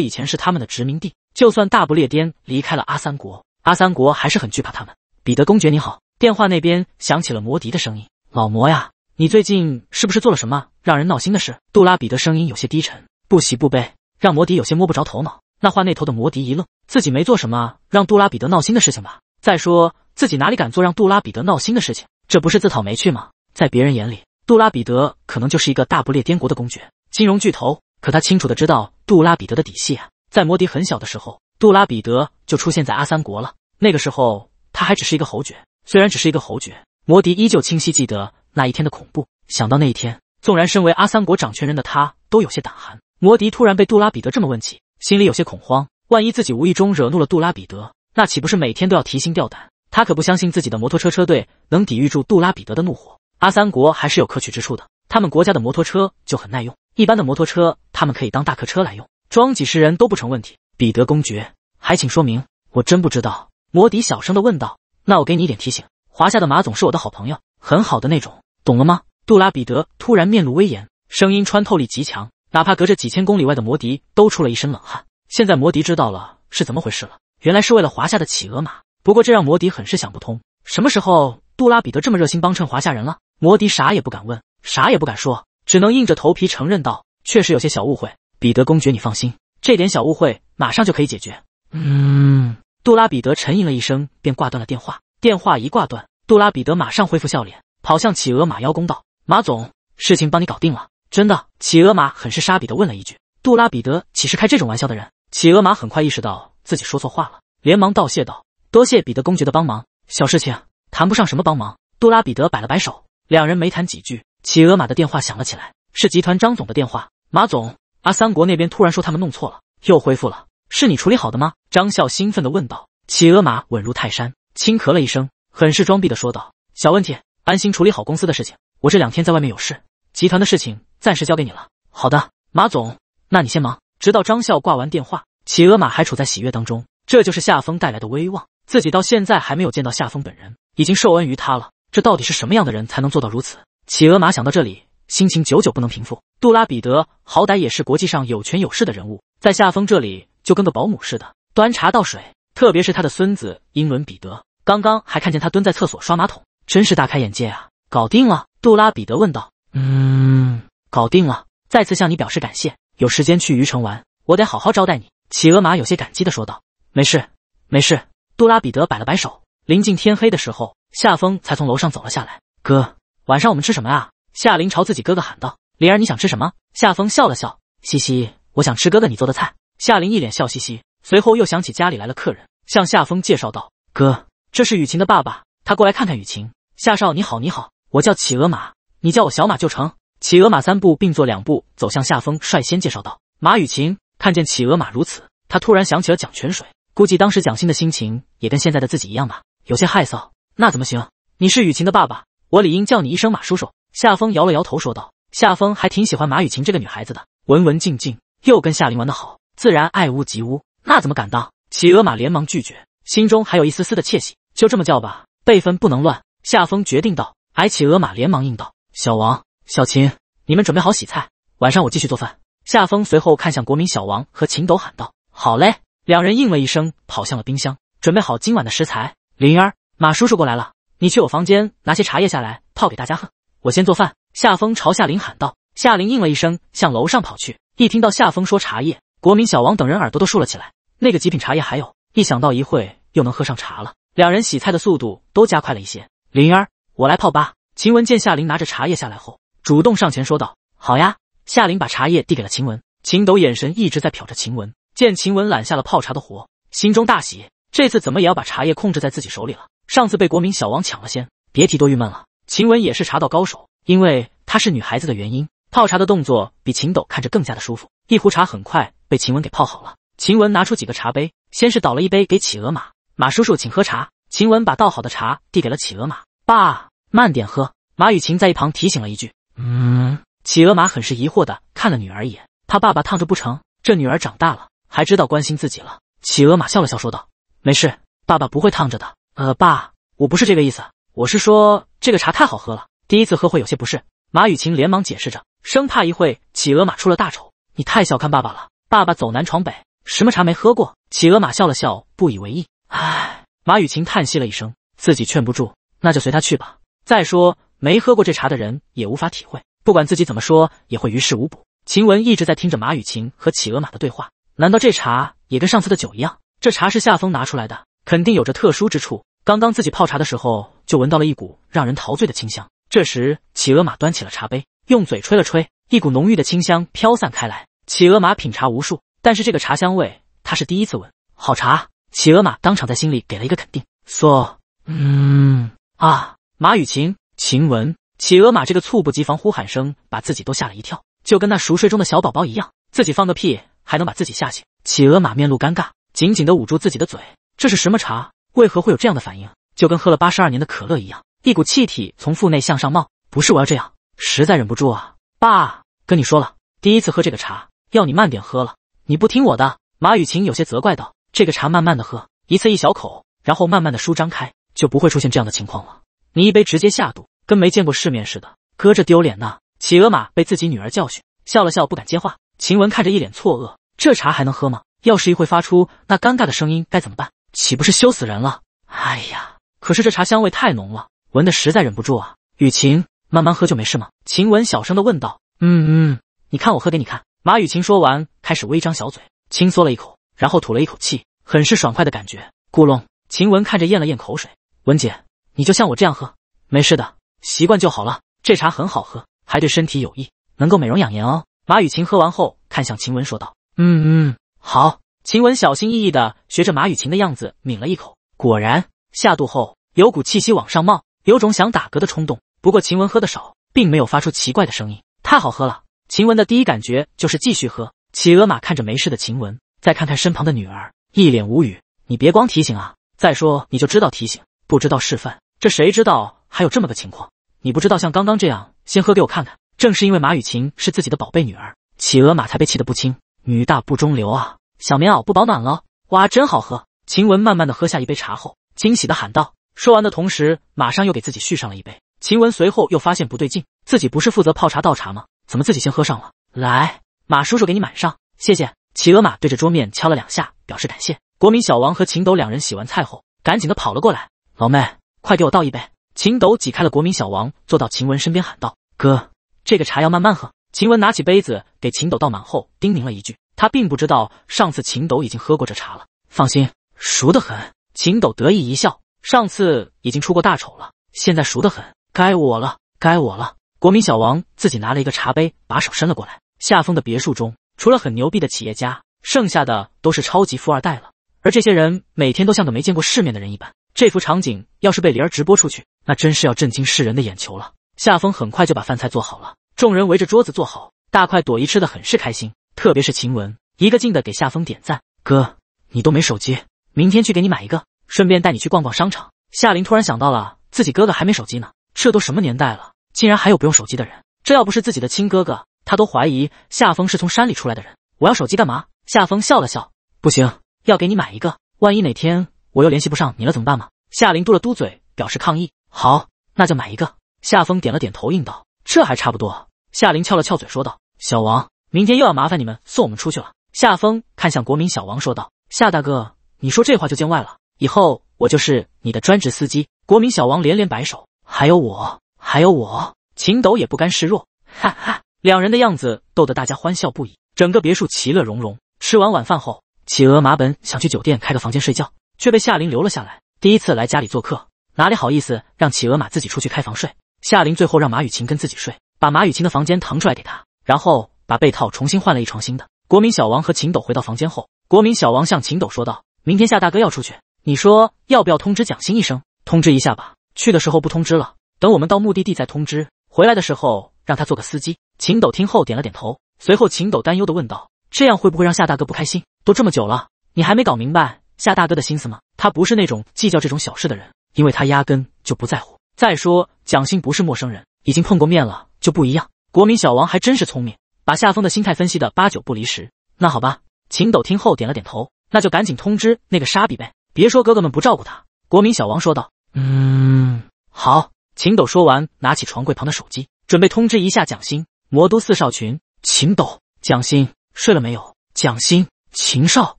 以前是他们的殖民地，就算大不列颠离开了阿三国，阿三国还是很惧怕他们。彼得公爵你好，电话那边响起了摩迪的声音：“老魔呀，你最近是不是做了什么让人闹心的事？”杜拉彼得声音有些低沉，不喜不悲，让摩迪有些摸不着头脑。那话那头的摩迪一愣，自己没做什么让杜拉彼得闹心的事情吧？再说自己哪里敢做让杜拉比德闹心的事情？这不是自讨没趣吗？在别人眼里，杜拉比德可能就是一个大不列颠国的公爵、金融巨头，可他清楚的知道杜拉比德的底细啊。在摩迪很小的时候，杜拉比德就出现在阿三国了。那个时候他还只是一个侯爵，虽然只是一个侯爵，摩迪依旧清晰记得那一天的恐怖。想到那一天，纵然身为阿三国掌权人的他都有些胆寒。摩迪突然被杜拉比德这么问起，心里有些恐慌。万一自己无意中惹怒了杜拉比德？那岂不是每天都要提心吊胆？他可不相信自己的摩托车车队能抵御住杜拉彼得的怒火。阿三国还是有可取之处的，他们国家的摩托车就很耐用。一般的摩托车，他们可以当大客车来用，装几十人都不成问题。彼得公爵，还请说明。我真不知道。摩迪小声的问道。那我给你一点提醒，华夏的马总是我的好朋友，很好的那种，懂了吗？杜拉彼得突然面露威严，声音穿透力极强，哪怕隔着几千公里外的摩迪都出了一身冷汗。现在摩迪知道了是怎么回事了。原来是为了华夏的企鹅马，不过这让摩迪很是想不通，什么时候杜拉彼得这么热心帮衬华夏人了？摩迪啥也不敢问，啥也不敢说，只能硬着头皮承认道：“确实有些小误会。”彼得公爵，你放心，这点小误会马上就可以解决。嗯，杜拉彼得沉吟了一声，便挂断了电话。电话一挂断，杜拉彼得马上恢复笑脸，跑向企鹅马邀功道：“马总，事情帮你搞定了，真的。”企鹅马很是沙比的问了一句：“杜拉彼得，岂是开这种玩笑的人？”企鹅马很快意识到。自己说错话了，连忙道谢道：“多谢彼得公爵的帮忙，小事情，谈不上什么帮忙。”杜拉彼得摆了摆手，两人没谈几句，企鹅马的电话响了起来，是集团张总的电话。马总，阿三国那边突然说他们弄错了，又恢复了，是你处理好的吗？”张笑兴奋地问道。企鹅马稳如泰山，轻咳了一声，很是装逼的说道：“小问题，安心处理好公司的事情，我这两天在外面有事，集团的事情暂时交给你了。”“好的，马总，那你先忙。”直到张笑挂完电话。企鹅马还处在喜悦当中，这就是夏风带来的威望。自己到现在还没有见到夏风本人，已经受恩于他了。这到底是什么样的人才能做到如此？企鹅马想到这里，心情久久不能平复。杜拉彼得好歹也是国际上有权有势的人物，在夏风这里就跟个保姆似的，端茶倒水。特别是他的孙子英伦彼得，刚刚还看见他蹲在厕所刷马桶，真是大开眼界啊！搞定了，杜拉彼得问道：“嗯，搞定了。再次向你表示感谢。有时间去鱼城玩，我得好好招待你。”企鹅马有些感激的说道：“没事，没事。”杜拉彼得摆了摆手。临近天黑的时候，夏风才从楼上走了下来。“哥，晚上我们吃什么啊？”夏琳朝自己哥哥喊道。“灵儿，你想吃什么？”夏风笑了笑，“嘻嘻，我想吃哥哥你做的菜。”夏琳一脸笑嘻嘻，随后又想起家里来了客人，向夏风介绍道：“哥，这是雨晴的爸爸，他过来看看雨晴。”“夏少你好，你好，我叫企鹅马，你叫我小马就成。”企鹅马三步并作两步走向夏风，率先介绍道：“马雨晴。”看见企鹅马如此，他突然想起了蒋泉水，估计当时蒋欣的心情也跟现在的自己一样吧，有些害臊。那怎么行？你是雨晴的爸爸，我理应叫你一声马叔叔。夏风摇了摇头说道。夏风还挺喜欢马雨晴这个女孩子的，文文静静，又跟夏琳玩的好，自然爱屋及乌。那怎么敢当？企鹅马连忙拒绝，心中还有一丝丝的窃喜。就这么叫吧，辈分不能乱。夏风决定道。矮企鹅马连忙应道。小王、小琴，你们准备好洗菜，晚上我继续做饭。夏风随后看向国民小王和秦斗，喊道：“好嘞！”两人应了一声，跑向了冰箱，准备好今晚的食材。灵儿，马叔叔过来了，你去我房间拿些茶叶下来，泡给大家喝。我先做饭。”夏风朝夏琳喊道。夏琳应了一声，向楼上跑去。一听到夏风说茶叶，国民小王等人耳朵都竖了起来。那个极品茶叶，还有一想到一会又能喝上茶了，两人洗菜的速度都加快了一些。灵儿，我来泡吧。”秦雯见夏琳拿着茶叶下来后，主动上前说道：“好呀。”夏琳把茶叶递给了秦雯，秦斗眼神一直在瞟着秦雯，见秦雯揽下了泡茶的活，心中大喜，这次怎么也要把茶叶控制在自己手里了。上次被国民小王抢了先，别提多郁闷了。秦雯也是茶道高手，因为她是女孩子的原因，泡茶的动作比秦斗看着更加的舒服。一壶茶很快被秦雯给泡好了，秦雯拿出几个茶杯，先是倒了一杯给企鹅马马叔叔，请喝茶。秦雯把倒好的茶递给了企鹅马爸，慢点喝。马雨晴在一旁提醒了一句，嗯。企鹅马很是疑惑的看了女儿一眼，怕爸爸烫着不成？这女儿长大了，还知道关心自己了。企鹅马笑了笑，说道：“没事，爸爸不会烫着的。呃，爸，我不是这个意思，我是说这个茶太好喝了，第一次喝会有些不适。”马雨晴连忙解释着，生怕一会企鹅马出了大丑。你太小看爸爸了，爸爸走南闯北，什么茶没喝过。企鹅马笑了笑，不以为意。唉，马雨晴叹息了一声，自己劝不住，那就随他去吧。再说没喝过这茶的人也无法体会。不管自己怎么说，也会于事无补。秦雯一直在听着马雨晴和企鹅马的对话。难道这茶也跟上次的酒一样？这茶是夏风拿出来的，肯定有着特殊之处。刚刚自己泡茶的时候，就闻到了一股让人陶醉的清香。这时，企鹅马端起了茶杯，用嘴吹了吹，一股浓郁的清香飘散开来。企鹅马品茶无数，但是这个茶香味，他是第一次闻。好茶！企鹅马当场在心里给了一个肯定，说：“嗯啊。”马雨晴，秦雯。企鹅马这个猝不及防呼喊声，把自己都吓了一跳，就跟那熟睡中的小宝宝一样，自己放个屁还能把自己吓醒。企鹅马面露尴尬，紧紧的捂住自己的嘴，这是什么茶？为何会有这样的反应？就跟喝了八十二年的可乐一样，一股气体从腹内向上冒。不是我要这样，实在忍不住啊！爸，跟你说了，第一次喝这个茶，要你慢点喝了，你不听我的。马雨晴有些责怪道：“这个茶慢慢的喝，一次一小口，然后慢慢的舒张开，就不会出现这样的情况了。你一杯直接下肚。”跟没见过世面似的，搁这丢脸呢！企鹅马被自己女儿教训，笑了笑，不敢接话。秦雯看着一脸错愕，这茶还能喝吗？要是一会发出那尴尬的声音，该怎么办？岂不是羞死人了？哎呀，可是这茶香味太浓了，闻得实在忍不住啊！雨晴，慢慢喝就没事吗？秦雯小声的问道。嗯嗯，你看我喝给你看。马雨晴说完，开始微张小嘴，轻嗦了一口，然后吐了一口气，很是爽快的感觉。咕隆！秦雯看着咽了咽口水。文姐，你就像我这样喝，没事的。习惯就好了，这茶很好喝，还对身体有益，能够美容养颜哦。马雨晴喝完后，看向秦雯说道：“嗯嗯，好。”秦雯小心翼翼的学着马雨晴的样子抿了一口，果然下肚后有股气息往上冒，有种想打嗝的冲动。不过秦雯喝的少，并没有发出奇怪的声音。太好喝了，秦雯的第一感觉就是继续喝。企鹅马看着没事的秦雯，再看看身旁的女儿，一脸无语：“你别光提醒啊，再说你就知道提醒，不知道示范，这谁知道？”还有这么个情况，你不知道像刚刚这样先喝给我看看。正是因为马雨晴是自己的宝贝女儿，企鹅马才被气得不轻。女大不中留啊，小棉袄不保暖了。哇，真好喝！秦雯慢慢的喝下一杯茶后，惊喜的喊道。说完的同时，马上又给自己续上了一杯。秦雯随后又发现不对劲，自己不是负责泡茶倒茶吗？怎么自己先喝上了？来，马叔叔给你满上，谢谢。企鹅马对着桌面敲了两下，表示感谢。国民小王和秦斗两人洗完菜后，赶紧的跑了过来。老妹，快给我倒一杯。秦斗挤开了国民小王，坐到秦雯身边，喊道：“哥，这个茶要慢慢喝。”秦雯拿起杯子给秦斗倒满后，叮咛了一句：“他并不知道上次秦斗已经喝过这茶了。放心，熟得很。”秦斗得意一笑：“上次已经出过大丑了，现在熟得很，该我了，该我了。”国民小王自己拿了一个茶杯，把手伸了过来。夏风的别墅中，除了很牛逼的企业家，剩下的都是超级富二代了。而这些人每天都像个没见过世面的人一般。这幅场景要是被灵儿直播出去，那真是要震惊世人的眼球了。夏风很快就把饭菜做好了，众人围着桌子坐好，大快朵颐，吃的很是开心。特别是晴雯，一个劲的给夏风点赞：“哥，你都没手机，明天去给你买一个，顺便带你去逛逛商场。”夏琳突然想到了自己哥哥还没手机呢，这都什么年代了，竟然还有不用手机的人。这要不是自己的亲哥哥，他都怀疑夏风是从山里出来的人。我要手机干嘛？夏风笑了笑：“不行，要给你买一个，万一哪天……”我又联系不上你了，怎么办吗？夏琳嘟了嘟嘴，表示抗议。好，那就买一个。夏风点了点头，应道：“这还差不多。”夏琳翘了翘嘴，说道：“小王，明天又要麻烦你们送我们出去了。”夏风看向国民小王，说道：“夏大哥，你说这话就见外了。以后我就是你的专职司机。”国民小王连连摆手：“还有我，还有我。”秦斗也不甘示弱，哈哈。两人的样子逗得大家欢笑不已，整个别墅其乐融融。吃完晚饭后，企鹅马本想去酒店开个房间睡觉。却被夏琳留了下来。第一次来家里做客，哪里好意思让企鹅马自己出去开房睡？夏琳最后让马雨晴跟自己睡，把马雨晴的房间腾出来给她，然后把被套重新换了一床新的。国民小王和秦斗回到房间后，国民小王向秦斗说道：“明天夏大哥要出去，你说要不要通知蒋欣一声？通知一下吧。去的时候不通知了，等我们到目的地再通知。回来的时候让他做个司机。”秦斗听后点了点头，随后秦斗担忧的问道：“这样会不会让夏大哥不开心？都这么久了，你还没搞明白？”夏大哥的心思吗？他不是那种计较这种小事的人，因为他压根就不在乎。再说蒋欣不是陌生人，已经碰过面了就不一样。国民小王还真是聪明，把夏风的心态分析的八九不离十。那好吧，秦斗听后点了点头，那就赶紧通知那个沙比呗。别说哥哥们不照顾他，国民小王说道。嗯，好。秦斗说完，拿起床柜旁的手机，准备通知一下蒋欣。魔都四少群，秦斗，蒋欣睡了没有？蒋欣、秦少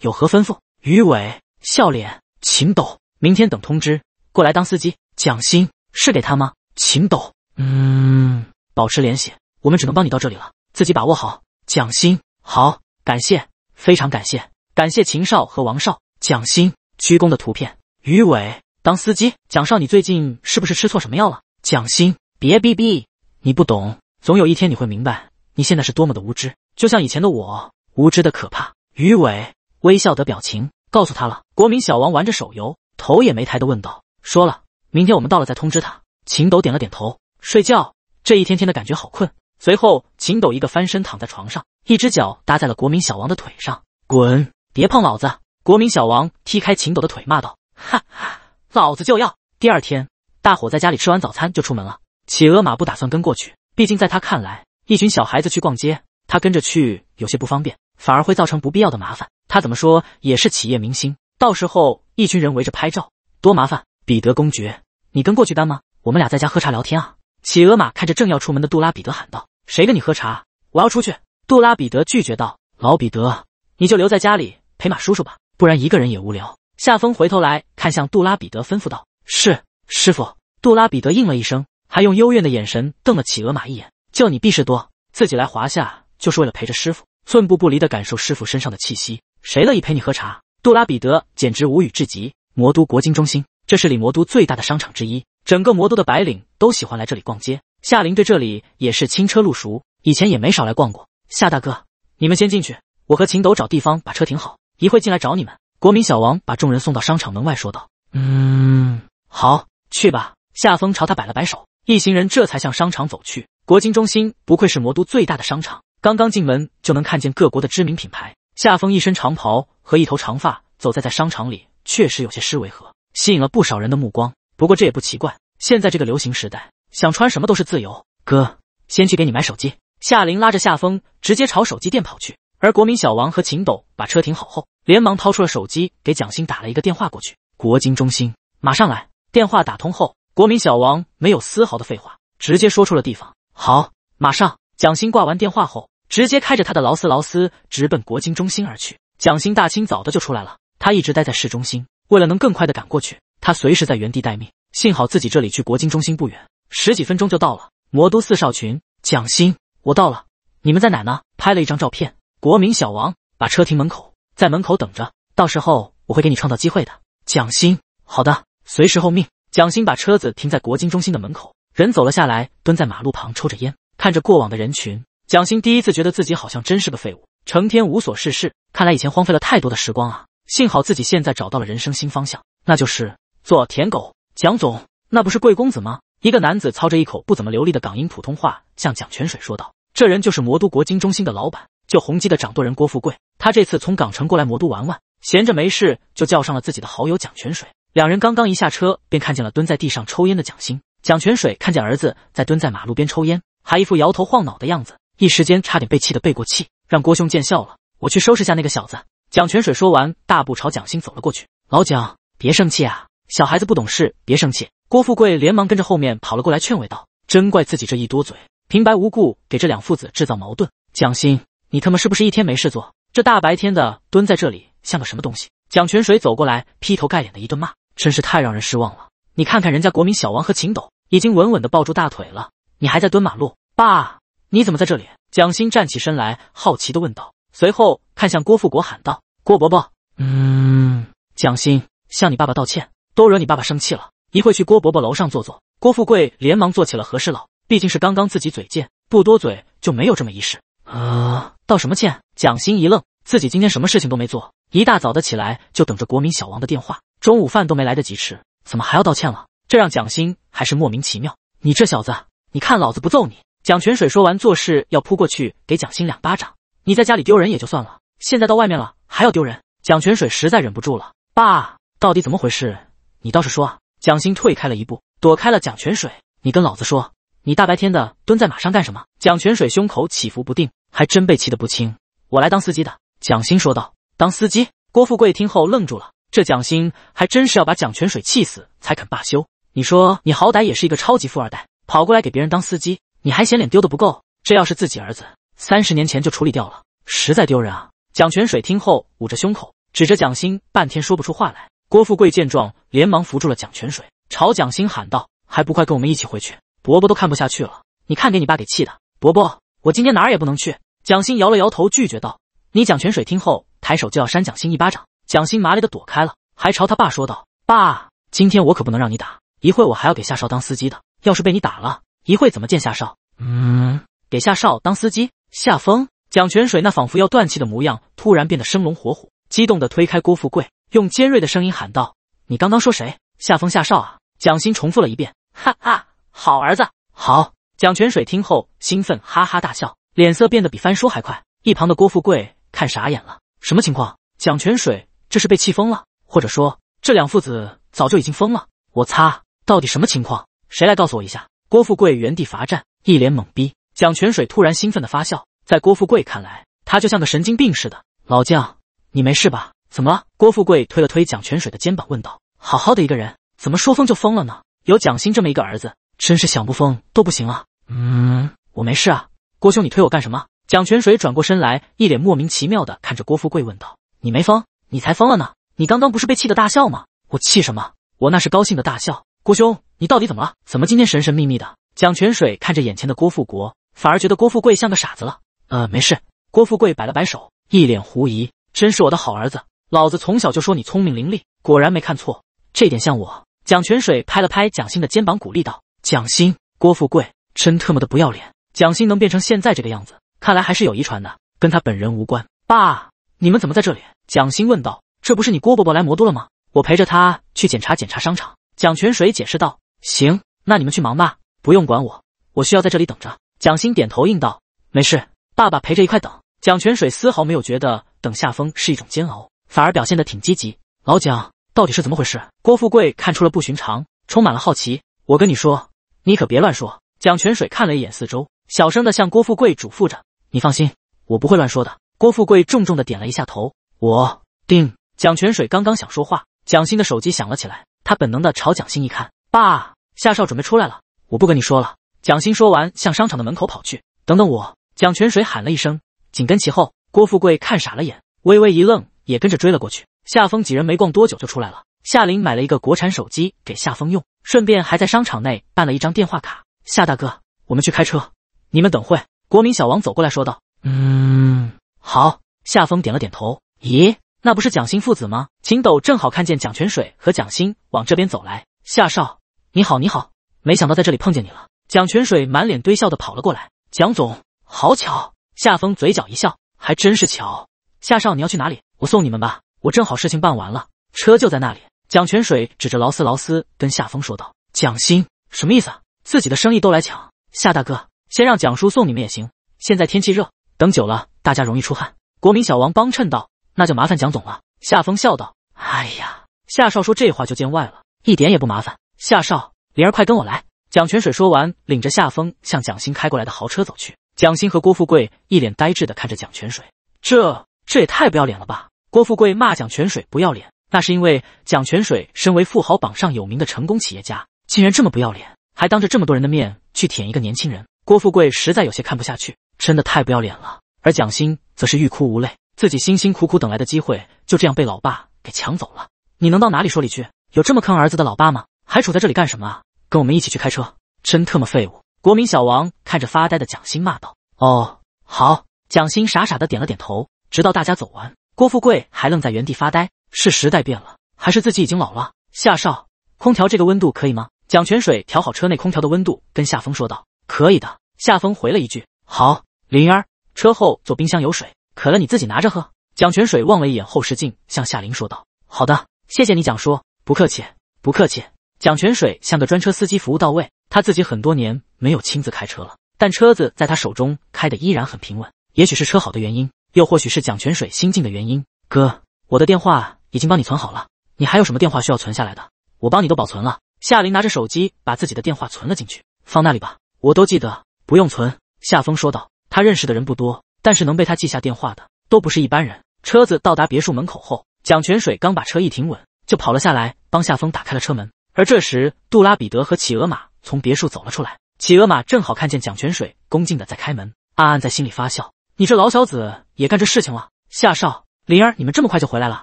有何吩咐？余伟，笑脸。秦斗，明天等通知过来当司机。蒋欣是给他吗？秦斗，嗯，保持联系。我们只能帮你到这里了，自己把握好。蒋欣，好，感谢，非常感谢，感谢秦少和王少。蒋欣，鞠躬的图片。余伟，当司机。蒋少，你最近是不是吃错什么药了？蒋欣，别逼逼，你不懂，总有一天你会明白，你现在是多么的无知，就像以前的我，无知的可怕。余伟。微笑的表情告诉他了。国民小王玩着手游，头也没抬的问道：“说了，明天我们到了再通知他。”秦斗点了点头，睡觉。这一天天的感觉好困。随后，秦斗一个翻身躺在床上，一只脚搭在了国民小王的腿上：“滚，别碰老子！”国民小王踢开秦斗的腿，骂道：“哈哈，老子就要！”第二天，大伙在家里吃完早餐就出门了。企鹅马不打算跟过去，毕竟在他看来，一群小孩子去逛街，他跟着去有些不方便，反而会造成不必要的麻烦。他怎么说也是企业明星，到时候一群人围着拍照，多麻烦！彼得公爵，你跟过去干吗？我们俩在家喝茶聊天啊！企鹅马看着正要出门的杜拉彼得喊道：“谁跟你喝茶？我要出去！”杜拉彼得拒绝道：“老彼得，你就留在家里陪马叔叔吧，不然一个人也无聊。”夏风回头来看向杜拉彼得，吩咐道：“是师傅。”杜拉彼得应了一声，还用幽怨的眼神瞪了企鹅马一眼：“就你屁事多，自己来华夏就是为了陪着师傅，寸步不离的感受师傅身上的气息。”谁乐意陪你喝茶？杜拉彼得简直无语至极。魔都国金中心，这是里魔都最大的商场之一，整个魔都的白领都喜欢来这里逛街。夏琳对这里也是轻车路熟，以前也没少来逛过。夏大哥，你们先进去，我和秦斗找地方把车停好，一会进来找你们。国民小王把众人送到商场门外，说道：“嗯，好，去吧。”夏风朝他摆了摆手，一行人这才向商场走去。国金中心不愧是魔都最大的商场，刚刚进门就能看见各国的知名品牌。夏风一身长袍和一头长发走在在商场里，确实有些失违和，吸引了不少人的目光。不过这也不奇怪，现在这个流行时代，想穿什么都是自由。哥，先去给你买手机。夏琳拉着夏风直接朝手机店跑去。而国民小王和秦斗把车停好后，连忙掏出了手机，给蒋欣打了一个电话过去。国金中心，马上来。电话打通后，国民小王没有丝毫的废话，直接说出了地方。好，马上。蒋欣挂完电话后。直接开着他的劳斯劳斯直奔国金中心而去。蒋欣大清早的就出来了，他一直待在市中心，为了能更快的赶过去，他随时在原地待命。幸好自己这里去国金中心不远，十几分钟就到了。魔都四少群，蒋欣，我到了，你们在哪呢？拍了一张照片。国民小王，把车停门口，在门口等着，到时候我会给你创造机会的。蒋欣，好的，随时候命。蒋欣把车子停在国金中心的门口，人走了下来，蹲在马路旁抽着烟，看着过往的人群。蒋欣第一次觉得自己好像真是个废物，成天无所事事，看来以前荒废了太多的时光啊！幸好自己现在找到了人生新方向，那就是做舔狗。蒋总，那不是贵公子吗？一个男子操着一口不怎么流利的港英普通话向蒋泉水说道。这人就是魔都国金中心的老板，就宏基的掌舵人郭富贵。他这次从港城过来魔都玩玩，闲着没事就叫上了自己的好友蒋泉水。两人刚刚一下车，便看见了蹲在地上抽烟的蒋欣。蒋泉水看见儿子在蹲在马路边抽烟，还一副摇头晃脑的样子。一时间差点被气得背过气，让郭兄见笑了。我去收拾下那个小子。蒋泉水说完，大步朝蒋欣走了过去。老蒋，别生气啊，小孩子不懂事，别生气。郭富贵连忙跟着后面跑了过来，劝慰道：“真怪自己这一多嘴，平白无故给这两父子制造矛盾。”蒋欣，你他妈是不是一天没事做？这大白天的蹲在这里像个什么东西？蒋泉水走过来，劈头盖脸的一顿骂，真是太让人失望了。你看看人家国民小王和秦斗，已经稳稳的抱住大腿了，你还在蹲马路，爸。你怎么在这里？蒋欣站起身来，好奇的问道，随后看向郭富国喊道：“郭伯伯，嗯，蒋欣向你爸爸道歉，都惹你爸爸生气了，一会去郭伯伯楼上坐坐。”郭富贵连忙做起了和事佬，毕竟是刚刚自己嘴贱，不多嘴就没有这么一事啊。道什么歉？蒋欣一愣，自己今天什么事情都没做，一大早的起来就等着国民小王的电话，中午饭都没来得及吃，怎么还要道歉了？这让蒋欣还是莫名其妙。你这小子，你看老子不揍你！蒋泉水说完，做事要扑过去给蒋欣两巴掌。你在家里丢人也就算了，现在到外面了还要丢人。蒋泉水实在忍不住了：“爸，到底怎么回事？你倒是说啊！”蒋欣退开了一步，躲开了蒋泉水：“你跟老子说，你大白天的蹲在马上干什么？”蒋泉水胸口起伏不定，还真被气得不轻。“我来当司机的。”蒋欣说道。“当司机？”郭富贵听后愣住了。这蒋欣还真是要把蒋泉水气死才肯罢休。你说，你好歹也是一个超级富二代，跑过来给别人当司机？你还嫌脸丢的不够？这要是自己儿子，三十年前就处理掉了，实在丢人啊！蒋泉水听后捂着胸口，指着蒋欣，半天说不出话来。郭富贵见状，连忙扶住了蒋泉水，朝蒋欣喊道：“还不快跟我们一起回去？伯伯都看不下去了，你看给你爸给气的。”伯伯，我今天哪儿也不能去。蒋欣摇了摇头，拒绝道。你蒋泉水听后，抬手就要扇蒋欣一巴掌，蒋欣麻利的躲开了，还朝他爸说道：“爸，今天我可不能让你打，一会我还要给夏少当司机的，要是被你打了一会怎么见夏少？”嗯，给夏少当司机？夏风，蒋泉水那仿佛要断气的模样突然变得生龙活虎，激动的推开郭富贵，用尖锐的声音喊道：“你刚刚说谁？夏风、夏少啊？”蒋欣重复了一遍。哈哈，好儿子，好！蒋泉水听后兴奋哈哈大笑，脸色变得比翻书还快。一旁的郭富贵看傻眼了，什么情况？蒋泉水这是被气疯了？或者说，这两父子早就已经疯了？我擦，到底什么情况？谁来告诉我一下？郭富贵原地罚站。一脸懵逼，蒋泉水突然兴奋的发笑。在郭富贵看来，他就像个神经病似的。老将，你没事吧？怎么了？郭富贵推了推蒋泉水的肩膀，问道：“好好的一个人，怎么说疯就疯了呢？有蒋欣这么一个儿子，真是想不疯都不行啊。”嗯，我没事啊，郭兄，你推我干什么？蒋泉水转过身来，一脸莫名其妙的看着郭富贵，问道：“你没疯？你才疯了呢！你刚刚不是被气得大笑吗？我气什么？我那是高兴的大笑。郭兄，你到底怎么了？怎么今天神神秘秘的？”蒋泉水看着眼前的郭富国，反而觉得郭富贵像个傻子了。呃，没事。郭富贵摆了摆手，一脸狐疑。真是我的好儿子，老子从小就说你聪明伶俐，果然没看错，这点像我。蒋泉水拍了拍蒋欣的肩膀，鼓励道：“蒋欣，郭富贵真特么的不要脸！蒋欣能变成现在这个样子，看来还是有遗传的，跟他本人无关。”爸，你们怎么在这里？蒋欣问道。“这不是你郭伯伯来魔都了吗？我陪着他去检查检查商场。”蒋泉水解释道。“行，那你们去忙吧。”不用管我，我需要在这里等着。”蒋欣点头应道，“没事，爸爸陪着一块等。”蒋泉水丝毫没有觉得等夏风是一种煎熬，反而表现得挺积极。老蒋到底是怎么回事？郭富贵看出了不寻常，充满了好奇。我跟你说，你可别乱说。”蒋泉水看了一眼四周，小声的向郭富贵嘱咐着，“你放心，我不会乱说的。”郭富贵重重的点了一下头，“我定。”蒋泉水刚刚想说话，蒋欣的手机响了起来，他本能的朝蒋欣一看，“爸，夏少准备出来了。”我不跟你说了。蒋欣说完，向商场的门口跑去。等等我！蒋泉水喊了一声，紧跟其后。郭富贵看傻了眼，微微一愣，也跟着追了过去。夏风几人没逛多久就出来了。夏林买了一个国产手机给夏风用，顺便还在商场内办了一张电话卡。夏大哥，我们去开车。你们等会。国民小王走过来说道：“嗯，好。”夏风点了点头。咦，那不是蒋欣父子吗？秦斗正好看见蒋泉水和蒋欣往这边走来。夏少，你好，你好。没想到在这里碰见你了，蒋泉水满脸堆笑的跑了过来。蒋总，好巧！夏风嘴角一笑，还真是巧。夏少，你要去哪里？我送你们吧。我正好事情办完了，车就在那里。蒋泉水指着劳斯劳斯跟夏风说道：“蒋鑫，什么意思啊？自己的生意都来抢？”夏大哥，先让蒋叔送你们也行。现在天气热，等久了大家容易出汗。国民小王帮衬道：“那就麻烦蒋总了。”夏风笑道：“哎呀，夏少说这话就见外了，一点也不麻烦。夏少。”灵儿，快跟我来！”蒋泉水说完，领着夏风向蒋鑫开过来的豪车走去。蒋鑫和郭富贵一脸呆滞的看着蒋泉水，这这也太不要脸了吧！郭富贵骂蒋泉水不要脸，那是因为蒋泉水身为富豪榜上有名的成功企业家，竟然这么不要脸，还当着这么多人的面去舔一个年轻人。郭富贵实在有些看不下去，真的太不要脸了。而蒋鑫则是欲哭无泪，自己辛辛苦苦等来的机会就这样被老爸给抢走了，你能到哪里说理去？有这么坑儿子的老爸吗？还杵在这里干什么啊？跟我们一起去开车，真特么废物！国民小王看着发呆的蒋欣骂道：“哦，好。”蒋欣傻傻的点了点头。直到大家走完，郭富贵还愣在原地发呆。是时代变了，还是自己已经老了？夏少，空调这个温度可以吗？蒋泉水调好车内空调的温度，跟夏风说道：“可以的。”夏风回了一句：“好。”灵儿，车后座冰箱有水，渴了你自己拿着喝。蒋泉水望了一眼后视镜，向夏琳说道：“好的，谢谢你，蒋叔。”不客气，不客气。蒋泉水像个专车司机，服务到位。他自己很多年没有亲自开车了，但车子在他手中开的依然很平稳。也许是车好的原因，又或许是蒋泉水心境的原因。哥，我的电话已经帮你存好了，你还有什么电话需要存下来的？我帮你都保存了。夏琳拿着手机，把自己的电话存了进去，放那里吧，我都记得，不用存。夏风说道。他认识的人不多，但是能被他记下电话的，都不是一般人。车子到达别墅门口后，蒋泉水刚把车一停稳，就跑了下来，帮夏风打开了车门。而这时，杜拉彼得和企鹅马从别墅走了出来。企鹅马正好看见蒋泉水恭敬的在开门，暗暗在心里发笑：“你这老小子也干这事情了。”夏少、灵儿，你们这么快就回来了？”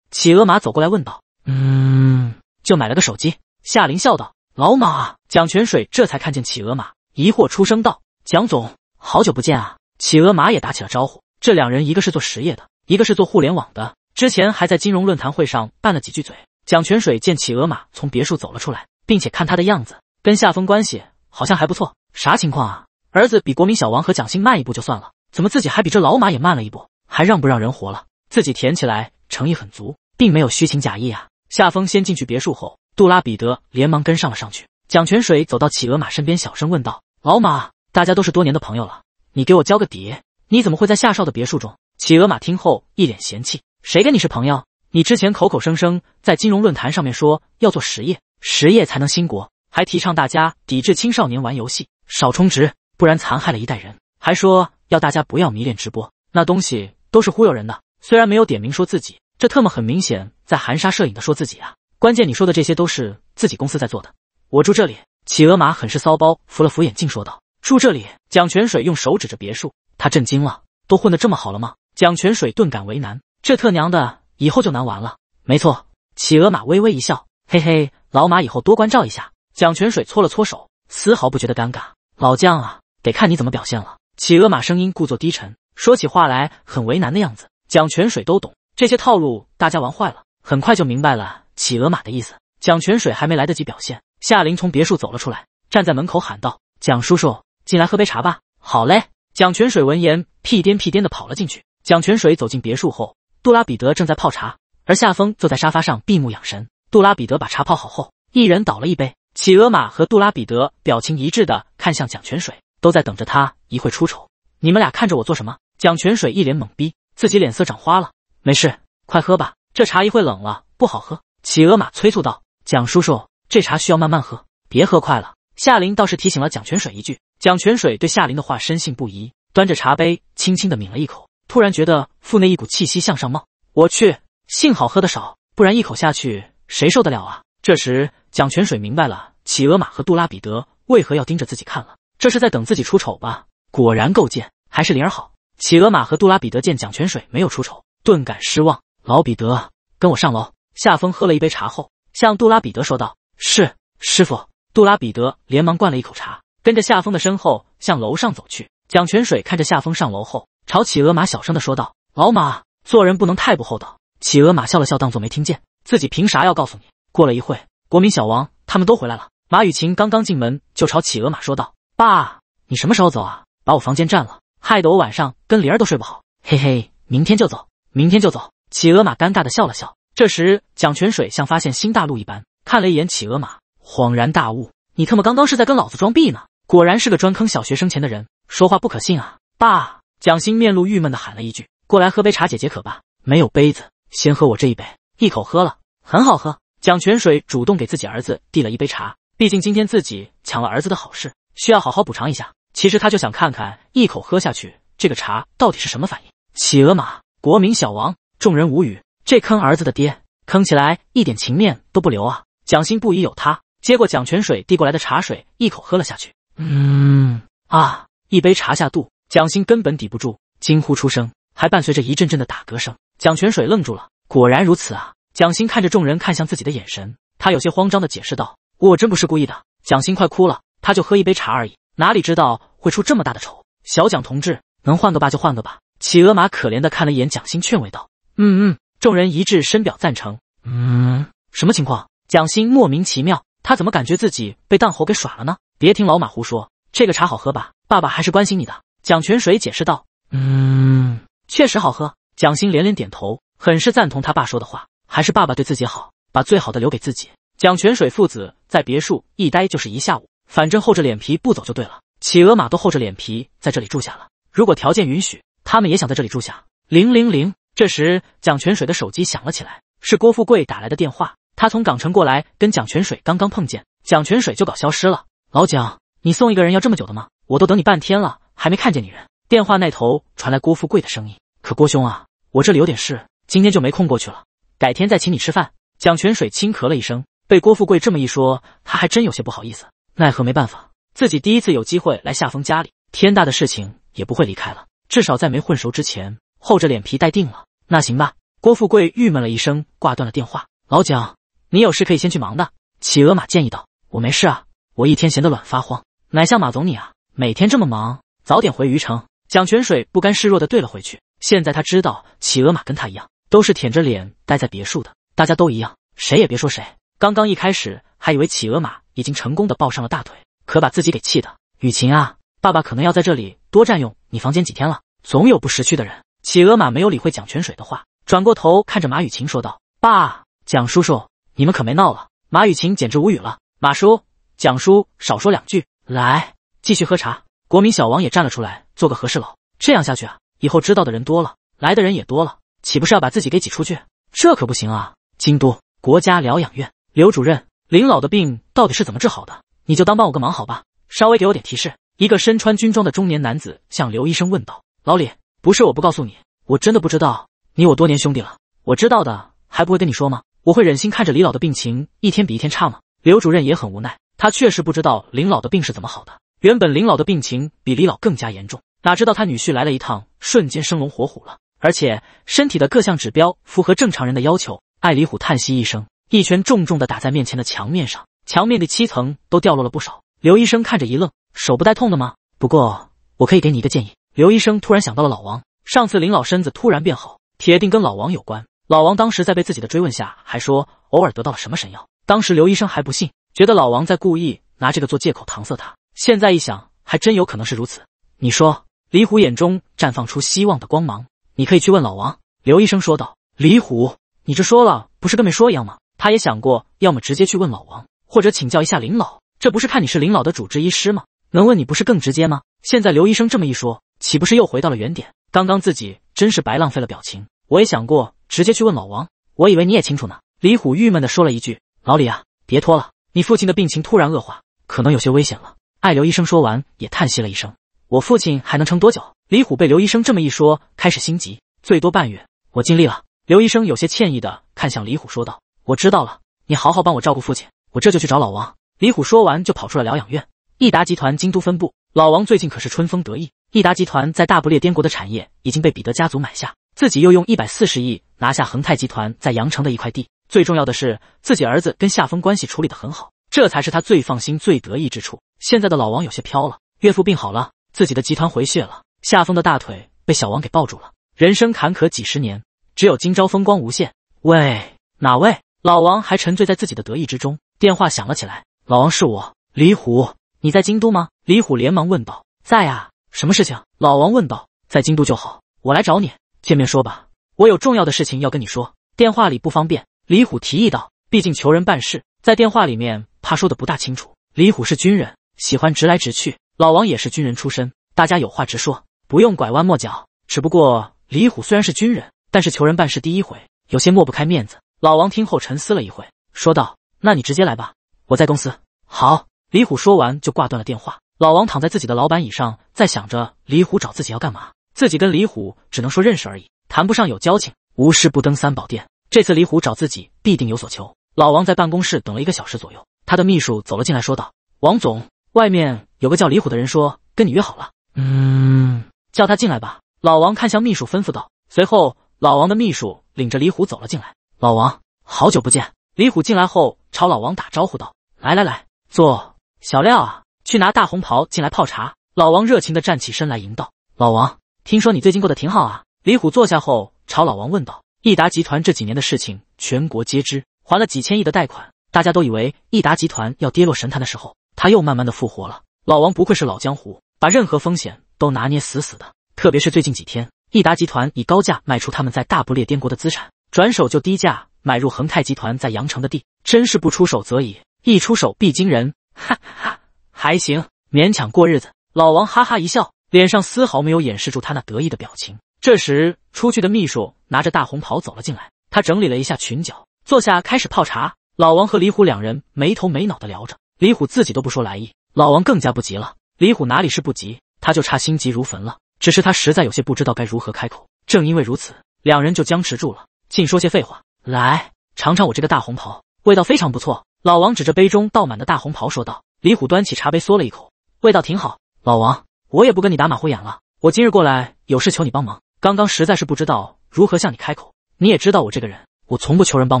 企鹅马走过来问道。“嗯，就买了个手机。”夏林笑道。老马，蒋泉水这才看见企鹅马，疑惑出声道：“蒋总，好久不见啊！”企鹅马也打起了招呼。这两人一个是做实业的，一个是做互联网的，之前还在金融论坛会上拌了几句嘴。蒋泉水见企鹅马从别墅走了出来，并且看他的样子，跟夏风关系好像还不错。啥情况啊？儿子比国民小王和蒋欣慢一步就算了，怎么自己还比这老马也慢了一步？还让不让人活了？自己填起来诚意很足，并没有虚情假意啊。夏风先进去别墅后，杜拉彼得连忙跟上了上去。蒋泉水走到企鹅马身边，小声问道：“老马，大家都是多年的朋友了，你给我交个底，你怎么会在夏少的别墅中？”企鹅马听后一脸嫌弃：“谁跟你是朋友？”你之前口口声声在金融论坛上面说要做实业，实业才能兴国，还提倡大家抵制青少年玩游戏，少充值，不然残害了一代人，还说要大家不要迷恋直播，那东西都是忽悠人的。虽然没有点名说自己，这特么很明显在含沙射影的说自己啊。关键你说的这些都是自己公司在做的。我住这里，企鹅马很是骚包，扶了扶眼镜说道：“住这里。”蒋泉水用手指着别墅，他震惊了，都混得这么好了吗？蒋泉水顿感为难，这特娘的。以后就难玩了。没错，企鹅马微微一笑，嘿嘿，老马以后多关照一下。蒋泉水搓了搓手，丝毫不觉得尴尬。老将啊，得看你怎么表现了。企鹅马声音故作低沉，说起话来很为难的样子。蒋泉水都懂这些套路，大家玩坏了，很快就明白了企鹅马的意思。蒋泉水还没来得及表现，夏林从别墅走了出来，站在门口喊道：“蒋叔叔，进来喝杯茶吧。”“好嘞。”蒋泉水闻言，屁颠屁颠的跑了进去。蒋泉水走进别墅后。杜拉彼得正在泡茶，而夏风坐在沙发上闭目养神。杜拉彼得把茶泡好后，一人倒了一杯。企鹅马和杜拉彼得表情一致的看向蒋泉水，都在等着他一会出丑。你们俩看着我做什么？蒋泉水一脸懵逼，自己脸色长花了。没事，快喝吧，这茶一会冷了不好喝。企鹅马催促道。蒋叔叔，这茶需要慢慢喝，别喝快了。夏林倒是提醒了蒋泉水一句。蒋泉水对夏林的话深信不疑，端着茶杯轻轻的抿了一口。突然觉得腹内一股气息向上冒，我去，幸好喝的少，不然一口下去，谁受得了啊？这时蒋泉水明白了，企鹅马和杜拉彼得为何要盯着自己看了，这是在等自己出丑吧？果然够贱，还是灵儿好。企鹅马和杜拉彼得见蒋泉水没有出丑，顿感失望。老彼得，跟我上楼。夏风喝了一杯茶后，向杜拉彼得说道：“是师傅。”杜拉彼得连忙灌了一口茶，跟着夏风的身后向楼上走去。蒋泉水看着夏风上楼后。朝企鹅马小声的说道：“老马，做人不能太不厚道。”企鹅马笑了笑，当做没听见。自己凭啥要告诉你？过了一会，国民小王他们都回来了。马雨晴刚刚进门，就朝企鹅马说道：“爸，你什么时候走啊？把我房间占了，害得我晚上跟灵儿都睡不好。”嘿嘿，明天就走，明天就走。企鹅马尴尬的笑了笑。这时，蒋泉水像发现新大陆一般，看了一眼企鹅马，恍然大悟：“你他妈刚刚是在跟老子装逼呢？果然是个专坑小学生钱的人，说话不可信啊，爸。”蒋欣面露郁闷的喊了一句：“过来喝杯茶解解渴吧。”没有杯子，先喝我这一杯，一口喝了，很好喝。蒋泉水主动给自己儿子递了一杯茶，毕竟今天自己抢了儿子的好事，需要好好补偿一下。其实他就想看看一口喝下去这个茶到底是什么反应。企鹅马国民小王，众人无语，这坑儿子的爹，坑起来一点情面都不留啊！蒋欣不疑有他，接过蒋泉水递过来的茶水，一口喝了下去。嗯啊，一杯茶下肚。蒋欣根本抵不住，惊呼出声，还伴随着一阵阵的打嗝声。蒋泉水愣住了，果然如此啊！蒋欣看着众人看向自己的眼神，他有些慌张的解释道：“我真不是故意的。”蒋欣快哭了，他就喝一杯茶而已，哪里知道会出这么大的丑？小蒋同志，能换个吧就换个吧。企鹅马可怜的看了一眼蒋欣，劝慰道：“嗯嗯。”众人一致深表赞成。嗯，什么情况？蒋欣莫名其妙，他怎么感觉自己被当猴给耍了呢？别听老马胡说，这个茶好喝吧？爸爸还是关心你的。蒋泉水解释道：“嗯，确实好喝。”蒋欣连连点头，很是赞同他爸说的话。还是爸爸对自己好，把最好的留给自己。蒋泉水父子在别墅一待就是一下午，反正厚着脸皮不走就对了。企鹅马都厚着脸皮在这里住下了，如果条件允许，他们也想在这里住下。零零零，这时蒋泉水的手机响了起来，是郭富贵打来的电话。他从港城过来，跟蒋泉水刚刚碰见，蒋泉水就搞消失了。老蒋，你送一个人要这么久的吗？我都等你半天了。还没看见你人，电话那头传来郭富贵的声音。可郭兄啊，我这里有点事，今天就没空过去了，改天再请你吃饭。蒋泉水轻咳了一声，被郭富贵这么一说，他还真有些不好意思。奈何没办法，自己第一次有机会来夏风家里，天大的事情也不会离开了，至少在没混熟之前，厚着脸皮待定了。那行吧。郭富贵郁闷了一声，挂断了电话。老蒋，你有事可以先去忙的。企鹅马建议道：“我没事啊，我一天闲得卵发慌，哪像马总你啊，每天这么忙。”早点回鱼城，蒋泉水不甘示弱的怼了回去。现在他知道企鹅马跟他一样，都是舔着脸待在别墅的。大家都一样，谁也别说谁。刚刚一开始还以为企鹅马已经成功的抱上了大腿，可把自己给气的。雨晴啊，爸爸可能要在这里多占用你房间几天了，总有不识趣的人。企鹅马没有理会蒋泉水的话，转过头看着马雨晴说道：“爸，蒋叔叔，你们可没闹了。”马雨晴简直无语了。马叔，蒋叔，少说两句，来，继续喝茶。国民小王也站了出来，做个和事佬。这样下去啊，以后知道的人多了，来的人也多了，岂不是要把自己给挤出去？这可不行啊！京都国家疗养院，刘主任，林老的病到底是怎么治好的？你就当帮我个忙好吧，稍微给我点提示。一个身穿军装的中年男子向刘医生问道：“老李，不是我不告诉你，我真的不知道。你我多年兄弟了，我知道的还不会跟你说吗？我会忍心看着李老的病情一天比一天差吗？”刘主任也很无奈，他确实不知道林老的病是怎么好的。原本林老的病情比李老更加严重，哪知道他女婿来了一趟，瞬间生龙活虎了，而且身体的各项指标符合正常人的要求。艾里虎叹息一声，一拳重重的打在面前的墙面上，墙面的七层都掉落了不少。刘医生看着一愣，手不带痛的吗？不过我可以给你一个建议。刘医生突然想到了老王，上次林老身子突然变好，铁定跟老王有关。老王当时在被自己的追问下，还说偶尔得到了什么神药。当时刘医生还不信，觉得老王在故意拿这个做借口搪塞他。现在一想，还真有可能是如此。你说，李虎眼中绽放出希望的光芒。你可以去问老王。刘医生说道：“李虎，你这说了，不是跟没说一样吗？”他也想过，要么直接去问老王，或者请教一下林老。这不是看你是林老的主治医师吗？能问你不是更直接吗？现在刘医生这么一说，岂不是又回到了原点？刚刚自己真是白浪费了表情。我也想过直接去问老王，我以为你也清楚呢。李虎郁闷的说了一句：“老李啊，别拖了，你父亲的病情突然恶化，可能有些危险了。”艾刘医生说完，也叹息了一声：“我父亲还能撑多久？”李虎被刘医生这么一说，开始心急：“最多半月，我尽力了。”刘医生有些歉意的看向李虎，说道：“我知道了，你好好帮我照顾父亲，我这就去找老王。”李虎说完就跑出了疗养院。益达集团京都分部，老王最近可是春风得意。益达集团在大不列颠国的产业已经被彼得家族买下，自己又用一百四十亿拿下恒泰集团在羊城的一块地。最重要的是，自己儿子跟夏风关系处理的很好，这才是他最放心、最得意之处。现在的老王有些飘了，岳父病好了，自己的集团回血了，夏风的大腿被小王给抱住了。人生坎坷几十年，只有今朝风光无限。喂，哪位？老王还沉醉在自己的得意之中，电话响了起来。老王是我，李虎，你在京都吗？李虎连忙问道。在啊，什么事情？老王问道。在京都就好，我来找你，见面说吧，我有重要的事情要跟你说。电话里不方便，李虎提议道，毕竟求人办事，在电话里面怕说的不大清楚。李虎是军人。喜欢直来直去，老王也是军人出身，大家有话直说，不用拐弯抹角。只不过李虎虽然是军人，但是求人办事第一回，有些抹不开面子。老王听后沉思了一会，说道：“那你直接来吧，我在公司。”好，李虎说完就挂断了电话。老王躺在自己的老板椅上，在想着李虎找自己要干嘛。自己跟李虎只能说认识而已，谈不上有交情。无事不登三宝殿，这次李虎找自己必定有所求。老王在办公室等了一个小时左右，他的秘书走了进来，说道：“王总。”外面有个叫李虎的人说跟你约好了，嗯，叫他进来吧。老王看向秘书，吩咐道。随后，老王的秘书领着李虎走了进来。老王，好久不见。李虎进来后，朝老王打招呼道：“来来来，坐。小廖啊，去拿大红袍进来泡茶。”老王热情地站起身来迎道：“老王，听说你最近过得挺好啊？”李虎坐下后，朝老王问道：“益达集团这几年的事情，全国皆知，还了几千亿的贷款，大家都以为益达集团要跌落神坛的时候。”他又慢慢的复活了。老王不愧是老江湖，把任何风险都拿捏死死的。特别是最近几天，益达集团以高价卖出他们在大不列颠国的资产，转手就低价买入恒泰集团在羊城的地，真是不出手则已，一出手必惊人。哈哈，还行，勉强过日子。老王哈哈一笑，脸上丝毫没有掩饰住他那得意的表情。这时，出去的秘书拿着大红袍走了进来，他整理了一下裙角，坐下开始泡茶。老王和李虎两人没头没脑的聊着。李虎自己都不说来意，老王更加不急了。李虎哪里是不急，他就差心急如焚了。只是他实在有些不知道该如何开口。正因为如此，两人就僵持住了，尽说些废话。来，尝尝我这个大红袍，味道非常不错。老王指着杯中倒满的大红袍说道。李虎端起茶杯，嗦了一口，味道挺好。老王，我也不跟你打马虎眼了，我今日过来有事求你帮忙。刚刚实在是不知道如何向你开口，你也知道我这个人，我从不求人帮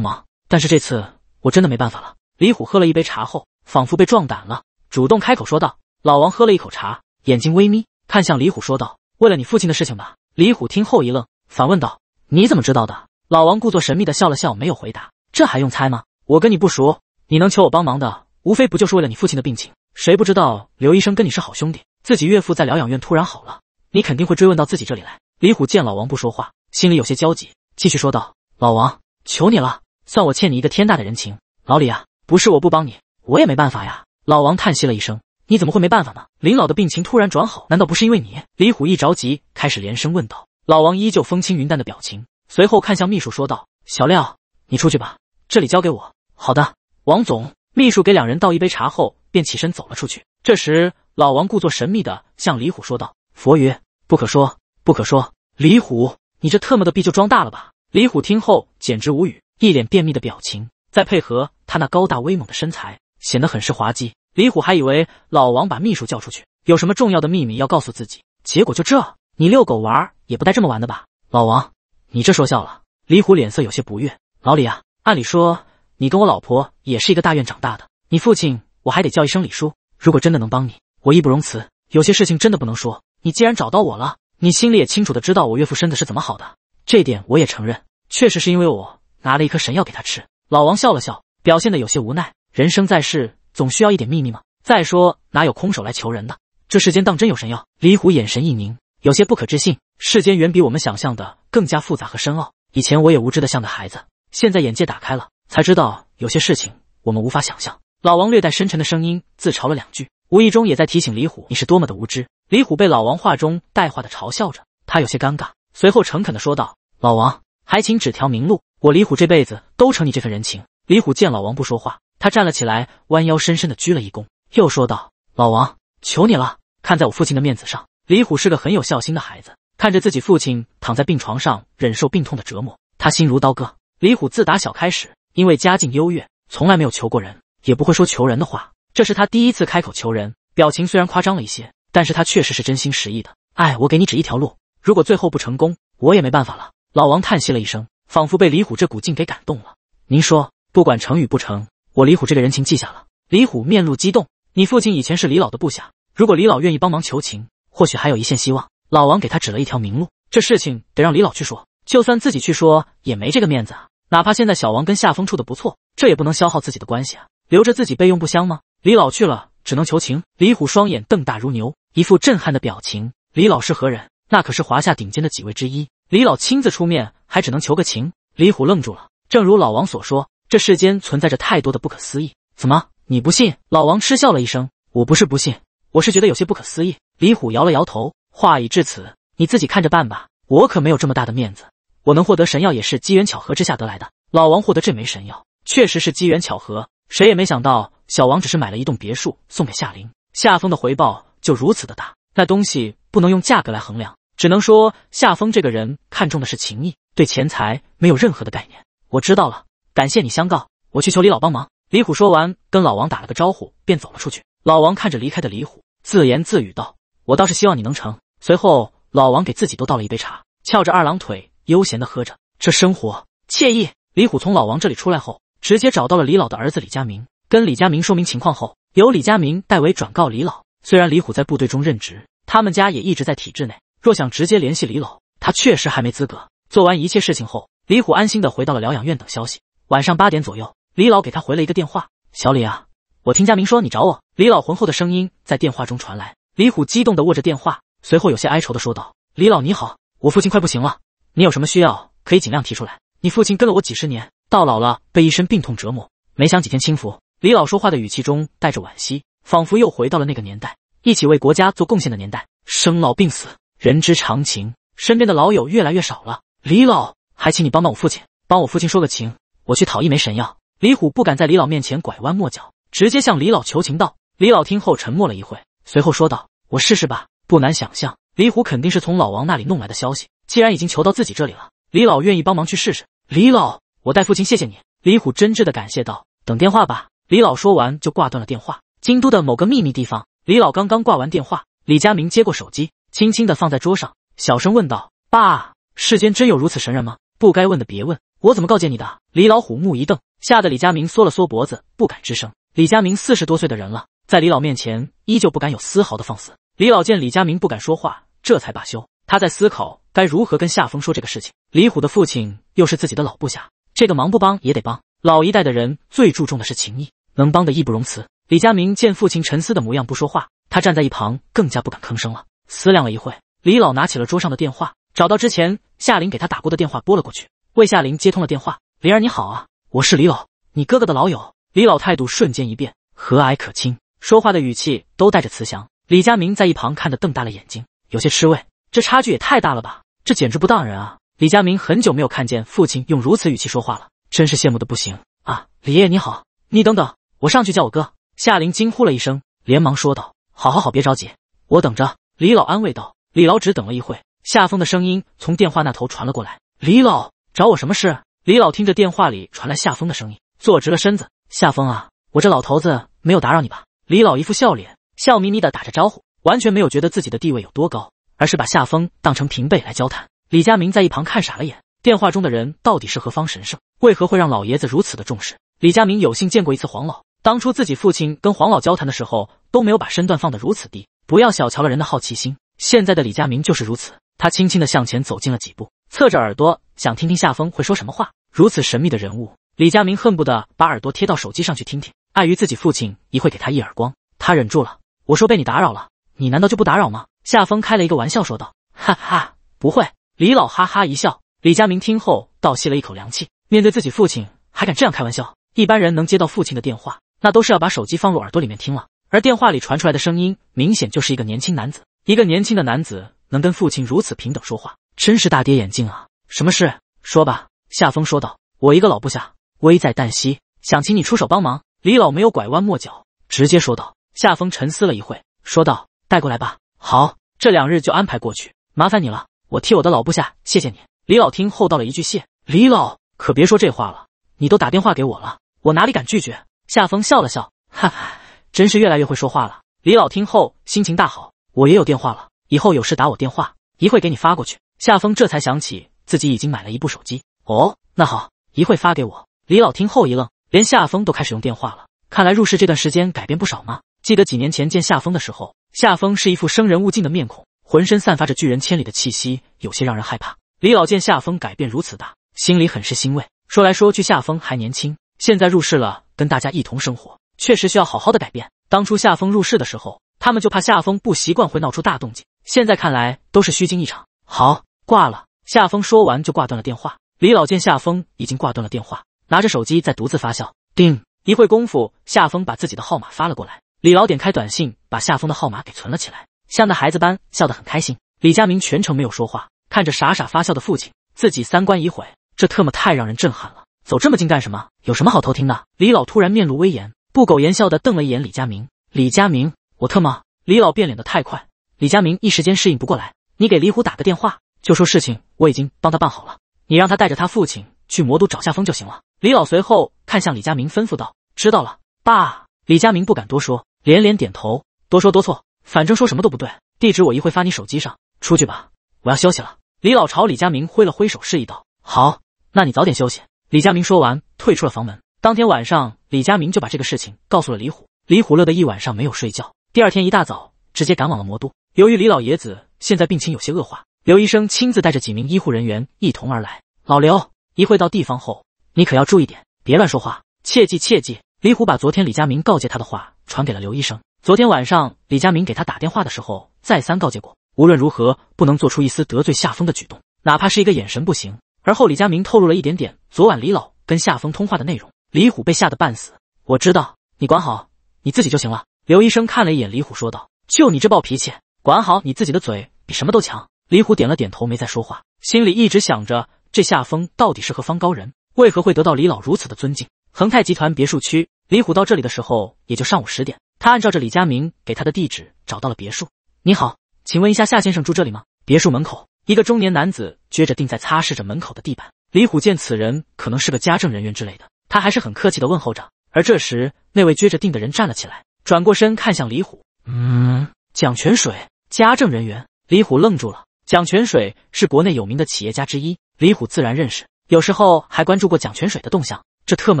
忙，但是这次我真的没办法了。李虎喝了一杯茶后。仿佛被壮胆了，主动开口说道。老王喝了一口茶，眼睛微眯，看向李虎说道：“为了你父亲的事情吧。”李虎听后一愣，反问道：“你怎么知道的？”老王故作神秘的笑了笑，没有回答。这还用猜吗？我跟你不熟，你能求我帮忙的，无非不就是为了你父亲的病情？谁不知道刘医生跟你是好兄弟？自己岳父在疗养院突然好了，你肯定会追问到自己这里来。李虎见老王不说话，心里有些焦急，继续说道：“老王，求你了，算我欠你一个天大的人情。老李啊，不是我不帮你。”我也没办法呀，老王叹息了一声。你怎么会没办法呢？林老的病情突然转好，难道不是因为你？李虎一着急，开始连声问道。老王依旧风轻云淡的表情，随后看向秘书说道：“小廖，你出去吧，这里交给我。”“好的，王总。”秘书给两人倒一杯茶后，便起身走了出去。这时，老王故作神秘的向李虎说道：“佛曰，不可说，不可说。”李虎，你这特么的逼就装大了吧？李虎听后简直无语，一脸便秘的表情，再配合他那高大威猛的身材。显得很是滑稽。李虎还以为老王把秘书叫出去，有什么重要的秘密要告诉自己。结果就这，你遛狗玩也不带这么玩的吧？老王，你这说笑了。李虎脸色有些不悦。老李啊，按理说你跟我老婆也是一个大院长大的，你父亲我还得叫一声李叔。如果真的能帮你，我义不容辞。有些事情真的不能说。你既然找到我了，你心里也清楚的知道我岳父身子是怎么好的，这点我也承认，确实是因为我拿了一颗神药给他吃。老王笑了笑，表现的有些无奈。人生在世，总需要一点秘密吗？再说，哪有空手来求人的？这世间当真有神药？李虎眼神一凝，有些不可置信。世间远比我们想象的更加复杂和深奥。以前我也无知的像个孩子，现在眼界打开了，才知道有些事情我们无法想象。老王略带深沉的声音自嘲了两句，无意中也在提醒李虎，你是多么的无知。李虎被老王话中带话的嘲笑着，他有些尴尬，随后诚恳的说道：“老王，还请指条明路，我李虎这辈子都成你这份人情。”李虎见老王不说话。他站了起来，弯腰深深的鞠了一躬，又说道：“老王，求你了，看在我父亲的面子上。”李虎是个很有孝心的孩子，看着自己父亲躺在病床上忍受病痛的折磨，他心如刀割。李虎自打小开始，因为家境优越，从来没有求过人，也不会说求人的话，这是他第一次开口求人，表情虽然夸张了一些，但是他确实是真心实意的。哎，我给你指一条路，如果最后不成功，我也没办法了。老王叹息了一声，仿佛被李虎这股劲给感动了。您说，不管成与不成。我李虎这个人情记下了。李虎面露激动。你父亲以前是李老的部下，如果李老愿意帮忙求情，或许还有一线希望。老王给他指了一条明路，这事情得让李老去说，就算自己去说也没这个面子啊。哪怕现在小王跟夏风处的不错，这也不能消耗自己的关系啊，留着自己备用不香吗？李老去了只能求情。李虎双眼瞪大如牛，一副震撼的表情。李老是何人？那可是华夏顶尖的几位之一。李老亲自出面还只能求个情？李虎愣住了。正如老王所说。这世间存在着太多的不可思议，怎么你不信？老王嗤笑了一声。我不是不信，我是觉得有些不可思议。李虎摇了摇头。话已至此，你自己看着办吧。我可没有这么大的面子。我能获得神药也是机缘巧合之下得来的。老王获得这枚神药确实是机缘巧合，谁也没想到小王只是买了一栋别墅送给夏琳。夏风的回报就如此的大。那东西不能用价格来衡量，只能说夏风这个人看重的是情谊，对钱财没有任何的概念。我知道了。感谢你相告，我去求李老帮忙。李虎说完，跟老王打了个招呼，便走了出去。老王看着离开的李虎，自言自语道：“我倒是希望你能成。”随后，老王给自己都倒了一杯茶，翘着二郎腿，悠闲的喝着，这生活惬意。李虎从老王这里出来后，直接找到了李老的儿子李佳明，跟李佳明说明情况后，由李佳明代为转告李老。虽然李虎在部队中任职，他们家也一直在体制内，若想直接联系李老，他确实还没资格。做完一切事情后，李虎安心的回到了疗养院等消息。晚上八点左右，李老给他回了一个电话：“小李啊，我听佳明说你找我。”李老浑厚的声音在电话中传来。李虎激动地握着电话，随后有些哀愁地说道：“李老你好，我父亲快不行了，你有什么需要可以尽量提出来。你父亲跟了我几十年，到老了被一身病痛折磨，没享几天清福。”李老说话的语气中带着惋惜，仿佛又回到了那个年代，一起为国家做贡献的年代。生老病死，人之常情。身边的老友越来越少了，李老还请你帮帮我父亲，帮我父亲说个情。我去讨一枚神药。李虎不敢在李老面前拐弯抹角，直接向李老求情道。李老听后沉默了一会，随后说道：“我试试吧。”不难想象，李虎肯定是从老王那里弄来的消息。既然已经求到自己这里了，李老愿意帮忙去试试。李老，我代父亲谢谢你。李虎真挚的感谢道。等电话吧。李老说完就挂断了电话。京都的某个秘密地方，李老刚刚挂完电话，李佳明接过手机，轻轻的放在桌上，小声问道：“爸，世间真有如此神人吗？”不该问的别问。我怎么告诫你的？李老虎目一瞪，吓得李佳明缩了缩脖子，不敢吱声。李佳明四十多岁的人了，在李老面前依旧不敢有丝毫的放肆。李老见李佳明不敢说话，这才罢休。他在思考该如何跟夏风说这个事情。李虎的父亲又是自己的老部下，这个忙不帮也得帮。老一代的人最注重的是情义，能帮的义不容辞。李佳明见父亲沉思的模样，不说话，他站在一旁更加不敢吭声了。思量了一会，李老拿起了桌上的电话，找到之前夏林给他打过的电话，拨了过去。魏夏玲接通了电话：“灵儿，你好啊，我是李老，你哥哥的老友。”李老态度瞬间一变，和蔼可亲，说话的语气都带着慈祥。李佳明在一旁看得瞪大了眼睛，有些吃味，这差距也太大了吧？这简直不当人啊！李佳明很久没有看见父亲用如此语气说话了，真是羡慕的不行啊！李爷你好，你等等，我上去叫我哥。”夏玲惊呼了一声，连忙说道：“好好好，别着急，我等着。”李老安慰道。李老只等了一会，夏风的声音从电话那头传了过来：“李老。”找我什么事？李老听着电话里传来夏风的声音，坐直了身子。夏风啊，我这老头子没有打扰你吧？李老一副笑脸，笑眯眯的打着招呼，完全没有觉得自己的地位有多高，而是把夏风当成平辈来交谈。李佳明在一旁看傻了眼，电话中的人到底是何方神圣，为何会让老爷子如此的重视？李佳明有幸见过一次黄老，当初自己父亲跟黄老交谈的时候，都没有把身段放得如此低。不要小瞧了人的好奇心，现在的李佳明就是如此。他轻轻的向前走近了几步。侧着耳朵想听听夏风会说什么话，如此神秘的人物，李佳明恨不得把耳朵贴到手机上去听听。碍于自己父亲一会给他一耳光，他忍住了。我说被你打扰了，你难道就不打扰吗？夏风开了一个玩笑说道：“哈哈，不会。”李老哈哈一笑。李佳明听后倒吸了一口凉气，面对自己父亲还敢这样开玩笑，一般人能接到父亲的电话，那都是要把手机放入耳朵里面听了。而电话里传出来的声音，明显就是一个年轻男子。一个年轻的男子能跟父亲如此平等说话。真是大跌眼镜啊！什么事？说吧。”夏风说道。“我一个老部下危在旦夕，想请你出手帮忙。”李老没有拐弯抹角，直接说道。夏风沉思了一会，说道：“带过来吧。”“好，这两日就安排过去，麻烦你了。我替我的老部下谢谢你。”李老听后道了一句谢。“李老可别说这话了，你都打电话给我了，我哪里敢拒绝？”夏风笑了笑，“哈哈，真是越来越会说话了。”李老听后心情大好。“我也有电话了，以后有事打我电话，一会给你发过去。”夏风这才想起自己已经买了一部手机。哦，那好，一会发给我。李老听后一愣，连夏风都开始用电话了，看来入世这段时间改变不少嘛。记得几年前见夏风的时候，夏风是一副生人勿近的面孔，浑身散发着拒人千里的气息，有些让人害怕。李老见夏风改变如此大，心里很是欣慰。说来说去，夏风还年轻，现在入世了，跟大家一同生活，确实需要好好的改变。当初夏风入世的时候，他们就怕夏风不习惯会闹出大动静，现在看来都是虚惊一场。好。挂了。夏风说完就挂断了电话。李老见夏风已经挂断了电话，拿着手机在独自发笑。叮，一会功夫，夏风把自己的号码发了过来。李老点开短信，把夏风的号码给存了起来，像那孩子般笑得很开心。李佳明全程没有说话，看着傻傻发笑的父亲，自己三观已毁，这特么太让人震撼了！走这么近干什么？有什么好偷听的？李老突然面露威严，不苟言笑的瞪了一眼李佳明。李佳明，我特么……李老变脸的太快，李佳明一时间适应不过来。你给李虎打个电话。就说事情我已经帮他办好了，你让他带着他父亲去魔都找夏风就行了。李老随后看向李佳明，吩咐道：“知道了，爸。”李佳明不敢多说，连连点头。多说多错，反正说什么都不对。地址我一会发你手机上。出去吧，我要休息了。李老朝李佳明挥了挥手，示意道：“好，那你早点休息。”李佳明说完，退出了房门。当天晚上，李佳明就把这个事情告诉了李虎。李虎乐得一晚上没有睡觉。第二天一大早，直接赶往了魔都。由于李老爷子现在病情有些恶化。刘医生亲自带着几名医护人员一同而来。老刘，一会到地方后，你可要注意点，别乱说话，切记切记。李虎把昨天李佳明告诫他的话传给了刘医生。昨天晚上李佳明给他打电话的时候，再三告诫过，无论如何不能做出一丝得罪夏风的举动，哪怕是一个眼神不行。而后李佳明透露了一点点昨晚李老跟夏风通话的内容。李虎被吓得半死。我知道，你管好你自己就行了。刘医生看了一眼李虎，说道：“就你这暴脾气，管好你自己的嘴比什么都强。”李虎点了点头，没再说话，心里一直想着这夏风到底是何方高人，为何会得到李老如此的尊敬。恒泰集团别墅区，李虎到这里的时候也就上午十点。他按照着李佳明给他的地址找到了别墅。你好，请问一下夏先生住这里吗？别墅门口，一个中年男子撅着腚在擦拭着门口的地板。李虎见此人可能是个家政人员之类的，他还是很客气的问候着。而这时，那位撅着腚的人站了起来，转过身看向李虎。嗯，蒋泉水，家政人员。李虎愣住了。蒋泉水是国内有名的企业家之一，李虎自然认识，有时候还关注过蒋泉水的动向。这特么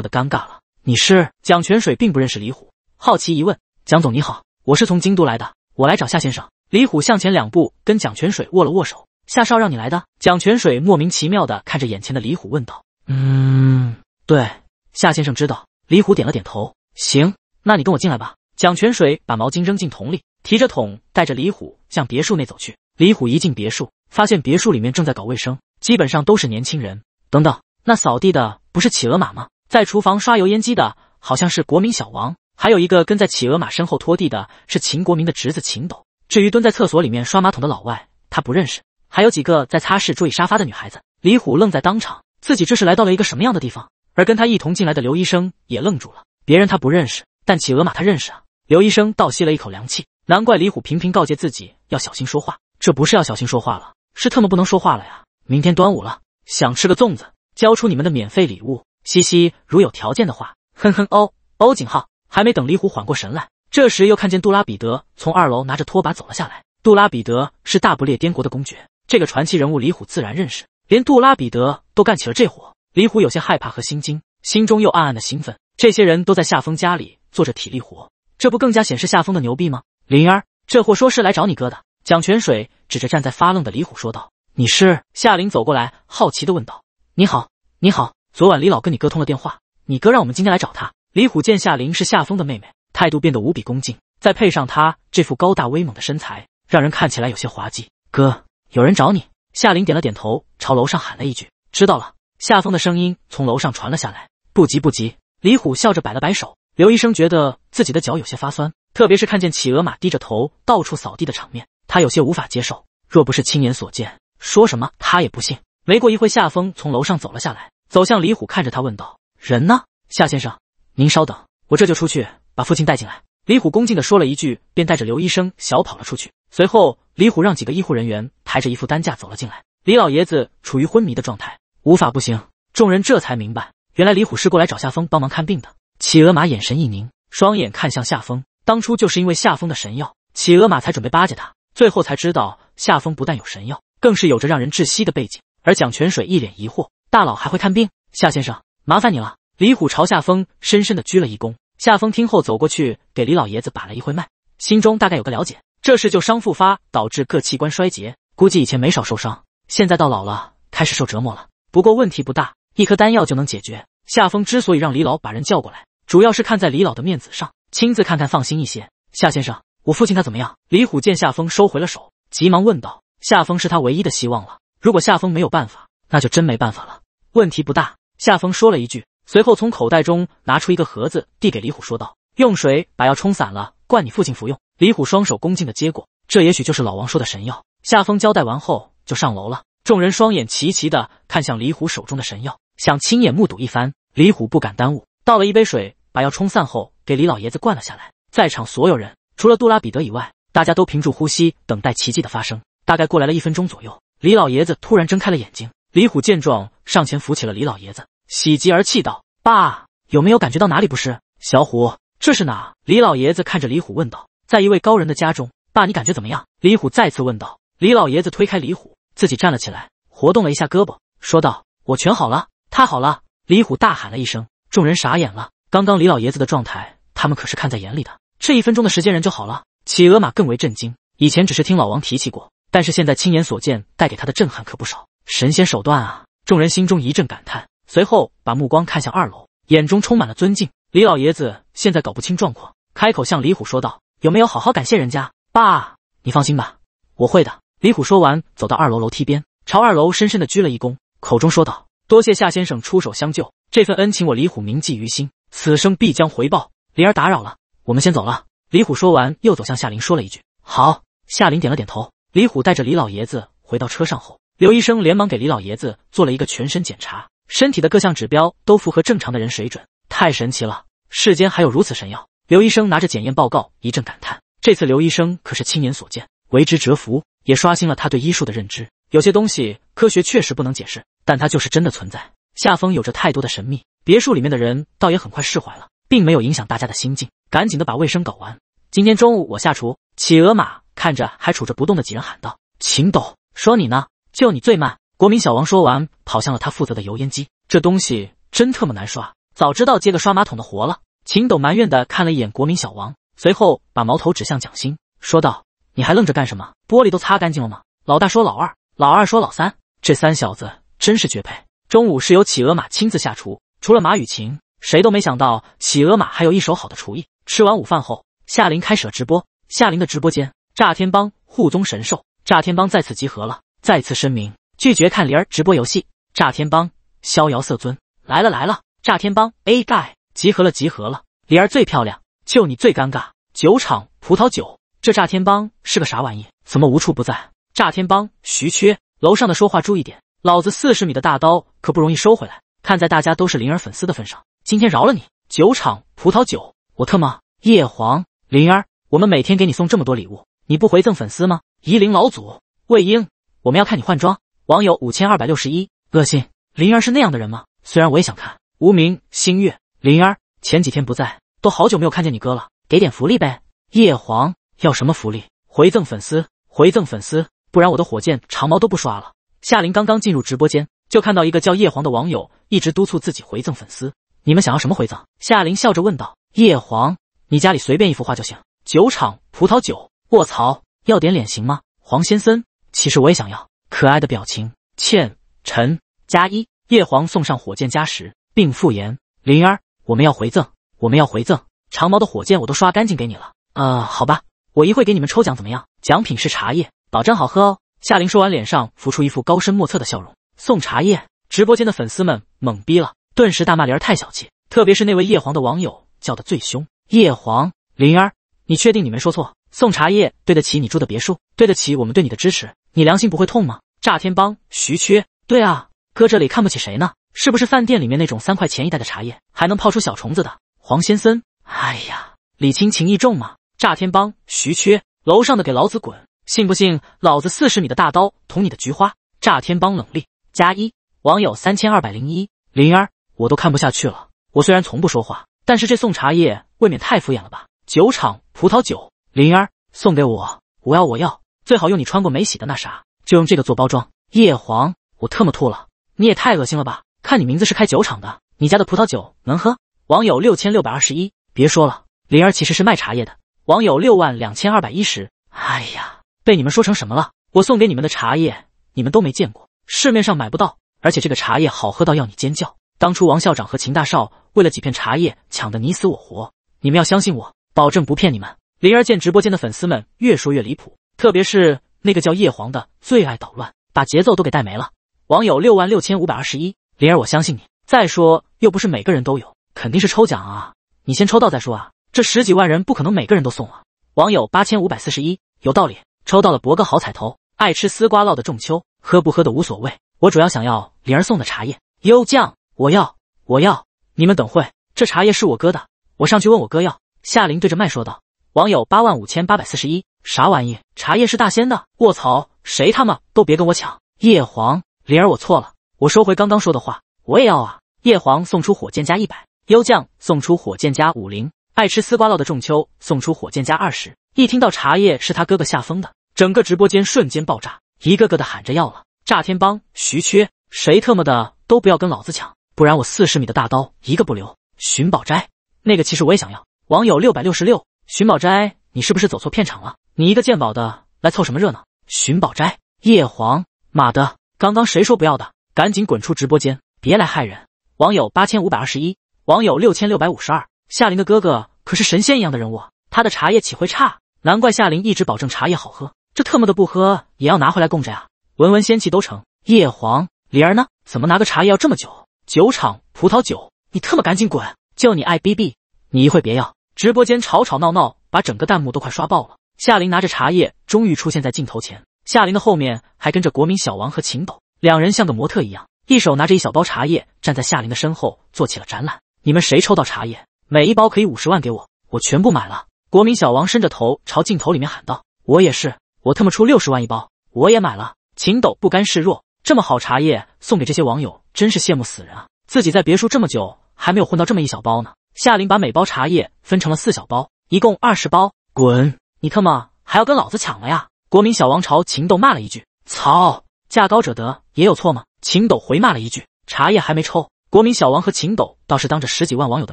的尴尬了！你是蒋泉水，并不认识李虎，好奇一问：“蒋总你好，我是从京都来的，我来找夏先生。”李虎向前两步，跟蒋泉水握了握手。夏少让你来的？蒋泉水莫名其妙的看着眼前的李虎，问道：“嗯，对，夏先生知道。”李虎点了点头。行，那你跟我进来吧。蒋泉水把毛巾扔进桶里，提着桶，带着李虎向别墅内走去。李虎一进别墅，发现别墅里面正在搞卫生，基本上都是年轻人。等等，那扫地的不是企鹅马吗？在厨房刷油烟机的好像是国民小王，还有一个跟在企鹅马身后拖地的是秦国民的侄子秦斗。至于蹲在厕所里面刷马桶的老外，他不认识。还有几个在擦拭桌椅沙发的女孩子，李虎愣在当场，自己这是来到了一个什么样的地方？而跟他一同进来的刘医生也愣住了，别人他不认识，但企鹅马他认识啊！刘医生倒吸了一口凉气，难怪李虎频频告诫自己要小心说话。这不是要小心说话了，是特么不能说话了呀！明天端午了，想吃个粽子，交出你们的免费礼物，嘻嘻。如有条件的话，哼哼。哦哦。景浩还没等李虎缓过神来，这时又看见杜拉彼得从二楼拿着拖把走了下来。杜拉彼得是大不列颠国的公爵，这个传奇人物李虎自然认识。连杜拉彼得都干起了这活，李虎有些害怕和心惊，心中又暗暗的兴奋。这些人都在夏风家里做着体力活，这不更加显示夏风的牛逼吗？灵儿，这货说是来找你哥的。蒋泉水指着站在发愣的李虎说道：“你是？”夏琳走过来，好奇的问道：“你好，你好。”昨晚李老跟你哥通了电话，你哥让我们今天来找他。李虎见夏琳是夏风的妹妹，态度变得无比恭敬，再配上他这副高大威猛的身材，让人看起来有些滑稽。哥，有人找你。”夏琳点了点头，朝楼上喊了一句：“知道了。”夏风的声音从楼上传了下来：“不急不急。”李虎笑着摆了摆手。刘医生觉得自己的脚有些发酸，特别是看见企鹅马低着头到处扫地的场面。他有些无法接受，若不是亲眼所见，说什么他也不信。没过一会，夏风从楼上走了下来，走向李虎，看着他问道：“人呢，夏先生？您稍等，我这就出去把父亲带进来。”李虎恭敬地说了一句，便带着刘医生小跑了出去。随后，李虎让几个医护人员抬着一副担架走了进来。李老爷子处于昏迷的状态，无法不行。众人这才明白，原来李虎是过来找夏风帮忙看病的。企鹅马眼神一凝，双眼看向夏风，当初就是因为夏风的神药，企鹅马才准备巴结他。最后才知道，夏风不但有神药，更是有着让人窒息的背景。而蒋泉水一脸疑惑：“大佬还会看病？”夏先生，麻烦你了。李虎朝夏风深深的鞠了一躬。夏风听后，走过去给李老爷子把了一回脉，心中大概有个了解。这事就伤复发导致各器官衰竭，估计以前没少受伤，现在到老了开始受折磨了。不过问题不大，一颗丹药就能解决。夏风之所以让李老把人叫过来，主要是看在李老的面子上，亲自看看放心一些。夏先生。我父亲他怎么样？李虎见夏风收回了手，急忙问道。夏风是他唯一的希望了，如果夏风没有办法，那就真没办法了。问题不大，夏风说了一句，随后从口袋中拿出一个盒子，递给李虎，说道：“用水把药冲散了，灌你父亲服用。”李虎双手恭敬的接过，这也许就是老王说的神药。夏风交代完后就上楼了。众人双眼齐齐的看向李虎手中的神药，想亲眼目睹一番。李虎不敢耽误，倒了一杯水，把药冲散后给李老爷子灌了下来。在场所有人。除了杜拉彼得以外，大家都屏住呼吸，等待奇迹的发生。大概过来了一分钟左右，李老爷子突然睁开了眼睛。李虎见状，上前扶起了李老爷子，喜极而泣道：“爸，有没有感觉到哪里不适？”小虎，这是哪？”李老爷子看着李虎问道。在一位高人的家中，爸，你感觉怎么样？”李虎再次问道。李老爷子推开李虎，自己站了起来，活动了一下胳膊，说道：“我全好了，太好了！”李虎大喊了一声，众人傻眼了。刚刚李老爷子的状态，他们可是看在眼里的。这一分钟的时间，人就好了。企鹅马更为震惊，以前只是听老王提起过，但是现在亲眼所见，带给他的震撼可不少。神仙手段啊！众人心中一阵感叹，随后把目光看向二楼，眼中充满了尊敬。李老爷子现在搞不清状况，开口向李虎说道：“有没有好好感谢人家？”爸，你放心吧，我会的。”李虎说完，走到二楼楼梯边，朝二楼深深的鞠了一躬，口中说道：“多谢夏先生出手相救，这份恩情我李虎铭记于心，此生必将回报。”灵儿打扰了。我们先走了。李虎说完，又走向夏琳说了一句：“好。”夏琳点了点头。李虎带着李老爷子回到车上后，刘医生连忙给李老爷子做了一个全身检查，身体的各项指标都符合正常的人水准，太神奇了！世间还有如此神药？刘医生拿着检验报告一阵感叹。这次刘医生可是亲眼所见，为之折服，也刷新了他对医术的认知。有些东西科学确实不能解释，但它就是真的存在。夏风有着太多的神秘，别墅里面的人倒也很快释怀了，并没有影响大家的心境。赶紧的把卫生搞完。今天中午我下厨。企鹅马看着还杵着不动的几人喊道：“秦斗，说你呢，就你最慢。”国民小王说完，跑向了他负责的油烟机，这东西真特么难刷，早知道接个刷马桶的活了。秦斗埋怨的看了一眼国民小王，随后把矛头指向蒋欣，说道：“你还愣着干什么？玻璃都擦干净了吗？”老大说老二，老二说老三，这三小子真是绝配。中午是由企鹅马亲自下厨，除了马雨晴，谁都没想到企鹅马还有一手好的厨艺。吃完午饭后，夏林开始了直播。夏林的直播间，炸天帮护宗神兽，炸天帮在此集合了。再次声明，拒绝看灵儿直播游戏。炸天帮逍遥色尊来了来了，炸天帮 A guy 集合了集合了，灵儿最漂亮，就你最尴尬。酒厂葡萄酒，这炸天帮是个啥玩意？怎么无处不在？炸天帮徐缺，楼上的说话注意点，老子四十米的大刀可不容易收回来。看在大家都是灵儿粉丝的份上，今天饶了你。酒厂葡萄酒。我特么！叶黄灵儿，我们每天给你送这么多礼物，你不回赠粉丝吗？夷陵老祖魏婴，我们要看你换装。网友五千二百六十一，恶心！灵儿是那样的人吗？虽然我也想看。无名星月灵儿前几天不在，都好久没有看见你哥了，给点福利呗。叶黄要什么福利？回赠粉丝，回赠粉丝，不然我的火箭长矛都不刷了。夏琳刚刚进入直播间，就看到一个叫叶黄的网友一直督促自己回赠粉丝。你们想要什么回赠？夏琳笑着问道。叶黄，你家里随便一幅画就行。酒厂葡萄酒，卧槽，要点脸行吗？黄先森，其实我也想要，可爱的表情。欠陈加一。叶黄送上火箭加十，并复言：灵儿，我们要回赠，我们要回赠。长毛的火箭我都刷干净给你了。啊，好吧，我一会给你们抽奖怎么样？奖品是茶叶，保证好喝哦。夏琳说完，脸上浮出一副高深莫测的笑容。送茶叶，直播间的粉丝们懵逼了，顿时大骂灵儿太小气，特别是那位叶黄的网友。叫得最凶，叶黄灵儿，你确定你没说错？送茶叶对得起你住的别墅，对得起我们对你的支持，你良心不会痛吗？炸天帮徐缺，对啊，搁这里看不起谁呢？是不是饭店里面那种三块钱一袋的茶叶，还能泡出小虫子的？黄先森，哎呀，礼轻情意重嘛！炸天帮徐缺，楼上的给老子滚！信不信老子四十米的大刀捅你的菊花？炸天帮冷厉加一，网友三千二百零一，灵儿，我都看不下去了。我虽然从不说话。但是这送茶叶未免太敷衍了吧？酒厂葡萄酒，灵儿送给我，我要我要，最好用你穿过没洗的那啥，就用这个做包装。叶黄，我特么吐了，你也太恶心了吧？看你名字是开酒厂的，你家的葡萄酒能喝？网友六千六百二十一，别说了，灵儿其实是卖茶叶的。网友六万两千二百一十，哎呀，被你们说成什么了？我送给你们的茶叶你们都没见过，市面上买不到，而且这个茶叶好喝到要你尖叫。当初王校长和秦大少为了几片茶叶抢得你死我活，你们要相信我，保证不骗你们。灵儿见直播间的粉丝们越说越离谱，特别是那个叫叶黄的最爱捣乱，把节奏都给带没了。网友六万六千五百二十一，灵儿我相信你。再说又不是每个人都有，肯定是抽奖啊！你先抽到再说啊！这十几万人不可能每个人都送啊！网友八千五百四十一，有道理，抽到了博个好彩头。爱吃丝瓜烙的仲秋，喝不喝的无所谓，我主要想要灵儿送的茶叶。优酱。我要，我要！你们等会，这茶叶是我哥的，我上去问我哥要。夏琳对着麦说道：“网友八万五千八百四十一，啥玩意？茶叶是大仙的？卧槽，谁他妈都别跟我抢！”叶黄，灵儿，我错了，我收回刚刚说的话，我也要啊！叶黄送出火箭加一百，优酱送出火箭加五零，爱吃丝瓜烙的仲秋送出火箭加二十。一听到茶叶是他哥哥夏风的，整个直播间瞬间爆炸，一个个的喊着要了。炸天帮徐缺，谁特么的都不要跟老子抢！不然我四十米的大刀一个不留。寻宝斋，那个其实我也想要。网友六百六十六，寻宝斋，你是不是走错片场了？你一个鉴宝的来凑什么热闹？寻宝斋，叶黄，妈的，刚刚谁说不要的？赶紧滚出直播间，别来害人。网友八千五百二十一，网友六千六百五十二，夏林的哥哥可是神仙一样的人物，他的茶叶岂会差？难怪夏林一直保证茶叶好喝，这特么的不喝也要拿回来供着呀，闻闻仙气都成。叶黄，灵儿呢？怎么拿个茶叶要这么久？酒厂葡萄酒，你特么赶紧滚！就你爱逼逼，你一会别要！直播间吵吵闹闹，把整个弹幕都快刷爆了。夏琳拿着茶叶，终于出现在镜头前。夏琳的后面还跟着国民小王和秦斗两人，像个模特一样，一手拿着一小包茶叶，站在夏琳的身后做起了展览。你们谁抽到茶叶，每一包可以五十万给我，我全部买了。国民小王伸着头朝镜头里面喊道：“我也是，我特么出六十万一包，我也买了。”秦斗不甘示弱。这么好茶叶送给这些网友，真是羡慕死人啊！自己在别墅这么久，还没有混到这么一小包呢。夏林把每包茶叶分成了四小包，一共二十包。滚！你他妈还要跟老子抢了呀？国民小王朝秦斗骂了一句：“操，价高者得也有错吗？”秦斗回骂了一句：“茶叶还没抽。”国民小王和秦斗倒是当着十几万网友的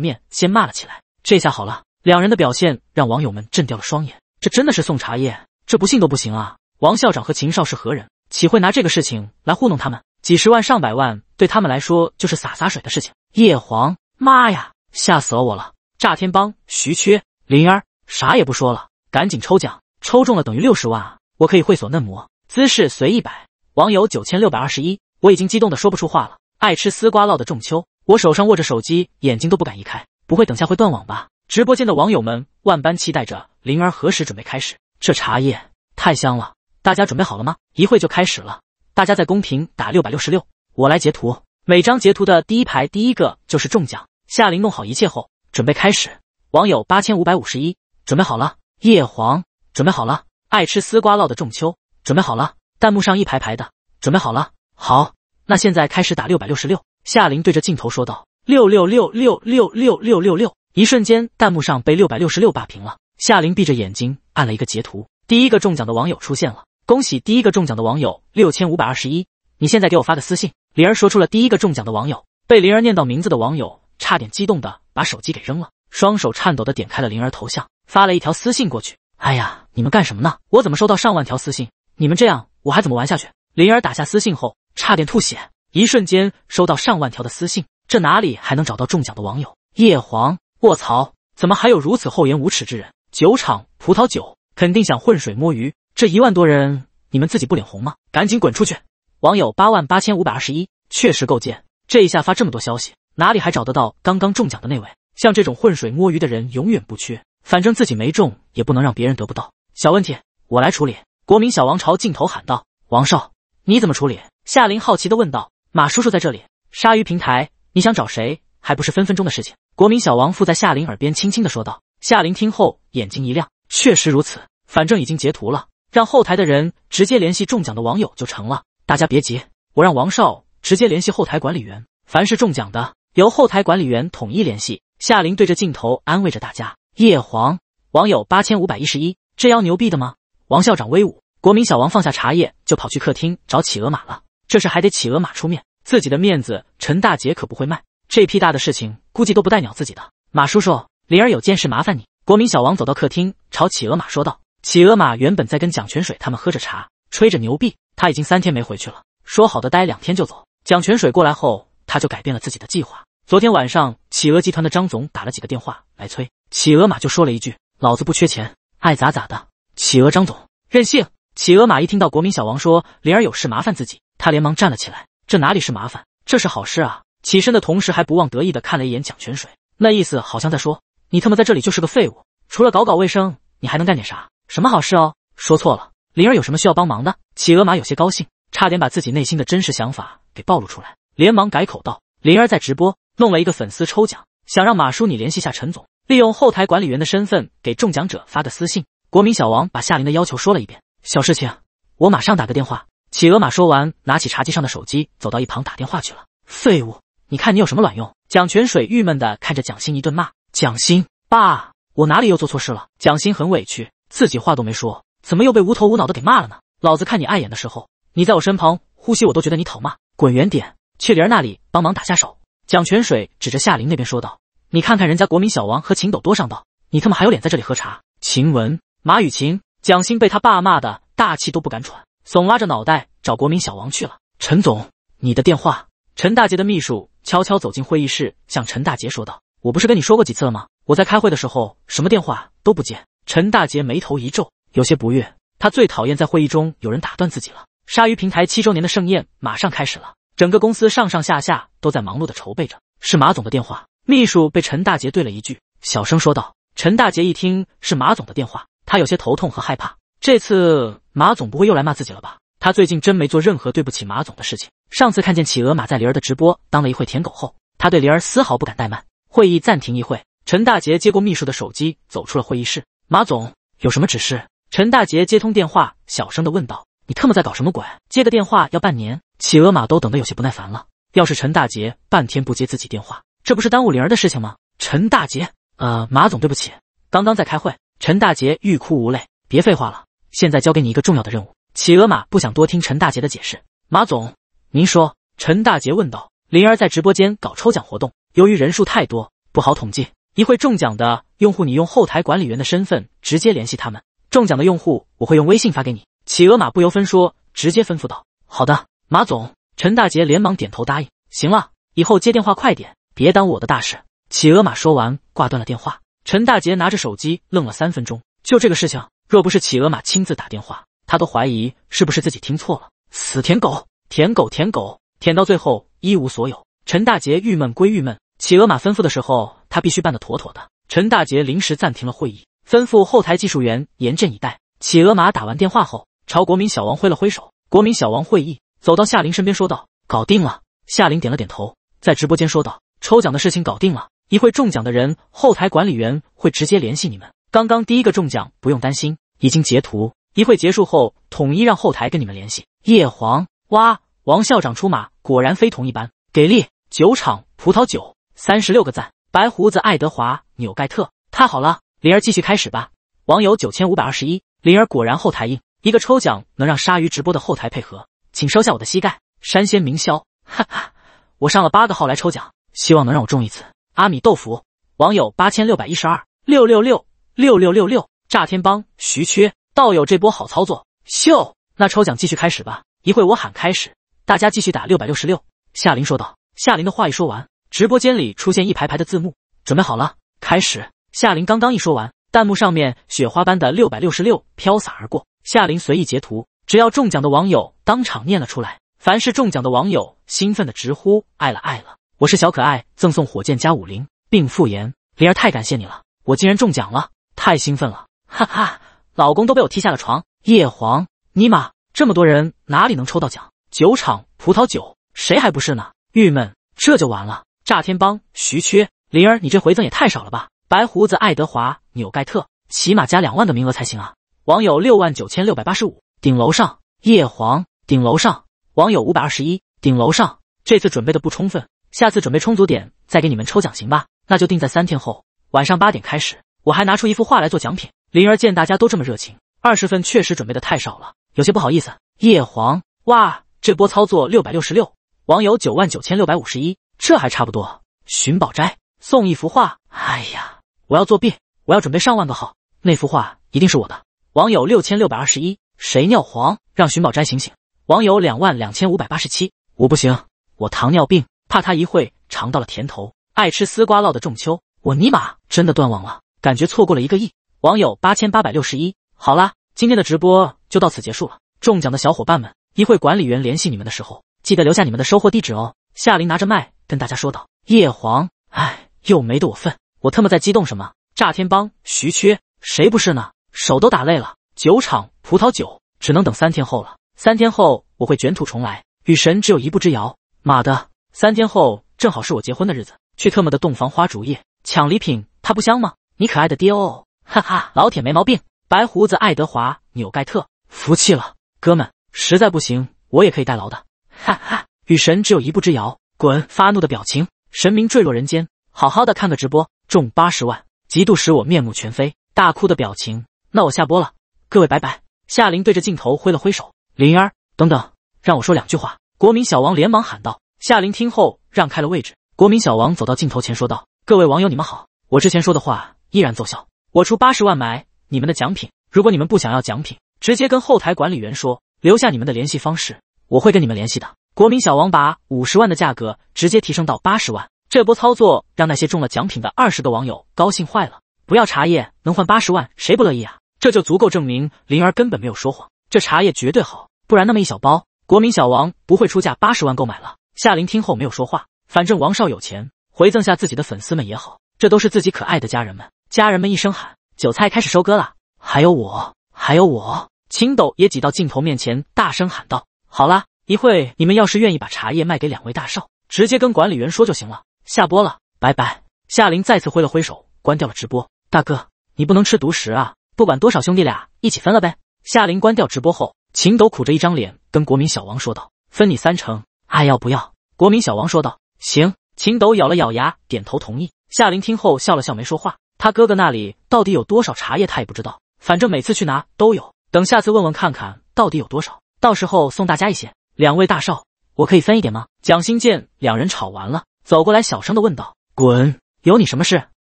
面先骂了起来。这下好了，两人的表现让网友们震掉了双眼。这真的是送茶叶？这不信都不行啊！王校长和秦少是何人？岂会拿这个事情来糊弄他们？几十万上百万对他们来说就是洒洒水的事情。叶黄，妈呀，吓死了我了！炸天帮徐缺灵儿，啥也不说了，赶紧抽奖，抽中了等于六十万啊！我可以会所嫩模，姿势随意摆。网友九千六百二十一，我已经激动的说不出话了。爱吃丝瓜烙的仲秋，我手上握着手机，眼睛都不敢移开，不会等下会断网吧？直播间的网友们万般期待着灵儿何时准备开始。这茶叶太香了。大家准备好了吗？一会就开始了。大家在公屏打六百六十六，我来截图。每张截图的第一排第一个就是中奖。夏琳弄好一切后，准备开始。网友八千五百五十一准备好了，叶黄准备好了，爱吃丝瓜烙的仲秋准备好了，弹幕上一排排的准备好了。好，那现在开始打六百六十六。夏琳对着镜头说道：“六六六六六六六六六。”一瞬间，弹幕上被六百六十六霸屏了。夏琳闭着眼睛按了一个截图，第一个中奖的网友出现了。恭喜第一个中奖的网友六千五百二十一，你现在给我发个私信。灵儿说出了第一个中奖的网友，被灵儿念到名字的网友差点激动的把手机给扔了，双手颤抖的点开了灵儿头像，发了一条私信过去。哎呀，你们干什么呢？我怎么收到上万条私信？你们这样，我还怎么玩下去？灵儿打下私信后，差点吐血。一瞬间收到上万条的私信，这哪里还能找到中奖的网友？叶黄，卧槽，怎么还有如此厚颜无耻之人？酒厂葡萄酒肯定想浑水摸鱼。这一万多人，你们自己不脸红吗？赶紧滚出去！网友八万八千五百二十一确实够贱，这一下发这么多消息，哪里还找得到刚刚中奖的那位？像这种浑水摸鱼的人永远不缺，反正自己没中也不能让别人得不到。小问题，我来处理。国民小王朝镜头喊道：“王少，你怎么处理？”夏琳好奇的问道：“马叔叔在这里，鲨鱼平台，你想找谁，还不是分分钟的事情？”国民小王附在夏琳耳边轻轻的说道。夏琳听后眼睛一亮，确实如此，反正已经截图了。让后台的人直接联系中奖的网友就成了。大家别急，我让王少直接联系后台管理员，凡是中奖的，由后台管理员统一联系。夏琳对着镜头安慰着大家：“叶黄网友八千五百一十一，这妖牛逼的吗？”王校长威武！国民小王放下茶叶，就跑去客厅找企鹅马了。这事还得企鹅马出面，自己的面子陈大姐可不会卖。这批大的事情估计都不带鸟自己的。马叔叔，灵儿有件事麻烦你。国民小王走到客厅，朝企鹅马说道。企鹅马原本在跟蒋泉水他们喝着茶，吹着牛逼。他已经三天没回去了，说好的待两天就走。蒋泉水过来后，他就改变了自己的计划。昨天晚上，企鹅集团的张总打了几个电话来催，企鹅马就说了一句：“老子不缺钱，爱咋咋的。”企鹅张总任性。企鹅马一听到国民小王说灵儿有事麻烦自己，他连忙站了起来。这哪里是麻烦，这是好事啊！起身的同时还不忘得意的看了一眼蒋泉水，那意思好像在说：“你他妈在这里就是个废物，除了搞搞卫生，你还能干点啥？”什么好事哦？说错了，灵儿有什么需要帮忙的？企鹅马有些高兴，差点把自己内心的真实想法给暴露出来，连忙改口道：“灵儿在直播弄了一个粉丝抽奖，想让马叔你联系下陈总，利用后台管理员的身份给中奖者发个私信。”国民小王把夏琳的要求说了一遍：“小事情，我马上打个电话。”企鹅马说完，拿起茶几上的手机，走到一旁打电话去了。废物，你看你有什么卵用？蒋泉水郁闷的看着蒋欣一顿骂：“蒋欣，爸，我哪里又做错事了？”蒋欣很委屈。自己话都没说，怎么又被无头无脑的给骂了呢？老子看你碍眼的时候，你在我身旁呼吸，我都觉得你讨骂，滚远点！去林儿那里帮忙打下手。蒋泉水指着夏琳那边说道：“你看看人家国民小王和秦斗多上道，你他妈还有脸在这里喝茶？”秦雯、马雨晴、蒋欣被他爸骂的大气都不敢喘，耸拉着脑袋找国民小王去了。陈总，你的电话。陈大杰的秘书悄悄走进会议室，向陈大杰说道：“我不是跟你说过几次了吗？我在开会的时候什么电话都不接。”陈大杰眉头一皱，有些不悦。他最讨厌在会议中有人打断自己了。鲨鱼平台七周年的盛宴马上开始了，整个公司上上下下都在忙碌的筹备着。是马总的电话，秘书被陈大杰对了一句，小声说道。陈大杰一听是马总的电话，他有些头痛和害怕。这次马总不会又来骂自己了吧？他最近真没做任何对不起马总的事情。上次看见企鹅马在灵儿的直播当了一会舔狗后，他对灵儿丝毫不敢怠慢。会议暂停一会，陈大杰接过秘书的手机，走出了会议室。马总有什么指示？陈大杰接通电话，小声的问道：“你特么在搞什么鬼？接个电话要半年？”企鹅马都等得有些不耐烦了。要是陈大杰半天不接自己电话，这不是耽误灵儿的事情吗？陈大杰，呃，马总，对不起，刚刚在开会。陈大杰欲哭无泪。别废话了，现在交给你一个重要的任务。企鹅马不想多听陈大杰的解释。马总，您说？陈大杰问道。灵儿在直播间搞抽奖活动，由于人数太多，不好统计。一会中奖的用户，你用后台管理员的身份直接联系他们。中奖的用户，我会用微信发给你。企鹅马不由分说，直接吩咐道：“好的，马总。”陈大杰连忙点头答应。行了，以后接电话快点，别耽误我的大事。企鹅马说完，挂断了电话。陈大杰拿着手机愣了三分钟。就这个事情，若不是企鹅马亲自打电话，他都怀疑是不是自己听错了。死舔狗，舔狗，舔狗，舔到最后一无所有。陈大杰郁闷归郁闷，企鹅马吩咐的时候。他必须办得妥妥的。陈大杰临时暂停了会议，吩咐后台技术员严阵以待。企鹅马打完电话后，朝国民小王挥了挥手。国民小王会议走到夏琳身边，说道：“搞定了。”夏琳点了点头，在直播间说道：“抽奖的事情搞定了，一会中奖的人，后台管理员会直接联系你们。刚刚第一个中奖，不用担心，已经截图。一会结束后，统一让后台跟你们联系。”叶黄哇，王校长出马果然非同一般，给力！酒厂葡萄酒三十六个赞。白胡子爱德华纽盖特，太好了，灵儿继续开始吧。网友九千五百二十一，灵儿果然后台硬，一个抽奖能让鲨鱼直播的后台配合，请收下我的膝盖。山仙明霄，哈哈，我上了八个号来抽奖，希望能让我中一次。阿米豆腐，网友八千六百一十二，六六六六六六六，炸天帮徐缺道友这波好操作，秀。那抽奖继续开始吧，一会我喊开始，大家继续打六百六十六。夏林说道。夏林的话一说完。直播间里出现一排排的字幕，准备好了，开始。夏琳刚刚一说完，弹幕上面雪花般的六百六十六飘洒而过。夏琳随意截图，只要中奖的网友当场念了出来。凡是中奖的网友，兴奋的直呼爱了爱了。我是小可爱，赠送火箭加五零，并复言灵儿太感谢你了，我竟然中奖了，太兴奋了，哈哈，老公都被我踢下了床。叶黄，尼玛，这么多人哪里能抽到奖？酒厂葡萄酒，谁还不是呢？郁闷，这就完了。炸天帮徐缺灵儿，你这回赠也太少了吧！白胡子爱德华纽盖特，起码加两万个名额才行啊！网友六万九千六百八十五，顶楼上叶黄，顶楼上网友五百二十一，顶楼上这次准备的不充分，下次准备充足点再给你们抽奖行吧？那就定在三天后晚上八点开始，我还拿出一幅画来做奖品。灵儿见大家都这么热情，二十份确实准备的太少了，有些不好意思。叶黄哇，这波操作六百六十六，网友九万九千六百五十一。这还差不多。寻宝斋送一幅画。哎呀，我要作弊！我要准备上万个号，那幅画一定是我的。网友六千六百二十一，谁尿黄？让寻宝斋醒醒！网友两万两千五百八十七，我不行，我糖尿病，怕他一会尝到了甜头。爱吃丝瓜烙的仲秋，我尼玛真的断网了，感觉错过了一个亿。网友八千八百六十一，好啦，今天的直播就到此结束了。中奖的小伙伴们，一会管理员联系你们的时候，记得留下你们的收货地址哦。夏琳拿着麦。跟大家说道：“叶黄，哎，又没得我份，我特么在激动什么？炸天帮徐缺，谁不是呢？手都打累了，酒厂葡萄酒只能等三天后了。三天后我会卷土重来，与神只有一步之遥。妈的，三天后正好是我结婚的日子，去特么的洞房花烛夜抢礼品，它不香吗？你可爱的爹哦，哈哈，老铁没毛病。白胡子爱德华纽盖特服气了，哥们，实在不行我也可以代劳的，哈哈，与神只有一步之遥。”滚！发怒的表情，神明坠落人间。好好的看个直播，中八十万，嫉妒使我面目全非。大哭的表情。那我下播了，各位拜拜。夏琳对着镜头挥了挥手。灵儿，等等，让我说两句话。国民小王连忙喊道。夏琳听后让开了位置。国民小王走到镜头前说道：“各位网友，你们好，我之前说的话依然奏效，我出八十万买你们的奖品。如果你们不想要奖品，直接跟后台管理员说，留下你们的联系方式，我会跟你们联系的。”国民小王把五十万的价格直接提升到八十万，这波操作让那些中了奖品的二十个网友高兴坏了。不要茶叶能换八十万，谁不乐意啊？这就足够证明灵儿根本没有说谎，这茶叶绝对好，不然那么一小包，国民小王不会出价八十万购买了。夏琳听后没有说话，反正王少有钱，回赠下自己的粉丝们也好，这都是自己可爱的家人们。家人们一声喊，韭菜开始收割了，还有我，还有我，秦斗也挤到镜头面前大声喊道：“好了。”一会你们要是愿意把茶叶卖给两位大少，直接跟管理员说就行了。下播了，拜拜！夏林再次挥了挥手，关掉了直播。大哥，你不能吃独食啊！不管多少，兄弟俩一起分了呗。夏林关掉直播后，秦斗苦着一张脸跟国民小王说道：“分你三成，爱要不要？”国民小王说道：“行。”秦斗咬了咬牙，点头同意。夏林听后笑了笑，没说话。他哥哥那里到底有多少茶叶，他也不知道。反正每次去拿都有，等下次问问看看到底有多少，到时候送大家一些。两位大少，我可以分一点吗？蒋兴见两人吵完了，走过来小声的问道：“滚，有你什么事？”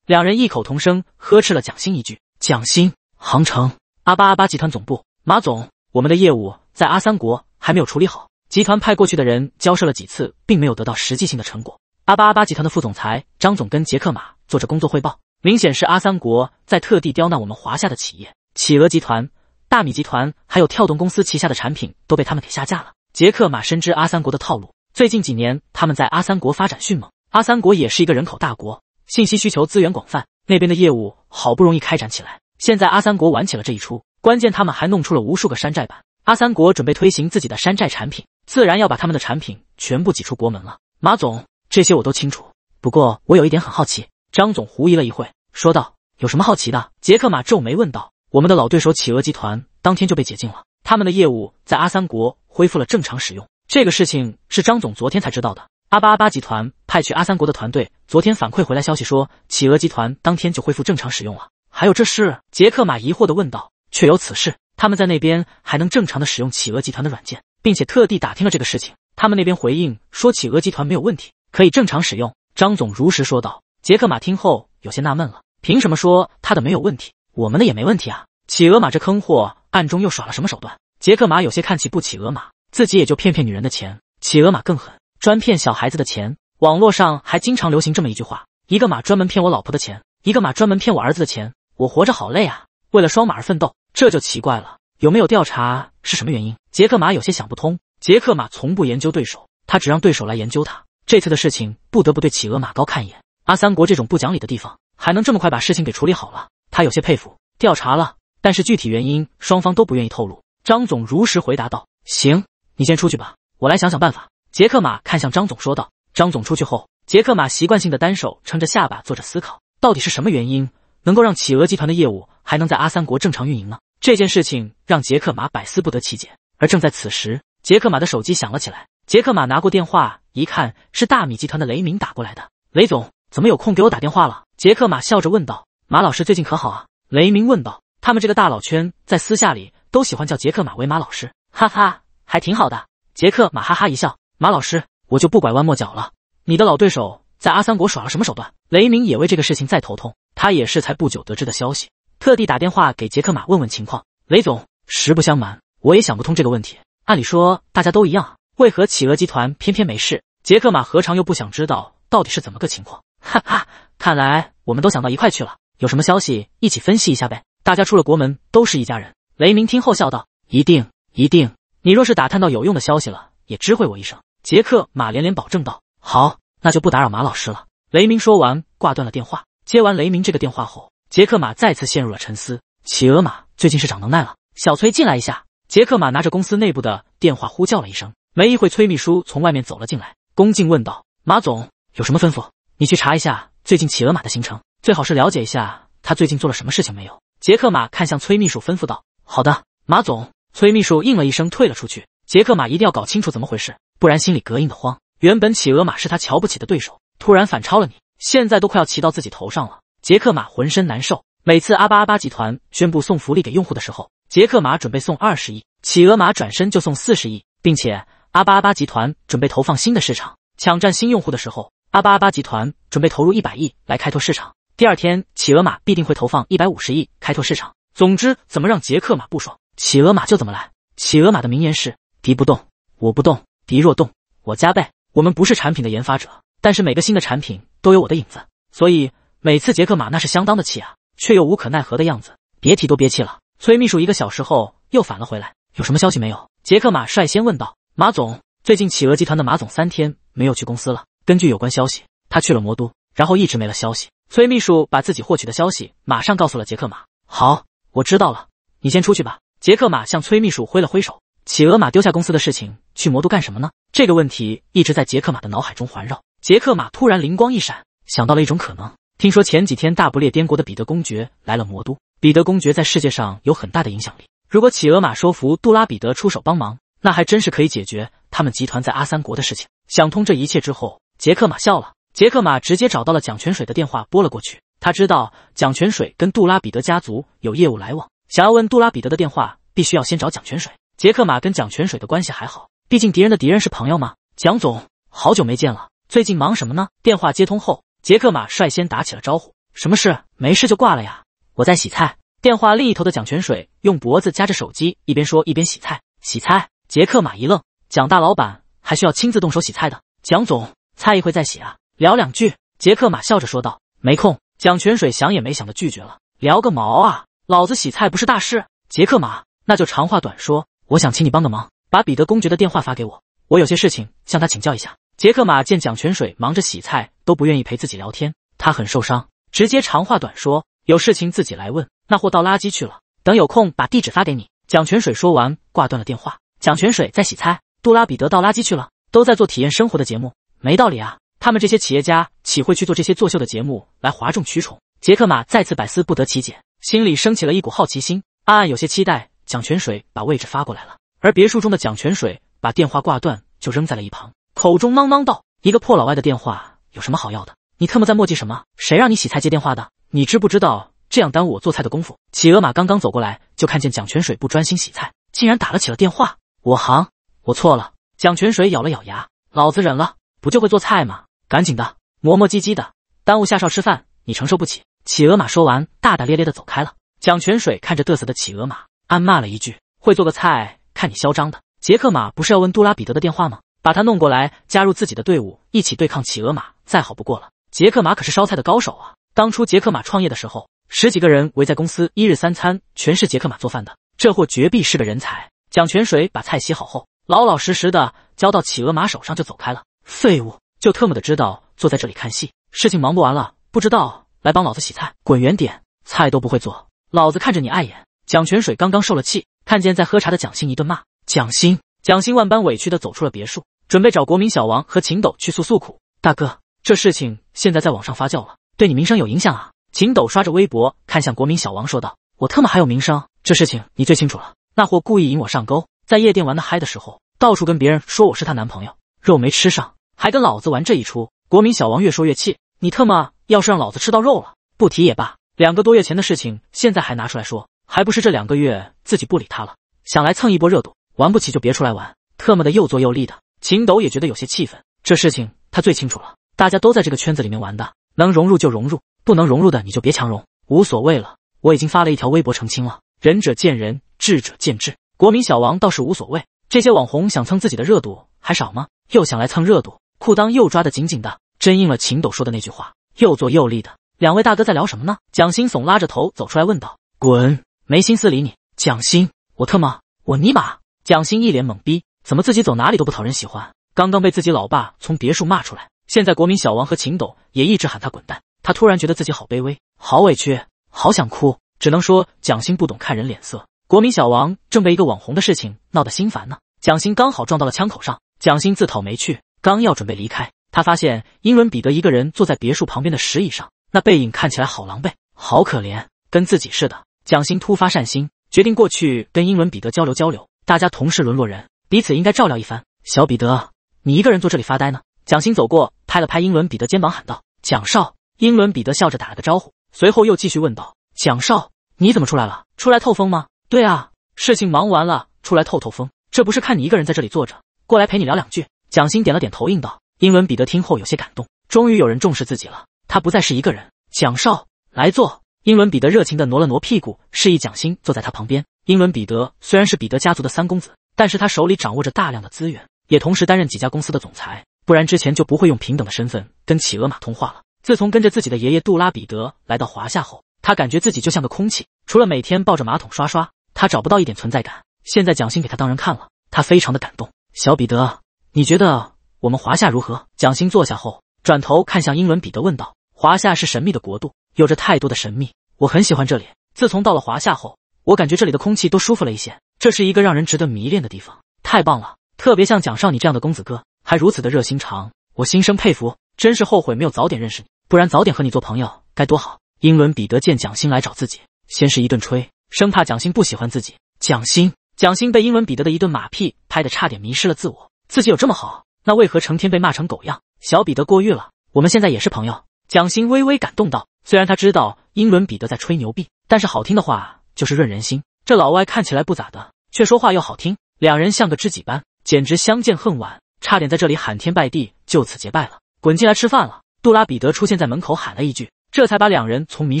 两人异口同声呵斥了蒋兴一句。蒋兴，杭城，阿巴阿巴集团总部，马总，我们的业务在阿三国还没有处理好，集团派过去的人交涉了几次，并没有得到实际性的成果。阿巴阿巴集团的副总裁张总跟杰克马做着工作汇报，明显是阿三国在特地刁难我们华夏的企业。企鹅集团、大米集团，还有跳动公司旗下的产品都被他们给下架了。杰克马深知阿三国的套路，最近几年他们在阿三国发展迅猛。阿三国也是一个人口大国，信息需求资源广泛，那边的业务好不容易开展起来，现在阿三国玩起了这一出，关键他们还弄出了无数个山寨版。阿三国准备推行自己的山寨产品，自然要把他们的产品全部挤出国门了。马总，这些我都清楚，不过我有一点很好奇。张总狐疑了一会，说道：“有什么好奇的？”杰克马皱眉问道：“我们的老对手企鹅集团当天就被解禁了。”他们的业务在阿三国恢复了正常使用，这个事情是张总昨天才知道的。阿巴阿巴集团派去阿三国的团队昨天反馈回来消息说，企鹅集团当天就恢复正常使用了。还有这事，杰克马疑惑的问道：“确有此事，他们在那边还能正常的使用企鹅集团的软件，并且特地打听了这个事情。他们那边回应说，企鹅集团没有问题，可以正常使用。”张总如实说道。杰克马听后有些纳闷了：“凭什么说他的没有问题，我们的也没问题啊？”企鹅马这坑货。暗中又耍了什么手段？杰克马有些看起不起鹅马，自己也就骗骗女人的钱。企鹅马更狠，专骗小孩子的钱。网络上还经常流行这么一句话：一个马专门骗我老婆的钱，一个马专门骗我儿子的钱，我活着好累啊！为了双马而奋斗，这就奇怪了。有没有调查是什么原因？杰克马有些想不通。杰克马从不研究对手，他只让对手来研究他。这次的事情不得不对企鹅马高看一眼。阿三国这种不讲理的地方，还能这么快把事情给处理好了，他有些佩服。调查了。但是具体原因，双方都不愿意透露。张总如实回答道：“行，你先出去吧，我来想想办法。”杰克马看向张总说道。张总出去后，杰克马习惯性的单手撑着下巴，做着思考，到底是什么原因能够让企鹅集团的业务还能在阿三国正常运营呢？这件事情让杰克马百思不得其解。而正在此时，杰克马的手机响了起来。杰克马拿过电话一看，是大米集团的雷鸣打过来的。雷总，怎么有空给我打电话了？杰克马笑着问道。马老师最近可好啊？雷鸣问道。他们这个大佬圈在私下里都喜欢叫杰克马为马老师，哈哈，还挺好的。杰克马哈哈一笑，马老师，我就不拐弯抹角了。你的老对手在阿三国耍了什么手段？雷鸣也为这个事情在头痛，他也是才不久得知的消息，特地打电话给杰克马问问情况。雷总，实不相瞒，我也想不通这个问题。按理说大家都一样为何企鹅集团偏偏没事？杰克马何尝又不想知道到底是怎么个情况？哈哈，看来我们都想到一块去了，有什么消息一起分析一下呗。大家出了国门都是一家人。雷鸣听后笑道：“一定一定，你若是打探到有用的消息了，也知会我一声。”杰克马连连保证道：“好，那就不打扰马老师了。”雷鸣说完挂断了电话。接完雷鸣这个电话后，杰克马再次陷入了沉思。企鹅马最近是长能耐了。小崔进来一下。杰克马拿着公司内部的电话呼叫了一声。没一会，崔秘书从外面走了进来，恭敬问道：“马总有什么吩咐？你去查一下最近企鹅马的行程，最好是了解一下他最近做了什么事情没有。”杰克马看向崔秘书，吩咐道：“好的，马总。”崔秘书应了一声，退了出去。杰克马一定要搞清楚怎么回事，不然心里膈应的慌。原本企鹅马是他瞧不起的对手，突然反超了你，现在都快要骑到自己头上了。杰克马浑身难受。每次阿巴阿巴集团宣布送福利给用户的时候，杰克马准备送二十亿，企鹅马转身就送四十亿，并且阿巴阿巴集团准备投放新的市场，抢占新用户的时候，阿巴阿巴集团准备投入一百亿来开拓市场。第二天，企鹅马必定会投放一百五十亿开拓市场。总之，怎么让杰克马不爽，企鹅马就怎么来。企鹅马的名言是：“敌不动，我不动；敌若动，我加倍。”我们不是产品的研发者，但是每个新的产品都有我的影子。所以每次杰克马那是相当的气啊，却又无可奈何的样子，别提多憋气了。崔秘书一个小时后又返了回来，有什么消息没有？杰克马率先问道：“马总，最近企鹅集团的马总三天没有去公司了。根据有关消息，他去了魔都，然后一直没了消息。”崔秘书把自己获取的消息马上告诉了杰克马。好，我知道了，你先出去吧。杰克马向崔秘书挥了挥手。企鹅马丢下公司的事情，去魔都干什么呢？这个问题一直在杰克马的脑海中环绕。杰克马突然灵光一闪，想到了一种可能。听说前几天大不列颠国的彼得公爵来了魔都。彼得公爵在世界上有很大的影响力。如果企鹅马说服杜拉彼得出手帮忙，那还真是可以解决他们集团在阿三国的事情。想通这一切之后，杰克马笑了。杰克马直接找到了蒋泉水的电话，拨了过去。他知道蒋泉水跟杜拉比德家族有业务来往，想要问杜拉比德的电话，必须要先找蒋泉水。杰克马跟蒋泉水的关系还好，毕竟敌人的敌人是朋友嘛。蒋总，好久没见了，最近忙什么呢？电话接通后，杰克马率先打起了招呼：“什么事？没事就挂了呀。”我在洗菜。电话另一头的蒋泉水用脖子夹着手机，一边说一边洗菜。洗菜？杰克马一愣：“蒋大老板还需要亲自动手洗菜的？”蒋总，菜一会再洗啊。聊两句，杰克马笑着说道：“没空。”蒋泉水想也没想的拒绝了：“聊个毛啊，老子洗菜不是大事。”杰克马那就长话短说，我想请你帮个忙，把彼得公爵的电话发给我，我有些事情向他请教一下。杰克马见蒋泉水忙着洗菜，都不愿意陪自己聊天，他很受伤，直接长话短说：“有事情自己来问。”那货倒垃圾去了，等有空把地址发给你。蒋泉水说完挂断了电话。蒋泉水在洗菜，杜拉彼得倒垃圾去了，都在做体验生活的节目，没道理啊。他们这些企业家岂会去做这些作秀的节目来哗众取宠？杰克马再次百思不得其解，心里升起了一股好奇心，暗暗有些期待。蒋泉水把位置发过来了，而别墅中的蒋泉水把电话挂断，就扔在了一旁，口中囔囔道：“一个破老外的电话有什么好要的？你特么在墨迹什么？谁让你洗菜接电话的？你知不知道这样耽误我做菜的功夫？”企鹅马刚刚走过来，就看见蒋泉水不专心洗菜，竟然打了起了电话。我行，我错了。蒋泉水咬了咬牙，老子忍了，不就会做菜吗？赶紧的，磨磨唧唧的，耽误夏少吃饭，你承受不起。企鹅马说完，大大咧咧的走开了。蒋泉水看着得瑟的企鹅马，暗骂了一句：“会做个菜，看你嚣张的。”杰克马不是要问杜拉比德的电话吗？把他弄过来，加入自己的队伍，一起对抗企鹅马，再好不过了。杰克马可是烧菜的高手啊！当初杰克马创业的时候，十几个人围在公司，一日三餐全是杰克马做饭的，这货绝壁是个人才。蒋泉水把菜洗好后，老老实实的交到企鹅马手上，就走开了。废物。就特么的知道坐在这里看戏，事情忙不完了，不知道来帮老子洗菜，滚远点，菜都不会做，老子看着你碍眼。蒋泉水刚刚受了气，看见在喝茶的蒋欣一顿骂。蒋欣，蒋欣万般委屈的走出了别墅，准备找国民小王和秦斗去诉诉苦。大哥，这事情现在在网上发酵了，对你名声有影响啊。秦斗刷着微博，看向国民小王说道：“我特么还有名声？这事情你最清楚了，那货故意引我上钩，在夜店玩的嗨的时候，到处跟别人说我是她男朋友，肉没吃上。”还跟老子玩这一出？国民小王越说越气，你特么要是让老子吃到肉了，不提也罢。两个多月前的事情，现在还拿出来说，还不是这两个月自己不理他了，想来蹭一波热度，玩不起就别出来玩。特么的又作又立的秦斗也觉得有些气愤，这事情他最清楚了。大家都在这个圈子里面玩的，能融入就融入，不能融入的你就别强融，无所谓了。我已经发了一条微博澄清了。仁者见仁，智者见智。国民小王倒是无所谓，这些网红想蹭自己的热度还少吗？又想来蹭热度。裤裆又抓得紧紧的，真应了秦斗说的那句话，又坐又立的两位大哥在聊什么呢？蒋欣耸拉着头走出来问道：“滚，没心思理你。”蒋欣，我特么，我尼玛！蒋欣一脸懵逼，怎么自己走哪里都不讨人喜欢？刚刚被自己老爸从别墅骂出来，现在国民小王和秦斗也一直喊他滚蛋。他突然觉得自己好卑微，好委屈，好想哭。只能说蒋欣不懂看人脸色。国民小王正被一个网红的事情闹得心烦呢，蒋欣刚好撞到了枪口上。蒋欣自讨没趣。刚要准备离开，他发现英伦彼得一个人坐在别墅旁边的石椅上，那背影看起来好狼狈，好可怜，跟自己似的。蒋欣突发善心，决定过去跟英伦彼得交流交流，大家同是沦落人，彼此应该照料一番。小彼得，你一个人坐这里发呆呢？蒋欣走过，拍了拍英伦彼得肩膀，喊道：“蒋少！”英伦彼得笑着打了个招呼，随后又继续问道：“蒋少，你怎么出来了？出来透风吗？”“对啊，事情忙完了，出来透透风。这不是看你一个人在这里坐着，过来陪你聊两句。”蒋欣点了点头，应道：“英伦彼得听后有些感动，终于有人重视自己了。他不再是一个人。”蒋少，来坐。英伦彼得热情地挪了挪屁股，示意蒋欣坐在他旁边。英伦彼得虽然是彼得家族的三公子，但是他手里掌握着大量的资源，也同时担任几家公司的总裁，不然之前就不会用平等的身份跟企鹅马通话了。自从跟着自己的爷爷杜拉彼得来到华夏后，他感觉自己就像个空气，除了每天抱着马桶刷刷，他找不到一点存在感。现在蒋欣给他当人看了，他非常的感动。小彼得。你觉得我们华夏如何？蒋欣坐下后，转头看向英伦彼得问道：“华夏是神秘的国度，有着太多的神秘。我很喜欢这里。自从到了华夏后，我感觉这里的空气都舒服了一些。这是一个让人值得迷恋的地方，太棒了！特别像蒋少你这样的公子哥，还如此的热心肠，我心生佩服。真是后悔没有早点认识你，不然早点和你做朋友该多好。”英伦彼得见蒋欣来找自己，先是一顿吹，生怕蒋欣不喜欢自己。蒋欣，蒋欣被英伦彼得的一顿马屁拍得差点迷失了自我。自己有这么好，那为何成天被骂成狗样？小彼得过誉了，我们现在也是朋友。蒋欣微微感动道，虽然他知道英伦彼得在吹牛逼，但是好听的话就是润人心。这老外看起来不咋的，却说话又好听，两人像个知己般，简直相见恨晚，差点在这里喊天拜地，就此结拜了。滚进来吃饭了！杜拉彼得出现在门口喊了一句，这才把两人从迷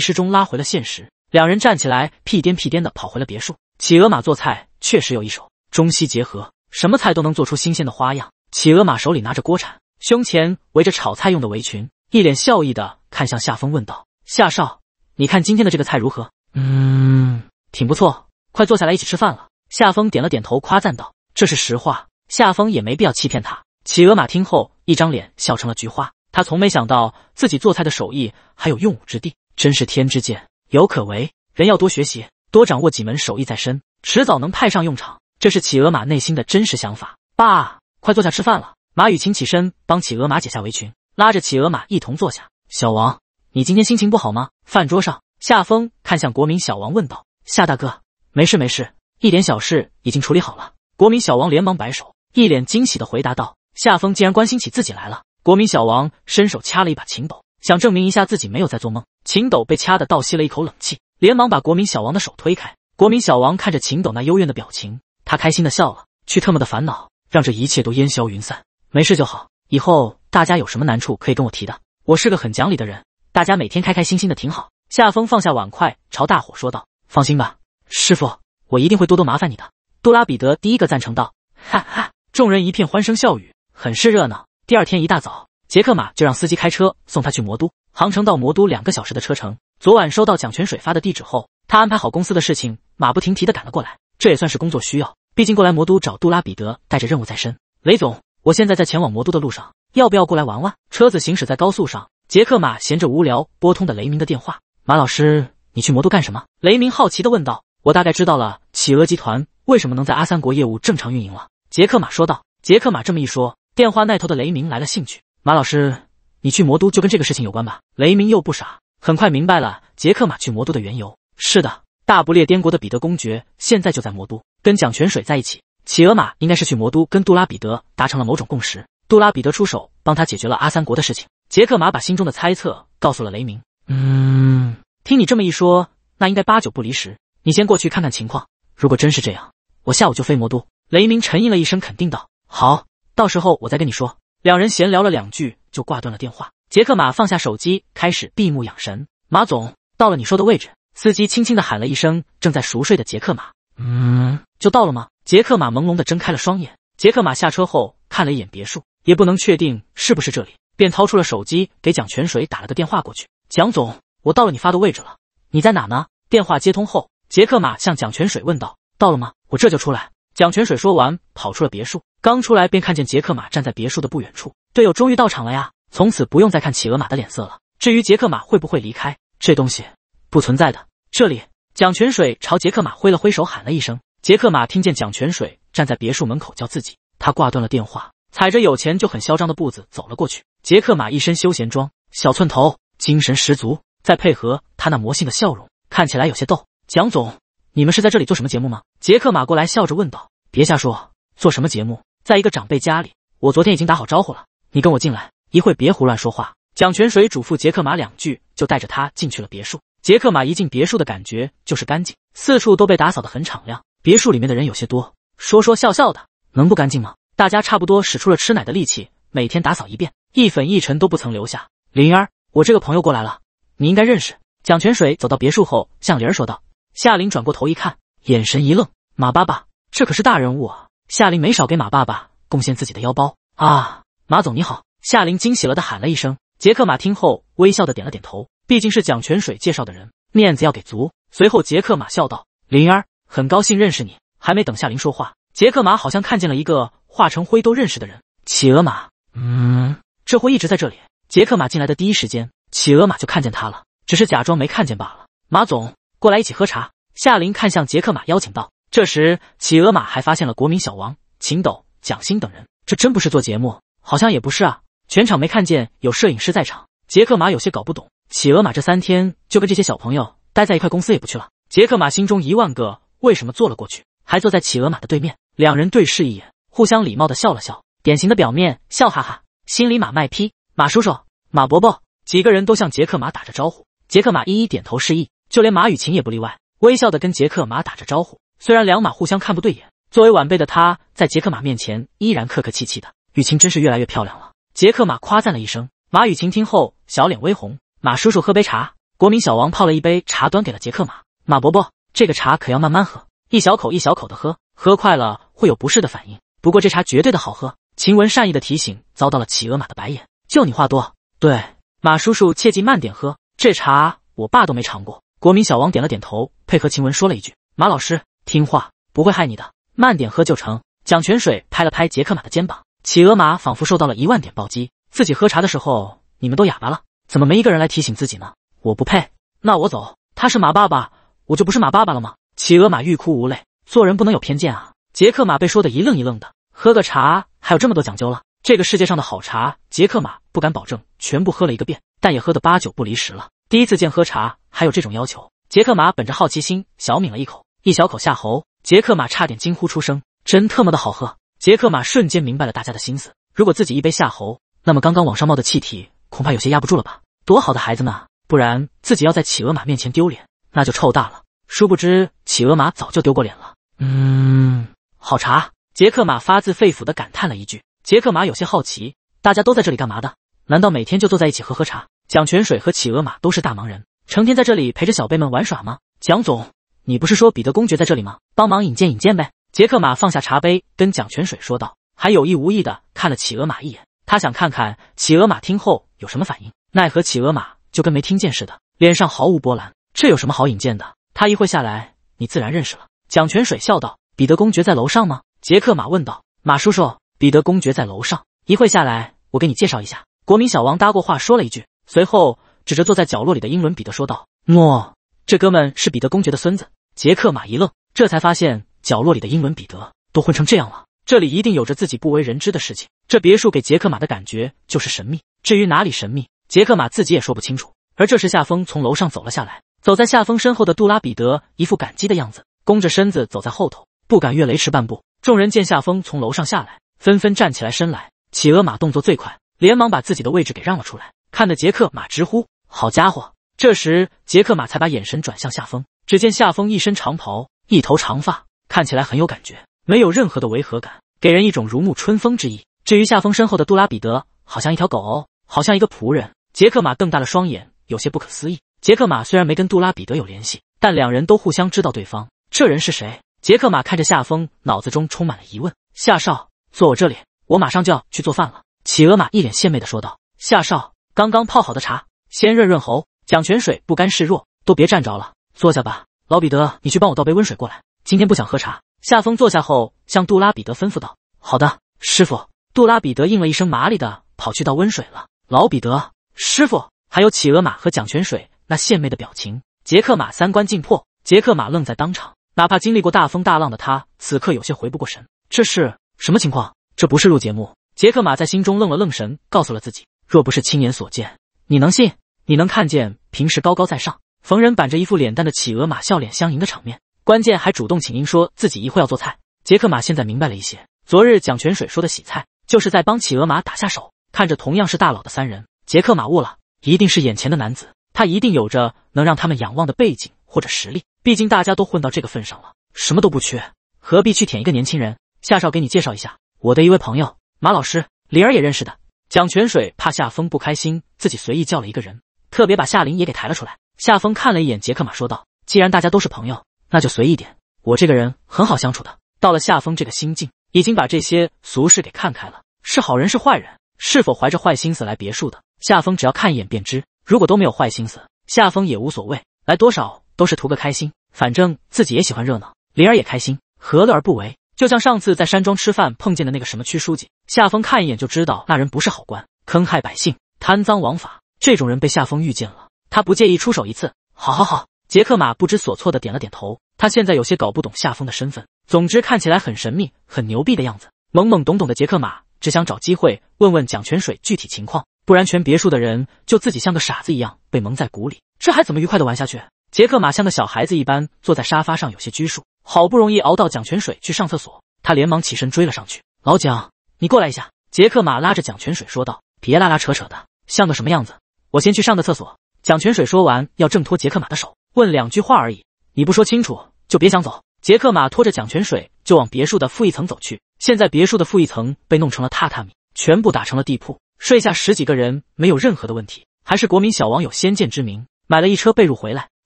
失中拉回了现实。两人站起来，屁颠屁颠的跑回了别墅。企鹅马做菜确实有一手，中西结合。什么菜都能做出新鲜的花样。企鹅马手里拿着锅铲，胸前围着炒菜用的围裙，一脸笑意的看向夏风，问道：“夏少，你看今天的这个菜如何？”“嗯，挺不错，快坐下来一起吃饭了。”夏风点了点头，夸赞道：“这是实话。”夏风也没必要欺骗他。企鹅马听后，一张脸笑成了菊花。他从没想到自己做菜的手艺还有用武之地，真是天之剑，有可为。人要多学习，多掌握几门手艺在身，迟早能派上用场。这是企鹅马内心的真实想法。爸，快坐下吃饭了。马雨晴起身帮企鹅马解下围裙，拉着企鹅马一同坐下。小王，你今天心情不好吗？饭桌上，夏风看向国民小王问道。夏大哥，没事没事，一点小事已经处理好了。国民小王连忙摆手，一脸惊喜的回答道。夏风竟然关心起自己来了。国民小王伸手掐了一把秦斗，想证明一下自己没有在做梦。秦斗被掐得倒吸了一口冷气，连忙把国民小王的手推开。国民小王看着秦斗那幽怨的表情。他开心的笑了，去特么的烦恼，让这一切都烟消云散。没事就好，以后大家有什么难处可以跟我提的，我是个很讲理的人。大家每天开开心心的挺好。夏风放下碗筷，朝大伙说道：“放心吧，师傅，我一定会多多麻烦你的。”杜拉彼得第一个赞成道：“哈哈！”众人一片欢声笑语，很是热闹。第二天一大早，杰克马就让司机开车送他去魔都，航程到魔都两个小时的车程。昨晚收到蒋泉水发的地址后，他安排好公司的事情，马不停蹄的赶了过来。这也算是工作需要，毕竟过来魔都找杜拉彼得带着任务在身。雷总，我现在在前往魔都的路上，要不要过来玩玩？车子行驶在高速上，杰克马闲着无聊，拨通的雷鸣的电话。马老师，你去魔都干什么？雷鸣好奇的问道。我大概知道了企鹅集团为什么能在阿三国业务正常运营了。杰克马说道。杰克马这么一说，电话那头的雷鸣来了兴趣。马老师，你去魔都就跟这个事情有关吧？雷鸣又不傻，很快明白了杰克马去魔都的缘由。是的。大不列颠国的彼得公爵现在就在魔都，跟蒋泉水在一起。企鹅马应该是去魔都跟杜拉彼得达成了某种共识，杜拉彼得出手帮他解决了阿三国的事情。杰克马把心中的猜测告诉了雷鸣。嗯，听你这么一说，那应该八九不离十。你先过去看看情况，如果真是这样，我下午就飞魔都。雷鸣沉吟了一声，肯定道：“好，到时候我再跟你说。”两人闲聊了两句，就挂断了电话。杰克马放下手机，开始闭目养神。马总，到了你说的位置。司机轻轻地喊了一声，正在熟睡的杰克马。嗯，就到了吗？杰克马朦胧地睁开了双眼。杰克马下车后看了一眼别墅，也不能确定是不是这里，便掏出了手机给蒋泉水打了个电话过去。蒋总，我到了你发的位置了，你在哪呢？电话接通后，杰克马向蒋泉水问道：“到了吗？我这就出来。”蒋泉水说完，跑出了别墅。刚出来便看见杰克马站在别墅的不远处。队友终于到场了呀！从此不用再看企鹅马的脸色了。至于杰克马会不会离开，这东西不存在的。这里，蒋泉水朝杰克马挥了挥手，喊了一声。杰克马听见蒋泉水站在别墅门口叫自己，他挂断了电话，踩着有钱就很嚣张的步子走了过去。杰克马一身休闲装，小寸头，精神十足，再配合他那魔性的笑容，看起来有些逗。蒋总，你们是在这里做什么节目吗？杰克马过来笑着问道。别瞎说，做什么节目？在一个长辈家里，我昨天已经打好招呼了。你跟我进来，一会别胡乱说话。蒋泉水嘱咐杰克马两句，就带着他进去了别墅。杰克马一进别墅的感觉就是干净，四处都被打扫的很敞亮。别墅里面的人有些多，说说笑笑的，能不干净吗？大家差不多使出了吃奶的力气，每天打扫一遍，一粉一尘都不曾留下。灵儿，我这个朋友过来了，你应该认识。蒋泉水走到别墅后，向灵儿说道。夏琳转过头一看，眼神一愣：“马爸爸，这可是大人物啊！”夏琳没少给马爸爸贡献自己的腰包啊。马总你好！夏琳惊喜了的喊了一声。杰克马听后，微笑的点了点头。毕竟是蒋泉水介绍的人，面子要给足。随后，杰克马笑道：“灵儿，很高兴认识你。”还没等夏琳说话，杰克马好像看见了一个化成灰都认识的人——企鹅马。嗯，这货一直在这里。杰克马进来的第一时间，企鹅马就看见他了，只是假装没看见罢了。马总，过来一起喝茶。夏琳看向杰克马，邀请道。这时，企鹅马还发现了国民小王、秦斗、蒋欣等人。这真不是做节目，好像也不是啊。全场没看见有摄影师在场，杰克马有些搞不懂。企鹅马这三天就跟这些小朋友待在一块，公司也不去了。杰克马心中一万个为什么，坐了过去，还坐在企鹅马的对面。两人对视一眼，互相礼貌的笑了笑，典型的表面笑哈哈，心里马卖批。马叔叔、马伯伯几个人都向杰克马打着招呼，杰克马一一点头示意，就连马雨晴也不例外，微笑的跟杰克马打着招呼。虽然两马互相看不对眼，作为晚辈的他在杰克马面前依然客客气气的。雨晴真是越来越漂亮了，杰克马夸赞了一声。马雨晴听后小脸微红。马叔叔喝杯茶，国民小王泡了一杯茶，端给了杰克马。马伯伯，这个茶可要慢慢喝，一小口一小口的喝，喝快了会有不适的反应。不过这茶绝对的好喝。晴雯善意的提醒遭到了企鹅马的白眼，就你话多。对，马叔叔切记慢点喝，这茶我爸都没尝过。国民小王点了点头，配合晴雯说了一句：“马老师，听话，不会害你的，慢点喝就成。”蒋泉水拍了拍杰克马的肩膀，企鹅马仿佛受到了一万点暴击，自己喝茶的时候你们都哑巴了。怎么没一个人来提醒自己呢？我不配，那我走。他是马爸爸，我就不是马爸爸了吗？企鹅马欲哭无泪，做人不能有偏见啊！杰克马被说的一愣一愣的。喝个茶还有这么多讲究了？这个世界上的好茶，杰克马不敢保证全部喝了一个遍，但也喝的八九不离十了。第一次见喝茶还有这种要求，杰克马本着好奇心小抿了一口，一小口夏侯，杰克马差点惊呼出声，真特么的好喝！杰克马瞬间明白了大家的心思，如果自己一杯夏侯，那么刚刚往上冒的气体。恐怕有些压不住了吧？多好的孩子呢！不然自己要在企鹅马面前丢脸，那就臭大了。殊不知，企鹅马早就丢过脸了。嗯，好茶。杰克马发自肺腑的感叹了一句。杰克马有些好奇，大家都在这里干嘛的？难道每天就坐在一起喝喝茶？蒋泉水和企鹅马都是大忙人，成天在这里陪着小辈们玩耍吗？蒋总，你不是说彼得公爵在这里吗？帮忙引荐引荐呗。杰克马放下茶杯，跟蒋泉水说道，还有意无意的看了企鹅马一眼。他想看看企鹅马听后有什么反应，奈何企鹅马就跟没听见似的，脸上毫无波澜。这有什么好引荐的？他一会下来，你自然认识了。蒋泉水笑道：“彼得公爵在楼上吗？”杰克马问道：“马叔叔，彼得公爵在楼上，一会下来我给你介绍一下。”国民小王搭过话，说了一句，随后指着坐在角落里的英伦彼得说道：“喏，这哥们是彼得公爵的孙子。”杰克马一愣，这才发现角落里的英伦彼得都混成这样了。这里一定有着自己不为人知的事情。这别墅给杰克马的感觉就是神秘。至于哪里神秘，杰克马自己也说不清楚。而这时，夏风从楼上走了下来。走在夏风身后的杜拉彼得一副感激的样子，弓着身子走在后头，不敢越雷池半步。众人见夏风从楼上下来，纷纷站起来伸来。企鹅马动作最快，连忙把自己的位置给让了出来。看得杰克马直呼：“好家伙！”这时，杰克马才把眼神转向夏风。只见夏风一身长袍，一头长发，看起来很有感觉。没有任何的违和感，给人一种如沐春风之意。至于夏风身后的杜拉彼得，好像一条狗，好像一个仆人。杰克马瞪大了双眼，有些不可思议。杰克马虽然没跟杜拉彼得有联系，但两人都互相知道对方。这人是谁？杰克马看着夏风，脑子中充满了疑问。夏少，坐我这里，我马上就要去做饭了。企鹅马一脸献媚的说道：“夏少，刚刚泡好的茶，先润润喉。”蒋泉水不甘示弱：“都别站着了，坐下吧。老彼得，你去帮我倒杯温水过来。今天不想喝茶。”夏风坐下后，向杜拉彼得吩咐道：“好的，师傅。”杜拉彼得应了一声，麻利的跑去倒温水了。老彼得师傅，还有企鹅马和蒋泉水那献媚的表情，杰克马三观尽破。杰克马愣在当场，哪怕经历过大风大浪的他，此刻有些回不过神。这是什么情况？这不是录节目。杰克马在心中愣了愣神，告诉了自己：若不是亲眼所见，你能信？你能看见平时高高在上，逢人板着一副脸蛋的企鹅马笑脸相迎的场面？关键还主动请缨，说自己一会要做菜。杰克马现在明白了一些，昨日蒋泉水说的洗菜，就是在帮企鹅马打下手。看着同样是大佬的三人，杰克马悟了，一定是眼前的男子，他一定有着能让他们仰望的背景或者实力。毕竟大家都混到这个份上了，什么都不缺，何必去舔一个年轻人？夏少，给你介绍一下，我的一位朋友，马老师，灵儿也认识的。蒋泉水怕夏风不开心，自己随意叫了一个人，特别把夏林也给抬了出来。夏风看了一眼杰克马，说道：“既然大家都是朋友。”那就随意点，我这个人很好相处的。到了夏风这个心境，已经把这些俗事给看开了。是好人是坏人，是否怀着坏心思来别墅的，夏风只要看一眼便知。如果都没有坏心思，夏风也无所谓，来多少都是图个开心，反正自己也喜欢热闹，灵儿也开心，何乐而不为？就像上次在山庄吃饭碰见的那个什么区书记，夏风看一眼就知道那人不是好官，坑害百姓，贪赃枉法，这种人被夏风遇见了，他不介意出手一次。好，好，好。杰克马不知所措的点了点头，他现在有些搞不懂夏风的身份，总之看起来很神秘、很牛逼的样子。懵懵懂懂的杰克马只想找机会问问蒋泉水具体情况，不然全别墅的人就自己像个傻子一样被蒙在鼓里，这还怎么愉快的玩下去？杰克马像个小孩子一般坐在沙发上，有些拘束。好不容易熬到蒋泉水去上厕所，他连忙起身追了上去。“老蒋，你过来一下。”杰克马拉着蒋泉水说道，“别拉拉扯扯的，像个什么样子？我先去上个厕所。”蒋泉水说完要挣脱杰克马的手。问两句话而已，你不说清楚就别想走。杰克马拖着蒋泉水就往别墅的负一层走去。现在别墅的负一层被弄成了榻榻米，全部打成了地铺，睡下十几个人没有任何的问题。还是国民小王有先见之明，买了一车被褥回来，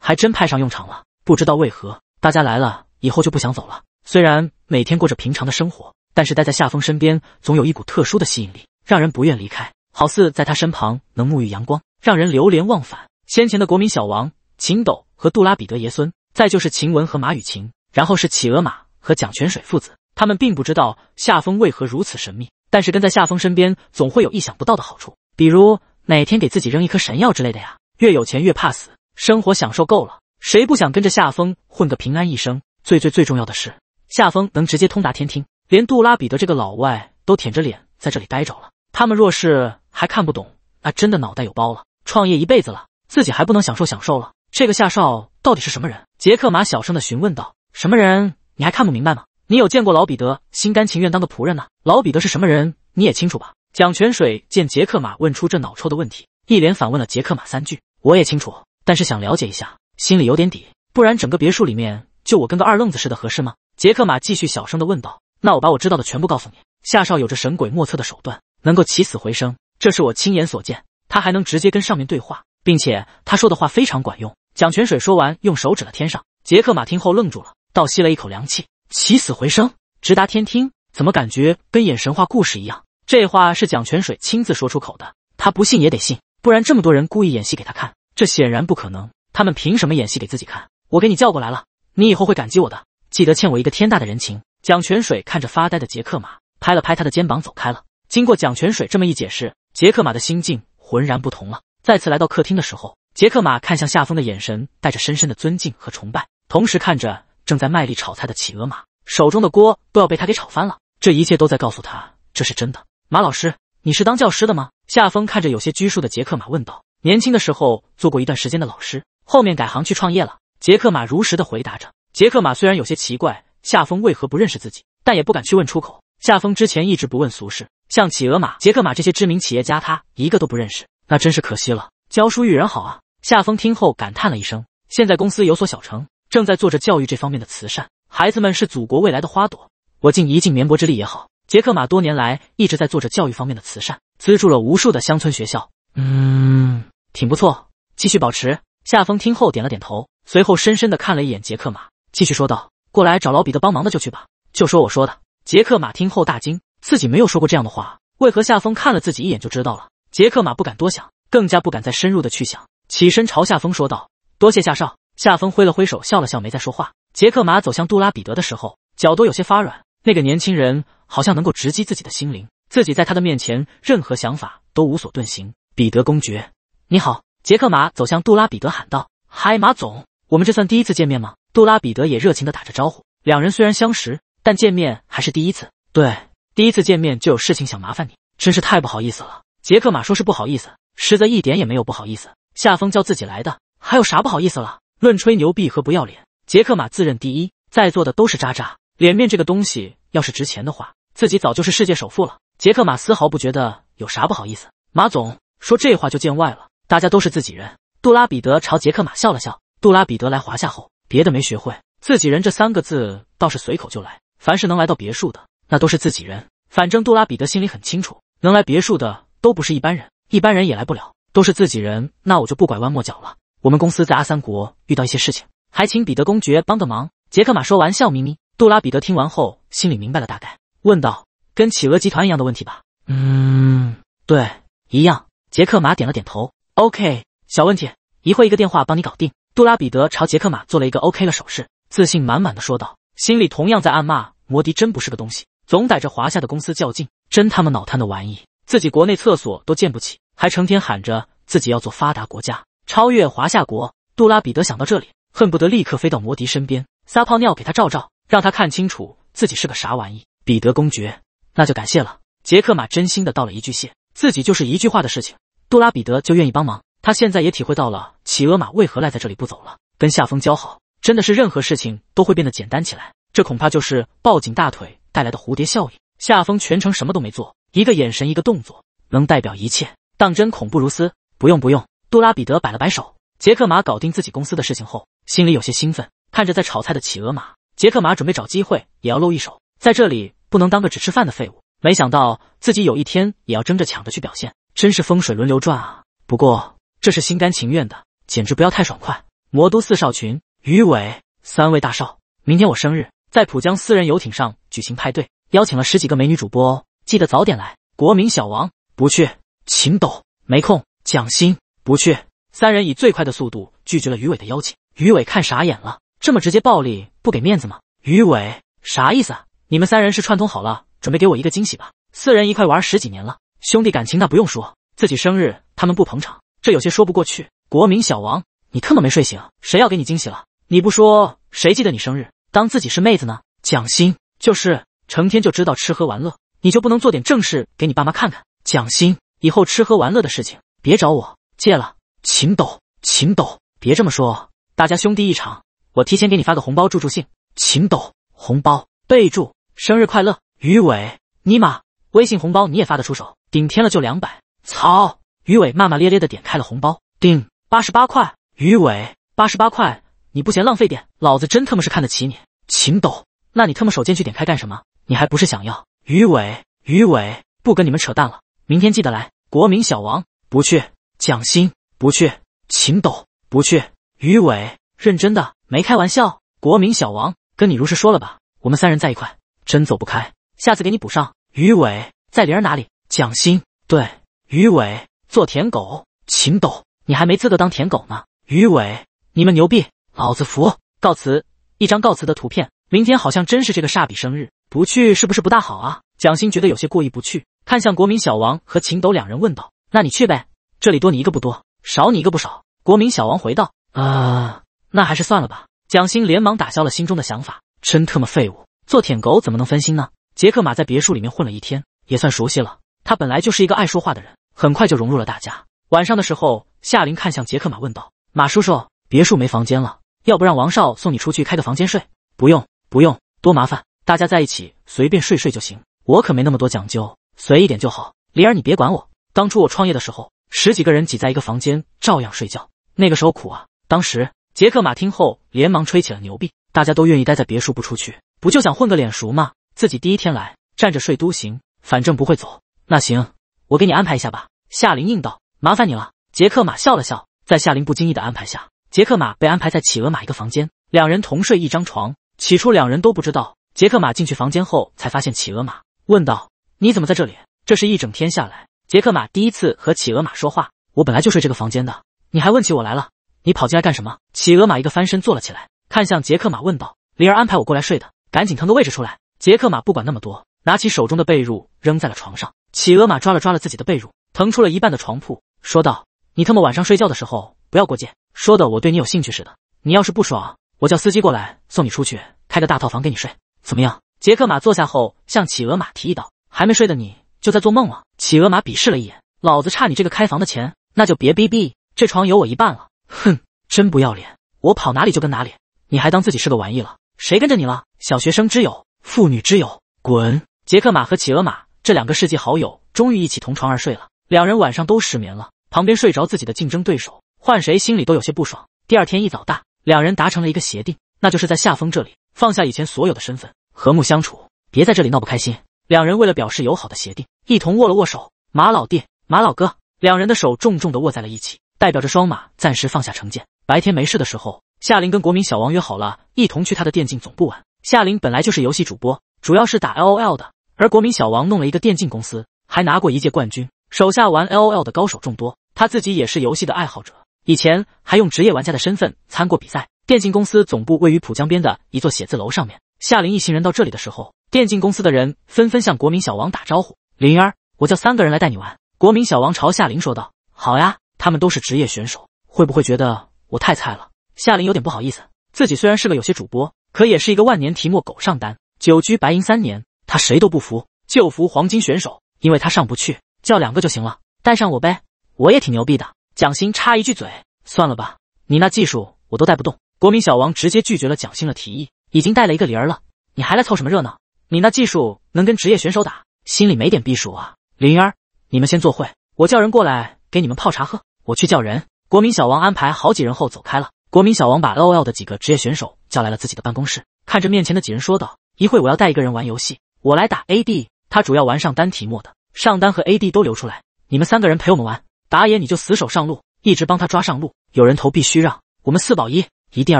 还真派上用场了。不知道为何大家来了以后就不想走了。虽然每天过着平常的生活，但是待在夏风身边总有一股特殊的吸引力，让人不愿离开，好似在他身旁能沐浴阳光，让人流连忘返。先前的国民小王。秦斗和杜拉彼得爷孙，再就是秦雯和马雨晴，然后是企鹅马和蒋泉水父子。他们并不知道夏风为何如此神秘，但是跟在夏风身边总会有意想不到的好处，比如哪天给自己扔一颗神药之类的呀。越有钱越怕死，生活享受够了，谁不想跟着夏风混个平安一生？最最最重要的是，夏风能直接通达天听，连杜拉彼得这个老外都舔着脸在这里待着了。他们若是还看不懂，那真的脑袋有包了。创业一辈子了，自己还不能享受享受了？这个夏少到底是什么人？杰克马小声的询问道：“什么人？你还看不明白吗？你有见过老彼得心甘情愿当个仆人呢？老彼得是什么人？你也清楚吧？”蒋泉水见杰克马问出这脑抽的问题，一连反问了杰克马三句：“我也清楚，但是想了解一下，心里有点底，不然整个别墅里面就我跟个二愣子似的，合适吗？”杰克马继续小声的问道：“那我把我知道的全部告诉你。夏少有着神鬼莫测的手段，能够起死回生，这是我亲眼所见。他还能直接跟上面对话，并且他说的话非常管用。”蒋泉水说完，用手指了天上。杰克马听后愣住了，倒吸了一口凉气。起死回生，直达天听。怎么感觉跟演神话故事一样？这话是蒋泉水亲自说出口的，他不信也得信，不然这么多人故意演戏给他看，这显然不可能。他们凭什么演戏给自己看？我给你叫过来了，你以后会感激我的，记得欠我一个天大的人情。蒋泉水看着发呆的杰克马，拍了拍他的肩膀，走开了。经过蒋泉水这么一解释，杰克马的心境浑然不同了。再次来到客厅的时候。杰克马看向夏风的眼神，带着深深的尊敬和崇拜，同时看着正在卖力炒菜的企鹅马，手中的锅都要被他给炒翻了。这一切都在告诉他，这是真的。马老师，你是当教师的吗？夏风看着有些拘束的杰克马问道。年轻的时候做过一段时间的老师，后面改行去创业了。杰克马如实的回答着。杰克马虽然有些奇怪夏风为何不认识自己，但也不敢去问出口。夏风之前一直不问俗事，像企鹅马、杰克马这些知名企业家，他一个都不认识，那真是可惜了。教书育人好啊。夏风听后感叹了一声：“现在公司有所小成，正在做着教育这方面的慈善。孩子们是祖国未来的花朵，我尽一尽绵薄之力也好。”杰克马多年来一直在做着教育方面的慈善，资助了无数的乡村学校。嗯，挺不错，继续保持。夏风听后点了点头，随后深深的看了一眼杰克马，继续说道：“过来找老彼得帮忙的就去吧，就说我说的。”杰克马听后大惊，自己没有说过这样的话，为何夏风看了自己一眼就知道了？杰克马不敢多想，更加不敢再深入的去想。起身朝夏风说道：“多谢夏少。”夏风挥了挥手，笑了笑，没再说话。杰克马走向杜拉彼得的时候，脚都有些发软。那个年轻人好像能够直击自己的心灵，自己在他的面前，任何想法都无所遁形。彼得公爵，你好！杰克马走向杜拉彼得喊道：“嗨，马总，我们这算第一次见面吗？”杜拉彼得也热情地打着招呼。两人虽然相识，但见面还是第一次。对，第一次见面就有事情想麻烦你，真是太不好意思了。杰克马说是不好意思，实则一点也没有不好意思。夏风叫自己来的，还有啥不好意思了？论吹牛逼和不要脸，杰克马自认第一，在座的都是渣渣。脸面这个东西，要是值钱的话，自己早就是世界首富了。杰克马丝毫不觉得有啥不好意思。马总说这话就见外了，大家都是自己人。杜拉彼得朝杰克马笑了笑。杜拉彼得来华夏后，别的没学会，自己人这三个字倒是随口就来。凡是能来到别墅的，那都是自己人。反正杜拉彼得心里很清楚，能来别墅的都不是一般人，一般人也来不了。都是自己人，那我就不拐弯抹角了。我们公司在阿三国遇到一些事情，还请彼得公爵帮个忙。杰克马说完，笑眯眯。杜拉彼得听完后，心里明白了大概，问道：“跟企鹅集团一样的问题吧？”“嗯，对，一样。”杰克马点了点头。OK，小问题，一会一个电话帮你搞定。杜拉彼得朝杰克马做了一个 OK 的手势，自信满满的说道，心里同样在暗骂：“摩迪真不是个东西，总逮着华夏的公司较劲，真他妈脑瘫的玩意，自己国内厕所都建不起。”还成天喊着自己要做发达国家，超越华夏国。杜拉彼得想到这里，恨不得立刻飞到摩迪身边撒泡尿给他照照，让他看清楚自己是个啥玩意。彼得公爵，那就感谢了。杰克马真心的道了一句谢，自己就是一句话的事情，杜拉彼得就愿意帮忙。他现在也体会到了企鹅马为何赖在这里不走了。跟夏风交好，真的是任何事情都会变得简单起来。这恐怕就是抱紧大腿带来的蝴蝶效应。夏风全程什么都没做，一个眼神，一个动作，能代表一切。当真恐怖如斯！不用不用，杜拉彼德摆了摆手。杰克马搞定自己公司的事情后，心里有些兴奋，看着在炒菜的企鹅马，杰克马准备找机会也要露一手，在这里不能当个只吃饭的废物。没想到自己有一天也要争着抢着去表现，真是风水轮流转啊！不过这是心甘情愿的，简直不要太爽快。魔都四少群，鱼伟三位大少，明天我生日，在浦江私人游艇上举行派对，邀请了十几个美女主播哦，记得早点来。国民小王不去。秦斗没空，蒋欣不去。三人以最快的速度拒绝了于伟的邀请。于伟看傻眼了，这么直接暴力，不给面子吗？于伟啥意思？啊？你们三人是串通好了，准备给我一个惊喜吧？四人一块玩十几年了，兄弟感情那不用说，自己生日他们不捧场，这有些说不过去。国民小王，你特么没睡醒？谁要给你惊喜了，你不说谁记得你生日？当自己是妹子呢？蒋欣就是成天就知道吃喝玩乐，你就不能做点正事给你爸妈看看？蒋欣以后吃喝玩乐的事情别找我借了，秦斗，秦斗，别这么说，大家兄弟一场，我提前给你发个红包助助兴。秦斗，红包备注生日快乐。于伟，尼玛，微信红包你也发得出手，顶天了就两百，操！于伟骂骂咧咧的点开了红包，顶八十八块。于伟，八十八块，你不嫌浪费点？老子真他妈是看得起你，秦斗，那你他妈手贱去点开干什么？你还不是想要？于伟，于伟，不跟你们扯淡了。明天记得来。国民小王不去，蒋欣不去，秦斗不去，于伟认真的没开玩笑。国民小王跟你如实说了吧，我们三人在一块，真走不开。下次给你补上。于伟在灵儿哪里？蒋欣对于伟做舔狗，秦斗你还没资格当舔狗呢。于伟你们牛逼，老子服。告辞。一张告辞的图片。明天好像真是这个煞笔生日，不去是不是不大好啊？蒋欣觉得有些过意不去。看向国民小王和秦斗两人，问道：“那你去呗，这里多你一个不多，少你一个不少。”国民小王回道：“啊，那还是算了吧。”蒋欣连忙打消了心中的想法，真特么废物，做舔狗怎么能分心呢？杰克马在别墅里面混了一天，也算熟悉了。他本来就是一个爱说话的人，很快就融入了大家。晚上的时候，夏琳看向杰克马，问道：“马叔叔，别墅没房间了，要不让王少送你出去开个房间睡？不用，不用，多麻烦，大家在一起随便睡睡就行，我可没那么多讲究。”随意点就好，灵儿，你别管我。当初我创业的时候，十几个人挤在一个房间，照样睡觉。那个时候苦啊。当时杰克马听后连忙吹起了牛逼，大家都愿意待在别墅不出去，不就想混个脸熟吗？自己第一天来，站着睡都行，反正不会走。那行，我给你安排一下吧。夏琳应道：“麻烦你了。”杰克马笑了笑，在夏琳不经意的安排下，杰克马被安排在企鹅马一个房间，两人同睡一张床。起初两人都不知道，杰克马进去房间后才发现企鹅马，问道。你怎么在这里？这是一整天下来，杰克马第一次和企鹅马说话。我本来就睡这个房间的，你还问起我来了。你跑进来干什么？企鹅马一个翻身坐了起来，看向杰克马问道：“灵儿安排我过来睡的，赶紧腾个位置出来。”杰克马不管那么多，拿起手中的被褥扔在了床上。企鹅马抓了抓了自己的被褥，腾出了一半的床铺，说道：“你他妈晚上睡觉的时候不要过界，说的我对你有兴趣似的。你要是不爽，我叫司机过来送你出去，开个大套房给你睡，怎么样？”杰克马坐下后向企鹅马提议道。还没睡的你就在做梦了。企鹅马鄙视了一眼，老子差你这个开房的钱，那就别逼逼，这床有我一半了。哼，真不要脸，我跑哪里就跟哪里，你还当自己是个玩意了？谁跟着你了？小学生之友，妇女之友，滚！杰克马和企鹅马这两个世纪好友终于一起同床而睡了，两人晚上都失眠了。旁边睡着自己的竞争对手，换谁心里都有些不爽。第二天一早，大两人达成了一个协定，那就是在夏风这里放下以前所有的身份，和睦相处，别在这里闹不开心。两人为了表示友好的协定，一同握了握手。马老弟，马老哥，两人的手重重的握在了一起，代表着双马暂时放下成见。白天没事的时候，夏琳跟国民小王约好了一同去他的电竞总部玩。夏琳本来就是游戏主播，主要是打 L O L 的，而国民小王弄了一个电竞公司，还拿过一届冠军，手下玩 L O L 的高手众多。他自己也是游戏的爱好者，以前还用职业玩家的身份参过比赛。电竞公司总部位于浦江边的一座写字楼上面。夏琳一行人到这里的时候。电竞公司的人纷纷向国民小王打招呼：“灵儿，我叫三个人来带你玩。”国民小王朝夏琳说道：“好呀，他们都是职业选手，会不会觉得我太菜了？”夏琳有点不好意思，自己虽然是个有些主播，可也是一个万年提莫狗上单，久居白银三年，他谁都不服，就服黄金选手，因为他上不去，叫两个就行了，带上我呗，我也挺牛逼的。”蒋欣插一句嘴：“算了吧，你那技术我都带不动。”国民小王直接拒绝了蒋欣的提议，已经带了一个灵儿了，你还来凑什么热闹？你那技术能跟职业选手打，心里没点避暑啊？灵儿，你们先坐会，我叫人过来给你们泡茶喝。我去叫人。国民小王安排好几人后走开了。国民小王把 L O L 的几个职业选手叫来了自己的办公室，看着面前的几人说道：“一会我要带一个人玩游戏，我来打 A D，他主要玩上单提莫的。上单和 A D 都留出来，你们三个人陪我们玩。打野你就死守上路，一直帮他抓上路，有人头必须让。我们四保一，一定要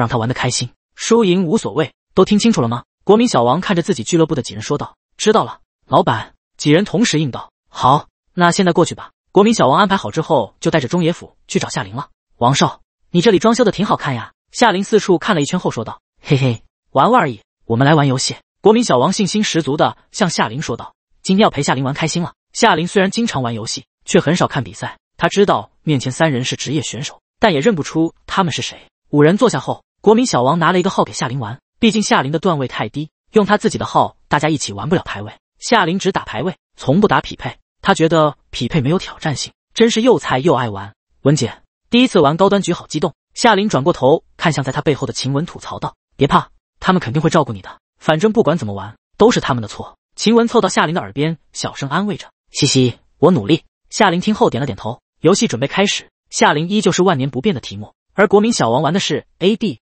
让他玩得开心，输赢无所谓。都听清楚了吗？”国民小王看着自己俱乐部的几人说道：“知道了，老板。”几人同时应道：“好，那现在过去吧。”国民小王安排好之后，就带着中野辅去找夏琳了。“王少，你这里装修的挺好看呀。”夏琳四处看了一圈后说道：“嘿嘿，玩玩而已，我们来玩游戏。”国民小王信心十足的向夏琳说道：“今天要陪夏琳玩开心了。”夏琳虽然经常玩游戏，却很少看比赛。他知道面前三人是职业选手，但也认不出他们是谁。五人坐下后，国民小王拿了一个号给夏琳玩。毕竟夏琳的段位太低，用他自己的号大家一起玩不了排位。夏琳只打排位，从不打匹配。他觉得匹配没有挑战性，真是又菜又爱玩。文姐第一次玩高端局，好激动。夏琳转过头看向在他背后的秦雯，吐槽道：“别怕，他们肯定会照顾你的。反正不管怎么玩，都是他们的错。”秦雯凑到夏琳的耳边，小声安慰着：“嘻嘻，我努力。”夏琳听后点了点头。游戏准备开始，夏琳依旧是万年不变的题目，而国民小王玩的是 AD。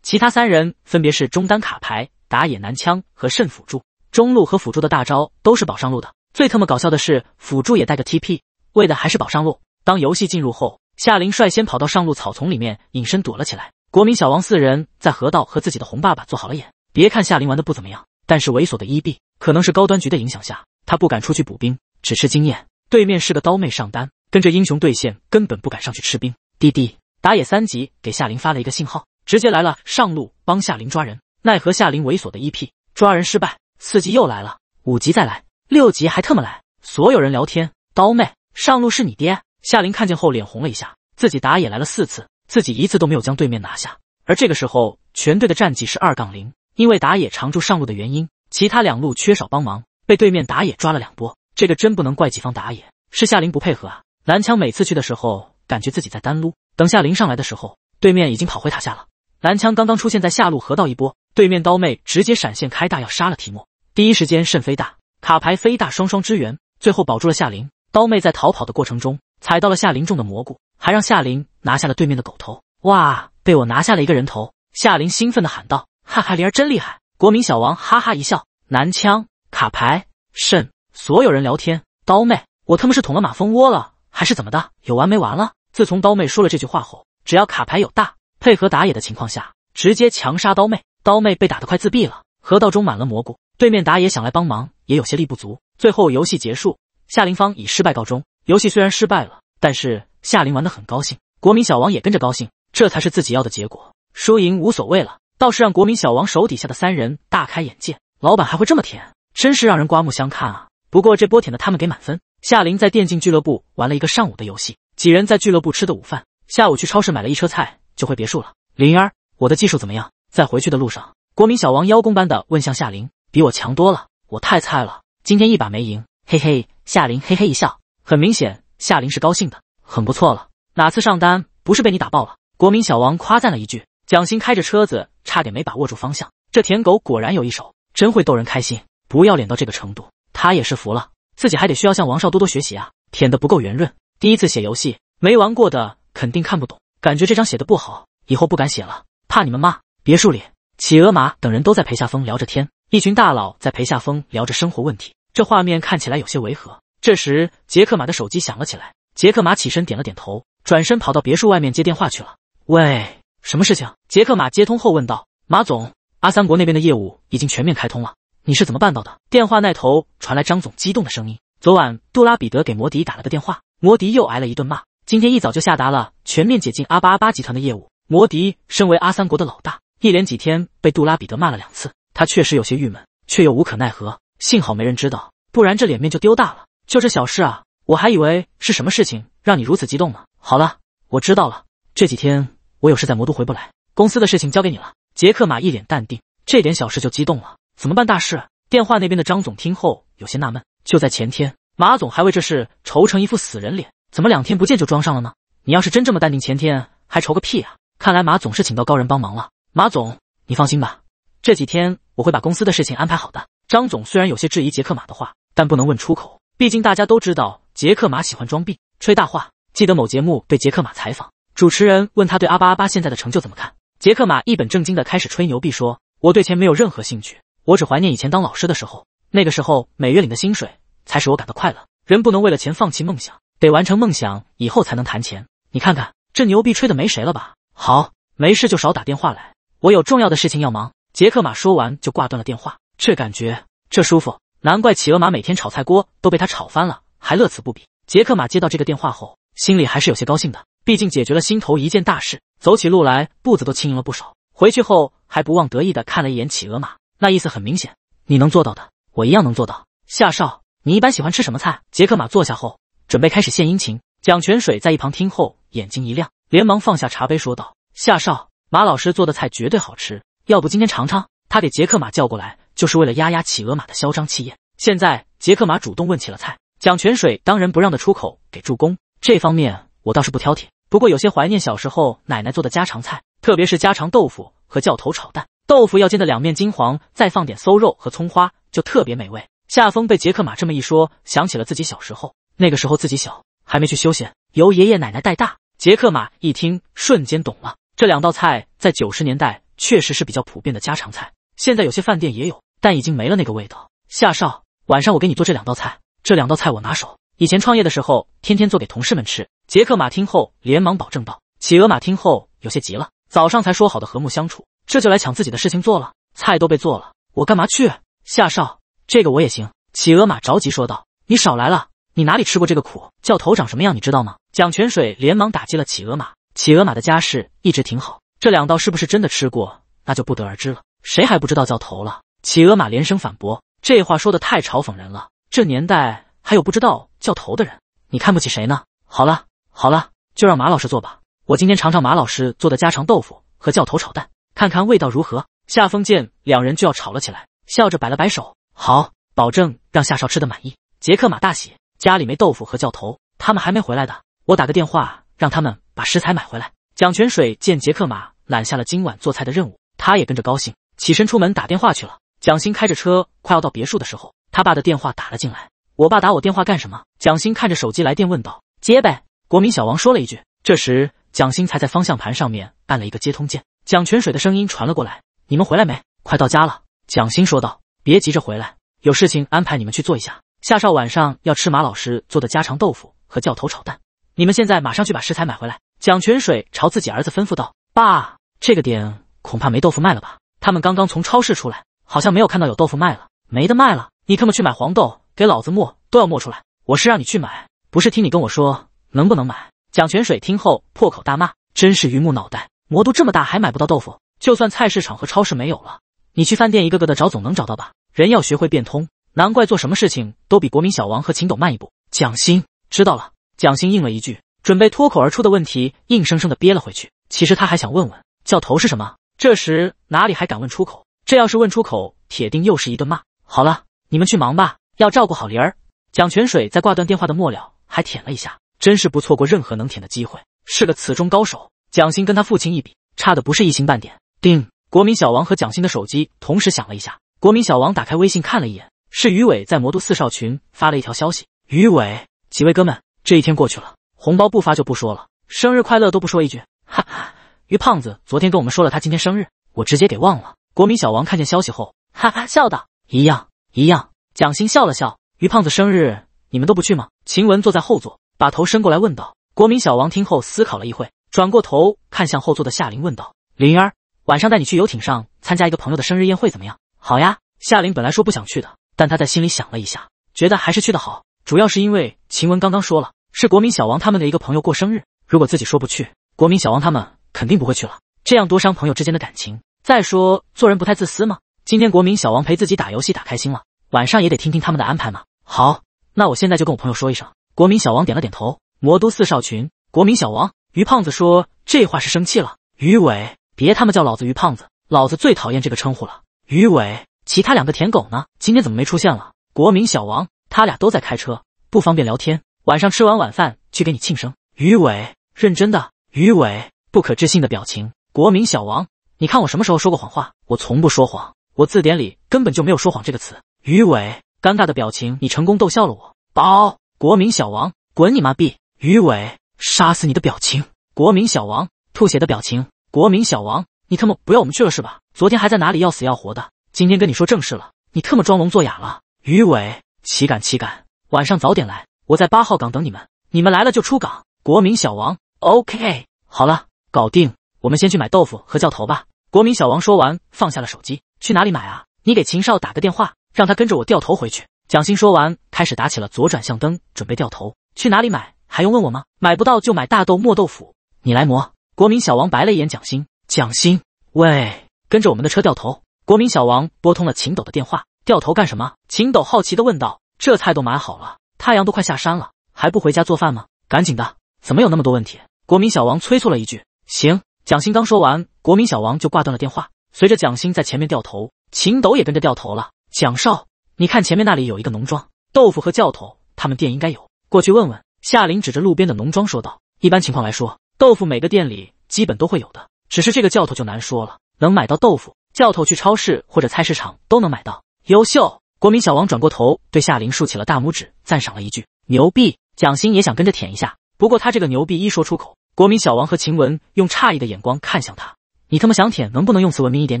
其他三人分别是中单卡牌、打野男枪和肾辅助。中路和辅助的大招都是保上路的。最特么搞笑的是，辅助也带个 TP，为的还是保上路。当游戏进入后，夏琳率先跑到上路草丛里面隐身躲了起来。国民小王四人在河道和自己的红爸爸做好了眼。别看夏琳玩的不怎么样，但是猥琐的一 B，可能是高端局的影响下，他不敢出去补兵，只吃经验。对面是个刀妹上单，跟着英雄对线，根本不敢上去吃兵。滴滴，打野三级给夏琳发了一个信号。直接来了上路帮夏林抓人，奈何夏林猥琐的一批，抓人失败。四级又来了，五级再来，六级还特么来。所有人聊天，刀妹上路是你爹。夏林看见后脸红了一下，自己打野来了四次，自己一次都没有将对面拿下。而这个时候全队的战绩是二杠零，因为打野常驻上路的原因，其他两路缺少帮忙，被对面打野抓了两波。这个真不能怪己方打野，是夏林不配合啊。蓝枪每次去的时候，感觉自己在单撸，等夏林上来的时候，对面已经跑回塔下了。蓝枪刚刚出现在下路河道，一波对面刀妹直接闪现开大要杀了提莫，第一时间肾飞大卡牌飞大双双支援，最后保住了夏琳。刀妹在逃跑的过程中踩到了夏琳种的蘑菇，还让夏琳拿下了对面的狗头。哇，被我拿下了一个人头！夏琳兴奋的喊道：“哈哈，灵儿真厉害！”国民小王哈哈一笑。男枪卡牌肾，所有人聊天。刀妹，我他妈是捅了马蜂窝了还是怎么的？有完没完了？自从刀妹说了这句话后，只要卡牌有大。配合打野的情况下，直接强杀刀妹，刀妹被打得快自闭了。河道中满了蘑菇，对面打野想来帮忙也有些力不足。最后游戏结束，夏林芳以失败告终。游戏虽然失败了，但是夏林玩得很高兴，国民小王也跟着高兴，这才是自己要的结果。输赢无所谓了，倒是让国民小王手底下的三人大开眼界，老板还会这么舔，真是让人刮目相看啊！不过这波舔的他们给满分。夏林在电竞俱乐部玩了一个上午的游戏，几人在俱乐部吃的午饭，下午去超市买了一车菜。就回别墅了。灵儿，我的技术怎么样？在回去的路上，国民小王邀功般的问向夏琳，比我强多了，我太菜了，今天一把没赢。嘿嘿，夏琳嘿嘿一笑，很明显，夏琳是高兴的，很不错了。哪次上单不是被你打爆了？国民小王夸赞了一句。蒋欣开着车子，差点没把握住方向。这舔狗果然有一手，真会逗人开心，不要脸到这个程度，他也是服了。自己还得需要向王少多多学习啊。舔的不够圆润，第一次写游戏，没玩过的肯定看不懂。感觉这张写的不好，以后不敢写了，怕你们骂。别墅里，企鹅马等人都在陪夏风聊着天，一群大佬在陪夏风聊着生活问题，这画面看起来有些违和。这时，杰克马的手机响了起来，杰克马起身点了点头，转身跑到别墅外面接电话去了。喂，什么事情？杰克马接通后问道。马总，阿三国那边的业务已经全面开通了，你是怎么办到的？电话那头传来张总激动的声音。昨晚，杜拉彼得给摩迪打了个电话，摩迪又挨了一顿骂。今天一早就下达了全面解禁阿巴阿巴集团的业务。摩迪身为阿三国的老大，一连几天被杜拉彼得骂了两次，他确实有些郁闷，却又无可奈何。幸好没人知道，不然这脸面就丢大了。就这小事啊，我还以为是什么事情让你如此激动呢。好了，我知道了。这几天我有事在魔都回不来，公司的事情交给你了。杰克马一脸淡定，这点小事就激动了，怎么办大事？电话那边的张总听后有些纳闷，就在前天，马总还为这事愁成一副死人脸。怎么两天不见就装上了呢？你要是真这么淡定，前天还愁个屁啊！看来马总是请到高人帮忙了。马总，你放心吧，这几天我会把公司的事情安排好的。张总虽然有些质疑杰克马的话，但不能问出口，毕竟大家都知道杰克马喜欢装病、吹大话。记得某节目对杰克马采访，主持人问他对阿巴阿巴现在的成就怎么看，杰克马一本正经的开始吹牛逼说：“我对钱没有任何兴趣，我只怀念以前当老师的时候，那个时候每月领的薪水才使我感到快乐。人不能为了钱放弃梦想。”得完成梦想以后才能谈钱，你看看这牛逼吹的没谁了吧？好，没事就少打电话来，我有重要的事情要忙。杰克马说完就挂断了电话，这感觉这舒服，难怪企鹅马每天炒菜锅都被他炒翻了，还乐此不彼。杰克马接到这个电话后，心里还是有些高兴的，毕竟解决了心头一件大事，走起路来步子都轻盈了不少。回去后还不忘得意的看了一眼企鹅马，那意思很明显，你能做到的，我一样能做到。夏少，你一般喜欢吃什么菜？杰克马坐下后。准备开始献殷勤，蒋泉水在一旁听后眼睛一亮，连忙放下茶杯说道：“夏少，马老师做的菜绝对好吃，要不今天尝尝？”他给杰克马叫过来就是为了压压企鹅马的嚣张气焰。现在杰克马主动问起了菜，蒋泉水当仁不让的出口给助攻。这方面我倒是不挑剔，不过有些怀念小时候奶奶做的家常菜，特别是家常豆腐和教头炒蛋。豆腐要煎的两面金黄，再放点馊肉和葱花，就特别美味。夏风被杰克马这么一说，想起了自己小时候。那个时候自己小，还没去修闲，由爷爷奶奶带大。杰克马一听，瞬间懂了。这两道菜在九十年代确实是比较普遍的家常菜，现在有些饭店也有，但已经没了那个味道。夏少，晚上我给你做这两道菜，这两道菜我拿手。以前创业的时候，天天做给同事们吃。杰克马听后连忙保证道。企鹅马听后有些急了，早上才说好的和睦相处，这就来抢自己的事情做了。菜都被做了，我干嘛去？夏少，这个我也行。企鹅马着急说道：“你少来了。”你哪里吃过这个苦？教头长什么样，你知道吗？蒋泉水连忙打击了企鹅马。企鹅马的家世一直挺好，这两道是不是真的吃过，那就不得而知了。谁还不知道教头了？企鹅马连声反驳，这话说的太嘲讽人了。这年代还有不知道教头的人？你看不起谁呢？好了好了，就让马老师做吧。我今天尝尝马老师做的家常豆腐和教头炒蛋，看看味道如何。夏风见两人就要吵了起来，笑着摆了摆手，好，保证让夏少吃的满意。杰克马大喜。家里没豆腐和教头，他们还没回来的。我打个电话让他们把食材买回来。蒋泉水见杰克马揽下了今晚做菜的任务，他也跟着高兴，起身出门打电话去了。蒋欣开着车快要到别墅的时候，他爸的电话打了进来。我爸打我电话干什么？蒋欣看着手机来电问道。接呗，国民小王说了一句。这时蒋欣才在方向盘上面按了一个接通键。蒋泉水的声音传了过来：“你们回来没？快到家了。”蒋欣说道：“别急着回来，有事情安排你们去做一下。”夏少晚上要吃马老师做的家常豆腐和教头炒蛋，你们现在马上去把食材买回来。”蒋泉水朝自己儿子吩咐道，“爸，这个点恐怕没豆腐卖了吧？他们刚刚从超市出来，好像没有看到有豆腐卖了，没得卖了？你特么去买黄豆给老子磨都要磨出来，我是让你去买，不是听你跟我说能不能买。”蒋泉水听后破口大骂：“真是榆木脑袋！魔都这么大还买不到豆腐？就算菜市场和超市没有了，你去饭店一个个的找总能找到吧？人要学会变通。”难怪做什么事情都比国民小王和秦斗慢一步。蒋欣知道了，蒋欣应了一句，准备脱口而出的问题硬生生的憋了回去。其实他还想问问教头是什么，这时哪里还敢问出口？这要是问出口，铁定又是一顿骂。好了，你们去忙吧，要照顾好灵儿。蒋泉水在挂断电话的末了还舔了一下，真是不错过任何能舔的机会，是个词中高手。蒋欣跟他父亲一比，差的不是一星半点。叮，国民小王和蒋欣的手机同时响了一下。国民小王打开微信看了一眼。是于伟在魔都四少群发了一条消息：“于伟，几位哥们，这一天过去了，红包不发就不说了，生日快乐都不说一句，哈哈。”于胖子昨天跟我们说了他今天生日，我直接给忘了。国民小王看见消息后，哈哈笑道：“一样一样。”蒋欣笑了笑：“于胖子生日，你们都不去吗？”秦雯坐在后座，把头伸过来问道：“国民小王听后思考了一会，转过头看向后座的夏琳问道：‘玲儿，晚上带你去游艇上参加一个朋友的生日宴会怎么样？’好呀。”夏琳本来说不想去的。但他在心里想了一下，觉得还是去的好，主要是因为秦雯刚刚说了是国民小王他们的一个朋友过生日，如果自己说不去，国民小王他们肯定不会去了，这样多伤朋友之间的感情。再说做人不太自私吗？今天国民小王陪自己打游戏打开心了，晚上也得听听他们的安排嘛。好，那我现在就跟我朋友说一声。国民小王点了点头。魔都四少群，国民小王，于胖子说这话是生气了。于伟，别他妈叫老子于胖子，老子最讨厌这个称呼了。于伟。其他两个舔狗呢？今天怎么没出现了？国民小王，他俩都在开车，不方便聊天。晚上吃完晚饭去给你庆生。余伟，认真的。余伟，不可置信的表情。国民小王，你看我什么时候说过谎话？我从不说谎，我字典里根本就没有说谎这个词。余伟，尴尬的表情。你成功逗笑了我。宝，国民小王，滚你妈逼！余伟，杀死你的表情。国民小王，吐血的表情。国民小王，你他妈不要我们去了是吧？昨天还在哪里要死要活的。今天跟你说正事了，你特么装聋作哑了！于伟，岂敢岂敢！晚上早点来，我在八号港等你们。你们来了就出港。国民小王，OK，好了，搞定。我们先去买豆腐和教头吧。国民小王说完，放下了手机。去哪里买啊？你给秦少打个电话，让他跟着我掉头回去。蒋欣说完，开始打起了左转向灯，准备掉头。去哪里买？还用问我吗？买不到就买大豆磨豆腐，你来磨。国民小王白了一眼蒋欣，蒋欣，喂，跟着我们的车掉头。国民小王拨通了秦斗的电话，掉头干什么？秦斗好奇的问道：“这菜都买好了，太阳都快下山了，还不回家做饭吗？赶紧的！怎么有那么多问题？”国民小王催促了一句。行，蒋欣刚说完，国民小王就挂断了电话。随着蒋欣在前面掉头，秦斗也跟着掉头了。蒋少，你看前面那里有一个农庄，豆腐和教头他们店应该有，过去问问。”夏林指着路边的农庄说道：“一般情况来说，豆腐每个店里基本都会有的，只是这个教头就难说了，能买到豆腐。”教头去超市或者菜市场都能买到。优秀！国民小王转过头对夏琳竖起了大拇指，赞赏了一句：“牛逼！”蒋欣也想跟着舔一下，不过他这个牛逼一说出口，国民小王和秦雯用诧异的眼光看向他：“你他妈想舔，能不能用词文明一点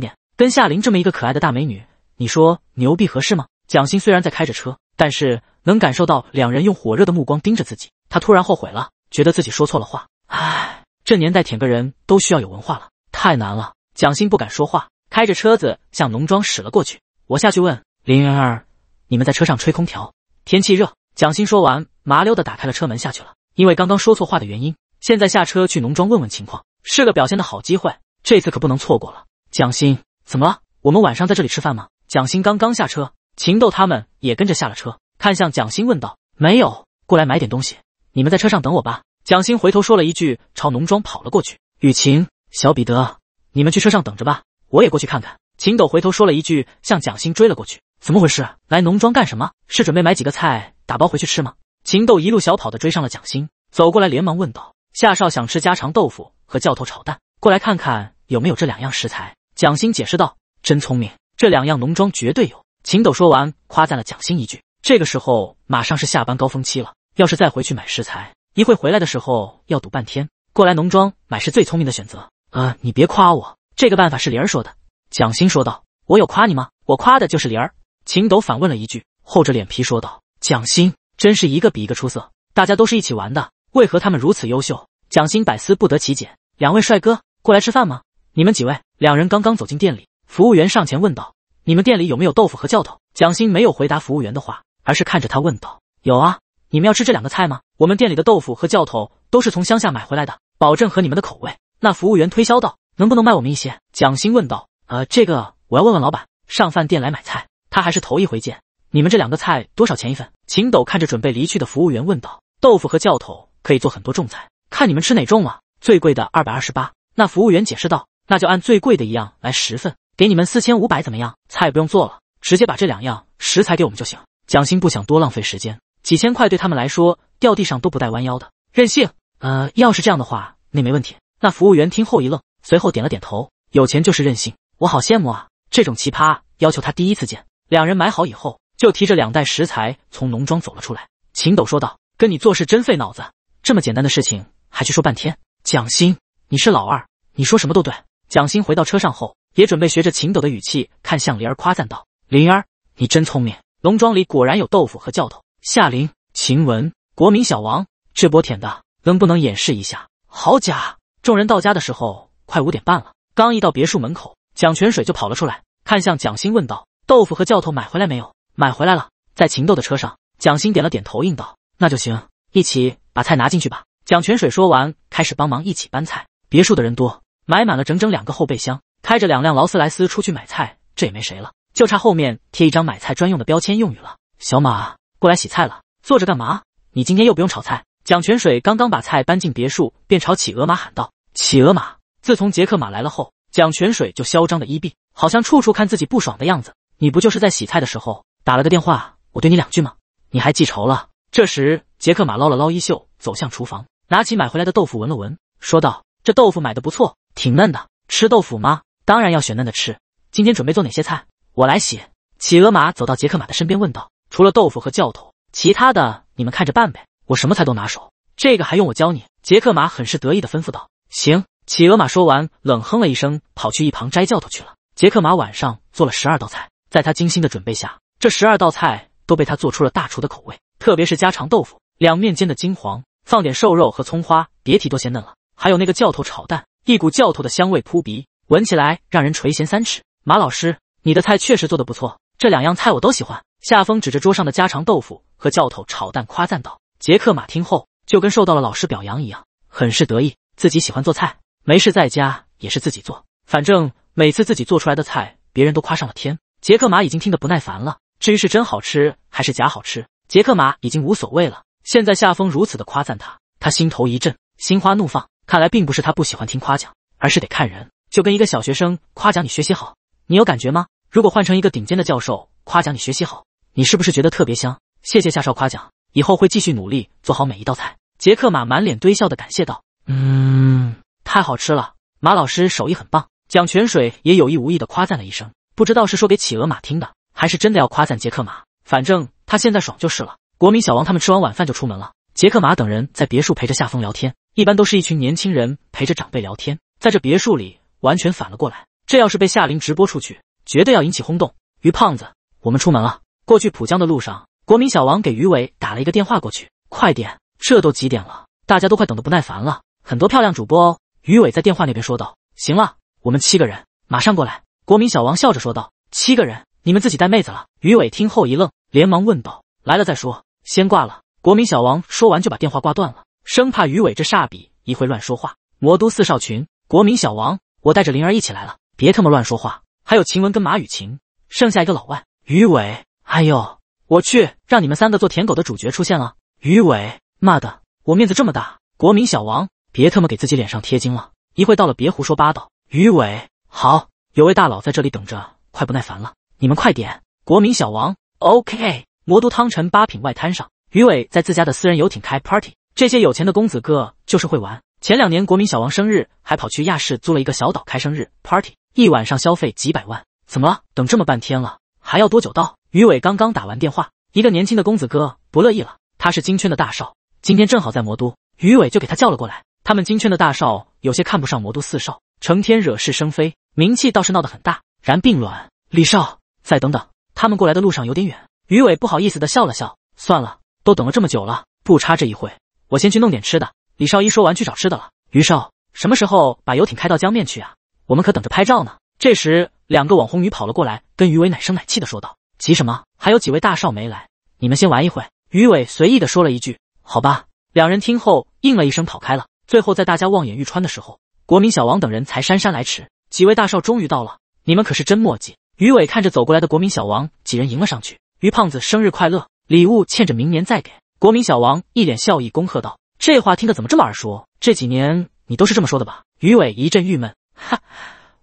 点？跟夏琳这么一个可爱的大美女，你说牛逼合适吗？”蒋欣虽然在开着车，但是能感受到两人用火热的目光盯着自己，他突然后悔了，觉得自己说错了话。唉，这年代舔个人都需要有文化了，太难了。蒋欣不敢说话。开着车子向农庄驶了过去，我下去问林云儿，你们在车上吹空调，天气热。蒋欣说完，麻溜的打开了车门下去了。因为刚刚说错话的原因，现在下车去农庄问问情况，是个表现的好机会，这次可不能错过了。蒋欣，怎么了？我们晚上在这里吃饭吗？蒋欣刚刚下车，秦豆他们也跟着下了车，看向蒋欣问道：“没有，过来买点东西，你们在车上等我吧。”蒋欣回头说了一句，朝农庄跑了过去。雨晴，小彼得，你们去车上等着吧。我也过去看看。秦斗回头说了一句，向蒋欣追了过去。怎么回事？来农庄干什么？是准备买几个菜打包回去吃吗？秦斗一路小跑的追上了蒋欣，走过来连忙问道：“夏少想吃家常豆腐和教头炒蛋，过来看看有没有这两样食材。”蒋欣解释道：“真聪明，这两样农庄绝对有。”秦斗说完，夸赞了蒋欣一句。这个时候马上是下班高峰期了，要是再回去买食材，一会回来的时候要堵半天。过来农庄买是最聪明的选择。呃，你别夸我。这个办法是灵儿说的，蒋欣说道：“我有夸你吗？我夸的就是灵儿。”秦斗反问了一句，厚着脸皮说道：“蒋欣真是一个比一个出色，大家都是一起玩的，为何他们如此优秀？”蒋欣百思不得其解。两位帅哥过来吃饭吗？你们几位？两人刚刚走进店里，服务员上前问道：“你们店里有没有豆腐和教头？”蒋欣没有回答服务员的话，而是看着他问道：“有啊，你们要吃这两个菜吗？我们店里的豆腐和教头都是从乡下买回来的，保证合你们的口味。”那服务员推销道。能不能卖我们一些？蒋欣问道。呃，这个我要问问老板。上饭店来买菜，他还是头一回见。你们这两个菜多少钱一份？秦斗看着准备离去的服务员问道。豆腐和教头可以做很多种菜，看你们吃哪种了。最贵的二百二十八。那服务员解释道。那就按最贵的一样来十份，给你们四千五百，怎么样？菜不用做了，直接把这两样食材给我们就行。蒋欣不想多浪费时间，几千块对他们来说掉地上都不带弯腰的任性。呃，要是这样的话，那没问题。那服务员听后一愣。随后点了点头，有钱就是任性，我好羡慕啊！这种奇葩要求他第一次见。两人买好以后，就提着两袋食材从农庄走了出来。秦斗说道：“跟你做事真费脑子，这么简单的事情还去说半天。”蒋欣，你是老二，你说什么都对。蒋欣回到车上后，也准备学着秦斗的语气看向灵儿夸赞道：“灵儿，你真聪明。”农庄里果然有豆腐和教头夏琳、秦雯、国民小王，这波舔的能不能演示一下？好假！众人到家的时候。快五点半了，刚一到别墅门口，蒋泉水就跑了出来，看向蒋欣问道：“豆腐和教头买回来没有？”“买回来了，在秦豆的车上。”蒋欣点了点头，应道：“那就行，一起把菜拿进去吧。”蒋泉水说完，开始帮忙一起搬菜。别墅的人多，买满了整整两个后备箱，开着两辆劳斯莱斯出去买菜，这也没谁了，就差后面贴一张买菜专用的标签用语了。小马，过来洗菜了，坐着干嘛？你今天又不用炒菜。蒋泉水刚刚把菜搬进别墅，便朝企鹅马喊道：“企鹅马。”自从杰克马来了后，蒋泉水就嚣张的一逼，好像处处看自己不爽的样子。你不就是在洗菜的时候打了个电话，我对你两句吗？你还记仇了？这时，杰克马捞了捞衣袖，走向厨房，拿起买回来的豆腐闻了闻，说道：“这豆腐买的不错，挺嫩的。吃豆腐吗？当然要选嫩的吃。今天准备做哪些菜？我来洗。”企鹅马走到杰克马的身边问道：“除了豆腐和教头，其他的你们看着办呗。我什么菜都拿手，这个还用我教你？”杰克马很是得意的吩咐道：“行。”企鹅马说完，冷哼了一声，跑去一旁摘教头去了。杰克马晚上做了十二道菜，在他精心的准备下，这十二道菜都被他做出了大厨的口味。特别是家常豆腐，两面煎的金黄，放点瘦肉和葱花，别提多鲜嫩了。还有那个教头炒蛋，一股教头的香味扑鼻，闻起来让人垂涎三尺。马老师，你的菜确实做得不错，这两样菜我都喜欢。夏风指着桌上的家常豆腐和教头炒蛋夸赞道。杰克马听后就跟受到了老师表扬一样，很是得意，自己喜欢做菜。没事，在家也是自己做，反正每次自己做出来的菜，别人都夸上了天。杰克马已经听得不耐烦了。至于是真好吃还是假好吃，杰克马已经无所谓了。现在夏风如此的夸赞他，他心头一震，心花怒放。看来并不是他不喜欢听夸奖，而是得看人。就跟一个小学生夸奖你学习好，你有感觉吗？如果换成一个顶尖的教授夸奖你学习好，你是不是觉得特别香？谢谢夏少夸奖，以后会继续努力做好每一道菜。杰克马满脸堆笑的感谢道：“嗯。”太好吃了，马老师手艺很棒。蒋泉水也有意无意的夸赞了一声，不知道是说给企鹅马听的，还是真的要夸赞杰克马。反正他现在爽就是了。国民小王他们吃完晚饭就出门了。杰克马等人在别墅陪着夏风聊天，一般都是一群年轻人陪着长辈聊天，在这别墅里完全反了过来。这要是被夏琳直播出去，绝对要引起轰动。于胖子，我们出门了。过去浦江的路上，国民小王给于伟打了一个电话过去，快点，这都几点了？大家都快等得不耐烦了，很多漂亮主播哦。于伟在电话那边说道：“行了，我们七个人马上过来。”国民小王笑着说道：“七个人，你们自己带妹子了。”于伟听后一愣，连忙问道：“来了再说，先挂了。”国民小王说完就把电话挂断了，生怕于伟这煞笔一会乱说话。魔都四少群，国民小王，我带着灵儿一起来了，别他妈乱说话。还有秦雯跟马雨晴，剩下一个老外。于伟，哎呦，我去，让你们三个做舔狗的主角出现了。于伟，妈的，我面子这么大。国民小王。别他妈给自己脸上贴金了！一会到了别胡说八道。于伟，好，有位大佬在这里等着，快不耐烦了，你们快点。国民小王，OK。魔都汤臣八品外滩上，于伟在自家的私人游艇开 party。这些有钱的公子哥就是会玩。前两年国民小王生日还跑去亚市租了一个小岛开生日 party，一晚上消费几百万。怎么了？等这么半天了，还要多久到？于伟刚刚打完电话，一个年轻的公子哥不乐意了。他是金圈的大少，今天正好在魔都，于伟就给他叫了过来。他们金圈的大少有些看不上魔都四少，成天惹是生非，名气倒是闹得很大。然并卵，李少，再等等，他们过来的路上有点远。于伟不好意思的笑了笑，算了，都等了这么久了，不差这一会。我先去弄点吃的。李少一说完去找吃的了。于少，什么时候把游艇开到江面去啊？我们可等着拍照呢。这时，两个网红女跑了过来，跟于伟奶声奶气的说道：“急什么？还有几位大少没来，你们先玩一会。”于伟随意的说了一句：“好吧。”两人听后应了一声，跑开了。最后，在大家望眼欲穿的时候，国民小王等人才姗姗来迟。几位大少终于到了，你们可是真墨迹。于伟看着走过来的国民小王几人，迎了上去。于胖子，生日快乐！礼物欠着，明年再给。国民小王一脸笑意，恭贺道：“这话听得怎么这么耳熟？这几年你都是这么说的吧？”于伟一阵郁闷，哈，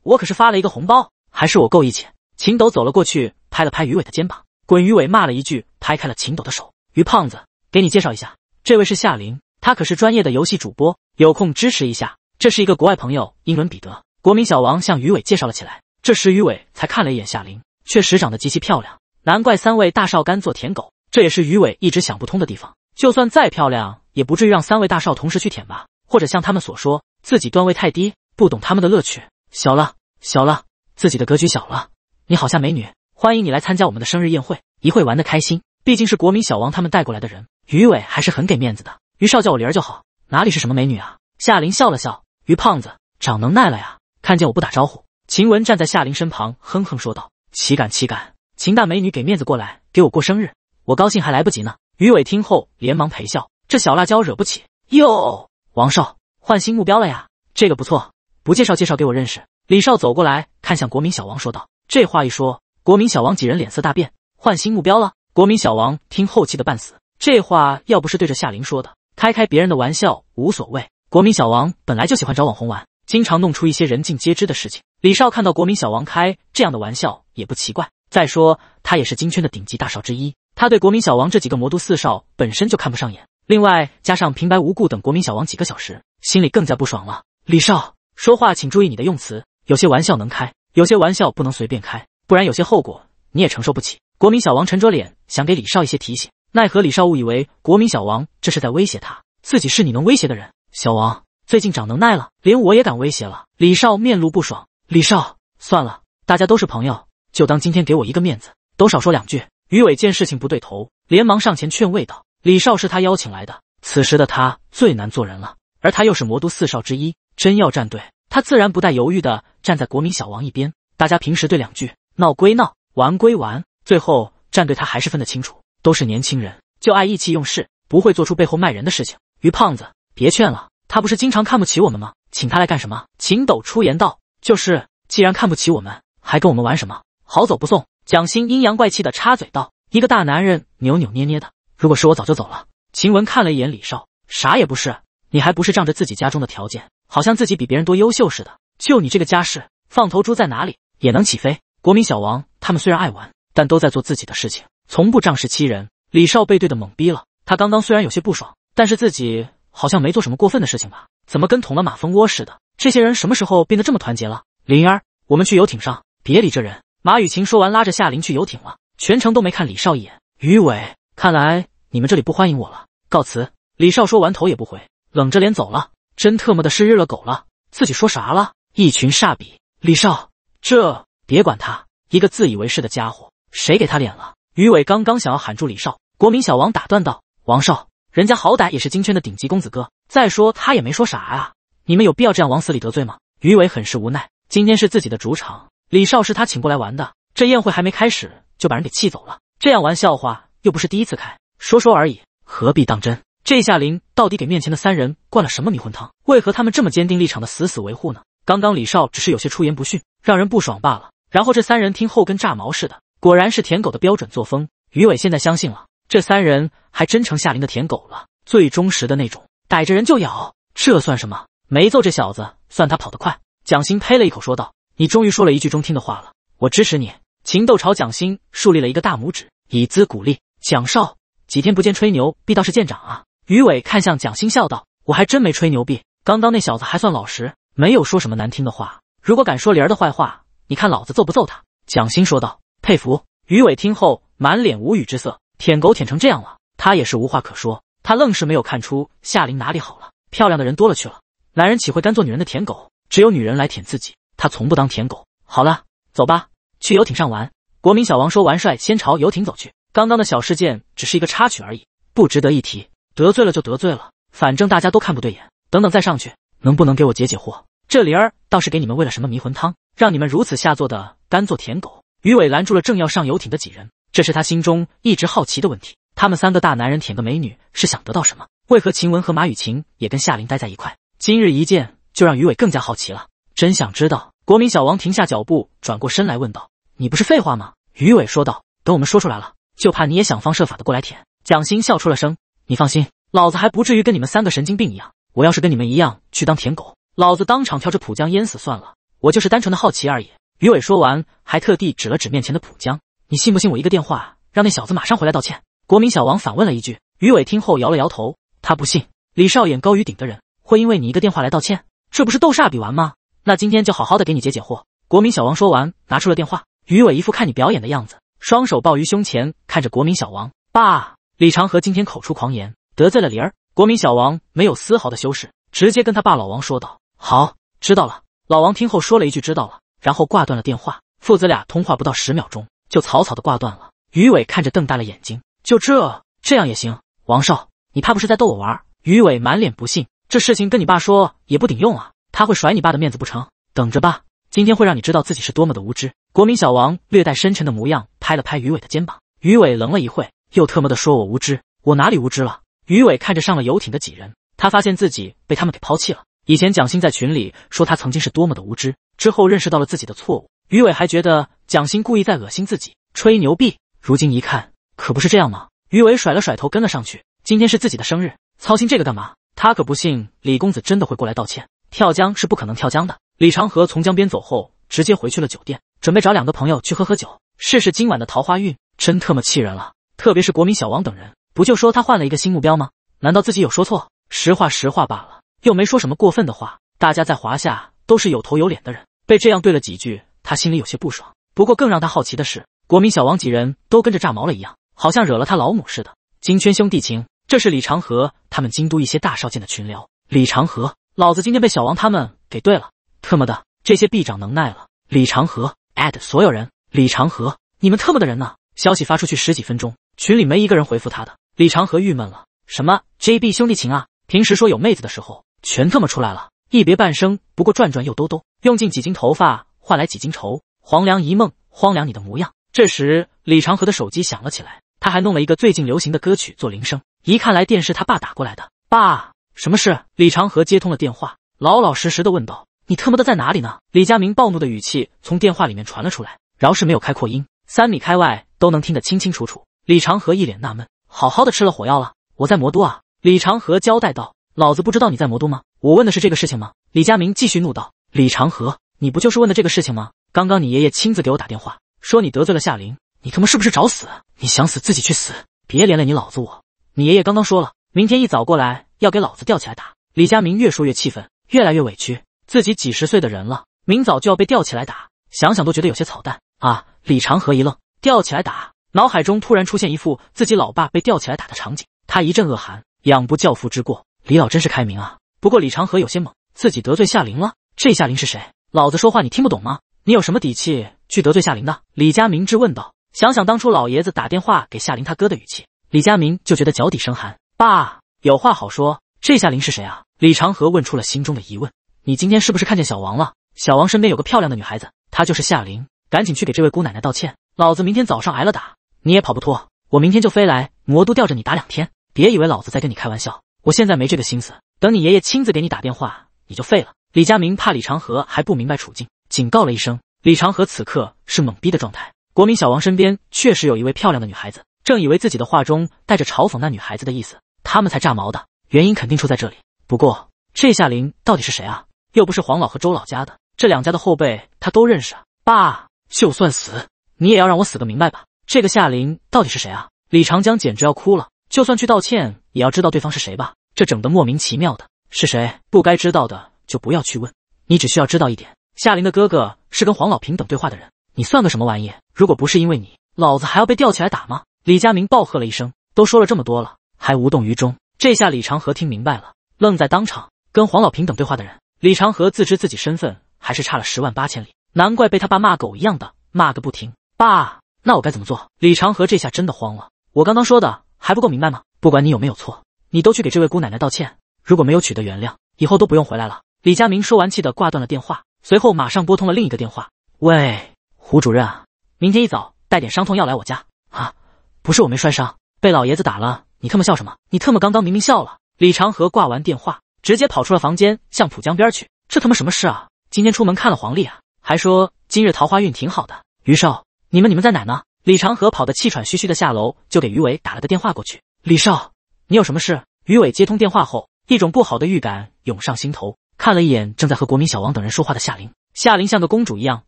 我可是发了一个红包，还是我够义气。秦斗走了过去，拍了拍于伟的肩膀。滚！于伟骂了一句，拍开了秦斗的手。于胖子，给你介绍一下，这位是夏琳，她可是专业的游戏主播。有空支持一下，这是一个国外朋友，英伦彼得，国民小王向于伟介绍了起来。这时于伟才看了一眼夏琳，确实长得极其漂亮，难怪三位大少甘做舔狗，这也是于伟一直想不通的地方。就算再漂亮，也不至于让三位大少同时去舔吧？或者像他们所说，自己段位太低，不懂他们的乐趣，小了，小了，自己的格局小了。你好，夏美女，欢迎你来参加我们的生日宴会，一会玩得开心。毕竟是国民小王他们带过来的人，于伟还是很给面子的。于少叫我玲儿就好。哪里是什么美女啊？夏林笑了笑，于胖子长能耐了呀，看见我不打招呼。秦雯站在夏林身旁，哼哼说道：“岂敢岂敢，秦大美女给面子过来给我过生日，我高兴还来不及呢。”于伟听后连忙陪笑：“这小辣椒惹不起哟。”王少换新目标了呀，这个不错，不介绍介绍给我认识。李少走过来看向国民小王说道：“这话一说，国民小王几人脸色大变，换新目标了。”国民小王听后气得半死，这话要不是对着夏林说的。开开别人的玩笑无所谓，国民小王本来就喜欢找网红玩，经常弄出一些人尽皆知的事情。李少看到国民小王开这样的玩笑也不奇怪。再说他也是金圈的顶级大少之一，他对国民小王这几个魔都四少本身就看不上眼。另外加上平白无故等国民小王几个小时，心里更加不爽了。李少说话请注意你的用词，有些玩笑能开，有些玩笑不能随便开，不然有些后果你也承受不起。国民小王沉着脸想给李少一些提醒。奈何李少误以为国民小王这是在威胁他，自己是你能威胁的人？小王最近长能耐了，连我也敢威胁了。李少面露不爽。李少，算了，大家都是朋友，就当今天给我一个面子，都少说两句。于伟见事情不对头，连忙上前劝慰道：“李少是他邀请来的，此时的他最难做人了。而他又是魔都四少之一，真要站队，他自然不带犹豫的站在国民小王一边。大家平时对两句，闹归闹，玩归玩，最后站队他还是分得清楚。”都是年轻人，就爱意气用事，不会做出背后卖人的事情。于胖子，别劝了，他不是经常看不起我们吗？请他来干什么？秦斗出言道：“就是，既然看不起我们，还跟我们玩什么？好走不送。”蒋欣阴阳怪气的插嘴道：“一个大男人扭扭捏捏的，如果是我，早就走了。”秦雯看了一眼李少，啥也不是，你还不是仗着自己家中的条件，好像自己比别人多优秀似的。就你这个家世，放头猪在哪里也能起飞。国民小王他们虽然爱玩，但都在做自己的事情。从不仗势欺人，李少被怼的懵逼了。他刚刚虽然有些不爽，但是自己好像没做什么过分的事情吧？怎么跟捅了马蜂窝似的？这些人什么时候变得这么团结了？灵儿，我们去游艇上，别理这人。马雨晴说完，拉着夏琳去游艇了，全程都没看李少一眼。于伟，看来你们这里不欢迎我了，告辞。李少说完，头也不回，冷着脸走了。真特么的是日了狗了，自己说啥了？一群煞笔！李少，这别管他，一个自以为是的家伙，谁给他脸了？于伟刚刚想要喊住李少，国民小王打断道：“王少，人家好歹也是金圈的顶级公子哥，再说他也没说啥啊，你们有必要这样往死里得罪吗？”于伟很是无奈。今天是自己的主场，李少是他请过来玩的，这宴会还没开始就把人给气走了，这样玩笑话又不是第一次开，说说而已，何必当真？这夏林到底给面前的三人灌了什么迷魂汤？为何他们这么坚定立场的死死维护呢？刚刚李少只是有些出言不逊，让人不爽罢了，然后这三人听后跟炸毛似的。果然是舔狗的标准作风。于伟现在相信了，这三人还真成夏林的舔狗了，最忠实的那种，逮着人就咬。这算什么？没揍这小子，算他跑得快。蒋欣呸了一口，说道：“你终于说了一句中听的话了，我支持你。”秦豆朝蒋欣竖立了一个大拇指，以资鼓励。蒋少，几天不见，吹牛逼倒是见长啊。于伟看向蒋欣，笑道：“我还真没吹牛逼，刚刚那小子还算老实，没有说什么难听的话。如果敢说灵儿的坏话，你看老子揍不揍他？”蒋欣说道。佩服，于伟听后满脸无语之色，舔狗舔成这样了，他也是无话可说。他愣是没有看出夏琳哪里好了，漂亮的人多了去了，男人岂会甘做女人的舔狗？只有女人来舔自己，他从不当舔狗。好了，走吧，去游艇上玩。国民小王说完，率先朝游艇走去。刚刚的小事件只是一个插曲而已，不值得一提。得罪了就得罪了，反正大家都看不对眼。等等，再上去，能不能给我解解惑？这玲儿倒是给你们喂了什么迷魂汤，让你们如此下作的甘做舔狗？于伟拦住了正要上游艇的几人，这是他心中一直好奇的问题。他们三个大男人舔个美女是想得到什么？为何秦雯和马雨晴也跟夏琳待在一块？今日一见，就让于伟更加好奇了，真想知道。国民小王停下脚步，转过身来问道：“你不是废话吗？”于伟说道：“等我们说出来了，就怕你也想方设法的过来舔。”蒋欣笑出了声：“你放心，老子还不至于跟你们三个神经病一样。我要是跟你们一样去当舔狗，老子当场跳着浦江淹死算了。我就是单纯的好奇而已。”于伟说完，还特地指了指面前的浦江。你信不信我一个电话让那小子马上回来道歉？国民小王反问了一句。于伟听后摇了摇头，他不信李少爷高于顶的人会因为你一个电话来道歉，这不是斗煞笔玩吗？那今天就好好的给你解解惑。国民小王说完，拿出了电话。于伟一副看你表演的样子，双手抱于胸前，看着国民小王。爸，李长河今天口出狂言，得罪了李儿。国民小王没有丝毫的修饰，直接跟他爸老王说道：“好，知道了。”老王听后说了一句：“知道了。”然后挂断了电话，父子俩通话不到十秒钟就草草的挂断了。于伟看着瞪大了眼睛，就这这样也行？王少，你怕不是在逗我玩？于伟满脸不信，这事情跟你爸说也不顶用啊，他会甩你爸的面子不成？等着吧，今天会让你知道自己是多么的无知。国民小王略带深沉的模样拍了拍于伟的肩膀，于伟愣了一会，又特么的说我无知，我哪里无知了？于伟看着上了游艇的几人，他发现自己被他们给抛弃了。以前蒋欣在群里说他曾经是多么的无知。之后认识到了自己的错误，于伟还觉得蒋欣故意在恶心自己、吹牛逼。如今一看，可不是这样吗？于伟甩了甩头，跟了上去。今天是自己的生日，操心这个干嘛？他可不信李公子真的会过来道歉，跳江是不可能跳江的。李长河从江边走后，直接回去了酒店，准备找两个朋友去喝喝酒，试试今晚的桃花运。真特么气人了！特别是国民小王等人，不就说他换了一个新目标吗？难道自己有说错？实话实话罢了，又没说什么过分的话。大家在华夏。都是有头有脸的人，被这样对了几句，他心里有些不爽。不过更让他好奇的是，国民小王几人都跟着炸毛了一样，好像惹了他老母似的。金圈兄弟情，这是李长河他们京都一些大少见的群聊。李长河，老子今天被小王他们给对了，特么的，这些 b 长能耐了。李长河 a 特所有人。李长河，你们特么的人呢？消息发出去十几分钟，群里没一个人回复他的。李长河郁闷了，什么 jb 兄弟情啊？平时说有妹子的时候，全特么出来了。一别半生，不过转转又兜兜，用尽几斤头发换来几斤愁。黄粱一梦，荒凉你的模样。这时，李长河的手机响了起来，他还弄了一个最近流行的歌曲做铃声。一看来电是他爸打过来的，爸，什么事？李长河接通了电话，老老实实的问道：“你特么的在哪里呢？”李佳明暴怒的语气从电话里面传了出来，饶是没有开扩音，三米开外都能听得清清楚楚。李长河一脸纳闷：“好好的吃了火药了？我在魔都啊。”李长河交代道：“老子不知道你在魔都吗？”我问的是这个事情吗？李佳明继续怒道：“李长河，你不就是问的这个事情吗？刚刚你爷爷亲自给我打电话，说你得罪了夏琳，你他妈是不是找死？你想死自己去死，别连累你老子我。你爷爷刚刚说了，明天一早过来要给老子吊起来打。”李佳明越说越气愤，越来越委屈，自己几十岁的人了，明早就要被吊起来打，想想都觉得有些草蛋啊！李长河一愣，吊起来打，脑海中突然出现一副自己老爸被吊起来打的场景，他一阵恶寒。养不教，父之过。李老真是开明啊！不过李长河有些猛，自己得罪夏琳了。这夏琳是谁？老子说话你听不懂吗？你有什么底气去得罪夏琳的？李佳明质问道。想想当初老爷子打电话给夏琳他哥的语气，李佳明就觉得脚底生寒。爸，有话好说。这夏琳是谁啊？李长河问出了心中的疑问。你今天是不是看见小王了？小王身边有个漂亮的女孩子，她就是夏琳，赶紧去给这位姑奶奶道歉。老子明天早上挨了打，你也跑不脱。我明天就飞来魔都吊着你打两天。别以为老子在跟你开玩笑，我现在没这个心思。等你爷爷亲自给你打电话，你就废了。李佳明怕李长河还不明白处境，警告了一声。李长河此刻是懵逼的状态。国民小王身边确实有一位漂亮的女孩子，正以为自己的话中带着嘲讽那女孩子的意思，他们才炸毛的。原因肯定出在这里。不过，这夏琳到底是谁啊？又不是黄老和周老家的这两家的后辈，他都认识啊。爸，就算死，你也要让我死个明白吧。这个夏琳到底是谁啊？李长江简直要哭了。就算去道歉，也要知道对方是谁吧。这整的莫名其妙的，是谁不该知道的就不要去问。你只需要知道一点，夏林的哥哥是跟黄老平等对话的人。你算个什么玩意？如果不是因为你，老子还要被吊起来打吗？李佳明暴喝了一声。都说了这么多了，还无动于衷。这下李长河听明白了，愣在当场。跟黄老平等对话的人，李长河自知自己身份还是差了十万八千里，难怪被他爸骂狗一样的骂个不停。爸，那我该怎么做？李长河这下真的慌了。我刚刚说的还不够明白吗？不管你有没有错。你都去给这位姑奶奶道歉，如果没有取得原谅，以后都不用回来了。李佳明说完，气得挂断了电话，随后马上拨通了另一个电话。喂，胡主任啊，明天一早带点伤痛药来我家啊！不是我没摔伤，被老爷子打了，你特么笑什么？你特么刚刚明明笑了。李长河挂完电话，直接跑出了房间，向浦江边去。这他妈什么事啊？今天出门看了黄历啊，还说今日桃花运挺好的。于少，你们你们在哪呢？李长河跑得气喘吁吁的下楼，就给于伟打了个电话过去。李少。你有什么事？于伟接通电话后，一种不好的预感涌上心头，看了一眼正在和国民小王等人说话的夏琳，夏琳像个公主一样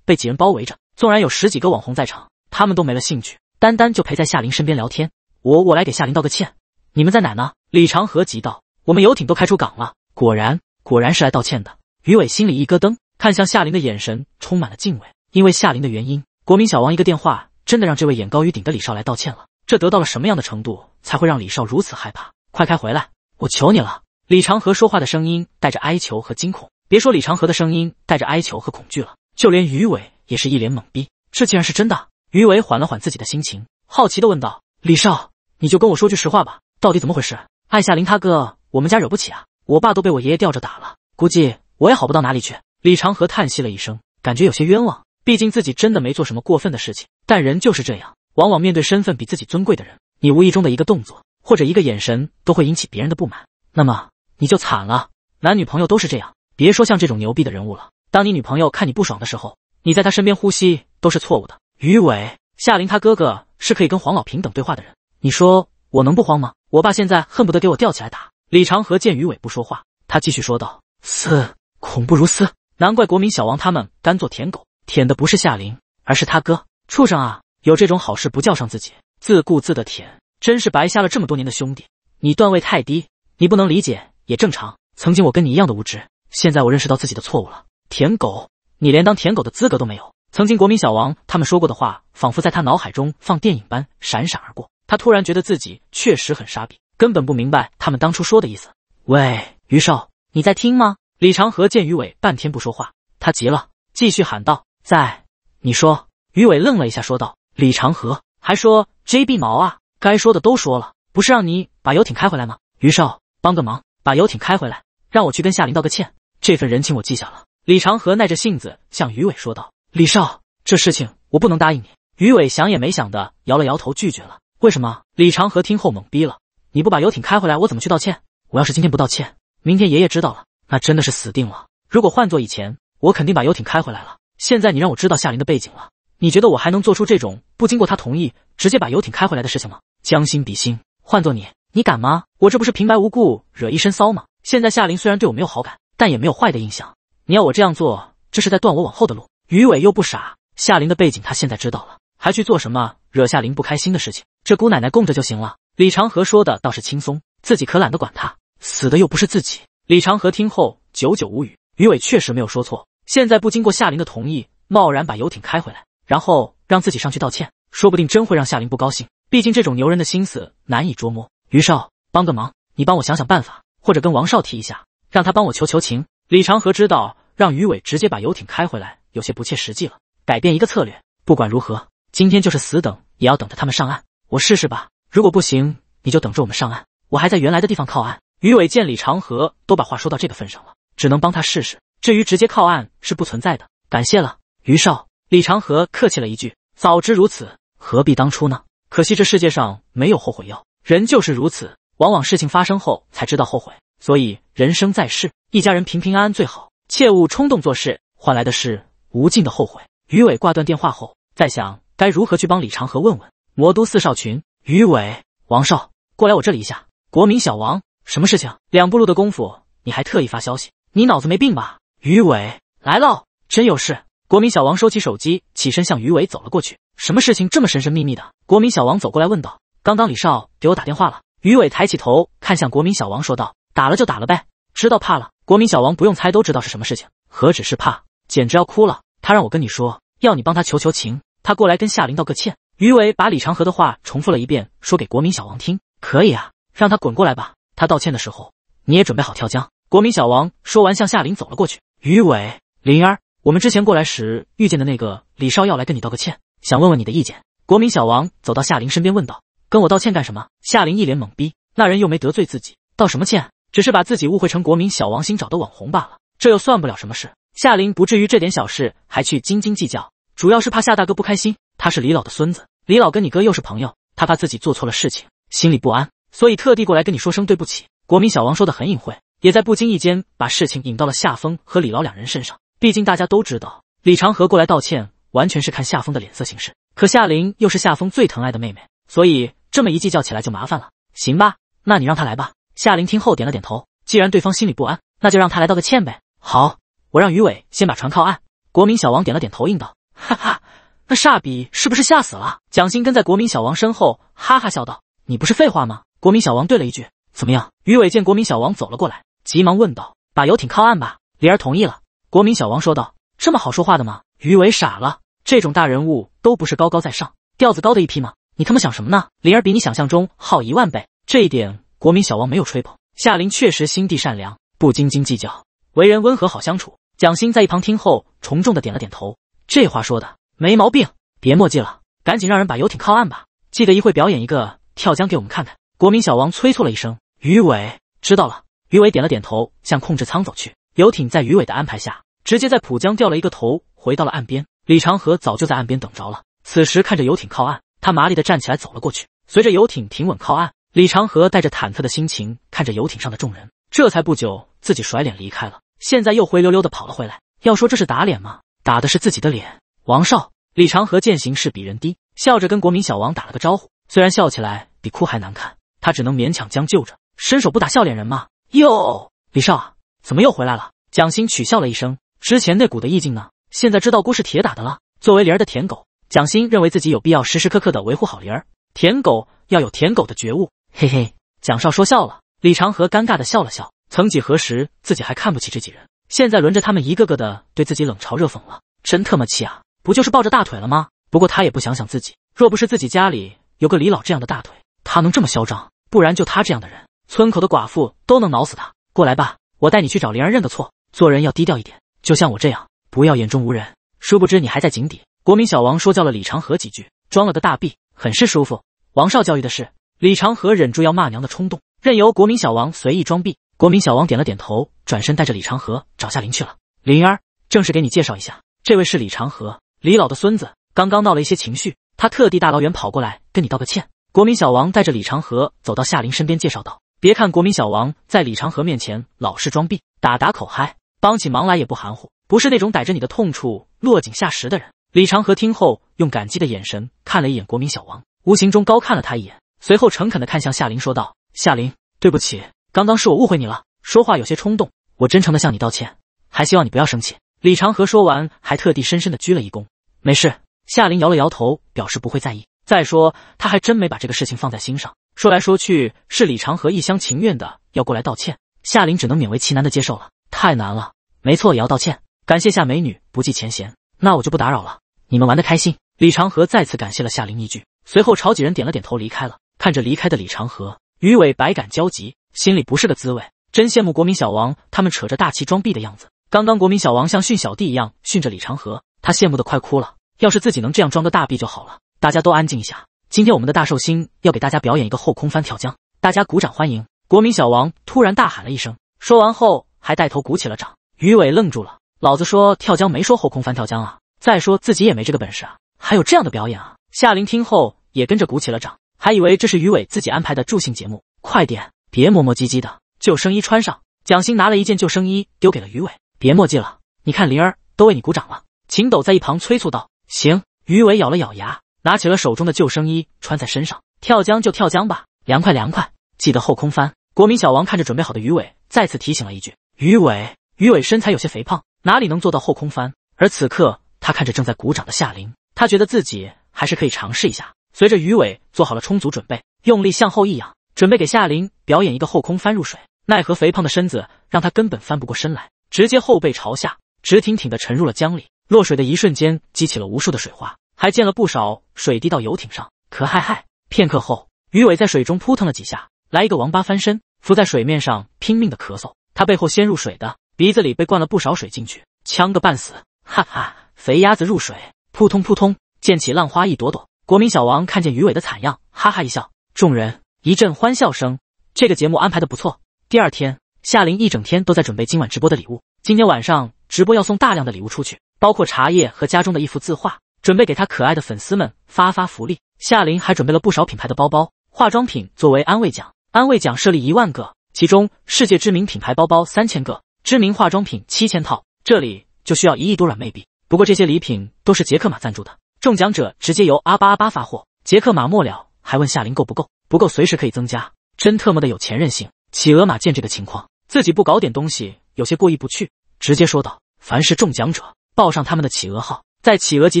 被几人包围着，纵然有十几个网红在场，他们都没了兴趣，单单就陪在夏琳身边聊天。我我来给夏琳道个歉。你们在哪呢？李长河急道。我们游艇都开出港了。果然，果然是来道歉的。于伟心里一咯噔，看向夏琳的眼神充满了敬畏。因为夏琳的原因，国民小王一个电话真的让这位眼高于顶的李少来道歉了。这得到了什么样的程度才会让李少如此害怕？快开回来，我求你了！李长河说话的声音带着哀求和惊恐。别说李长河的声音带着哀求和恐惧了，就连于伟也是一脸懵逼。这竟然是真的？于伟缓了缓自己的心情，好奇的问道：“李少，你就跟我说句实话吧，到底怎么回事？艾夏林他哥，我们家惹不起啊！我爸都被我爷爷吊着打了，估计我也好不到哪里去。”李长河叹息了一声，感觉有些冤枉，毕竟自己真的没做什么过分的事情，但人就是这样。往往面对身份比自己尊贵的人，你无意中的一个动作或者一个眼神都会引起别人的不满，那么你就惨了。男女朋友都是这样，别说像这种牛逼的人物了。当你女朋友看你不爽的时候，你在她身边呼吸都是错误的。于伟，夏琳他哥哥是可以跟黄老平等对话的人，你说我能不慌吗？我爸现在恨不得给我吊起来打。李长河见于伟不说话，他继续说道：四，恐怖如斯，难怪国民小王他们甘做舔狗，舔的不是夏琳，而是他哥，畜生啊！有这种好事不叫上自己，自顾自的舔，真是白瞎了这么多年的兄弟。你段位太低，你不能理解也正常。曾经我跟你一样的无知，现在我认识到自己的错误了。舔狗，你连当舔狗的资格都没有。曾经国民小王他们说过的话，仿佛在他脑海中放电影般闪闪而过。他突然觉得自己确实很傻逼，根本不明白他们当初说的意思。喂，于少，你在听吗？李长河见于伟半天不说话，他急了，继续喊道：“在，你说。”于伟愣了一下，说道。李长河还说：“J B 毛啊，该说的都说了，不是让你把游艇开回来吗？于少，帮个忙，把游艇开回来，让我去跟夏林道个歉。这份人情我记下了。”李长河耐着性子向于伟说道：“李少，这事情我不能答应你。”于伟想也没想的摇了摇头，拒绝了。为什么？李长河听后懵逼了：“你不把游艇开回来，我怎么去道歉？我要是今天不道歉，明天爷爷知道了，那真的是死定了。如果换做以前，我肯定把游艇开回来了。现在你让我知道夏林的背景了。”你觉得我还能做出这种不经过他同意直接把游艇开回来的事情吗？将心比心，换做你，你敢吗？我这不是平白无故惹一身骚吗？现在夏琳虽然对我没有好感，但也没有坏的印象。你要我这样做，这是在断我往后的路。于伟又不傻，夏琳的背景他现在知道了，还去做什么惹夏琳不开心的事情？这姑奶奶供着就行了。李长河说的倒是轻松，自己可懒得管他，死的又不是自己。李长河听后久久无语。于伟确实没有说错，现在不经过夏琳的同意，贸然把游艇开回来。然后让自己上去道歉，说不定真会让夏琳不高兴。毕竟这种牛人的心思难以捉摸。于少，帮个忙，你帮我想想办法，或者跟王少提一下，让他帮我求求情。李长河知道让于伟直接把游艇开回来有些不切实际了，改变一个策略。不管如何，今天就是死等也要等着他们上岸。我试试吧，如果不行，你就等着我们上岸。我还在原来的地方靠岸。于伟见李长河都把话说到这个份上了，只能帮他试试。至于直接靠岸是不存在的。感谢了，于少。李长河客气了一句：“早知如此，何必当初呢？可惜这世界上没有后悔药，人就是如此，往往事情发生后才知道后悔。所以人生在世，一家人平平安安最好，切勿冲动做事，换来的是无尽的后悔。”于伟挂断电话后，在想该如何去帮李长河问问魔都四少群。于伟，王少，过来我这里一下。国民小王，什么事情？两步路的功夫，你还特意发消息，你脑子没病吧？于伟来了，真有事。国民小王收起手机，起身向于伟走了过去。什么事情这么神神秘秘的？国民小王走过来问道。刚刚李少给我打电话了。于伟抬起头看向国民小王，说道：“打了就打了呗，知道怕了。”国民小王不用猜都知道是什么事情，何止是怕，简直要哭了。他让我跟你说，要你帮他求求情，他过来跟夏琳道个歉。于伟把李长河的话重复了一遍，说给国民小王听。可以啊，让他滚过来吧。他道歉的时候，你也准备好跳江。国民小王说完，向夏琳走了过去。于伟，灵儿。我们之前过来时遇见的那个李少要来跟你道个歉，想问问你的意见。国民小王走到夏琳身边问道：“跟我道歉干什么？”夏琳一脸懵逼，那人又没得罪自己，道什么歉？只是把自己误会成国民小王新找的网红罢了，这又算不了什么事。夏琳不至于这点小事还去斤斤计较，主要是怕夏大哥不开心。他是李老的孙子，李老跟你哥又是朋友，他怕自己做错了事情，心里不安，所以特地过来跟你说声对不起。国民小王说的很隐晦，也在不经意间把事情引到了夏风和李老两人身上。毕竟大家都知道，李长河过来道歉完全是看夏风的脸色行事。可夏琳又是夏风最疼爱的妹妹，所以这么一计较起来就麻烦了。行吧，那你让他来吧。夏琳听后点了点头。既然对方心里不安，那就让他来道个歉呗。好，我让于伟先把船靠岸。国民小王点了点头，应道：“哈哈，那煞笔是不是吓死了？”蒋欣跟在国民小王身后，哈哈笑道：“你不是废话吗？”国民小王对了一句：“怎么样？”于伟见国民小王走了过来，急忙问道：“把游艇靠岸吧。”灵儿同意了。国民小王说道：“这么好说话的吗？”于伟傻了，这种大人物都不是高高在上、调子高的一批吗？你他妈想什么呢？灵儿比你想象中好一万倍，这一点国民小王没有吹捧，夏琳确实心地善良，不斤斤计较，为人温和好相处。蒋欣在一旁听后，重重的点了点头，这话说的没毛病，别墨迹了，赶紧让人把游艇靠岸吧，记得一会表演一个跳江给我们看看。国民小王催促了一声，于伟知道了，于伟点了点头，向控制舱走去。游艇在于伟的安排下。直接在浦江掉了一个头，回到了岸边。李长河早就在岸边等着了。此时看着游艇靠岸，他麻利的站起来走了过去。随着游艇停稳靠岸，李长河带着忐忑的心情看着游艇上的众人。这才不久，自己甩脸离开了，现在又灰溜溜的跑了回来。要说这是打脸吗？打的是自己的脸。王少，李长河见形势比人低，笑着跟国民小王打了个招呼。虽然笑起来比哭还难看，他只能勉强将就着。伸手不打笑脸人嘛。哟，李少啊，怎么又回来了？蒋欣取笑了一声。之前那股的意境呢？现在知道锅是铁打的了。作为灵儿的舔狗，蒋欣认为自己有必要时时刻刻的维护好灵儿。舔狗要有舔狗的觉悟。嘿嘿，蒋少说笑了。李长河尴尬的笑了笑。曾几何时，自己还看不起这几人，现在轮着他们一个个的对自己冷嘲热讽了，真他妈气啊！不就是抱着大腿了吗？不过他也不想想自己，若不是自己家里有个李老这样的大腿，他能这么嚣张？不然就他这样的人，村口的寡妇都能挠死他。过来吧，我带你去找灵儿认个错。做人要低调一点。就像我这样，不要眼中无人。殊不知你还在井底。国民小王说教了李长河几句，装了个大逼，很是舒服。王少教育的是李长河，忍住要骂娘的冲动，任由国民小王随意装逼。国民小王点了点头，转身带着李长河找夏琳去了。灵儿，正式给你介绍一下，这位是李长河，李老的孙子，刚刚闹了一些情绪，他特地大老远跑过来跟你道个歉。国民小王带着李长河走到夏琳身边，介绍道：“别看国民小王在李长河面前老是装逼，打打口嗨。”帮起忙来也不含糊，不是那种逮着你的痛处落井下石的人。李长河听后，用感激的眼神看了一眼国民小王，无形中高看了他一眼，随后诚恳的看向夏琳说道：“夏琳，对不起，刚刚是我误会你了，说话有些冲动，我真诚的向你道歉，还希望你不要生气。”李长河说完，还特地深深的鞠了一躬。没事，夏琳摇了摇头，表示不会在意。再说，他还真没把这个事情放在心上。说来说去，是李长河一厢情愿的要过来道歉，夏琳只能勉为其难的接受了。太难了，没错，也要道歉，感谢夏美女不计前嫌，那我就不打扰了，你们玩的开心。李长河再次感谢了夏琳一句，随后朝几人点了点头，离开了。看着离开的李长河，于伟百感交集，心里不是个滋味，真羡慕国民小王他们扯着大旗装逼的样子。刚刚国民小王像训小弟一样训着李长河，他羡慕的快哭了，要是自己能这样装个大逼就好了。大家都安静一下，今天我们的大寿星要给大家表演一个后空翻跳江，大家鼓掌欢迎。国民小王突然大喊了一声，说完后。还带头鼓起了掌，于伟愣住了。老子说跳江没说后空翻跳江啊！再说自己也没这个本事啊！还有这样的表演啊！夏琳听后也跟着鼓起了掌，还以为这是于伟自己安排的助兴节目。快点，别磨磨唧唧的，救生衣穿上。蒋欣拿了一件救生衣丢给了于伟，别磨叽了，你看灵儿都为你鼓掌了。秦斗在一旁催促道：“行。”于伟咬了咬牙，拿起了手中的救生衣穿在身上。跳江就跳江吧，凉快凉快。记得后空翻。国民小王看着准备好的于伟，再次提醒了一句。鱼尾，鱼尾身材有些肥胖，哪里能做到后空翻？而此刻，他看着正在鼓掌的夏琳，他觉得自己还是可以尝试一下。随着鱼尾做好了充足准备，用力向后一仰，准备给夏琳表演一个后空翻入水。奈何肥胖的身子让他根本翻不过身来，直接后背朝下，直挺挺的沉入了江里。落水的一瞬间，激起了无数的水花，还溅了不少水滴到游艇上。可嗨嗨！片刻后，鱼尾在水中扑腾了几下，来一个王八翻身，浮在水面上拼命的咳嗽。他背后先入水的，鼻子里被灌了不少水进去，呛个半死。哈哈，肥鸭子入水，扑通扑通，溅起浪花一朵朵。国民小王看见鱼尾的惨样，哈哈一笑，众人一阵欢笑声。这个节目安排的不错。第二天，夏琳一整天都在准备今晚直播的礼物。今天晚上直播要送大量的礼物出去，包括茶叶和家中的一幅字画，准备给他可爱的粉丝们发发福利。夏琳还准备了不少品牌的包包、化妆品作为安慰奖，安慰奖设立一万个。其中世界知名品牌包包三千个，知名化妆品七千套，这里就需要一亿多软妹币。不过这些礼品都是杰克马赞助的，中奖者直接由阿巴阿巴发货。杰克马末了还问夏琳够不够，不够随时可以增加。真特么的有钱任性！企鹅马见这个情况，自己不搞点东西有些过意不去，直接说道：凡是中奖者，报上他们的企鹅号，在企鹅集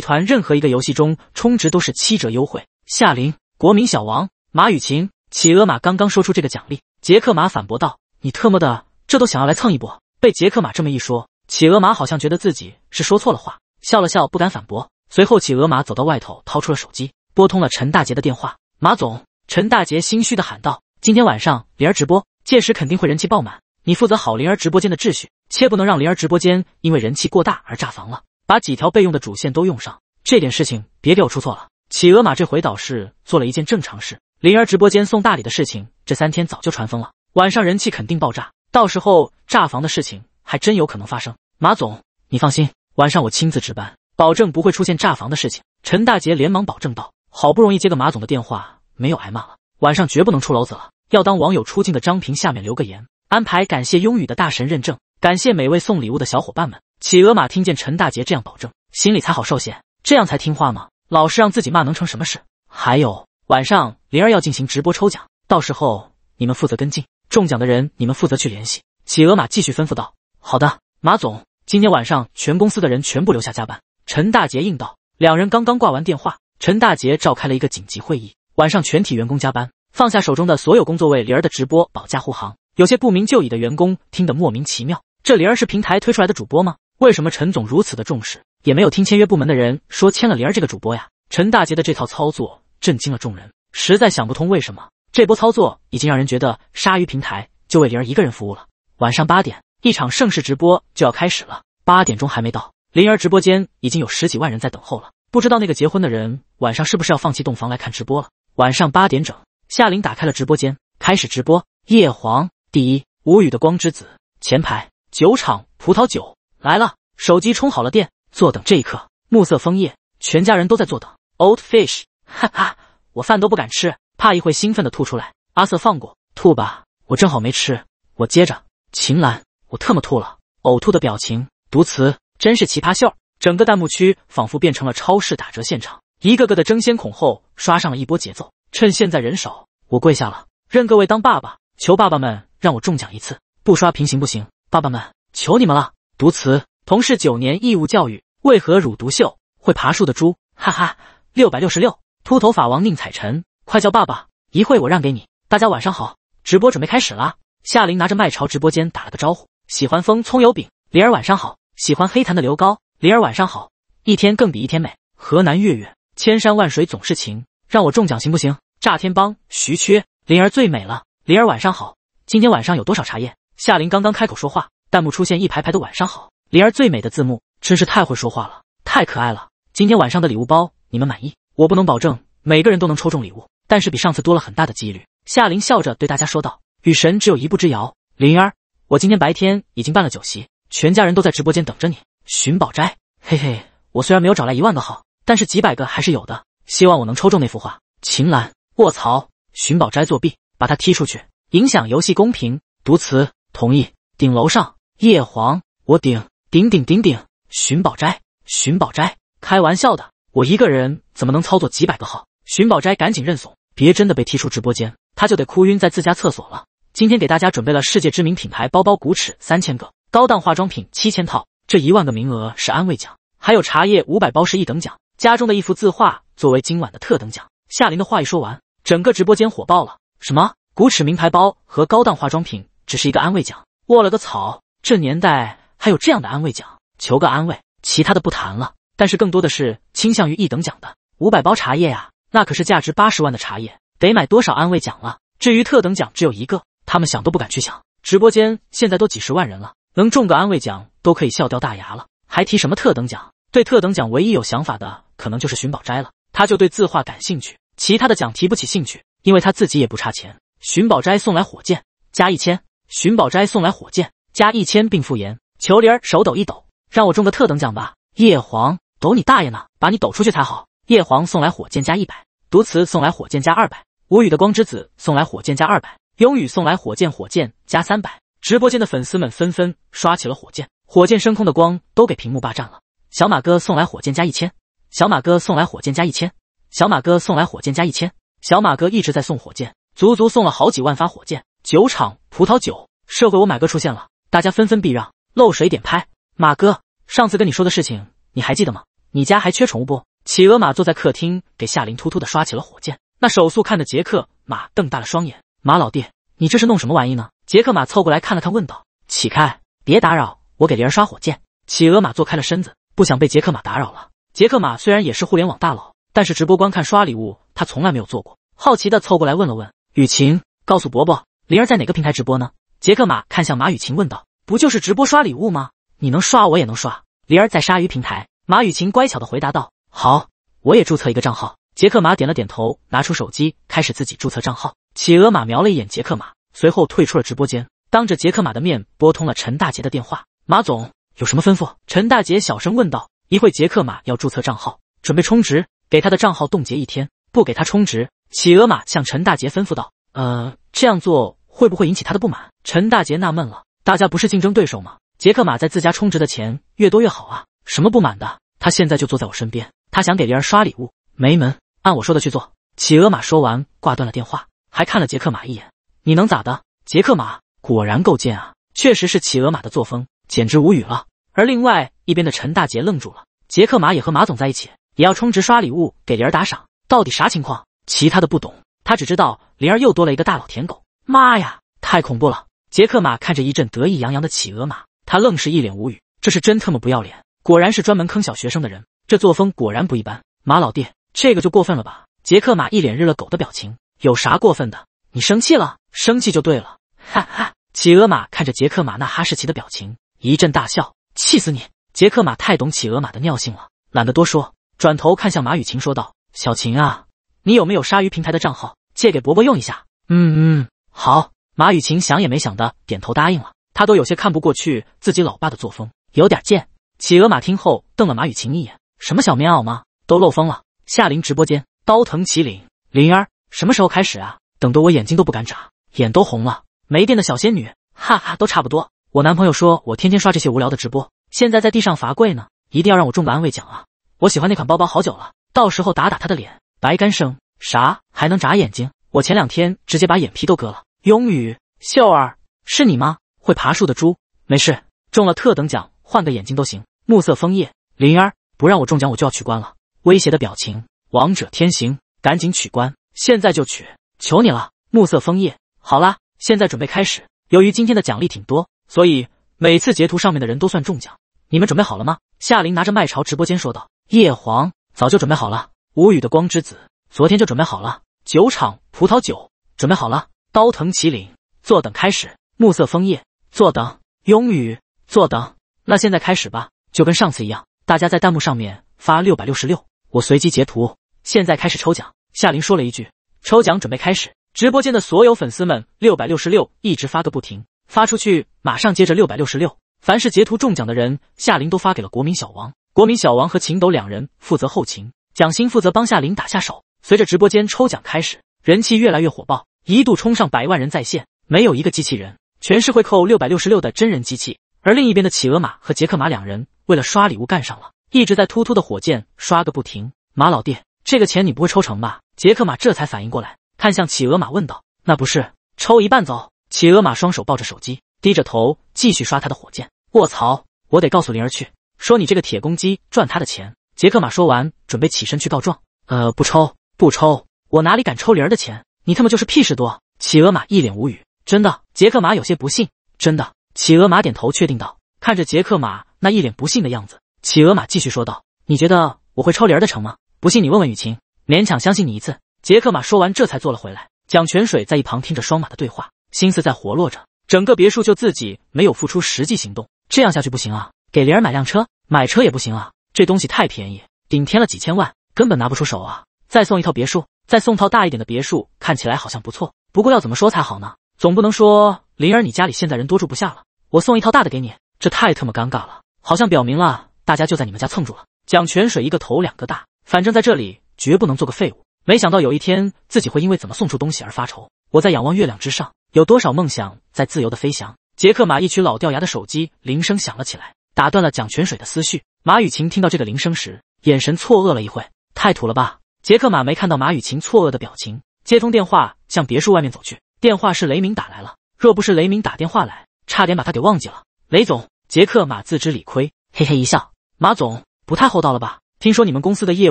团任何一个游戏中充值都是七折优惠。夏琳、国民小王、马雨晴、企鹅马刚刚说出这个奖励。杰克马反驳道：“你特么的，这都想要来蹭一波？”被杰克马这么一说，企鹅马好像觉得自己是说错了话，笑了笑，不敢反驳。随后，企鹅马走到外头，掏出了手机，拨通了陈大杰的电话。马总，陈大杰心虚的喊道：“今天晚上灵儿直播，届时肯定会人气爆满，你负责好灵儿直播间的秩序，切不能让灵儿直播间因为人气过大而炸房了，把几条备用的主线都用上，这点事情别给我出错了。”企鹅马这回倒是做了一件正常事。灵儿直播间送大礼的事情，这三天早就传疯了。晚上人气肯定爆炸，到时候炸房的事情还真有可能发生。马总，你放心，晚上我亲自值班，保证不会出现炸房的事情。陈大杰连忙保证道：“好不容易接个马总的电话，没有挨骂了。晚上绝不能出篓子了，要当网友出镜的张平下面留个言，安排感谢拥雨的大神认证，感谢每位送礼物的小伙伴们。”企鹅马听见陈大杰这样保证，心里才好受些。这样才听话吗？老是让自己骂能成什么事？还有晚上。灵儿要进行直播抽奖，到时候你们负责跟进中奖的人，你们负责去联系。企鹅马继续吩咐道：“好的，马总，今天晚上全公司的人全部留下加班。”陈大杰应道。两人刚刚挂完电话，陈大杰召开了一个紧急会议，晚上全体员工加班，放下手中的所有工作，为灵儿的直播保驾护航。有些不明就已的员工听得莫名其妙：这灵儿是平台推出来的主播吗？为什么陈总如此的重视？也没有听签约部门的人说签了灵儿这个主播呀？陈大杰的这套操作震惊了众人。实在想不通为什么这波操作已经让人觉得鲨鱼平台就为灵儿一个人服务了。晚上八点，一场盛世直播就要开始了。八点钟还没到，灵儿直播间已经有十几万人在等候了。不知道那个结婚的人晚上是不是要放弃洞房来看直播了？晚上八点整，夏玲打开了直播间，开始直播。叶黄，第一无语的光之子，前排酒厂葡萄酒来了，手机充好了电，坐等这一刻。暮色枫叶，全家人都在坐等。Old fish，哈哈。我饭都不敢吃，怕一会兴奋的吐出来。阿瑟放过，吐吧，我正好没吃，我接着。秦岚，我特么吐了，呕吐的表情。读词真是奇葩秀，整个弹幕区仿佛变成了超市打折现场，一个个的争先恐后刷上了一波节奏。趁现在人少，我跪下了，认各位当爸爸，求爸爸们让我中奖一次，不刷屏行不行？爸爸们，求你们了。读词，同是九年义务教育，为何乳毒秀会爬树的猪？哈哈，六百六十六。秃头法王宁采臣，快叫爸爸！一会我让给你。大家晚上好，直播准备开始啦。夏琳拿着麦朝直播间打了个招呼。喜欢风葱油饼，灵儿晚上好。喜欢黑檀的刘高，灵儿晚上好。一天更比一天美，河南月月，千山万水总是情，让我中奖行不行？炸天帮徐缺，灵儿最美了，灵儿晚上好。今天晚上有多少茶叶？夏琳刚刚开口说话，弹幕出现一排排的晚上好，灵儿最美的字幕，真是太会说话了，太可爱了。今天晚上的礼物包，你们满意？我不能保证每个人都能抽中礼物，但是比上次多了很大的几率。夏玲笑着对大家说道：“与神只有一步之遥，灵儿，我今天白天已经办了酒席，全家人都在直播间等着你。寻宝斋，嘿嘿，我虽然没有找来一万个号，但是几百个还是有的。希望我能抽中那幅画。”秦岚，卧槽！寻宝斋作弊，把他踢出去，影响游戏公平。毒词同意。顶楼上，叶黄，我顶顶顶顶顶。寻宝斋，寻宝斋，开玩笑的。我一个人怎么能操作几百个号？寻宝斋赶紧认怂，别真的被踢出直播间，他就得哭晕在自家厕所了。今天给大家准备了世界知名品牌包包古尺三千个，高档化妆品七千套，这一万个名额是安慰奖，还有茶叶五百包是一等奖，家中的一幅字画作为今晚的特等奖。夏琳的话一说完，整个直播间火爆了。什么古尺名牌包和高档化妆品只是一个安慰奖？我了个草，这年代还有这样的安慰奖？求个安慰，其他的不谈了。但是更多的是倾向于一等奖的五百包茶叶啊，那可是价值八十万的茶叶，得买多少安慰奖了？至于特等奖只有一个，他们想都不敢去想。直播间现在都几十万人了，能中个安慰奖都可以笑掉大牙了，还提什么特等奖？对特等奖唯一有想法的可能就是寻宝斋了，他就对字画感兴趣，其他的奖提不起兴趣，因为他自己也不差钱。寻宝斋送来火箭加一千，寻宝斋送来火箭加一千并复言。球林儿手抖一抖，让我中个特等奖吧，叶黄。抖你大爷呢！把你抖出去才好。叶黄送来火箭加一百，毒慈送来火箭加二百，无语的光之子送来火箭加二百，庸语送来火箭火箭加三百。直播间的粉丝们纷纷刷起了火箭，火箭升空的光都给屏幕霸占了。小马哥送来火箭加一千，小马哥送来火箭加一千，小马哥送来火箭加一千，小马哥一直在送火箭，足足送了好几万发火箭。酒厂葡萄酒，社会我买哥出现了，大家纷纷避让。漏水点拍，马哥，上次跟你说的事情你还记得吗？你家还缺宠物不？企鹅马坐在客厅，给夏琳突突的刷起了火箭，那手速看的杰克马瞪大了双眼。马老弟，你这是弄什么玩意呢？杰克马凑过来看了看，问道：“起开，别打扰我给灵儿刷火箭。”企鹅马坐开了身子，不想被杰克马打扰了。杰克马虽然也是互联网大佬，但是直播观看刷礼物他从来没有做过，好奇的凑过来问了问：“雨晴，告诉伯伯，灵儿在哪个平台直播呢？”杰克马看向马雨晴，问道：“不就是直播刷礼物吗？你能刷，我也能刷。灵儿在鲨鱼平台。”马雨晴乖巧的回答道：“好，我也注册一个账号。”杰克马点了点头，拿出手机开始自己注册账号。企鹅马瞄了一眼杰克马，随后退出了直播间，当着杰克马的面拨通了陈大杰的电话。“马总有什么吩咐？”陈大杰小声问道。一会杰克马要注册账号，准备充值，给他的账号冻结一天，不给他充值。企鹅马向陈大杰吩咐道：“呃，这样做会不会引起他的不满？”陈大杰纳闷了：“大家不是竞争对手吗？杰克马在自家充值的钱越多越好啊。”什么不满的？他现在就坐在我身边，他想给灵儿刷礼物，没门！按我说的去做。企鹅马说完挂断了电话，还看了杰克马一眼。你能咋的？杰克马果然够贱啊！确实是企鹅马的作风，简直无语了。而另外一边的陈大杰愣住了，杰克马也和马总在一起，也要充值刷礼物给灵儿打赏，到底啥情况？其他的不懂，他只知道灵儿又多了一个大佬舔狗。妈呀，太恐怖了！杰克马看着一阵得意洋洋的企鹅马，他愣是一脸无语，这是真他妈不要脸。果然是专门坑小学生的人，这作风果然不一般。马老弟，这个就过分了吧？杰克马一脸日了狗的表情，有啥过分的？你生气了？生气就对了，哈哈！企鹅马看着杰克马那哈士奇的表情，一阵大笑，气死你！杰克马太懂企鹅马的尿性了，懒得多说，转头看向马雨晴说道：“小晴啊，你有没有鲨鱼平台的账号？借给伯伯用一下。”嗯嗯，好。马雨晴想也没想的点头答应了，他都有些看不过去自己老爸的作风，有点贱。企鹅马听后瞪了马雨晴一眼：“什么小棉袄吗？都漏风了。”夏琳直播间，刀藤麒麟，灵儿什么时候开始啊？等得我眼睛都不敢眨，眼都红了。没电的小仙女，哈哈，都差不多。我男朋友说我天天刷这些无聊的直播，现在在地上罚跪呢，一定要让我中个安慰奖啊！我喜欢那款包包好久了，到时候打打他的脸。白干生啥还能眨眼睛？我前两天直接把眼皮都割了。拥宇，秀儿，是你吗？会爬树的猪，没事，中了特等奖。换个眼睛都行。暮色枫叶，灵儿不让我中奖，我就要取关了。威胁的表情。王者天行，赶紧取关，现在就取，求你了。暮色枫叶，好啦，现在准备开始。由于今天的奖励挺多，所以每次截图上面的人都算中奖。你们准备好了吗？夏琳拿着麦朝直播间说道。叶黄早就准备好了。无语的光之子昨天就准备好了。酒厂葡萄酒准备好了。刀藤麒麟坐等开始。暮色枫叶坐等。拥雨，坐等。那现在开始吧，就跟上次一样，大家在弹幕上面发六百六十六，我随机截图。现在开始抽奖。夏琳说了一句：“抽奖准备开始。”直播间的所有粉丝们六百六十六一直发个不停，发出去马上接着六百六十六。凡是截图中奖的人，夏琳都发给了国民小王。国民小王和秦斗两人负责后勤，蒋欣负责帮夏琳打下手。随着直播间抽奖开始，人气越来越火爆，一度冲上百万人在线，没有一个机器人，全是会扣六百六十六的真人机器。而另一边的企鹅马和杰克马两人为了刷礼物干上了，一直在突突的火箭刷个不停。马老弟，这个钱你不会抽成吧？杰克马这才反应过来，看向企鹅马问道：“那不是抽一半走？”企鹅马双手抱着手机，低着头继续刷他的火箭。卧槽，我得告诉灵儿去，说你这个铁公鸡赚他的钱。杰克马说完，准备起身去告状。呃，不抽，不抽，我哪里敢抽灵儿的钱？你他妈就是屁事多！企鹅马一脸无语。真的？杰克马有些不信。真的。企鹅马点头，确定道：“看着杰克马那一脸不信的样子，企鹅马继续说道：‘你觉得我会抽离儿的成吗？不信你问问雨晴。勉强相信你一次。’杰克马说完，这才坐了回来。蒋泉水在一旁听着双马的对话，心思在活络着。整个别墅就自己没有付出实际行动，这样下去不行啊！给林儿买辆车，买车也不行啊，这东西太便宜，顶天了几千万，根本拿不出手啊！再送一套别墅，再送套大一点的别墅，看起来好像不错，不过要怎么说才好呢？总不能说……灵儿，你家里现在人多住不下了，我送一套大的给你。这太特么尴尬了，好像表明了大家就在你们家蹭住了。蒋泉水一个头两个大，反正在这里绝不能做个废物。没想到有一天自己会因为怎么送出东西而发愁。我在仰望月亮之上，有多少梦想在自由的飞翔。杰克马一曲老掉牙的手机铃声响了起来，打断了蒋泉水的思绪。马雨晴听到这个铃声时，眼神错愕了一会，太土了吧？杰克马没看到马雨晴错愕的表情，接通电话，向别墅外面走去。电话是雷鸣打来了。若不是雷鸣打电话来，差点把他给忘记了。雷总，杰克马自知理亏，嘿嘿一笑。马总不太厚道了吧？听说你们公司的业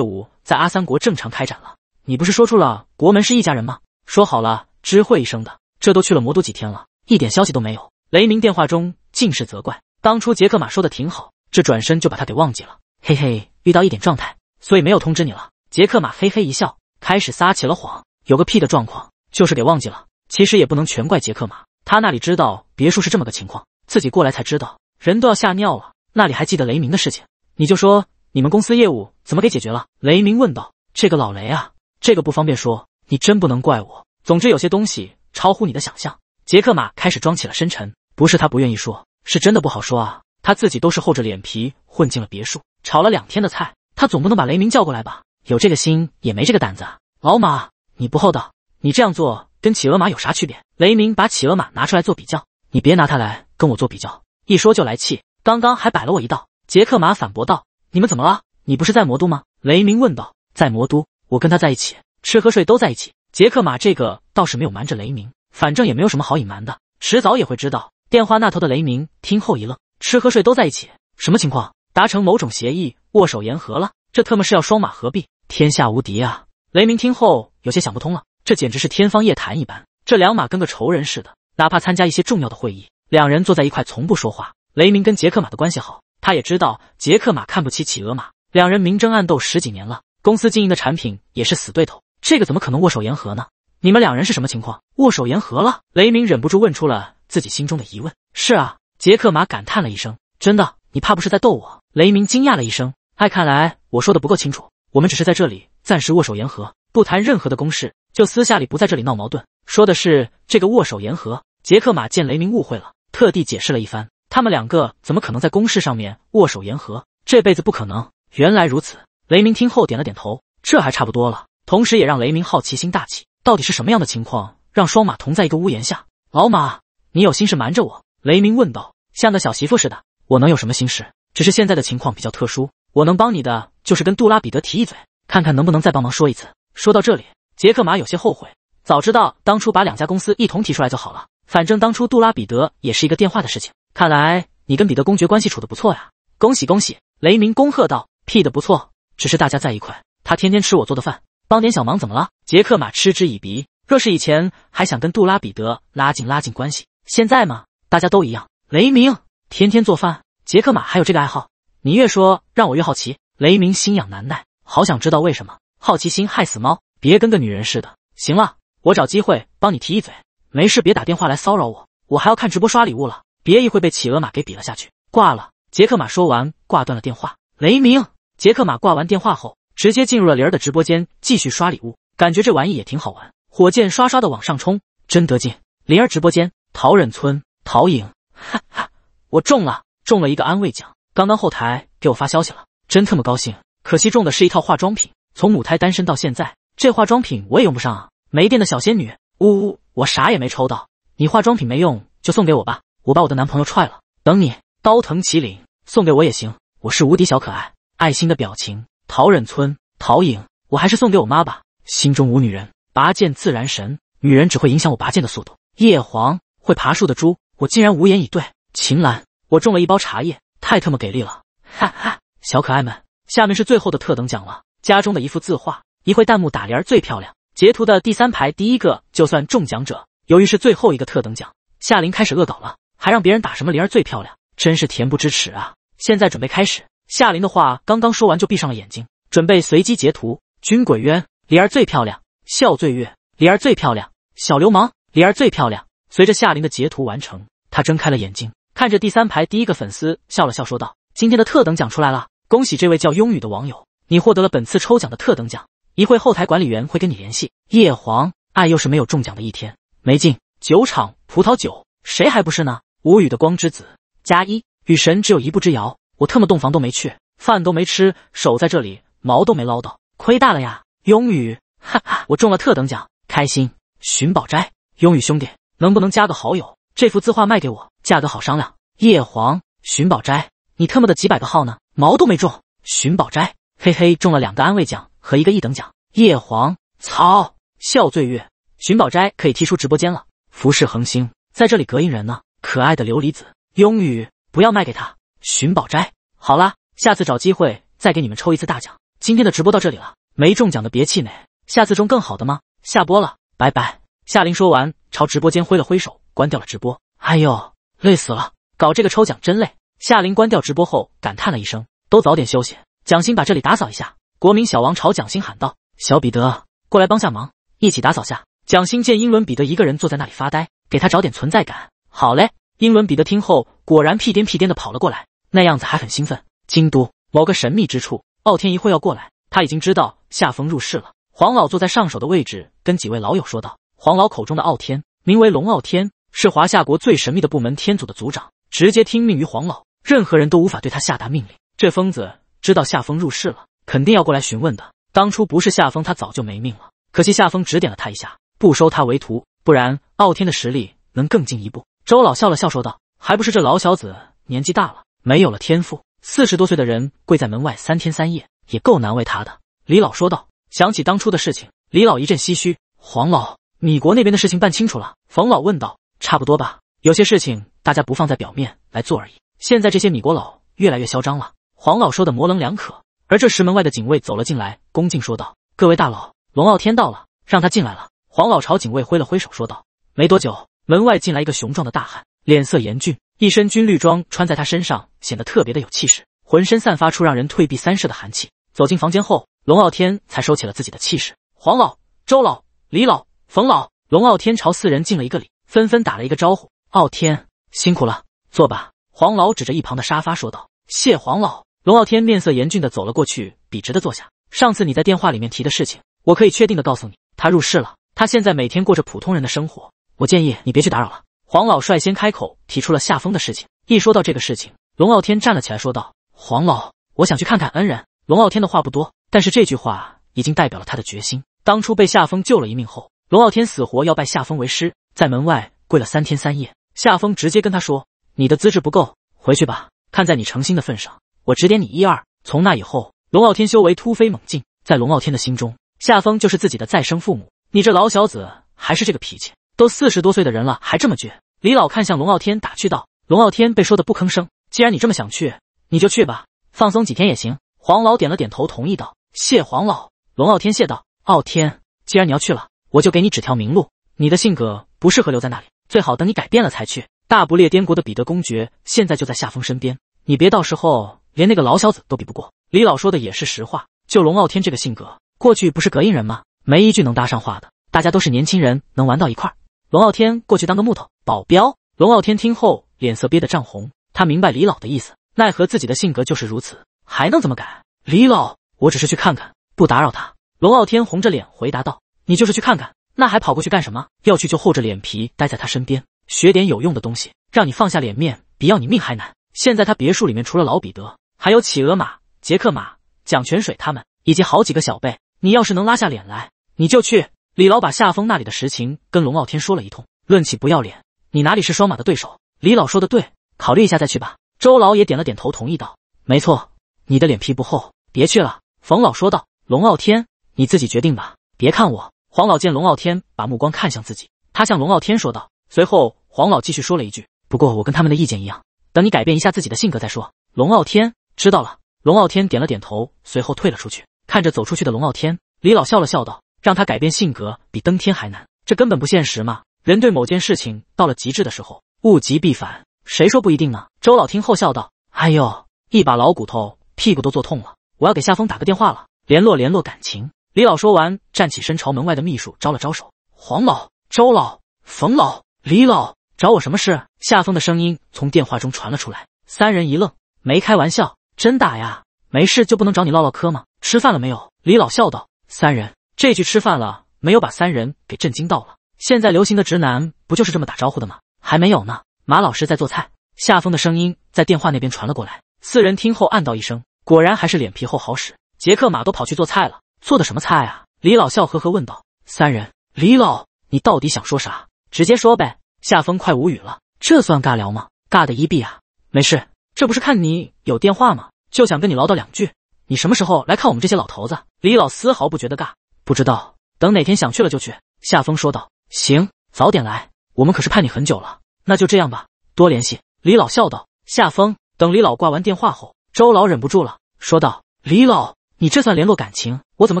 务在阿三国正常开展了，你不是说出了国门是一家人吗？说好了知会一声的，这都去了魔都几天了，一点消息都没有。雷鸣电话中尽是责怪，当初杰克马说的挺好，这转身就把他给忘记了。嘿嘿，遇到一点状态，所以没有通知你了。杰克马嘿嘿一笑，开始撒起了谎。有个屁的状况，就是给忘记了。其实也不能全怪杰克马。他那里知道别墅是这么个情况，自己过来才知道，人都要吓尿了。那里还记得雷鸣的事情，你就说你们公司业务怎么给解决了？雷鸣问道：“这个老雷啊，这个不方便说，你真不能怪我。总之有些东西超乎你的想象。”杰克马开始装起了深沉，不是他不愿意说，是真的不好说啊。他自己都是厚着脸皮混进了别墅，炒了两天的菜，他总不能把雷鸣叫过来吧？有这个心也没这个胆子啊，老马，你不厚道，你这样做。跟企鹅马有啥区别？雷鸣把企鹅马拿出来做比较，你别拿他来跟我做比较，一说就来气。刚刚还摆了我一道。杰克马反驳道：“你们怎么了？你不是在魔都吗？”雷鸣问道：“在魔都，我跟他在一起，吃喝睡都在一起。”杰克马这个倒是没有瞒着雷鸣，反正也没有什么好隐瞒的，迟早也会知道。电话那头的雷鸣听后一愣：“吃喝睡都在一起，什么情况？达成某种协议，握手言和了？这特么是要双马合璧，天下无敌啊！”雷鸣听后有些想不通了。这简直是天方夜谭一般。这两马跟个仇人似的，哪怕参加一些重要的会议，两人坐在一块从不说话。雷明跟杰克马的关系好，他也知道杰克马看不起企鹅马，两人明争暗斗十几年了，公司经营的产品也是死对头。这个怎么可能握手言和呢？你们两人是什么情况？握手言和了？雷明忍不住问出了自己心中的疑问。是啊，杰克马感叹了一声。真的？你怕不是在逗我？雷明惊讶了一声。哎，看来我说的不够清楚。我们只是在这里暂时握手言和，不谈任何的公事。就私下里不在这里闹矛盾，说的是这个握手言和。杰克马见雷鸣误会了，特地解释了一番。他们两个怎么可能在公事上面握手言和？这辈子不可能。原来如此，雷鸣听后点了点头，这还差不多了。同时也让雷鸣好奇心大起，到底是什么样的情况让双马同在一个屋檐下？老马，你有心事瞒着我？雷鸣问道，像个小媳妇似的。我能有什么心事？只是现在的情况比较特殊，我能帮你的就是跟杜拉彼得提一嘴，看看能不能再帮忙说一次。说到这里。杰克马有些后悔，早知道当初把两家公司一同提出来就好了。反正当初杜拉彼得也是一个电话的事情。看来你跟彼得公爵关系处得不错呀，恭喜恭喜！雷明恭贺道。屁的不错，只是大家在一块，他天天吃我做的饭，帮点小忙怎么了？杰克马嗤之以鼻。若是以前还想跟杜拉彼得拉近拉近关系，现在嘛，大家都一样。雷明天天做饭，杰克马还有这个爱好？你越说让我越好奇。雷明心痒难耐，好想知道为什么。好奇心害死猫。别跟个女人似的！行了，我找机会帮你提一嘴。没事，别打电话来骚扰我，我还要看直播刷礼物了。别一会被企鹅马给比了下去。挂了。杰克马说完，挂断了电话。雷鸣，杰克马挂完电话后，直接进入了灵儿的直播间，继续刷礼物。感觉这玩意也挺好玩，火箭刷刷的往上冲，真得劲。灵儿直播间，陶忍村，陶影，哈哈，我中了，中了一个安慰奖。刚刚后台给我发消息了，真特么高兴。可惜中的是一套化妆品。从母胎单身到现在。这化妆品我也用不上啊！没电的小仙女，呜呜，我啥也没抽到。你化妆品没用就送给我吧，我把我的男朋友踹了。等你，刀藤麒麟送给我也行。我是无敌小可爱，爱心的表情。桃忍村，桃影，我还是送给我妈吧。心中无女人，拔剑自然神。女人只会影响我拔剑的速度。叶黄，会爬树的猪，我竟然无言以对。秦岚，我中了一包茶叶，太特么给力了！哈哈，小可爱们，下面是最后的特等奖了，家中的一幅字画。一会弹幕打梨儿最漂亮，截图的第三排第一个就算中奖者。由于是最后一个特等奖，夏琳开始恶搞了，还让别人打什么梨儿最漂亮，真是恬不知耻啊！现在准备开始。夏琳的话刚刚说完，就闭上了眼睛，准备随机截图。君鬼渊，梨儿最漂亮；笑醉月，梨儿最漂亮；小流氓，梨儿最漂亮。随着夏琳的截图完成，她睁开了眼睛，看着第三排第一个粉丝笑了笑，说道：“今天的特等奖出来了，恭喜这位叫庸语的网友，你获得了本次抽奖的特等奖。”一会后台管理员会跟你联系。叶黄，爱又是没有中奖的一天，没劲。酒厂葡萄酒，谁还不是呢？无语的光之子加一，与神只有一步之遥。我特么洞房都没去，饭都没吃，守在这里毛都没捞到，亏大了呀！拥宇，哈哈，我中了特等奖，开心。寻宝斋，拥宇兄弟，能不能加个好友？这幅字画卖给我，价格好商量。叶黄，寻宝斋，你特么的几百个号呢，毛都没中。寻宝斋，嘿嘿，中了两个安慰奖。和一个一等奖。叶黄草笑醉月，寻宝斋可以踢出直播间了。浮世恒星在这里隔音人呢。可爱的琉璃子，拥语不要卖给他。寻宝斋，好啦，下次找机会再给你们抽一次大奖。今天的直播到这里了，没中奖的别气馁，下次中更好的吗？下播了，拜拜。夏琳说完，朝直播间挥了挥手，关掉了直播。哎呦，累死了，搞这个抽奖真累。夏琳关掉直播后，感叹了一声，都早点休息。蒋欣把这里打扫一下。国民小王朝蒋欣喊道：“小彼得，过来帮下忙，一起打扫下。”蒋欣见英伦彼得一个人坐在那里发呆，给他找点存在感。好嘞！英伦彼得听后，果然屁颠屁颠的跑了过来，那样子还很兴奋。京都某个神秘之处，傲天一会要过来，他已经知道夏风入室了。黄老坐在上手的位置，跟几位老友说道：“黄老口中的傲天，名为龙傲天，是华夏国最神秘的部门天祖的族长，直接听命于黄老，任何人都无法对他下达命令。这疯子知道夏风入室了。”肯定要过来询问的。当初不是夏风，他早就没命了。可惜夏风指点了他一下，不收他为徒，不然傲天的实力能更进一步。周老笑了笑，说道：“还不是这老小子年纪大了，没有了天赋。四十多岁的人跪在门外三天三夜，也够难为他的。”李老说道：“想起当初的事情，李老一阵唏嘘。”黄老，米国那边的事情办清楚了？冯老问道：“差不多吧，有些事情大家不放在表面来做而已。现在这些米国佬越来越嚣张了。”黄老说的模棱两可。而这时，门外的警卫走了进来，恭敬说道：“各位大佬，龙傲天到了，让他进来了。”黄老朝警卫挥了挥手，说道：“没多久，门外进来一个雄壮的大汉，脸色严峻，一身军绿装穿在他身上，显得特别的有气势，浑身散发出让人退避三舍的寒气。”走进房间后，龙傲天才收起了自己的气势。黄老、周老、李老、冯老，龙傲天朝四人敬了一个礼，纷纷打了一个招呼：“傲天辛苦了，坐吧。”黄老指着一旁的沙发说道：“谢黄老。”龙傲天面色严峻的走了过去，笔直的坐下。上次你在电话里面提的事情，我可以确定的告诉你，他入世了。他现在每天过着普通人的生活。我建议你别去打扰了。黄老率先开口提出了夏风的事情。一说到这个事情，龙傲天站了起来说道：“黄老，我想去看看恩人。”龙傲天的话不多，但是这句话已经代表了他的决心。当初被夏风救了一命后，龙傲天死活要拜夏风为师，在门外跪了三天三夜。夏风直接跟他说：“你的资质不够，回去吧。看在你诚心的份上。”我指点你一二。从那以后，龙傲天修为突飞猛进。在龙傲天的心中，夏风就是自己的再生父母。你这老小子还是这个脾气，都四十多岁的人了，还这么倔。李老看向龙傲天，打趣道：“龙傲天被说的不吭声。既然你这么想去，你就去吧，放松几天也行。”黄老点了点头，同意道：“谢黄老。”龙傲天谢道：“傲天，既然你要去了，我就给你指条明路。你的性格不适合留在那里，最好等你改变了才去。大不列颠国的彼得公爵现在就在夏风身边，你别到时候……”连那个老小子都比不过，李老说的也是实话。就龙傲天这个性格，过去不是膈应人吗？没一句能搭上话的。大家都是年轻人，能玩到一块儿。龙傲天过去当个木头保镖。龙傲天听后脸色憋得涨红，他明白李老的意思，奈何自己的性格就是如此，还能怎么改？李老，我只是去看看，不打扰他。龙傲天红着脸回答道：“你就是去看看，那还跑过去干什么？要去就厚着脸皮待在他身边，学点有用的东西，让你放下脸面，比要你命还难。现在他别墅里面除了老彼得。”还有企鹅马、杰克马、蒋泉水他们，以及好几个小辈。你要是能拉下脸来，你就去。李老把夏风那里的实情跟龙傲天说了一通。论起不要脸，你哪里是双马的对手？李老说的对，考虑一下再去吧。周老也点了点头，同意道：“没错，你的脸皮不厚，别去了。”冯老说道：“龙傲天，你自己决定吧。别看我。”黄老见龙傲天把目光看向自己，他向龙傲天说道。随后，黄老继续说了一句：“不过我跟他们的意见一样，等你改变一下自己的性格再说。”龙傲天。知道了，龙傲天点了点头，随后退了出去。看着走出去的龙傲天，李老笑了笑道：“让他改变性格，比登天还难，这根本不现实嘛。人对某件事情到了极致的时候，物极必反，谁说不一定呢？”周老听后笑道：“哎呦，一把老骨头，屁股都坐痛了，我要给夏风打个电话了，联络联络感情。”李老说完，站起身朝门外的秘书招了招手：“黄老、周老、冯老、李老，找我什么事？”夏风的声音从电话中传了出来，三人一愣，没开玩笑。真打呀？没事就不能找你唠唠嗑吗？吃饭了没有？李老笑道。三人这句吃饭了没有，把三人给震惊到了。现在流行的直男不就是这么打招呼的吗？还没有呢。马老师在做菜。夏风的声音在电话那边传了过来。四人听后暗道一声，果然还是脸皮厚好使。杰克马都跑去做菜了，做的什么菜啊？李老笑呵呵问道。三人，李老，你到底想说啥？直接说呗。夏风快无语了，这算尬聊吗？尬的一逼啊！没事。这不是看你有电话吗？就想跟你唠叨两句。你什么时候来看我们这些老头子？李老丝毫不觉得尬，不知道等哪天想去了就去。夏风说道：“行，早点来，我们可是盼你很久了。”那就这样吧，多联系。李老笑道。夏风等李老挂完电话后，周老忍不住了，说道：“李老，你这算联络感情？我怎么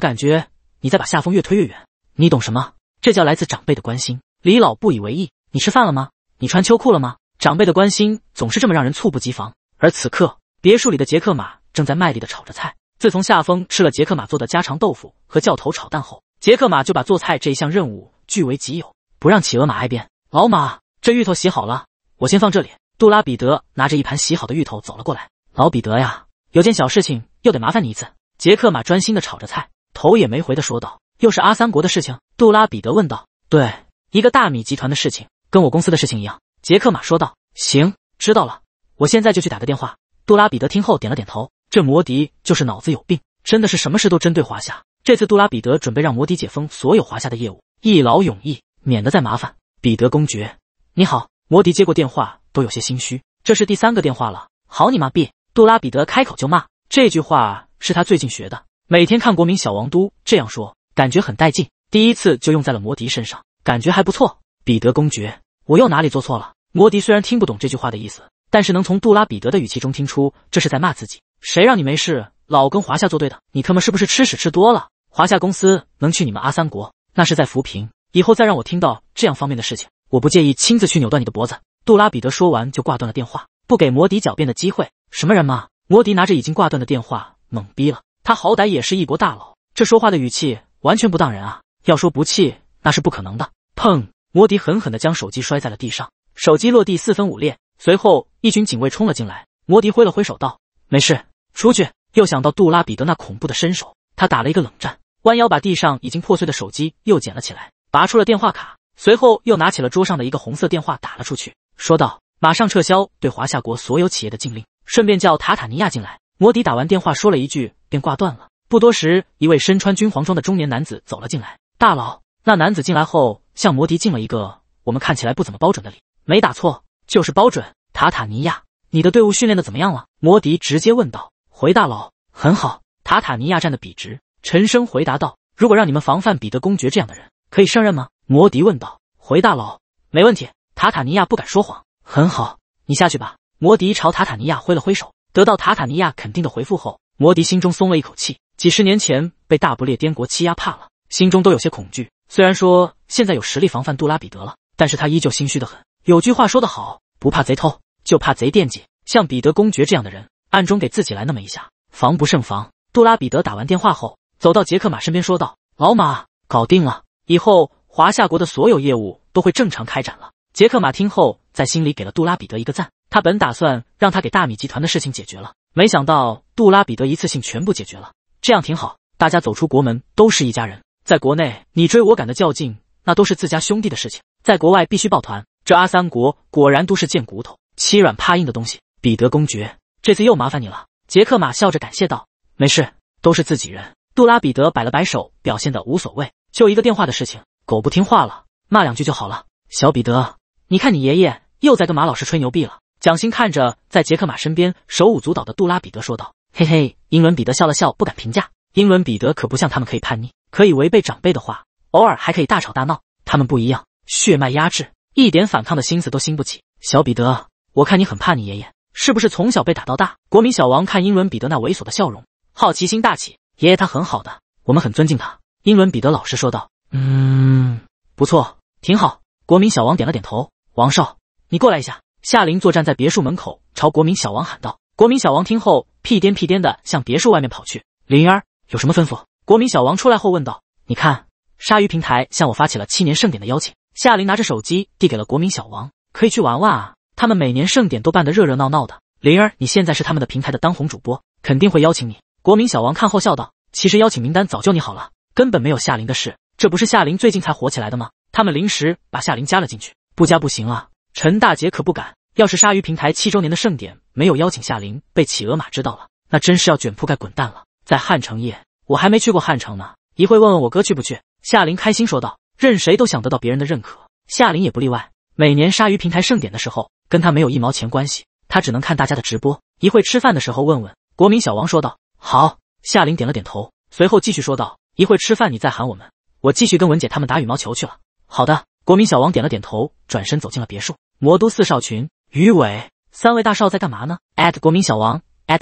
感觉你在把夏风越推越远？你懂什么？这叫来自长辈的关心。”李老不以为意：“你吃饭了吗？你穿秋裤了吗？”长辈的关心总是这么让人猝不及防。而此刻，别墅里的杰克马正在卖力的炒着菜。自从夏风吃了杰克马做的家常豆腐和教头炒蛋后，杰克马就把做菜这一项任务据为己有，不让企鹅马挨边。老马，这芋头洗好了，我先放这里。杜拉彼得拿着一盘洗好的芋头走了过来。老彼得呀，有件小事情又得麻烦你一次。杰克马专心的炒着菜，头也没回的说道：“又是阿三国的事情？”杜拉彼得问道：“对，一个大米集团的事情，跟我公司的事情一样。”杰克马说道：“行，知道了。”我现在就去打个电话。杜拉彼得听后点了点头。这摩迪就是脑子有病，真的是什么事都针对华夏。这次杜拉彼得准备让摩迪解封所有华夏的业务，一劳永逸，免得再麻烦。彼得公爵，你好。摩迪接过电话，都有些心虚。这是第三个电话了。好你妈逼！杜拉彼得开口就骂。这句话是他最近学的，每天看国民小王都这样说，感觉很带劲。第一次就用在了摩迪身上，感觉还不错。彼得公爵，我又哪里做错了？摩迪虽然听不懂这句话的意思。但是能从杜拉彼得的语气中听出这是在骂自己，谁让你没事老跟华夏作对的？你他妈是不是吃屎吃多了？华夏公司能去你们阿三国，那是在扶贫。以后再让我听到这样方面的事情，我不介意亲自去扭断你的脖子。杜拉彼得说完就挂断了电话，不给摩迪狡辩的机会。什么人吗？摩迪拿着已经挂断的电话懵逼了。他好歹也是一国大佬，这说话的语气完全不当人啊！要说不气那是不可能的。砰！摩迪狠狠地将手机摔在了地上，手机落地四分五裂，随后。一群警卫冲了进来，摩迪挥了挥手道：“没事，出去。”又想到杜拉彼得那恐怖的身手，他打了一个冷战，弯腰把地上已经破碎的手机又捡了起来，拔出了电话卡，随后又拿起了桌上的一个红色电话打了出去，说道：“马上撤销对华夏国所有企业的禁令，顺便叫塔塔尼亚进来。”摩迪打完电话说了一句，便挂断了。不多时，一位身穿军黄装的中年男子走了进来。大佬，那男子进来后向摩迪敬了一个我们看起来不怎么包准的礼，没打错，就是包准。塔塔尼亚，你的队伍训练的怎么样了？摩迪直接问道。回大佬，很好。塔塔尼亚站得笔直，沉声回答道。如果让你们防范彼得公爵这样的人，可以胜任吗？摩迪问道。回大佬，没问题。塔塔尼亚不敢说谎。很好，你下去吧。摩迪朝塔塔尼亚挥了挥手。得到塔塔尼亚肯定的回复后，摩迪心中松了一口气。几十年前被大不列颠国欺压怕了，心中都有些恐惧。虽然说现在有实力防范杜拉彼得了，但是他依旧心虚的很。有句话说得好，不怕贼偷。就怕贼惦记，像彼得公爵这样的人，暗中给自己来那么一下，防不胜防。杜拉彼得打完电话后，走到杰克马身边，说道：“老马，搞定了，以后华夏国的所有业务都会正常开展了。”杰克马听后，在心里给了杜拉彼得一个赞。他本打算让他给大米集团的事情解决了，没想到杜拉彼得一次性全部解决了，这样挺好。大家走出国门都是一家人，在国内你追我赶的较劲，那都是自家兄弟的事情；在国外必须抱团。这阿三国果然都是贱骨头。欺软怕硬的东西，彼得公爵这次又麻烦你了。”杰克马笑着感谢道，“没事，都是自己人。”杜拉彼得摆了摆手，表现的无所谓，“就一个电话的事情，狗不听话了，骂两句就好了。”小彼得，你看你爷爷又在跟马老师吹牛逼了。”蒋欣看着在杰克马身边手舞足蹈的杜拉彼得说道，“嘿嘿。”英伦彼得笑了笑，不敢评价。英伦彼得可不像他们，可以叛逆，可以违背长辈的话，偶尔还可以大吵大闹。他们不一样，血脉压制，一点反抗的心思都兴不起。小彼得。我看你很怕你爷爷，是不是从小被打到大？国民小王看英伦彼得那猥琐的笑容，好奇心大起。爷爷他很好的，我们很尊敬他。英伦彼得老实说道：“嗯，不错，挺好。”国民小王点了点头。王少，你过来一下。夏琳坐站在别墅门口，朝国民小王喊道。国民小王听后，屁颠屁颠的向别墅外面跑去。灵儿有什么吩咐？国民小王出来后问道。你看，鲨鱼平台向我发起了七年盛典的邀请。夏琳拿着手机递给了国民小王，可以去玩玩啊。他们每年盛典都办得热热闹闹的。灵儿，你现在是他们的平台的当红主播，肯定会邀请你。国民小王看后笑道：“其实邀请名单早就拟好了，根本没有夏琳的事。这不是夏琳最近才火起来的吗？他们临时把夏琳加了进去，不加不行啊！陈大姐可不敢，要是鲨鱼平台七周年的盛典没有邀请夏琳，被企鹅马知道了，那真是要卷铺盖滚蛋了。”在汉城夜，我还没去过汉城呢，一会问问我哥去不去。夏琳开心说道：“任谁都想得到别人的认可，夏琳也不例外。每年鲨鱼平台盛典的时候。”跟他没有一毛钱关系，他只能看大家的直播。一会吃饭的时候问问。国民小王说道。好，夏琳点了点头，随后继续说道：“一会吃饭你再喊我们。”我继续跟文姐他们打羽毛球去了。好的，国民小王点了点头，转身走进了别墅。魔都四少群，于伟，三位大少在干嘛呢？@国民小王蒋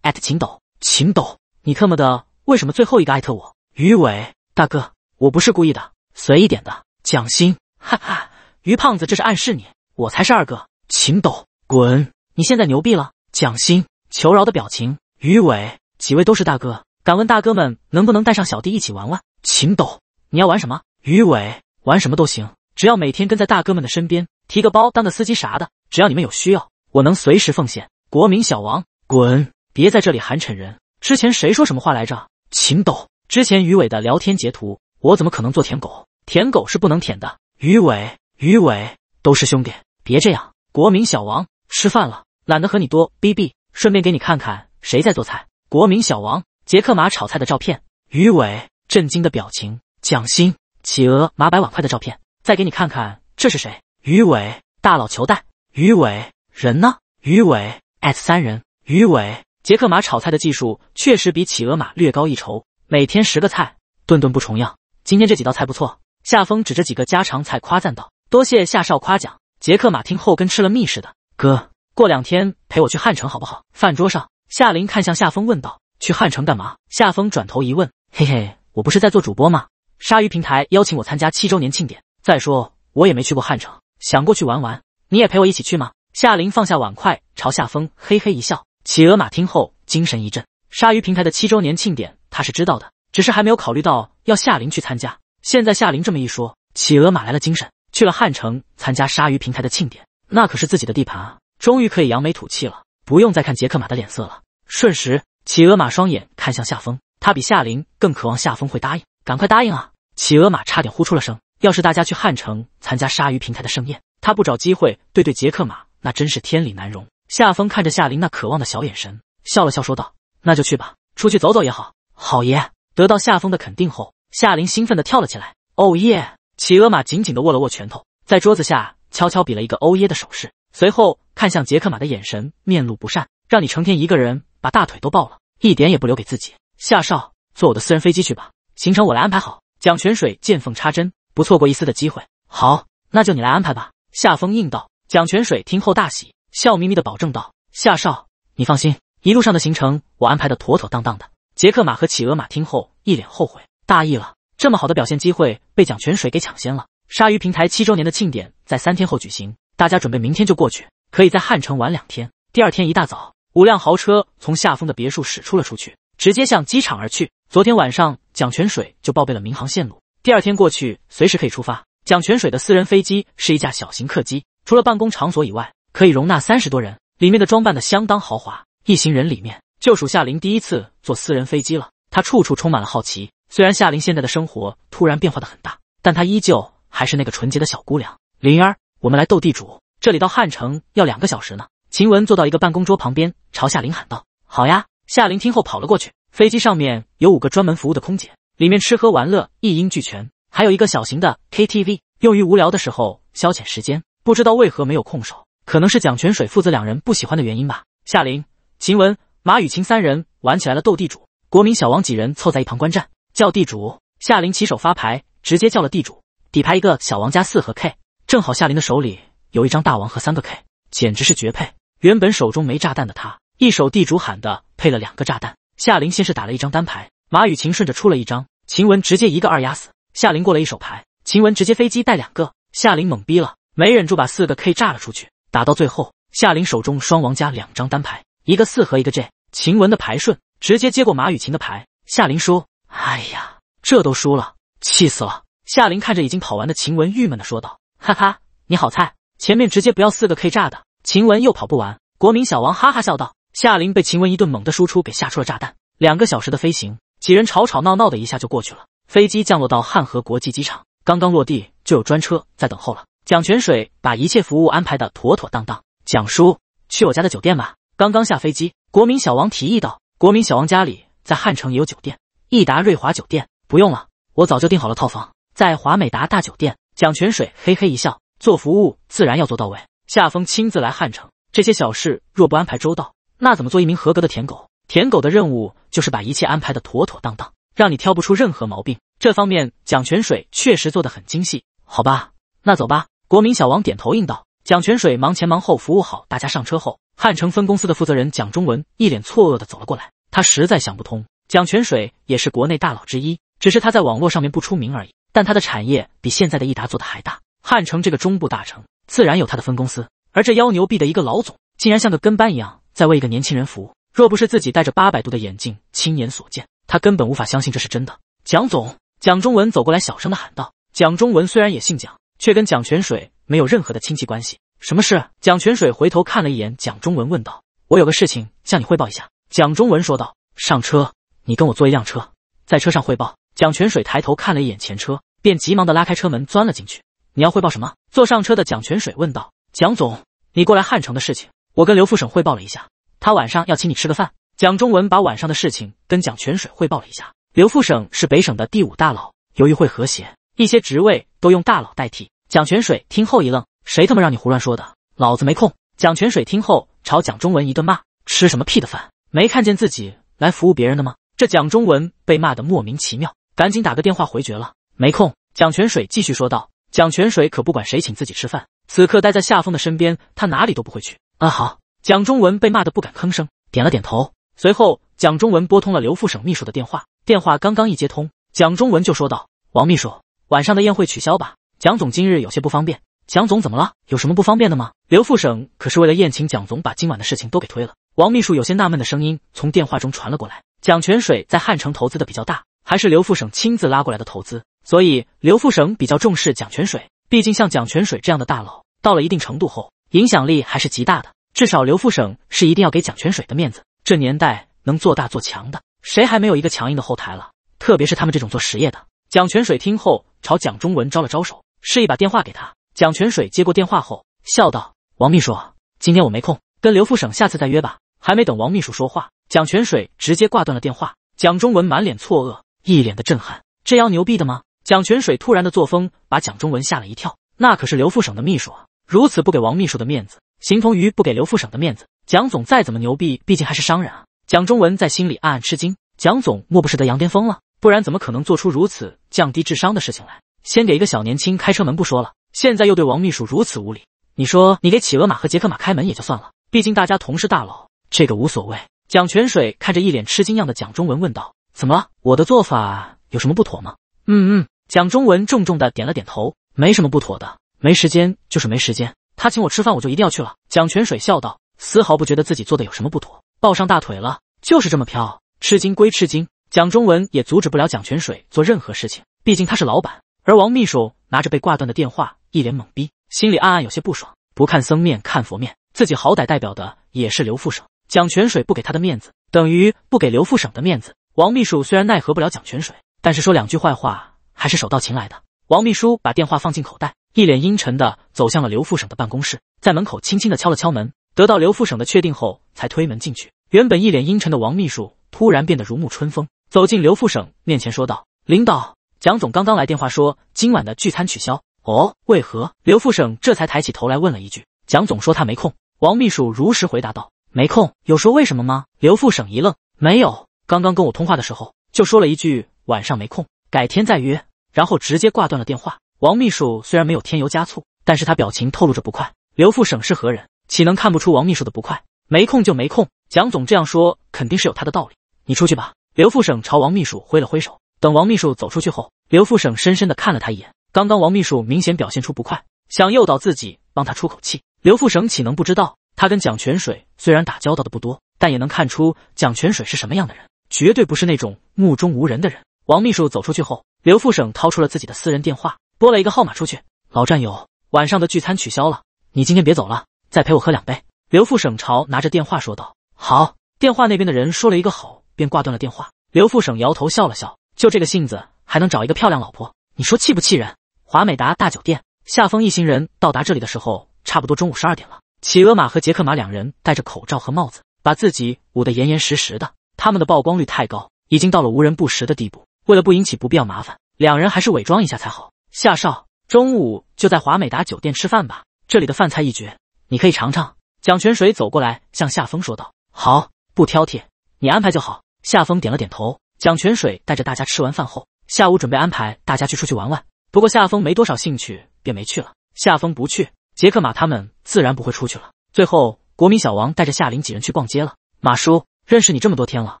特秦斗秦斗，你特么的为什么最后一个艾特我？于伟大哥，我不是故意的，随意点的。蒋欣，哈哈，于胖子这是暗示你。我才是二哥，秦斗，滚！你现在牛逼了，蒋欣，求饶的表情。于伟，几位都是大哥，敢问大哥们能不能带上小弟一起玩玩？秦斗，你要玩什么？于伟，玩什么都行，只要每天跟在大哥们的身边，提个包当个司机啥的，只要你们有需要，我能随时奉献。国民小王，滚！别在这里寒碜人。之前谁说什么话来着？秦斗，之前于伟的聊天截图，我怎么可能做舔狗？舔狗是不能舔的。于伟，于伟，都是兄弟。别这样，国民小王，吃饭了，懒得和你多逼逼，顺便给你看看谁在做菜。国民小王，杰克马炒菜的照片。鱼尾震惊的表情。蒋欣，企鹅马摆碗筷的照片。再给你看看，这是谁？鱼尾大佬求带。鱼尾人呢？鱼尾 at 三人。鱼尾杰克马炒菜的技术确实比企鹅马略高一筹，每天十个菜，顿顿不重样。今天这几道菜不错。夏风指着几个家常菜夸赞道：“多谢夏少夸奖。”杰克马听后跟吃了蜜似的，哥，过两天陪我去汉城好不好？饭桌上，夏林看向夏风问道：“去汉城干嘛？”夏风转头一问：“嘿嘿，我不是在做主播吗？鲨鱼平台邀请我参加七周年庆典。再说我也没去过汉城，想过去玩玩。你也陪我一起去吗？”夏林放下碗筷，朝夏风嘿嘿一笑。企鹅马听后精神一振，鲨鱼平台的七周年庆典他是知道的，只是还没有考虑到要夏林去参加。现在夏林这么一说，企鹅马来了精神。去了汉城参加鲨鱼平台的庆典，那可是自己的地盘啊，终于可以扬眉吐气了，不用再看杰克马的脸色了。瞬时，企鹅马双眼看向夏风，他比夏琳更渴望夏风会答应，赶快答应啊！企鹅马差点呼出了声，要是大家去汉城参加鲨鱼平台的盛宴，他不找机会对对杰克马，那真是天理难容。夏风看着夏琳那渴望的小眼神，笑了笑说道：“那就去吧，出去走走也好。”好耶！得到夏风的肯定后，夏琳兴奋地跳了起来：“哦耶！”企鹅马紧紧的握了握拳头，在桌子下悄悄比了一个欧耶的手势，随后看向杰克马的眼神面露不善。让你成天一个人把大腿都抱了，一点也不留给自己。夏少，坐我的私人飞机去吧，行程我来安排好。蒋泉水见缝插针，不错过一丝的机会。好，那就你来安排吧。夏风应道。蒋泉水听后大喜，笑眯眯的保证道：“夏少，你放心，一路上的行程我安排的妥妥当当的。”杰克马和企鹅马听后一脸后悔，大意了。这么好的表现机会被蒋泉水给抢先了。鲨鱼平台七周年的庆典在三天后举行，大家准备明天就过去，可以在汉城玩两天。第二天一大早，五辆豪车从夏风的别墅驶出了出去，直接向机场而去。昨天晚上，蒋泉水就报备了民航线路，第二天过去随时可以出发。蒋泉水的私人飞机是一架小型客机，除了办公场所以外，可以容纳三十多人，里面的装扮的相当豪华。一行人里面就属夏林第一次坐私人飞机了，他处处充满了好奇。虽然夏琳现在的生活突然变化的很大，但她依旧还是那个纯洁的小姑娘。灵儿，我们来斗地主，这里到汉城要两个小时呢。秦雯坐到一个办公桌旁边，朝夏琳喊道：“好呀！”夏琳听后跑了过去。飞机上面有五个专门服务的空姐，里面吃喝玩乐一应俱全，还有一个小型的 KTV，用于无聊的时候消遣时间。不知道为何没有空手，可能是蒋泉水父子两人不喜欢的原因吧。夏琳、秦雯、马雨晴三人玩起来了斗地主，国民小王几人凑在一旁观战。叫地主，夏琳起手发牌，直接叫了地主，底牌一个小王加四和 K，正好夏琳的手里有一张大王和三个 K，简直是绝配。原本手中没炸弹的他，一手地主喊的配了两个炸弹。夏琳先是打了一张单牌，马雨晴顺着出了一张，秦雯直接一个二压死。夏琳过了一手牌，秦雯直接飞机带两个，夏琳懵逼了，没忍住把四个 K 炸了出去。打到最后，夏琳手中双王加两张单牌，一个四和一个 J。秦雯的牌顺，直接接过马雨晴的牌。夏琳说。哎呀，这都输了，气死了！夏琳看着已经跑完的秦雯，郁闷的说道：“哈哈，你好菜，前面直接不要四个 K 炸的。”秦雯又跑不完。国民小王哈哈笑道。夏琳被秦雯一顿猛的输出给吓出了炸弹。两个小时的飞行，几人吵吵闹闹的一下就过去了。飞机降落到汉河国际机场，刚刚落地就有专车在等候了。蒋泉水把一切服务安排的妥妥当当。蒋叔，去我家的酒店吧。刚刚下飞机，国民小王提议道。国民小王家里在汉城也有酒店。益达瑞华酒店不用了，我早就订好了套房，在华美达大酒店。蒋泉水嘿嘿一笑，做服务自然要做到位。夏风亲自来汉城，这些小事若不安排周到，那怎么做一名合格的舔狗？舔狗的任务就是把一切安排的妥妥当当，让你挑不出任何毛病。这方面，蒋泉水确实做的很精细。好吧，那走吧。国民小王点头应道。蒋泉水忙前忙后，服务好大家上车后，汉城分公司的负责人蒋中文一脸错愕的走了过来，他实在想不通。蒋泉水也是国内大佬之一，只是他在网络上面不出名而已。但他的产业比现在的益达做的还大。汉城这个中部大城，自然有他的分公司。而这妖牛逼的一个老总，竟然像个跟班一样在为一个年轻人服务。若不是自己戴着八百度的眼镜亲眼所见，他根本无法相信这是真的。蒋总，蒋中文走过来，小声的喊道：“蒋中文虽然也姓蒋，却跟蒋泉水没有任何的亲戚关系。什么事？”蒋泉水回头看了一眼蒋中文，问道：“我有个事情向你汇报一下。”蒋中文说道：“上车。”你跟我坐一辆车，在车上汇报。蒋泉水抬头看了一眼前车，便急忙的拉开车门钻了进去。你要汇报什么？坐上车的蒋泉水问道。蒋总，你过来汉城的事情，我跟刘副省汇报了一下，他晚上要请你吃个饭。蒋中文把晚上的事情跟蒋泉水汇报了一下。刘副省是北省的第五大佬，由于会和谐，一些职位都用大佬代替。蒋泉水听后一愣：“谁他妈让你胡乱说的？老子没空。”蒋泉水听后朝蒋中文一顿骂：“吃什么屁的饭？没看见自己来服务别人的吗？”这蒋中文被骂得莫名其妙，赶紧打个电话回绝了，没空。蒋泉水继续说道：“蒋泉水可不管谁请自己吃饭，此刻待在夏风的身边，他哪里都不会去。”啊，好。蒋中文被骂得不敢吭声，点了点头。随后，蒋中文拨通了刘副省秘书的电话，电话刚刚一接通，蒋中文就说道：“王秘书，晚上的宴会取消吧，蒋总今日有些不方便。”蒋总怎么了？有什么不方便的吗？刘副省可是为了宴请蒋总，把今晚的事情都给推了。王秘书有些纳闷的声音从电话中传了过来。蒋泉水在汉城投资的比较大，还是刘副省亲自拉过来的投资，所以刘副省比较重视蒋泉水。毕竟像蒋泉水这样的大佬，到了一定程度后，影响力还是极大的。至少刘副省是一定要给蒋泉水的面子。这年代能做大做强的，谁还没有一个强硬的后台了？特别是他们这种做实业的。蒋泉水听后，朝蒋中文招了招手，示意把电话给他。蒋泉水接过电话后，笑道：“王秘书，今天我没空，跟刘副省下次再约吧。”还没等王秘书说话。蒋泉水直接挂断了电话，蒋中文满脸错愕，一脸的震撼，这样牛逼的吗？蒋泉水突然的作风把蒋中文吓了一跳，那可是刘副省的秘书啊，如此不给王秘书的面子，形同于不给刘副省的面子。蒋总再怎么牛逼，毕竟还是商人啊。蒋中文在心里暗暗吃惊，蒋总莫不是得羊癫疯了？不然怎么可能做出如此降低智商的事情来？先给一个小年轻开车门不说了，现在又对王秘书如此无礼，你说你给企鹅马和杰克马开门也就算了，毕竟大家同是大佬，这个无所谓。蒋泉水看着一脸吃惊样的蒋中文问道：“怎么了？我的做法有什么不妥吗？”“嗯嗯。”蒋中文重重的点了点头：“没什么不妥的，没时间就是没时间。他请我吃饭，我就一定要去了。”蒋泉水笑道，丝毫不觉得自己做的有什么不妥，抱上大腿了，就是这么飘。吃惊归吃惊，蒋中文也阻止不了蒋泉水做任何事情，毕竟他是老板。而王秘书拿着被挂断的电话，一脸懵逼，心里暗暗有些不爽。不看僧面看佛面，自己好歹代表的也是刘副省。蒋泉水不给他的面子，等于不给刘副省的面子。王秘书虽然奈何不了蒋泉水，但是说两句坏话还是手到擒来的。王秘书把电话放进口袋，一脸阴沉的走向了刘副省的办公室，在门口轻轻的敲了敲门，得到刘副省的确定后，才推门进去。原本一脸阴沉的王秘书突然变得如沐春风，走进刘副省面前说道：“领导，蒋总刚刚来电话说今晚的聚餐取消。哦，为何？”刘副省这才抬起头来问了一句：“蒋总说他没空？”王秘书如实回答道。没空，有说为什么吗？刘副省一愣，没有。刚刚跟我通话的时候就说了一句晚上没空，改天再约，然后直接挂断了电话。王秘书虽然没有添油加醋，但是他表情透露着不快。刘副省是何人，岂能看不出王秘书的不快？没空就没空，蒋总这样说肯定是有他的道理。你出去吧。刘副省朝王秘书挥了挥手。等王秘书走出去后，刘副省深深的看了他一眼。刚刚王秘书明显表现出不快，想诱导自己帮他出口气。刘副省岂能不知道？他跟蒋泉水虽然打交道的不多，但也能看出蒋泉水是什么样的人，绝对不是那种目中无人的人。王秘书走出去后，刘副省掏出了自己的私人电话，拨了一个号码出去。老战友，晚上的聚餐取消了，你今天别走了，再陪我喝两杯。刘副省朝拿着电话说道：“好。”电话那边的人说了一个“好”，便挂断了电话。刘副省摇头笑了笑：“就这个性子，还能找一个漂亮老婆？你说气不气人？”华美达大酒店，夏风一行人到达这里的时候，差不多中午十二点了。企鹅马和杰克马两人戴着口罩和帽子，把自己捂得严严实实的。他们的曝光率太高，已经到了无人不识的地步。为了不引起不必要麻烦，两人还是伪装一下才好。夏少，中午就在华美达酒店吃饭吧，这里的饭菜一绝，你可以尝尝。蒋泉水走过来向夏风说道：“好，不挑剔，你安排就好。”夏风点了点头。蒋泉水带着大家吃完饭后，下午准备安排大家去出去玩玩。不过夏风没多少兴趣，便没去了。夏风不去。杰克马他们自然不会出去了。最后，国民小王带着夏林几人去逛街了。马叔，认识你这么多天了，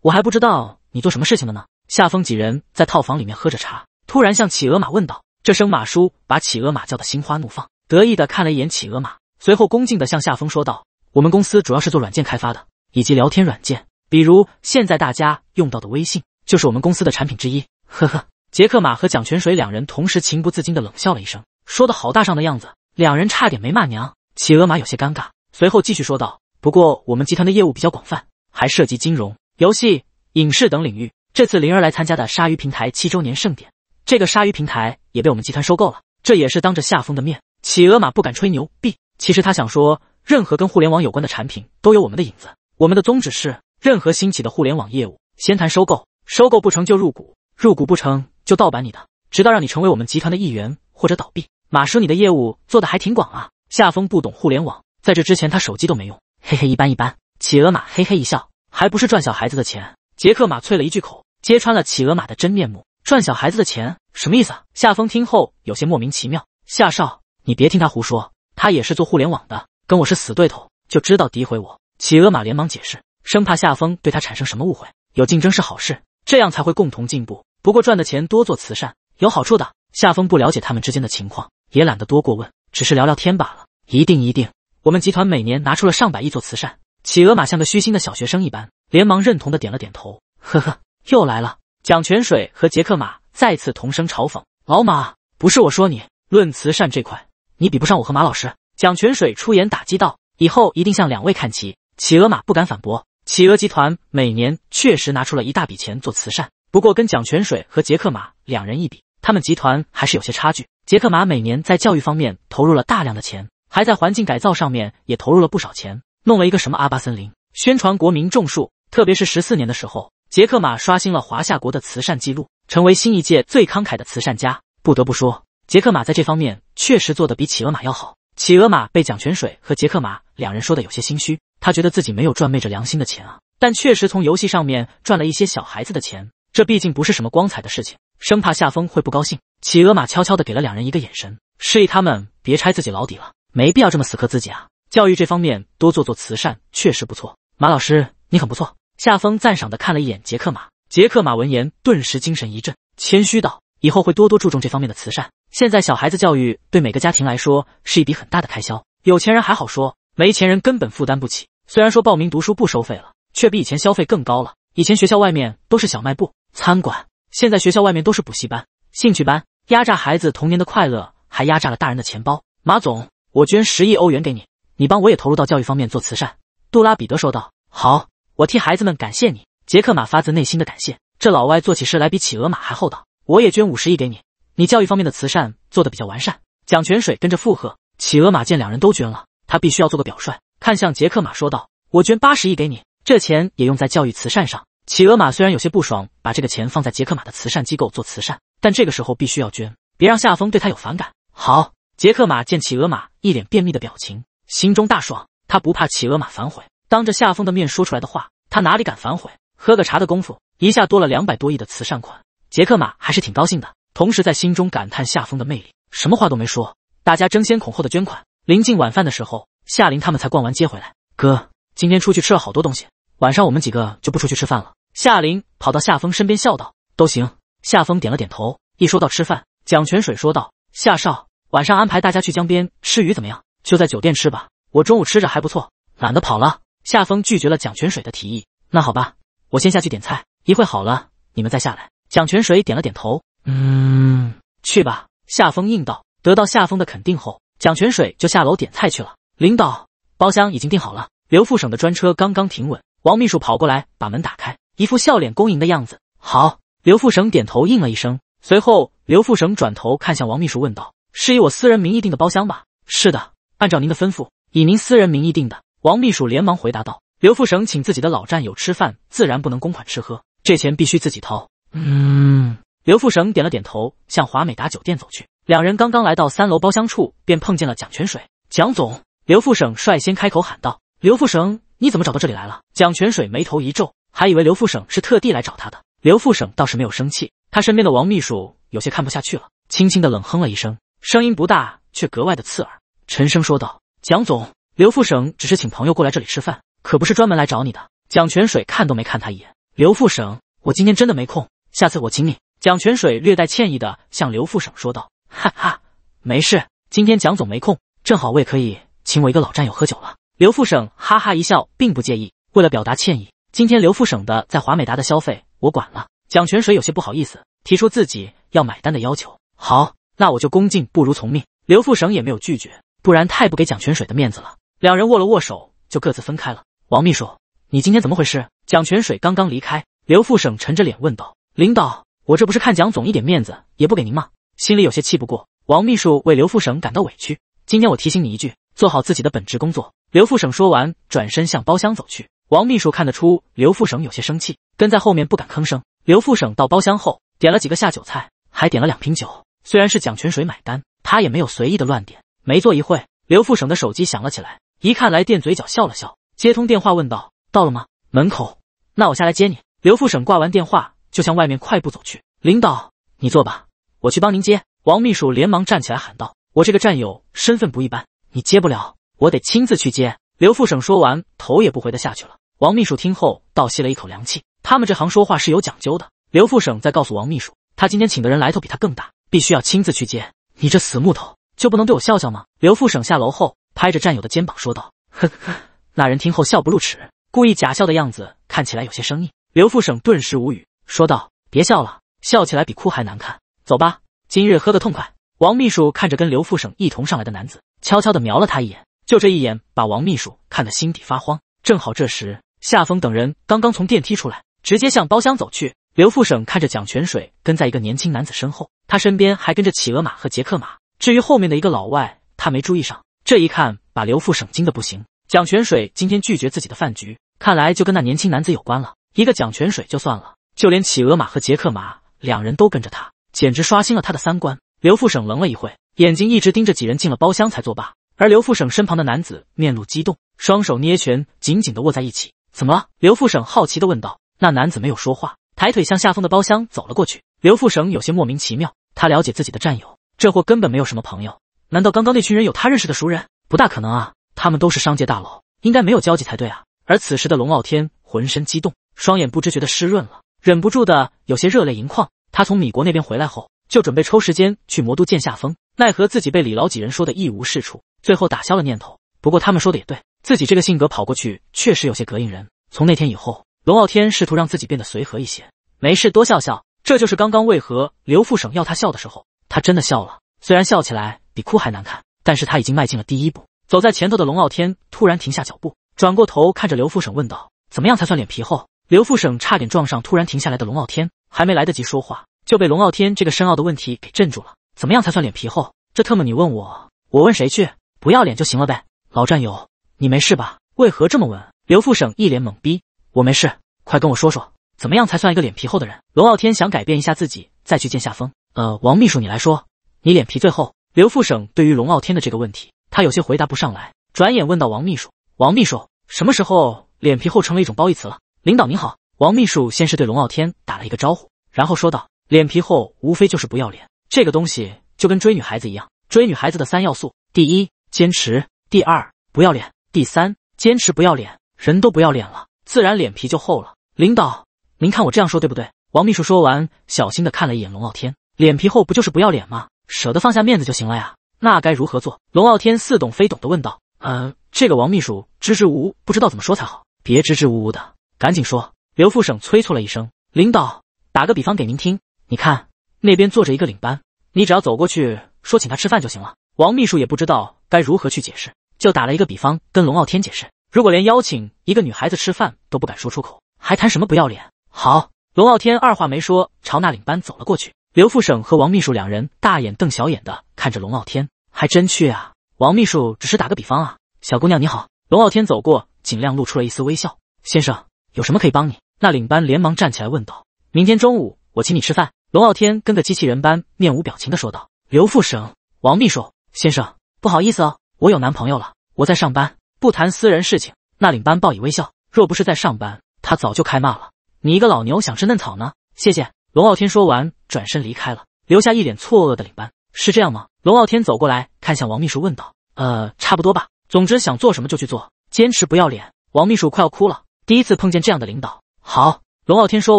我还不知道你做什么事情的呢。夏风几人在套房里面喝着茶，突然向企鹅马问道：“这声马叔把企鹅马叫得心花怒放，得意的看了一眼企鹅马，随后恭敬的向夏风说道：我们公司主要是做软件开发的，以及聊天软件，比如现在大家用到的微信就是我们公司的产品之一。呵呵。”杰克马和蒋泉水两人同时情不自禁的冷笑了一声，说的好大上的样子。两人差点没骂娘，企鹅马有些尴尬，随后继续说道：“不过我们集团的业务比较广泛，还涉及金融、游戏、影视等领域。这次灵儿来参加的鲨鱼平台七周年盛典，这个鲨鱼平台也被我们集团收购了。这也是当着夏风的面，企鹅马不敢吹牛逼。其实他想说，任何跟互联网有关的产品都有我们的影子。我们的宗旨是，任何兴起的互联网业务，先谈收购，收购不成就入股，入股不成就盗版你的，直到让你成为我们集团的一员或者倒闭。”马叔，你的业务做的还挺广啊。夏风不懂互联网，在这之前他手机都没用。嘿嘿，一般一般。企鹅马嘿嘿一笑，还不是赚小孩子的钱？杰克马啐了一句口，揭穿了企鹅马的真面目，赚小孩子的钱什么意思？啊？夏风听后有些莫名其妙。夏少，你别听他胡说，他也是做互联网的，跟我是死对头，就知道诋毁我。企鹅马连忙解释，生怕夏风对他产生什么误会。有竞争是好事，这样才会共同进步。不过赚的钱多做慈善有好处的。夏风不了解他们之间的情况。也懒得多过问，只是聊聊天罢了。一定一定，我们集团每年拿出了上百亿做慈善。企鹅马像个虚心的小学生一般，连忙认同的点了点头。呵呵，又来了！蒋泉水和杰克马再次同声嘲讽：“老马，不是我说你，论慈善这块，你比不上我和马老师。”蒋泉水出言打击道：“以后一定向两位看齐。”企鹅马不敢反驳。企鹅集团每年确实拿出了一大笔钱做慈善，不过跟蒋泉水和杰克马两人一比，他们集团还是有些差距。杰克马每年在教育方面投入了大量的钱，还在环境改造上面也投入了不少钱，弄了一个什么阿巴森林，宣传国民种树。特别是十四年的时候，杰克马刷新了华夏国的慈善记录，成为新一届最慷慨的慈善家。不得不说，杰克马在这方面确实做的比企鹅马要好。企鹅马被蒋泉水和杰克马两人说的有些心虚，他觉得自己没有赚昧着良心的钱啊，但确实从游戏上面赚了一些小孩子的钱，这毕竟不是什么光彩的事情，生怕夏风会不高兴。企鹅马悄悄地给了两人一个眼神，示意他们别拆自己老底了，没必要这么死磕自己啊。教育这方面多做做慈善确实不错。马老师，你很不错。夏风赞赏地看了一眼杰克马，杰克马闻言顿时精神一振，谦虚道：“以后会多多注重这方面的慈善。现在小孩子教育对每个家庭来说是一笔很大的开销，有钱人还好说，没钱人根本负担不起。虽然说报名读书不收费了，却比以前消费更高了。以前学校外面都是小卖部、餐馆，现在学校外面都是补习班、兴趣班。”压榨孩子童年的快乐，还压榨了大人的钱包。马总，我捐十亿欧元给你，你帮我也投入到教育方面做慈善。”杜拉彼德说道。“好，我替孩子们感谢你。”杰克马发自内心的感谢。这老外做起事来比企鹅马还厚道。我也捐五十亿给你，你教育方面的慈善做的比较完善。”蒋泉水跟着附和。企鹅马见两人都捐了，他必须要做个表率，看向杰克马说道：“我捐八十亿给你，这钱也用在教育慈善上。”企鹅马虽然有些不爽，把这个钱放在杰克马的慈善机构做慈善。但这个时候必须要捐，别让夏风对他有反感。好，杰克马见企鹅马一脸便秘的表情，心中大爽。他不怕企鹅马反悔，当着夏风的面说出来的话，他哪里敢反悔？喝个茶的功夫，一下多了两百多亿的慈善款，杰克马还是挺高兴的。同时在心中感叹夏风的魅力。什么话都没说，大家争先恐后的捐款。临近晚饭的时候，夏琳他们才逛完街回来。哥，今天出去吃了好多东西，晚上我们几个就不出去吃饭了。夏琳跑到夏风身边笑道：“都行。”夏风点了点头，一说到吃饭，蒋泉水说道：“夏少，晚上安排大家去江边吃鱼怎么样？就在酒店吃吧，我中午吃着还不错，懒得跑了。”夏风拒绝了蒋泉水的提议。那好吧，我先下去点菜，一会好了，你们再下来。蒋泉水点了点头，嗯，去吧。夏风应道。得到夏风的肯定后，蒋泉水就下楼点菜去了。领导，包厢已经订好了。刘副省的专车刚刚停稳，王秘书跑过来把门打开，一副笑脸恭迎的样子。好。刘富省点头应了一声，随后刘富省转头看向王秘书问道：“是以我私人名义订的包厢吧？”“是的，按照您的吩咐，以您私人名义订的。”王秘书连忙回答道。刘富省请自己的老战友吃饭，自然不能公款吃喝，这钱必须自己掏。嗯，刘富省点了点头，向华美达酒店走去。两人刚刚来到三楼包厢处，便碰见了蒋泉水。蒋总，刘富省率先开口喊道：“刘富省，你怎么找到这里来了？”蒋泉水眉头一皱，还以为刘富省是特地来找他的。刘副省倒是没有生气，他身边的王秘书有些看不下去了，轻轻的冷哼了一声，声音不大却格外的刺耳，沉声说道：“蒋总，刘副省只是请朋友过来这里吃饭，可不是专门来找你的。”蒋泉水看都没看他一眼：“刘副省，我今天真的没空，下次我请你。”蒋泉水略带歉意的向刘副省说道：“哈哈，没事，今天蒋总没空，正好我也可以请我一个老战友喝酒了。”刘副省哈哈一笑，并不介意。为了表达歉意，今天刘副省的在华美达的消费。我管了，蒋泉水有些不好意思，提出自己要买单的要求。好，那我就恭敬不如从命。刘副省也没有拒绝，不然太不给蒋泉水的面子了。两人握了握手，就各自分开了。王秘书，你今天怎么回事？蒋泉水刚刚离开，刘副省沉着脸问道：“领导，我这不是看蒋总一点面子也不给您吗？心里有些气不过。”王秘书为刘副省感到委屈。今天我提醒你一句，做好自己的本职工作。刘副省说完，转身向包厢走去。王秘书看得出刘副省有些生气，跟在后面不敢吭声。刘副省到包厢后，点了几个下酒菜，还点了两瓶酒。虽然是蒋泉水买单，他也没有随意的乱点。没坐一会刘副省的手机响了起来，一看来电，嘴角笑了笑，接通电话问道：“到了吗？门口？那我下来接你。”刘副省挂完电话就向外面快步走去。“领导，你坐吧，我去帮您接。”王秘书连忙站起来喊道：“我这个战友身份不一般，你接不了，我得亲自去接。”刘副省说完，头也不回的下去了。王秘书听后倒吸了一口凉气，他们这行说话是有讲究的。刘副省在告诉王秘书，他今天请的人来头比他更大，必须要亲自去接。你这死木头，就不能对我笑笑吗？刘副省下楼后拍着战友的肩膀说道：“呵呵。”那人听后笑不露齿，故意假笑的样子看起来有些生硬。刘副省顿时无语，说道：“别笑了，笑起来比哭还难看。走吧，今日喝个痛快。”王秘书看着跟刘副省一同上来的男子，悄悄地瞄了他一眼，就这一眼把王秘书看得心底发慌。正好这时。夏风等人刚刚从电梯出来，直接向包厢走去。刘副省看着蒋泉水跟在一个年轻男子身后，他身边还跟着企鹅马和杰克马。至于后面的一个老外，他没注意上。这一看，把刘副省惊得不行。蒋泉水今天拒绝自己的饭局，看来就跟那年轻男子有关了。一个蒋泉水就算了，就连企鹅马和杰克马两人都跟着他，简直刷新了他的三观。刘副省愣了一会，眼睛一直盯着几人进了包厢才作罢。而刘副省身旁的男子面露激动，双手捏拳，紧紧的握在一起。怎么了？刘副省好奇地问道。那男子没有说话，抬腿向夏风的包厢走了过去。刘副省有些莫名其妙，他了解自己的战友，这货根本没有什么朋友。难道刚刚那群人有他认识的熟人？不大可能啊，他们都是商界大佬，应该没有交集才对啊。而此时的龙傲天浑身激动，双眼不知觉的湿润了，忍不住的有些热泪盈眶。他从米国那边回来后，就准备抽时间去魔都见夏风，奈何自己被李老几人说的一无是处，最后打消了念头。不过他们说的也对。自己这个性格跑过去确实有些膈应人。从那天以后，龙傲天试图让自己变得随和一些，没事多笑笑。这就是刚刚为何刘副省要他笑的时候，他真的笑了。虽然笑起来比哭还难看，但是他已经迈进了第一步。走在前头的龙傲天突然停下脚步，转过头看着刘副省问道：“怎么样才算脸皮厚？”刘副省差点撞上突然停下来的龙傲天，还没来得及说话，就被龙傲天这个深奥的问题给震住了。“怎么样才算脸皮厚？这特么你问我，我问谁去？不要脸就行了呗，老战友。”你没事吧？为何这么问？刘副省一脸懵逼。我没事，快跟我说说，怎么样才算一个脸皮厚的人？龙傲天想改变一下自己，再去见夏风。呃，王秘书，你来说，你脸皮最厚。刘副省对于龙傲天的这个问题，他有些回答不上来，转眼问到王秘书：“王秘书，什么时候脸皮厚成了一种褒义词了？”领导您好。王秘书先是对龙傲天打了一个招呼，然后说道：“脸皮厚无非就是不要脸，这个东西就跟追女孩子一样，追女孩子的三要素：第一，坚持；第二，不要脸。”第三，坚持不要脸，人都不要脸了，自然脸皮就厚了。领导，您看我这样说对不对？王秘书说完，小心的看了一眼龙傲天，脸皮厚不就是不要脸吗？舍得放下面子就行了呀。那该如何做？龙傲天似懂非懂的问道。呃，这个王秘书支支吾吾，不知道怎么说才好。别支支吾吾的，赶紧说。刘副省催促了一声。领导，打个比方给您听，你看那边坐着一个领班，你只要走过去说请他吃饭就行了。王秘书也不知道该如何去解释。就打了一个比方，跟龙傲天解释：如果连邀请一个女孩子吃饭都不敢说出口，还谈什么不要脸？好，龙傲天二话没说，朝那领班走了过去。刘副省和王秘书两人大眼瞪小眼的看着龙傲天，还真去啊？王秘书只是打个比方啊。小姑娘你好，龙傲天走过，尽量露出了一丝微笑。先生有什么可以帮你？那领班连忙站起来问道：“明天中午我请你吃饭。”龙傲天跟个机器人般面无表情的说道：“刘副省，王秘书，先生不好意思哦。”我有男朋友了，我在上班，不谈私人事情。那领班报以微笑。若不是在上班，他早就开骂了。你一个老牛想吃嫩草呢？谢谢。龙傲天说完，转身离开了，留下一脸错愕的领班。是这样吗？龙傲天走过来看向王秘书问道：“呃，差不多吧。总之想做什么就去做，坚持不要脸。”王秘书快要哭了，第一次碰见这样的领导。好。龙傲天说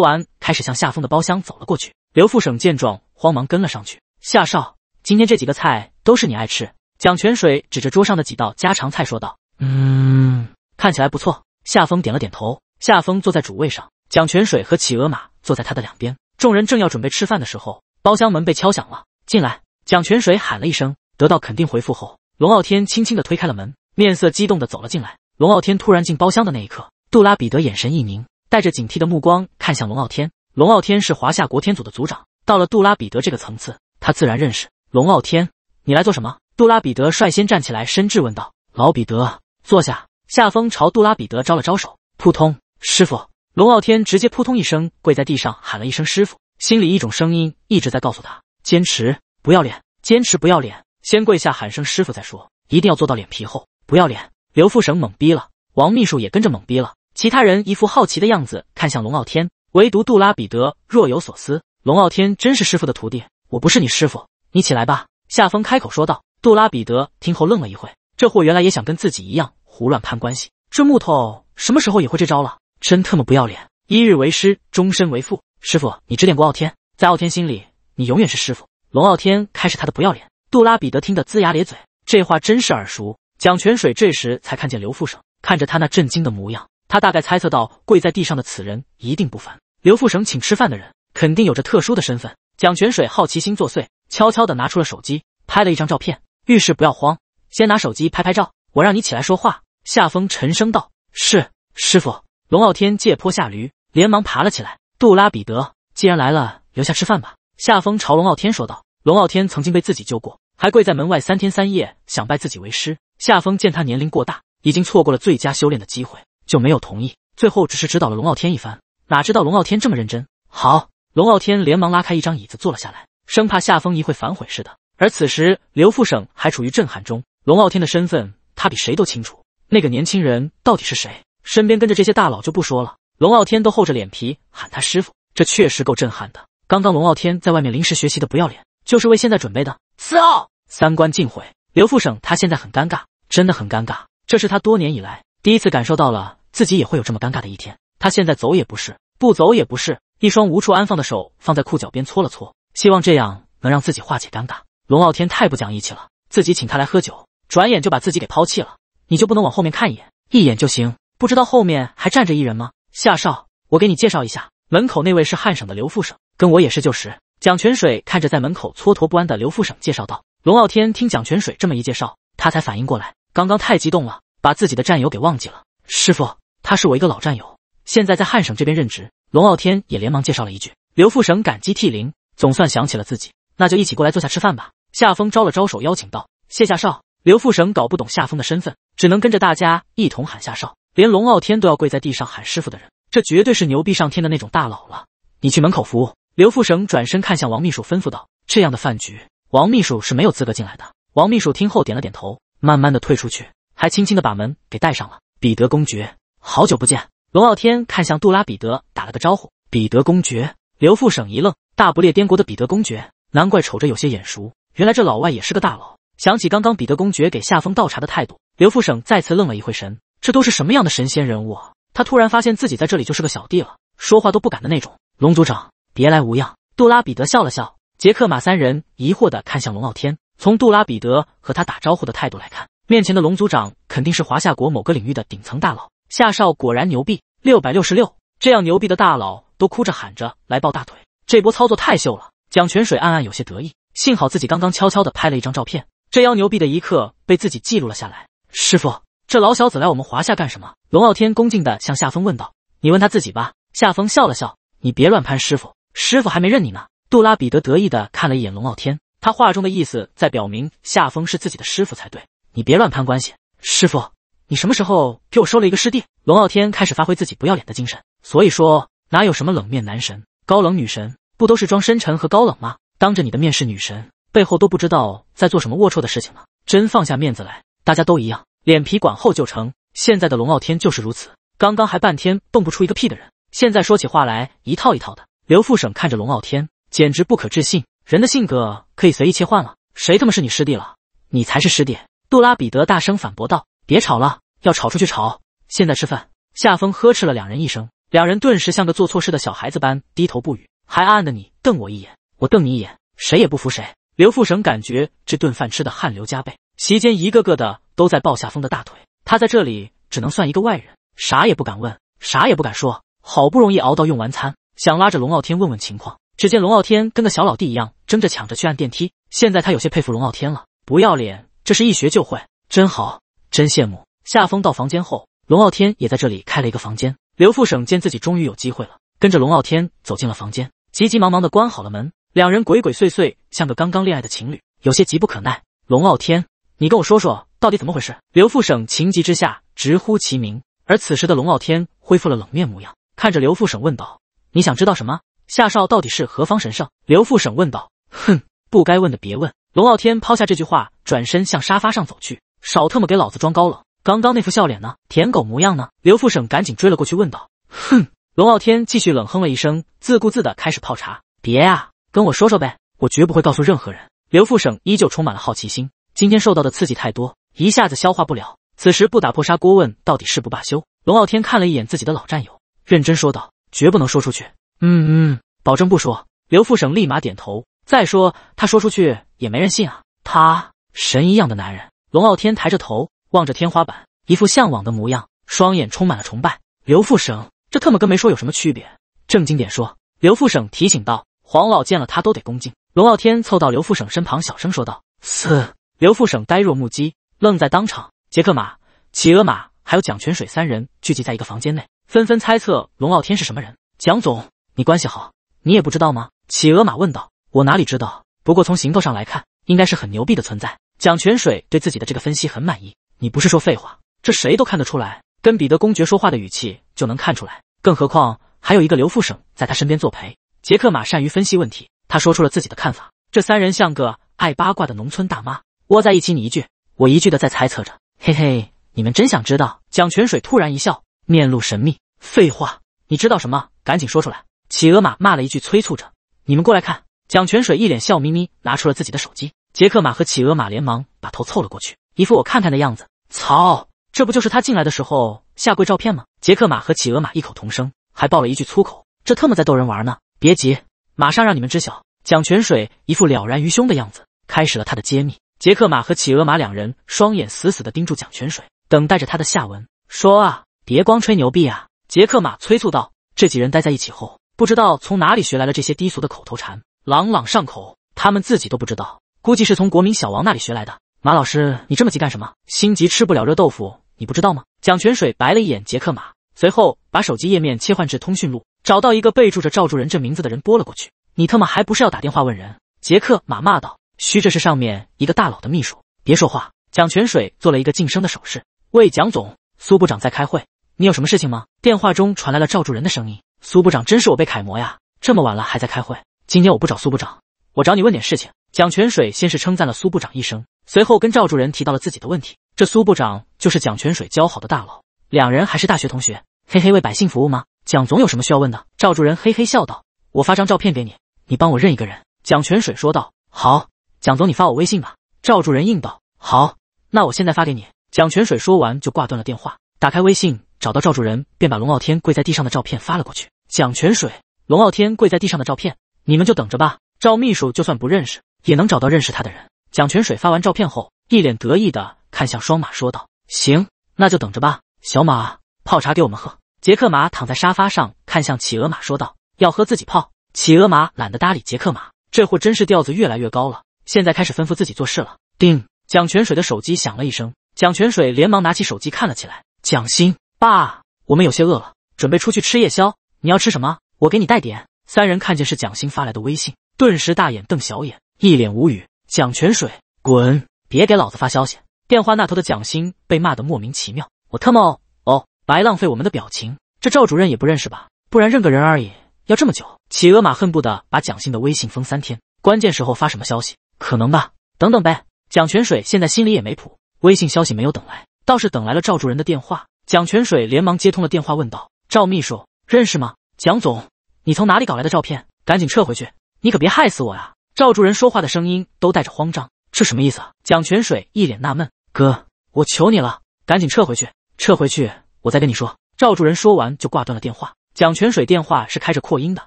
完，开始向夏风的包厢走了过去。刘副省见状，慌忙跟了上去。夏少，今天这几个菜都是你爱吃。蒋泉水指着桌上的几道家常菜说道：“嗯，看起来不错。”夏风点了点头。夏风坐在主位上，蒋泉水和企鹅马坐在他的两边。众人正要准备吃饭的时候，包厢门被敲响了。进来，蒋泉水喊了一声。得到肯定回复后，龙傲天轻轻的推开了门，面色激动的走了进来。龙傲天突然进包厢的那一刻，杜拉彼得眼神一凝，带着警惕的目光看向龙傲天。龙傲天是华夏国天组的组长，到了杜拉彼得这个层次，他自然认识。龙傲天，你来做什么？杜拉彼得率先站起来，深质问道：“老彼得，坐下。”夏风朝杜拉彼得招了招手。扑通！师傅，龙傲天直接扑通一声跪在地上，喊了一声“师傅”，心里一种声音一直在告诉他：坚持不要脸，坚持不要脸。先跪下喊声师傅再说，一定要做到脸皮厚，不要脸。刘富省懵逼了，王秘书也跟着懵逼了。其他人一副好奇的样子看向龙傲天，唯独杜拉彼得若有所思。龙傲天真是师傅的徒弟？我不是你师傅，你起来吧。”夏风开口说道。杜拉彼得听后愣了一会，这货原来也想跟自己一样胡乱攀关系，这木头什么时候也会这招了？真特么不要脸！一日为师，终身为父。师傅，你指点过傲天，在傲天心里，你永远是师傅。龙傲天开始他的不要脸，杜拉彼得听得龇牙咧嘴，这话真是耳熟。蒋泉水这时才看见刘富生，看着他那震惊的模样，他大概猜测到跪在地上的此人一定不凡，刘富生请吃饭的人肯定有着特殊的身份。蒋泉水好奇心作祟，悄悄的拿出了手机，拍了一张照片。遇事不要慌，先拿手机拍拍照，我让你起来说话。夏风沉声道：“是，师傅。”龙傲天借坡下驴，连忙爬了起来。杜拉彼得既然来了，留下吃饭吧。夏风朝龙傲天说道。龙傲天曾经被自己救过，还跪在门外三天三夜想拜自己为师。夏风见他年龄过大，已经错过了最佳修炼的机会，就没有同意。最后只是指导了龙傲天一番，哪知道龙傲天这么认真。好，龙傲天连忙拉开一张椅子坐了下来，生怕夏风一会反悔似的。而此时，刘副省还处于震撼中。龙傲天的身份，他比谁都清楚。那个年轻人到底是谁？身边跟着这些大佬就不说了，龙傲天都厚着脸皮喊他师傅，这确实够震撼的。刚刚龙傲天在外面临时学习的不要脸，就是为现在准备的。四傲三观尽毁。刘副省他现在很尴尬，真的很尴尬。这是他多年以来第一次感受到了自己也会有这么尴尬的一天。他现在走也不是，不走也不是。一双无处安放的手放在裤脚边搓了搓，希望这样能让自己化解尴尬。龙傲天太不讲义气了，自己请他来喝酒，转眼就把自己给抛弃了。你就不能往后面看一眼，一眼就行。不知道后面还站着一人吗？夏少，我给你介绍一下，门口那位是汉省的刘副省，跟我也是旧识。蒋泉水看着在门口蹉跎不安的刘副省，介绍道。龙傲天听蒋泉水这么一介绍，他才反应过来，刚刚太激动了，把自己的战友给忘记了。师傅，他是我一个老战友，现在在汉省这边任职。龙傲天也连忙介绍了一句。刘副省感激涕零，总算想起了自己。那就一起过来坐下吃饭吧。夏风招了招手，邀请道：“谢夏少。”刘富省搞不懂夏风的身份，只能跟着大家一同喊夏少。连龙傲天都要跪在地上喊师傅的人，这绝对是牛逼上天的那种大佬了。你去门口服务。刘富省转身看向王秘书，吩咐道：“这样的饭局，王秘书是没有资格进来的。”王秘书听后点了点头，慢慢的退出去，还轻轻的把门给带上了。彼得公爵，好久不见。龙傲天看向杜拉彼得，打了个招呼。彼得公爵。刘富省一愣，大不列颠国的彼得公爵。难怪瞅着有些眼熟，原来这老外也是个大佬。想起刚刚彼得公爵给夏风倒茶的态度，刘副省再次愣了一会神。这都是什么样的神仙人物啊！他突然发现自己在这里就是个小弟了，说话都不敢的那种。龙组长，别来无恙。杜拉彼得笑了笑，杰克马三人疑惑的看向龙傲天。从杜拉彼得和他打招呼的态度来看，面前的龙组长肯定是华夏国某个领域的顶层大佬。夏少果然牛逼，六百六十六，这样牛逼的大佬都哭着喊着来抱大腿，这波操作太秀了。蒋泉水暗暗有些得意，幸好自己刚刚悄悄地拍了一张照片，这妖牛逼的一刻被自己记录了下来。师傅，这老小子来我们华夏干什么？龙傲天恭敬地向夏风问道。你问他自己吧。夏风笑了笑，你别乱攀，师傅，师傅还没认你呢。杜拉彼得得意地看了一眼龙傲天，他话中的意思在表明夏风是自己的师傅才对。你别乱攀关系，师傅，你什么时候给我收了一个师弟？龙傲天开始发挥自己不要脸的精神，所以说哪有什么冷面男神、高冷女神？不都是装深沉和高冷吗？当着你的面是女神，背后都不知道在做什么龌龊的事情吗？真放下面子来，大家都一样，脸皮管厚就成。现在的龙傲天就是如此，刚刚还半天蹦不出一个屁的人，现在说起话来一套一套的。刘副省看着龙傲天，简直不可置信。人的性格可以随意切换了？谁他妈是你师弟了？你才是师弟！杜拉彼得大声反驳道。别吵了，要吵出去吵。现在吃饭。夏风呵斥了两人一声，两人顿时像个做错事的小孩子般低头不语。还暗暗的你瞪我一眼，我瞪你一眼，谁也不服谁。刘副省感觉这顿饭吃的汗流浃背，席间一个个的都在抱夏风的大腿，他在这里只能算一个外人，啥也不敢问，啥也不敢说。好不容易熬到用完餐，想拉着龙傲天问问情况，只见龙傲天跟个小老弟一样，争着抢着去按电梯。现在他有些佩服龙傲天了，不要脸，这是一学就会，真好，真羡慕。夏风到房间后，龙傲天也在这里开了一个房间。刘副省见自己终于有机会了，跟着龙傲天走进了房间。急急忙忙的关好了门，两人鬼鬼祟祟，像个刚刚恋爱的情侣，有些急不可耐。龙傲天，你跟我说说，到底怎么回事？刘副省情急之下直呼其名，而此时的龙傲天恢复了冷面模样，看着刘副省问道：“你想知道什么？夏少到底是何方神圣？”刘副省问道：“哼，不该问的别问。”龙傲天抛下这句话，转身向沙发上走去，少特么给老子装高冷！刚刚那副笑脸呢？舔狗模样呢？刘副省赶紧追了过去，问道：“哼。”龙傲天继续冷哼了一声，自顾自的开始泡茶。别啊，跟我说说呗，我绝不会告诉任何人。刘副省依旧充满了好奇心，今天受到的刺激太多，一下子消化不了。此时不打破砂锅问到底，誓不罢休。龙傲天看了一眼自己的老战友，认真说道：“绝不能说出去。”嗯嗯，保证不说。刘副省立马点头。再说，他说出去也没人信啊。他神一样的男人。龙傲天抬着头望着天花板，一副向往的模样，双眼充满了崇拜。刘副省。这特么跟没说有什么区别？正经点说，刘副省提醒道。黄老见了他都得恭敬。龙傲天凑到刘副省身旁，小声说道：“四。”刘副省呆若木鸡，愣在当场。杰克马、企鹅马还有蒋泉水三人聚集在一个房间内，纷纷猜测龙傲天是什么人。蒋总，你关系好，你也不知道吗？企鹅马问道。我哪里知道？不过从行头上来看，应该是很牛逼的存在。蒋泉水对自己的这个分析很满意。你不是说废话？这谁都看得出来。跟彼得公爵说话的语气。就能看出来，更何况还有一个刘副省在他身边作陪。杰克马善于分析问题，他说出了自己的看法。这三人像个爱八卦的农村大妈，窝在一起你一句我一句的在猜测着。嘿嘿，你们真想知道？蒋泉水突然一笑，面露神秘。废话，你知道什么？赶紧说出来！企鹅马骂了一句，催促着你们过来看。蒋泉水一脸笑眯眯，拿出了自己的手机。杰克马和企鹅马连忙把头凑了过去，一副我看看的样子。操，这不就是他进来的时候？下跪照片吗？杰克马和企鹅马异口同声，还爆了一句粗口。这特么在逗人玩呢！别急，马上让你们知晓。蒋泉水一副了然于胸的样子，开始了他的揭秘。杰克马和企鹅马两人双眼死死地盯住蒋泉水，等待着他的下文。说啊，别光吹牛逼啊！杰克马催促道。这几人待在一起后，不知道从哪里学来了这些低俗的口头禅，朗朗上口，他们自己都不知道，估计是从国民小王那里学来的。马老师，你这么急干什么？心急吃不了热豆腐，你不知道吗？蒋泉水白了一眼杰克马，随后把手机页面切换至通讯录，找到一个备注着“赵主任”这名字的人拨了过去。“你特么还不是要打电话问人？”杰克马骂道。“嘘，这是上面一个大佬的秘书，别说话。”蒋泉水做了一个噤声的手势。“喂，蒋总，苏部长在开会，你有什么事情吗？”电话中传来了赵主任的声音。“苏部长真是我被楷模呀，这么晚了还在开会。今天我不找苏部长，我找你问点事情。”蒋泉水先是称赞了苏部长一声，随后跟赵主任提到了自己的问题。这苏部长就是蒋泉水交好的大佬，两人还是大学同学。嘿嘿，为百姓服务吗？蒋总有什么需要问的？赵主任嘿嘿笑道：“我发张照片给你，你帮我认一个人。”蒋泉水说道：“好，蒋总，你发我微信吧。”赵主任应道：“好，那我现在发给你。”蒋泉水说完就挂断了电话，打开微信找到赵主任，便把龙傲天跪在地上的照片发了过去。蒋泉水，龙傲天跪在地上的照片，你们就等着吧。赵秘书就算不认识，也能找到认识他的人。蒋泉水发完照片后，一脸得意的。看向双马说道：“行，那就等着吧。”小马泡茶给我们喝。杰克马躺在沙发上，看向企鹅马说道：“要喝自己泡。”企鹅马懒得搭理杰克马，这货真是调子越来越高了，现在开始吩咐自己做事了。叮，蒋泉水的手机响了一声，蒋泉水连忙拿起手机看了起来。蒋欣，爸，我们有些饿了，准备出去吃夜宵，你要吃什么？我给你带点。三人看见是蒋欣发来的微信，顿时大眼瞪小眼，一脸无语。蒋泉水，滚，别给老子发消息。电话那头的蒋欣被骂得莫名其妙，我特么哦，白浪费我们的表情，这赵主任也不认识吧？不然认个人而已，要这么久？企鹅马恨不得把蒋欣的微信封三天，关键时候发什么消息？可能吧，等等呗。蒋泉水现在心里也没谱，微信消息没有等来，倒是等来了赵主任的电话。蒋泉水连忙接通了电话，问道：“赵秘书认识吗？蒋总，你从哪里搞来的照片？赶紧撤回去，你可别害死我呀！”赵主任说话的声音都带着慌张。这什么意思啊？蒋泉水一脸纳闷。哥，我求你了，赶紧撤回去，撤回去，我再跟你说。赵主任说完就挂断了电话。蒋泉水电话是开着扩音的，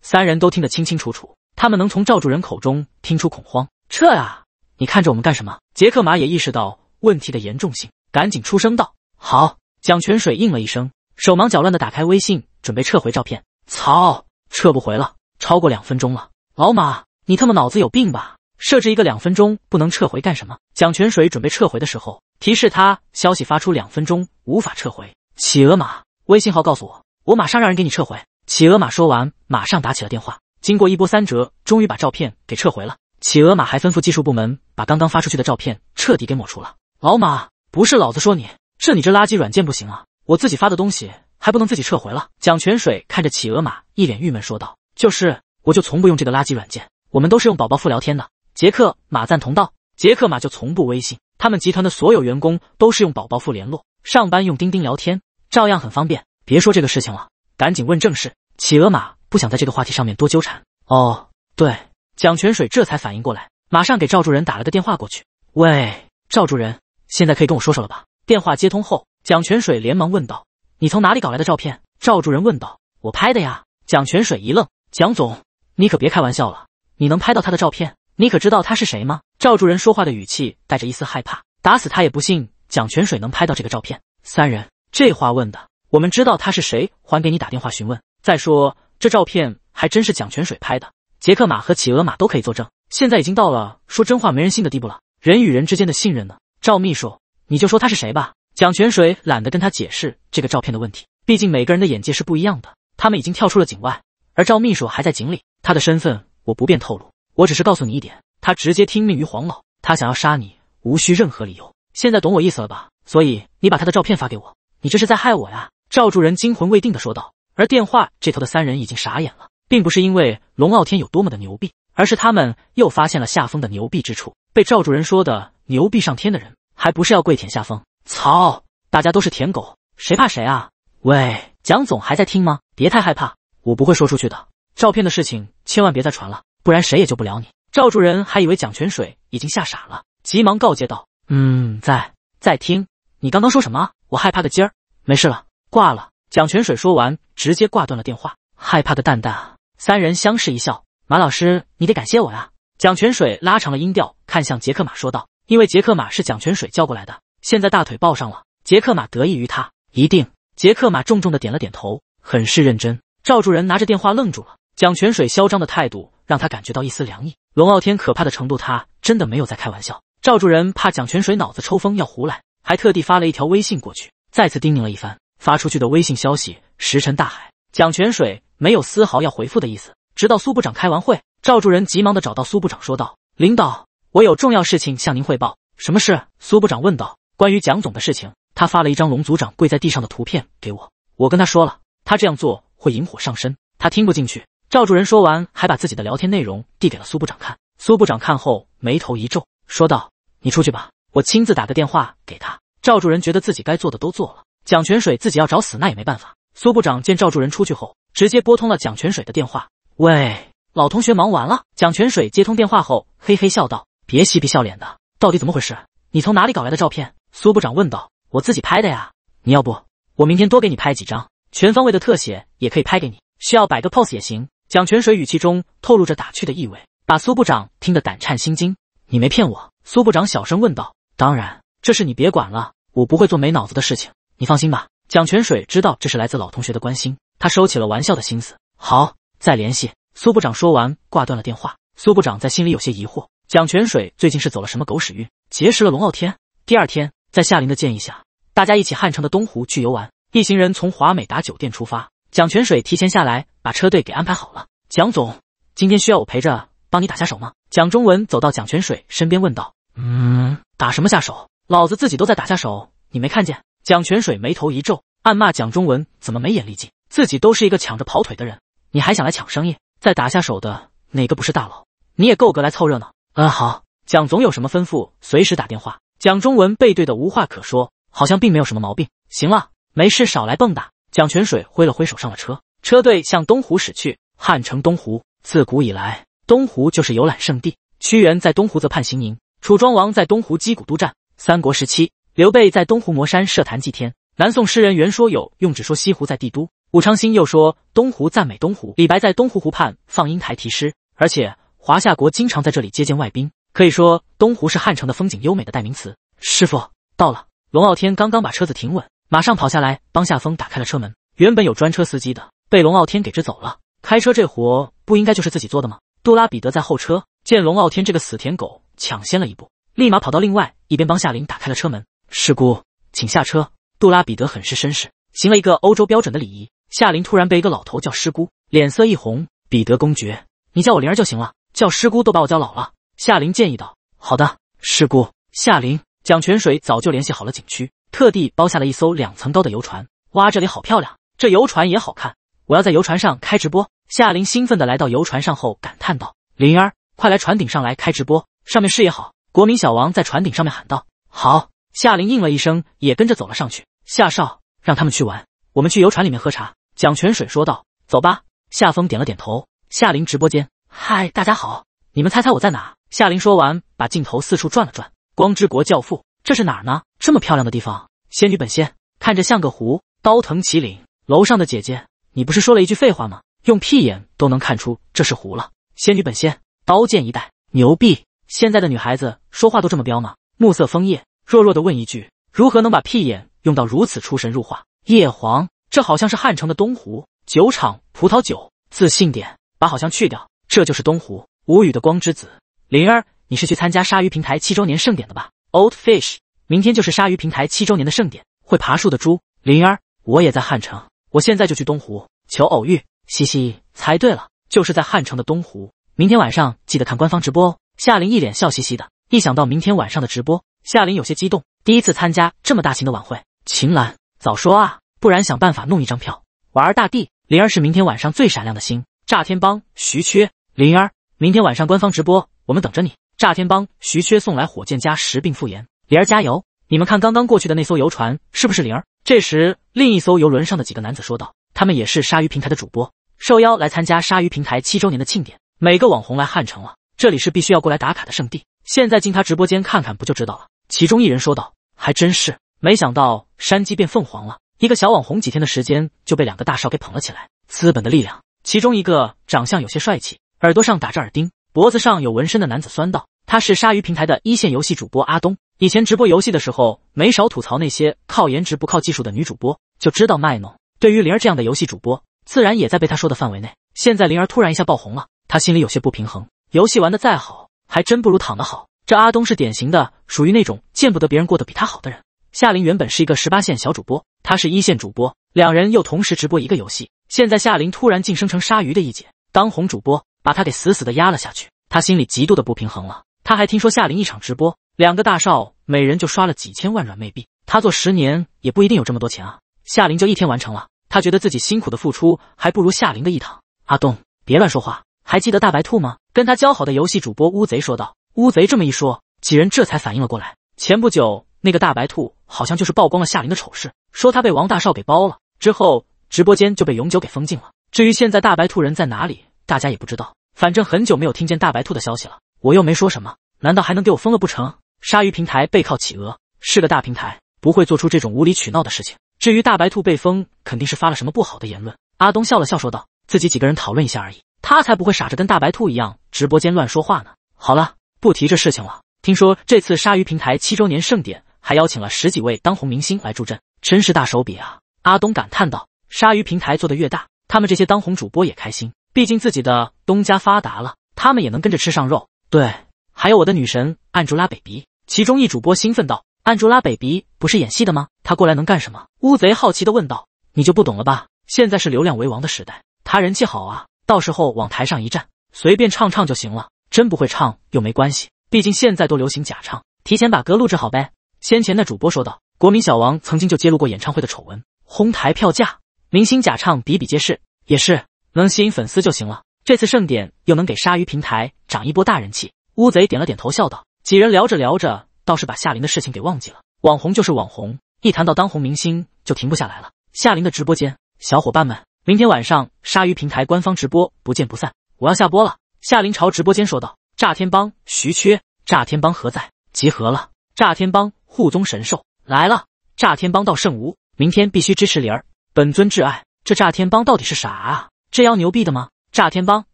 三人都听得清清楚楚。他们能从赵主任口中听出恐慌。撤啊！你看着我们干什么？杰克马也意识到问题的严重性，赶紧出声道：“好。”蒋泉水应了一声，手忙脚乱的打开微信，准备撤回照片。操！撤不回了，超过两分钟了。老马，你他妈脑子有病吧？设置一个两分钟不能撤回干什么？蒋泉水准备撤回的时候，提示他消息发出两分钟无法撤回。企鹅马微信号告诉我，我马上让人给你撤回。企鹅马说完，马上打起了电话。经过一波三折，终于把照片给撤回了。企鹅马还吩咐技术部门把刚刚发出去的照片彻底给抹除了。老马，不是老子说你，这你这垃圾软件不行啊！我自己发的东西还不能自己撤回了。蒋泉水看着企鹅马一脸郁闷说道：“就是，我就从不用这个垃圾软件，我们都是用宝宝付聊天的。”杰克马赞同道：“杰克马就从不微信，他们集团的所有员工都是用宝宝付联络，上班用钉钉聊天，照样很方便。别说这个事情了，赶紧问正事。”企鹅马不想在这个话题上面多纠缠。哦，对，蒋泉水这才反应过来，马上给赵主任打了个电话过去。“喂，赵主任，现在可以跟我说说了吧？”电话接通后，蒋泉水连忙问道：“你从哪里搞来的照片？”赵主任问道：“我拍的呀。”蒋泉水一愣：“蒋总，你可别开玩笑了，你能拍到他的照片？”你可知道他是谁吗？赵主任说话的语气带着一丝害怕，打死他也不信蒋泉水能拍到这个照片。三人这话问的，我们知道他是谁，还给你打电话询问。再说这照片还真是蒋泉水拍的，杰克马和企鹅马都可以作证。现在已经到了说真话没人信的地步了，人与人之间的信任呢？赵秘书，你就说他是谁吧。蒋泉水懒得跟他解释这个照片的问题，毕竟每个人的眼界是不一样的。他们已经跳出了井外，而赵秘书还在井里，他的身份我不便透露。我只是告诉你一点，他直接听命于黄老，他想要杀你，无需任何理由。现在懂我意思了吧？所以你把他的照片发给我。你这是在害我呀！赵主任惊魂未定的说道。而电话这头的三人已经傻眼了，并不是因为龙傲天有多么的牛逼，而是他们又发现了夏风的牛逼之处。被赵主任说的牛逼上天的人，还不是要跪舔夏风？操！大家都是舔狗，谁怕谁啊？喂，蒋总还在听吗？别太害怕，我不会说出去的。照片的事情，千万别再传了。不然谁也救不了你。赵主任还以为蒋泉水已经吓傻了，急忙告诫道：“嗯，在在听你刚刚说什么？我害怕的今儿，没事了，挂了。”蒋泉水说完，直接挂断了电话。害怕的蛋蛋，三人相视一笑。马老师，你得感谢我呀。蒋泉水拉长了音调，看向杰克马说道：“因为杰克马是蒋泉水叫过来的，现在大腿抱上了。杰克马得益于他，一定。”杰克马重重的点了点头，很是认真。赵主任拿着电话愣住了。蒋泉水嚣张的态度让他感觉到一丝凉意。龙傲天可怕的程度，他真的没有在开玩笑。赵主任怕蒋泉水脑子抽风要胡来，还特地发了一条微信过去，再次叮咛了一番。发出去的微信消息石沉大海。蒋泉水没有丝毫要回复的意思。直到苏部长开完会，赵主任急忙的找到苏部长说道：“领导，我有重要事情向您汇报。”“什么事？”苏部长问道。“关于蒋总的事情。”他发了一张龙组长跪在地上的图片给我。我跟他说了，他这样做会引火上身，他听不进去。赵主任说完，还把自己的聊天内容递给了苏部长看。苏部长看后，眉头一皱，说道：“你出去吧，我亲自打个电话给他。”赵主任觉得自己该做的都做了，蒋泉水自己要找死，那也没办法。苏部长见赵主任出去后，直接拨通了蒋泉水的电话：“喂，老同学，忙完了？”蒋泉水接通电话后，嘿嘿笑道：“别嬉皮笑脸的，到底怎么回事？你从哪里搞来的照片？”苏部长问道：“我自己拍的呀，你要不，我明天多给你拍几张全方位的特写，也可以拍给你，需要摆个 pose 也行。”蒋泉水语气中透露着打趣的意味，把苏部长听得胆颤心惊。你没骗我？苏部长小声问道。当然，这事你别管了，我不会做没脑子的事情，你放心吧。蒋泉水知道这是来自老同学的关心，他收起了玩笑的心思。好，再联系。苏部长说完挂断了电话。苏部长在心里有些疑惑，蒋泉水最近是走了什么狗屎运，结识了龙傲天。第二天，在夏琳的建议下，大家一起汉城的东湖去游玩。一行人从华美达酒店出发，蒋泉水提前下来。把车队给安排好了，蒋总，今天需要我陪着帮你打下手吗？蒋中文走到蒋泉水身边问道：“嗯，打什么下手？老子自己都在打下手，你没看见？”蒋泉水眉头一皱，暗骂蒋中文怎么没眼力劲，自己都是一个抢着跑腿的人，你还想来抢生意？在打下手的哪个不是大佬？你也够格来凑热闹。嗯，好，蒋总有什么吩咐，随时打电话。蒋中文背对的无话可说，好像并没有什么毛病。行了，没事少来蹦跶。蒋泉水挥了挥手，上了车。车队向东湖驶去。汉城东湖自古以来，东湖就是游览胜地。屈原在东湖则畔行吟，楚庄王在东湖击鼓督战。三国时期，刘备在东湖磨山设坛祭天。南宋诗人袁说有用“只说西湖在帝都”，武昌兴又说“东湖赞美东湖”。李白在东湖湖畔放英台题诗。而且华夏国经常在这里接见外宾，可以说东湖是汉城的风景优美的代名词。师傅到了，龙傲天刚刚把车子停稳，马上跑下来帮夏风打开了车门。原本有专车司机的。被龙傲天给支走了。开车这活不应该就是自己做的吗？杜拉彼得在后车见龙傲天这个死舔狗抢先了一步，立马跑到另外一边帮夏琳打开了车门。师姑，请下车。杜拉彼得很是绅士，行了一个欧洲标准的礼仪。夏琳突然被一个老头叫师姑，脸色一红。彼得公爵，你叫我灵儿就行了，叫师姑都把我叫老了。夏琳建议道：“好的，师姑。”夏琳，蒋泉水早就联系好了景区，特地包下了一艘两层高的游船。哇，这里好漂亮，这游船也好看。我要在游船上开直播。夏琳兴奋地来到游船上后，感叹道：“灵儿，快来船顶上来开直播，上面视野好。”国民小王在船顶上面喊道：“好。”夏琳应了一声，也跟着走了上去。夏少让他们去玩，我们去游船里面喝茶。蒋泉水说道：“走吧。”夏风点了点头。夏琳直播间：“嗨，大家好，你们猜猜我在哪？”夏琳说完，把镜头四处转了转。光之国教父：“这是哪儿呢？这么漂亮的地方？仙女本仙看着像个湖。刀藤麒麟，楼上的姐姐。”你不是说了一句废话吗？用屁眼都能看出这是糊了。仙女本仙，刀剑一代，牛逼！现在的女孩子说话都这么彪吗？暮色枫叶弱弱的问一句，如何能把屁眼用到如此出神入化？叶黄，这好像是汉城的东湖酒厂葡萄酒。自信点，把好像去掉。这就是东湖。无语的光之子，灵儿，你是去参加鲨鱼平台七周年盛典的吧？Old Fish，明天就是鲨鱼平台七周年的盛典。会爬树的猪，灵儿，我也在汉城。我现在就去东湖求偶遇，嘻嘻，猜对了，就是在汉城的东湖。明天晚上记得看官方直播哦。夏琳一脸笑嘻嘻的，一想到明天晚上的直播，夏琳有些激动。第一次参加这么大型的晚会，秦岚早说啊，不然想办法弄一张票。婉儿大帝，灵儿是明天晚上最闪亮的星。炸天帮徐缺，灵儿，明天晚上官方直播，我们等着你。炸天帮徐缺送来火箭加十并复言，灵儿加油。你们看，刚刚过去的那艘游船是不是灵儿？这时，另一艘游轮上的几个男子说道：“他们也是鲨鱼平台的主播，受邀来参加鲨鱼平台七周年的庆典。每个网红来汉城了，这里是必须要过来打卡的圣地。现在进他直播间看看，不就知道了？”其中一人说道：“还真是，没想到山鸡变凤凰了，一个小网红几天的时间就被两个大少给捧了起来，资本的力量。”其中一个长相有些帅气，耳朵上打着耳钉，脖子上有纹身的男子酸道：“他是鲨鱼平台的一线游戏主播阿东。”以前直播游戏的时候，没少吐槽那些靠颜值不靠技术的女主播，就知道卖弄。对于灵儿这样的游戏主播，自然也在被她说的范围内。现在灵儿突然一下爆红了，她心里有些不平衡。游戏玩的再好，还真不如躺得好。这阿东是典型的，属于那种见不得别人过得比他好的人。夏琳原本是一个十八线小主播，她是一线主播，两人又同时直播一个游戏。现在夏琳突然晋升成鲨鱼的一姐，当红主播，把她给死死的压了下去，她心里极度的不平衡了。她还听说夏琳一场直播。两个大少每人就刷了几千万软妹币，他做十年也不一定有这么多钱啊。夏琳就一天完成了，他觉得自己辛苦的付出还不如夏琳的一躺。阿东，别乱说话，还记得大白兔吗？跟他交好的游戏主播乌贼说道。乌贼这么一说，几人这才反应了过来。前不久那个大白兔好像就是曝光了夏琳的丑事，说他被王大少给包了，之后直播间就被永久给封禁了。至于现在大白兔人在哪里，大家也不知道。反正很久没有听见大白兔的消息了，我又没说什么，难道还能给我封了不成？鲨鱼平台背靠企鹅，是个大平台，不会做出这种无理取闹的事情。至于大白兔被封，肯定是发了什么不好的言论。阿东笑了笑说道：“自己几个人讨论一下而已，他才不会傻着跟大白兔一样直播间乱说话呢。”好了，不提这事情了。听说这次鲨鱼平台七周年盛典还邀请了十几位当红明星来助阵，真是大手笔啊！阿东感叹道：“鲨鱼平台做的越大，他们这些当红主播也开心，毕竟自己的东家发达了，他们也能跟着吃上肉。”对。还有我的女神安住拉 baby。其中一主播兴奋道：“安住拉 baby 不是演戏的吗？她过来能干什么？”乌贼好奇的问道：“你就不懂了吧？现在是流量为王的时代，她人气好啊，到时候往台上一站，随便唱唱就行了。真不会唱又没关系，毕竟现在都流行假唱，提前把歌录制好呗。”先前的主播说道：“国民小王曾经就揭露过演唱会的丑闻，哄抬票价，明星假唱比比皆是，也是能吸引粉丝就行了。这次盛典又能给鲨鱼平台涨一波大人气。”乌贼点了点头，笑道：“几人聊着聊着，倒是把夏琳的事情给忘记了。网红就是网红，一谈到当红明星就停不下来了。”夏琳的直播间，小伙伴们，明天晚上鲨鱼平台官方直播，不见不散。我要下播了。夏琳朝直播间说道：“炸天帮，徐缺，炸天帮何在？集合了！炸天帮护宗神兽来了！炸天帮到圣无，明天必须支持灵儿，本尊挚爱。这炸天帮到底是啥啊？这妖牛逼的吗？炸天帮，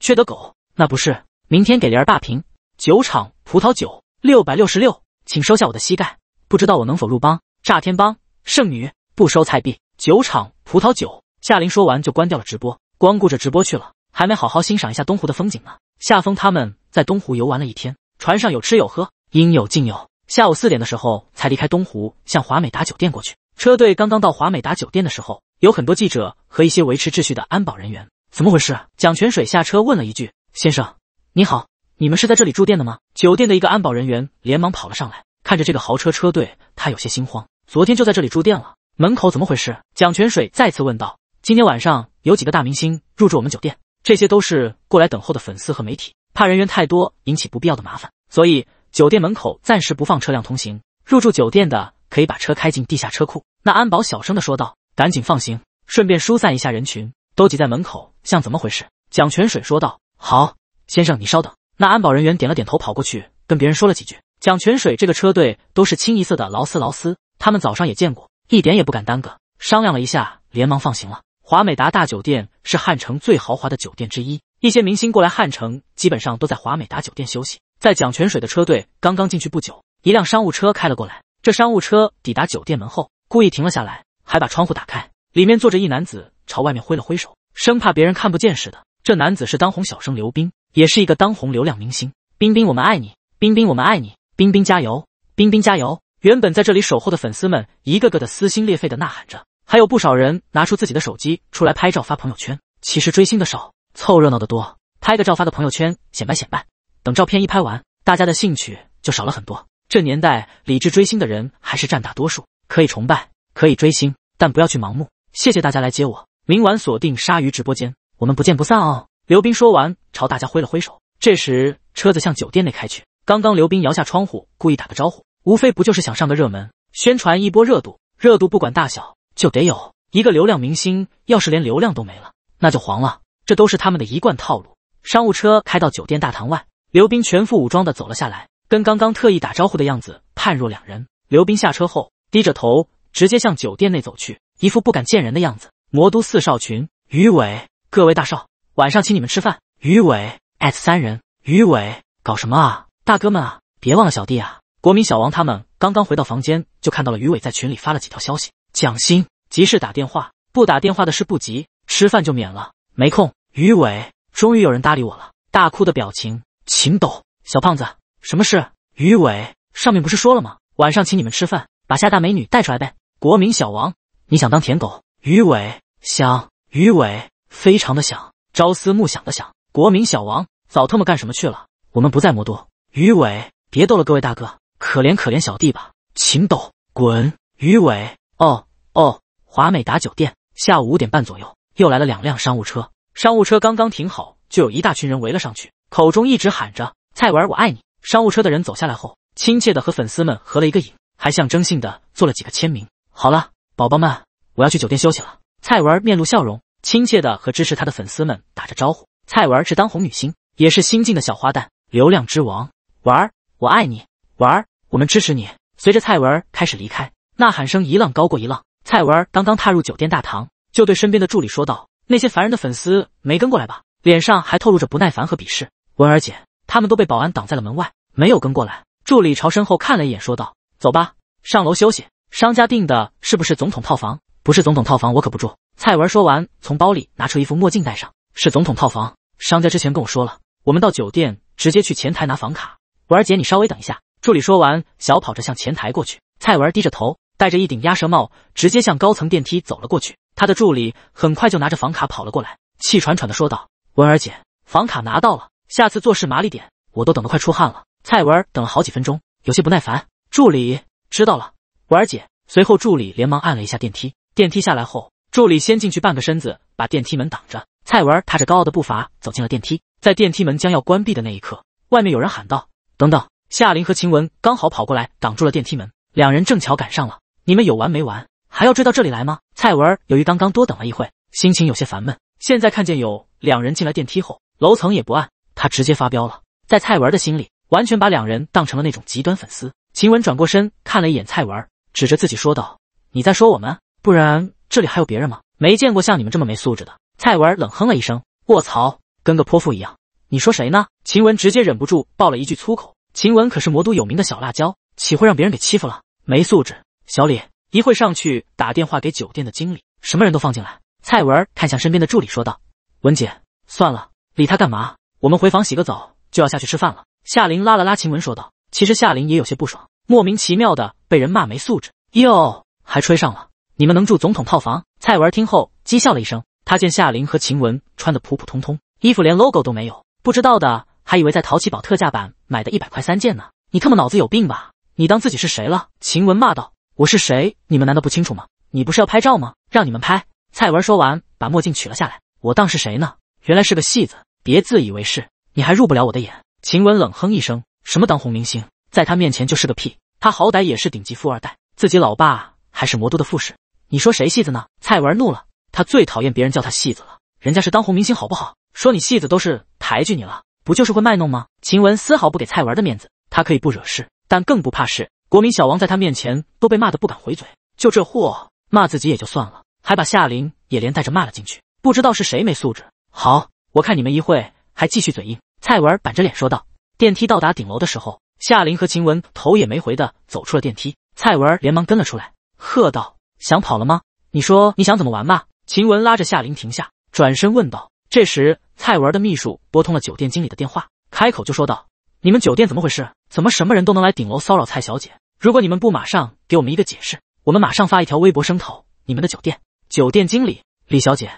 缺德狗，那不是？明天给灵儿霸屏。”酒厂葡萄酒六百六十六，请收下我的膝盖。不知道我能否入帮？炸天帮圣女不收菜币。酒厂葡萄酒。夏琳说完就关掉了直播，光顾着直播去了，还没好好欣赏一下东湖的风景呢。夏风他们在东湖游玩了一天，船上有吃有喝，应有尽有。下午四点的时候才离开东湖，向华美达酒店过去。车队刚刚到华美达酒店的时候，有很多记者和一些维持秩序的安保人员。怎么回事？蒋泉水下车问了一句：“先生，你好。”你们是在这里住店的吗？酒店的一个安保人员连忙跑了上来，看着这个豪车车队，他有些心慌。昨天就在这里住店了，门口怎么回事？蒋泉水再次问道。今天晚上有几个大明星入住我们酒店，这些都是过来等候的粉丝和媒体，怕人员太多引起不必要的麻烦，所以酒店门口暂时不放车辆通行。入住酒店的可以把车开进地下车库。那安保小声的说道。赶紧放行，顺便疏散一下人群，都挤在门口，像怎么回事？蒋泉水说道。好，先生，你稍等。那安保人员点了点头，跑过去跟别人说了几句。蒋泉水这个车队都是清一色的劳斯劳斯，他们早上也见过，一点也不敢耽搁，商量了一下，连忙放行了。华美达大酒店是汉城最豪华的酒店之一，一些明星过来汉城，基本上都在华美达酒店休息。在蒋泉水的车队刚刚进去不久，一辆商务车开了过来。这商务车抵达酒店门后，故意停了下来，还把窗户打开，里面坐着一男子，朝外面挥了挥手，生怕别人看不见似的。这男子是当红小生刘冰。也是一个当红流量明星，冰冰，我们爱你，冰冰，我们爱你，冰冰加油，冰冰加油。原本在这里守候的粉丝们，一个个的撕心裂肺的呐喊着，还有不少人拿出自己的手机出来拍照发朋友圈。其实追星的少，凑热闹的多，拍个照发个朋友圈显摆显摆。等照片一拍完，大家的兴趣就少了很多。这年代理智追星的人还是占大多数，可以崇拜，可以追星，但不要去盲目。谢谢大家来接我，明晚锁定鲨鱼直播间，我们不见不散哦。刘斌说完，朝大家挥了挥手。这时，车子向酒店内开去。刚刚，刘斌摇下窗户，故意打个招呼，无非不就是想上个热门，宣传一波热度？热度不管大小，就得有一个流量明星。要是连流量都没了，那就黄了。这都是他们的一贯套路。商务车开到酒店大堂外，刘斌全副武装的走了下来，跟刚刚特意打招呼的样子判若两人。刘斌下车后，低着头，直接向酒店内走去，一副不敢见人的样子。魔都四少群，于伟，各位大少。晚上请你们吃饭，鱼尾 at 三人。鱼尾搞什么啊？大哥们啊，别忘了小弟啊！国民小王他们刚刚回到房间，就看到了鱼尾在群里发了几条消息。蒋欣急事打电话，不打电话的事不急，吃饭就免了，没空。鱼尾终于有人搭理我了，大哭的表情。秦斗小胖子，什么事？鱼尾上面不是说了吗？晚上请你们吃饭，把夏大美女带出来呗。国民小王，你想当舔狗？鱼尾想，鱼尾非常的想。朝思暮想的想，国民小王早他妈干什么去了？我们不在魔都。于伟，别逗了，各位大哥，可怜可怜小弟吧。秦斗，滚！于伟，哦哦，华美达酒店，下午五点半左右，又来了两辆商务车。商务车刚刚停好，就有一大群人围了上去，口中一直喊着“蔡文儿，我爱你”。商务车的人走下来后，亲切的和粉丝们合了一个影，还象征性的做了几个签名。好了，宝宝们，我要去酒店休息了。蔡文儿面露笑容。亲切的和支持她的粉丝们打着招呼。蔡文儿是当红女星，也是新晋的小花旦，流量之王。文儿，我爱你。文儿，我们支持你。随着蔡文儿开始离开，呐喊声一浪高过一浪。蔡文儿刚刚踏入酒店大堂，就对身边的助理说道：“那些烦人的粉丝没跟过来吧？”脸上还透露着不耐烦和鄙视。文儿姐，他们都被保安挡在了门外，没有跟过来。助理朝身后看了一眼，说道：“走吧，上楼休息。商家订的是不是总统套房？不是总统套房，我可不住。”蔡文说完，从包里拿出一副墨镜戴上。是总统套房，商家之前跟我说了，我们到酒店直接去前台拿房卡。文儿姐，你稍微等一下。助理说完，小跑着向前台过去。蔡文低着头，戴着一顶鸭舌帽，直接向高层电梯走了过去。他的助理很快就拿着房卡跑了过来，气喘喘的说道：“文儿姐，房卡拿到了，下次做事麻利点，我都等得快出汗了。”蔡文等了好几分钟，有些不耐烦。助理知道了，文儿姐。随后助理连忙按了一下电梯，电梯下来后。助理先进去半个身子，把电梯门挡着。蔡文踏着高傲的步伐走进了电梯，在电梯门将要关闭的那一刻，外面有人喊道：“等等！”夏琳和秦雯刚好跑过来，挡住了电梯门。两人正巧赶上了，你们有完没完？还要追到这里来吗？蔡文由于刚刚多等了一会，心情有些烦闷。现在看见有两人进来电梯后，楼层也不暗，他直接发飙了。在蔡文的心里，完全把两人当成了那种极端粉丝。秦雯转过身看了一眼蔡文，指着自己说道：“你在说我们？不然？”这里还有别人吗？没见过像你们这么没素质的。蔡文冷哼了一声：“卧槽，跟个泼妇一样！”你说谁呢？秦文直接忍不住爆了一句粗口。秦文可是魔都有名的小辣椒，岂会让别人给欺负了？没素质！小李一会上去打电话给酒店的经理，什么人都放进来。蔡文看向身边的助理说道：“文姐，算了，理他干嘛？我们回房洗个澡，就要下去吃饭了。”夏琳拉了拉秦文说道：“其实夏琳也有些不爽，莫名其妙的被人骂没素质，哟，还吹上了。”你们能住总统套房？蔡文听后讥笑了一声。他见夏琳和秦雯穿得普普通通，衣服连 logo 都没有，不知道的还以为在淘气堡特价版买的一百块三件呢。你他妈脑子有病吧？你当自己是谁了？秦雯骂道：“我是谁？你们难道不清楚吗？你不是要拍照吗？让你们拍。”蔡文说完，把墨镜取了下来。我当是谁呢？原来是个戏子。别自以为是，你还入不了我的眼。秦雯冷哼一声：“什么当红明星，在他面前就是个屁。他好歹也是顶级富二代，自己老爸还是魔都的副使，你说谁戏子呢？蔡文怒了，他最讨厌别人叫他戏子了。人家是当红明星，好不好？说你戏子都是抬举你了，不就是会卖弄吗？秦雯丝毫不给蔡文的面子，他可以不惹事，但更不怕事。国民小王在他面前都被骂得不敢回嘴，就这货骂自己也就算了，还把夏琳也连带着骂了进去。不知道是谁没素质。好，我看你们一会还继续嘴硬。蔡文板着脸说道。电梯到达顶楼的时候，夏琳和秦雯头也没回的走出了电梯，蔡文连忙跟了出来，喝道。想跑了吗？你说你想怎么玩吧。秦雯拉着夏琳停下，转身问道。这时，蔡文的秘书拨通了酒店经理的电话，开口就说道：“你们酒店怎么回事？怎么什么人都能来顶楼骚扰蔡小姐？如果你们不马上给我们一个解释，我们马上发一条微博声讨你们的酒店。”酒店经理，李小姐，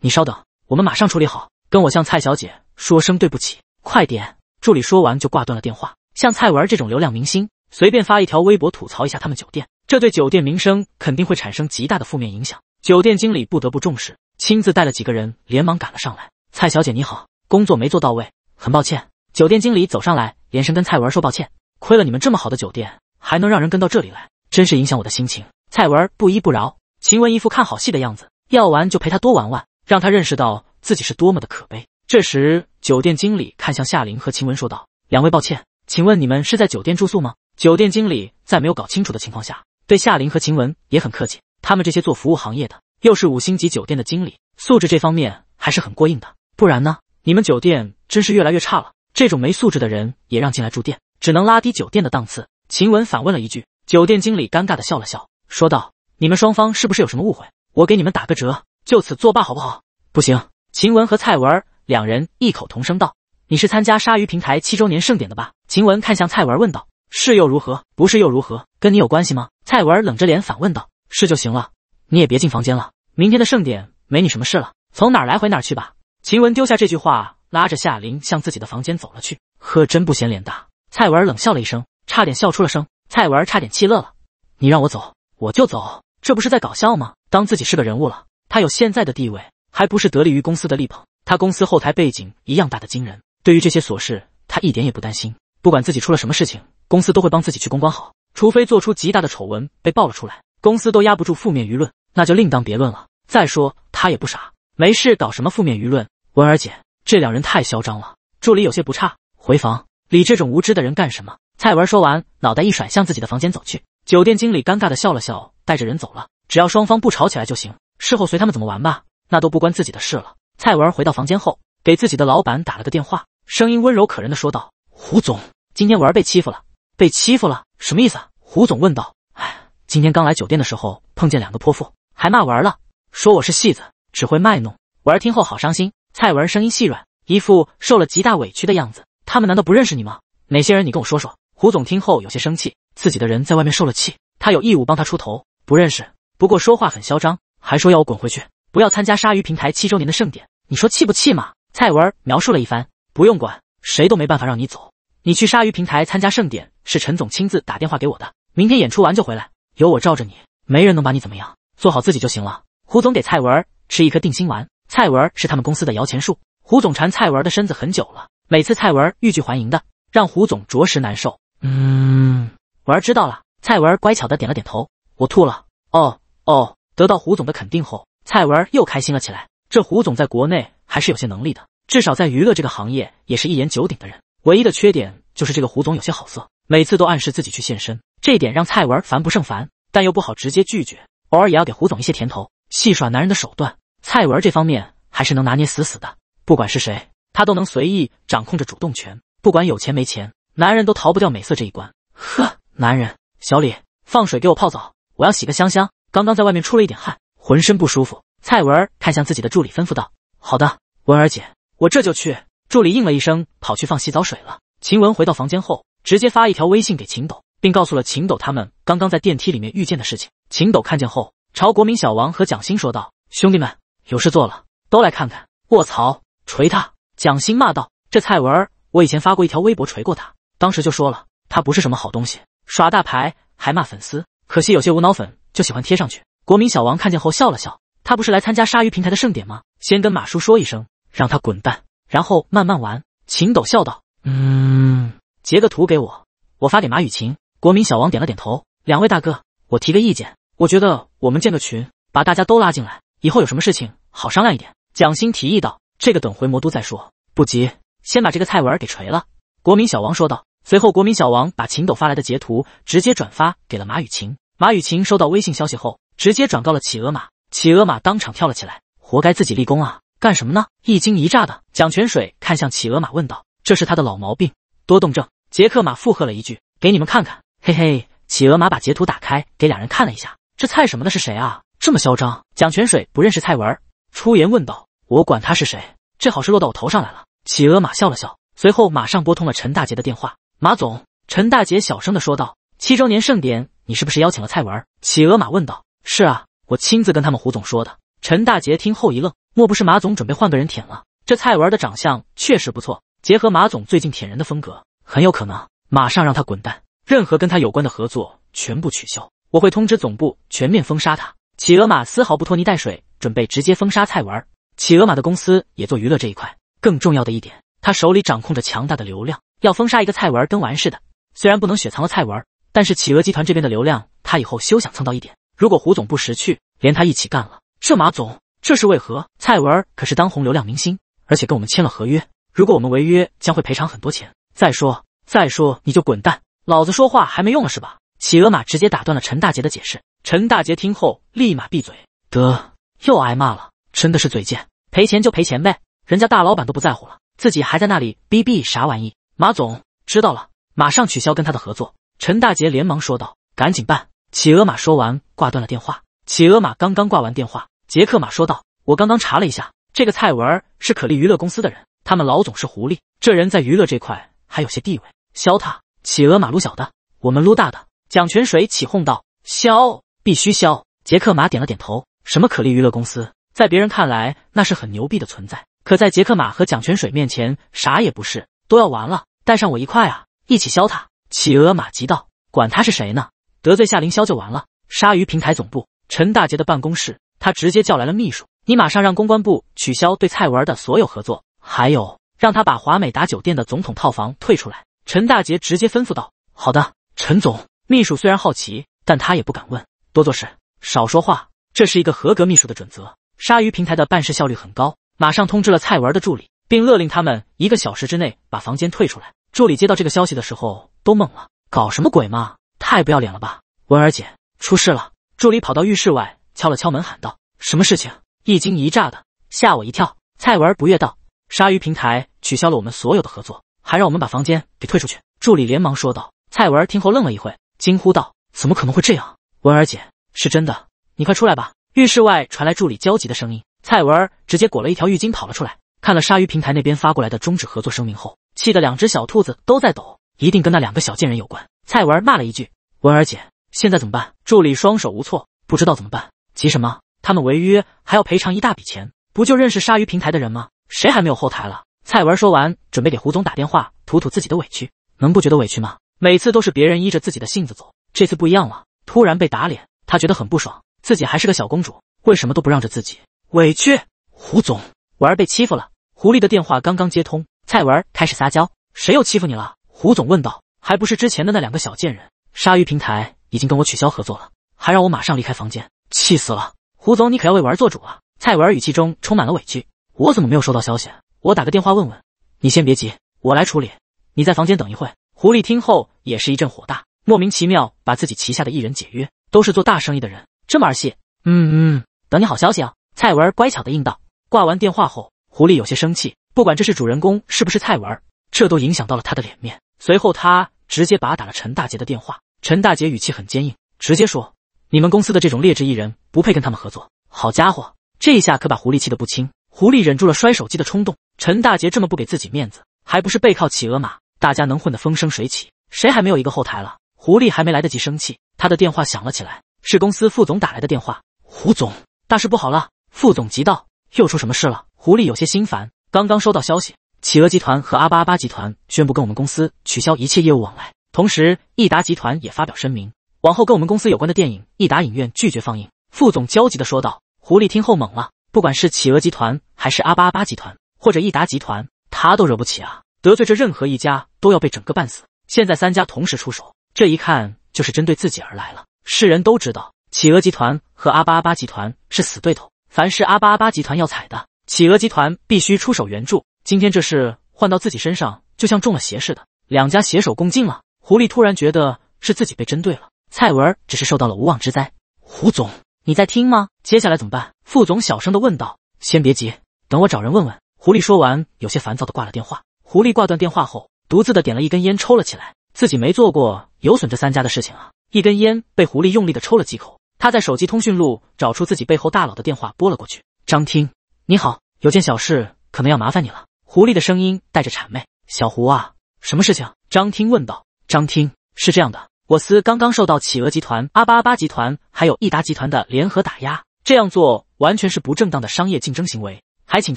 你稍等，我们马上处理好，跟我向蔡小姐说声对不起。快点！助理说完就挂断了电话。像蔡文这种流量明星，随便发一条微博吐槽一下他们酒店。这对酒店名声肯定会产生极大的负面影响，酒店经理不得不重视，亲自带了几个人连忙赶了上来。蔡小姐你好，工作没做到位，很抱歉。酒店经理走上来，连声跟蔡文说抱歉。亏了你们这么好的酒店，还能让人跟到这里来，真是影响我的心情。蔡文不依不饶，秦雯一副看好戏的样子，要玩就陪他多玩玩，让他认识到自己是多么的可悲。这时，酒店经理看向夏琳和秦雯，说道：“两位抱歉，请问你们是在酒店住宿吗？”酒店经理在没有搞清楚的情况下。对夏琳和晴雯也很客气，他们这些做服务行业的，又是五星级酒店的经理，素质这方面还是很过硬的。不然呢？你们酒店真是越来越差了，这种没素质的人也让进来住店，只能拉低酒店的档次。晴雯反问了一句，酒店经理尴尬的笑了笑，说道：“你们双方是不是有什么误会？我给你们打个折，就此作罢，好不好？”不行！晴雯和蔡文两人异口同声道：“你是参加鲨鱼平台七周年盛典的吧？”晴雯看向蔡文问道：“是又如何？不是又如何？跟你有关系吗？”蔡文儿冷着脸反问道：“是就行了，你也别进房间了。明天的盛典没你什么事了，从哪来回哪去吧。”秦雯丢下这句话，拉着夏琳向自己的房间走了去。呵，真不嫌脸大。蔡文儿冷笑了一声，差点笑出了声。蔡文儿差点气乐了。你让我走，我就走，这不是在搞笑吗？当自己是个人物了？他有现在的地位，还不是得力于公司的力捧？他公司后台背景一样大的惊人。对于这些琐事，他一点也不担心。不管自己出了什么事情，公司都会帮自己去公关好。除非做出极大的丑闻被爆了出来，公司都压不住负面舆论，那就另当别论了。再说他也不傻，没事搞什么负面舆论。文儿姐，这两人太嚣张了。助理有些不差，回房。理这种无知的人干什么？蔡文说完，脑袋一甩，向自己的房间走去。酒店经理尴尬的笑了笑，带着人走了。只要双方不吵起来就行，事后随他们怎么玩吧，那都不关自己的事了。蔡文回到房间后，给自己的老板打了个电话，声音温柔可人的说道：“胡总，今天文儿被欺负了。”被欺负了，什么意思？啊？胡总问道。哎，今天刚来酒店的时候，碰见两个泼妇，还骂文儿了，说我是戏子，只会卖弄。玩儿听后好伤心。蔡文声音细软，一副受了极大委屈的样子。他们难道不认识你吗？哪些人？你跟我说说。胡总听后有些生气，自己的人在外面受了气，他有义务帮他出头。不认识，不过说话很嚣张，还说要我滚回去，不要参加鲨鱼平台七周年的盛典。你说气不气嘛？蔡文描述了一番。不用管，谁都没办法让你走。你去鲨鱼平台参加盛典是陈总亲自打电话给我的，明天演出完就回来，有我罩着你，没人能把你怎么样，做好自己就行了。胡总给蔡文吃一颗定心丸，蔡文是他们公司的摇钱树，胡总缠蔡文的身子很久了，每次蔡文欲拒还迎的，让胡总着实难受。嗯，文儿知道了。蔡文乖巧的点了点头。我吐了。哦哦，得到胡总的肯定后，蔡文又开心了起来。这胡总在国内还是有些能力的，至少在娱乐这个行业也是一言九鼎的人。唯一的缺点就是这个胡总有些好色，每次都暗示自己去献身，这点让蔡文烦不胜烦，但又不好直接拒绝，偶尔也要给胡总一些甜头，戏耍男人的手段，蔡文这方面还是能拿捏死死的。不管是谁，他都能随意掌控着主动权。不管有钱没钱，男人都逃不掉美色这一关。呵，男人，小李，放水给我泡澡，我要洗个香香。刚刚在外面出了一点汗，浑身不舒服。蔡文看向自己的助理，吩咐道：“好的，文儿姐，我这就去。”助理应了一声，跑去放洗澡水了。秦雯回到房间后，直接发一条微信给秦斗，并告诉了秦斗他们刚刚在电梯里面遇见的事情。秦斗看见后，朝国民小王和蒋欣说道：“兄弟们，有事做了，都来看看！”卧槽，锤他！蒋欣骂道：“这蔡文，我以前发过一条微博锤过他，当时就说了他不是什么好东西，耍大牌还骂粉丝。可惜有些无脑粉就喜欢贴上去。”国民小王看见后笑了笑：“他不是来参加鲨鱼平台的盛典吗？先跟马叔说一声，让他滚蛋。”然后慢慢玩。秦斗笑道：“嗯，截个图给我，我发给马雨晴。”国民小王点了点头。两位大哥，我提个意见，我觉得我们建个群，把大家都拉进来，以后有什么事情好商量一点。”蒋欣提议道：“这个等回魔都再说，不急，先把这个菜文儿给锤了。”国民小王说道。随后，国民小王把秦斗发来的截图直接转发给了马雨晴。马雨晴收到微信消息后，直接转告了企鹅马。企鹅马当场跳了起来，活该自己立功啊！干什么呢？一惊一乍的。蒋泉水看向企鹅马，问道：“这是他的老毛病，多动症。”杰克马附和了一句：“给你们看看。”嘿嘿。企鹅马把截图打开，给俩人看了一下。这蔡什么的是谁啊？这么嚣张？蒋泉水不认识蔡文，出言问道：“我管他是谁？这好事落到我头上来了。”企鹅马笑了笑，随后马上拨通了陈大杰的电话。马总，陈大杰小声的说道：“七周年盛典，你是不是邀请了蔡文？”企鹅马问道：“是啊，我亲自跟他们胡总说的。”陈大杰听后一愣。莫不是马总准备换个人舔了？这蔡文儿的长相确实不错，结合马总最近舔人的风格，很有可能马上让他滚蛋，任何跟他有关的合作全部取消，我会通知总部全面封杀他。企鹅马丝毫不拖泥带水，准备直接封杀蔡文儿。企鹅马的公司也做娱乐这一块，更重要的一点，他手里掌控着强大的流量，要封杀一个蔡文儿跟玩似的。虽然不能雪藏了蔡文儿，但是企鹅集团这边的流量他以后休想蹭到一点。如果胡总不识趣，连他一起干了。这马总。这是为何？蔡文儿可是当红流量明星，而且跟我们签了合约。如果我们违约，将会赔偿很多钱。再说，再说你就滚蛋！老子说话还没用了是吧？企鹅马直接打断了陈大杰的解释。陈大杰听后立马闭嘴，得，又挨骂了，真的是嘴贱。赔钱就赔钱呗，人家大老板都不在乎了，自己还在那里逼逼啥玩意？马总知道了，马上取消跟他的合作。陈大杰连忙说道：“赶紧办！”企鹅马说完挂断了电话。企鹅马刚刚挂完电话。杰克马说道：“我刚刚查了一下，这个蔡文是可立娱乐公司的人，他们老总是狐狸，这人在娱乐这块还有些地位。削他，企鹅马撸小的，我们撸大的。”蒋泉水起哄道：“削，必须削！”杰克马点了点头。什么可立娱乐公司，在别人看来那是很牛逼的存在，可在杰克马和蒋泉水面前啥也不是，都要完了。带上我一块啊，一起削他！企鹅马急道：“管他是谁呢？得罪夏凌霄就完了。”鲨鱼平台总部，陈大杰的办公室。他直接叫来了秘书，你马上让公关部取消对蔡文的所有合作，还有让他把华美达酒店的总统套房退出来。陈大杰直接吩咐道：“好的，陈总。”秘书虽然好奇，但他也不敢问，多做事，少说话，这是一个合格秘书的准则。鲨鱼平台的办事效率很高，马上通知了蔡文的助理，并勒令他们一个小时之内把房间退出来。助理接到这个消息的时候都懵了，搞什么鬼嘛？太不要脸了吧！文儿姐出事了！助理跑到浴室外。敲了敲门，喊道：“什么事情？一惊一乍的，吓我一跳。”蔡文儿不悦道：“鲨鱼平台取消了我们所有的合作，还让我们把房间给退出去。”助理连忙说道。蔡文儿听后愣了一会，惊呼道：“怎么可能会这样？文儿姐，是真的，你快出来吧！”浴室外传来助理焦急的声音。蔡文儿直接裹了一条浴巾跑了出来，看了鲨鱼平台那边发过来的终止合作声明后，气得两只小兔子都在抖。一定跟那两个小贱人有关。蔡文儿骂了一句：“文儿姐，现在怎么办？”助理双手无措，不知道怎么办。急什么？他们违约还要赔偿一大笔钱，不就认识鲨鱼平台的人吗？谁还没有后台了？蔡文说完，准备给胡总打电话，吐吐自己的委屈，能不觉得委屈吗？每次都是别人依着自己的性子走，这次不一样了，突然被打脸，他觉得很不爽。自己还是个小公主，为什么都不让着自己？委屈，胡总，婉儿被欺负了。狐狸的电话刚刚接通，蔡文开始撒娇：“谁又欺负你了？”胡总问道：“还不是之前的那两个小贱人？鲨鱼平台已经跟我取消合作了，还让我马上离开房间。”气死了，胡总，你可要为文儿做主啊！蔡文儿语气中充满了委屈。我怎么没有收到消息？我打个电话问问。你先别急，我来处理。你在房间等一会狐狸听后也是一阵火大，莫名其妙把自己旗下的艺人解约，都是做大生意的人，这么儿戏？嗯嗯，等你好消息啊！蔡文儿乖巧的应道。挂完电话后，狐狸有些生气，不管这是主人公是不是蔡文儿，这都影响到了他的脸面。随后他直接拔打了陈大姐的电话。陈大姐语气很坚硬，直接说。你们公司的这种劣质艺人不配跟他们合作。好家伙，这一下可把狐狸气得不轻。狐狸忍住了摔手机的冲动。陈大杰这么不给自己面子，还不是背靠企鹅马？大家能混得风生水起，谁还没有一个后台了？狐狸还没来得及生气，他的电话响了起来，是公司副总打来的电话。胡总，大事不好了！副总急道：“又出什么事了？”狐狸有些心烦，刚刚收到消息，企鹅集团和阿巴阿巴集团宣布跟我们公司取消一切业务往来，同时益达集团也发表声明。往后跟我们公司有关的电影，一达影院拒绝放映。副总焦急的说道。狐狸听后懵了。不管是企鹅集团，还是阿巴阿巴集团，或者益达集团，他都惹不起啊！得罪这任何一家，都要被整个半死。现在三家同时出手，这一看就是针对自己而来了。世人都知道，企鹅集团和阿巴阿巴集团是死对头，凡是阿巴阿巴集团要踩的，企鹅集团必须出手援助。今天这事换到自己身上，就像中了邪似的，两家携手共进了。狐狸突然觉得是自己被针对了。蔡文儿只是受到了无妄之灾。胡总，你在听吗？接下来怎么办？副总小声的问道。先别急，等我找人问问。狐狸说完，有些烦躁的挂了电话。狐狸挂断电话后，独自的点了一根烟抽了起来。自己没做过有损这三家的事情啊！一根烟被狐狸用力的抽了几口。他在手机通讯录找出自己背后大佬的电话拨了过去。张听，你好，有件小事可能要麻烦你了。狐狸的声音带着谄媚。小胡啊，什么事情？张听问道。张听是这样的。我司刚刚受到企鹅集团、阿巴阿巴集团还有益达集团的联合打压，这样做完全是不正当的商业竞争行为，还请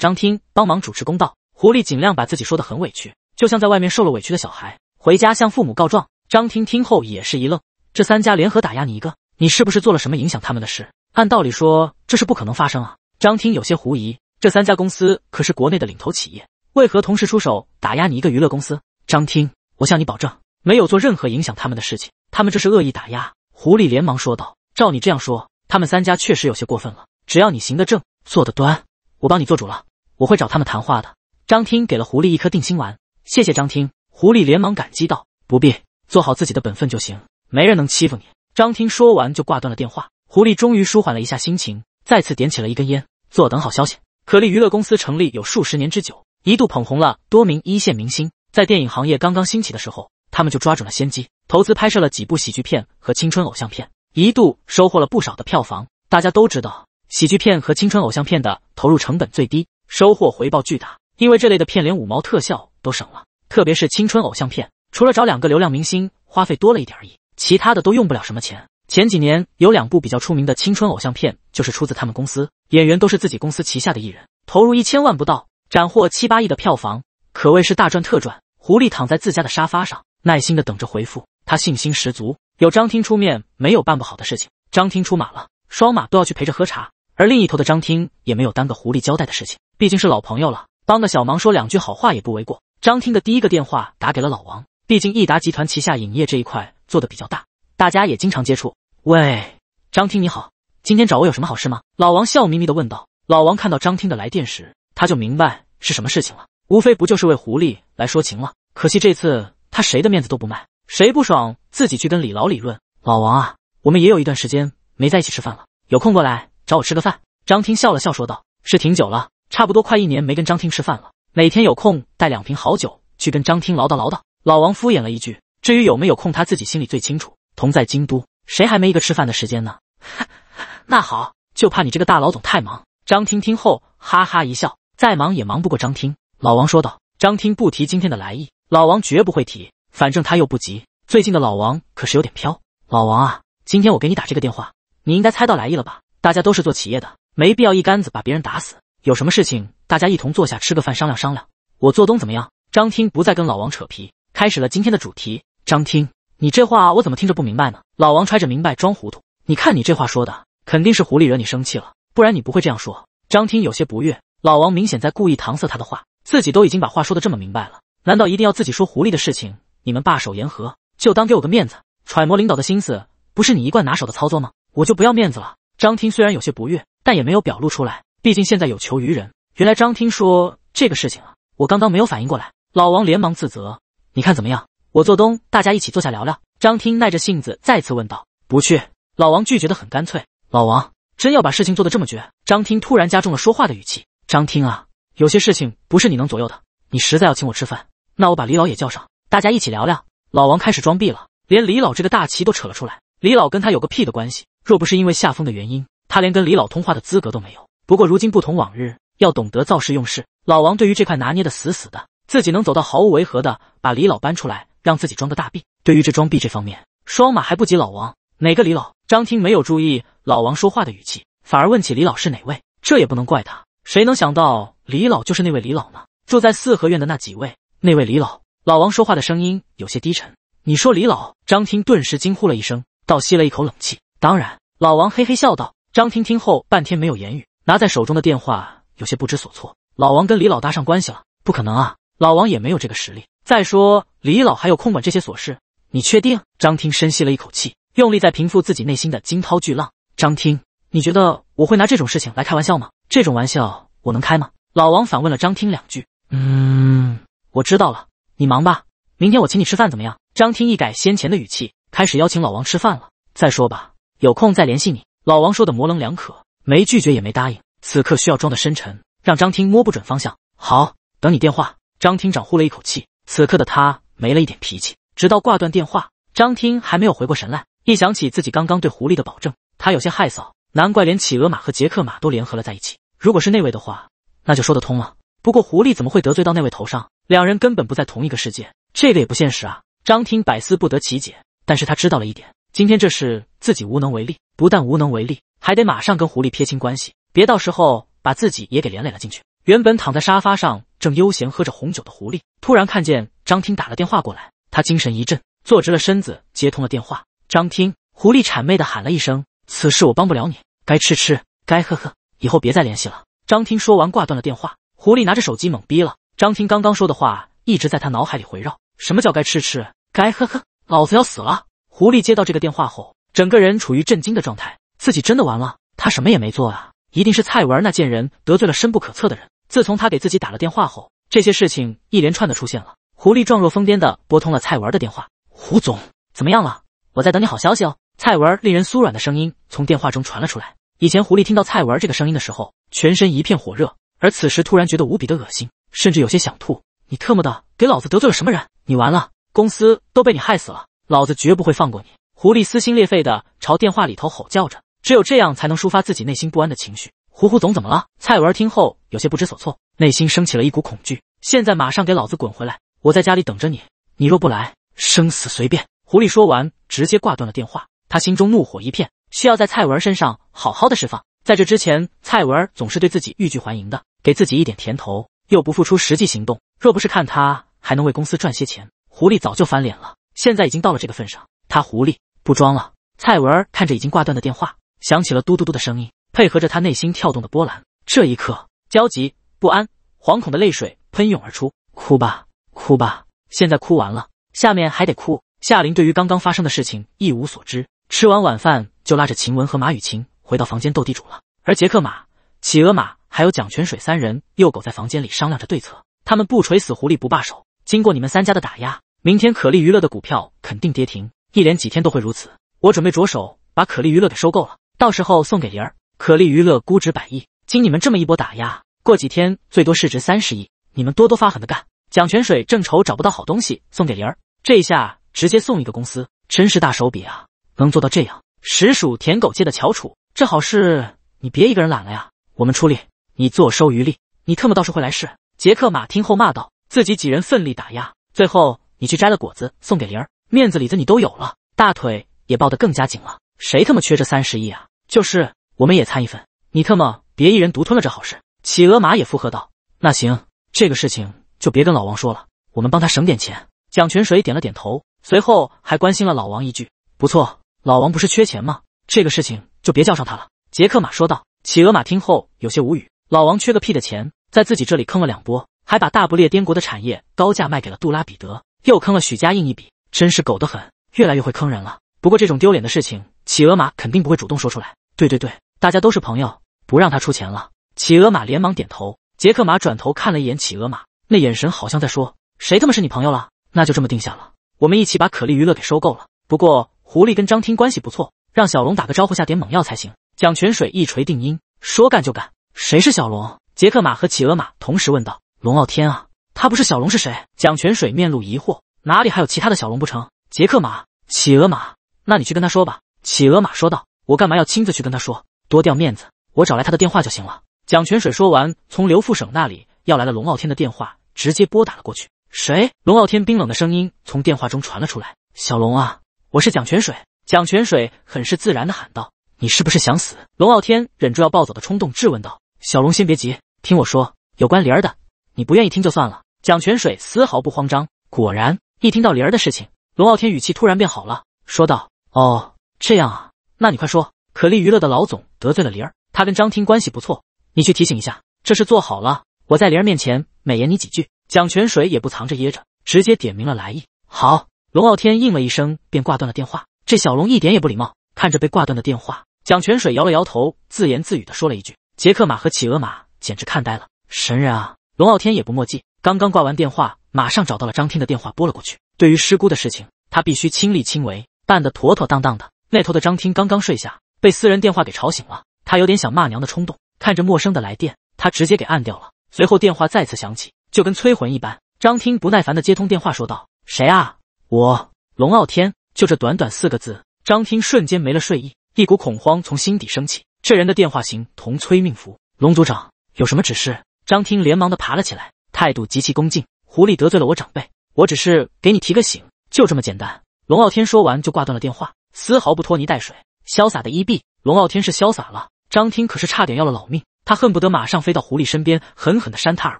张听帮忙主持公道。狐狸尽量把自己说得很委屈，就像在外面受了委屈的小孩回家向父母告状。张听听后也是一愣：这三家联合打压你一个，你是不是做了什么影响他们的事？按道理说，这是不可能发生啊！张听有些狐疑：这三家公司可是国内的领头企业，为何同时出手打压你一个娱乐公司？张听，我向你保证，没有做任何影响他们的事情。他们这是恶意打压。狐狸连忙说道：“照你这样说，他们三家确实有些过分了。只要你行得正，坐得端，我帮你做主了。我会找他们谈话的。”张听给了狐狸一颗定心丸。“谢谢张听。”狐狸连忙感激道：“不必，做好自己的本分就行，没人能欺负你。”张听说完就挂断了电话。狐狸终于舒缓了一下心情，再次点起了一根烟，坐等好消息。可立娱乐公司成立有数十年之久，一度捧红了多名一线明星。在电影行业刚刚兴起的时候，他们就抓准了先机。投资拍摄了几部喜剧片和青春偶像片，一度收获了不少的票房。大家都知道，喜剧片和青春偶像片的投入成本最低，收获回报巨大。因为这类的片连五毛特效都省了，特别是青春偶像片，除了找两个流量明星花费多了一点而已，其他的都用不了什么钱。前几年有两部比较出名的青春偶像片，就是出自他们公司，演员都是自己公司旗下的艺人，投入一千万不到，斩获七八亿的票房，可谓是大赚特赚。狐狸躺在自家的沙发上，耐心的等着回复。他信心十足，有张听出面，没有办不好的事情。张听出马了，双马都要去陪着喝茶。而另一头的张听也没有耽搁狐狸交代的事情，毕竟是老朋友了，帮个小忙，说两句好话也不为过。张听的第一个电话打给了老王，毕竟益达集团旗下影业这一块做的比较大，大家也经常接触。喂，张听你好，今天找我有什么好事吗？老王笑眯眯的问道。老王看到张听的来电时，他就明白是什么事情了，无非不就是为狐狸来说情了。可惜这次他谁的面子都不卖。谁不爽，自己去跟李老理论。老王啊，我们也有一段时间没在一起吃饭了，有空过来找我吃个饭。张听笑了笑说道：“是挺久了，差不多快一年没跟张听吃饭了。每天有空带两瓶好酒去跟张听唠叨唠叨。”老王敷衍了一句：“至于有没有空，他自己心里最清楚。同在京都，谁还没一个吃饭的时间呢？”哈哈，那好，就怕你这个大老总太忙。张听听后哈哈一笑：“再忙也忙不过张听。”老王说道：“张听不提今天的来意，老王绝不会提。”反正他又不急，最近的老王可是有点飘。老王啊，今天我给你打这个电话，你应该猜到来意了吧？大家都是做企业的，没必要一竿子把别人打死。有什么事情，大家一同坐下吃个饭，商量商量，我做东怎么样？张听不再跟老王扯皮，开始了今天的主题。张听，你这话我怎么听着不明白呢？老王揣着明白装糊涂，你看你这话说的，肯定是狐狸惹你生气了，不然你不会这样说。张听有些不悦，老王明显在故意搪塞他的话，自己都已经把话说的这么明白了，难道一定要自己说狐狸的事情？你们罢手言和，就当给我个面子。揣摩领导的心思，不是你一贯拿手的操作吗？我就不要面子了。张听虽然有些不悦，但也没有表露出来，毕竟现在有求于人。原来张听说这个事情啊，我刚刚没有反应过来。老王连忙自责：“你看怎么样？我做东，大家一起坐下聊聊。”张听耐着性子再次问道：“不去？”老王拒绝的很干脆。老王真要把事情做得这么绝？张听突然加重了说话的语气：“张听啊，有些事情不是你能左右的。你实在要请我吃饭，那我把李老也叫上。”大家一起聊聊。老王开始装逼了，连李老这个大旗都扯了出来。李老跟他有个屁的关系！若不是因为夏风的原因，他连跟李老通话的资格都没有。不过如今不同往日，要懂得造势用势。老王对于这块拿捏的死死的，自己能走到毫无违和的把李老搬出来，让自己装个大逼。对于这装逼这方面，双马还不及老王。哪个李老？张听没有注意老王说话的语气，反而问起李老是哪位。这也不能怪他，谁能想到李老就是那位李老呢？住在四合院的那几位，那位李老。老王说话的声音有些低沉。你说李老张听顿时惊呼了一声，倒吸了一口冷气。当然，老王嘿嘿笑道。张听听后半天没有言语，拿在手中的电话有些不知所措。老王跟李老搭上关系了？不可能啊！老王也没有这个实力。再说李老还有空管这些琐事？你确定？张听深吸了一口气，用力在平复自己内心的惊涛巨浪。张听，你觉得我会拿这种事情来开玩笑吗？这种玩笑我能开吗？老王反问了张听两句。嗯，我知道了。你忙吧，明天我请你吃饭，怎么样？张听一改先前的语气，开始邀请老王吃饭了。再说吧，有空再联系你。老王说的模棱两可，没拒绝也没答应。此刻需要装的深沉，让张听摸不准方向。好，等你电话。张厅长呼了一口气，此刻的他没了一点脾气。直到挂断电话，张听还没有回过神来。一想起自己刚刚对狐狸的保证，他有些害臊。难怪连企鹅马和杰克马都联合了在一起。如果是那位的话，那就说得通了。不过狐狸怎么会得罪到那位头上？两人根本不在同一个世界，这个也不现实啊！张听百思不得其解，但是他知道了一点：今天这事自己无能为力，不但无能为力，还得马上跟狐狸撇清关系，别到时候把自己也给连累了进去。原本躺在沙发上正悠闲喝着红酒的狐狸，突然看见张听打了电话过来，他精神一振，坐直了身子，接通了电话。张听，狐狸谄媚的喊了一声：“此事我帮不了你，该吃吃，该喝喝，以后别再联系了。”张听说完挂断了电话，狐狸拿着手机懵逼了。张听刚刚说的话一直在他脑海里回绕。什么叫该吃吃，该喝喝？老子要死了！狐狸接到这个电话后，整个人处于震惊的状态。自己真的完了？他什么也没做啊！一定是蔡文那贱人得罪了深不可测的人。自从他给自己打了电话后，这些事情一连串的出现了。狐狸状若疯癫的拨通了蔡文的电话：“胡总怎么样了？我在等你好消息哦。”蔡文令人酥软的声音从电话中传了出来。以前狐狸听到蔡文这个声音的时候，全身一片火热，而此时突然觉得无比的恶心。甚至有些想吐！你特么的给老子得罪了什么人？你完了！公司都被你害死了！老子绝不会放过你！狐狸撕心裂肺的朝电话里头吼叫着，只有这样才能抒发自己内心不安的情绪。胡胡总怎么了？蔡文听后有些不知所措，内心升起了一股恐惧。现在马上给老子滚回来！我在家里等着你！你若不来，生死随便！狐狸说完，直接挂断了电话。他心中怒火一片，需要在蔡文身上好好的释放。在这之前，蔡文总是对自己欲拒还迎的，给自己一点甜头。又不付出实际行动，若不是看他还能为公司赚些钱，狐狸早就翻脸了。现在已经到了这个份上，他狐狸不装了。蔡文儿看着已经挂断的电话，响起了嘟嘟嘟的声音，配合着他内心跳动的波澜。这一刻，焦急、不安、惶恐的泪水喷涌而出，哭吧，哭吧，现在哭完了，下面还得哭。夏琳对于刚刚发生的事情一无所知，吃完晚饭就拉着秦文和马雨晴回到房间斗地主了。而杰克马、企鹅马。还有蒋泉水三人遛狗在房间里商量着对策，他们不锤死狐狸不罢手。经过你们三家的打压，明天可立娱乐的股票肯定跌停，一连几天都会如此。我准备着手把可立娱乐给收购了，到时候送给林儿。可立娱乐估值百亿，经你们这么一波打压，过几天最多市值三十亿。你们多多发狠的干。蒋泉水正愁找不到好东西送给林儿，这一下直接送一个公司，真是大手笔啊！能做到这样，实属舔狗界的翘楚。这好事你别一个人揽了呀，我们出力。你坐收渔利，你特么倒是会来事。杰克马听后骂道：“自己几人奋力打压，最后你去摘了果子送给灵儿，面子里子你都有了，大腿也抱得更加紧了。谁他妈缺这三十亿啊？就是我们也参一份，你特么别一人独吞了这好事。”企鹅马也附和道：“那行，这个事情就别跟老王说了，我们帮他省点钱。”蒋泉水点了点头，随后还关心了老王一句：“不错，老王不是缺钱吗？这个事情就别叫上他了。”杰克马说道。企鹅马听后有些无语。老王缺个屁的钱，在自己这里坑了两波，还把大不列颠国的产业高价卖给了杜拉彼得，又坑了许家印一笔，真是狗得很，越来越会坑人了。不过这种丢脸的事情，企鹅马肯定不会主动说出来。对对对，大家都是朋友，不让他出钱了。企鹅马连忙点头。杰克马转头看了一眼企鹅马，那眼神好像在说，谁他妈是你朋友了？那就这么定下了，我们一起把可立娱乐给收购了。不过狐狸跟张听关系不错，让小龙打个招呼，下点猛药才行。蒋泉水一锤定音，说干就干。谁是小龙？杰克马和企鹅马同时问道。龙傲天啊，他不是小龙是谁？蒋泉水面露疑惑，哪里还有其他的小龙不成？杰克马、企鹅马，那你去跟他说吧。企鹅马说道。我干嘛要亲自去跟他说，多掉面子，我找来他的电话就行了。蒋泉水说完，从刘副省那里要来了龙傲天的电话，直接拨打了过去。谁？龙傲天冰冷的声音从电话中传了出来。小龙啊，我是蒋泉水。蒋泉水很是自然的喊道。你是不是想死？龙傲天忍住要暴走的冲动，质问道。小龙，先别急，听我说，有关灵儿的，你不愿意听就算了。蒋泉水丝毫不慌张。果然，一听到灵儿的事情，龙傲天语气突然变好了，说道：“哦，这样啊，那你快说。可立娱乐的老总得罪了灵儿，他跟张听关系不错，你去提醒一下。这事做好了，我在灵儿面前美言你几句。”蒋泉水也不藏着掖着，直接点明了来意。好，龙傲天应了一声，便挂断了电话。这小龙一点也不礼貌。看着被挂断的电话，蒋泉水摇了摇头，自言自语地说了一句。杰克马和企鹅马简直看呆了，神人啊！龙傲天也不墨迹，刚刚挂完电话，马上找到了张听的电话拨了过去。对于师姑的事情，他必须亲力亲为，办得妥妥当当的。那头的张听刚刚睡下，被私人电话给吵醒了，他有点想骂娘的冲动。看着陌生的来电，他直接给按掉了。随后电话再次响起，就跟催魂一般。张听不耐烦的接通电话说道：“谁啊？”“我，龙傲天。”就这短短四个字，张听瞬间没了睡意，一股恐慌从心底升起。这人的电话形同催命符，龙组长有什么指示？张听连忙的爬了起来，态度极其恭敬。狐狸得罪了我长辈，我只是给你提个醒，就这么简单。龙傲天说完就挂断了电话，丝毫不拖泥带水，潇洒的一臂。龙傲天是潇洒了，张听可是差点要了老命，他恨不得马上飞到狐狸身边，狠狠的扇他耳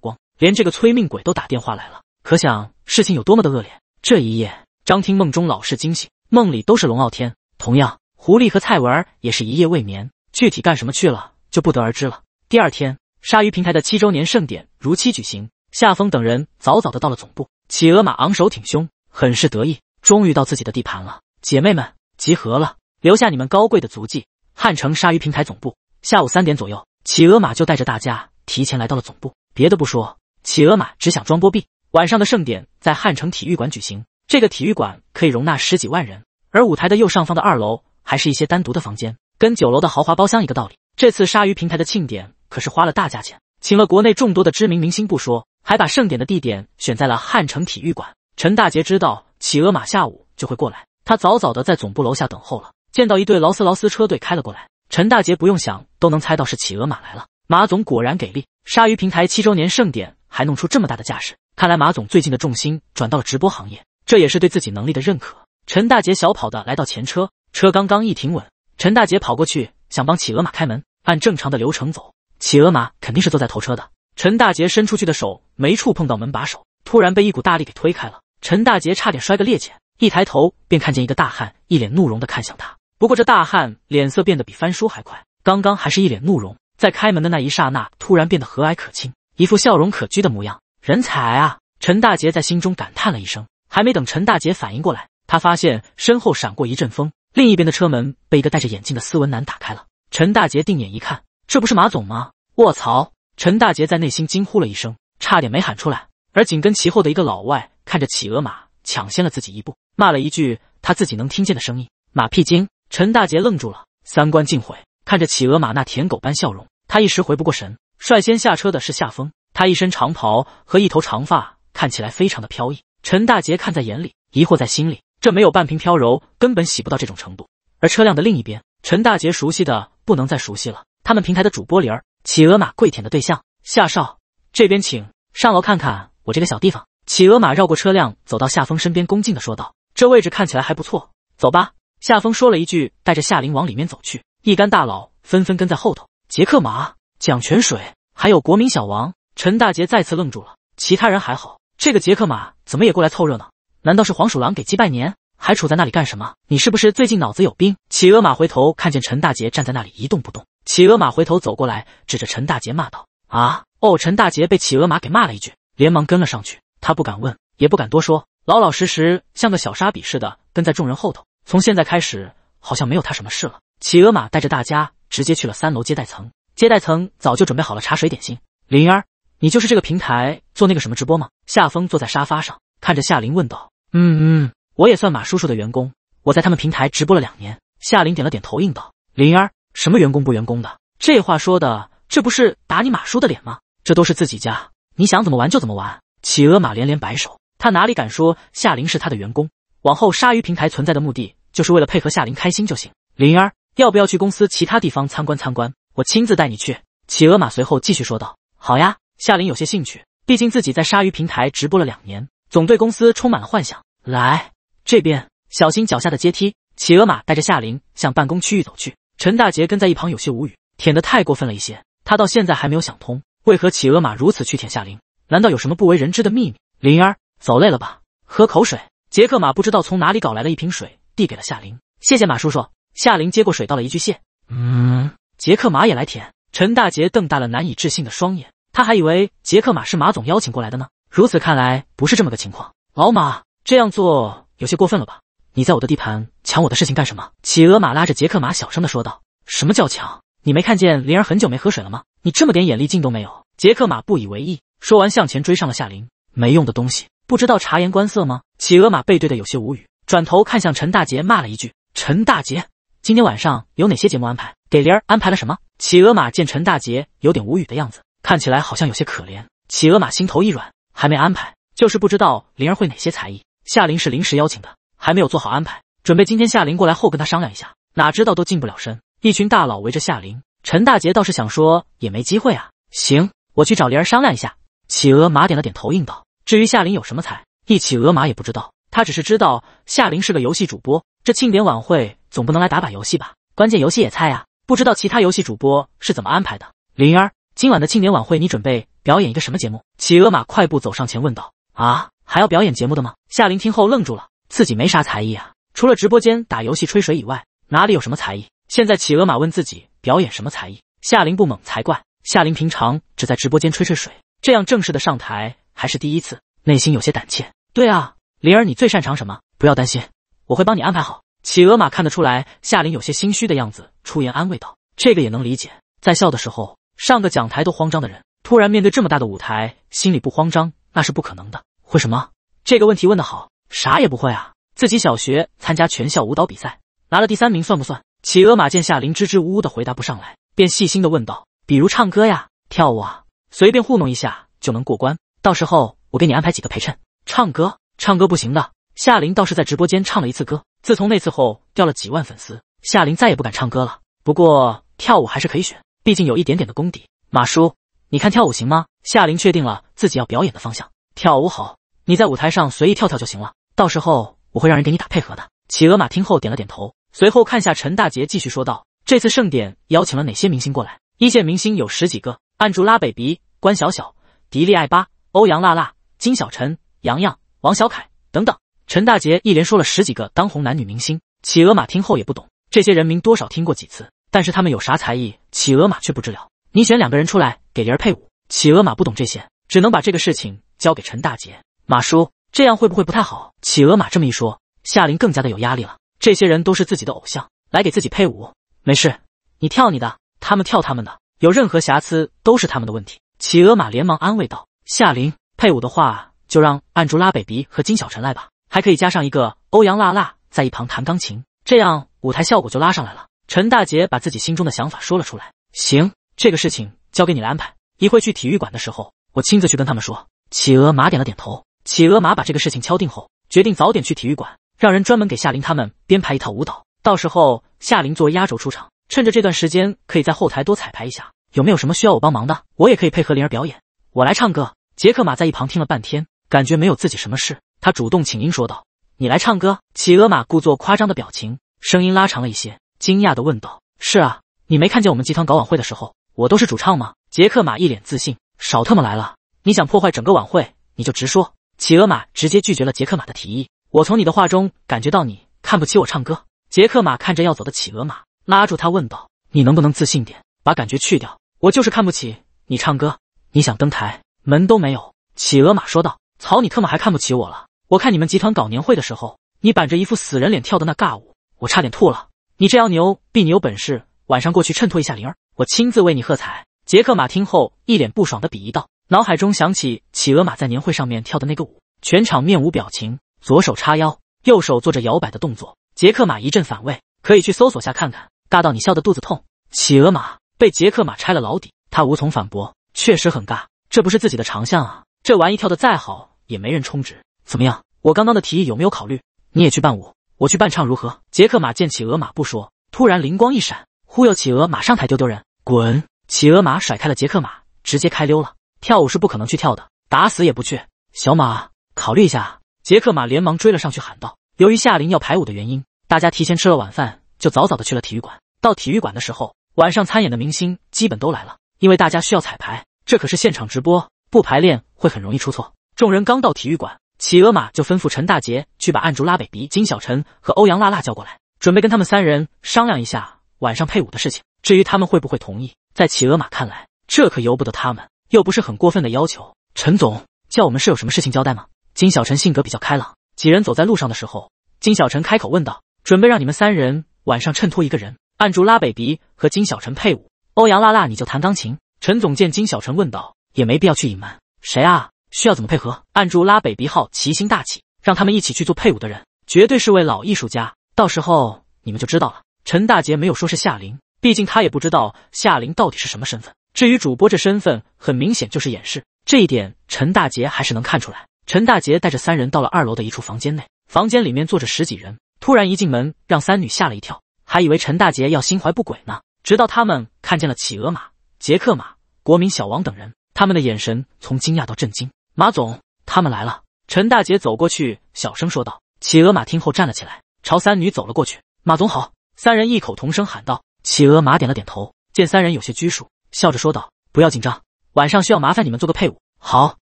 光。连这个催命鬼都打电话来了，可想事情有多么的恶劣。这一夜，张听梦中老是惊醒，梦里都是龙傲天。同样，狐狸和蔡文儿也是一夜未眠。具体干什么去了，就不得而知了。第二天，鲨鱼平台的七周年盛典如期举行。夏风等人早早的到了总部。企鹅马昂首挺胸，很是得意，终于到自己的地盘了。姐妹们，集合了，留下你们高贵的足迹。汉城鲨鱼平台总部，下午三点左右，企鹅马就带着大家提前来到了总部。别的不说，企鹅马只想装波币。晚上的盛典在汉城体育馆举行，这个体育馆可以容纳十几万人，而舞台的右上方的二楼还是一些单独的房间。跟酒楼的豪华包厢一个道理。这次鲨鱼平台的庆典可是花了大价钱，请了国内众多的知名明星不说，还把盛典的地点选在了汉城体育馆。陈大杰知道企鹅马下午就会过来，他早早的在总部楼下等候了。见到一队劳斯劳斯车队开了过来，陈大杰不用想都能猜到是企鹅马来了。马总果然给力，鲨鱼平台七周年盛典还弄出这么大的架势，看来马总最近的重心转到了直播行业，这也是对自己能力的认可。陈大杰小跑的来到前车，车刚刚一停稳。陈大姐跑过去，想帮企鹅马开门。按正常的流程走，企鹅马肯定是坐在头车的。陈大姐伸出去的手没触碰到门把手，突然被一股大力给推开了。陈大姐差点摔个趔趄，一抬头便看见一个大汉一脸怒容的看向他。不过这大汉脸色变得比翻书还快，刚刚还是一脸怒容，在开门的那一刹那突然变得和蔼可亲，一副笑容可掬的模样。人才啊！陈大姐在心中感叹了一声。还没等陈大姐反应过来，他发现身后闪过一阵风。另一边的车门被一个戴着眼镜的斯文男打开了。陈大杰定眼一看，这不是马总吗？卧槽！陈大杰在内心惊呼了一声，差点没喊出来。而紧跟其后的一个老外看着企鹅马，抢先了自己一步，骂了一句他自己能听见的声音：“马屁精！”陈大杰愣住了，三观尽毁。看着企鹅马那舔狗般笑容，他一时回不过神。率先下车的是夏风，他一身长袍和一头长发，看起来非常的飘逸。陈大杰看在眼里，疑惑在心里。这没有半瓶飘柔，根本洗不到这种程度。而车辆的另一边，陈大杰熟悉的不能再熟悉了。他们平台的主播林儿，企鹅马跪舔的对象夏少，这边请上楼看看我这个小地方。企鹅马绕过车辆，走到夏风身边，恭敬的说道：“这位置看起来还不错，走吧。”夏风说了一句，带着夏琳往里面走去。一干大佬纷纷跟在后头，杰克马、蒋泉水，还有国民小王陈大杰再次愣住了。其他人还好，这个杰克马怎么也过来凑热闹？难道是黄鼠狼给鸡拜年？还杵在那里干什么？你是不是最近脑子有病？企鹅马回头看见陈大杰站在那里一动不动。企鹅马回头走过来，指着陈大杰骂道：“啊！哦！”陈大杰被企鹅马给骂了一句，连忙跟了上去。他不敢问，也不敢多说，老老实实像个小沙比似的跟在众人后头。从现在开始，好像没有他什么事了。企鹅马带着大家直接去了三楼接待层。接待层早就准备好了茶水点心。灵儿，你就是这个平台做那个什么直播吗？夏风坐在沙发上，看着夏琳问道。嗯嗯，我也算马叔叔的员工，我在他们平台直播了两年。夏琳点了点头应道：“灵儿，什么员工不员工的，这话说的，这不是打你马叔的脸吗？这都是自己家，你想怎么玩就怎么玩。”企鹅马连连摆手，他哪里敢说夏琳是他的员工？往后鲨鱼平台存在的目的就是为了配合夏琳开心就行。灵儿，要不要去公司其他地方参观参观？我亲自带你去。企鹅马随后继续说道：“好呀。”夏琳有些兴趣，毕竟自己在鲨鱼平台直播了两年，总对公司充满了幻想。来这边，小心脚下的阶梯。企鹅马带着夏琳向办公区域走去，陈大杰跟在一旁有些无语，舔的太过分了一些。他到现在还没有想通，为何企鹅马如此去舔夏琳？难道有什么不为人知的秘密？灵儿，走累了吧？喝口水。杰克马不知道从哪里搞来了一瓶水，递给了夏琳。谢谢马叔叔。夏琳接过水，道了一句谢。嗯。杰克马也来舔。陈大杰瞪大了难以置信的双眼，他还以为杰克马是马总邀请过来的呢。如此看来，不是这么个情况。老马。这样做有些过分了吧？你在我的地盘抢我的事情干什么？企鹅马拉着杰克马，小声的说道：“什么叫抢？你没看见灵儿很久没喝水了吗？你这么点眼力劲都没有。”杰克马不以为意，说完向前追上了夏琳。没用的东西，不知道察言观色吗？企鹅马背对的有些无语，转头看向陈大杰，骂了一句：“陈大杰，今天晚上有哪些节目安排？给灵儿安排了什么？”企鹅马见陈大杰有点无语的样子，看起来好像有些可怜。企鹅马心头一软，还没安排，就是不知道灵儿会哪些才艺。夏林是临时邀请的，还没有做好安排，准备今天夏林过来后跟他商量一下。哪知道都进不了身，一群大佬围着夏林，陈大杰倒是想说，也没机会啊。行，我去找灵儿商量一下。企鹅马点了点头应道。至于夏林有什么才，一企鹅马也不知道，他只是知道夏林是个游戏主播。这庆典晚会总不能来打把游戏吧？关键游戏也菜啊，不知道其他游戏主播是怎么安排的。灵儿，今晚的庆典晚会你准备表演一个什么节目？企鹅马快步走上前问道。啊？还要表演节目的吗？夏琳听后愣住了，自己没啥才艺啊，除了直播间打游戏吹水以外，哪里有什么才艺？现在企鹅马问自己表演什么才艺，夏琳不猛才怪。夏琳平常只在直播间吹吹水，这样正式的上台还是第一次，内心有些胆怯。对啊，灵儿，你最擅长什么？不要担心，我会帮你安排好。企鹅马看得出来夏琳有些心虚的样子，出言安慰道：“这个也能理解，在校的时候上个讲台都慌张的人，突然面对这么大的舞台，心里不慌张那是不可能的。”会什么？这个问题问的好，啥也不会啊。自己小学参加全校舞蹈比赛，拿了第三名算不算？企鹅马见夏林支支吾吾的回答不上来，便细心的问道：“比如唱歌呀，跳舞啊，随便糊弄一下就能过关。到时候我给你安排几个陪衬。唱歌？唱歌不行的。夏林倒是在直播间唱了一次歌，自从那次后掉了几万粉丝，夏林再也不敢唱歌了。不过跳舞还是可以选，毕竟有一点点的功底。马叔，你看跳舞行吗？”夏林确定了自己要表演的方向。跳舞好，你在舞台上随意跳跳就行了。到时候我会让人给你打配合的。企鹅马听后点了点头，随后看下陈大杰，继续说道：“这次盛典邀请了哪些明星过来？一线明星有十几个，按住拉北鼻、关晓晓、迪丽艾巴、欧阳娜娜、金小晨、杨洋、王小凯等等。”陈大杰一连说了十几个当红男女明星。企鹅马听后也不懂，这些人名多少听过几次，但是他们有啥才艺，企鹅马却不知了。你选两个人出来给林儿配舞。企鹅马不懂这些，只能把这个事情。交给陈大杰、马叔，这样会不会不太好？企鹅马这么一说，夏林更加的有压力了。这些人都是自己的偶像，来给自己配舞，没事，你跳你的，他们跳他们的，有任何瑕疵都是他们的问题。企鹅马连忙安慰道：“夏林，配舞的话就让按住拉 baby 和金小晨来吧，还可以加上一个欧阳辣辣在一旁弹钢琴，这样舞台效果就拉上来了。”陈大杰把自己心中的想法说了出来：“行，这个事情交给你来安排，一会去体育馆的时候，我亲自去跟他们说。”企鹅马点了点头。企鹅马把这个事情敲定后，决定早点去体育馆，让人专门给夏琳他们编排一套舞蹈。到时候夏琳作为压轴出场，趁着这段时间可以在后台多彩排一下。有没有什么需要我帮忙的？我也可以配合灵儿表演。我来唱歌。杰克马在一旁听了半天，感觉没有自己什么事，他主动请缨说道：“你来唱歌。”企鹅马故作夸张的表情，声音拉长了一些，惊讶地问道：“是啊，你没看见我们集团搞晚会的时候，我都是主唱吗？”杰克马一脸自信：“少特么来了。”你想破坏整个晚会，你就直说。企鹅马直接拒绝了杰克马的提议。我从你的话中感觉到你看不起我唱歌。杰克马看着要走的企鹅马，拉住他问道：“你能不能自信点，把感觉去掉？我就是看不起你唱歌。你想登台，门都没有。”企鹅马说道：“草，你特么还看不起我了？我看你们集团搞年会的时候，你板着一副死人脸跳的那尬舞，我差点吐了。你这样牛逼，你有本事晚上过去衬托一下灵儿，我亲自为你喝彩。”杰克马听后一脸不爽的鄙夷道。脑海中想起企鹅马在年会上面跳的那个舞，全场面无表情，左手叉腰，右手做着摇摆的动作。杰克马一阵反胃，可以去搜索下看看。尬到你笑得肚子痛。企鹅马被杰克马拆了老底，他无从反驳，确实很尬，这不是自己的长项啊。这玩意跳得再好也没人充值。怎么样，我刚刚的提议有没有考虑？你也去伴舞，我去伴唱如何？杰克马见企鹅马不说，突然灵光一闪，忽悠企鹅马上台丢丢人，滚！企鹅马甩开了杰克马，直接开溜了。跳舞是不可能去跳的，打死也不去。小马，考虑一下。杰克马连忙追了上去，喊道：“由于夏琳要排舞的原因，大家提前吃了晚饭，就早早的去了体育馆。到体育馆的时候，晚上参演的明星基本都来了，因为大家需要彩排，这可是现场直播，不排练会很容易出错。”众人刚到体育馆，企鹅马就吩咐陈大杰去把暗竹拉北鼻、金小晨和欧阳辣辣叫过来，准备跟他们三人商量一下晚上配舞的事情。至于他们会不会同意，在企鹅马看来，这可由不得他们。又不是很过分的要求，陈总叫我们是有什么事情交代吗？金小陈性格比较开朗，几人走在路上的时候，金小陈开口问道：“准备让你们三人晚上衬托一个人，按住拉北鼻和金小陈配舞，欧阳娜娜，你就弹钢琴。”陈总见金小陈问道，也没必要去隐瞒，谁啊？需要怎么配合？按住拉北鼻号，齐心大气，让他们一起去做配舞的人，绝对是位老艺术家，到时候你们就知道了。陈大杰没有说是夏琳，毕竟他也不知道夏琳到底是什么身份。至于主播这身份，很明显就是掩饰这一点，陈大杰还是能看出来。陈大杰带着三人到了二楼的一处房间内，房间里面坐着十几人。突然一进门，让三女吓了一跳，还以为陈大杰要心怀不轨呢。直到他们看见了企鹅马、杰克马、国民小王等人，他们的眼神从惊讶到震惊。马总，他们来了。陈大杰走过去，小声说道。企鹅马听后站了起来，朝三女走了过去。马总好，三人异口同声喊道。企鹅马点了点头，见三人有些拘束。笑着说道：“不要紧张，晚上需要麻烦你们做个配舞，好，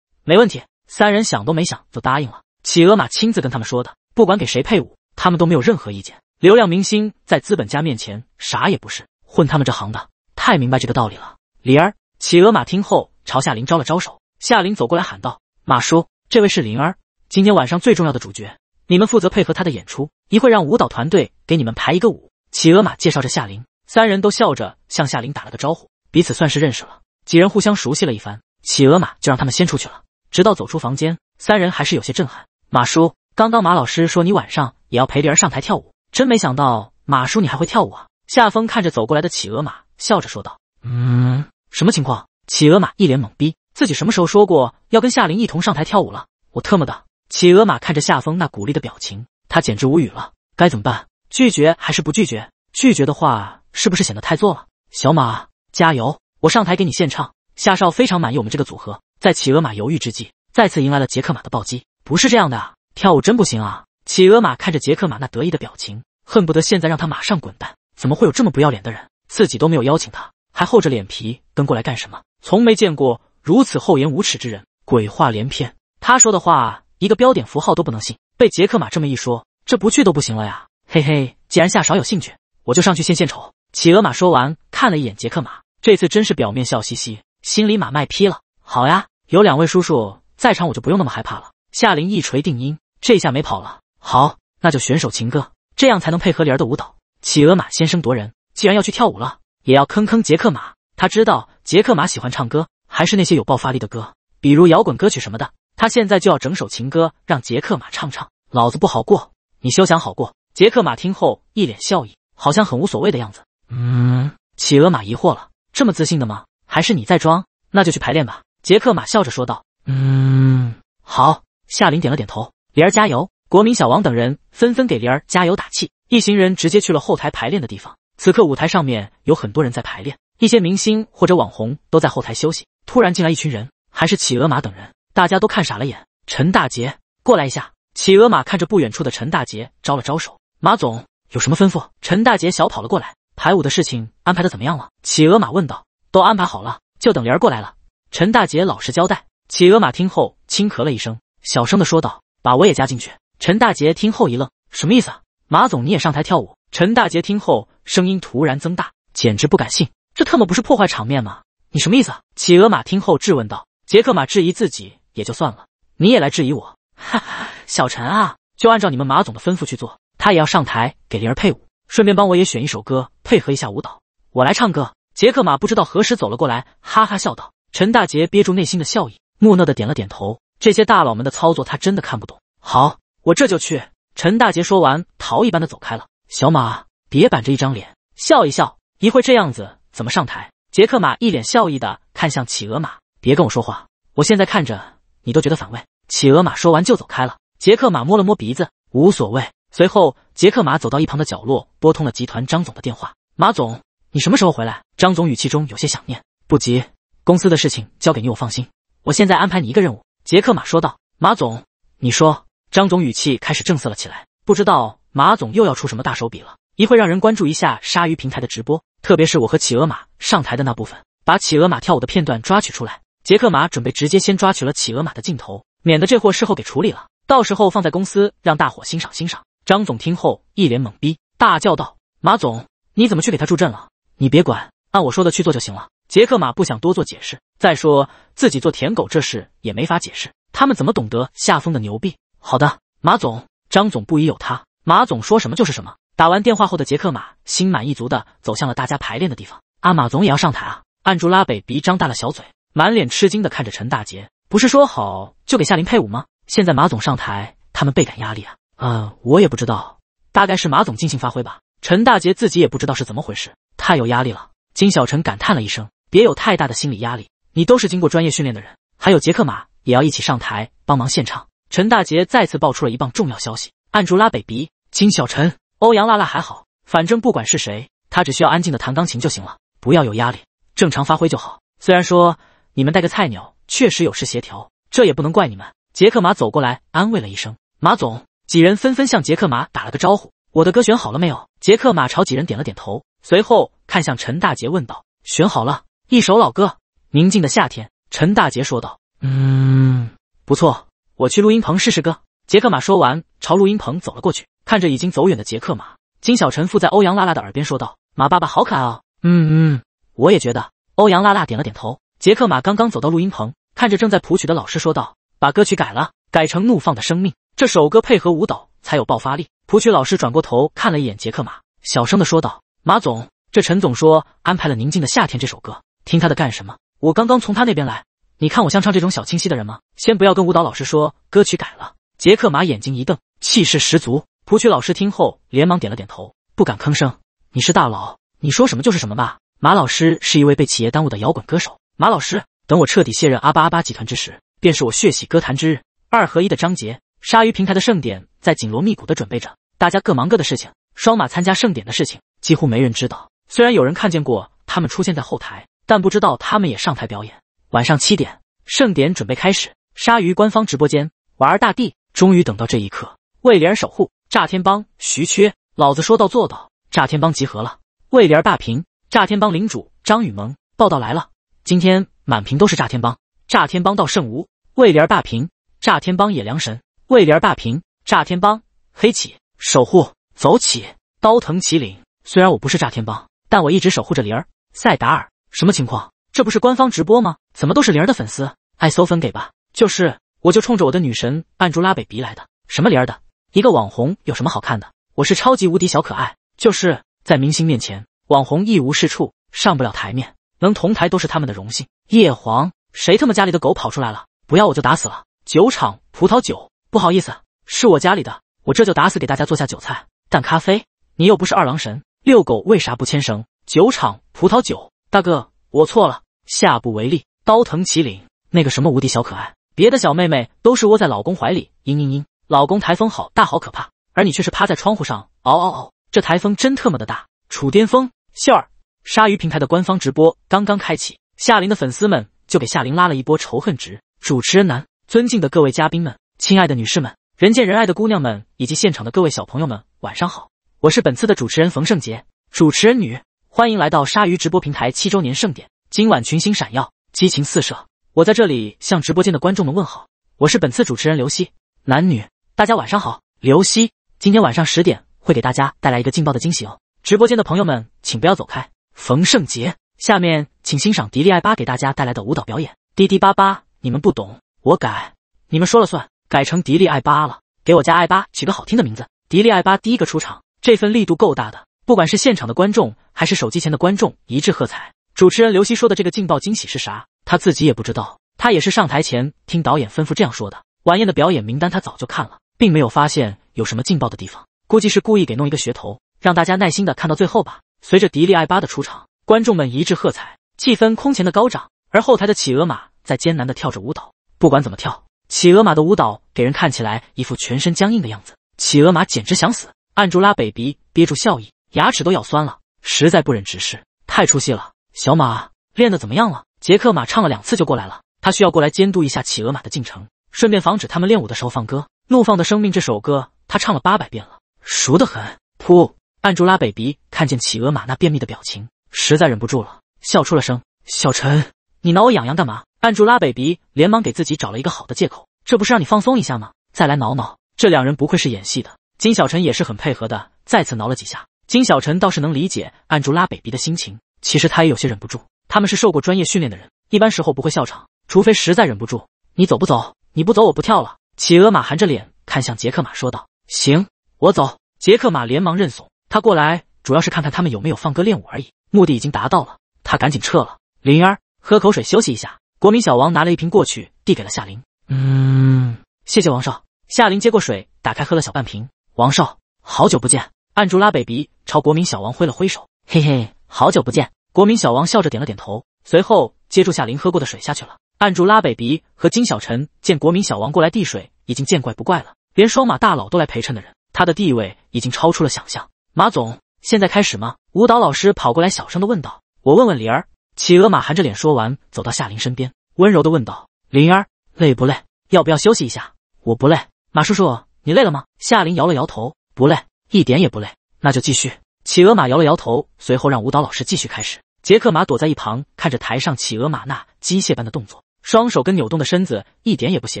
没问题。”三人想都没想就答应了。企鹅马亲自跟他们说的，不管给谁配舞，他们都没有任何意见。流量明星在资本家面前啥也不是，混他们这行的太明白这个道理了。李儿，企鹅马听后朝夏林招了招手，夏林走过来喊道：“马叔，这位是灵儿，今天晚上最重要的主角，你们负责配合他的演出，一会让舞蹈团队给你们排一个舞。”企鹅马介绍着夏林，三人都笑着向夏林打了个招呼。彼此算是认识了几人，互相熟悉了一番，企鹅马就让他们先出去了。直到走出房间，三人还是有些震撼。马叔，刚刚马老师说你晚上也要陪灵儿上台跳舞，真没想到马叔你还会跳舞啊！夏风看着走过来的企鹅马，笑着说道：“嗯，什么情况？”企鹅马一脸懵逼，自己什么时候说过要跟夏琳一同上台跳舞了？我特么的！企鹅马看着夏风那鼓励的表情，他简直无语了。该怎么办？拒绝还是不拒绝？拒绝的话是不是显得太作了？小马。加油！我上台给你献唱。夏少非常满意我们这个组合。在企鹅马犹豫之际，再次迎来了杰克马的暴击。不是这样的，跳舞真不行啊！企鹅马看着杰克马那得意的表情，恨不得现在让他马上滚蛋。怎么会有这么不要脸的人？自己都没有邀请他，还厚着脸皮跟过来干什么？从没见过如此厚颜无耻之人，鬼话连篇，他说的话一个标点符号都不能信。被杰克马这么一说，这不去都不行了呀！嘿嘿，既然夏少有兴趣，我就上去献献丑。企鹅马说完，看了一眼杰克马，这次真是表面笑嘻嘻，心里马卖批了。好呀，有两位叔叔在场，我就不用那么害怕了。夏琳一锤定音，这下没跑了。好，那就选手情歌，这样才能配合林儿的舞蹈。企鹅马先声夺人，既然要去跳舞了，也要坑坑杰克马。他知道杰克马喜欢唱歌，还是那些有爆发力的歌，比如摇滚歌曲什么的。他现在就要整首情歌让杰克马唱唱，老子不好过，你休想好过。杰克马听后一脸笑意，好像很无所谓的样子。嗯，企鹅马疑惑了，这么自信的吗？还是你在装？那就去排练吧。杰克马笑着说道。嗯，好。夏琳点了点头。林儿加油！国民小王等人纷纷给林儿加油打气。一行人直接去了后台排练的地方。此刻舞台上面有很多人在排练，一些明星或者网红都在后台休息。突然进来一群人，还是企鹅马等人，大家都看傻了眼。陈大杰，过来一下。企鹅马看着不远处的陈大杰，招了招手。马总有什么吩咐？陈大杰小跑了过来。排舞的事情安排的怎么样了？企鹅马问道。都安排好了，就等灵儿过来了。陈大姐老实交代。企鹅马听后轻咳了一声，小声的说道：“把我也加进去。”陈大姐听后一愣：“什么意思？马总你也上台跳舞？”陈大姐听后声音突然增大，简直不敢信，这特么不是破坏场面吗？你什么意思？企鹅马听后质问道。杰克马质疑自己也就算了，你也来质疑我？哈哈，小陈啊，就按照你们马总的吩咐去做，他也要上台给灵儿配舞。顺便帮我也选一首歌配合一下舞蹈，我来唱歌。杰克马不知道何时走了过来，哈哈笑道。陈大杰憋住内心的笑意，木讷的点了点头。这些大佬们的操作他真的看不懂。好，我这就去。陈大杰说完，逃一般的走开了。小马，别板着一张脸，笑一笑，一会这样子怎么上台？杰克马一脸笑意的看向企鹅马，别跟我说话，我现在看着你都觉得反胃。企鹅马说完就走开了。杰克马摸了摸鼻子，无所谓。随后，杰克马走到一旁的角落，拨通了集团张总的电话。马总，你什么时候回来？张总语气中有些想念。不急，公司的事情交给你，我放心。我现在安排你一个任务。杰克马说道。马总，你说。张总语气开始正色了起来。不知道马总又要出什么大手笔了。一会让人关注一下鲨鱼平台的直播，特别是我和企鹅马上台的那部分，把企鹅马跳舞的片段抓取出来。杰克马准备直接先抓取了企鹅马的镜头，免得这货事后给处理了，到时候放在公司让大伙欣赏欣赏。张总听后一脸懵逼，大叫道：“马总，你怎么去给他助阵了？你别管，按我说的去做就行了。”杰克马不想多做解释，再说自己做舔狗这事也没法解释。他们怎么懂得夏风的牛逼？好的，马总。张总不疑有他，马总说什么就是什么。打完电话后的杰克马心满意足的走向了大家排练的地方。阿马总也要上台啊！按住拉北鼻，张大了小嘴，满脸吃惊的看着陈大杰。不是说好就给夏琳配舞吗？现在马总上台，他们倍感压力啊！呃，我也不知道，大概是马总尽兴发挥吧。陈大杰自己也不知道是怎么回事，太有压力了。金小陈感叹了一声：“别有太大的心理压力，你都是经过专业训练的人。”还有杰克马也要一起上台帮忙献唱。陈大杰再次爆出了一棒重要消息，按住拉北鼻。金小陈、欧阳娜娜还好，反正不管是谁，他只需要安静的弹钢琴就行了，不要有压力，正常发挥就好。虽然说你们带个菜鸟确实有失协调，这也不能怪你们。杰克马走过来安慰了一声：“马总。”几人纷纷向杰克马打了个招呼。我的歌选好了没有？杰克马朝几人点了点头，随后看向陈大杰问道：“选好了，一首老歌《宁静的夏天》。”陈大杰说道：“嗯，不错，我去录音棚试试歌。”杰克马说完，朝录音棚走了过去。看着已经走远的杰克马，金小晨附在欧阳拉拉的耳边说道：“马爸爸好可爱哦。”“嗯嗯，我也觉得。”欧阳拉拉点了点头。杰克马刚刚走到录音棚，看着正在谱曲的老师说道：“把歌曲改了，改成《怒放的生命》。”这首歌配合舞蹈才有爆发力。谱曲老师转过头看了一眼杰克马，小声的说道：“马总，这陈总说安排了《宁静的夏天》这首歌，听他的干什么？我刚刚从他那边来，你看我像唱这种小清新的人吗？”先不要跟舞蹈老师说歌曲改了。杰克马眼睛一瞪，气势十足。谱曲老师听后连忙点了点头，不敢吭声。你是大佬，你说什么就是什么吧。马老师是一位被企业耽误的摇滚歌手。马老师，等我彻底卸任阿巴阿巴集团之时，便是我血洗歌坛之日。二合一的章节。鲨鱼平台的盛典在紧锣密鼓的准备着，大家各忙各的事情。双马参加盛典的事情几乎没人知道，虽然有人看见过他们出现在后台，但不知道他们也上台表演。晚上七点，盛典准备开始。鲨鱼官方直播间，玩儿大帝终于等到这一刻。魏莲守护，炸天帮，徐缺，老子说到做到。炸天帮集合了。魏莲霸屏，炸天帮领主张雨萌报道来了。今天满屏都是炸天帮，炸天帮到圣无。魏莲霸屏，炸天帮也良神。魏莲霸屏，炸天帮黑起守护走起刀藤麒麟。虽然我不是炸天帮，但我一直守护着灵儿。赛达尔，什么情况？这不是官方直播吗？怎么都是灵儿的粉丝？爱搜粉给吧。就是，我就冲着我的女神安住拉北鼻来的。什么灵儿的？一个网红有什么好看的？我是超级无敌小可爱。就是在明星面前，网红一无是处，上不了台面，能同台都是他们的荣幸。叶黄，谁他妈家里的狗跑出来了？不要我就打死了。酒厂葡萄酒。不好意思，是我家里的，我这就打死给大家做下酒菜但咖啡。你又不是二郎神，遛狗为啥不牵绳？酒厂葡萄酒，大哥，我错了，下不为例。刀藤麒麟，那个什么无敌小可爱，别的小妹妹都是窝在老公怀里，嘤嘤嘤，老公台风好大，好可怕，而你却是趴在窗户上，嗷嗷嗷，这台风真特么的大。楚巅峰，秀儿，鲨鱼平台的官方直播刚刚开启，夏琳的粉丝们就给夏琳拉了一波仇恨值。主持人男，尊敬的各位嘉宾们。亲爱的女士们，人见人爱的姑娘们，以及现场的各位小朋友们，晚上好！我是本次的主持人冯圣杰，主持人女，欢迎来到鲨鱼直播平台七周年盛典。今晚群星闪耀，激情四射。我在这里向直播间的观众们问好，我是本次主持人刘希，男女大家晚上好。刘希，今天晚上十点会给大家带来一个劲爆的惊喜哦！直播间的朋友们，请不要走开。冯圣杰，下面请欣赏迪丽爱巴给大家带来的舞蹈表演。滴滴巴巴，你们不懂，我改，你们说了算。改成迪丽艾巴了，给我家艾巴起个好听的名字。迪丽艾巴第一个出场，这份力度够大的，不管是现场的观众还是手机前的观众，一致喝彩。主持人刘希说的这个劲爆惊喜是啥？他自己也不知道，他也是上台前听导演吩咐这样说的。晚宴的表演名单他早就看了，并没有发现有什么劲爆的地方，估计是故意给弄一个噱头，让大家耐心的看到最后吧。随着迪丽艾巴的出场，观众们一致喝彩，气氛空前的高涨。而后台的企鹅马在艰难的跳着舞蹈，不管怎么跳。企鹅马的舞蹈给人看起来一副全身僵硬的样子，企鹅马简直想死，按住拉北鼻，憋住笑意，牙齿都咬酸了，实在不忍直视，太出戏了。小马练得怎么样了？杰克马唱了两次就过来了，他需要过来监督一下企鹅马的进程，顺便防止他们练舞的时候放歌。《怒放的生命》这首歌他唱了八百遍了，熟得很。噗，按住拉北鼻，看见企鹅马那便秘的表情，实在忍不住了，笑出了声。小陈。你挠我痒痒干嘛？按住拉北鼻，连忙给自己找了一个好的借口。这不是让你放松一下吗？再来挠挠。这两人不愧是演戏的，金小陈也是很配合的，再次挠了几下。金小陈倒是能理解按住拉北鼻的心情，其实他也有些忍不住。他们是受过专业训练的人，一般时候不会笑场，除非实在忍不住。你走不走？你不走，我不跳了。企鹅马含着脸看向杰克马，说道：“行，我走。”杰克马连忙认怂。他过来主要是看看他们有没有放歌练舞而已，目的已经达到了，他赶紧撤了。灵儿。喝口水休息一下。国民小王拿了一瓶过去，递给了夏琳。嗯，谢谢王少。夏琳接过水，打开喝了小半瓶。王少，好久不见！按住拉北鼻，朝国民小王挥了挥手。嘿嘿，好久不见！国民小王笑着点了点头，随后接住夏琳喝过的水下去了。按住拉北鼻和金小陈见国民小王过来递水，已经见怪不怪了。连双马大佬都来陪衬的人，他的地位已经超出了想象。马总，现在开始吗？舞蹈老师跑过来小声的问道。我问问灵儿。企鹅马含着脸说完，走到夏琳身边，温柔地问道：“灵儿，累不累？要不要休息一下？”“我不累。”马叔叔，“你累了吗？”夏琳摇了摇头，“不累，一点也不累。”“那就继续。”企鹅马摇了摇头，随后让舞蹈老师继续开始。杰克马躲在一旁，看着台上企鹅马那机械般的动作，双手跟扭动的身子一点也不协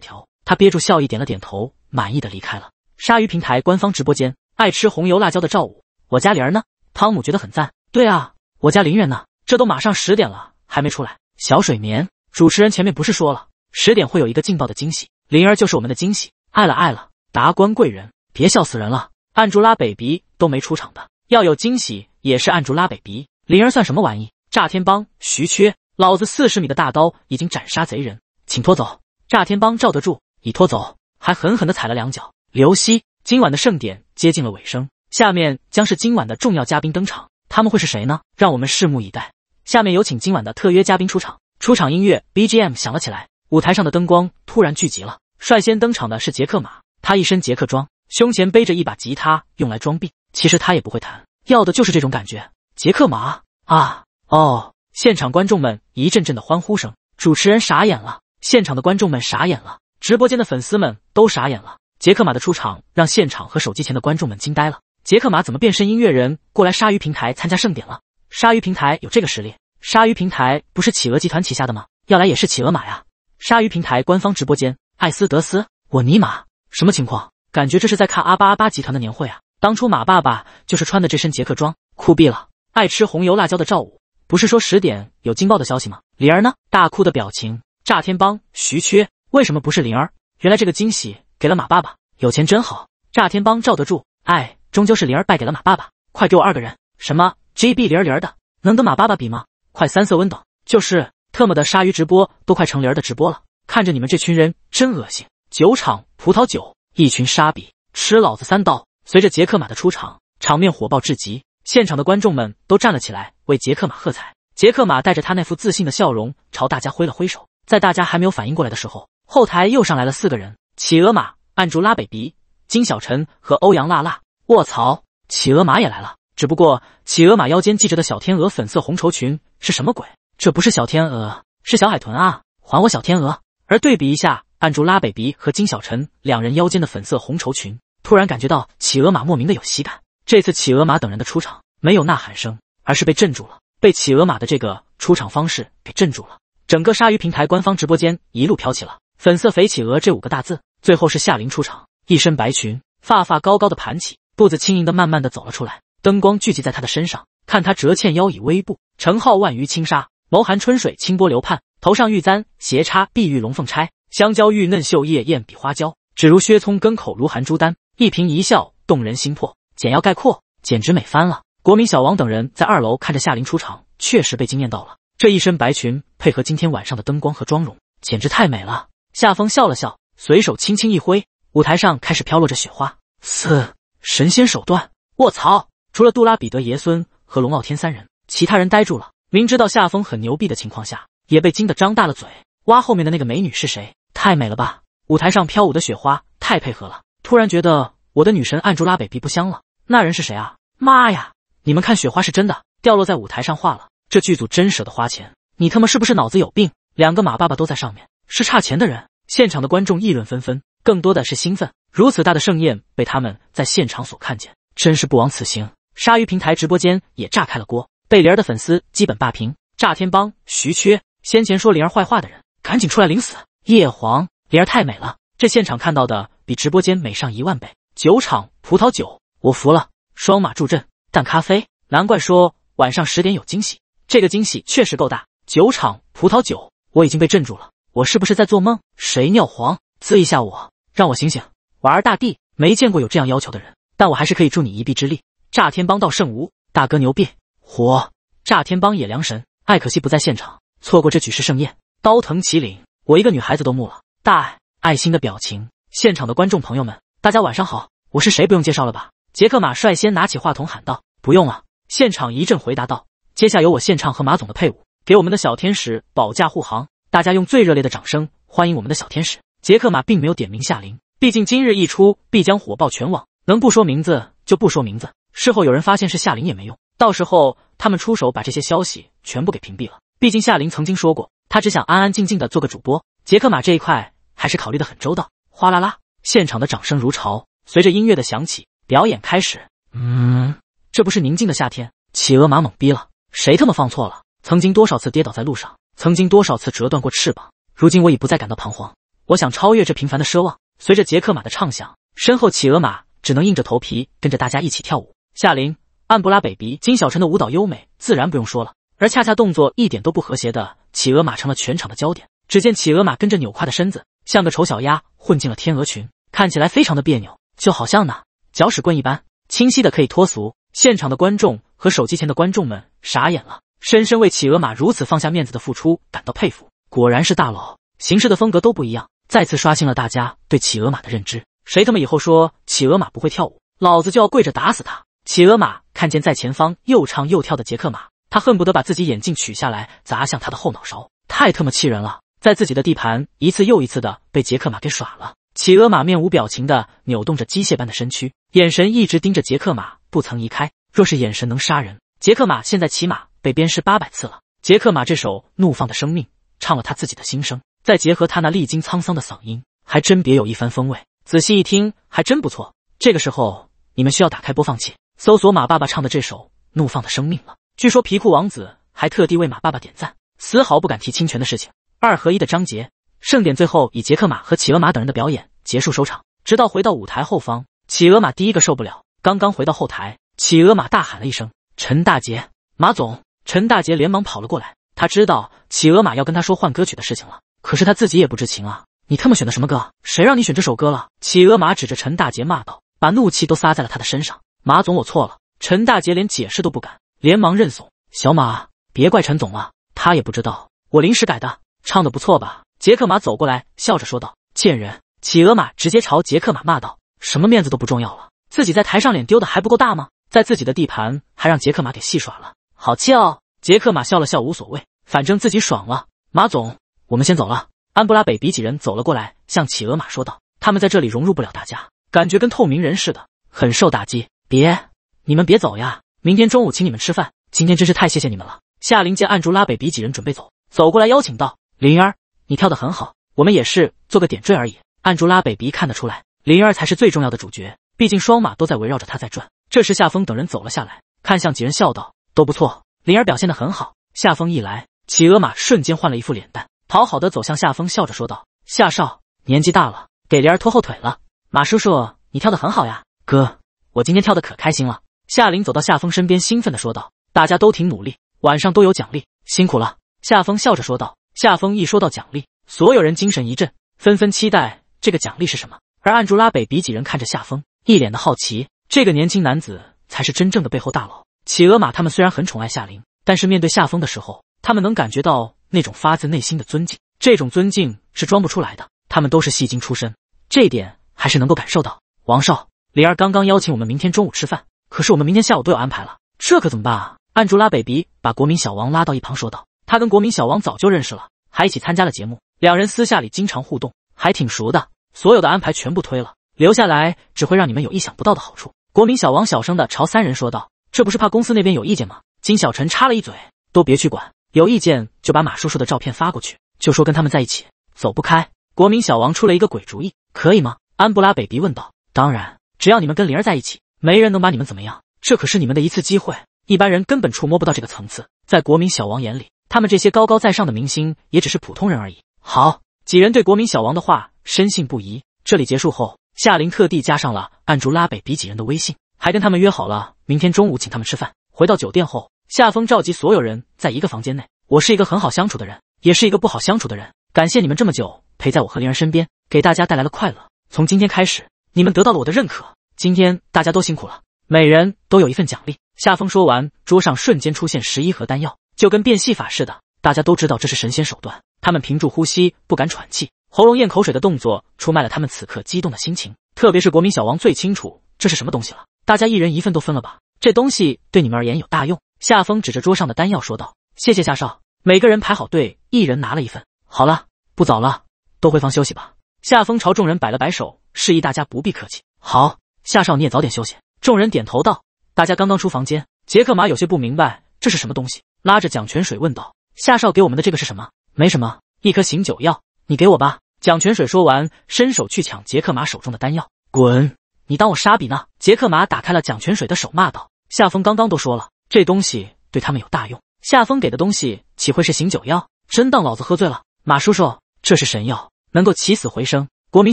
调。他憋住笑意，点了点头，满意的离开了。鲨鱼平台官方直播间，爱吃红油辣椒的赵武：“我家灵儿呢？”汤姆觉得很赞：“对啊，我家灵人呢？”这都马上十点了，还没出来。小水绵，主持人前面不是说了，十点会有一个劲爆的惊喜，灵儿就是我们的惊喜，爱了爱了。达官贵人，别笑死人了。暗竹拉北鼻都没出场的，要有惊喜也是暗竹拉北鼻。灵儿算什么玩意？炸天帮徐缺，老子四十米的大刀已经斩杀贼人，请拖走。炸天帮罩得住，已拖走，还狠狠的踩了两脚。刘希，今晚的盛典接近了尾声，下面将是今晚的重要嘉宾登场，他们会是谁呢？让我们拭目以待。下面有请今晚的特约嘉宾出场。出场音乐 BGM 响了起来，舞台上的灯光突然聚集了。率先登场的是杰克马，他一身杰克装，胸前背着一把吉他，用来装逼。其实他也不会弹，要的就是这种感觉。杰克马啊，哦！现场观众们一阵阵的欢呼声，主持人傻眼了，现场的观众们傻眼了，直播间的粉丝们都傻眼了。杰克马的出场让现场和手机前的观众们惊呆了。杰克马怎么变身音乐人过来鲨鱼平台参加盛典了？鲨鱼平台有这个实力？鲨鱼平台不是企鹅集团旗下的吗？要来也是企鹅马呀！鲨鱼平台官方直播间，艾斯德斯，我尼玛，什么情况？感觉这是在看阿巴阿巴集团的年会啊！当初马爸爸就是穿的这身杰克装，酷毙了！爱吃红油辣椒的赵五，不是说十点有劲爆的消息吗？灵儿呢？大哭的表情，炸天帮徐缺，为什么不是灵儿？原来这个惊喜给了马爸爸。有钱真好，炸天帮罩得住，哎，终究是灵儿败给了马爸爸。快给我二个人！什么？G B 零儿零儿的，能跟马爸爸比吗？快三色温等，就是特么的鲨鱼直播都快成零儿的直播了。看着你们这群人真恶心。酒厂葡萄酒，一群沙比，吃老子三刀。随着杰克马的出场，场面火爆至极，现场的观众们都站了起来为杰克马喝彩。杰克马带着他那副自信的笑容朝大家挥了挥手。在大家还没有反应过来的时候，后台又上来了四个人：企鹅马、暗竹拉北鼻、金小晨和欧阳辣辣。卧槽，企鹅马也来了。只不过企鹅马腰间系着的小天鹅粉色红绸裙是什么鬼？这不是小天鹅，是小海豚啊！还我小天鹅！而对比一下，按住拉北鼻和金小晨两人腰间的粉色红绸裙，突然感觉到企鹅马莫名的有喜感。这次企鹅马等人的出场没有呐喊声，而是被镇住了，被企鹅马的这个出场方式给镇住了。整个鲨鱼平台官方直播间一路飘起了“粉色肥企鹅”这五个大字。最后是夏琳出场，一身白裙，发发高高的盘起，步子轻盈的慢慢的走了出来。灯光聚集在她的身上，看她折倩腰，以微步，成浩万余轻纱，眸含春水，清波流盼。头上玉簪斜插碧玉龙凤钗，香蕉玉嫩秀叶艳比花娇，指如削葱根，口如含朱丹。一颦一笑动人心魄。简要概括，简直美翻了。国民小王等人在二楼看着夏琳出场，确实被惊艳到了。这一身白裙配合今天晚上的灯光和妆容，简直太美了。夏风笑了笑，随手轻轻一挥，舞台上开始飘落着雪花。四神仙手段，我操！除了杜拉比德爷孙和龙傲天三人，其他人呆住了。明知道夏风很牛逼的情况下，也被惊得张大了嘴。哇，后面的那个美女是谁？太美了吧！舞台上飘舞的雪花太配合了。突然觉得我的女神按住拉北鼻不香了。那人是谁啊？妈呀！你们看，雪花是真的掉落在舞台上化了。这剧组真舍得花钱。你他妈是不是脑子有病？两个马爸爸都在上面，是差钱的人。现场的观众议论纷纷，更多的是兴奋。如此大的盛宴被他们在现场所看见，真是不枉此行。鲨鱼平台直播间也炸开了锅，贝莲儿的粉丝基本霸屏。炸天帮徐缺先前说灵儿坏话的人，赶紧出来领死！叶黄，灵儿太美了，这现场看到的比直播间美上一万倍。酒厂葡萄酒，我服了。双马助阵，淡咖啡，难怪说晚上十点有惊喜，这个惊喜确实够大。酒厂葡萄酒，我已经被镇住了，我是不是在做梦？谁尿黄，滋一下我，让我醒醒。婉儿大帝，没见过有这样要求的人，但我还是可以助你一臂之力。炸天帮到圣吴大哥牛逼火炸天帮也良神，艾可惜不在现场，错过这举世盛宴。刀藤麒麟，我一个女孩子都木了。大爱爱心的表情，现场的观众朋友们，大家晚上好，我是谁不用介绍了吧？杰克马率先拿起话筒喊道：“不用了。”现场一阵回答道：“接下由我现唱和马总的配舞，给我们的小天使保驾护航。”大家用最热烈的掌声欢迎我们的小天使。杰克马并没有点名夏琳，毕竟今日一出必将火爆全网，能不说名字就不说名字。事后有人发现是夏琳也没用，到时候他们出手把这些消息全部给屏蔽了。毕竟夏琳曾经说过，她只想安安静静的做个主播。杰克马这一块还是考虑的很周到。哗啦啦，现场的掌声如潮。随着音乐的响起，表演开始。嗯，这不是宁静的夏天。企鹅马懵逼了，谁他妈放错了？曾经多少次跌倒在路上，曾经多少次折断过翅膀，如今我已不再感到彷徨。我想超越这平凡的奢望。随着杰克马的唱响，身后企鹅马只能硬着头皮跟着大家一起跳舞。夏琳、安布拉、baby 金小晨的舞蹈优美，自然不用说了。而恰恰动作一点都不和谐的企鹅马成了全场的焦点。只见企鹅马跟着扭胯的身子，像个丑小鸭混进了天鹅群，看起来非常的别扭，就好像呢搅屎棍一般，清晰的可以脱俗。现场的观众和手机前的观众们傻眼了，深深为企鹅马如此放下面子的付出感到佩服。果然是大佬，形式的风格都不一样，再次刷新了大家对企鹅马的认知。谁他妈以后说企鹅马不会跳舞，老子就要跪着打死他！企鹅马看见在前方又唱又跳的杰克马，他恨不得把自己眼镜取下来砸向他的后脑勺，太他妈气人了！在自己的地盘，一次又一次的被杰克马给耍了。企鹅马面无表情的扭动着机械般的身躯，眼神一直盯着杰克马，不曾移开。若是眼神能杀人，杰克马现在起码被鞭尸八百次了。杰克马这首怒放的生命，唱了他自己的心声，再结合他那历经沧桑的嗓音，还真别有一番风味。仔细一听，还真不错。这个时候，你们需要打开播放器。搜索马爸爸唱的这首《怒放的生命》了。据说皮裤王子还特地为马爸爸点赞，丝毫不敢提侵权的事情。二合一的章节盛典最后以杰克马和企鹅马等人的表演结束收场。直到回到舞台后方，企鹅马第一个受不了。刚刚回到后台，企鹅马大喊了一声：“陈大杰，马总！”陈大杰连忙跑了过来，他知道企鹅马要跟他说换歌曲的事情了，可是他自己也不知情啊！你他妈选的什么歌？谁让你选这首歌了？企鹅马指着陈大杰骂道，把怒气都撒在了他的身上。马总，我错了。陈大姐连解释都不敢，连忙认怂。小马，别怪陈总了，他也不知道我临时改的。唱的不错吧？杰克马走过来，笑着说道。贱人！企鹅马直接朝杰克马骂道：“什么面子都不重要了，自己在台上脸丢的还不够大吗？在自己的地盘还让杰克马给戏耍了，好气哦！”杰克马笑了笑，无所谓，反正自己爽了。马总，我们先走了。安布拉北比几人走了过来，向企鹅马说道：“他们在这里融入不了，大家感觉跟透明人似的，很受打击。”别，你们别走呀！明天中午请你们吃饭。今天真是太谢谢你们了。夏灵见暗竹拉北鼻几人准备走，走过来邀请道：“灵儿，你跳的很好，我们也是做个点缀而已。”暗竹拉北鼻看得出来，灵儿才是最重要的主角，毕竟双马都在围绕着他在转。这时夏风等人走了下来，看向几人笑道：“都不错，灵儿表现的很好。”夏风一来，企鹅马瞬间换了一副脸蛋，讨好的走向夏风，笑着说道：“夏少年纪大了，给灵儿拖后腿了。马叔叔，你跳的很好呀，哥。”我今天跳的可开心了，夏琳走到夏风身边，兴奋的说道：“大家都挺努力，晚上都有奖励，辛苦了。”夏风笑着说道。夏风一说到奖励，所有人精神一振，纷纷期待这个奖励是什么。而暗珠拉北比几人看着夏风，一脸的好奇。这个年轻男子才是真正的背后大佬。企鹅马他们虽然很宠爱夏琳，但是面对夏风的时候，他们能感觉到那种发自内心的尊敬，这种尊敬是装不出来的。他们都是戏精出身，这点还是能够感受到。王少。李儿刚刚邀请我们明天中午吃饭，可是我们明天下午都有安排了，这可怎么办啊？安布拉北鼻把国民小王拉到一旁说道：“他跟国民小王早就认识了，还一起参加了节目，两人私下里经常互动，还挺熟的。所有的安排全部推了，留下来只会让你们有意想不到的好处。”国民小王小声的朝三人说道：“这不是怕公司那边有意见吗？”金小陈插了一嘴：“都别去管，有意见就把马叔叔的照片发过去，就说跟他们在一起走不开。”国民小王出了一个鬼主意，可以吗？安布拉北鼻问道：“当然。”只要你们跟灵儿在一起，没人能把你们怎么样。这可是你们的一次机会，一般人根本触摸不到这个层次。在国民小王眼里，他们这些高高在上的明星也只是普通人而已。好几人对国民小王的话深信不疑。这里结束后，夏琳特地加上了暗住拉北几人的微信，还跟他们约好了明天中午请他们吃饭。回到酒店后，夏风召集所有人在一个房间内。我是一个很好相处的人，也是一个不好相处的人。感谢你们这么久陪在我和灵儿身边，给大家带来了快乐。从今天开始。你们得到了我的认可，今天大家都辛苦了，每人都有一份奖励。夏风说完，桌上瞬间出现十一盒丹药，就跟变戏法似的。大家都知道这是神仙手段，他们屏住呼吸，不敢喘气，喉咙咽口水的动作出卖了他们此刻激动的心情。特别是国民小王最清楚这是什么东西了。大家一人一份都分了吧，这东西对你们而言有大用。夏风指着桌上的丹药说道：“谢谢夏少。”每个人排好队，一人拿了一份。好了，不早了，都回房休息吧。夏风朝众人摆了摆手。示意大家不必客气。好，夏少，你也早点休息。众人点头道：“大家刚刚出房间。”杰克马有些不明白这是什么东西，拉着蒋泉水问道：“夏少给我们的这个是什么？”“没什么，一颗醒酒药。”“你给我吧。”蒋泉水说完，伸手去抢杰克马手中的丹药。“滚！你当我傻比呢？”杰克马打开了蒋泉水的手，骂道：“夏风刚刚都说了，这东西对他们有大用。夏风给的东西岂会是醒酒药？真当老子喝醉了？”“马叔叔，这是神药，能够起死回生。”国民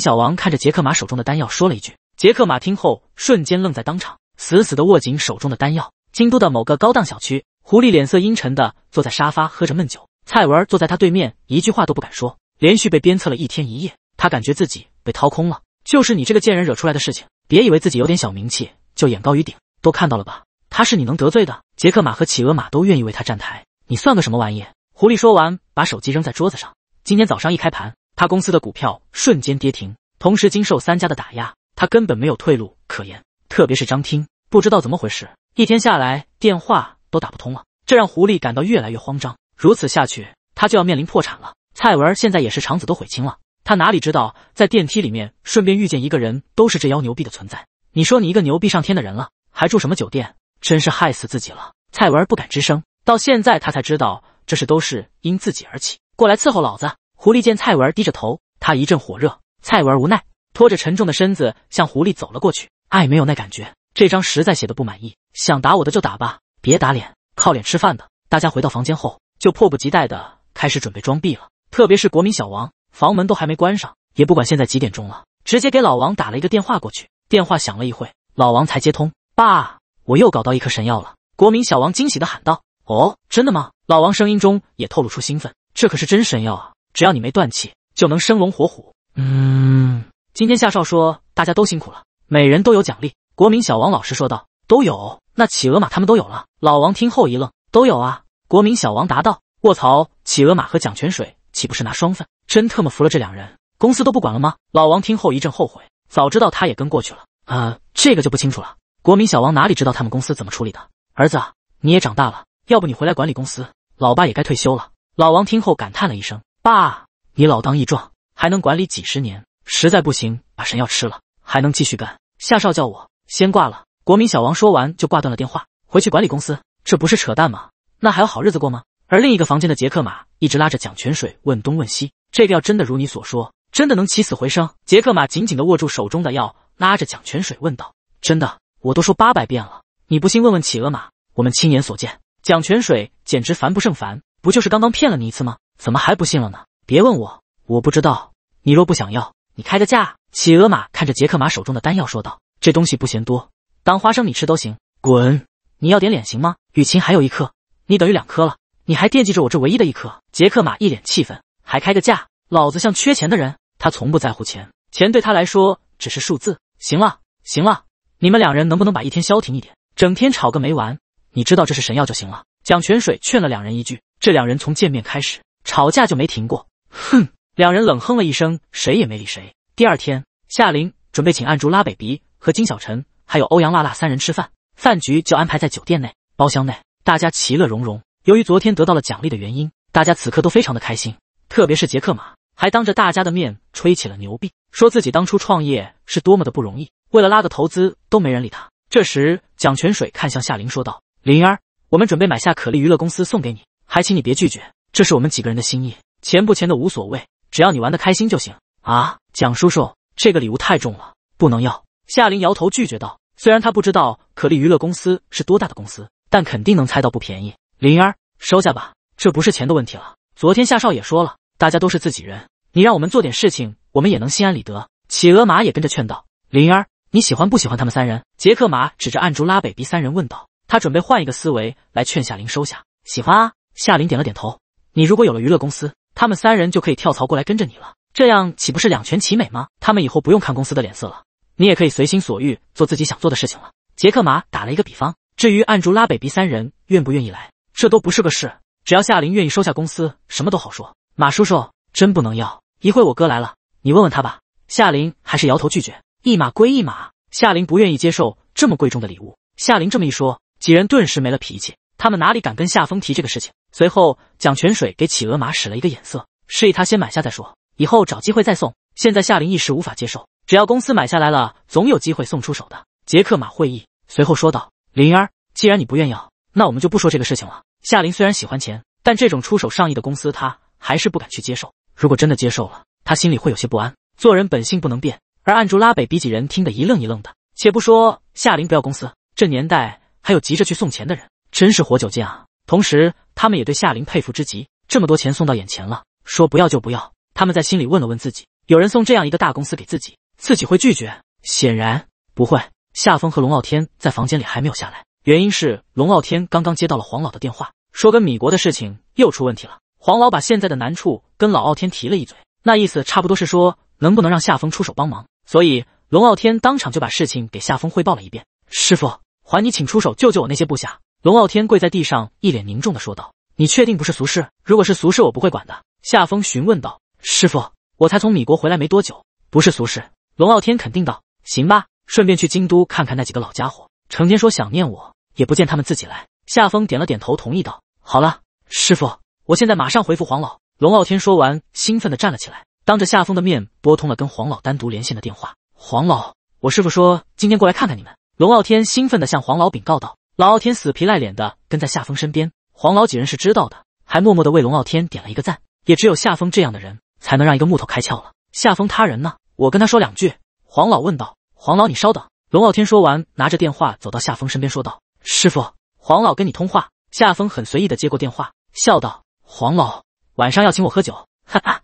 小王看着杰克马手中的丹药，说了一句。杰克马听后，瞬间愣在当场，死死地握紧手中的丹药。京都的某个高档小区，狐狸脸色阴沉地坐在沙发，喝着闷酒。蔡文坐在他对面，一句话都不敢说，连续被鞭策了一天一夜，他感觉自己被掏空了。就是你这个贱人惹出来的事情，别以为自己有点小名气就眼高于顶，都看到了吧？他是你能得罪的？杰克马和企鹅马都愿意为他站台，你算个什么玩意？狐狸说完，把手机扔在桌子上。今天早上一开盘。他公司的股票瞬间跌停，同时经受三家的打压，他根本没有退路可言。特别是张听，不知道怎么回事，一天下来电话都打不通了，这让狐狸感到越来越慌张。如此下去，他就要面临破产了。蔡文现在也是肠子都悔青了，他哪里知道，在电梯里面顺便遇见一个人都是这妖牛逼的存在。你说你一个牛逼上天的人了，还住什么酒店？真是害死自己了。蔡文不敢吱声，到现在他才知道这事都是因自己而起。过来伺候老子！狐狸见蔡文儿低着头，他一阵火热。蔡文儿无奈，拖着沉重的身子向狐狸走了过去。爱没有那感觉，这张实在写的不满意，想打我的就打吧，别打脸，靠脸吃饭的。大家回到房间后，就迫不及待的开始准备装逼了。特别是国民小王，房门都还没关上，也不管现在几点钟了，直接给老王打了一个电话过去。电话响了一会，老王才接通。爸，我又搞到一颗神药了！国民小王惊喜的喊道。哦，真的吗？老王声音中也透露出兴奋，这可是真神药啊！只要你没断气，就能生龙活虎。嗯，今天夏少说大家都辛苦了，每人都有奖励。国民小王老师说道：“都有。”那企鹅马他们都有了。老王听后一愣：“都有啊？”国民小王答道：“卧槽，企鹅马和蒋泉水岂不是拿双份？真特么服了这两人，公司都不管了吗？”老王听后一阵后悔，早知道他也跟过去了。啊，这个就不清楚了。国民小王哪里知道他们公司怎么处理的？儿子，你也长大了，要不你回来管理公司，老爸也该退休了。老王听后感叹了一声。爸，你老当益壮，还能管理几十年。实在不行，把神药吃了，还能继续干。夏少叫我先挂了。国民小王说完就挂断了电话，回去管理公司，这不是扯淡吗？那还有好日子过吗？而另一个房间的杰克马一直拉着蒋泉水问东问西，这药真的如你所说，真的能起死回生？杰克马紧紧的握住手中的药，拉着蒋泉水问道：“真的？我都说八百遍了，你不信问问企鹅马，我们亲眼所见。”蒋泉水简直烦不胜烦，不就是刚刚骗了你一次吗？怎么还不信了呢？别问我，我不知道。你若不想要，你开个价。企鹅马看着杰克马手中的丹药说道：“这东西不嫌多，当花生米吃都行。”滚！你要点脸行吗？雨晴还有一颗，你等于两颗了。你还惦记着我这唯一的一颗？杰克马一脸气愤，还开个价？老子像缺钱的人？他从不在乎钱，钱对他来说只是数字。行了，行了，你们两人能不能把一天消停一点？整天吵个没完。你知道这是神药就行了。蒋泉水劝了两人一句：“这两人从见面开始。”吵架就没停过，哼！两人冷哼了一声，谁也没理谁。第二天，夏琳准备请暗竹、拉北鼻和金小晨，还有欧阳辣辣三人吃饭，饭局就安排在酒店内包厢内，大家其乐融融。由于昨天得到了奖励的原因，大家此刻都非常的开心，特别是杰克马，还当着大家的面吹起了牛逼，说自己当初创业是多么的不容易，为了拉个投资都没人理他。这时，蒋泉水看向夏琳说道：“灵儿，我们准备买下可丽娱乐公司送给你，还请你别拒绝。”这是我们几个人的心意，钱不钱的无所谓，只要你玩得开心就行啊！蒋叔叔，这个礼物太重了，不能要。夏琳摇头拒绝道：“虽然他不知道可立娱乐公司是多大的公司，但肯定能猜到不便宜。”灵儿，收下吧，这不是钱的问题了。昨天夏少也说了，大家都是自己人，你让我们做点事情，我们也能心安理得。企鹅马也跟着劝道：“灵儿，你喜欢不喜欢他们三人？”杰克马指着暗竹、拉北鼻三人问道：“他准备换一个思维来劝夏琳收下。”喜欢啊！夏琳点了点头。你如果有了娱乐公司，他们三人就可以跳槽过来跟着你了，这样岂不是两全其美吗？他们以后不用看公司的脸色了，你也可以随心所欲做自己想做的事情了。杰克马打了一个比方，至于暗竹拉北鼻三人愿不愿意来，这都不是个事，只要夏琳愿意收下公司，什么都好说。马叔叔真不能要，一会我哥来了，你问问他吧。夏琳还是摇头拒绝，一码归一码。夏琳不愿意接受这么贵重的礼物。夏琳这么一说，几人顿时没了脾气。他们哪里敢跟夏风提这个事情？随后蒋泉水给企鹅马使了一个眼色，示意他先买下再说，以后找机会再送。现在夏林一时无法接受，只要公司买下来了，总有机会送出手的。杰克马会意，随后说道：“灵儿，既然你不愿要，那我们就不说这个事情了。”夏林虽然喜欢钱，但这种出手上亿的公司，他还是不敢去接受。如果真的接受了，他心里会有些不安。做人本性不能变。而按住拉北比几人听得一愣一愣的。且不说夏林不要公司，这年代还有急着去送钱的人。真是活久见啊！同时，他们也对夏琳佩服之极。这么多钱送到眼前了，说不要就不要。他们在心里问了问自己：有人送这样一个大公司给自己，自己会拒绝？显然不会。夏风和龙傲天在房间里还没有下来，原因是龙傲天刚刚接到了黄老的电话，说跟米国的事情又出问题了。黄老把现在的难处跟老傲天提了一嘴，那意思差不多是说，能不能让夏风出手帮忙？所以龙傲天当场就把事情给夏风汇报了一遍：“师傅，还你请出手救救我那些部下。”龙傲天跪在地上，一脸凝重的说道：“你确定不是俗事？如果是俗事，我不会管的。”夏风询问道：“师傅，我才从米国回来没多久，不是俗事。”龙傲天肯定道：“行吧，顺便去京都看看那几个老家伙，成天说想念我，也不见他们自己来。”夏风点了点头，同意道：“好了，师傅，我现在马上回复黄老。”龙傲天说完，兴奋的站了起来，当着夏风的面拨通了跟黄老单独连线的电话：“黄老，我师傅说今天过来看看你们。”龙傲天兴奋的向黄老禀告道。老傲天死皮赖脸的跟在夏风身边，黄老几人是知道的，还默默的为龙傲天点了一个赞。也只有夏风这样的人，才能让一个木头开窍了。夏风他人呢？我跟他说两句。”黄老问道。“黄老，你稍等。”龙傲天说完，拿着电话走到夏风身边，说道：“师傅。”黄老跟你通话。夏风很随意的接过电话，笑道：“黄老，晚上要请我喝酒？哈哈，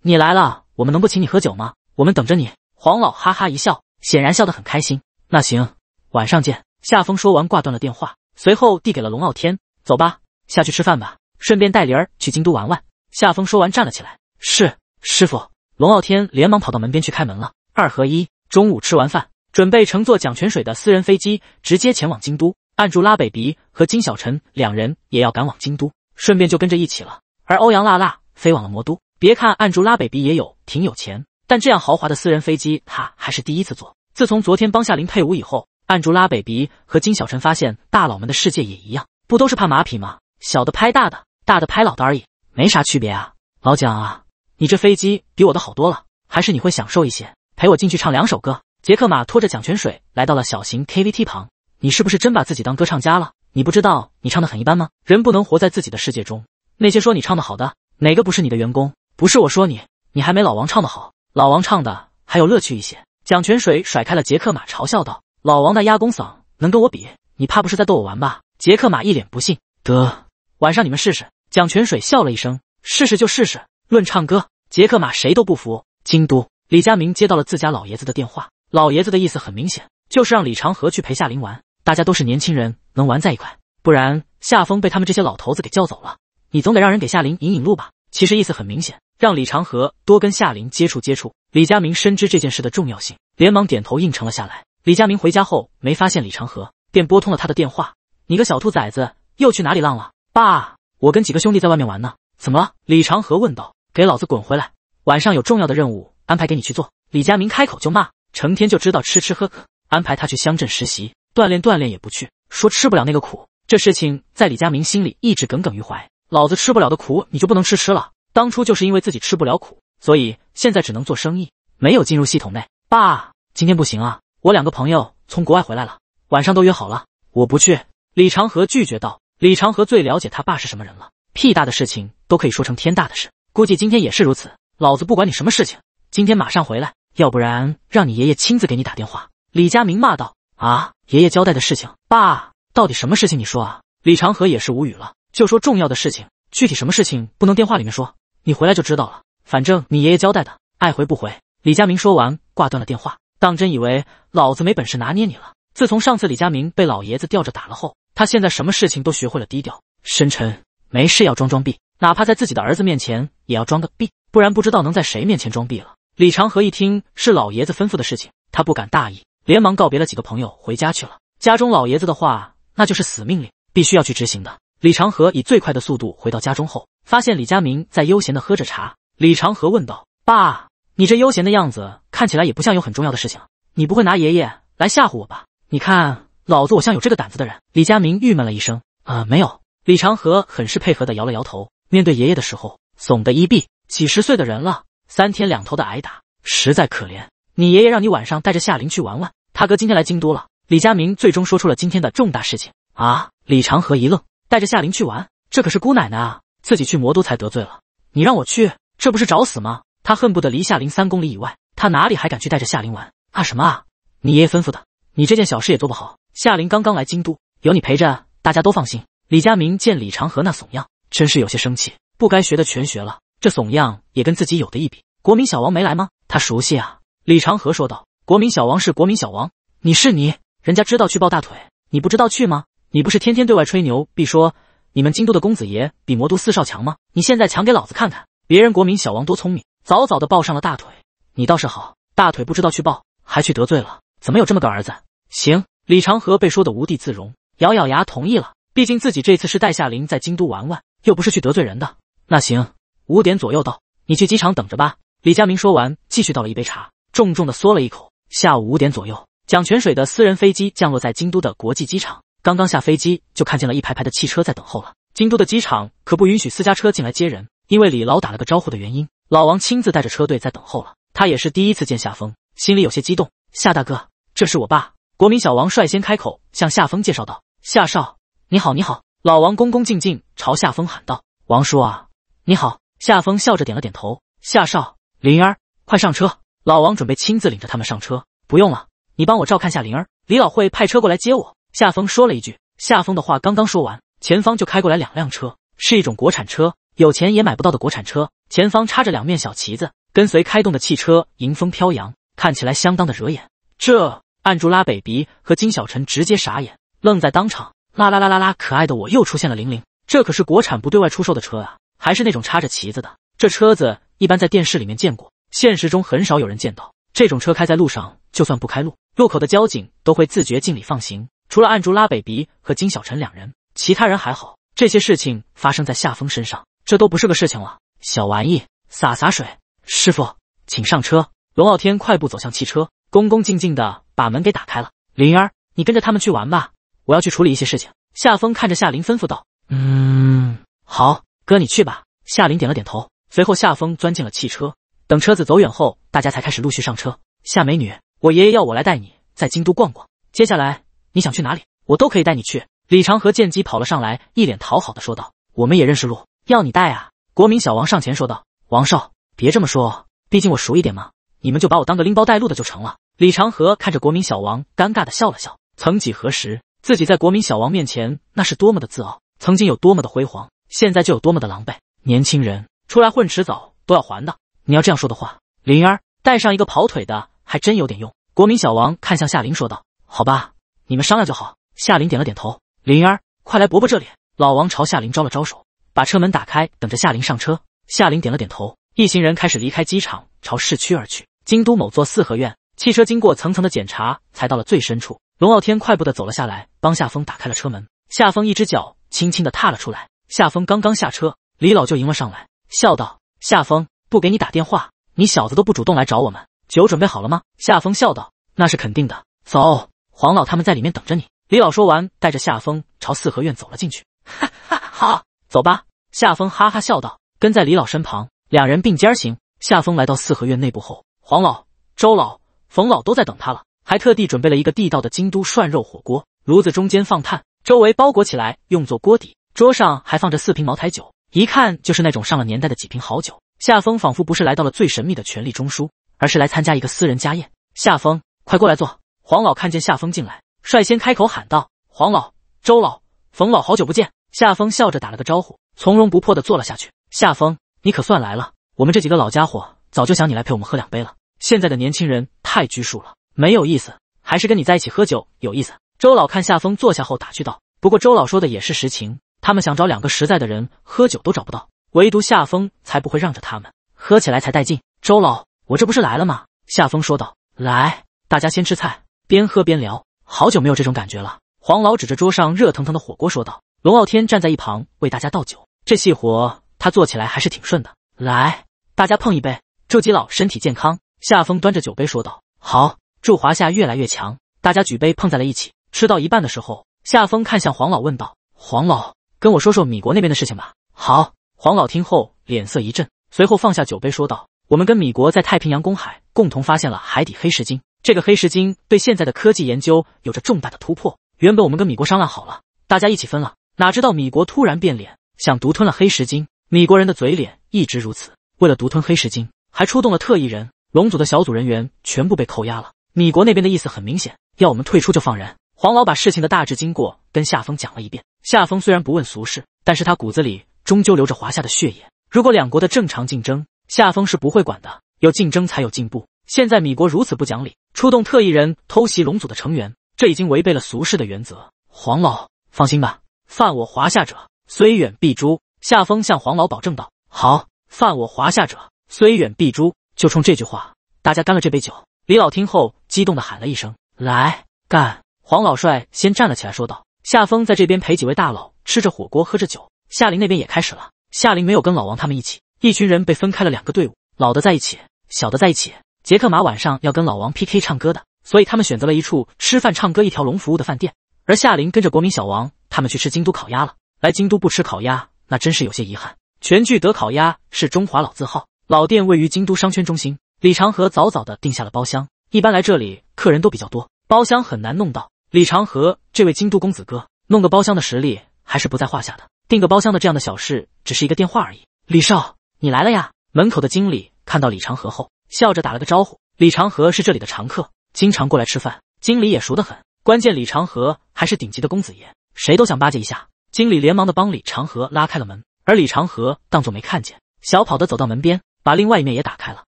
你来了，我们能不请你喝酒吗？我们等着你。”黄老哈哈一笑，显然笑得很开心。“那行，晚上见。”夏风说完，挂断了电话，随后递给了龙傲天：“走吧，下去吃饭吧，顺便带灵儿去京都玩玩。”夏风说完，站了起来：“是，师傅。”龙傲天连忙跑到门边去开门了。二合一，中午吃完饭，准备乘坐蒋泉水的私人飞机直接前往京都。按住拉北鼻和金小晨两人也要赶往京都，顺便就跟着一起了。而欧阳娜娜飞往了魔都。别看按住拉北鼻也有挺有钱，但这样豪华的私人飞机他还是第一次坐。自从昨天帮夏林配舞以后。按住拉北鼻和金小陈发现大佬们的世界也一样，不都是怕马匹吗？小的拍大的，大的拍老的而已，没啥区别啊。老蒋啊，你这飞机比我的好多了，还是你会享受一些，陪我进去唱两首歌。杰克马拖着蒋泉水来到了小型 KVT 旁，你是不是真把自己当歌唱家了？你不知道你唱的很一般吗？人不能活在自己的世界中，那些说你唱的好的，哪个不是你的员工？不是我说你，你还没老王唱的好，老王唱的还有乐趣一些。蒋泉水甩开了杰克马，嘲笑道。老王那压宫嗓能跟我比？你怕不是在逗我玩吧？杰克马一脸不信。得，晚上你们试试。蒋泉水笑了一声：“试试就试试。”论唱歌，杰克马谁都不服。京都李佳明接到了自家老爷子的电话，老爷子的意思很明显，就是让李长河去陪夏琳玩。大家都是年轻人，能玩在一块。不然夏风被他们这些老头子给叫走了，你总得让人给夏琳引引路吧？其实意思很明显，让李长河多跟夏琳接触接触。李佳明深知这件事的重要性，连忙点头应承了下来。李佳明回家后没发现李长河，便拨通了他的电话。“你个小兔崽子，又去哪里浪了？”“爸，我跟几个兄弟在外面玩呢。”“怎么了？”李长河问道。“给老子滚回来，晚上有重要的任务安排给你去做。”李佳明开口就骂：“成天就知道吃吃喝喝，安排他去乡镇实习锻炼锻炼也不去，说吃不了那个苦。”这事情在李佳明心里一直耿耿于怀。老子吃不了的苦，你就不能吃吃了？当初就是因为自己吃不了苦，所以现在只能做生意，没有进入系统内。爸，今天不行啊。我两个朋友从国外回来了，晚上都约好了，我不去。李长河拒绝道。李长河最了解他爸是什么人了，屁大的事情都可以说成天大的事，估计今天也是如此。老子不管你什么事情，今天马上回来，要不然让你爷爷亲自给你打电话。李佳明骂道。啊，爷爷交代的事情，爸，到底什么事情？你说啊。李长河也是无语了，就说重要的事情，具体什么事情不能电话里面说，你回来就知道了。反正你爷爷交代的，爱回不回。李佳明说完挂断了电话。当真以为老子没本事拿捏你了？自从上次李佳明被老爷子吊着打了后，他现在什么事情都学会了低调深沉，没事要装装逼，哪怕在自己的儿子面前也要装个逼，不然不知道能在谁面前装逼了。李长河一听是老爷子吩咐的事情，他不敢大意，连忙告别了几个朋友回家去了。家中老爷子的话那就是死命令，必须要去执行的。李长河以最快的速度回到家中后，发现李佳明在悠闲的喝着茶。李长河问道：“爸。”你这悠闲的样子，看起来也不像有很重要的事情。你不会拿爷爷来吓唬我吧？你看老子，我像有这个胆子的人？李佳明郁闷了一声。啊，没有。李长河很是配合的摇了摇头。面对爷爷的时候，怂的一逼。几十岁的人了，三天两头的挨打，实在可怜。你爷爷让你晚上带着夏琳去玩玩，他哥今天来京都了。李佳明最终说出了今天的重大事情。啊！李长河一愣，带着夏琳去玩？这可是姑奶奶啊，自己去魔都才得罪了。你让我去，这不是找死吗？他恨不得离夏林三公里以外，他哪里还敢去带着夏林玩啊？什么啊！你爷爷吩咐的，你这件小事也做不好。夏林刚刚来京都，有你陪着，大家都放心。李佳明见李长河那怂样，真是有些生气，不该学的全学了，这怂样也跟自己有的一比。国民小王没来吗？他熟悉啊。李长河说道：“国民小王是国民小王，你是你，人家知道去抱大腿，你不知道去吗？你不是天天对外吹牛，必说你们京都的公子爷比魔都四少强吗？你现在抢给老子看看，别人国民小王多聪明。”早早的抱上了大腿，你倒是好，大腿不知道去抱，还去得罪了，怎么有这么个儿子？行，李长河被说的无地自容，咬咬牙同意了。毕竟自己这次是带夏琳在京都玩玩，又不是去得罪人的。那行，五点左右到，你去机场等着吧。李佳明说完，继续倒了一杯茶，重重的嗦了一口。下午五点左右，蒋泉水的私人飞机降落在京都的国际机场。刚刚下飞机，就看见了一排排的汽车在等候了。京都的机场可不允许私家车进来接人，因为李老打了个招呼的原因。老王亲自带着车队在等候了，他也是第一次见夏风，心里有些激动。夏大哥，这是我爸，国民小王率先开口向夏风介绍道：“夏少，你好，你好。”老王恭恭敬敬朝夏风喊道：“王叔啊，你好。”夏风笑着点了点头。夏少，灵儿，快上车！老王准备亲自领着他们上车。不用了，你帮我照看夏灵儿，李老会派车过来接我。夏风说了一句。夏风的话刚刚说完，前方就开过来两辆车，是一种国产车。有钱也买不到的国产车，前方插着两面小旗子，跟随开动的汽车迎风飘扬，看起来相当的惹眼。这，按住拉北鼻和金小晨直接傻眼，愣在当场。啦啦啦啦啦！可爱的我又出现了。玲玲，这可是国产不对外出售的车啊，还是那种插着旗子的。这车子一般在电视里面见过，现实中很少有人见到。这种车开在路上，就算不开路，路口的交警都会自觉敬礼放行。除了按住拉北鼻和金小晨两人，其他人还好。这些事情发生在夏风身上。这都不是个事情了，小玩意，洒洒水。师傅，请上车。龙傲天快步走向汽车，恭恭敬敬的把门给打开了。灵儿，你跟着他们去玩吧，我要去处理一些事情。夏风看着夏林吩咐道：“嗯，好，哥你去吧。”夏林点了点头，随后夏风钻进了汽车。等车子走远后，大家才开始陆续上车。夏美女，我爷爷要我来带你在京都逛逛，接下来你想去哪里，我都可以带你去。李长河见机跑了上来，一脸讨好的说道：“我们也认识路。”要你带啊！国民小王上前说道：“王少，别这么说，毕竟我熟一点嘛。你们就把我当个拎包带路的就成了。”李长河看着国民小王，尴尬的笑了笑。曾几何时，自己在国民小王面前那是多么的自傲，曾经有多么的辉煌，现在就有多么的狼狈。年轻人出来混，迟早都要还的。你要这样说的话，灵儿带上一个跑腿的还真有点用。国民小王看向夏林说道：“好吧，你们商量就好。”夏林点了点头。灵儿，快来伯伯这里。老王朝夏林招了招手。把车门打开，等着夏琳上车。夏琳点了点头，一行人开始离开机场，朝市区而去。京都某座四合院，汽车经过层层的检查，才到了最深处。龙傲天快步的走了下来，帮夏风打开了车门。夏风一只脚轻轻的踏了出来。夏风刚刚下车，李老就迎了上来，笑道：“夏风，不给你打电话，你小子都不主动来找我们。酒准备好了吗？”夏风笑道：“那是肯定的。”走，黄老他们在里面等着你。”李老说完，带着夏风朝四合院走了进去。哈哈，好。走吧，夏风哈哈笑道。跟在李老身旁，两人并肩行。夏风来到四合院内部后，黄老、周老、冯老都在等他了，还特地准备了一个地道的京都涮肉火锅。炉子中间放炭，周围包裹起来用作锅底。桌上还放着四瓶茅台酒，一看就是那种上了年代的几瓶好酒。夏风仿佛不是来到了最神秘的权力中枢，而是来参加一个私人家宴。夏风，快过来坐！黄老看见夏风进来，率先开口喊道：“黄老、周老、冯老，好久不见。”夏风笑着打了个招呼，从容不迫地坐了下去。夏风，你可算来了！我们这几个老家伙早就想你来陪我们喝两杯了。现在的年轻人太拘束了，没有意思，还是跟你在一起喝酒有意思。周老看夏风坐下后，打趣道：“不过周老说的也是实情，他们想找两个实在的人喝酒都找不到，唯独夏风才不会让着他们，喝起来才带劲。”周老，我这不是来了吗？”夏风说道。“来，大家先吃菜，边喝边聊，好久没有这种感觉了。”黄老指着桌上热腾腾的火锅说道。龙傲天站在一旁为大家倒酒，这细活他做起来还是挺顺的。来，大家碰一杯，祝吉老身体健康。夏风端着酒杯说道：“好，祝华夏越来越强。”大家举杯碰在了一起。吃到一半的时候，夏风看向黄老问道：“黄老，跟我说说米国那边的事情吧。”好，黄老听后脸色一震，随后放下酒杯说道：“我们跟米国在太平洋公海共同发现了海底黑石晶，这个黑石晶对现在的科技研究有着重大的突破。原本我们跟米国商量好了，大家一起分了。”哪知道米国突然变脸，想独吞了黑石金。米国人的嘴脸一直如此。为了独吞黑石金，还出动了特异人，龙组的小组人员全部被扣押了。米国那边的意思很明显，要我们退出就放人。黄老把事情的大致经过跟夏风讲了一遍。夏风虽然不问俗事，但是他骨子里终究流着华夏的血液。如果两国的正常竞争，夏风是不会管的。有竞争才有进步。现在米国如此不讲理，出动特异人偷袭龙组的成员，这已经违背了俗世的原则。黄老放心吧。犯我华夏者，虽远必诛。夏风向黄老保证道：“好，犯我华夏者，虽远必诛。”就冲这句话，大家干了这杯酒。李老听后激动的喊了一声：“来干！”黄老率先站了起来，说道：“夏风在这边陪几位大佬吃着火锅，喝着酒。夏林那边也开始了。夏林没有跟老王他们一起，一群人被分开了两个队伍，老的在一起，小的在一起。杰克马晚上要跟老王 PK 唱歌的，所以他们选择了一处吃饭、唱歌一条龙服务的饭店。而夏林跟着国民小王。”他们去吃京都烤鸭了。来京都不吃烤鸭，那真是有些遗憾。全聚德烤鸭是中华老字号，老店位于京都商圈中心。李长河早早的定下了包厢，一般来这里客人都比较多，包厢很难弄到。李长河这位京都公子哥，弄个包厢的实力还是不在话下的。订个包厢的这样的小事，只是一个电话而已。李少，你来了呀！门口的经理看到李长河后，笑着打了个招呼。李长河是这里的常客，经常过来吃饭，经理也熟得很。关键李长河还是顶级的公子爷。谁都想巴结一下，经理连忙的帮李长河拉开了门，而李长河当做没看见，小跑的走到门边，把另外一面也打开了，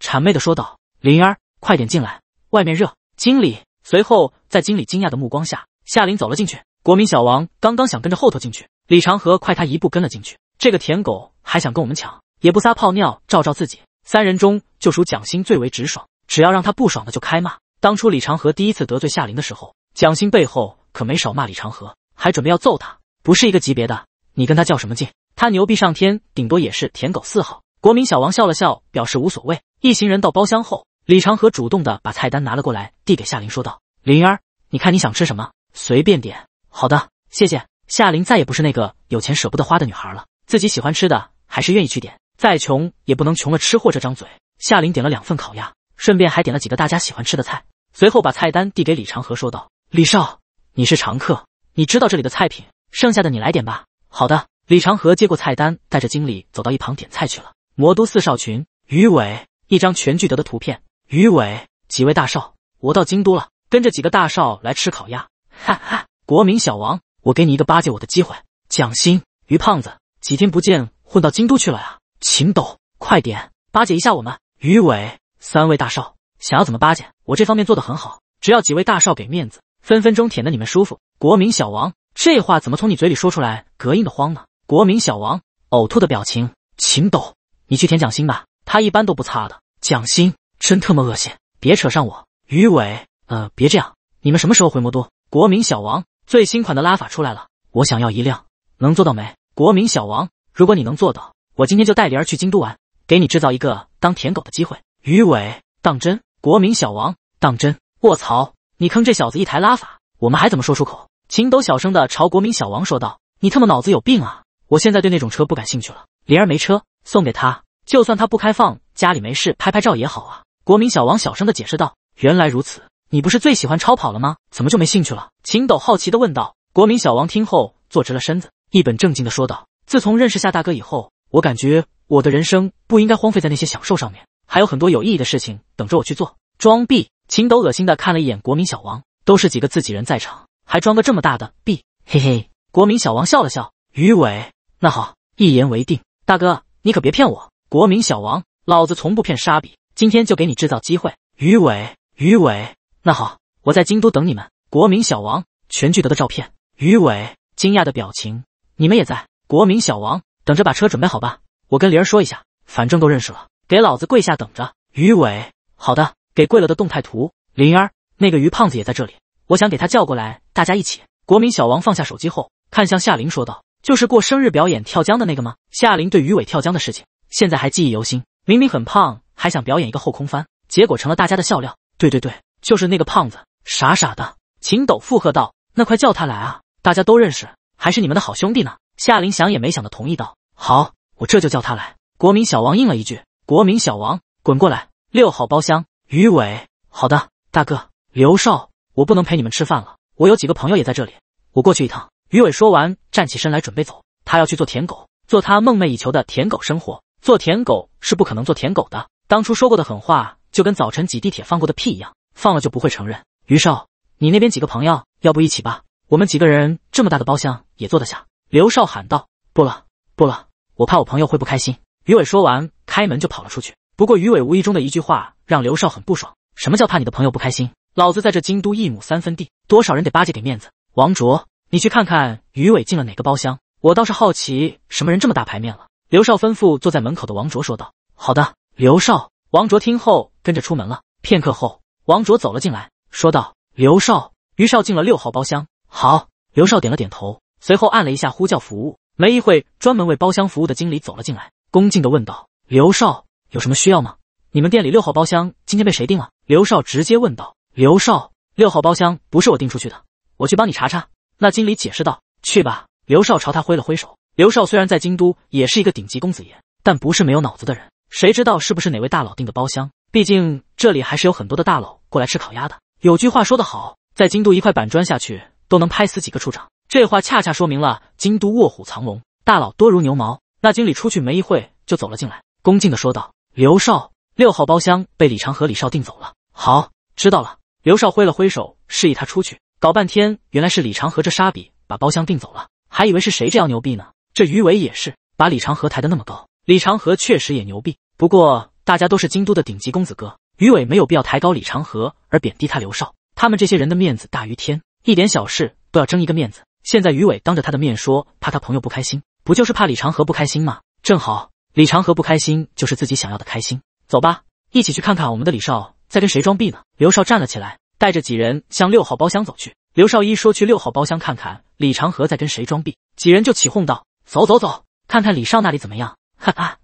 谄媚的说道：“灵儿，快点进来，外面热。”经理随后在经理惊讶的目光下，夏琳走了进去。国民小王刚刚想跟着后头进去，李长河快他一步跟了进去。这个舔狗还想跟我们抢，也不撒泡尿照照自己。三人中就属蒋欣最为直爽，只要让他不爽的就开骂。当初李长河第一次得罪夏琳的时候，蒋欣背后可没少骂李长河。还准备要揍他，不是一个级别的，你跟他较什么劲？他牛逼上天，顶多也是舔狗四号。国民小王笑了笑，表示无所谓。一行人到包厢后，李长河主动的把菜单拿了过来，递给夏琳，说道：“灵儿，你看你想吃什么，随便点。”“好的，谢谢。”夏琳再也不是那个有钱舍不得花的女孩了，自己喜欢吃的还是愿意去点，再穷也不能穷了吃货这张嘴。夏琳点了两份烤鸭，顺便还点了几个大家喜欢吃的菜，随后把菜单递给李长河，说道：“李少，你是常客。”你知道这里的菜品，剩下的你来点吧。好的，李长河接过菜单，带着经理走到一旁点菜去了。魔都四少群，于伟，一张全聚德的图片。于伟，几位大少，我到京都了，跟着几个大少来吃烤鸭。哈哈，国民小王，我给你一个巴结我的机会。蒋欣，于胖子，几天不见，混到京都去了呀？秦斗，快点巴结一下我们。于伟，三位大少想要怎么巴结？我这方面做得很好，只要几位大少给面子，分分钟舔得你们舒服。国民小王，这话怎么从你嘴里说出来，膈应的慌呢？国民小王呕吐的表情，秦斗，你去舔蒋欣吧，他一般都不擦的。蒋欣真特么恶心，别扯上我。于伟，呃，别这样。你们什么时候回魔都？国民小王最新款的拉法出来了，我想要一辆，能做到没？国民小王，如果你能做到，我今天就带灵儿去京都玩，给你制造一个当舔狗的机会。于伟，当真？国民小王，当真？卧槽，你坑这小子一台拉法，我们还怎么说出口？秦斗小声的朝国民小王说道：“你他妈脑子有病啊！我现在对那种车不感兴趣了。灵儿没车，送给他，就算他不开放，家里没事拍拍照也好啊。”国民小王小声的解释道：“原来如此，你不是最喜欢超跑了吗？怎么就没兴趣了？”秦斗好奇的问道。国民小王听后坐直了身子，一本正经的说道：“自从认识夏大哥以后，我感觉我的人生不应该荒废在那些享受上面，还有很多有意义的事情等着我去做。”装逼！秦斗恶心的看了一眼国民小王，都是几个自己人在场。还装个这么大的币，嘿嘿！国民小王笑了笑。鱼尾，那好，一言为定。大哥，你可别骗我！国民小王，老子从不骗沙比，今天就给你制造机会。鱼尾，鱼尾，那好，我在京都等你们。国民小王，全聚德的照片。鱼尾惊讶的表情，你们也在？国民小王，等着把车准备好吧，我跟灵儿说一下，反正都认识了，给老子跪下等着。鱼尾，好的，给跪了的动态图。灵儿，那个鱼胖子也在这里，我想给他叫过来。大家一起，国民小王放下手机后，看向夏琳说道：“就是过生日表演跳江的那个吗？”夏琳对鱼尾跳江的事情现在还记忆犹新，明明很胖，还想表演一个后空翻，结果成了大家的笑料。对对对，就是那个胖子，傻傻的。秦斗附和道：“那快叫他来啊，大家都认识，还是你们的好兄弟呢。”夏琳想也没想的同意道：“好，我这就叫他来。”国民小王应了一句：“国民小王，滚过来，六号包厢，鱼尾。”“好的，大哥，刘少，我不能陪你们吃饭了。”我有几个朋友也在这里，我过去一趟。于伟说完，站起身来准备走。他要去做舔狗，做他梦寐以求的舔狗生活。做舔狗是不可能做舔狗的，当初说过的狠话就跟早晨挤地铁放过的屁一样，放了就不会承认。于少，你那边几个朋友，要不一起吧？我们几个人这么大的包厢也坐得下。刘少喊道：“不了，不了，我怕我朋友会不开心。”于伟说完，开门就跑了出去。不过于伟无意中的一句话让刘少很不爽：“什么叫怕你的朋友不开心？”老子在这京都一亩三分地，多少人得巴结给面子？王卓，你去看看于伟进了哪个包厢。我倒是好奇，什么人这么大排面了？刘少吩咐坐在门口的王卓说道：“好的，刘少。”王卓听后跟着出门了。片刻后，王卓走了进来，说道：“刘少，于少进了六号包厢。”好，刘少点了点头，随后按了一下呼叫服务。没一会，专门为包厢服务的经理走了进来，恭敬地问道：“刘少，有什么需要吗？你们店里六号包厢今天被谁订了？”刘少直接问道。刘少，六号包厢不是我订出去的，我去帮你查查。”那经理解释道。“去吧。”刘少朝他挥了挥手。刘少虽然在京都也是一个顶级公子爷，但不是没有脑子的人。谁知道是不是哪位大佬订的包厢？毕竟这里还是有很多的大佬过来吃烤鸭的。有句话说得好，在京都一块板砖下去都能拍死几个处长。这话恰恰说明了京都卧虎藏龙，大佬多如牛毛。那经理出去没一会就走了进来，恭敬的说道：“刘少，六号包厢被李长和李少订走了。”“好，知道了。”刘少挥了挥手，示意他出去。搞半天，原来是李长河这沙比把包厢订走了，还以为是谁这样牛逼呢。这于伟也是，把李长河抬得那么高。李长河确实也牛逼，不过大家都是京都的顶级公子哥，于伟没有必要抬高李长河而贬低他。刘少，他们这些人的面子大于天，一点小事都要争一个面子。现在于伟当着他的面说，怕他朋友不开心，不就是怕李长河不开心吗？正好李长河不开心，就是自己想要的开心。走吧，一起去看看我们的李少。在跟谁装逼呢？刘少站了起来，带着几人向六号包厢走去。刘少一说去六号包厢看看李长河在跟谁装逼，几人就起哄道：“走走走，看看李少那里怎么样。”哈哈，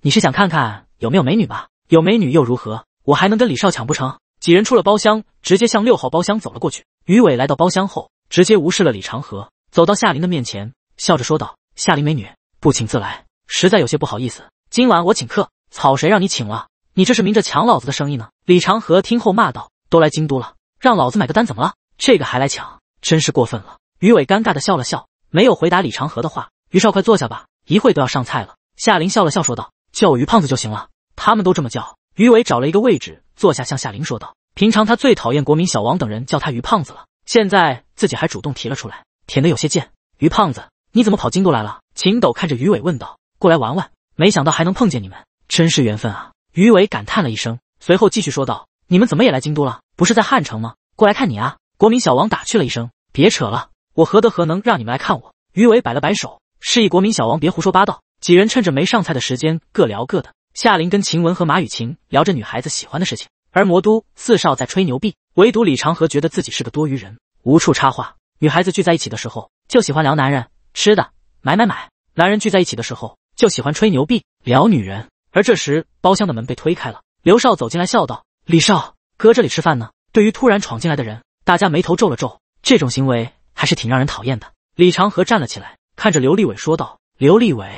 你是想看看有没有美女吧？有美女又如何？我还能跟李少抢不成？几人出了包厢，直接向六号包厢走了过去。于伟来到包厢后，直接无视了李长河，走到夏琳的面前，笑着说道：“夏琳美女，不请自来，实在有些不好意思。今晚我请客，草谁让你请了？”你这是明着抢老子的生意呢！李长河听后骂道：“都来京都了，让老子买个单怎么了？这个还来抢，真是过分了。”于伟尴尬的笑了笑，没有回答李长河的话。于少，快坐下吧，一会都要上菜了。夏林笑了笑说道：“叫我于胖子就行了，他们都这么叫。”于伟找了一个位置坐下，向夏林说道：“平常他最讨厌国民小王等人叫他于胖子了，现在自己还主动提了出来，舔得有些贱。”于胖子，你怎么跑京都来了？秦斗看着于伟问道：“过来玩玩，没想到还能碰见你们，真是缘分啊。”于伟感叹了一声，随后继续说道：“你们怎么也来京都了？不是在汉城吗？过来看你啊！”国民小王打趣了一声：“别扯了，我何德何能让你们来看我？”于伟摆了摆手，示意国民小王别胡说八道。几人趁着没上菜的时间各聊各的。夏琳跟秦雯和马雨晴聊着女孩子喜欢的事情，而魔都四少在吹牛逼，唯独李长河觉得自己是个多余人，无处插话。女孩子聚在一起的时候就喜欢聊男人吃的，买买买；男人聚在一起的时候就喜欢吹牛逼，聊女人。而这时，包厢的门被推开了，刘少走进来，笑道：“李少，搁这里吃饭呢？”对于突然闯进来的人，大家眉头皱了皱，这种行为还是挺让人讨厌的。李长河站了起来，看着刘立伟说道：“刘立伟，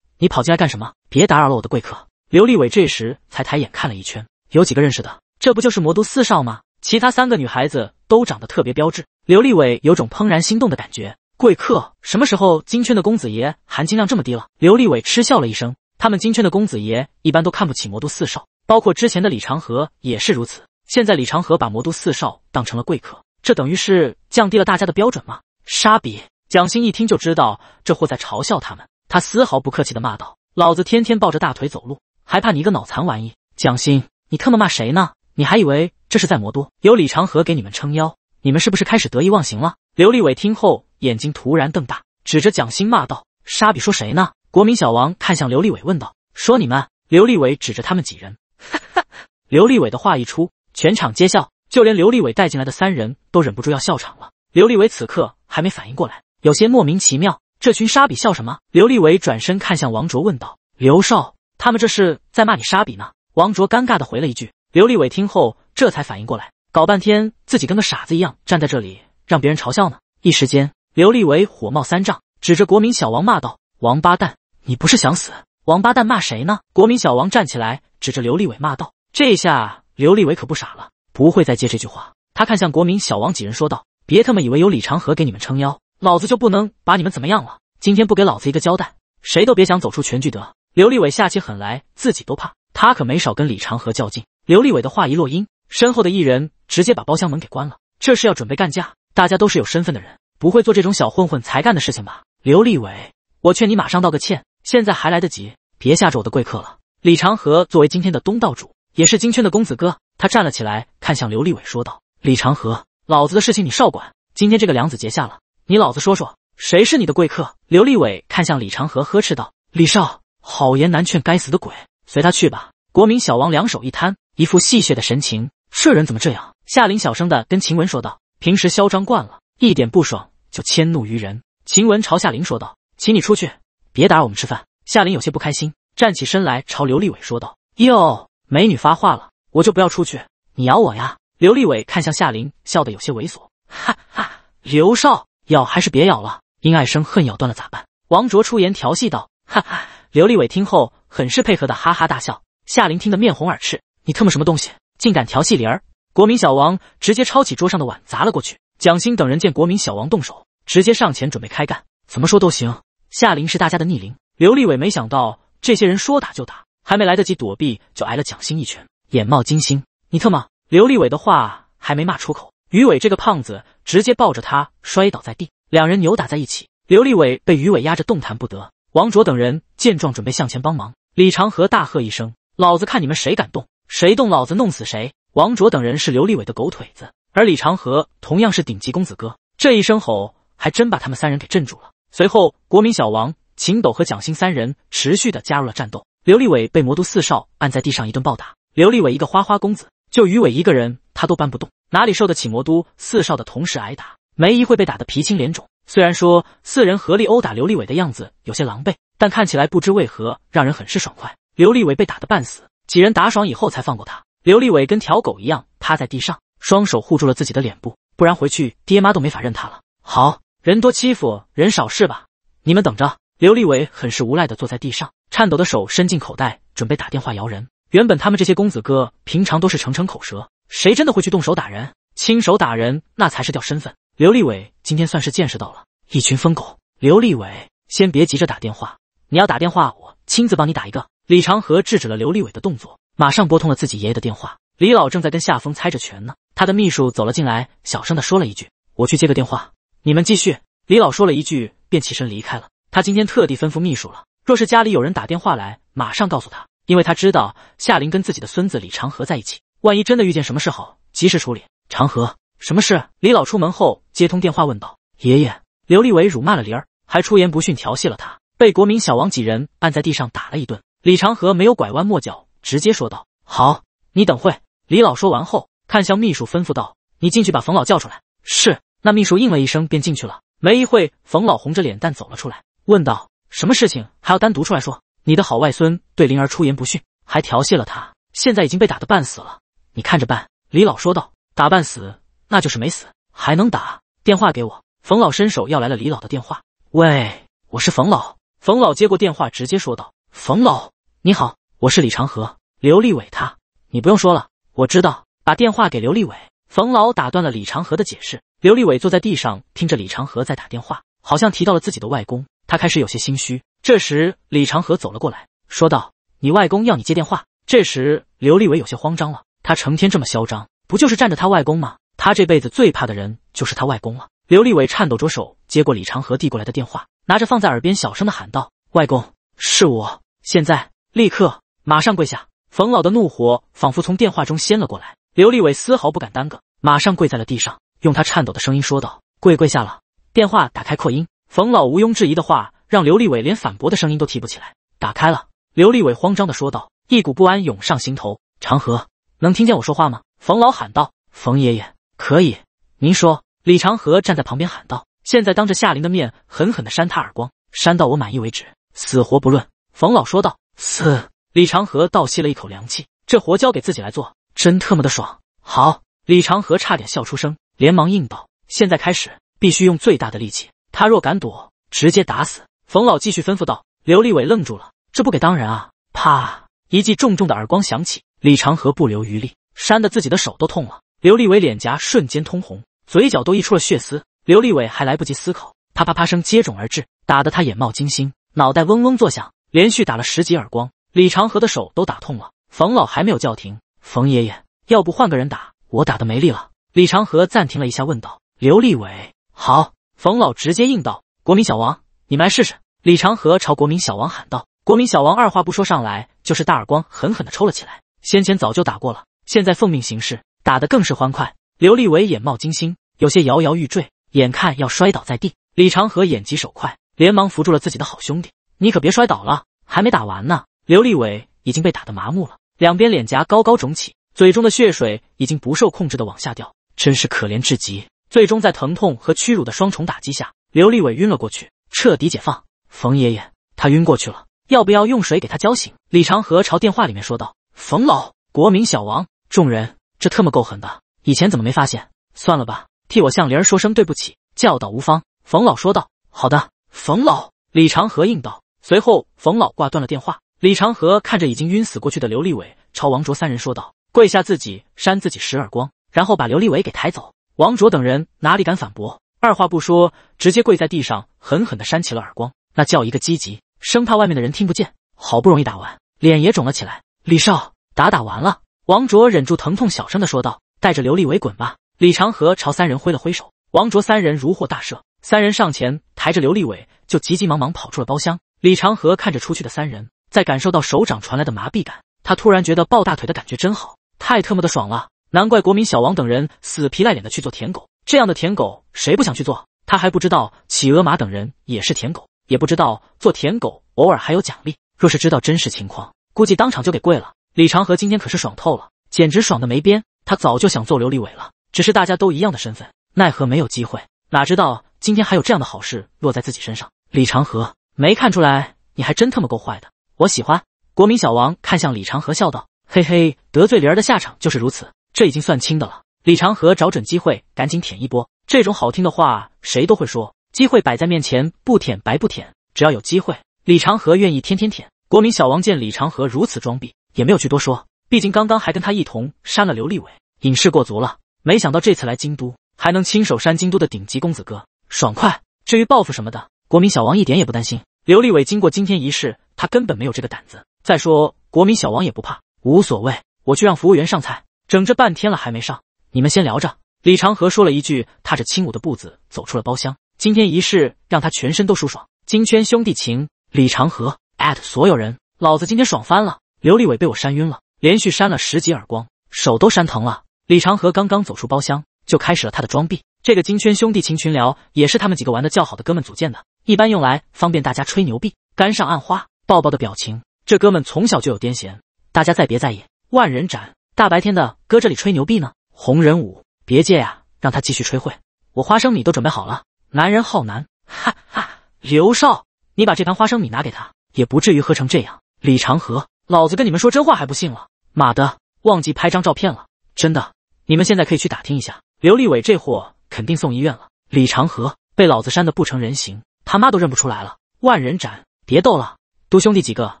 你跑进来干什么？别打扰了我的贵客。”刘立伟这时才抬眼看了一圈，有几个认识的，这不就是魔都四少吗？其他三个女孩子都长得特别标致，刘立伟有种怦然心动的感觉。贵客什么时候，金圈的公子爷含金量这么低了？刘立伟嗤笑了一声。他们金圈的公子爷一般都看不起魔都四少，包括之前的李长河也是如此。现在李长河把魔都四少当成了贵客，这等于是降低了大家的标准吗？傻比！蒋欣一听就知道这货在嘲笑他们，他丝毫不客气的骂道：“老子天天抱着大腿走路，还怕你一个脑残玩意？”蒋欣，你特么骂谁呢？你还以为这是在魔都有李长河给你们撑腰？你们是不是开始得意忘形了？刘立伟听后眼睛突然瞪大，指着蒋欣骂道：“傻比，说谁呢？”国民小王看向刘立伟问道：“说你们？”刘立伟指着他们几人，哈哈。刘立伟的话一出，全场皆笑，就连刘立伟带进来的三人都忍不住要笑场了。刘立伟此刻还没反应过来，有些莫名其妙，这群沙比笑什么？刘立伟转身看向王卓问道：“刘少，他们这是在骂你沙比呢？”王卓尴尬的回了一句。刘立伟听后这才反应过来，搞半天自己跟个傻子一样站在这里，让别人嘲笑呢。一时间，刘立伟火冒三丈，指着国民小王骂道：“王八蛋！”你不是想死？王八蛋骂谁呢？国民小王站起来，指着刘立伟骂道：“这一下，刘立伟可不傻了，不会再接这句话。”他看向国民小王几人，说道：“别他妈以为有李长河给你们撑腰，老子就不能把你们怎么样了！今天不给老子一个交代，谁都别想走出全聚德。”刘立伟下起狠来，自己都怕。他可没少跟李长河较劲。刘立伟的话一落音，身后的艺人直接把包厢门给关了。这是要准备干架？大家都是有身份的人，不会做这种小混混才干的事情吧？刘立伟，我劝你马上道个歉。现在还来得及，别吓着我的贵客了。李长河作为今天的东道主，也是金圈的公子哥，他站了起来，看向刘立伟，说道：“李长河，老子的事情你少管。今天这个梁子结下了，你老子说说，谁是你的贵客？”刘立伟看向李长河，呵斥道：“李少，好言难劝，该死的鬼，随他去吧。”国民小王两手一摊，一副戏谑的神情：“这人怎么这样？”夏琳小声的跟秦雯说道：“平时嚣张惯了，一点不爽就迁怒于人。”秦雯朝夏琳说道：“请你出去。”别打扰我们吃饭。夏林有些不开心，站起身来朝刘立伟说道：“哟，美女发话了，我就不要出去，你咬我呀？”刘立伟看向夏林，笑得有些猥琐：“哈哈，刘少，咬还是别咬了，因爱生恨，咬断了咋办？”王卓出言调戏道：“哈哈。”刘立伟听后，很是配合的哈哈大笑。夏林听得面红耳赤：“你特么什么东西，竟敢调戏灵儿？”国民小王直接抄起桌上的碗砸了过去。蒋欣等人见国民小王动手，直接上前准备开干。怎么说都行。夏琳是大家的逆鳞。刘立伟没想到这些人说打就打，还没来得及躲避，就挨了蒋欣一拳，眼冒金星。你特么！刘立伟的话还没骂出口，于伟这个胖子直接抱着他摔倒在地，两人扭打在一起。刘立伟被于伟压着动弹不得。王卓等人见状，准备向前帮忙。李长河大喝一声：“老子看你们谁敢动，谁动老子弄死谁！”王卓等人是刘立伟的狗腿子，而李长河同样是顶级公子哥。这一声吼，还真把他们三人给镇住了。随后，国民小王、秦斗和蒋欣三人持续的加入了战斗。刘立伟被魔都四少按在地上一顿暴打。刘立伟一个花花公子，就于伟一个人他都搬不动，哪里受得起魔都四少的同时挨打？没一会被打得皮青脸肿。虽然说四人合力殴打刘立伟的样子有些狼狈，但看起来不知为何让人很是爽快。刘立伟被打得半死，几人打爽以后才放过他。刘立伟跟条狗一样趴在地上，双手护住了自己的脸部，不然回去爹妈都没法认他了。好。人多欺负人少是吧？你们等着。刘立伟很是无赖的坐在地上，颤抖的手伸进口袋，准备打电话摇人。原本他们这些公子哥平常都是逞逞口舌，谁真的会去动手打人？亲手打人那才是掉身份。刘立伟今天算是见识到了一群疯狗。刘立伟，先别急着打电话，你要打电话，我亲自帮你打一个。李长河制止了刘立伟的动作，马上拨通了自己爷爷的电话。李老正在跟夏风猜着拳呢，他的秘书走了进来，小声的说了一句：“我去接个电话。”你们继续。李老说了一句，便起身离开了。他今天特地吩咐秘书了，若是家里有人打电话来，马上告诉他，因为他知道夏林跟自己的孙子李长河在一起，万一真的遇见什么事，后，及时处理。长河，什么事？李老出门后接通电话问道：“爷爷，刘立伟辱骂了林儿，还出言不逊，调戏了他，被国民小王几人按在地上打了一顿。”李长河没有拐弯抹角，直接说道：“好，你等会。”李老说完后，看向秘书，吩咐道：“你进去把冯老叫出来。”是。那秘书应了一声，便进去了。没一会，冯老红着脸蛋走了出来，问道：“什么事情还要单独出来说？”“你的好外孙对灵儿出言不逊，还调戏了他，现在已经被打得半死了，你看着办。”李老说道。“打半死那就是没死，还能打？”电话给我。冯老伸手要来了李老的电话。“喂，我是冯老。”冯老接过电话，直接说道：“冯老，你好，我是李长河。刘立伟他，你不用说了，我知道。把电话给刘立伟。”冯老打断了李长河的解释。刘立伟坐在地上，听着李长河在打电话，好像提到了自己的外公，他开始有些心虚。这时，李长河走了过来，说道：“你外公要你接电话。”这时，刘立伟有些慌张了。他成天这么嚣张，不就是占着他外公吗？他这辈子最怕的人就是他外公了。刘立伟颤抖着手接过李长河递过来的电话，拿着放在耳边，小声的喊道：“外公，是我，现在立刻马上跪下！”冯老的怒火仿佛从电话中掀了过来。刘立伟丝毫不敢耽搁，马上跪在了地上。用他颤抖的声音说道：“跪跪下了。”电话打开扩音，冯老毋庸置疑的话让刘立伟连反驳的声音都提不起来。打开了，刘立伟慌张的说道，一股不安涌上心头。长河，能听见我说话吗？冯老喊道。冯爷爷，可以，您说。李长河站在旁边喊道。现在当着夏玲的面狠狠的扇他耳光，扇到我满意为止，死活不论。冯老说道。死！李长河倒吸了一口凉气，这活交给自己来做，真特么的爽。好，李长河差点笑出声。连忙应道：“现在开始，必须用最大的力气。他若敢躲，直接打死。”冯老继续吩咐道。刘立伟愣住了：“这不给当人啊！”啪！一记重重的耳光响起。李长河不留余力，扇得自己的手都痛了。刘立伟脸颊瞬间通红，嘴角都溢出了血丝。刘立伟还来不及思考，啪啪啪声接踵而至，打得他眼冒金星，脑袋嗡嗡作响。连续打了十几耳光，李长河的手都打痛了。冯老还没有叫停：“冯爷爷，要不换个人打？我打的没力了。”李长河暂停了一下，问道：“刘立伟，好。”冯老直接应道：“国民小王，你们来试试。”李长河朝国民小王喊道：“国民小王，二话不说，上来就是大耳光，狠狠的抽了起来。先前早就打过了，现在奉命行事，打得更是欢快。”刘立伟眼冒金星，有些摇摇欲坠，眼看要摔倒在地。李长河眼疾手快，连忙扶住了自己的好兄弟：“你可别摔倒了，还没打完呢。”刘立伟已经被打得麻木了，两边脸颊高高肿起，嘴中的血水已经不受控制的往下掉。真是可怜至极。最终在疼痛和屈辱的双重打击下，刘立伟晕了过去，彻底解放。冯爷爷，他晕过去了，要不要用水给他浇醒？李长河朝电话里面说道：“冯老，国民小王，众人，这特么够狠的，以前怎么没发现？算了吧，替我向林儿说声对不起，教导无方。”冯老说道：“好的，冯老。”李长河应道。随后，冯老挂断了电话。李长河看着已经晕死过去的刘立伟，朝王卓三人说道：“跪下，自己扇自己十耳光。”然后把刘立伟给抬走，王卓等人哪里敢反驳？二话不说，直接跪在地上，狠狠的扇起了耳光，那叫一个积极，生怕外面的人听不见。好不容易打完，脸也肿了起来。李少，打打完了。王卓忍住疼痛，小声的说道：“带着刘立伟滚吧。”李长河朝三人挥了挥手，王卓三人如获大赦，三人上前抬着刘立伟，就急急忙忙跑出了包厢。李长河看着出去的三人，在感受到手掌传来的麻痹感，他突然觉得抱大腿的感觉真好，太特么的爽了。难怪国民小王等人死皮赖脸的去做舔狗，这样的舔狗谁不想去做？他还不知道企鹅马等人也是舔狗，也不知道做舔狗偶尔还有奖励。若是知道真实情况，估计当场就给跪了。李长河今天可是爽透了，简直爽的没边。他早就想揍刘立伟了，只是大家都一样的身份，奈何没有机会。哪知道今天还有这样的好事落在自己身上？李长河没看出来，你还真他妈够坏的，我喜欢。国民小王看向李长河，笑道：“嘿嘿，得罪灵儿的下场就是如此。”这已经算轻的了。李长河找准机会，赶紧舔一波。这种好听的话谁都会说。机会摆在面前，不舔白不舔。只要有机会，李长河愿意天天舔。国民小王见李长河如此装逼，也没有去多说。毕竟刚刚还跟他一同删了刘立伟，隐士过足了。没想到这次来京都，还能亲手删京都的顶级公子哥，爽快。至于报复什么的，国民小王一点也不担心。刘立伟经过今天一事，他根本没有这个胆子。再说国民小王也不怕，无所谓。我去让服务员上菜。整这半天了还没上，你们先聊着。李长河说了一句，踏着轻舞的步子走出了包厢。今天仪式让他全身都舒爽。金圈兄弟情，李长河所有人，老子今天爽翻了！刘立伟被我扇晕了，连续扇了十几耳光，手都扇疼了。李长河刚刚走出包厢，就开始了他的装逼。这个金圈兄弟情群聊也是他们几个玩的较好的哥们组建的，一般用来方便大家吹牛逼。干上暗花抱抱的表情，这哥们从小就有癫痫，大家再别在意。万人斩。大白天的，搁这里吹牛逼呢？红人武，别介呀，让他继续吹会。我花生米都准备好了。男人好南，哈哈。刘少，你把这盘花生米拿给他，也不至于喝成这样。李长河，老子跟你们说真话还不信了？妈的，忘记拍张照片了。真的，你们现在可以去打听一下，刘立伟这货肯定送医院了。李长河被老子扇得不成人形，他妈都认不出来了。万人斩，别逗了，都兄弟几个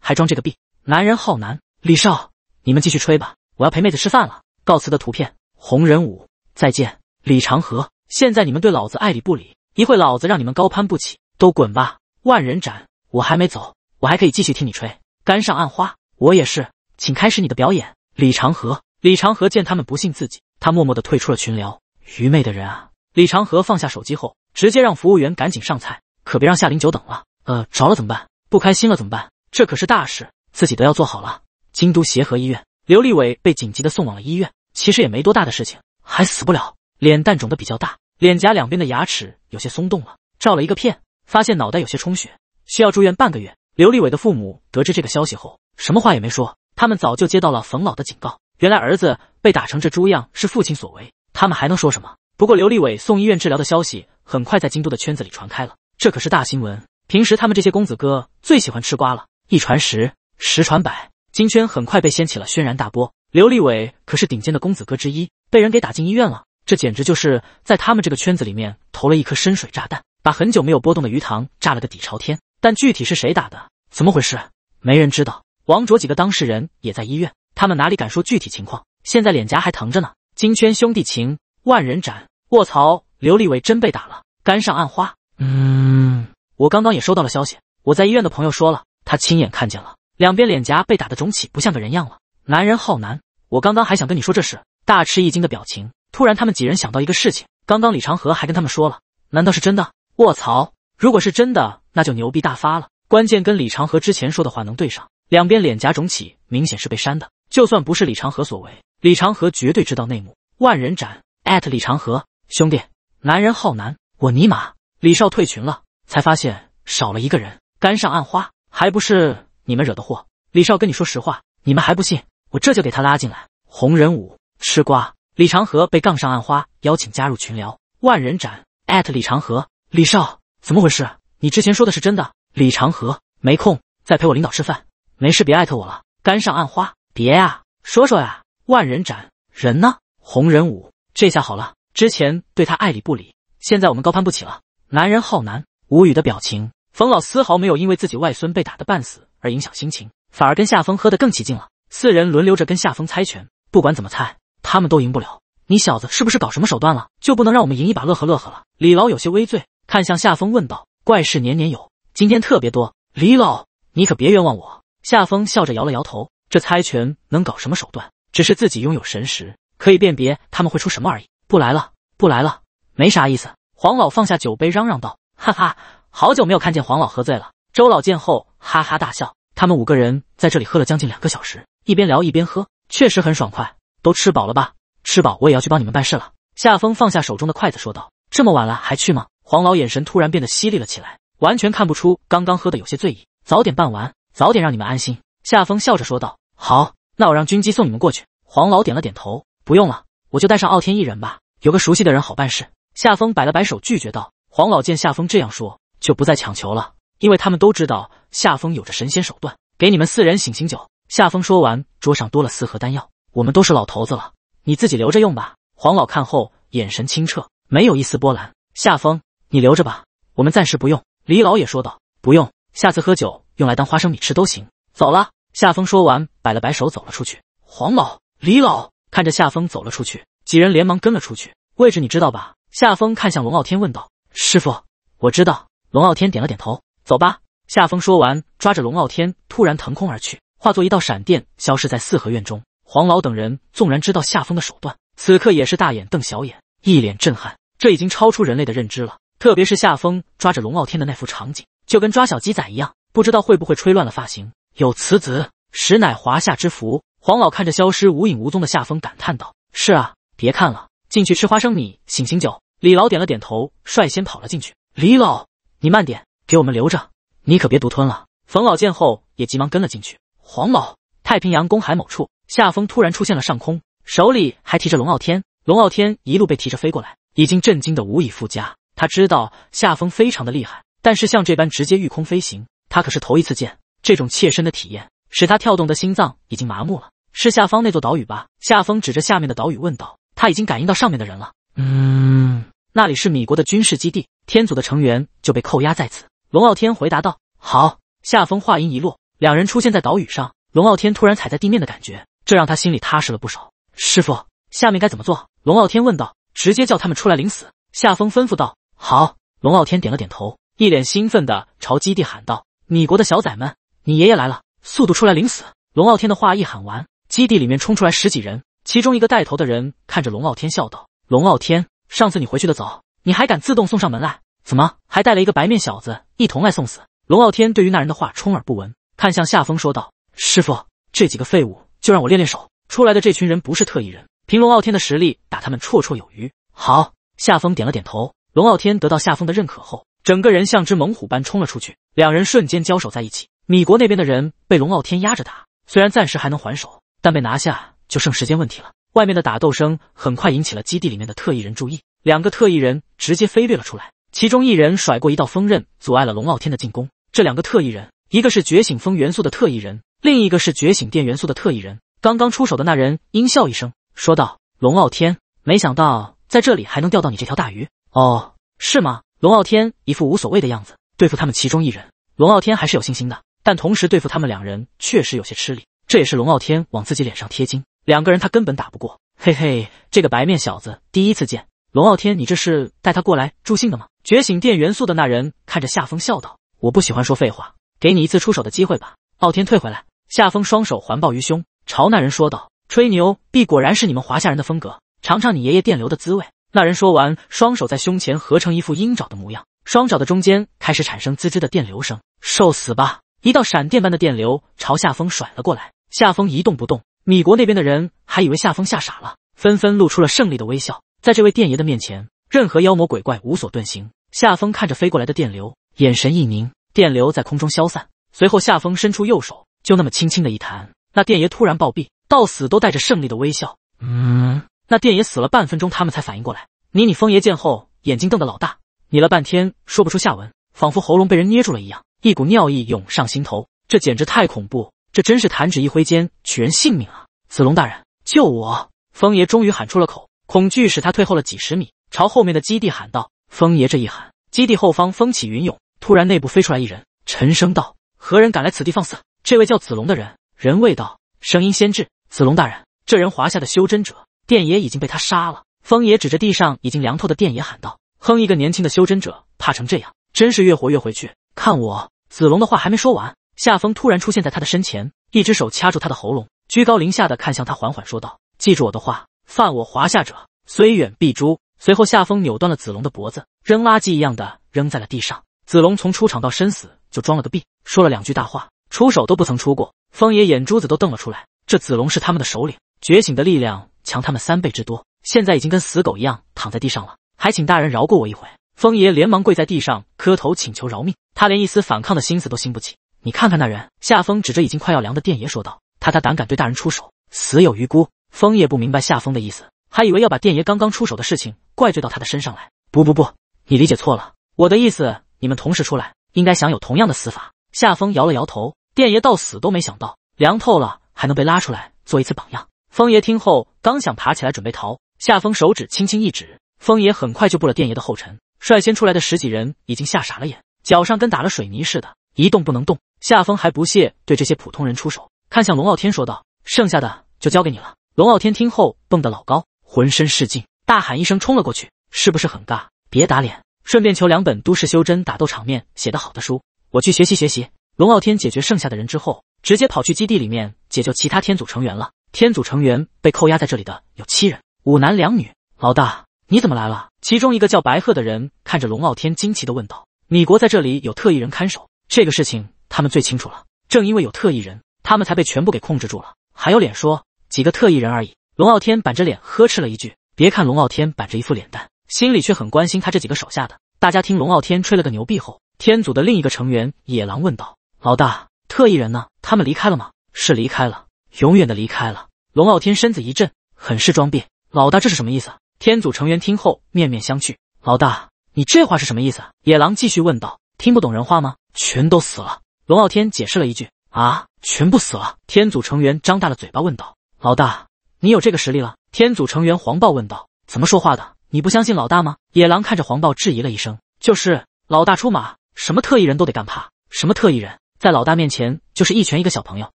还装这个逼？男人好南，李少，你们继续吹吧。我要陪妹子吃饭了，告辞的图片。红人舞，再见，李长河。现在你们对老子爱理不理，一会老子让你们高攀不起，都滚吧。万人斩，我还没走，我还可以继续听你吹。干上暗花，我也是，请开始你的表演。李长河，李长河见他们不信自己，他默默的退出了群聊。愚昧的人啊！李长河放下手机后，直接让服务员赶紧上菜，可别让夏琳久等了。呃，着了怎么办？不开心了怎么办？这可是大事，自己都要做好了。京都协和医院。刘立伟被紧急的送往了医院，其实也没多大的事情，还死不了。脸蛋肿的比较大，脸颊两边的牙齿有些松动了。照了一个片，发现脑袋有些充血，需要住院半个月。刘立伟的父母得知这个消息后，什么话也没说。他们早就接到了冯老的警告，原来儿子被打成这猪样是父亲所为，他们还能说什么？不过刘立伟送医院治疗的消息很快在京都的圈子里传开了，这可是大新闻。平时他们这些公子哥最喜欢吃瓜了，一传十，十传百。金圈很快被掀起了轩然大波，刘立伟可是顶尖的公子哥之一，被人给打进医院了，这简直就是在他们这个圈子里面投了一颗深水炸弹，把很久没有波动的鱼塘炸了个底朝天。但具体是谁打的，怎么回事，没人知道。王卓几个当事人也在医院，他们哪里敢说具体情况，现在脸颊还疼着呢。金圈兄弟情，万人斩，卧槽，刘立伟真被打了，肝上暗花。嗯，我刚刚也收到了消息，我在医院的朋友说了，他亲眼看见了。两边脸颊被打得肿起，不像个人样了。男人浩南，我刚刚还想跟你说这事，大吃一惊的表情。突然，他们几人想到一个事情：刚刚李长河还跟他们说了，难道是真的？卧槽！如果是真的，那就牛逼大发了。关键跟李长河之前说的话能对上，两边脸颊肿起，明显是被删的。就算不是李长河所为，李长河绝对知道内幕。万人斩，艾特李长河兄弟，男人浩南，我尼玛，李少退群了，才发现少了一个人。干上暗花，还不是？你们惹的祸，李少跟你说实话，你们还不信，我这就给他拉进来。红人舞吃瓜，李长河被杠上岸花邀请加入群聊，万人斩艾特李长河，李少怎么回事？你之前说的是真的？李长河没空，在陪我领导吃饭，没事别艾特我了。干上岸花，别呀，说说呀。万人斩人呢？红人舞这下好了，之前对他爱理不理，现在我们高攀不起了。男人浩南无语的表情。冯老丝毫没有因为自己外孙被打得半死。而影响心情，反而跟夏风喝得更起劲了。四人轮流着跟夏风猜拳，不管怎么猜，他们都赢不了。你小子是不是搞什么手段了？就不能让我们赢一把，乐呵乐呵了？李老有些微醉，看向夏风问道：“怪事年年有，今天特别多。李老，你可别冤枉我。”夏风笑着摇了摇头：“这猜拳能搞什么手段？只是自己拥有神识，可以辨别他们会出什么而已。”不来了，不来了，没啥意思。黄老放下酒杯，嚷嚷道：“哈哈，好久没有看见黄老喝醉了。”周老见后哈哈大笑，他们五个人在这里喝了将近两个小时，一边聊一边喝，确实很爽快。都吃饱了吧？吃饱我也要去帮你们办事了。夏风放下手中的筷子说道：“这么晚了还去吗？”黄老眼神突然变得犀利了起来，完全看不出刚刚喝的有些醉意。早点办完，早点让你们安心。夏风笑着说道：“好，那我让军机送你们过去。”黄老点了点头：“不用了，我就带上傲天一人吧，有个熟悉的人好办事。”夏风摆了摆手拒绝道。黄老见夏风这样说，就不再强求了。因为他们都知道夏风有着神仙手段，给你们四人醒醒酒。夏风说完，桌上多了四盒丹药。我们都是老头子了，你自己留着用吧。黄老看后，眼神清澈，没有一丝波澜。夏风，你留着吧，我们暂时不用。李老也说道：“不用，下次喝酒用来当花生米吃都行。”走了。夏风说完，摆了摆手，走了出去。黄老、李老看着夏风走了出去，几人连忙跟了出去。位置你知道吧？夏风看向龙傲天问道：“师傅，我知道。”龙傲天点了点头。走吧，夏风说完，抓着龙傲天突然腾空而去，化作一道闪电，消失在四合院中。黄老等人纵然知道夏风的手段，此刻也是大眼瞪小眼，一脸震撼。这已经超出人类的认知了。特别是夏风抓着龙傲天的那幅场景，就跟抓小鸡仔一样，不知道会不会吹乱了发型。有此子，实乃华夏之福。黄老看着消失无影无踪的夏风，感叹道：“是啊，别看了，进去吃花生米，醒醒酒。”李老点了点头，率先跑了进去。李老，你慢点。给我们留着，你可别独吞了。冯老见后也急忙跟了进去。黄老，太平洋公海某处，夏风突然出现了上空，手里还提着龙傲天。龙傲天一路被提着飞过来，已经震惊的无以复加。他知道夏风非常的厉害，但是像这般直接御空飞行，他可是头一次见。这种切身的体验使他跳动的心脏已经麻木了。是下方那座岛屿吧？夏风指着下面的岛屿问道。他已经感应到上面的人了。嗯，那里是米国的军事基地，天组的成员就被扣押在此。龙傲天回答道：“好。”夏风话音一落，两人出现在岛屿上。龙傲天突然踩在地面的感觉，这让他心里踏实了不少。师傅，下面该怎么做？龙傲天问道。直接叫他们出来领死？夏风吩咐道。好。龙傲天点了点头，一脸兴奋地朝基地喊道：“米国的小崽们，你爷爷来了，速度出来领死！”龙傲天的话一喊完，基地里面冲出来十几人，其中一个带头的人看着龙傲天笑道：“龙傲天，上次你回去的早，你还敢自动送上门来？”怎么还带了一个白面小子一同来送死？龙傲天对于那人的话充耳不闻，看向夏风说道：“师傅，这几个废物就让我练练手。出来的这群人不是特异人，凭龙傲天的实力打他们绰绰有余。”好，夏风点了点头。龙傲天得到夏风的认可后，整个人像只猛虎般冲了出去。两人瞬间交手在一起。米国那边的人被龙傲天压着打，虽然暂时还能还手，但被拿下就剩时间问题了。外面的打斗声很快引起了基地里面的特异人注意，两个特异人直接飞掠了出来。其中一人甩过一道风刃，阻碍了龙傲天的进攻。这两个特异人，一个是觉醒风元素的特异人，另一个是觉醒电元素的特异人。刚刚出手的那人阴笑一声，说道：“龙傲天，没想到在这里还能钓到你这条大鱼，哦，是吗？”龙傲天一副无所谓的样子。对付他们其中一人，龙傲天还是有信心的，但同时对付他们两人确实有些吃力。这也是龙傲天往自己脸上贴金，两个人他根本打不过。嘿嘿，这个白面小子第一次见。龙傲天，你这是带他过来助兴的吗？觉醒电元素的那人看着夏风笑道：“我不喜欢说废话，给你一次出手的机会吧。”傲天退回来，夏风双手环抱于胸，朝那人说道：“吹牛逼果然是你们华夏人的风格，尝尝你爷爷电流的滋味。”那人说完，双手在胸前合成一副鹰爪的模样，双爪的中间开始产生滋滋的电流声。受死吧！一道闪电般的电流朝夏风甩了过来，夏风一动不动。米国那边的人还以为夏风吓傻了，纷纷露出了胜利的微笑。在这位电爷的面前，任何妖魔鬼怪无所遁形。夏风看着飞过来的电流，眼神一凝，电流在空中消散。随后，夏风伸出右手，就那么轻轻的一弹，那电爷突然暴毙，到死都带着胜利的微笑。嗯，那电爷死了半分钟，他们才反应过来。你你风爷见后，眼睛瞪得老大，你了半天说不出下文，仿佛喉咙被人捏住了一样，一股尿意涌上心头。这简直太恐怖，这真是弹指一挥间取人性命啊！子龙大人，救我！风爷终于喊出了口。恐惧使他退后了几十米，朝后面的基地喊道：“风爷，这一喊，基地后方风起云涌。突然，内部飞出来一人，沉声道：‘何人敢来此地放肆？’这位叫子龙的人，人未到，声音先至。子龙大人，这人华夏的修真者，电爷已经被他杀了。”风爷指着地上已经凉透的电爷喊道：“哼，一个年轻的修真者，怕成这样，真是越活越回去。看我！”子龙的话还没说完，夏风突然出现在他的身前，一只手掐住他的喉咙，居高临下的看向他，缓缓说道：“记住我的话。”犯我华夏者，虽远必诛。随后，夏风扭断了子龙的脖子，扔垃圾一样的扔在了地上。子龙从出场到身死，就装了个逼，说了两句大话，出手都不曾出过。风爷眼珠子都瞪了出来，这子龙是他们的首领，觉醒的力量强他们三倍之多，现在已经跟死狗一样躺在地上了，还请大人饶过我一回。风爷连忙跪在地上磕头请求饶命，他连一丝反抗的心思都兴不起。你看看那人，夏风指着已经快要凉的殿爷说道：“他他胆敢对大人出手，死有余辜。”风爷不明白夏风的意思，还以为要把电爷刚刚出手的事情怪罪到他的身上来。不不不，你理解错了，我的意思，你们同时出来，应该享有同样的死法。夏风摇了摇头，电爷到死都没想到，凉透了还能被拉出来做一次榜样。风爷听后，刚想爬起来准备逃，夏风手指轻轻一指，风爷很快就步了电爷的后尘，率先出来的十几人已经吓傻了眼，脚上跟打了水泥似的，一动不能动。夏风还不屑对这些普通人出手，看向龙傲天说道：“剩下的就交给你了。”龙傲天听后蹦得老高，浑身是劲，大喊一声冲了过去。是不是很尬？别打脸，顺便求两本都市修真打斗场面写得好的书，我去学习学习。龙傲天解决剩下的人之后，直接跑去基地里面解救其他天组成员了。天组成员被扣押在这里的有七人，五男两女。老大，你怎么来了？其中一个叫白鹤的人看着龙傲天惊奇的问道：“米国在这里有特异人看守，这个事情他们最清楚了。正因为有特异人，他们才被全部给控制住了。还有脸说？”几个特异人而已。龙傲天板着脸呵斥了一句。别看龙傲天板着一副脸蛋，心里却很关心他这几个手下的。大家听龙傲天吹了个牛逼后，天组的另一个成员野狼问道：“老大，特异人呢？他们离开了吗？”“是离开了，永远的离开了。”龙傲天身子一震，很是装逼。“老大，这是什么意思？”天组成员听后面面相觑。“老大，你这话是什么意思？”野狼继续问道。“听不懂人话吗？”“全都死了。”龙傲天解释了一句。“啊，全部死了？”天组成员张大了嘴巴问道。老大，你有这个实力了？天组成员黄豹问道：“怎么说话的？你不相信老大吗？”野狼看着黄豹质疑了一声：“就是，老大出马，什么特异人都得干怕。什么特异人，在老大面前就是一拳一个小朋友。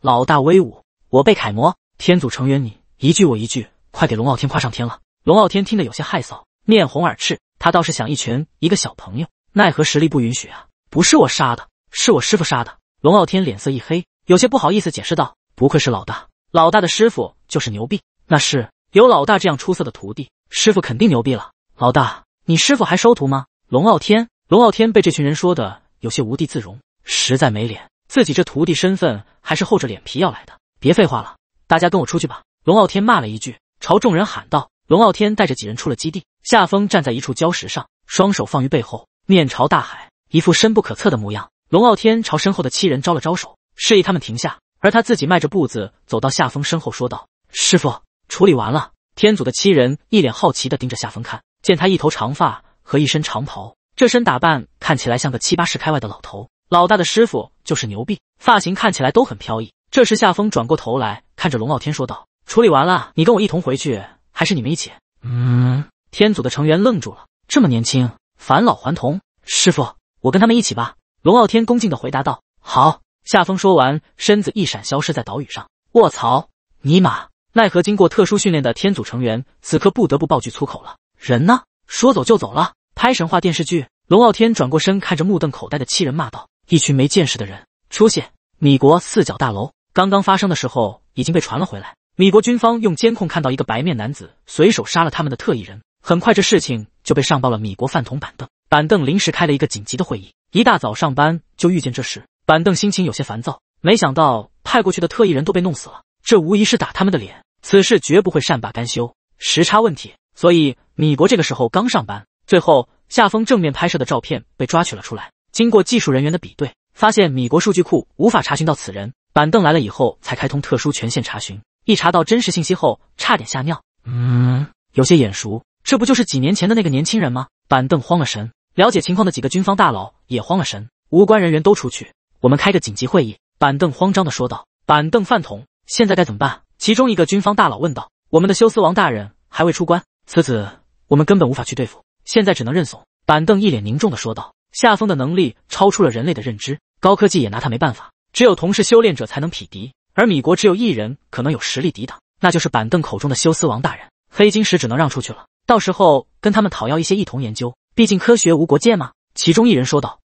老大威武，我辈楷模。”天组成员你一句我一句，快给龙傲天夸上天了。龙傲天听得有些害臊，面红耳赤。他倒是想一拳一个小朋友，奈何实力不允许啊！不是我杀的，是我师傅杀的。龙傲天脸色一黑，有些不好意思解释道：“不愧是老大。”老大的师傅就是牛逼，那是有老大这样出色的徒弟，师傅肯定牛逼了。老大，你师傅还收徒吗？龙傲天，龙傲天被这群人说的有些无地自容，实在没脸，自己这徒弟身份还是厚着脸皮要来的。别废话了，大家跟我出去吧！龙傲天骂了一句，朝众人喊道。龙傲天带着几人出了基地。夏风站在一处礁石上，双手放于背后，面朝大海，一副深不可测的模样。龙傲天朝身后的七人招了招手，示意他们停下。而他自己迈着步子走到夏风身后，说道：“师傅，处理完了。”天祖的七人一脸好奇的盯着夏风看，见他一头长发和一身长袍，这身打扮看起来像个七八十开外的老头。老大的师傅就是牛逼，发型看起来都很飘逸。这时夏风转过头来看着龙傲天说道：“处理完了，你跟我一同回去，还是你们一起？”嗯，天祖的成员愣住了，这么年轻，返老还童？师傅，我跟他们一起吧。”龙傲天恭敬的回答道：“好。”夏风说完，身子一闪，消失在岛屿上。卧槽！尼玛！奈何经过特殊训练的天组成员，此刻不得不爆句粗口了。人呢？说走就走了？拍神话电视剧？龙傲天转过身，看着目瞪口呆的七人，骂道：“一群没见识的人，出现米国四角大楼刚刚发生的时候，已经被传了回来。米国军方用监控看到一个白面男子随手杀了他们的特异人。很快，这事情就被上报了。米国饭桶板凳，板凳临时开了一个紧急的会议。一大早上班就遇见这事。板凳心情有些烦躁，没想到派过去的特异人都被弄死了，这无疑是打他们的脸。此事绝不会善罢甘休。时差问题，所以米国这个时候刚上班。最后，夏风正面拍摄的照片被抓取了出来。经过技术人员的比对，发现米国数据库无法查询到此人。板凳来了以后才开通特殊权限查询，一查到真实信息后，差点吓尿。嗯，有些眼熟，这不就是几年前的那个年轻人吗？板凳慌了神，了解情况的几个军方大佬也慌了神，无关人员都出去。我们开个紧急会议，板凳慌张的说道。板凳饭桶，现在该怎么办？其中一个军方大佬问道。我们的休斯王大人还未出关，此子我们根本无法去对付，现在只能认怂。板凳一脸凝重的说道。夏风的能力超出了人类的认知，高科技也拿他没办法，只有同是修炼者才能匹敌，而米国只有一人可能有实力抵挡，那就是板凳口中的休斯王大人。黑晶石只能让出去了，到时候跟他们讨要一些一同研究，毕竟科学无国界嘛。其中一人说道。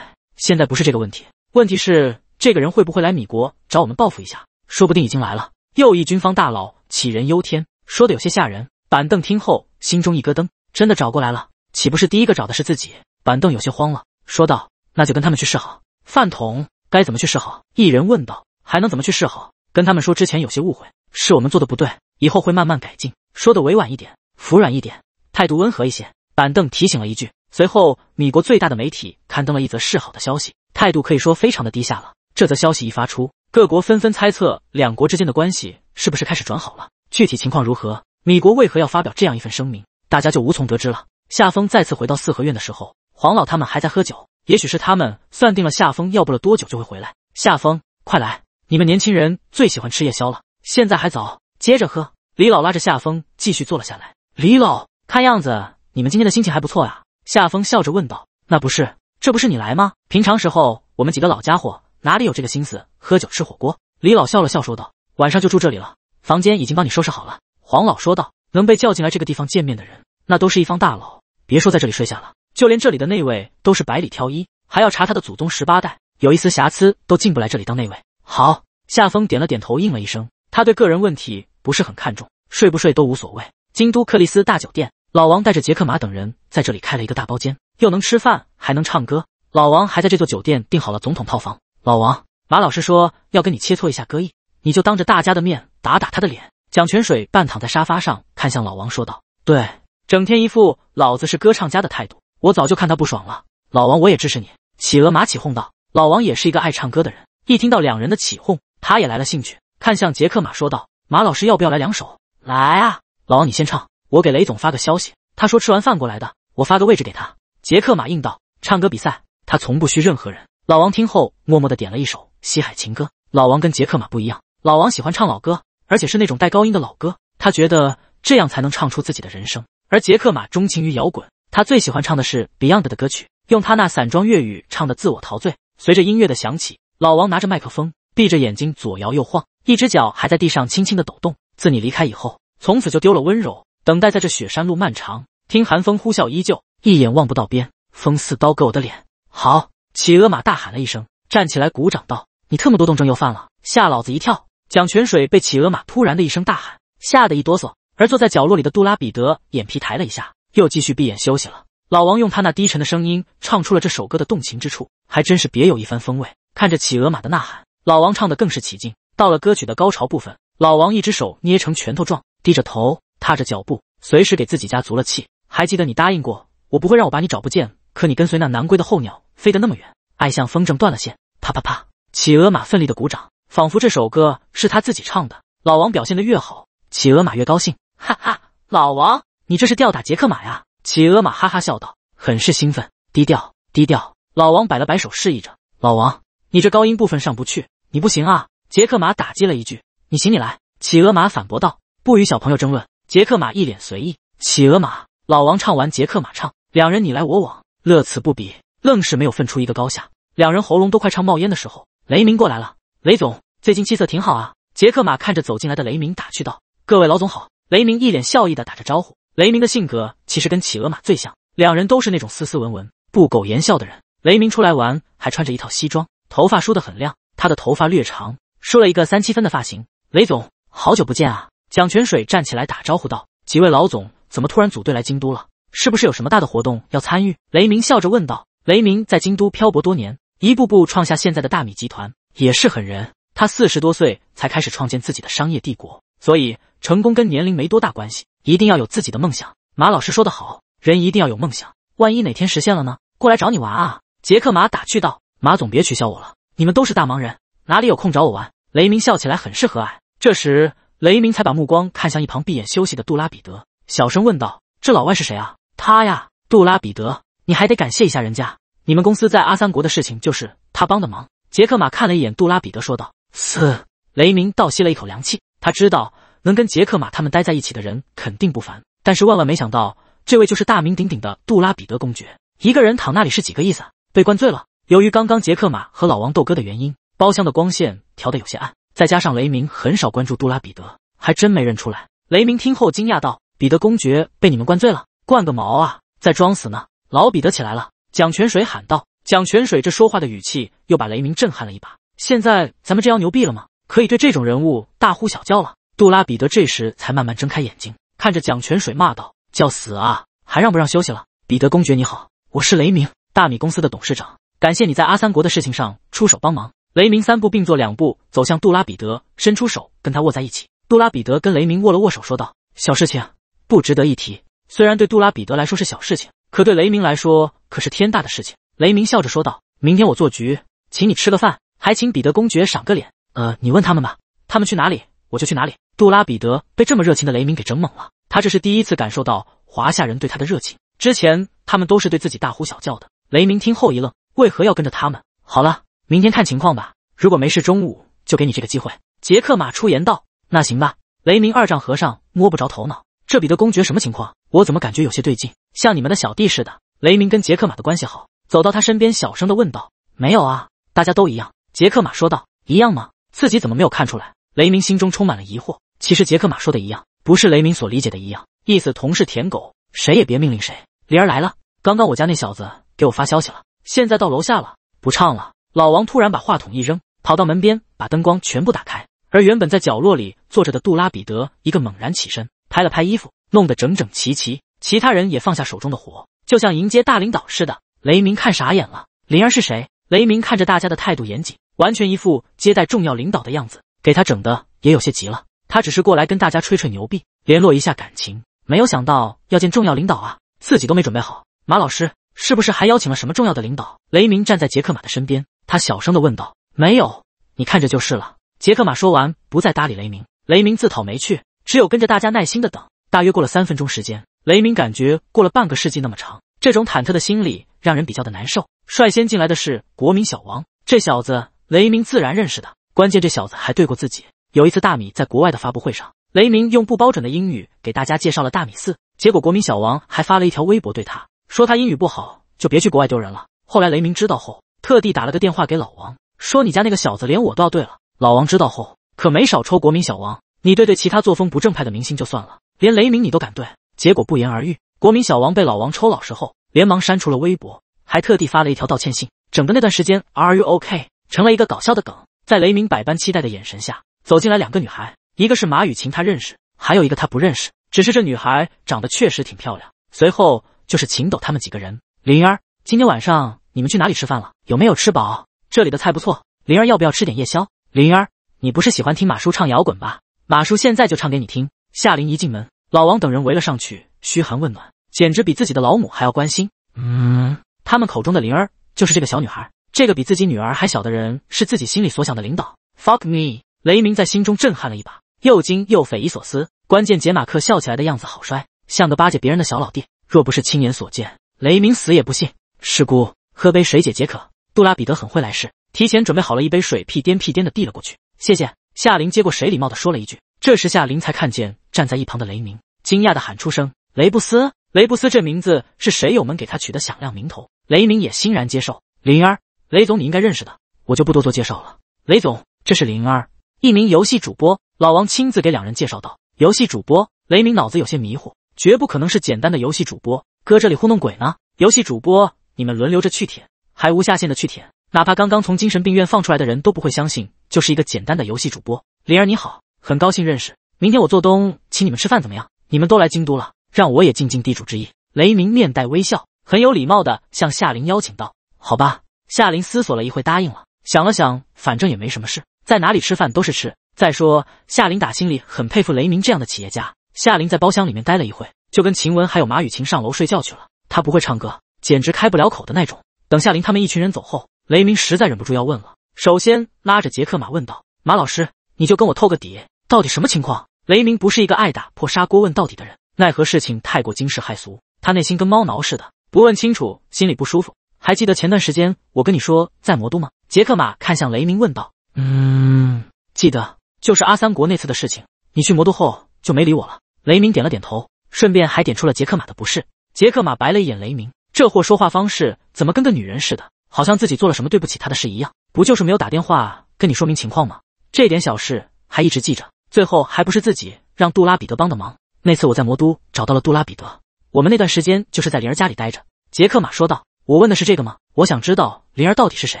现在不是这个问题，问题是这个人会不会来米国找我们报复一下？说不定已经来了。右翼军方大佬杞人忧天，说的有些吓人。板凳听后心中一咯噔，真的找过来了，岂不是第一个找的是自己？板凳有些慌了，说道：“那就跟他们去示好。”饭桶该怎么去示好？一人问道。还能怎么去示好？跟他们说之前有些误会，是我们做的不对，以后会慢慢改进。说的委婉一点，服软一点，态度温和一些。板凳提醒了一句。随后，米国最大的媒体刊登了一则示好的消息，态度可以说非常的低下了。这则消息一发出，各国纷纷猜测两国之间的关系是不是开始转好了。具体情况如何，米国为何要发表这样一份声明，大家就无从得知了。夏风再次回到四合院的时候，黄老他们还在喝酒。也许是他们算定了夏风要不了多久就会回来。夏风，快来，你们年轻人最喜欢吃夜宵了，现在还早，接着喝。李老拉着夏风继续坐了下来。李老，看样子你们今天的心情还不错啊。夏风笑着问道：“那不是，这不是你来吗？平常时候，我们几个老家伙哪里有这个心思喝酒吃火锅？”李老笑了笑说道：“晚上就住这里了，房间已经帮你收拾好了。”黄老说道：“能被叫进来这个地方见面的人，那都是一方大佬。别说在这里睡下了，就连这里的内卫都是百里挑一，还要查他的祖宗十八代，有一丝瑕疵都进不来这里当内卫。”好，夏风点了点头，应了一声。他对个人问题不是很看重，睡不睡都无所谓。京都克里斯大酒店。老王带着杰克马等人在这里开了一个大包间，又能吃饭还能唱歌。老王还在这座酒店订好了总统套房。老王，马老师说要跟你切磋一下歌艺，你就当着大家的面打打他的脸。蒋泉水半躺在沙发上，看向老王说道：“对，整天一副老子是歌唱家的态度，我早就看他不爽了。”老王，我也支持你。企鹅马起哄道：“老王也是一个爱唱歌的人。”一听到两人的起哄，他也来了兴趣，看向杰克马说道：“马老师，要不要来两首？来啊，老王，你先唱。”我给雷总发个消息，他说吃完饭过来的。我发个位置给他。杰克马应道，唱歌比赛，他从不虚任何人。老王听后，默默的点了一首《西海情歌》。老王跟杰克马不一样，老王喜欢唱老歌，而且是那种带高音的老歌。他觉得这样才能唱出自己的人生。而杰克马钟情于摇滚，他最喜欢唱的是 Beyond 的歌曲，用他那散装粤语唱的《自我陶醉》。随着音乐的响起，老王拿着麦克风，闭着眼睛左摇右晃，一只脚还在地上轻轻的抖动。自你离开以后，从此就丢了温柔。等待在这雪山路漫长，听寒风呼啸依旧，一眼望不到边，风似刀割我的脸。好，企鹅马大喊了一声，站起来鼓掌道：“你特么多动症又犯了，吓老子一跳！”蒋泉水被企鹅马突然的一声大喊吓得一哆嗦，而坐在角落里的杜拉彼得眼皮抬了一下，又继续闭眼休息了。老王用他那低沉的声音唱出了这首歌的动情之处，还真是别有一番风味。看着企鹅马的呐喊，老王唱的更是起劲。到了歌曲的高潮部分，老王一只手捏成拳头状，低着头。踏着脚步，随时给自己加足了气。还记得你答应过我，不会让我把你找不见。可你跟随那南归的候鸟飞得那么远，爱像风筝断了线，啪啪啪！企鹅马奋力的鼓掌，仿佛这首歌是他自己唱的。老王表现的越好，企鹅马越高兴。哈哈，老王，你这是吊打杰克马呀！企鹅马哈哈笑道，很是兴奋。低调，低调。老王摆了摆手，示意着。老王，你这高音部分上不去，你不行啊！杰克马打击了一句。你行，你来！企鹅马反驳道，不与小朋友争论。杰克马一脸随意，企鹅马老王唱完，杰克马唱，两人你来我往，乐此不彼，愣是没有分出一个高下。两人喉咙都快唱冒烟的时候，雷鸣过来了。雷总最近气色挺好啊。杰克马看着走进来的雷鸣，打趣道：“各位老总好。”雷鸣一脸笑意的打着招呼。雷鸣的性格其实跟企鹅马最像，两人都是那种斯斯文文、不苟言笑的人。雷鸣出来玩还穿着一套西装，头发梳得很亮，他的头发略长，梳了一个三七分的发型。雷总好久不见啊。蒋泉水站起来打招呼道：“几位老总怎么突然组队来京都了？是不是有什么大的活动要参与？”雷鸣笑着问道。雷鸣在京都漂泊多年，一步步创下现在的大米集团，也是狠人。他四十多岁才开始创建自己的商业帝国，所以成功跟年龄没多大关系。一定要有自己的梦想。马老师说得好，人一定要有梦想，万一哪天实现了呢？过来找你玩啊！”杰克马打趣道。“马总别取笑我了，你们都是大忙人，哪里有空找我玩？”雷鸣笑起来很是和蔼。这时。雷鸣才把目光看向一旁闭眼休息的杜拉彼得，小声问道：“这老外是谁啊？”“他呀，杜拉彼得，你还得感谢一下人家。你们公司在阿三国的事情，就是他帮的忙。”杰克马看了一眼杜拉彼得，说道。四雷鸣倒吸了一口凉气，他知道能跟杰克马他们待在一起的人肯定不凡，但是万万没想到，这位就是大名鼎鼎的杜拉彼得公爵。一个人躺那里是几个意思啊？被灌醉了。由于刚刚杰克马和老王斗哥的原因，包厢的光线调得有些暗。再加上雷鸣很少关注杜拉彼得，还真没认出来。雷鸣听后惊讶道：“彼得公爵被你们灌醉了？灌个毛啊，在装死呢！”老彼得起来了，蒋泉水喊道。蒋泉水这说话的语气又把雷鸣震撼了一把。现在咱们这样牛逼了吗？可以对这种人物大呼小叫了？杜拉彼得这时才慢慢睁开眼睛，看着蒋泉水骂道：“叫死啊！还让不让休息了？”彼得公爵你好，我是雷鸣，大米公司的董事长，感谢你在阿三国的事情上出手帮忙。雷鸣三步并作两步走向杜拉彼得，伸出手跟他握在一起。杜拉彼得跟雷鸣握了握手，说道：“小事情，不值得一提。”虽然对杜拉彼得来说是小事情，可对雷鸣来说可是天大的事情。雷鸣笑着说道：“明天我做局，请你吃个饭，还请彼得公爵赏个脸。呃，你问他们吧，他们去哪里，我就去哪里。”杜拉彼得被这么热情的雷鸣给整懵了，他这是第一次感受到华夏人对他的热情，之前他们都是对自己大呼小叫的。雷鸣听后一愣：“为何要跟着他们？”好了。明天看情况吧。如果没事，中午就给你这个机会。”杰克马出言道。“那行吧。”雷明二丈和尚摸不着头脑，“这彼得公爵什么情况？我怎么感觉有些对劲，像你们的小弟似的？”雷明跟杰克马的关系好，走到他身边，小声的问道：“没有啊，大家都一样。”杰克马说道：“一样吗？自己怎么没有看出来？”雷明心中充满了疑惑。其实杰克马说的一样，不是雷明所理解的一样意思，同是舔狗，谁也别命令谁。灵儿来了，刚刚我家那小子给我发消息了，现在到楼下了，不唱了。老王突然把话筒一扔，跑到门边，把灯光全部打开。而原本在角落里坐着的杜拉彼得，一个猛然起身，拍了拍衣服，弄得整整齐齐。其他人也放下手中的活，就像迎接大领导似的。雷鸣看傻眼了：“灵儿是谁？”雷鸣看着大家的态度严谨，完全一副接待重要领导的样子，给他整的也有些急了。他只是过来跟大家吹吹牛逼，联络一下感情，没有想到要见重要领导啊，自己都没准备好。马老师是不是还邀请了什么重要的领导？雷鸣站在杰克马的身边。他小声的问道：“没有，你看着就是了。”杰克马说完，不再搭理雷鸣。雷鸣自讨没趣，只有跟着大家耐心的等。大约过了三分钟时间，雷鸣感觉过了半个世纪那么长。这种忐忑的心理让人比较的难受。率先进来的是国民小王，这小子雷鸣自然认识的。关键这小子还对过自己。有一次大米在国外的发布会上，雷鸣用不标准的英语给大家介绍了大米四，结果国民小王还发了一条微博，对他说：“他英语不好，就别去国外丢人了。”后来雷鸣知道后。特地打了个电话给老王，说你家那个小子连我都要对了。老王知道后，可没少抽国民小王。你对对其他作风不正派的明星就算了，连雷鸣你都敢对，结果不言而喻。国民小王被老王抽老实后，连忙删除了微博，还特地发了一条道歉信。整的那段时间，R U O K 成了一个搞笑的梗。在雷鸣百般期待的眼神下，走进来两个女孩，一个是马雨晴，她认识，还有一个她不认识，只是这女孩长得确实挺漂亮。随后就是秦斗他们几个人。灵儿，今天晚上。你们去哪里吃饭了？有没有吃饱？这里的菜不错。灵儿，要不要吃点夜宵？灵儿，你不是喜欢听马叔唱摇滚吧？马叔现在就唱给你听。夏琳一进门，老王等人围了上去，嘘寒问暖，简直比自己的老母还要关心。嗯，他们口中的灵儿就是这个小女孩，这个比自己女儿还小的人是自己心里所想的领导。Fuck me！雷鸣在心中震撼了一把，又惊又匪夷所思。关键杰马克笑起来的样子好衰，像个巴结别人的小老弟。若不是亲眼所见，雷鸣死也不信。师姑。喝杯水解解渴。杜拉比德很会来事，提前准备好了一杯水，屁颠屁颠的递了过去。谢谢。夏琳接过水，礼貌的说了一句。这时夏琳才看见站在一旁的雷鸣，惊讶的喊出声：“雷布斯！雷布斯这名字是水友们给他取的响亮名头。”雷鸣也欣然接受。灵儿，雷总你应该认识的，我就不多做介绍了。雷总，这是灵儿，一名游戏主播。老王亲自给两人介绍道：“游戏主播。”雷鸣脑子有些迷糊，绝不可能是简单的游戏主播，搁这里糊弄鬼呢？游戏主播。你们轮流着去舔，还无下限的去舔，哪怕刚刚从精神病院放出来的人都不会相信，就是一个简单的游戏主播。灵儿你好，很高兴认识。明天我做东，请你们吃饭怎么样？你们都来京都了，让我也尽尽地主之谊。雷鸣面带微笑，很有礼貌的向夏琳邀请道：“好吧。”夏琳思索了一会，答应了。想了想，反正也没什么事，在哪里吃饭都是吃。再说，夏琳打心里很佩服雷鸣这样的企业家。夏琳在包厢里面待了一会，就跟秦雯还有马雨晴上楼睡觉去了。她不会唱歌。简直开不了口的那种。等夏林他们一群人走后，雷鸣实在忍不住要问了。首先拉着杰克马问道：“马老师，你就跟我透个底，到底什么情况？”雷鸣不是一个爱打破砂锅问到底的人，奈何事情太过惊世骇俗，他内心跟猫挠似的，不问清楚心里不舒服。还记得前段时间我跟你说在魔都吗？杰克马看向雷鸣问道：“嗯，记得，就是阿三国那次的事情。你去魔都后就没理我了。”雷鸣点了点头，顺便还点出了杰克马的不是。杰克马白了一眼雷鸣。这货说话方式怎么跟个女人似的？好像自己做了什么对不起他的事一样。不就是没有打电话跟你说明情况吗？这点小事还一直记着，最后还不是自己让杜拉彼得帮的忙？那次我在魔都找到了杜拉彼得，我们那段时间就是在灵儿家里待着。杰克马说道：“我问的是这个吗？我想知道灵儿到底是谁？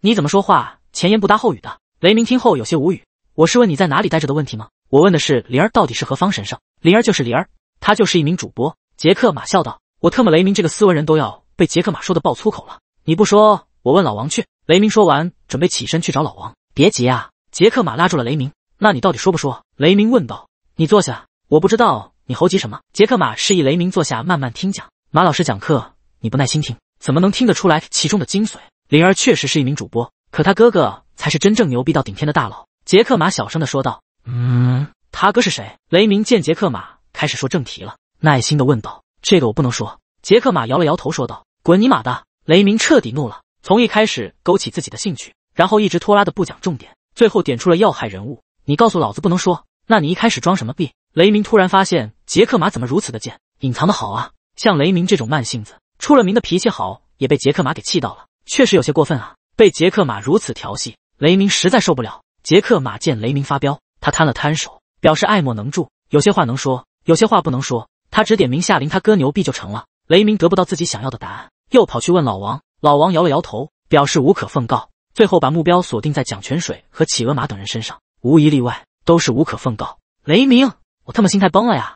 你怎么说话前言不搭后语的？”雷鸣听后有些无语：“我是问你在哪里待着的问题吗？我问的是灵儿到底是何方神圣？灵儿就是灵儿，她就是一名主播。”杰克马笑道。我特么雷鸣这个斯文人都要被杰克马说的爆粗口了，你不说我问老王去。雷鸣说完，准备起身去找老王。别急啊，杰克马拉住了雷鸣。那你到底说不说？雷鸣问道。你坐下，我不知道你猴急什么。杰克马示意雷鸣坐下，慢慢听讲。马老师讲课你不耐心听，怎么能听得出来其中的精髓？灵儿确实是一名主播，可他哥哥才是真正牛逼到顶天的大佬。杰克马小声的说道。嗯，他哥是谁？雷鸣见杰克马开始说正题了，耐心的问道。这个我不能说。杰克马摇了摇头，说道：“滚你妈的！”雷鸣彻底怒了。从一开始勾起自己的兴趣，然后一直拖拉的不讲重点，最后点出了要害人物。你告诉老子不能说，那你一开始装什么逼？雷鸣突然发现杰克马怎么如此的贱，隐藏的好啊！像雷鸣这种慢性子，出了名的脾气好，也被杰克马给气到了，确实有些过分啊！被杰克马如此调戏，雷鸣实在受不了。杰克马见雷鸣发飙，他摊了摊手，表示爱莫能助。有些话能说，有些话不能说。他只点名夏林，他哥牛逼就成了。雷鸣得不到自己想要的答案，又跑去问老王，老王摇了摇头，表示无可奉告。最后把目标锁定在蒋泉水和企鹅马等人身上，无一例外都是无可奉告。雷鸣，我他妈心态崩了呀！